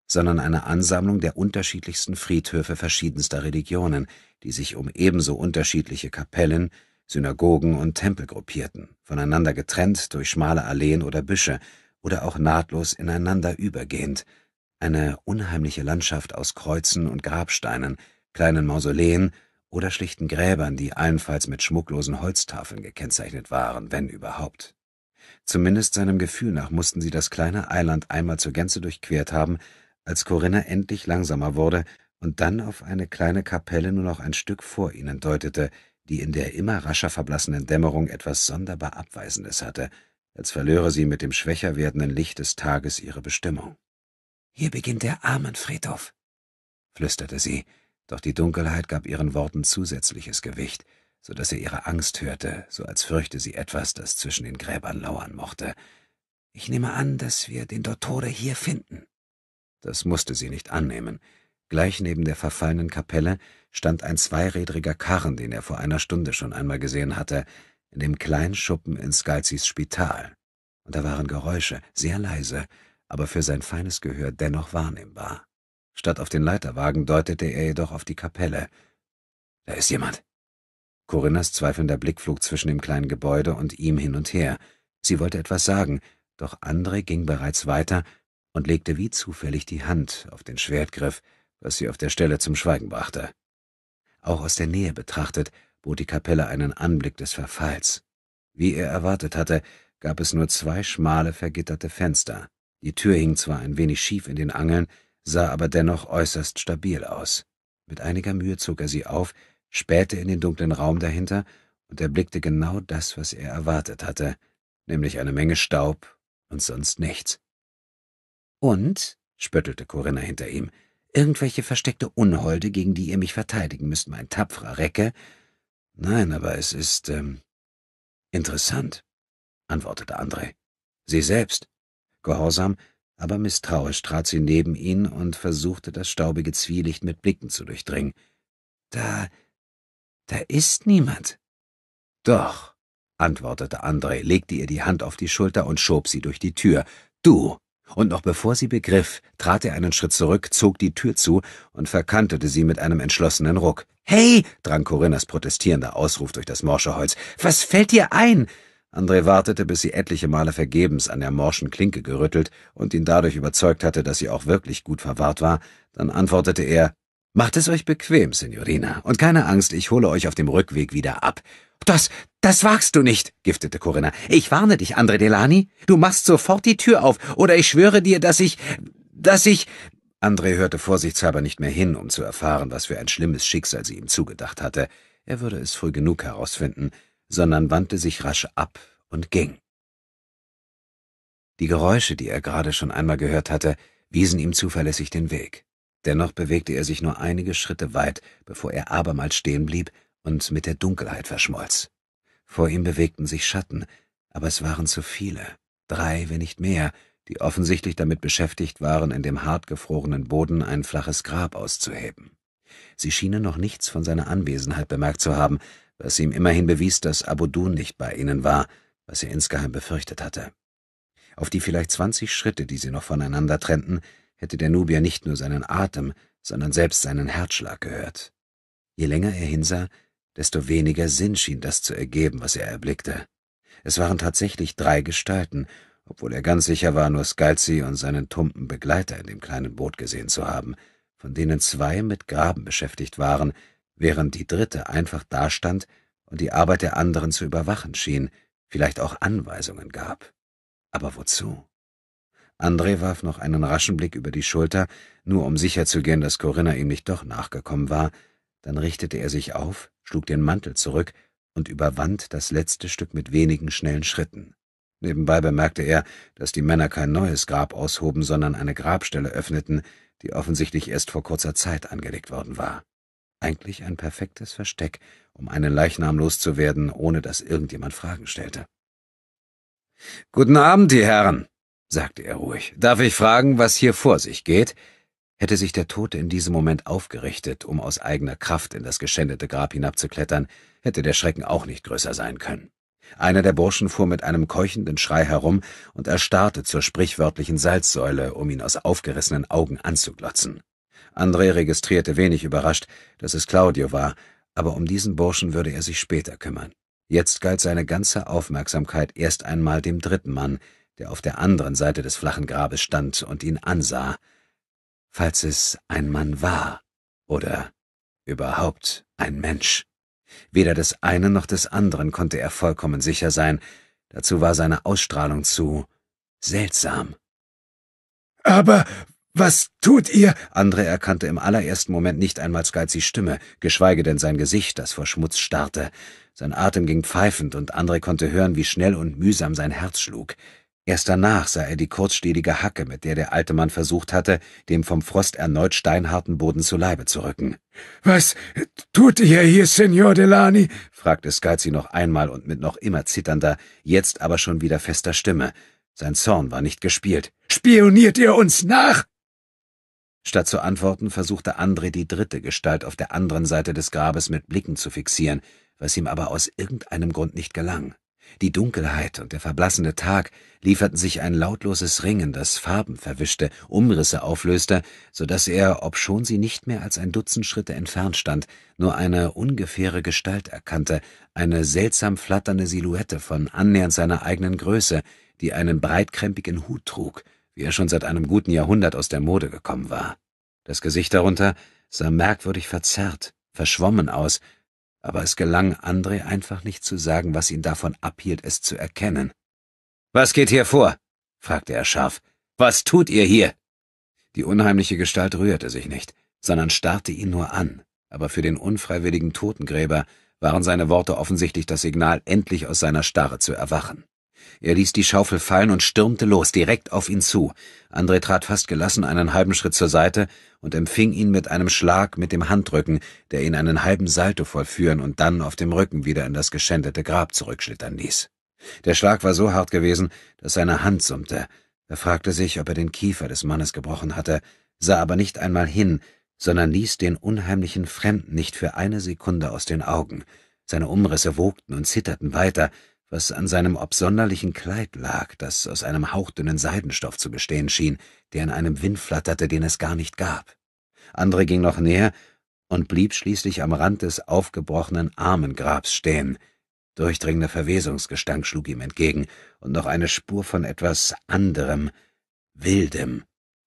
sondern eine Ansammlung der unterschiedlichsten Friedhöfe verschiedenster Religionen, die sich um ebenso unterschiedliche Kapellen, Synagogen und Tempel gruppierten, voneinander getrennt durch schmale Alleen oder Büsche oder auch nahtlos ineinander übergehend, eine unheimliche Landschaft aus Kreuzen und Grabsteinen, kleinen Mausoleen oder schlichten Gräbern, die allenfalls mit schmucklosen Holztafeln gekennzeichnet waren, wenn überhaupt. Zumindest seinem Gefühl nach mussten sie das kleine Eiland einmal zur Gänze durchquert haben, als Corinna endlich langsamer wurde und dann auf eine kleine Kapelle nur noch ein Stück vor ihnen deutete, die in der immer rascher verblassenden Dämmerung etwas sonderbar Abweisendes hatte, als verlöre sie mit dem schwächer werdenden Licht des Tages ihre Bestimmung. »Hier beginnt der Armenfriedhof«, flüsterte sie, doch die Dunkelheit gab ihren Worten zusätzliches Gewicht, so dass er ihre Angst hörte, so als fürchte sie etwas, das zwischen den Gräbern lauern mochte. »Ich nehme an, dass wir den Dottore hier finden.« Das musste sie nicht annehmen. Gleich neben der verfallenen Kapelle stand ein zweirädriger Karren, den er vor einer Stunde schon einmal gesehen hatte, in dem kleinen Schuppen in Scalzis Spital, und da waren Geräusche, sehr leise, aber für sein feines Gehör dennoch wahrnehmbar. Statt auf den Leiterwagen deutete er jedoch auf die Kapelle. Da ist jemand. Corinnas zweifelnder Blick flog zwischen dem kleinen Gebäude und ihm hin und her. Sie wollte etwas sagen, doch André ging bereits weiter und legte wie zufällig die Hand auf den Schwertgriff, was sie auf der Stelle zum Schweigen brachte. Auch aus der Nähe betrachtet bot die Kapelle einen Anblick des Verfalls. Wie er erwartet hatte, gab es nur zwei schmale, vergitterte Fenster. Die Tür hing zwar ein wenig schief in den Angeln, sah aber dennoch äußerst stabil aus. Mit einiger Mühe zog er sie auf, spähte in den dunklen Raum dahinter und erblickte genau das, was er erwartet hatte, nämlich eine Menge Staub und sonst nichts. Und? spöttelte Corinna hinter ihm. Irgendwelche versteckte Unholde, gegen die ihr mich verteidigen müsst, mein tapferer Recke. Nein, aber es ist, ähm, interessant, antwortete André. Sie selbst. Gehorsam, aber misstrauisch trat sie neben ihn und versuchte, das staubige Zwielicht mit Blicken zu durchdringen. Da, da ist niemand. Doch, antwortete André, legte ihr die Hand auf die Schulter und schob sie durch die Tür. Du und noch bevor sie begriff, trat er einen Schritt zurück, zog die Tür zu und verkantete sie mit einem entschlossenen Ruck. Hey! drang Corinnas protestierender Ausruf durch das morsche Holz. Was fällt dir ein? André wartete, bis sie etliche Male vergebens an der morschen Klinke gerüttelt und ihn dadurch überzeugt hatte, dass sie auch wirklich gut verwahrt war. Dann antwortete er, Macht es euch bequem, Signorina, und keine Angst, ich hole euch auf dem Rückweg wieder ab. Das, das wagst du nicht, giftete Corinna. Ich warne dich, Andre Delani. Du machst sofort die Tür auf, oder ich schwöre dir, dass ich, dass ich... Andre hörte vorsichtshalber nicht mehr hin, um zu erfahren, was für ein schlimmes Schicksal sie ihm zugedacht hatte. Er würde es früh genug herausfinden, sondern wandte sich rasch ab und ging. Die Geräusche, die er gerade schon einmal gehört hatte, wiesen ihm zuverlässig den Weg. Dennoch bewegte er sich nur einige Schritte weit, bevor er abermals stehen blieb und mit der Dunkelheit verschmolz. Vor ihm bewegten sich Schatten, aber es waren zu viele, drei, wenn nicht mehr, die offensichtlich damit beschäftigt waren, in dem hartgefrorenen Boden ein flaches Grab auszuheben. Sie schienen noch nichts von seiner Anwesenheit bemerkt zu haben, was ihm immerhin bewies, dass Abudun nicht bei ihnen war, was er insgeheim befürchtet hatte. Auf die vielleicht zwanzig Schritte, die sie noch voneinander trennten, hätte der Nubier nicht nur seinen Atem, sondern selbst seinen Herzschlag gehört. Je länger er hinsah, desto weniger Sinn schien das zu ergeben, was er erblickte. Es waren tatsächlich drei Gestalten, obwohl er ganz sicher war, nur Scalzi und seinen tumpen Begleiter in dem kleinen Boot gesehen zu haben, von denen zwei mit Graben beschäftigt waren, während die dritte einfach dastand und die Arbeit der anderen zu überwachen schien, vielleicht auch Anweisungen gab. Aber wozu? André warf noch einen raschen Blick über die Schulter, nur um sicherzugehen, dass Corinna ihm nicht doch nachgekommen war, dann richtete er sich auf, schlug den Mantel zurück und überwand das letzte Stück mit wenigen schnellen Schritten. Nebenbei bemerkte er, dass die Männer kein neues Grab aushoben, sondern eine Grabstelle öffneten, die offensichtlich erst vor kurzer Zeit angelegt worden war. Eigentlich ein perfektes Versteck, um einen Leichnam loszuwerden, ohne dass irgendjemand Fragen stellte. Guten Abend, die Herren, sagte er ruhig. Darf ich fragen, was hier vor sich geht? Hätte sich der Tote in diesem Moment aufgerichtet, um aus eigener Kraft in das geschändete Grab hinabzuklettern, hätte der Schrecken auch nicht größer sein können. Einer der Burschen fuhr mit einem keuchenden Schrei herum und erstarrte zur sprichwörtlichen Salzsäule, um ihn aus aufgerissenen Augen anzuglotzen. André registrierte wenig überrascht, dass es Claudio war, aber um diesen Burschen würde er sich später kümmern. Jetzt galt seine ganze Aufmerksamkeit erst einmal dem dritten Mann, der auf der anderen Seite des flachen Grabes stand und ihn ansah, falls es ein Mann war oder überhaupt ein Mensch. Weder des einen noch des anderen konnte er vollkommen sicher sein, dazu war seine Ausstrahlung zu seltsam. Aber was tut ihr? Andre erkannte im allerersten Moment nicht einmal Skyzis Stimme, geschweige denn sein Gesicht, das vor Schmutz starrte. Sein Atem ging pfeifend, und Andre konnte hören, wie schnell und mühsam sein Herz schlug. Erst danach sah er die kurzstelige Hacke, mit der der alte Mann versucht hatte, dem vom Frost erneut steinharten Boden zu Leibe zu rücken. Was tut ihr hier, Signor Delani? fragte Scalzi noch einmal und mit noch immer zitternder, jetzt aber schon wieder fester Stimme. Sein Zorn war nicht gespielt. Spioniert ihr uns nach? Statt zu antworten, versuchte André die dritte Gestalt auf der anderen Seite des Grabes mit Blicken zu fixieren, was ihm aber aus irgendeinem Grund nicht gelang. Die Dunkelheit und der verblassende Tag lieferten sich ein lautloses Ringen, das Farben verwischte, Umrisse auflöste, so daß er, obschon sie nicht mehr als ein Dutzend Schritte entfernt stand, nur eine ungefähre Gestalt erkannte, eine seltsam flatternde Silhouette von annähernd seiner eigenen Größe, die einen breitkrempigen Hut trug, wie er schon seit einem guten Jahrhundert aus der Mode gekommen war. Das Gesicht darunter sah merkwürdig verzerrt, verschwommen aus, aber es gelang André einfach nicht zu sagen, was ihn davon abhielt, es zu erkennen. Was geht hier vor? fragte er scharf. Was tut ihr hier? Die unheimliche Gestalt rührte sich nicht, sondern starrte ihn nur an, aber für den unfreiwilligen Totengräber waren seine Worte offensichtlich das Signal, endlich aus seiner Starre zu erwachen. Er ließ die Schaufel fallen und stürmte los, direkt auf ihn zu. André trat fast gelassen einen halben Schritt zur Seite und empfing ihn mit einem Schlag mit dem Handrücken, der ihn einen halben Salto vollführen und dann auf dem Rücken wieder in das geschändete Grab zurückschlittern ließ. Der Schlag war so hart gewesen, dass seine Hand summte. Er fragte sich, ob er den Kiefer des Mannes gebrochen hatte, sah aber nicht einmal hin, sondern ließ den unheimlichen Fremden nicht für eine Sekunde aus den Augen. Seine Umrisse wogten und zitterten weiter, was an seinem absonderlichen Kleid lag, das aus einem hauchdünnen Seidenstoff zu bestehen schien, der in einem Wind flatterte, den es gar nicht gab. Andre ging noch näher und blieb schließlich am Rand des aufgebrochenen Armengrabs stehen. Durchdringender Verwesungsgestank schlug ihm entgegen und noch eine Spur von etwas anderem, wildem.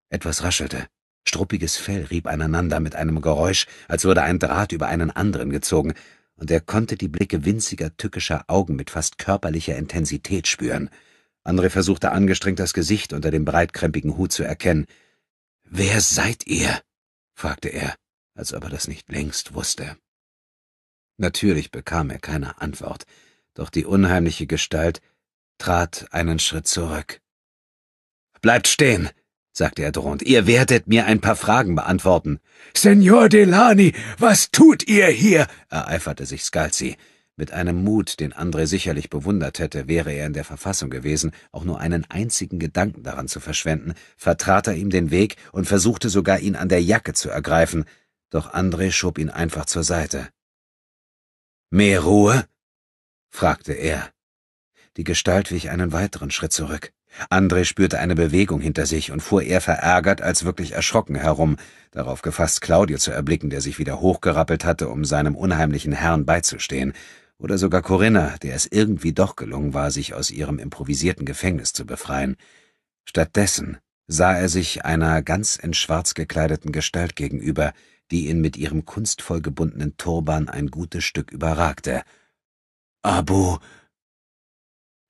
Etwas raschelte. Struppiges Fell rieb aneinander mit einem Geräusch, als würde ein Draht über einen anderen gezogen, und er konnte die Blicke winziger, tückischer Augen mit fast körperlicher Intensität spüren. André versuchte angestrengt das Gesicht unter dem breitkrempigen Hut zu erkennen. Wer seid ihr? fragte er, als ob er das nicht längst wusste. Natürlich bekam er keine Antwort, doch die unheimliche Gestalt trat einen Schritt zurück. Bleibt stehen, sagte er drohend, ihr werdet mir ein paar Fragen beantworten. Senor Delani, was tut ihr hier? ereiferte sich Scalzi. Mit einem Mut, den André sicherlich bewundert hätte, wäre er in der Verfassung gewesen, auch nur einen einzigen Gedanken daran zu verschwenden, vertrat er ihm den Weg und versuchte sogar, ihn an der Jacke zu ergreifen, doch André schob ihn einfach zur Seite. Mehr Ruhe? fragte er. Die Gestalt wich einen weiteren Schritt zurück. Andre spürte eine Bewegung hinter sich und fuhr eher verärgert als wirklich erschrocken herum, darauf gefasst, Claudio zu erblicken, der sich wieder hochgerappelt hatte, um seinem unheimlichen Herrn beizustehen, oder sogar Corinna, der es irgendwie doch gelungen war, sich aus ihrem improvisierten Gefängnis zu befreien. Stattdessen sah er sich einer ganz in schwarz gekleideten Gestalt gegenüber, die ihn mit ihrem kunstvoll gebundenen Turban ein gutes Stück überragte. Abu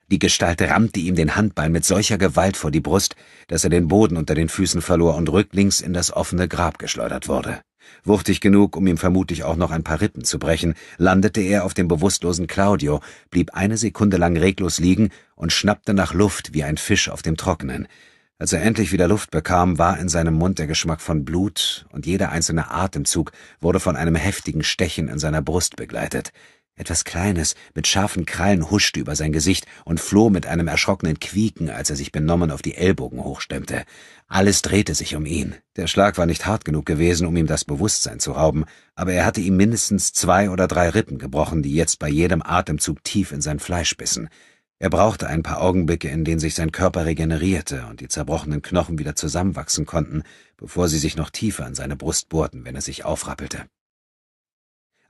die Gestalt rammte ihm den Handball mit solcher Gewalt vor die Brust, dass er den Boden unter den Füßen verlor und rücklings in das offene Grab geschleudert wurde. Wuchtig genug, um ihm vermutlich auch noch ein paar Rippen zu brechen, landete er auf dem bewusstlosen Claudio, blieb eine Sekunde lang reglos liegen und schnappte nach Luft wie ein Fisch auf dem Trockenen. Als er endlich wieder Luft bekam, war in seinem Mund der Geschmack von Blut, und jeder einzelne Atemzug wurde von einem heftigen Stechen in seiner Brust begleitet. Etwas Kleines mit scharfen Krallen huschte über sein Gesicht und floh mit einem erschrockenen Quieken, als er sich benommen auf die Ellbogen hochstemmte. Alles drehte sich um ihn. Der Schlag war nicht hart genug gewesen, um ihm das Bewusstsein zu rauben, aber er hatte ihm mindestens zwei oder drei Rippen gebrochen, die jetzt bei jedem Atemzug tief in sein Fleisch bissen. Er brauchte ein paar Augenblicke, in denen sich sein Körper regenerierte und die zerbrochenen Knochen wieder zusammenwachsen konnten, bevor sie sich noch tiefer in seine Brust bohrten, wenn er sich aufrappelte.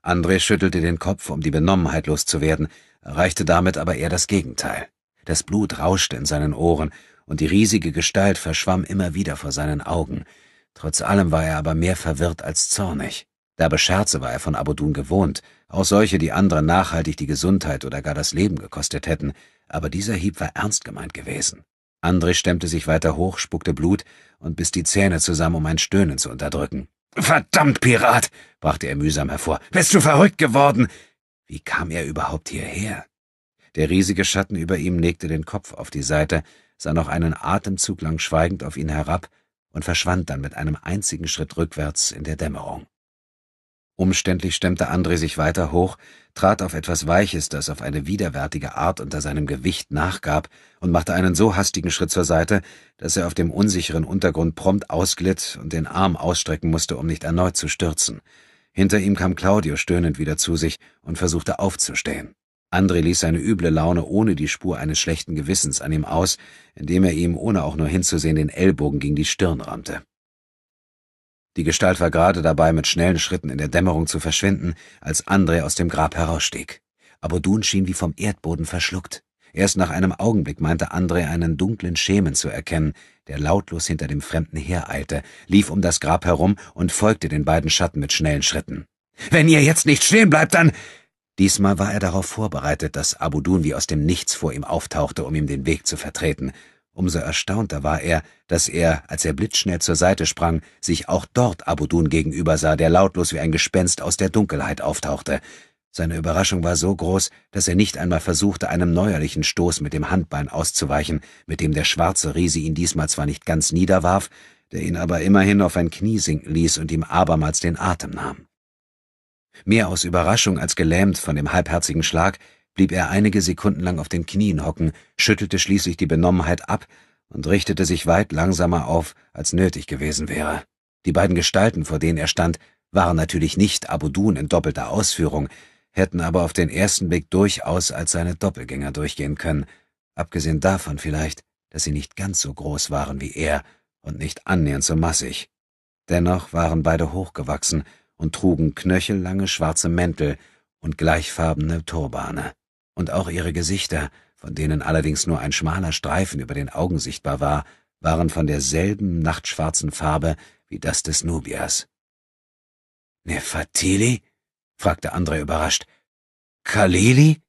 André schüttelte den Kopf, um die Benommenheit loszuwerden, erreichte damit aber eher das Gegenteil. Das Blut rauschte in seinen Ohren, und die riesige Gestalt verschwamm immer wieder vor seinen Augen. Trotz allem war er aber mehr verwirrt als zornig. Derbe Scherze war er von Abudun gewohnt, auch solche, die anderen nachhaltig die Gesundheit oder gar das Leben gekostet hätten, aber dieser Hieb war ernst gemeint gewesen. André stemmte sich weiter hoch, spuckte Blut und biss die Zähne zusammen, um ein Stöhnen zu unterdrücken. Verdammt, Pirat, brachte er mühsam hervor. Bist du verrückt geworden? Wie kam er überhaupt hierher? Der riesige Schatten über ihm legte den Kopf auf die Seite, sah noch einen Atemzug lang schweigend auf ihn herab und verschwand dann mit einem einzigen Schritt rückwärts in der Dämmerung. Umständlich stemmte André sich weiter hoch, trat auf etwas Weiches, das auf eine widerwärtige Art unter seinem Gewicht nachgab, und machte einen so hastigen Schritt zur Seite, dass er auf dem unsicheren Untergrund prompt ausglitt und den Arm ausstrecken musste, um nicht erneut zu stürzen. Hinter ihm kam Claudio stöhnend wieder zu sich und versuchte aufzustehen. André ließ seine üble Laune ohne die Spur eines schlechten Gewissens an ihm aus, indem er ihm, ohne auch nur hinzusehen, den Ellbogen gegen die Stirn rammte. Die Gestalt war gerade dabei, mit schnellen Schritten in der Dämmerung zu verschwinden, als André aus dem Grab herausstieg. Abodun schien wie vom Erdboden verschluckt. Erst nach einem Augenblick meinte André einen dunklen Schemen zu erkennen, der lautlos hinter dem Fremden hereilte, lief um das Grab herum und folgte den beiden Schatten mit schnellen Schritten. Wenn ihr jetzt nicht stehen bleibt, dann. Diesmal war er darauf vorbereitet, dass Abudun wie aus dem Nichts vor ihm auftauchte, um ihm den Weg zu vertreten, Umso erstaunter war er, dass er, als er blitzschnell zur Seite sprang, sich auch dort Abudun gegenüber sah, der lautlos wie ein Gespenst aus der Dunkelheit auftauchte. Seine Überraschung war so groß, dass er nicht einmal versuchte, einem neuerlichen Stoß mit dem Handbein auszuweichen, mit dem der schwarze Riese ihn diesmal zwar nicht ganz niederwarf, der ihn aber immerhin auf ein Knie sinken ließ und ihm abermals den Atem nahm. Mehr aus Überraschung als gelähmt von dem halbherzigen Schlag blieb er einige Sekunden lang auf den Knien hocken, schüttelte schließlich die Benommenheit ab und richtete sich weit langsamer auf, als nötig gewesen wäre. Die beiden Gestalten, vor denen er stand, waren natürlich nicht Abudun in doppelter Ausführung, hätten aber auf den ersten Blick durchaus als seine Doppelgänger durchgehen können, abgesehen davon vielleicht, dass sie nicht ganz so groß waren wie er und nicht annähernd so massig. Dennoch waren beide hochgewachsen und trugen knöchellange schwarze Mäntel und gleichfarbene Turbane und auch ihre Gesichter, von denen allerdings nur ein schmaler Streifen über den Augen sichtbar war, waren von derselben nachtschwarzen Farbe wie das des Nubias. Nefertili? fragte André überrascht. Kalili?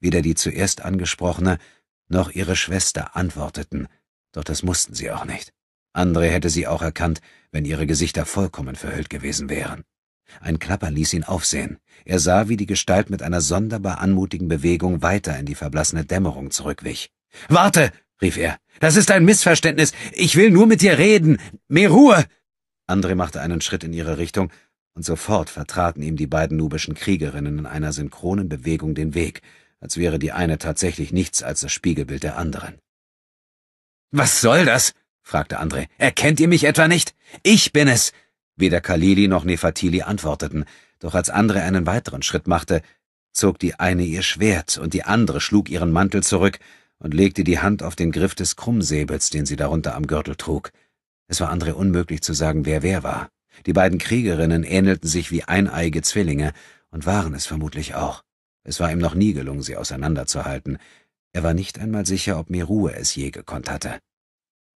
Weder die zuerst angesprochene noch ihre Schwester antworteten, doch das mussten sie auch nicht. André hätte sie auch erkannt, wenn ihre Gesichter vollkommen verhüllt gewesen wären. Ein Klappern ließ ihn aufsehen. Er sah, wie die Gestalt mit einer sonderbar anmutigen Bewegung weiter in die verblassene Dämmerung zurückwich. Warte! rief er. Das ist ein Missverständnis. Ich will nur mit dir reden. Mehr Ruhe! Andre machte einen Schritt in ihre Richtung, und sofort vertraten ihm die beiden nubischen Kriegerinnen in einer synchronen Bewegung den Weg, als wäre die eine tatsächlich nichts als das Spiegelbild der anderen. Was soll das? fragte Andre. Erkennt ihr mich etwa nicht? Ich bin es. Weder Khalili noch Nefertili antworteten, doch als Andre einen weiteren Schritt machte, zog die eine ihr Schwert und die andere schlug ihren Mantel zurück und legte die Hand auf den Griff des Krummsäbels, den sie darunter am Gürtel trug. Es war Andre unmöglich zu sagen, wer wer war. Die beiden Kriegerinnen ähnelten sich wie eineige Zwillinge und waren es vermutlich auch. Es war ihm noch nie gelungen, sie auseinanderzuhalten. Er war nicht einmal sicher, ob Merue es je gekonnt hatte.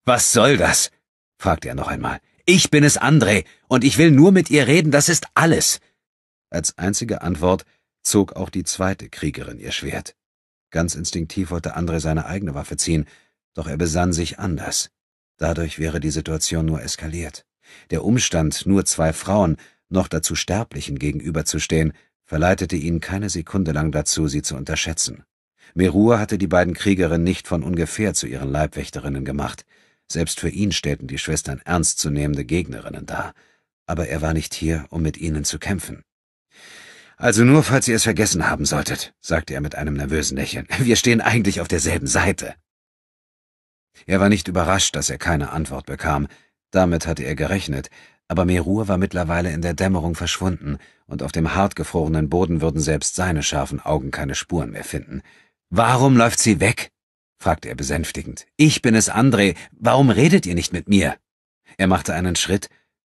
Was soll das? fragte er noch einmal. Ich bin es, André, und ich will nur mit ihr reden, das ist alles. Als einzige Antwort zog auch die zweite Kriegerin ihr Schwert. Ganz instinktiv wollte André seine eigene Waffe ziehen, doch er besann sich anders. Dadurch wäre die Situation nur eskaliert. Der Umstand, nur zwei Frauen, noch dazu Sterblichen gegenüberzustehen, verleitete ihn keine Sekunde lang dazu, sie zu unterschätzen. Merur hatte die beiden Kriegerinnen nicht von ungefähr zu ihren Leibwächterinnen gemacht. Selbst für ihn stellten die Schwestern ernstzunehmende Gegnerinnen dar. Aber er war nicht hier, um mit ihnen zu kämpfen. Also nur, falls ihr es vergessen haben solltet, sagte er mit einem nervösen Lächeln. Wir stehen eigentlich auf derselben Seite. Er war nicht überrascht, dass er keine Antwort bekam. Damit hatte er gerechnet, aber Merur war mittlerweile in der Dämmerung verschwunden, und auf dem hartgefrorenen Boden würden selbst seine scharfen Augen keine Spuren mehr finden. Warum läuft sie weg? fragt er besänftigend. Ich bin es, André. Warum redet ihr nicht mit mir? Er machte einen Schritt,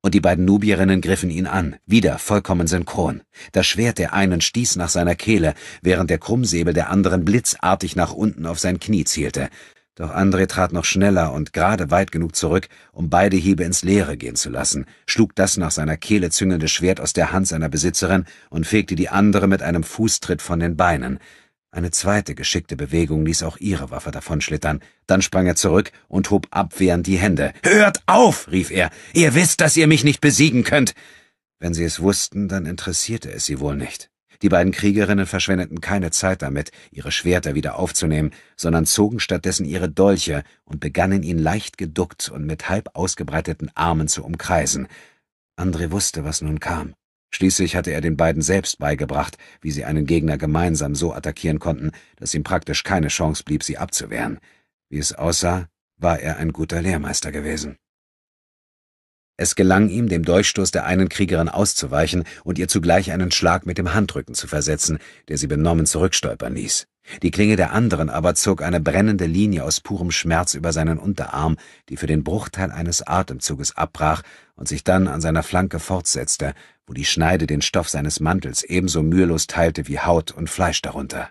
und die beiden Nubierinnen griffen ihn an, wieder vollkommen synchron. Das Schwert der einen stieß nach seiner Kehle, während der Krummsäbel der anderen blitzartig nach unten auf sein Knie zielte. Doch André trat noch schneller und gerade weit genug zurück, um beide Hiebe ins Leere gehen zu lassen, schlug das nach seiner Kehle züngelnde Schwert aus der Hand seiner Besitzerin und fegte die andere mit einem Fußtritt von den Beinen. Eine zweite geschickte Bewegung ließ auch ihre Waffe davonschlittern. Dann sprang er zurück und hob abwehrend die Hände. Hört auf! rief er. Ihr wisst, dass ihr mich nicht besiegen könnt! Wenn sie es wussten, dann interessierte es sie wohl nicht. Die beiden Kriegerinnen verschwendeten keine Zeit damit, ihre Schwerter wieder aufzunehmen, sondern zogen stattdessen ihre Dolche und begannen ihn leicht geduckt und mit halb ausgebreiteten Armen zu umkreisen. André wusste, was nun kam. Schließlich hatte er den beiden selbst beigebracht, wie sie einen Gegner gemeinsam so attackieren konnten, dass ihm praktisch keine Chance blieb, sie abzuwehren. Wie es aussah, war er ein guter Lehrmeister gewesen. Es gelang ihm, dem Durchstoß der einen Kriegerin auszuweichen und ihr zugleich einen Schlag mit dem Handrücken zu versetzen, der sie benommen zurückstolpern ließ. Die Klinge der anderen aber zog eine brennende Linie aus purem Schmerz über seinen Unterarm, die für den Bruchteil eines Atemzuges abbrach und sich dann an seiner Flanke fortsetzte, wo die Schneide den Stoff seines Mantels ebenso mühelos teilte wie Haut und Fleisch darunter.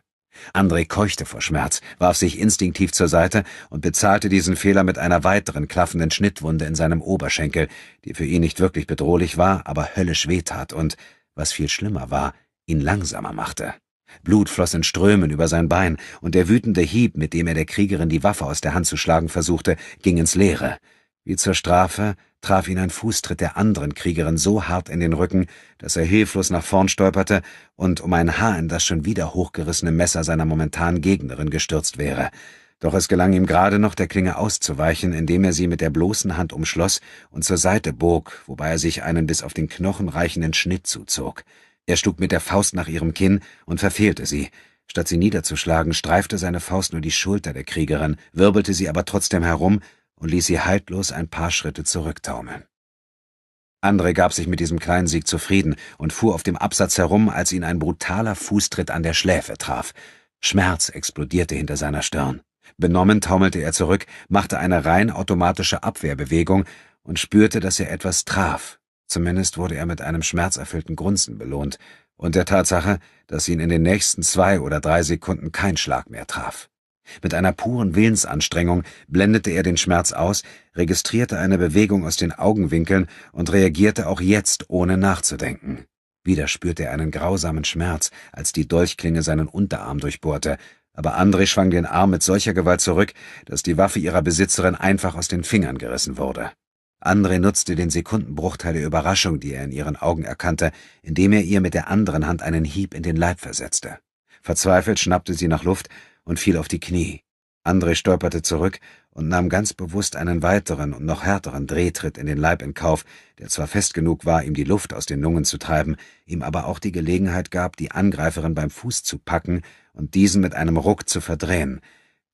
André keuchte vor Schmerz, warf sich instinktiv zur Seite und bezahlte diesen Fehler mit einer weiteren klaffenden Schnittwunde in seinem Oberschenkel, die für ihn nicht wirklich bedrohlich war, aber höllisch wehtat und, was viel schlimmer war, ihn langsamer machte. Blut floss in Strömen über sein Bein, und der wütende Hieb, mit dem er der Kriegerin die Waffe aus der Hand zu schlagen versuchte, ging ins Leere. Wie zur Strafe traf ihn ein Fußtritt der anderen Kriegerin so hart in den Rücken, dass er hilflos nach vorn stolperte und um ein Haar in das schon wieder hochgerissene Messer seiner momentanen Gegnerin gestürzt wäre. Doch es gelang ihm gerade noch, der Klinge auszuweichen, indem er sie mit der bloßen Hand umschloss und zur Seite bog, wobei er sich einen bis auf den Knochen reichenden Schnitt zuzog. Er schlug mit der Faust nach ihrem Kinn und verfehlte sie. Statt sie niederzuschlagen, streifte seine Faust nur die Schulter der Kriegerin, wirbelte sie aber trotzdem herum und ließ sie haltlos ein paar Schritte zurücktaumeln. Andre gab sich mit diesem kleinen Sieg zufrieden und fuhr auf dem Absatz herum, als ihn ein brutaler Fußtritt an der Schläfe traf. Schmerz explodierte hinter seiner Stirn. Benommen taumelte er zurück, machte eine rein automatische Abwehrbewegung und spürte, dass er etwas traf, Zumindest wurde er mit einem schmerzerfüllten Grunzen belohnt und der Tatsache, dass ihn in den nächsten zwei oder drei Sekunden kein Schlag mehr traf. Mit einer puren Willensanstrengung blendete er den Schmerz aus, registrierte eine Bewegung aus den Augenwinkeln und reagierte auch jetzt ohne nachzudenken. Wieder spürte er einen grausamen Schmerz, als die Dolchklinge seinen Unterarm durchbohrte, aber André schwang den Arm mit solcher Gewalt zurück, dass die Waffe ihrer Besitzerin einfach aus den Fingern gerissen wurde. André nutzte den Sekundenbruchteil der Überraschung, die er in ihren Augen erkannte, indem er ihr mit der anderen Hand einen Hieb in den Leib versetzte. Verzweifelt schnappte sie nach Luft und fiel auf die Knie. André stolperte zurück und nahm ganz bewusst einen weiteren und noch härteren Drehtritt in den Leib in Kauf, der zwar fest genug war, ihm die Luft aus den Lungen zu treiben, ihm aber auch die Gelegenheit gab, die Angreiferin beim Fuß zu packen und diesen mit einem Ruck zu verdrehen,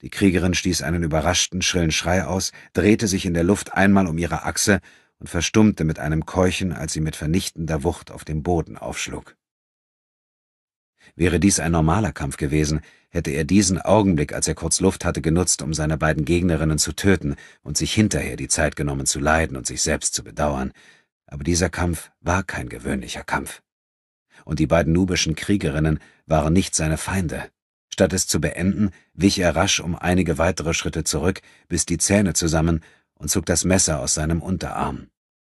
die Kriegerin stieß einen überraschten, schrillen Schrei aus, drehte sich in der Luft einmal um ihre Achse und verstummte mit einem Keuchen, als sie mit vernichtender Wucht auf dem Boden aufschlug. Wäre dies ein normaler Kampf gewesen, hätte er diesen Augenblick, als er kurz Luft hatte, genutzt, um seine beiden Gegnerinnen zu töten und sich hinterher die Zeit genommen zu leiden und sich selbst zu bedauern. Aber dieser Kampf war kein gewöhnlicher Kampf. Und die beiden nubischen Kriegerinnen waren nicht seine Feinde. Statt es zu beenden, wich er rasch um einige weitere Schritte zurück, bis die Zähne zusammen und zog das Messer aus seinem Unterarm.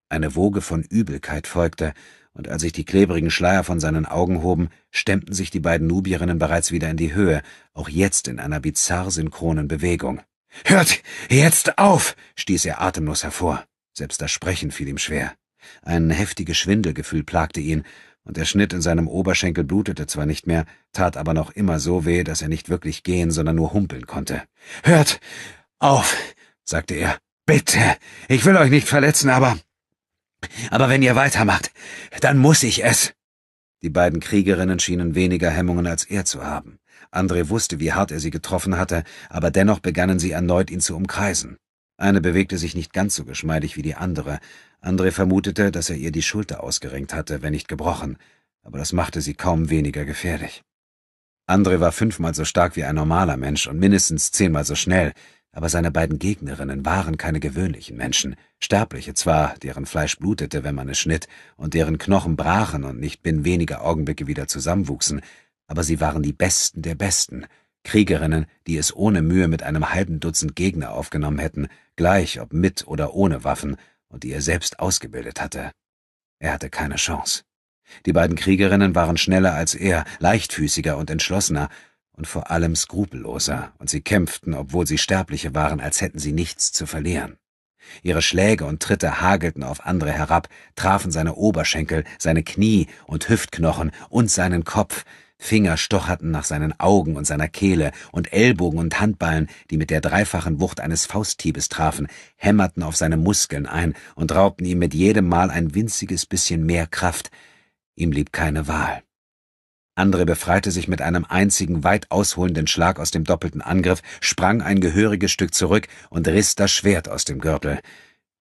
Eine Woge von Übelkeit folgte, und als sich die klebrigen Schleier von seinen Augen hoben, stemmten sich die beiden Nubierinnen bereits wieder in die Höhe, auch jetzt in einer bizarr synchronen Bewegung. Hört jetzt auf! stieß er atemlos hervor. Selbst das Sprechen fiel ihm schwer. Ein heftiges Schwindelgefühl plagte ihn, und der Schnitt in seinem Oberschenkel blutete zwar nicht mehr, tat aber noch immer so weh, dass er nicht wirklich gehen, sondern nur humpeln konnte. Hört auf, sagte er. Bitte, ich will euch nicht verletzen, aber. Aber wenn ihr weitermacht, dann muss ich es. Die beiden Kriegerinnen schienen weniger Hemmungen als er zu haben. Andre wusste, wie hart er sie getroffen hatte, aber dennoch begannen sie erneut, ihn zu umkreisen. Eine bewegte sich nicht ganz so geschmeidig wie die andere, Andre vermutete, dass er ihr die Schulter ausgerenkt hatte, wenn nicht gebrochen, aber das machte sie kaum weniger gefährlich. Andre war fünfmal so stark wie ein normaler Mensch und mindestens zehnmal so schnell, aber seine beiden Gegnerinnen waren keine gewöhnlichen Menschen, Sterbliche zwar, deren Fleisch blutete, wenn man es schnitt, und deren Knochen brachen und nicht binnen weniger Augenblicke wieder zusammenwuchsen, aber sie waren die Besten der Besten, Kriegerinnen, die es ohne Mühe mit einem halben Dutzend Gegner aufgenommen hätten, gleich ob mit oder ohne Waffen, und die er selbst ausgebildet hatte. Er hatte keine Chance. Die beiden Kriegerinnen waren schneller als er, leichtfüßiger und entschlossener und vor allem skrupelloser, und sie kämpften, obwohl sie Sterbliche waren, als hätten sie nichts zu verlieren. Ihre Schläge und Tritte hagelten auf andere herab, trafen seine Oberschenkel, seine Knie und Hüftknochen und seinen Kopf, Finger stocherten nach seinen Augen und seiner Kehle, und Ellbogen und Handballen, die mit der dreifachen Wucht eines Fausthiebes trafen, hämmerten auf seine Muskeln ein und raubten ihm mit jedem Mal ein winziges bisschen mehr Kraft. Ihm blieb keine Wahl. Andre befreite sich mit einem einzigen weit ausholenden Schlag aus dem doppelten Angriff, sprang ein gehöriges Stück zurück und riss das Schwert aus dem Gürtel.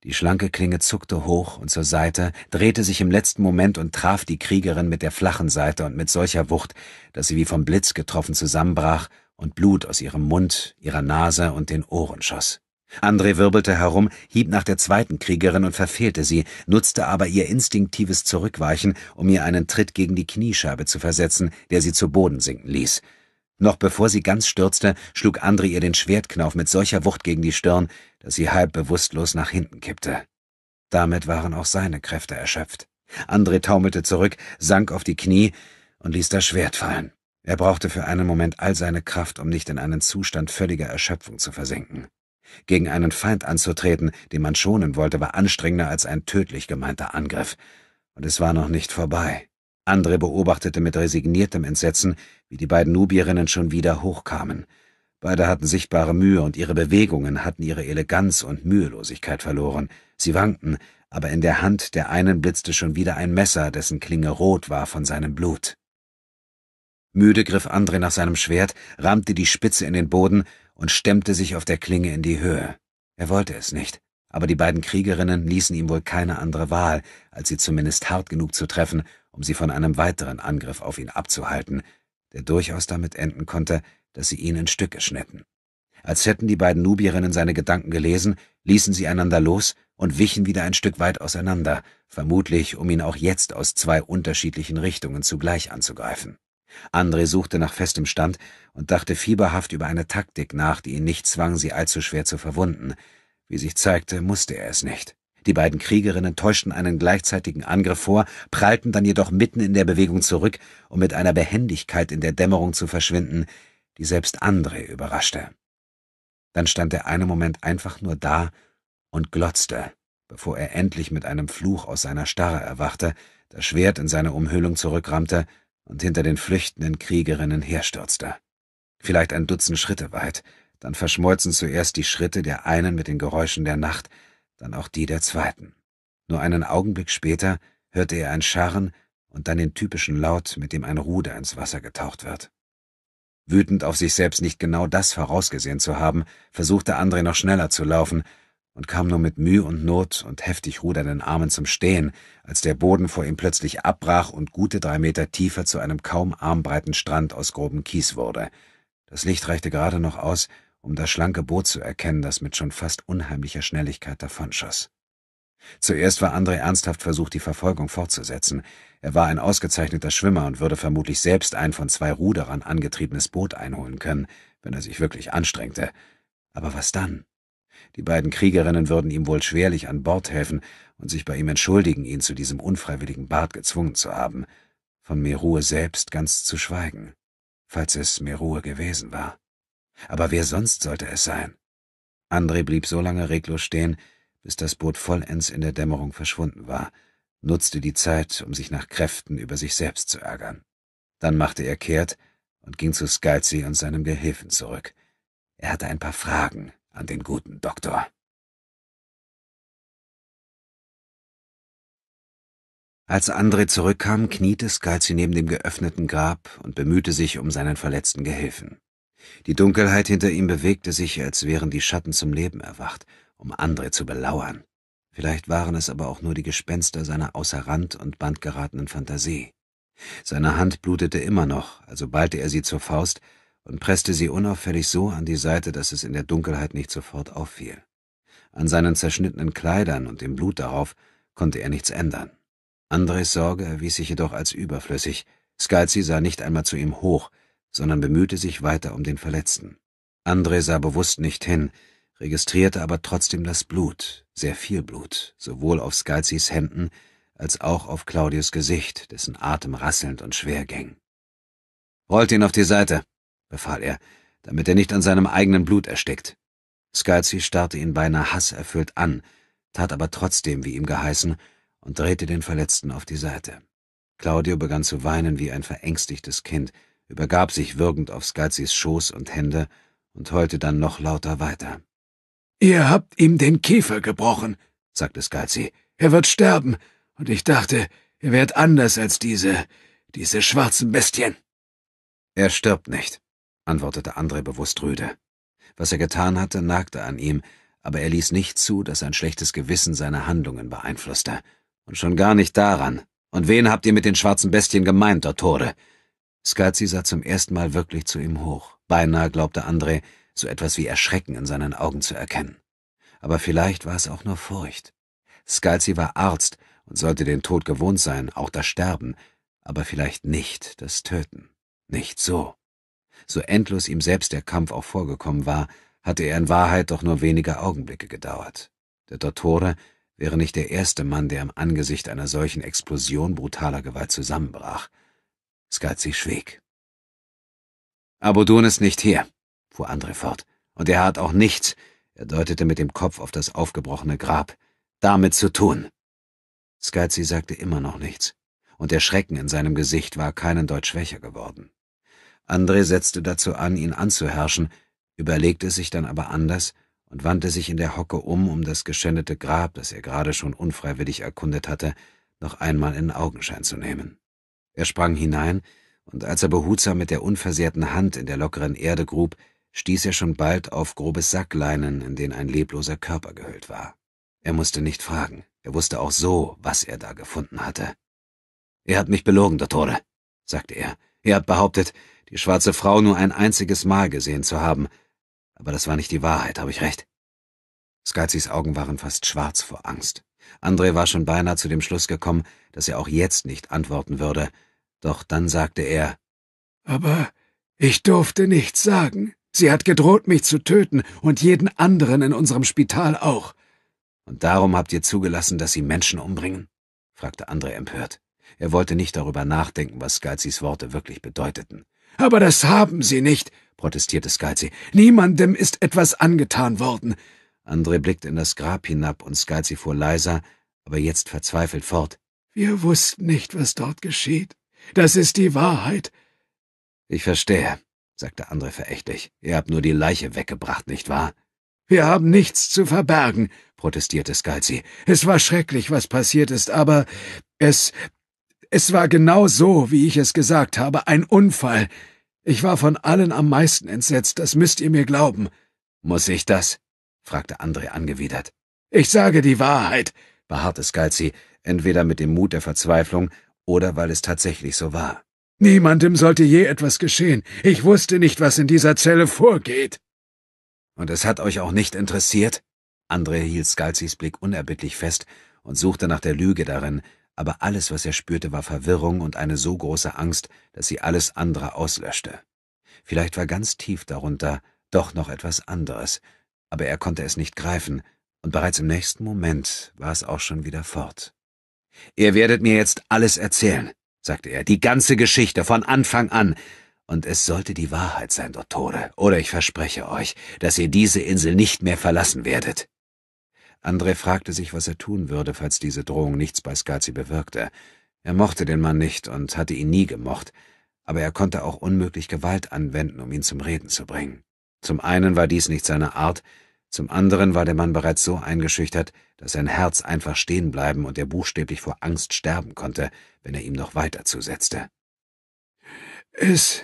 Die schlanke Klinge zuckte hoch und zur Seite, drehte sich im letzten Moment und traf die Kriegerin mit der flachen Seite und mit solcher Wucht, dass sie wie vom Blitz getroffen zusammenbrach und Blut aus ihrem Mund, ihrer Nase und den Ohren schoss. André wirbelte herum, hieb nach der zweiten Kriegerin und verfehlte sie, nutzte aber ihr instinktives Zurückweichen, um ihr einen Tritt gegen die Kniescheibe zu versetzen, der sie zu Boden sinken ließ. Noch bevor sie ganz stürzte, schlug Andre ihr den Schwertknauf mit solcher Wucht gegen die Stirn, dass sie halb bewusstlos nach hinten kippte. Damit waren auch seine Kräfte erschöpft. Andre taumelte zurück, sank auf die Knie und ließ das Schwert fallen. Er brauchte für einen Moment all seine Kraft, um nicht in einen Zustand völliger Erschöpfung zu versinken. Gegen einen Feind anzutreten, den man schonen wollte, war anstrengender als ein tödlich gemeinter Angriff. Und es war noch nicht vorbei. Andre beobachtete mit resigniertem Entsetzen, wie die beiden Nubierinnen schon wieder hochkamen. Beide hatten sichtbare Mühe und ihre Bewegungen hatten ihre Eleganz und Mühelosigkeit verloren. Sie wankten, aber in der Hand der einen blitzte schon wieder ein Messer, dessen Klinge rot war von seinem Blut. Müde griff Andre nach seinem Schwert, rammte die Spitze in den Boden und stemmte sich auf der Klinge in die Höhe. Er wollte es nicht, aber die beiden Kriegerinnen ließen ihm wohl keine andere Wahl, als sie zumindest hart genug zu treffen, um sie von einem weiteren Angriff auf ihn abzuhalten, der durchaus damit enden konnte, dass sie ihn in Stücke schnitten. Als hätten die beiden Nubierinnen seine Gedanken gelesen, ließen sie einander los und wichen wieder ein Stück weit auseinander, vermutlich um ihn auch jetzt aus zwei unterschiedlichen Richtungen zugleich anzugreifen. André suchte nach festem Stand und dachte fieberhaft über eine Taktik nach, die ihn nicht zwang, sie allzu schwer zu verwunden. Wie sich zeigte, musste er es nicht. Die beiden Kriegerinnen täuschten einen gleichzeitigen Angriff vor, prallten dann jedoch mitten in der Bewegung zurück, um mit einer Behendigkeit in der Dämmerung zu verschwinden, die selbst André überraschte. Dann stand er einen Moment einfach nur da und glotzte, bevor er endlich mit einem Fluch aus seiner Starre erwachte, das Schwert in seine Umhüllung zurückrammte und hinter den flüchtenden Kriegerinnen herstürzte. Vielleicht ein Dutzend Schritte weit, dann verschmolzen zuerst die Schritte der einen mit den Geräuschen der Nacht, dann auch die der zweiten. Nur einen Augenblick später hörte er ein Scharren und dann den typischen Laut, mit dem ein Ruder ins Wasser getaucht wird. Wütend auf sich selbst nicht genau das vorausgesehen zu haben, versuchte André noch schneller zu laufen und kam nur mit Mühe und Not und heftig rudernden Armen zum Stehen, als der Boden vor ihm plötzlich abbrach und gute drei Meter tiefer zu einem kaum armbreiten Strand aus grobem Kies wurde. Das Licht reichte gerade noch aus, um das schlanke Boot zu erkennen, das mit schon fast unheimlicher Schnelligkeit davonschoss. Zuerst war André ernsthaft versucht, die Verfolgung fortzusetzen. Er war ein ausgezeichneter Schwimmer und würde vermutlich selbst ein von zwei Ruderern angetriebenes Boot einholen können, wenn er sich wirklich anstrengte. Aber was dann? Die beiden Kriegerinnen würden ihm wohl schwerlich an Bord helfen und sich bei ihm entschuldigen, ihn zu diesem unfreiwilligen Bad gezwungen zu haben, von Merue selbst ganz zu schweigen, falls es Merue gewesen war aber wer sonst sollte es sein? André blieb so lange reglos stehen, bis das Boot vollends in der Dämmerung verschwunden war, nutzte die Zeit, um sich nach Kräften über sich selbst zu ärgern. Dann machte er kehrt und ging zu Skalzi und seinem Gehilfen zurück. Er hatte ein paar Fragen an den guten Doktor. Als André zurückkam, kniete Skalzi neben dem geöffneten Grab und bemühte sich um seinen verletzten Gehilfen. Die Dunkelheit hinter ihm bewegte sich, als wären die Schatten zum Leben erwacht, um Andre zu belauern. Vielleicht waren es aber auch nur die Gespenster seiner außer Rand und Band geratenen Fantasie. Seine Hand blutete immer noch, also ballte er sie zur Faust und presste sie unauffällig so an die Seite, dass es in der Dunkelheit nicht sofort auffiel. An seinen zerschnittenen Kleidern und dem Blut darauf konnte er nichts ändern. Andres Sorge erwies sich jedoch als überflüssig. Scalzi sah nicht einmal zu ihm hoch, sondern bemühte sich weiter um den Verletzten. André sah bewusst nicht hin, registrierte aber trotzdem das Blut, sehr viel Blut, sowohl auf Scalzis Hemden als auch auf Claudius Gesicht, dessen Atem rasselnd und schwer ging. Rollt ihn auf die Seite, befahl er, damit er nicht an seinem eigenen Blut erstickt. Scalzi starrte ihn beinahe hasserfüllt an, tat aber trotzdem, wie ihm geheißen, und drehte den Verletzten auf die Seite. Claudio begann zu weinen wie ein verängstigtes Kind, übergab sich würgend auf Skazis Schoß und Hände und heulte dann noch lauter weiter. »Ihr habt ihm den Kiefer gebrochen«, sagte Skazi. »Er wird sterben, und ich dachte, er wärt anders als diese, diese schwarzen Bestien.« »Er stirbt nicht«, antwortete André bewusst rüde. Was er getan hatte, nagte an ihm, aber er ließ nicht zu, dass ein schlechtes Gewissen seine Handlungen beeinflusste. Und schon gar nicht daran. Und wen habt ihr mit den schwarzen Bestien gemeint, Dottore? Scalzi sah zum ersten Mal wirklich zu ihm hoch. Beinahe glaubte André, so etwas wie Erschrecken in seinen Augen zu erkennen. Aber vielleicht war es auch nur Furcht. Scalzi war Arzt und sollte den Tod gewohnt sein, auch das Sterben, aber vielleicht nicht das Töten. Nicht so. So endlos ihm selbst der Kampf auch vorgekommen war, hatte er in Wahrheit doch nur wenige Augenblicke gedauert. Der Dottore wäre nicht der erste Mann, der im Angesicht einer solchen Explosion brutaler Gewalt zusammenbrach. Skazi schwieg. Abudun ist nicht hier, fuhr André fort, und er hat auch nichts, er deutete mit dem Kopf auf das aufgebrochene Grab, damit zu tun. Skazi sagte immer noch nichts, und der Schrecken in seinem Gesicht war keinen Deut schwächer geworden. André setzte dazu an, ihn anzuherrschen, überlegte sich dann aber anders und wandte sich in der Hocke um, um das geschändete Grab, das er gerade schon unfreiwillig erkundet hatte, noch einmal in Augenschein zu nehmen. Er sprang hinein, und als er behutsam mit der unversehrten Hand in der lockeren Erde grub, stieß er schon bald auf grobes Sackleinen, in den ein lebloser Körper gehüllt war. Er musste nicht fragen. Er wusste auch so, was er da gefunden hatte. Ihr habt mich belogen, Dottore, sagte er. Ihr habt behauptet, die schwarze Frau nur ein einziges Mal gesehen zu haben. Aber das war nicht die Wahrheit, habe ich recht? Skazis Augen waren fast schwarz vor Angst. André war schon beinahe zu dem Schluss gekommen, dass er auch jetzt nicht antworten würde, doch dann sagte er, Aber ich durfte nichts sagen. Sie hat gedroht, mich zu töten und jeden anderen in unserem Spital auch. Und darum habt ihr zugelassen, dass sie Menschen umbringen? fragte André empört. Er wollte nicht darüber nachdenken, was Skalzis Worte wirklich bedeuteten. Aber das haben sie nicht, protestierte Skalzi. Niemandem ist etwas angetan worden. André blickte in das Grab hinab und Skalzi fuhr leiser, aber jetzt verzweifelt fort. Wir wussten nicht, was dort geschieht. Das ist die Wahrheit. Ich verstehe, sagte André verächtlich. Ihr habt nur die Leiche weggebracht, nicht wahr? Wir haben nichts zu verbergen, protestierte Scalzi. Es war schrecklich, was passiert ist, aber es. es war genau so, wie ich es gesagt habe, ein Unfall. Ich war von allen am meisten entsetzt, das müsst ihr mir glauben. Muss ich das? fragte André angewidert. Ich sage die Wahrheit, beharrte Scalzi, entweder mit dem Mut der Verzweiflung oder weil es tatsächlich so war. Niemandem sollte je etwas geschehen. Ich wusste nicht, was in dieser Zelle vorgeht. Und es hat euch auch nicht interessiert? Andre hielt Skalzis Blick unerbittlich fest und suchte nach der Lüge darin, aber alles, was er spürte, war Verwirrung und eine so große Angst, dass sie alles andere auslöschte. Vielleicht war ganz tief darunter doch noch etwas anderes, aber er konnte es nicht greifen, und bereits im nächsten Moment war es auch schon wieder fort. Ihr werdet mir jetzt alles erzählen, sagte er, die ganze Geschichte von Anfang an. Und es sollte die Wahrheit sein, Dottore, oder ich verspreche euch, dass ihr diese Insel nicht mehr verlassen werdet. André fragte sich, was er tun würde, falls diese Drohung nichts bei Skazi bewirkte. Er mochte den Mann nicht und hatte ihn nie gemocht, aber er konnte auch unmöglich Gewalt anwenden, um ihn zum Reden zu bringen. Zum einen war dies nicht seine Art, zum anderen war der Mann bereits so eingeschüchtert, dass sein Herz einfach stehen bleiben und er buchstäblich vor Angst sterben konnte, wenn er ihm noch weiter zusetzte. Es,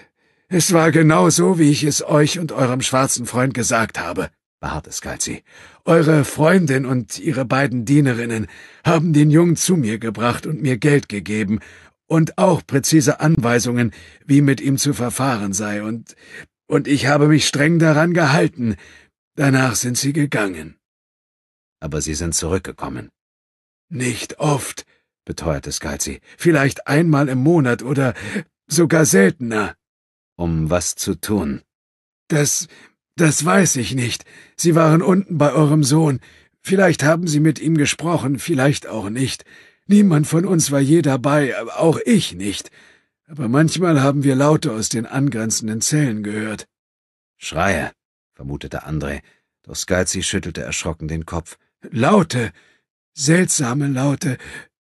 es war genau so, wie ich es euch und eurem schwarzen Freund gesagt habe, beharrte Skalzi. Eure Freundin und ihre beiden Dienerinnen haben den Jungen zu mir gebracht und mir Geld gegeben und auch präzise Anweisungen, wie mit ihm zu verfahren sei, und, und ich habe mich streng daran gehalten, Danach sind sie gegangen. Aber sie sind zurückgekommen. Nicht oft, beteuerte Skalzi. Vielleicht einmal im Monat oder sogar seltener. Um was zu tun? Das, das weiß ich nicht. Sie waren unten bei eurem Sohn. Vielleicht haben Sie mit ihm gesprochen, vielleicht auch nicht. Niemand von uns war je dabei, auch ich nicht. Aber manchmal haben wir Laute aus den angrenzenden Zellen gehört. Schreie, vermutete André, doch Scalzi schüttelte erschrocken den Kopf. Laute, seltsame Laute,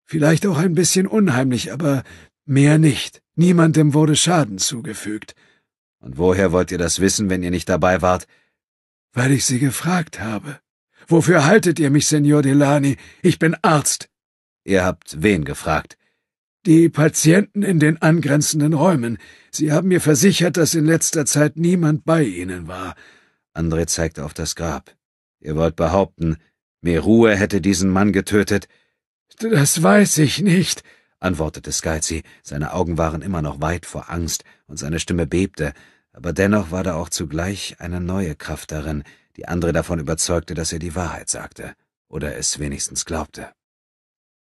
vielleicht auch ein bisschen unheimlich, aber mehr nicht. Niemandem wurde Schaden zugefügt. Und woher wollt ihr das wissen, wenn ihr nicht dabei wart? Weil ich sie gefragt habe. Wofür haltet ihr mich, Signor Delani? Ich bin Arzt. Ihr habt wen gefragt? Die Patienten in den angrenzenden Räumen. Sie haben mir versichert, dass in letzter Zeit niemand bei ihnen war andere zeigte auf das Grab. Ihr wollt behaupten, Merue hätte diesen Mann getötet? Das weiß ich nicht, antwortete Skyzi. Seine Augen waren immer noch weit vor Angst und seine Stimme bebte, aber dennoch war da auch zugleich eine neue Kraft darin, die andere davon überzeugte, dass er die Wahrheit sagte oder es wenigstens glaubte.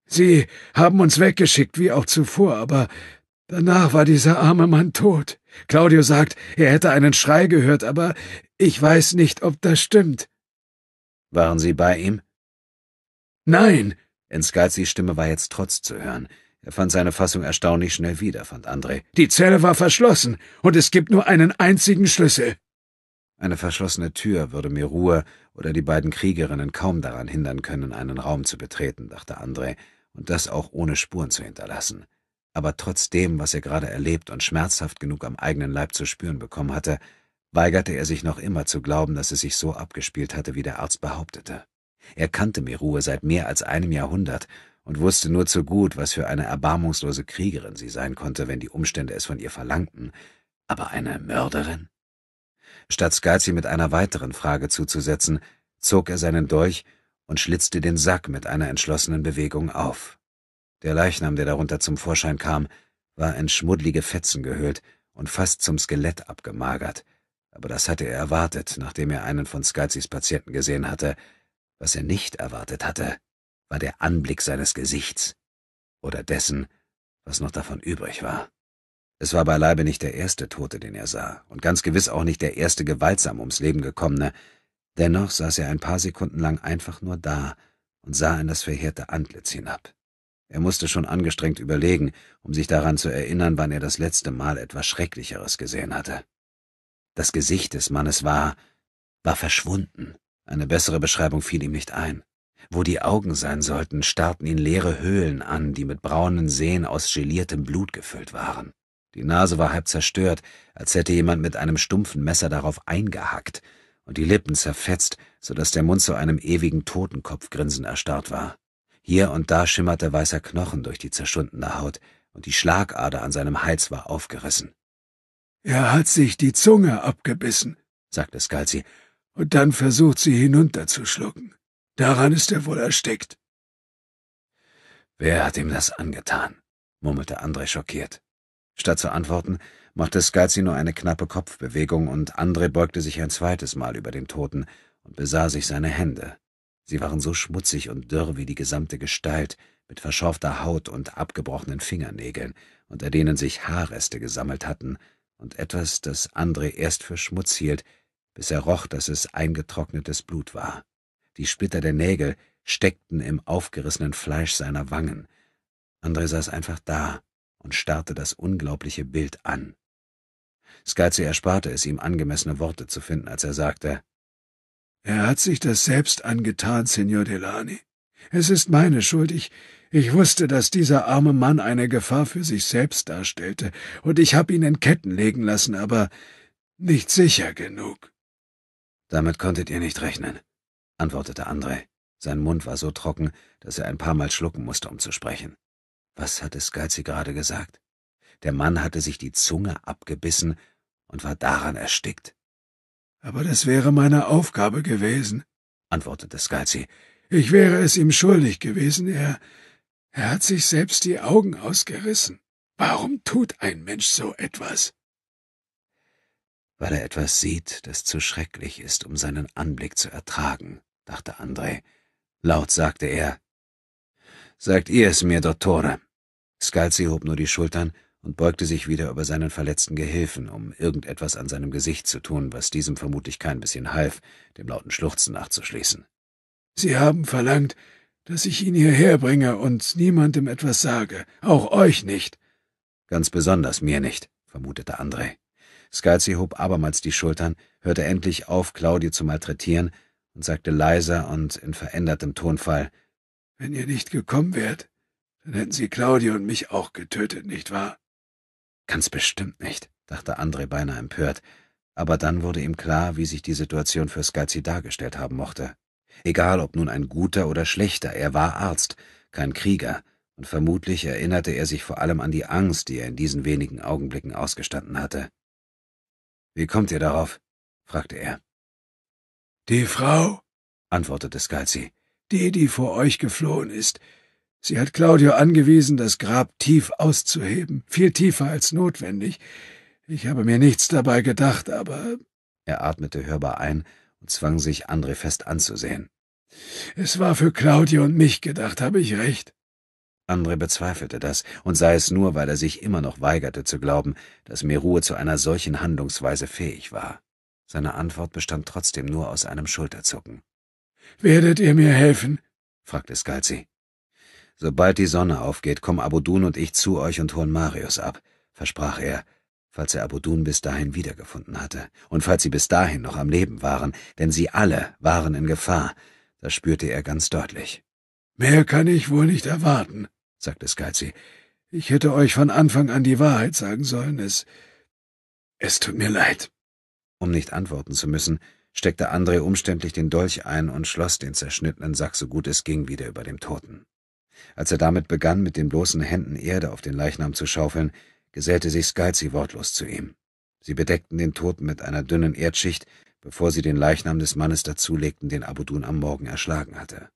Sie haben uns weggeschickt, wie auch zuvor, aber danach war dieser arme Mann tot. Claudio sagt, er hätte einen Schrei gehört, aber ich weiß nicht, ob das stimmt. Waren Sie bei ihm? Nein! Enskazis Stimme war jetzt trotz zu hören. Er fand seine Fassung erstaunlich schnell wieder, fand André. Die Zelle war verschlossen, und es gibt nur einen einzigen Schlüssel. Eine verschlossene Tür würde mir Ruhe oder die beiden Kriegerinnen kaum daran hindern können, einen Raum zu betreten, dachte André, und das auch ohne Spuren zu hinterlassen aber trotz dem, was er gerade erlebt und schmerzhaft genug am eigenen Leib zu spüren bekommen hatte, weigerte er sich noch immer zu glauben, dass es sich so abgespielt hatte, wie der Arzt behauptete. Er kannte Meruhe seit mehr als einem Jahrhundert und wusste nur zu gut, was für eine erbarmungslose Kriegerin sie sein konnte, wenn die Umstände es von ihr verlangten. Aber eine Mörderin? Statt Skalzi mit einer weiteren Frage zuzusetzen, zog er seinen Dolch und schlitzte den Sack mit einer entschlossenen Bewegung auf. Der Leichnam, der darunter zum Vorschein kam, war in schmuddlige Fetzen gehüllt und fast zum Skelett abgemagert, aber das hatte er erwartet, nachdem er einen von Skazis Patienten gesehen hatte. Was er nicht erwartet hatte, war der Anblick seines Gesichts oder dessen, was noch davon übrig war. Es war beileibe nicht der erste Tote, den er sah, und ganz gewiss auch nicht der erste gewaltsam ums Leben gekommene. Dennoch saß er ein paar Sekunden lang einfach nur da und sah in das verheerte Antlitz hinab. Er musste schon angestrengt überlegen, um sich daran zu erinnern, wann er das letzte Mal etwas Schrecklicheres gesehen hatte. Das Gesicht des Mannes war, war verschwunden. Eine bessere Beschreibung fiel ihm nicht ein. Wo die Augen sein sollten, starrten ihn leere Höhlen an, die mit braunen Seen aus geliertem Blut gefüllt waren. Die Nase war halb zerstört, als hätte jemand mit einem stumpfen Messer darauf eingehackt, und die Lippen zerfetzt, so daß der Mund zu einem ewigen Totenkopfgrinsen erstarrt war. Hier und da schimmerte weißer Knochen durch die zerschundene Haut, und die Schlagader an seinem Hals war aufgerissen. Er hat sich die Zunge abgebissen, sagte Scalzi, und dann versucht sie hinunterzuschlucken. Daran ist er wohl erstickt. Wer hat ihm das angetan? murmelte André schockiert. Statt zu antworten, machte Scalzi nur eine knappe Kopfbewegung und André beugte sich ein zweites Mal über den Toten und besah sich seine Hände. Sie waren so schmutzig und dürr wie die gesamte Gestalt, mit verschorfter Haut und abgebrochenen Fingernägeln, unter denen sich Haarreste gesammelt hatten, und etwas, das André erst für Schmutz hielt, bis er roch, dass es eingetrocknetes Blut war. Die Splitter der Nägel steckten im aufgerissenen Fleisch seiner Wangen. André saß einfach da und starrte das unglaubliche Bild an. Scalzi ersparte es ihm, angemessene Worte zu finden, als er sagte, er hat sich das selbst angetan, Signor Delani. Es ist meine Schuld. Ich, ich wusste, dass dieser arme Mann eine Gefahr für sich selbst darstellte, und ich hab ihn in Ketten legen lassen, aber nicht sicher genug. Damit konntet ihr nicht rechnen, antwortete André. Sein Mund war so trocken, dass er ein paar Mal schlucken musste, um zu sprechen. Was hatte Scalzi gerade gesagt? Der Mann hatte sich die Zunge abgebissen und war daran erstickt aber das wäre meine Aufgabe gewesen, antwortete Scalzi. Ich wäre es ihm schuldig gewesen, er, er hat sich selbst die Augen ausgerissen. Warum tut ein Mensch so etwas? Weil er etwas sieht, das zu schrecklich ist, um seinen Anblick zu ertragen, dachte André. Laut sagte er, Sagt ihr es mir, Dottore. Scalzi hob nur die Schultern und beugte sich wieder über seinen verletzten Gehilfen, um irgendetwas an seinem Gesicht zu tun, was diesem vermutlich kein bisschen half, dem lauten Schluchzen nachzuschließen. Sie haben verlangt, dass ich ihn hierher bringe und niemandem etwas sage, auch euch nicht. Ganz besonders mir nicht, vermutete André. Scalzi hob abermals die Schultern, hörte endlich auf, Claudio zu malträtieren und sagte leiser und in verändertem Tonfall, »Wenn ihr nicht gekommen wärt, dann hätten sie Claudio und mich auch getötet, nicht wahr?« Ganz bestimmt nicht, dachte André beinahe empört, aber dann wurde ihm klar, wie sich die Situation für Scalzi dargestellt haben mochte. Egal ob nun ein guter oder schlechter, er war Arzt, kein Krieger, und vermutlich erinnerte er sich vor allem an die Angst, die er in diesen wenigen Augenblicken ausgestanden hatte. Wie kommt ihr darauf? fragte er. Die Frau, antwortete Scalzi, die, die vor euch geflohen ist, Sie hat Claudio angewiesen, das Grab tief auszuheben, viel tiefer als notwendig. Ich habe mir nichts dabei gedacht, aber... Er atmete hörbar ein und zwang sich, André fest anzusehen. Es war für Claudio und mich gedacht, habe ich recht? André bezweifelte das und sei es nur, weil er sich immer noch weigerte zu glauben, dass Meruhe zu einer solchen Handlungsweise fähig war. Seine Antwort bestand trotzdem nur aus einem Schulterzucken. »Werdet ihr mir helfen?« fragte Scalzi. Sobald die Sonne aufgeht, kommen Abudun und ich zu euch und holen Marius ab, versprach er, falls er Abudun bis dahin wiedergefunden hatte und falls sie bis dahin noch am Leben waren, denn sie alle waren in Gefahr. Das spürte er ganz deutlich. Mehr kann ich wohl nicht erwarten, sagte Skalzi. Ich hätte euch von Anfang an die Wahrheit sagen sollen. Es. Es tut mir leid. Um nicht antworten zu müssen, steckte André umständlich den Dolch ein und schloss den zerschnittenen Sack so gut es ging wieder über dem Toten. Als er damit begann, mit den bloßen Händen Erde auf den Leichnam zu schaufeln, gesellte sich Scalzi wortlos zu ihm. Sie bedeckten den Toten mit einer dünnen Erdschicht, bevor sie den Leichnam des Mannes dazulegten, den Abudun am Morgen erschlagen hatte.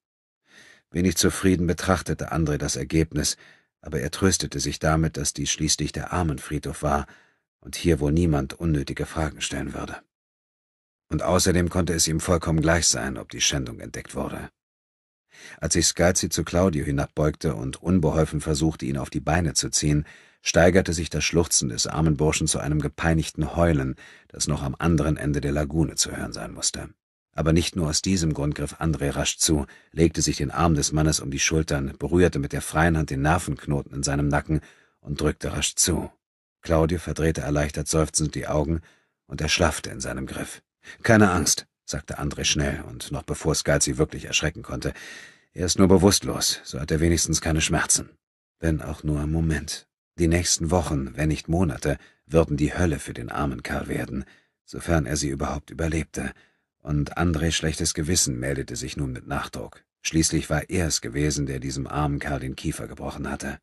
Wenig zufrieden betrachtete Andre das Ergebnis, aber er tröstete sich damit, dass dies schließlich der Armenfriedhof war und hier wohl niemand unnötige Fragen stellen würde. Und außerdem konnte es ihm vollkommen gleich sein, ob die Schändung entdeckt wurde. Als sich Scalzi zu Claudio hinabbeugte und unbeholfen versuchte, ihn auf die Beine zu ziehen, steigerte sich das Schluchzen des armen Burschen zu einem gepeinigten Heulen, das noch am anderen Ende der Lagune zu hören sein musste. Aber nicht nur aus diesem Grund griff André rasch zu, legte sich den Arm des Mannes um die Schultern, berührte mit der freien Hand den Nervenknoten in seinem Nacken und drückte rasch zu. Claudio verdrehte erleichtert seufzend die Augen und erschlaffte in seinem Griff. Keine Angst, sagte André schnell, und noch bevor Scalzi wirklich erschrecken konnte, er ist nur bewusstlos, so hat er wenigstens keine Schmerzen. Wenn auch nur im Moment. Die nächsten Wochen, wenn nicht Monate, würden die Hölle für den armen Karl werden, sofern er sie überhaupt überlebte. Und Andres schlechtes Gewissen meldete sich nun mit Nachdruck. Schließlich war er es gewesen, der diesem armen Karl den Kiefer gebrochen hatte.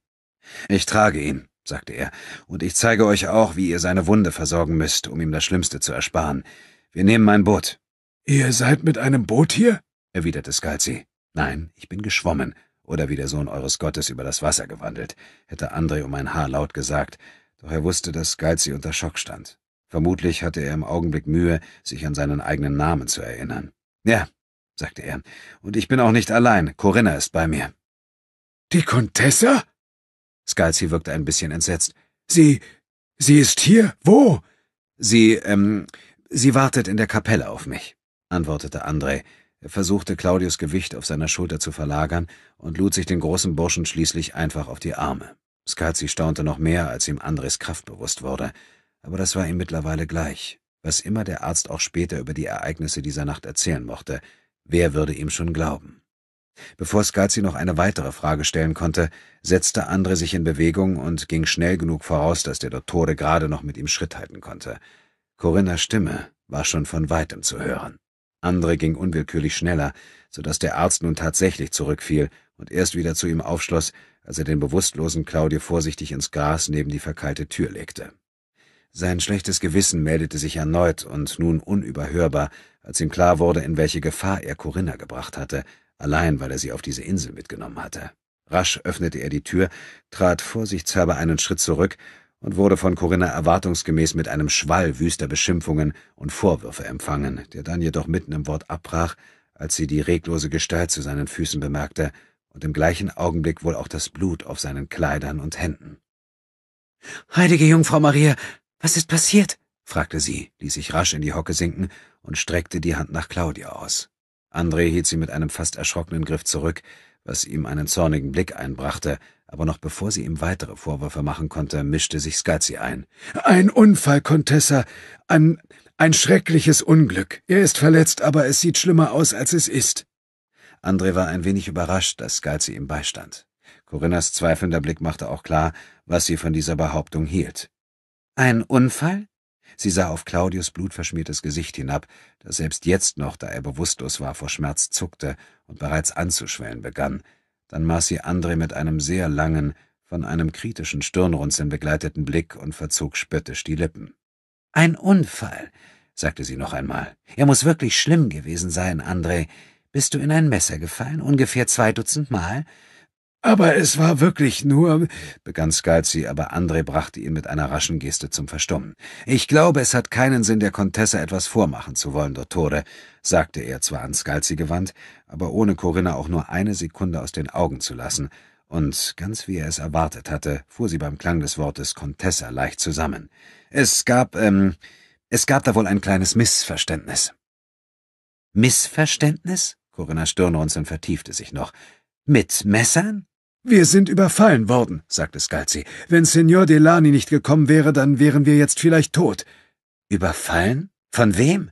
Ich trage ihn, sagte er, und ich zeige euch auch, wie ihr seine Wunde versorgen müsst, um ihm das Schlimmste zu ersparen. Wir nehmen mein Boot. Ihr seid mit einem Boot hier? erwiderte Skalzi. Nein, ich bin geschwommen oder wie der Sohn eures Gottes über das Wasser gewandelt, hätte André um ein Haar laut gesagt, doch er wusste, dass Geizi unter Schock stand. Vermutlich hatte er im Augenblick Mühe, sich an seinen eigenen Namen zu erinnern. Ja, sagte er, und ich bin auch nicht allein, Corinna ist bei mir. Die Contessa? Scalzi wirkte ein bisschen entsetzt. Sie, sie ist hier? Wo? Sie, ähm, sie wartet in der Kapelle auf mich, antwortete André er versuchte, Claudius Gewicht auf seiner Schulter zu verlagern und lud sich den großen Burschen schließlich einfach auf die Arme. Scalzi staunte noch mehr, als ihm Andres Kraft bewusst wurde. Aber das war ihm mittlerweile gleich. Was immer der Arzt auch später über die Ereignisse dieser Nacht erzählen mochte, wer würde ihm schon glauben? Bevor Scalzi noch eine weitere Frage stellen konnte, setzte Andre sich in Bewegung und ging schnell genug voraus, dass der Dottore gerade noch mit ihm Schritt halten konnte. Corinnas Stimme war schon von weitem zu hören. Andre ging unwillkürlich schneller, so dass der Arzt nun tatsächlich zurückfiel und erst wieder zu ihm aufschloss, als er den bewusstlosen Claudio vorsichtig ins Gras neben die verkeilte Tür legte. Sein schlechtes Gewissen meldete sich erneut und nun unüberhörbar, als ihm klar wurde, in welche Gefahr er Corinna gebracht hatte, allein weil er sie auf diese Insel mitgenommen hatte. Rasch öffnete er die Tür, trat vorsichtshalber einen Schritt zurück und wurde von Corinna erwartungsgemäß mit einem Schwall wüster Beschimpfungen und Vorwürfe empfangen, der dann jedoch mitten im Wort abbrach, als sie die reglose Gestalt zu seinen Füßen bemerkte und im gleichen Augenblick wohl auch das Blut auf seinen Kleidern und Händen. Heilige Jungfrau Maria, was ist passiert? fragte sie, ließ sich rasch in die Hocke sinken und streckte die Hand nach Claudia aus. André hielt sie mit einem fast erschrockenen Griff zurück, was ihm einen zornigen Blick einbrachte, aber noch bevor sie ihm weitere Vorwürfe machen konnte, mischte sich Scalzi ein. Ein Unfall, Contessa. Ein, ein schreckliches Unglück. Er ist verletzt, aber es sieht schlimmer aus, als es ist. André war ein wenig überrascht, dass Scalzi ihm beistand. Corinnas zweifelnder Blick machte auch klar, was sie von dieser Behauptung hielt. Ein Unfall? Sie sah auf Claudius blutverschmiertes Gesicht hinab, das selbst jetzt noch, da er bewusstlos war, vor Schmerz zuckte und bereits anzuschwellen begann, dann maß sie André mit einem sehr langen, von einem kritischen Stirnrunzeln begleiteten Blick und verzog spöttisch die Lippen. Ein Unfall, sagte sie noch einmal. Er muss wirklich schlimm gewesen sein, André. Bist du in ein Messer gefallen, ungefähr zwei Dutzend Mal? Aber es war wirklich nur, begann Scalzi, aber André brachte ihn mit einer raschen Geste zum Verstummen. Ich glaube, es hat keinen Sinn, der Contessa etwas vormachen zu wollen, Dottore, sagte er zwar an Scalzi gewandt, aber ohne Corinna auch nur eine Sekunde aus den Augen zu lassen, und ganz wie er es erwartet hatte, fuhr sie beim Klang des Wortes Contessa leicht zusammen. Es gab, ähm, es gab da wohl ein kleines Missverständnis. Missverständnis? Corinna Stirnrunzeln vertiefte sich noch. Mit Messern? Wir sind überfallen worden, sagte Scalzi. Wenn Signor Delani nicht gekommen wäre, dann wären wir jetzt vielleicht tot. Überfallen? Von wem?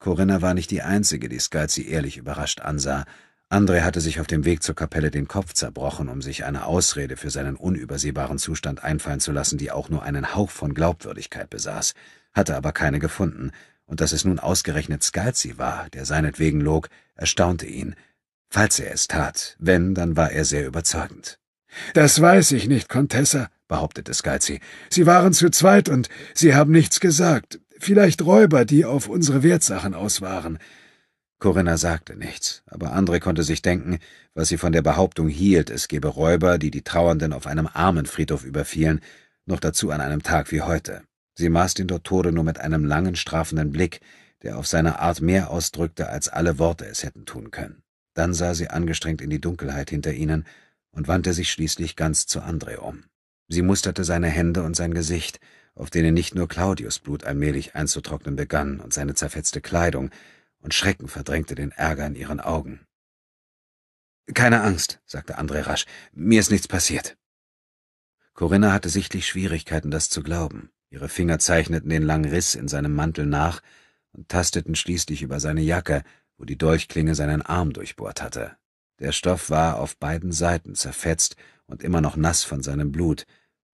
Corinna war nicht die Einzige, die Scalzi ehrlich überrascht ansah. Andre hatte sich auf dem Weg zur Kapelle den Kopf zerbrochen, um sich eine Ausrede für seinen unübersehbaren Zustand einfallen zu lassen, die auch nur einen Hauch von Glaubwürdigkeit besaß, hatte aber keine gefunden, und dass es nun ausgerechnet Scalzi war, der seinetwegen log, erstaunte ihn. Falls er es tat, wenn, dann war er sehr überzeugend. »Das weiß ich nicht, Contessa«, behauptete Scalzi. »Sie waren zu zweit und Sie haben nichts gesagt. Vielleicht Räuber, die auf unsere Wertsachen aus waren. Corinna sagte nichts, aber Andre konnte sich denken, was sie von der Behauptung hielt, es gebe Räuber, die die Trauernden auf einem Armenfriedhof überfielen, noch dazu an einem Tag wie heute. Sie maß den Dottore nur mit einem langen, strafenden Blick, der auf seine Art mehr ausdrückte, als alle Worte es hätten tun können. Dann sah sie angestrengt in die Dunkelheit hinter ihnen und wandte sich schließlich ganz zu Andre um. Sie musterte seine Hände und sein Gesicht, auf denen nicht nur Claudius Blut allmählich einzutrocknen begann und seine zerfetzte Kleidung, und Schrecken verdrängte den Ärger in ihren Augen. Keine Angst, sagte André rasch, mir ist nichts passiert. Corinna hatte sichtlich Schwierigkeiten, das zu glauben. Ihre Finger zeichneten den langen Riss in seinem Mantel nach und tasteten schließlich über seine Jacke, wo die Dolchklinge seinen Arm durchbohrt hatte. Der Stoff war auf beiden Seiten zerfetzt und immer noch nass von seinem Blut,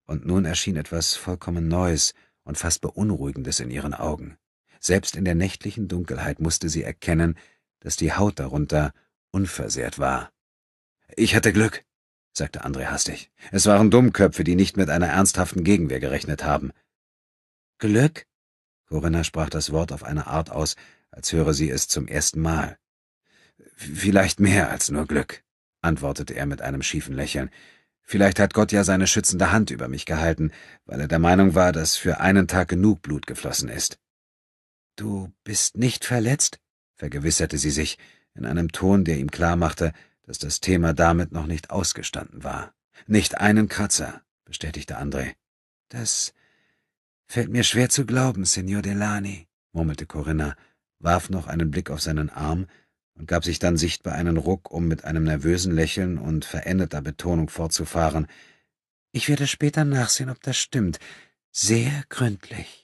und nun erschien etwas vollkommen Neues und fast Beunruhigendes in ihren Augen. Selbst in der nächtlichen Dunkelheit musste sie erkennen, dass die Haut darunter unversehrt war. Ich hatte Glück, sagte André hastig. Es waren Dummköpfe, die nicht mit einer ernsthaften Gegenwehr gerechnet haben. Glück? Corinna sprach das Wort auf eine Art aus, als höre sie es zum ersten Mal. Vielleicht mehr als nur Glück, antwortete er mit einem schiefen Lächeln. Vielleicht hat Gott ja seine schützende Hand über mich gehalten, weil er der Meinung war, dass für einen Tag genug Blut geflossen ist. Du bist nicht verletzt? vergewisserte sie sich, in einem Ton, der ihm klarmachte, dass das Thema damit noch nicht ausgestanden war. Nicht einen Kratzer, bestätigte André. Das fällt mir schwer zu glauben, Signor Delani, murmelte Corinna, warf noch einen Blick auf seinen Arm, und gab sich dann sichtbar einen Ruck, um mit einem nervösen Lächeln und veränderter Betonung fortzufahren. Ich werde später nachsehen, ob das stimmt. Sehr gründlich.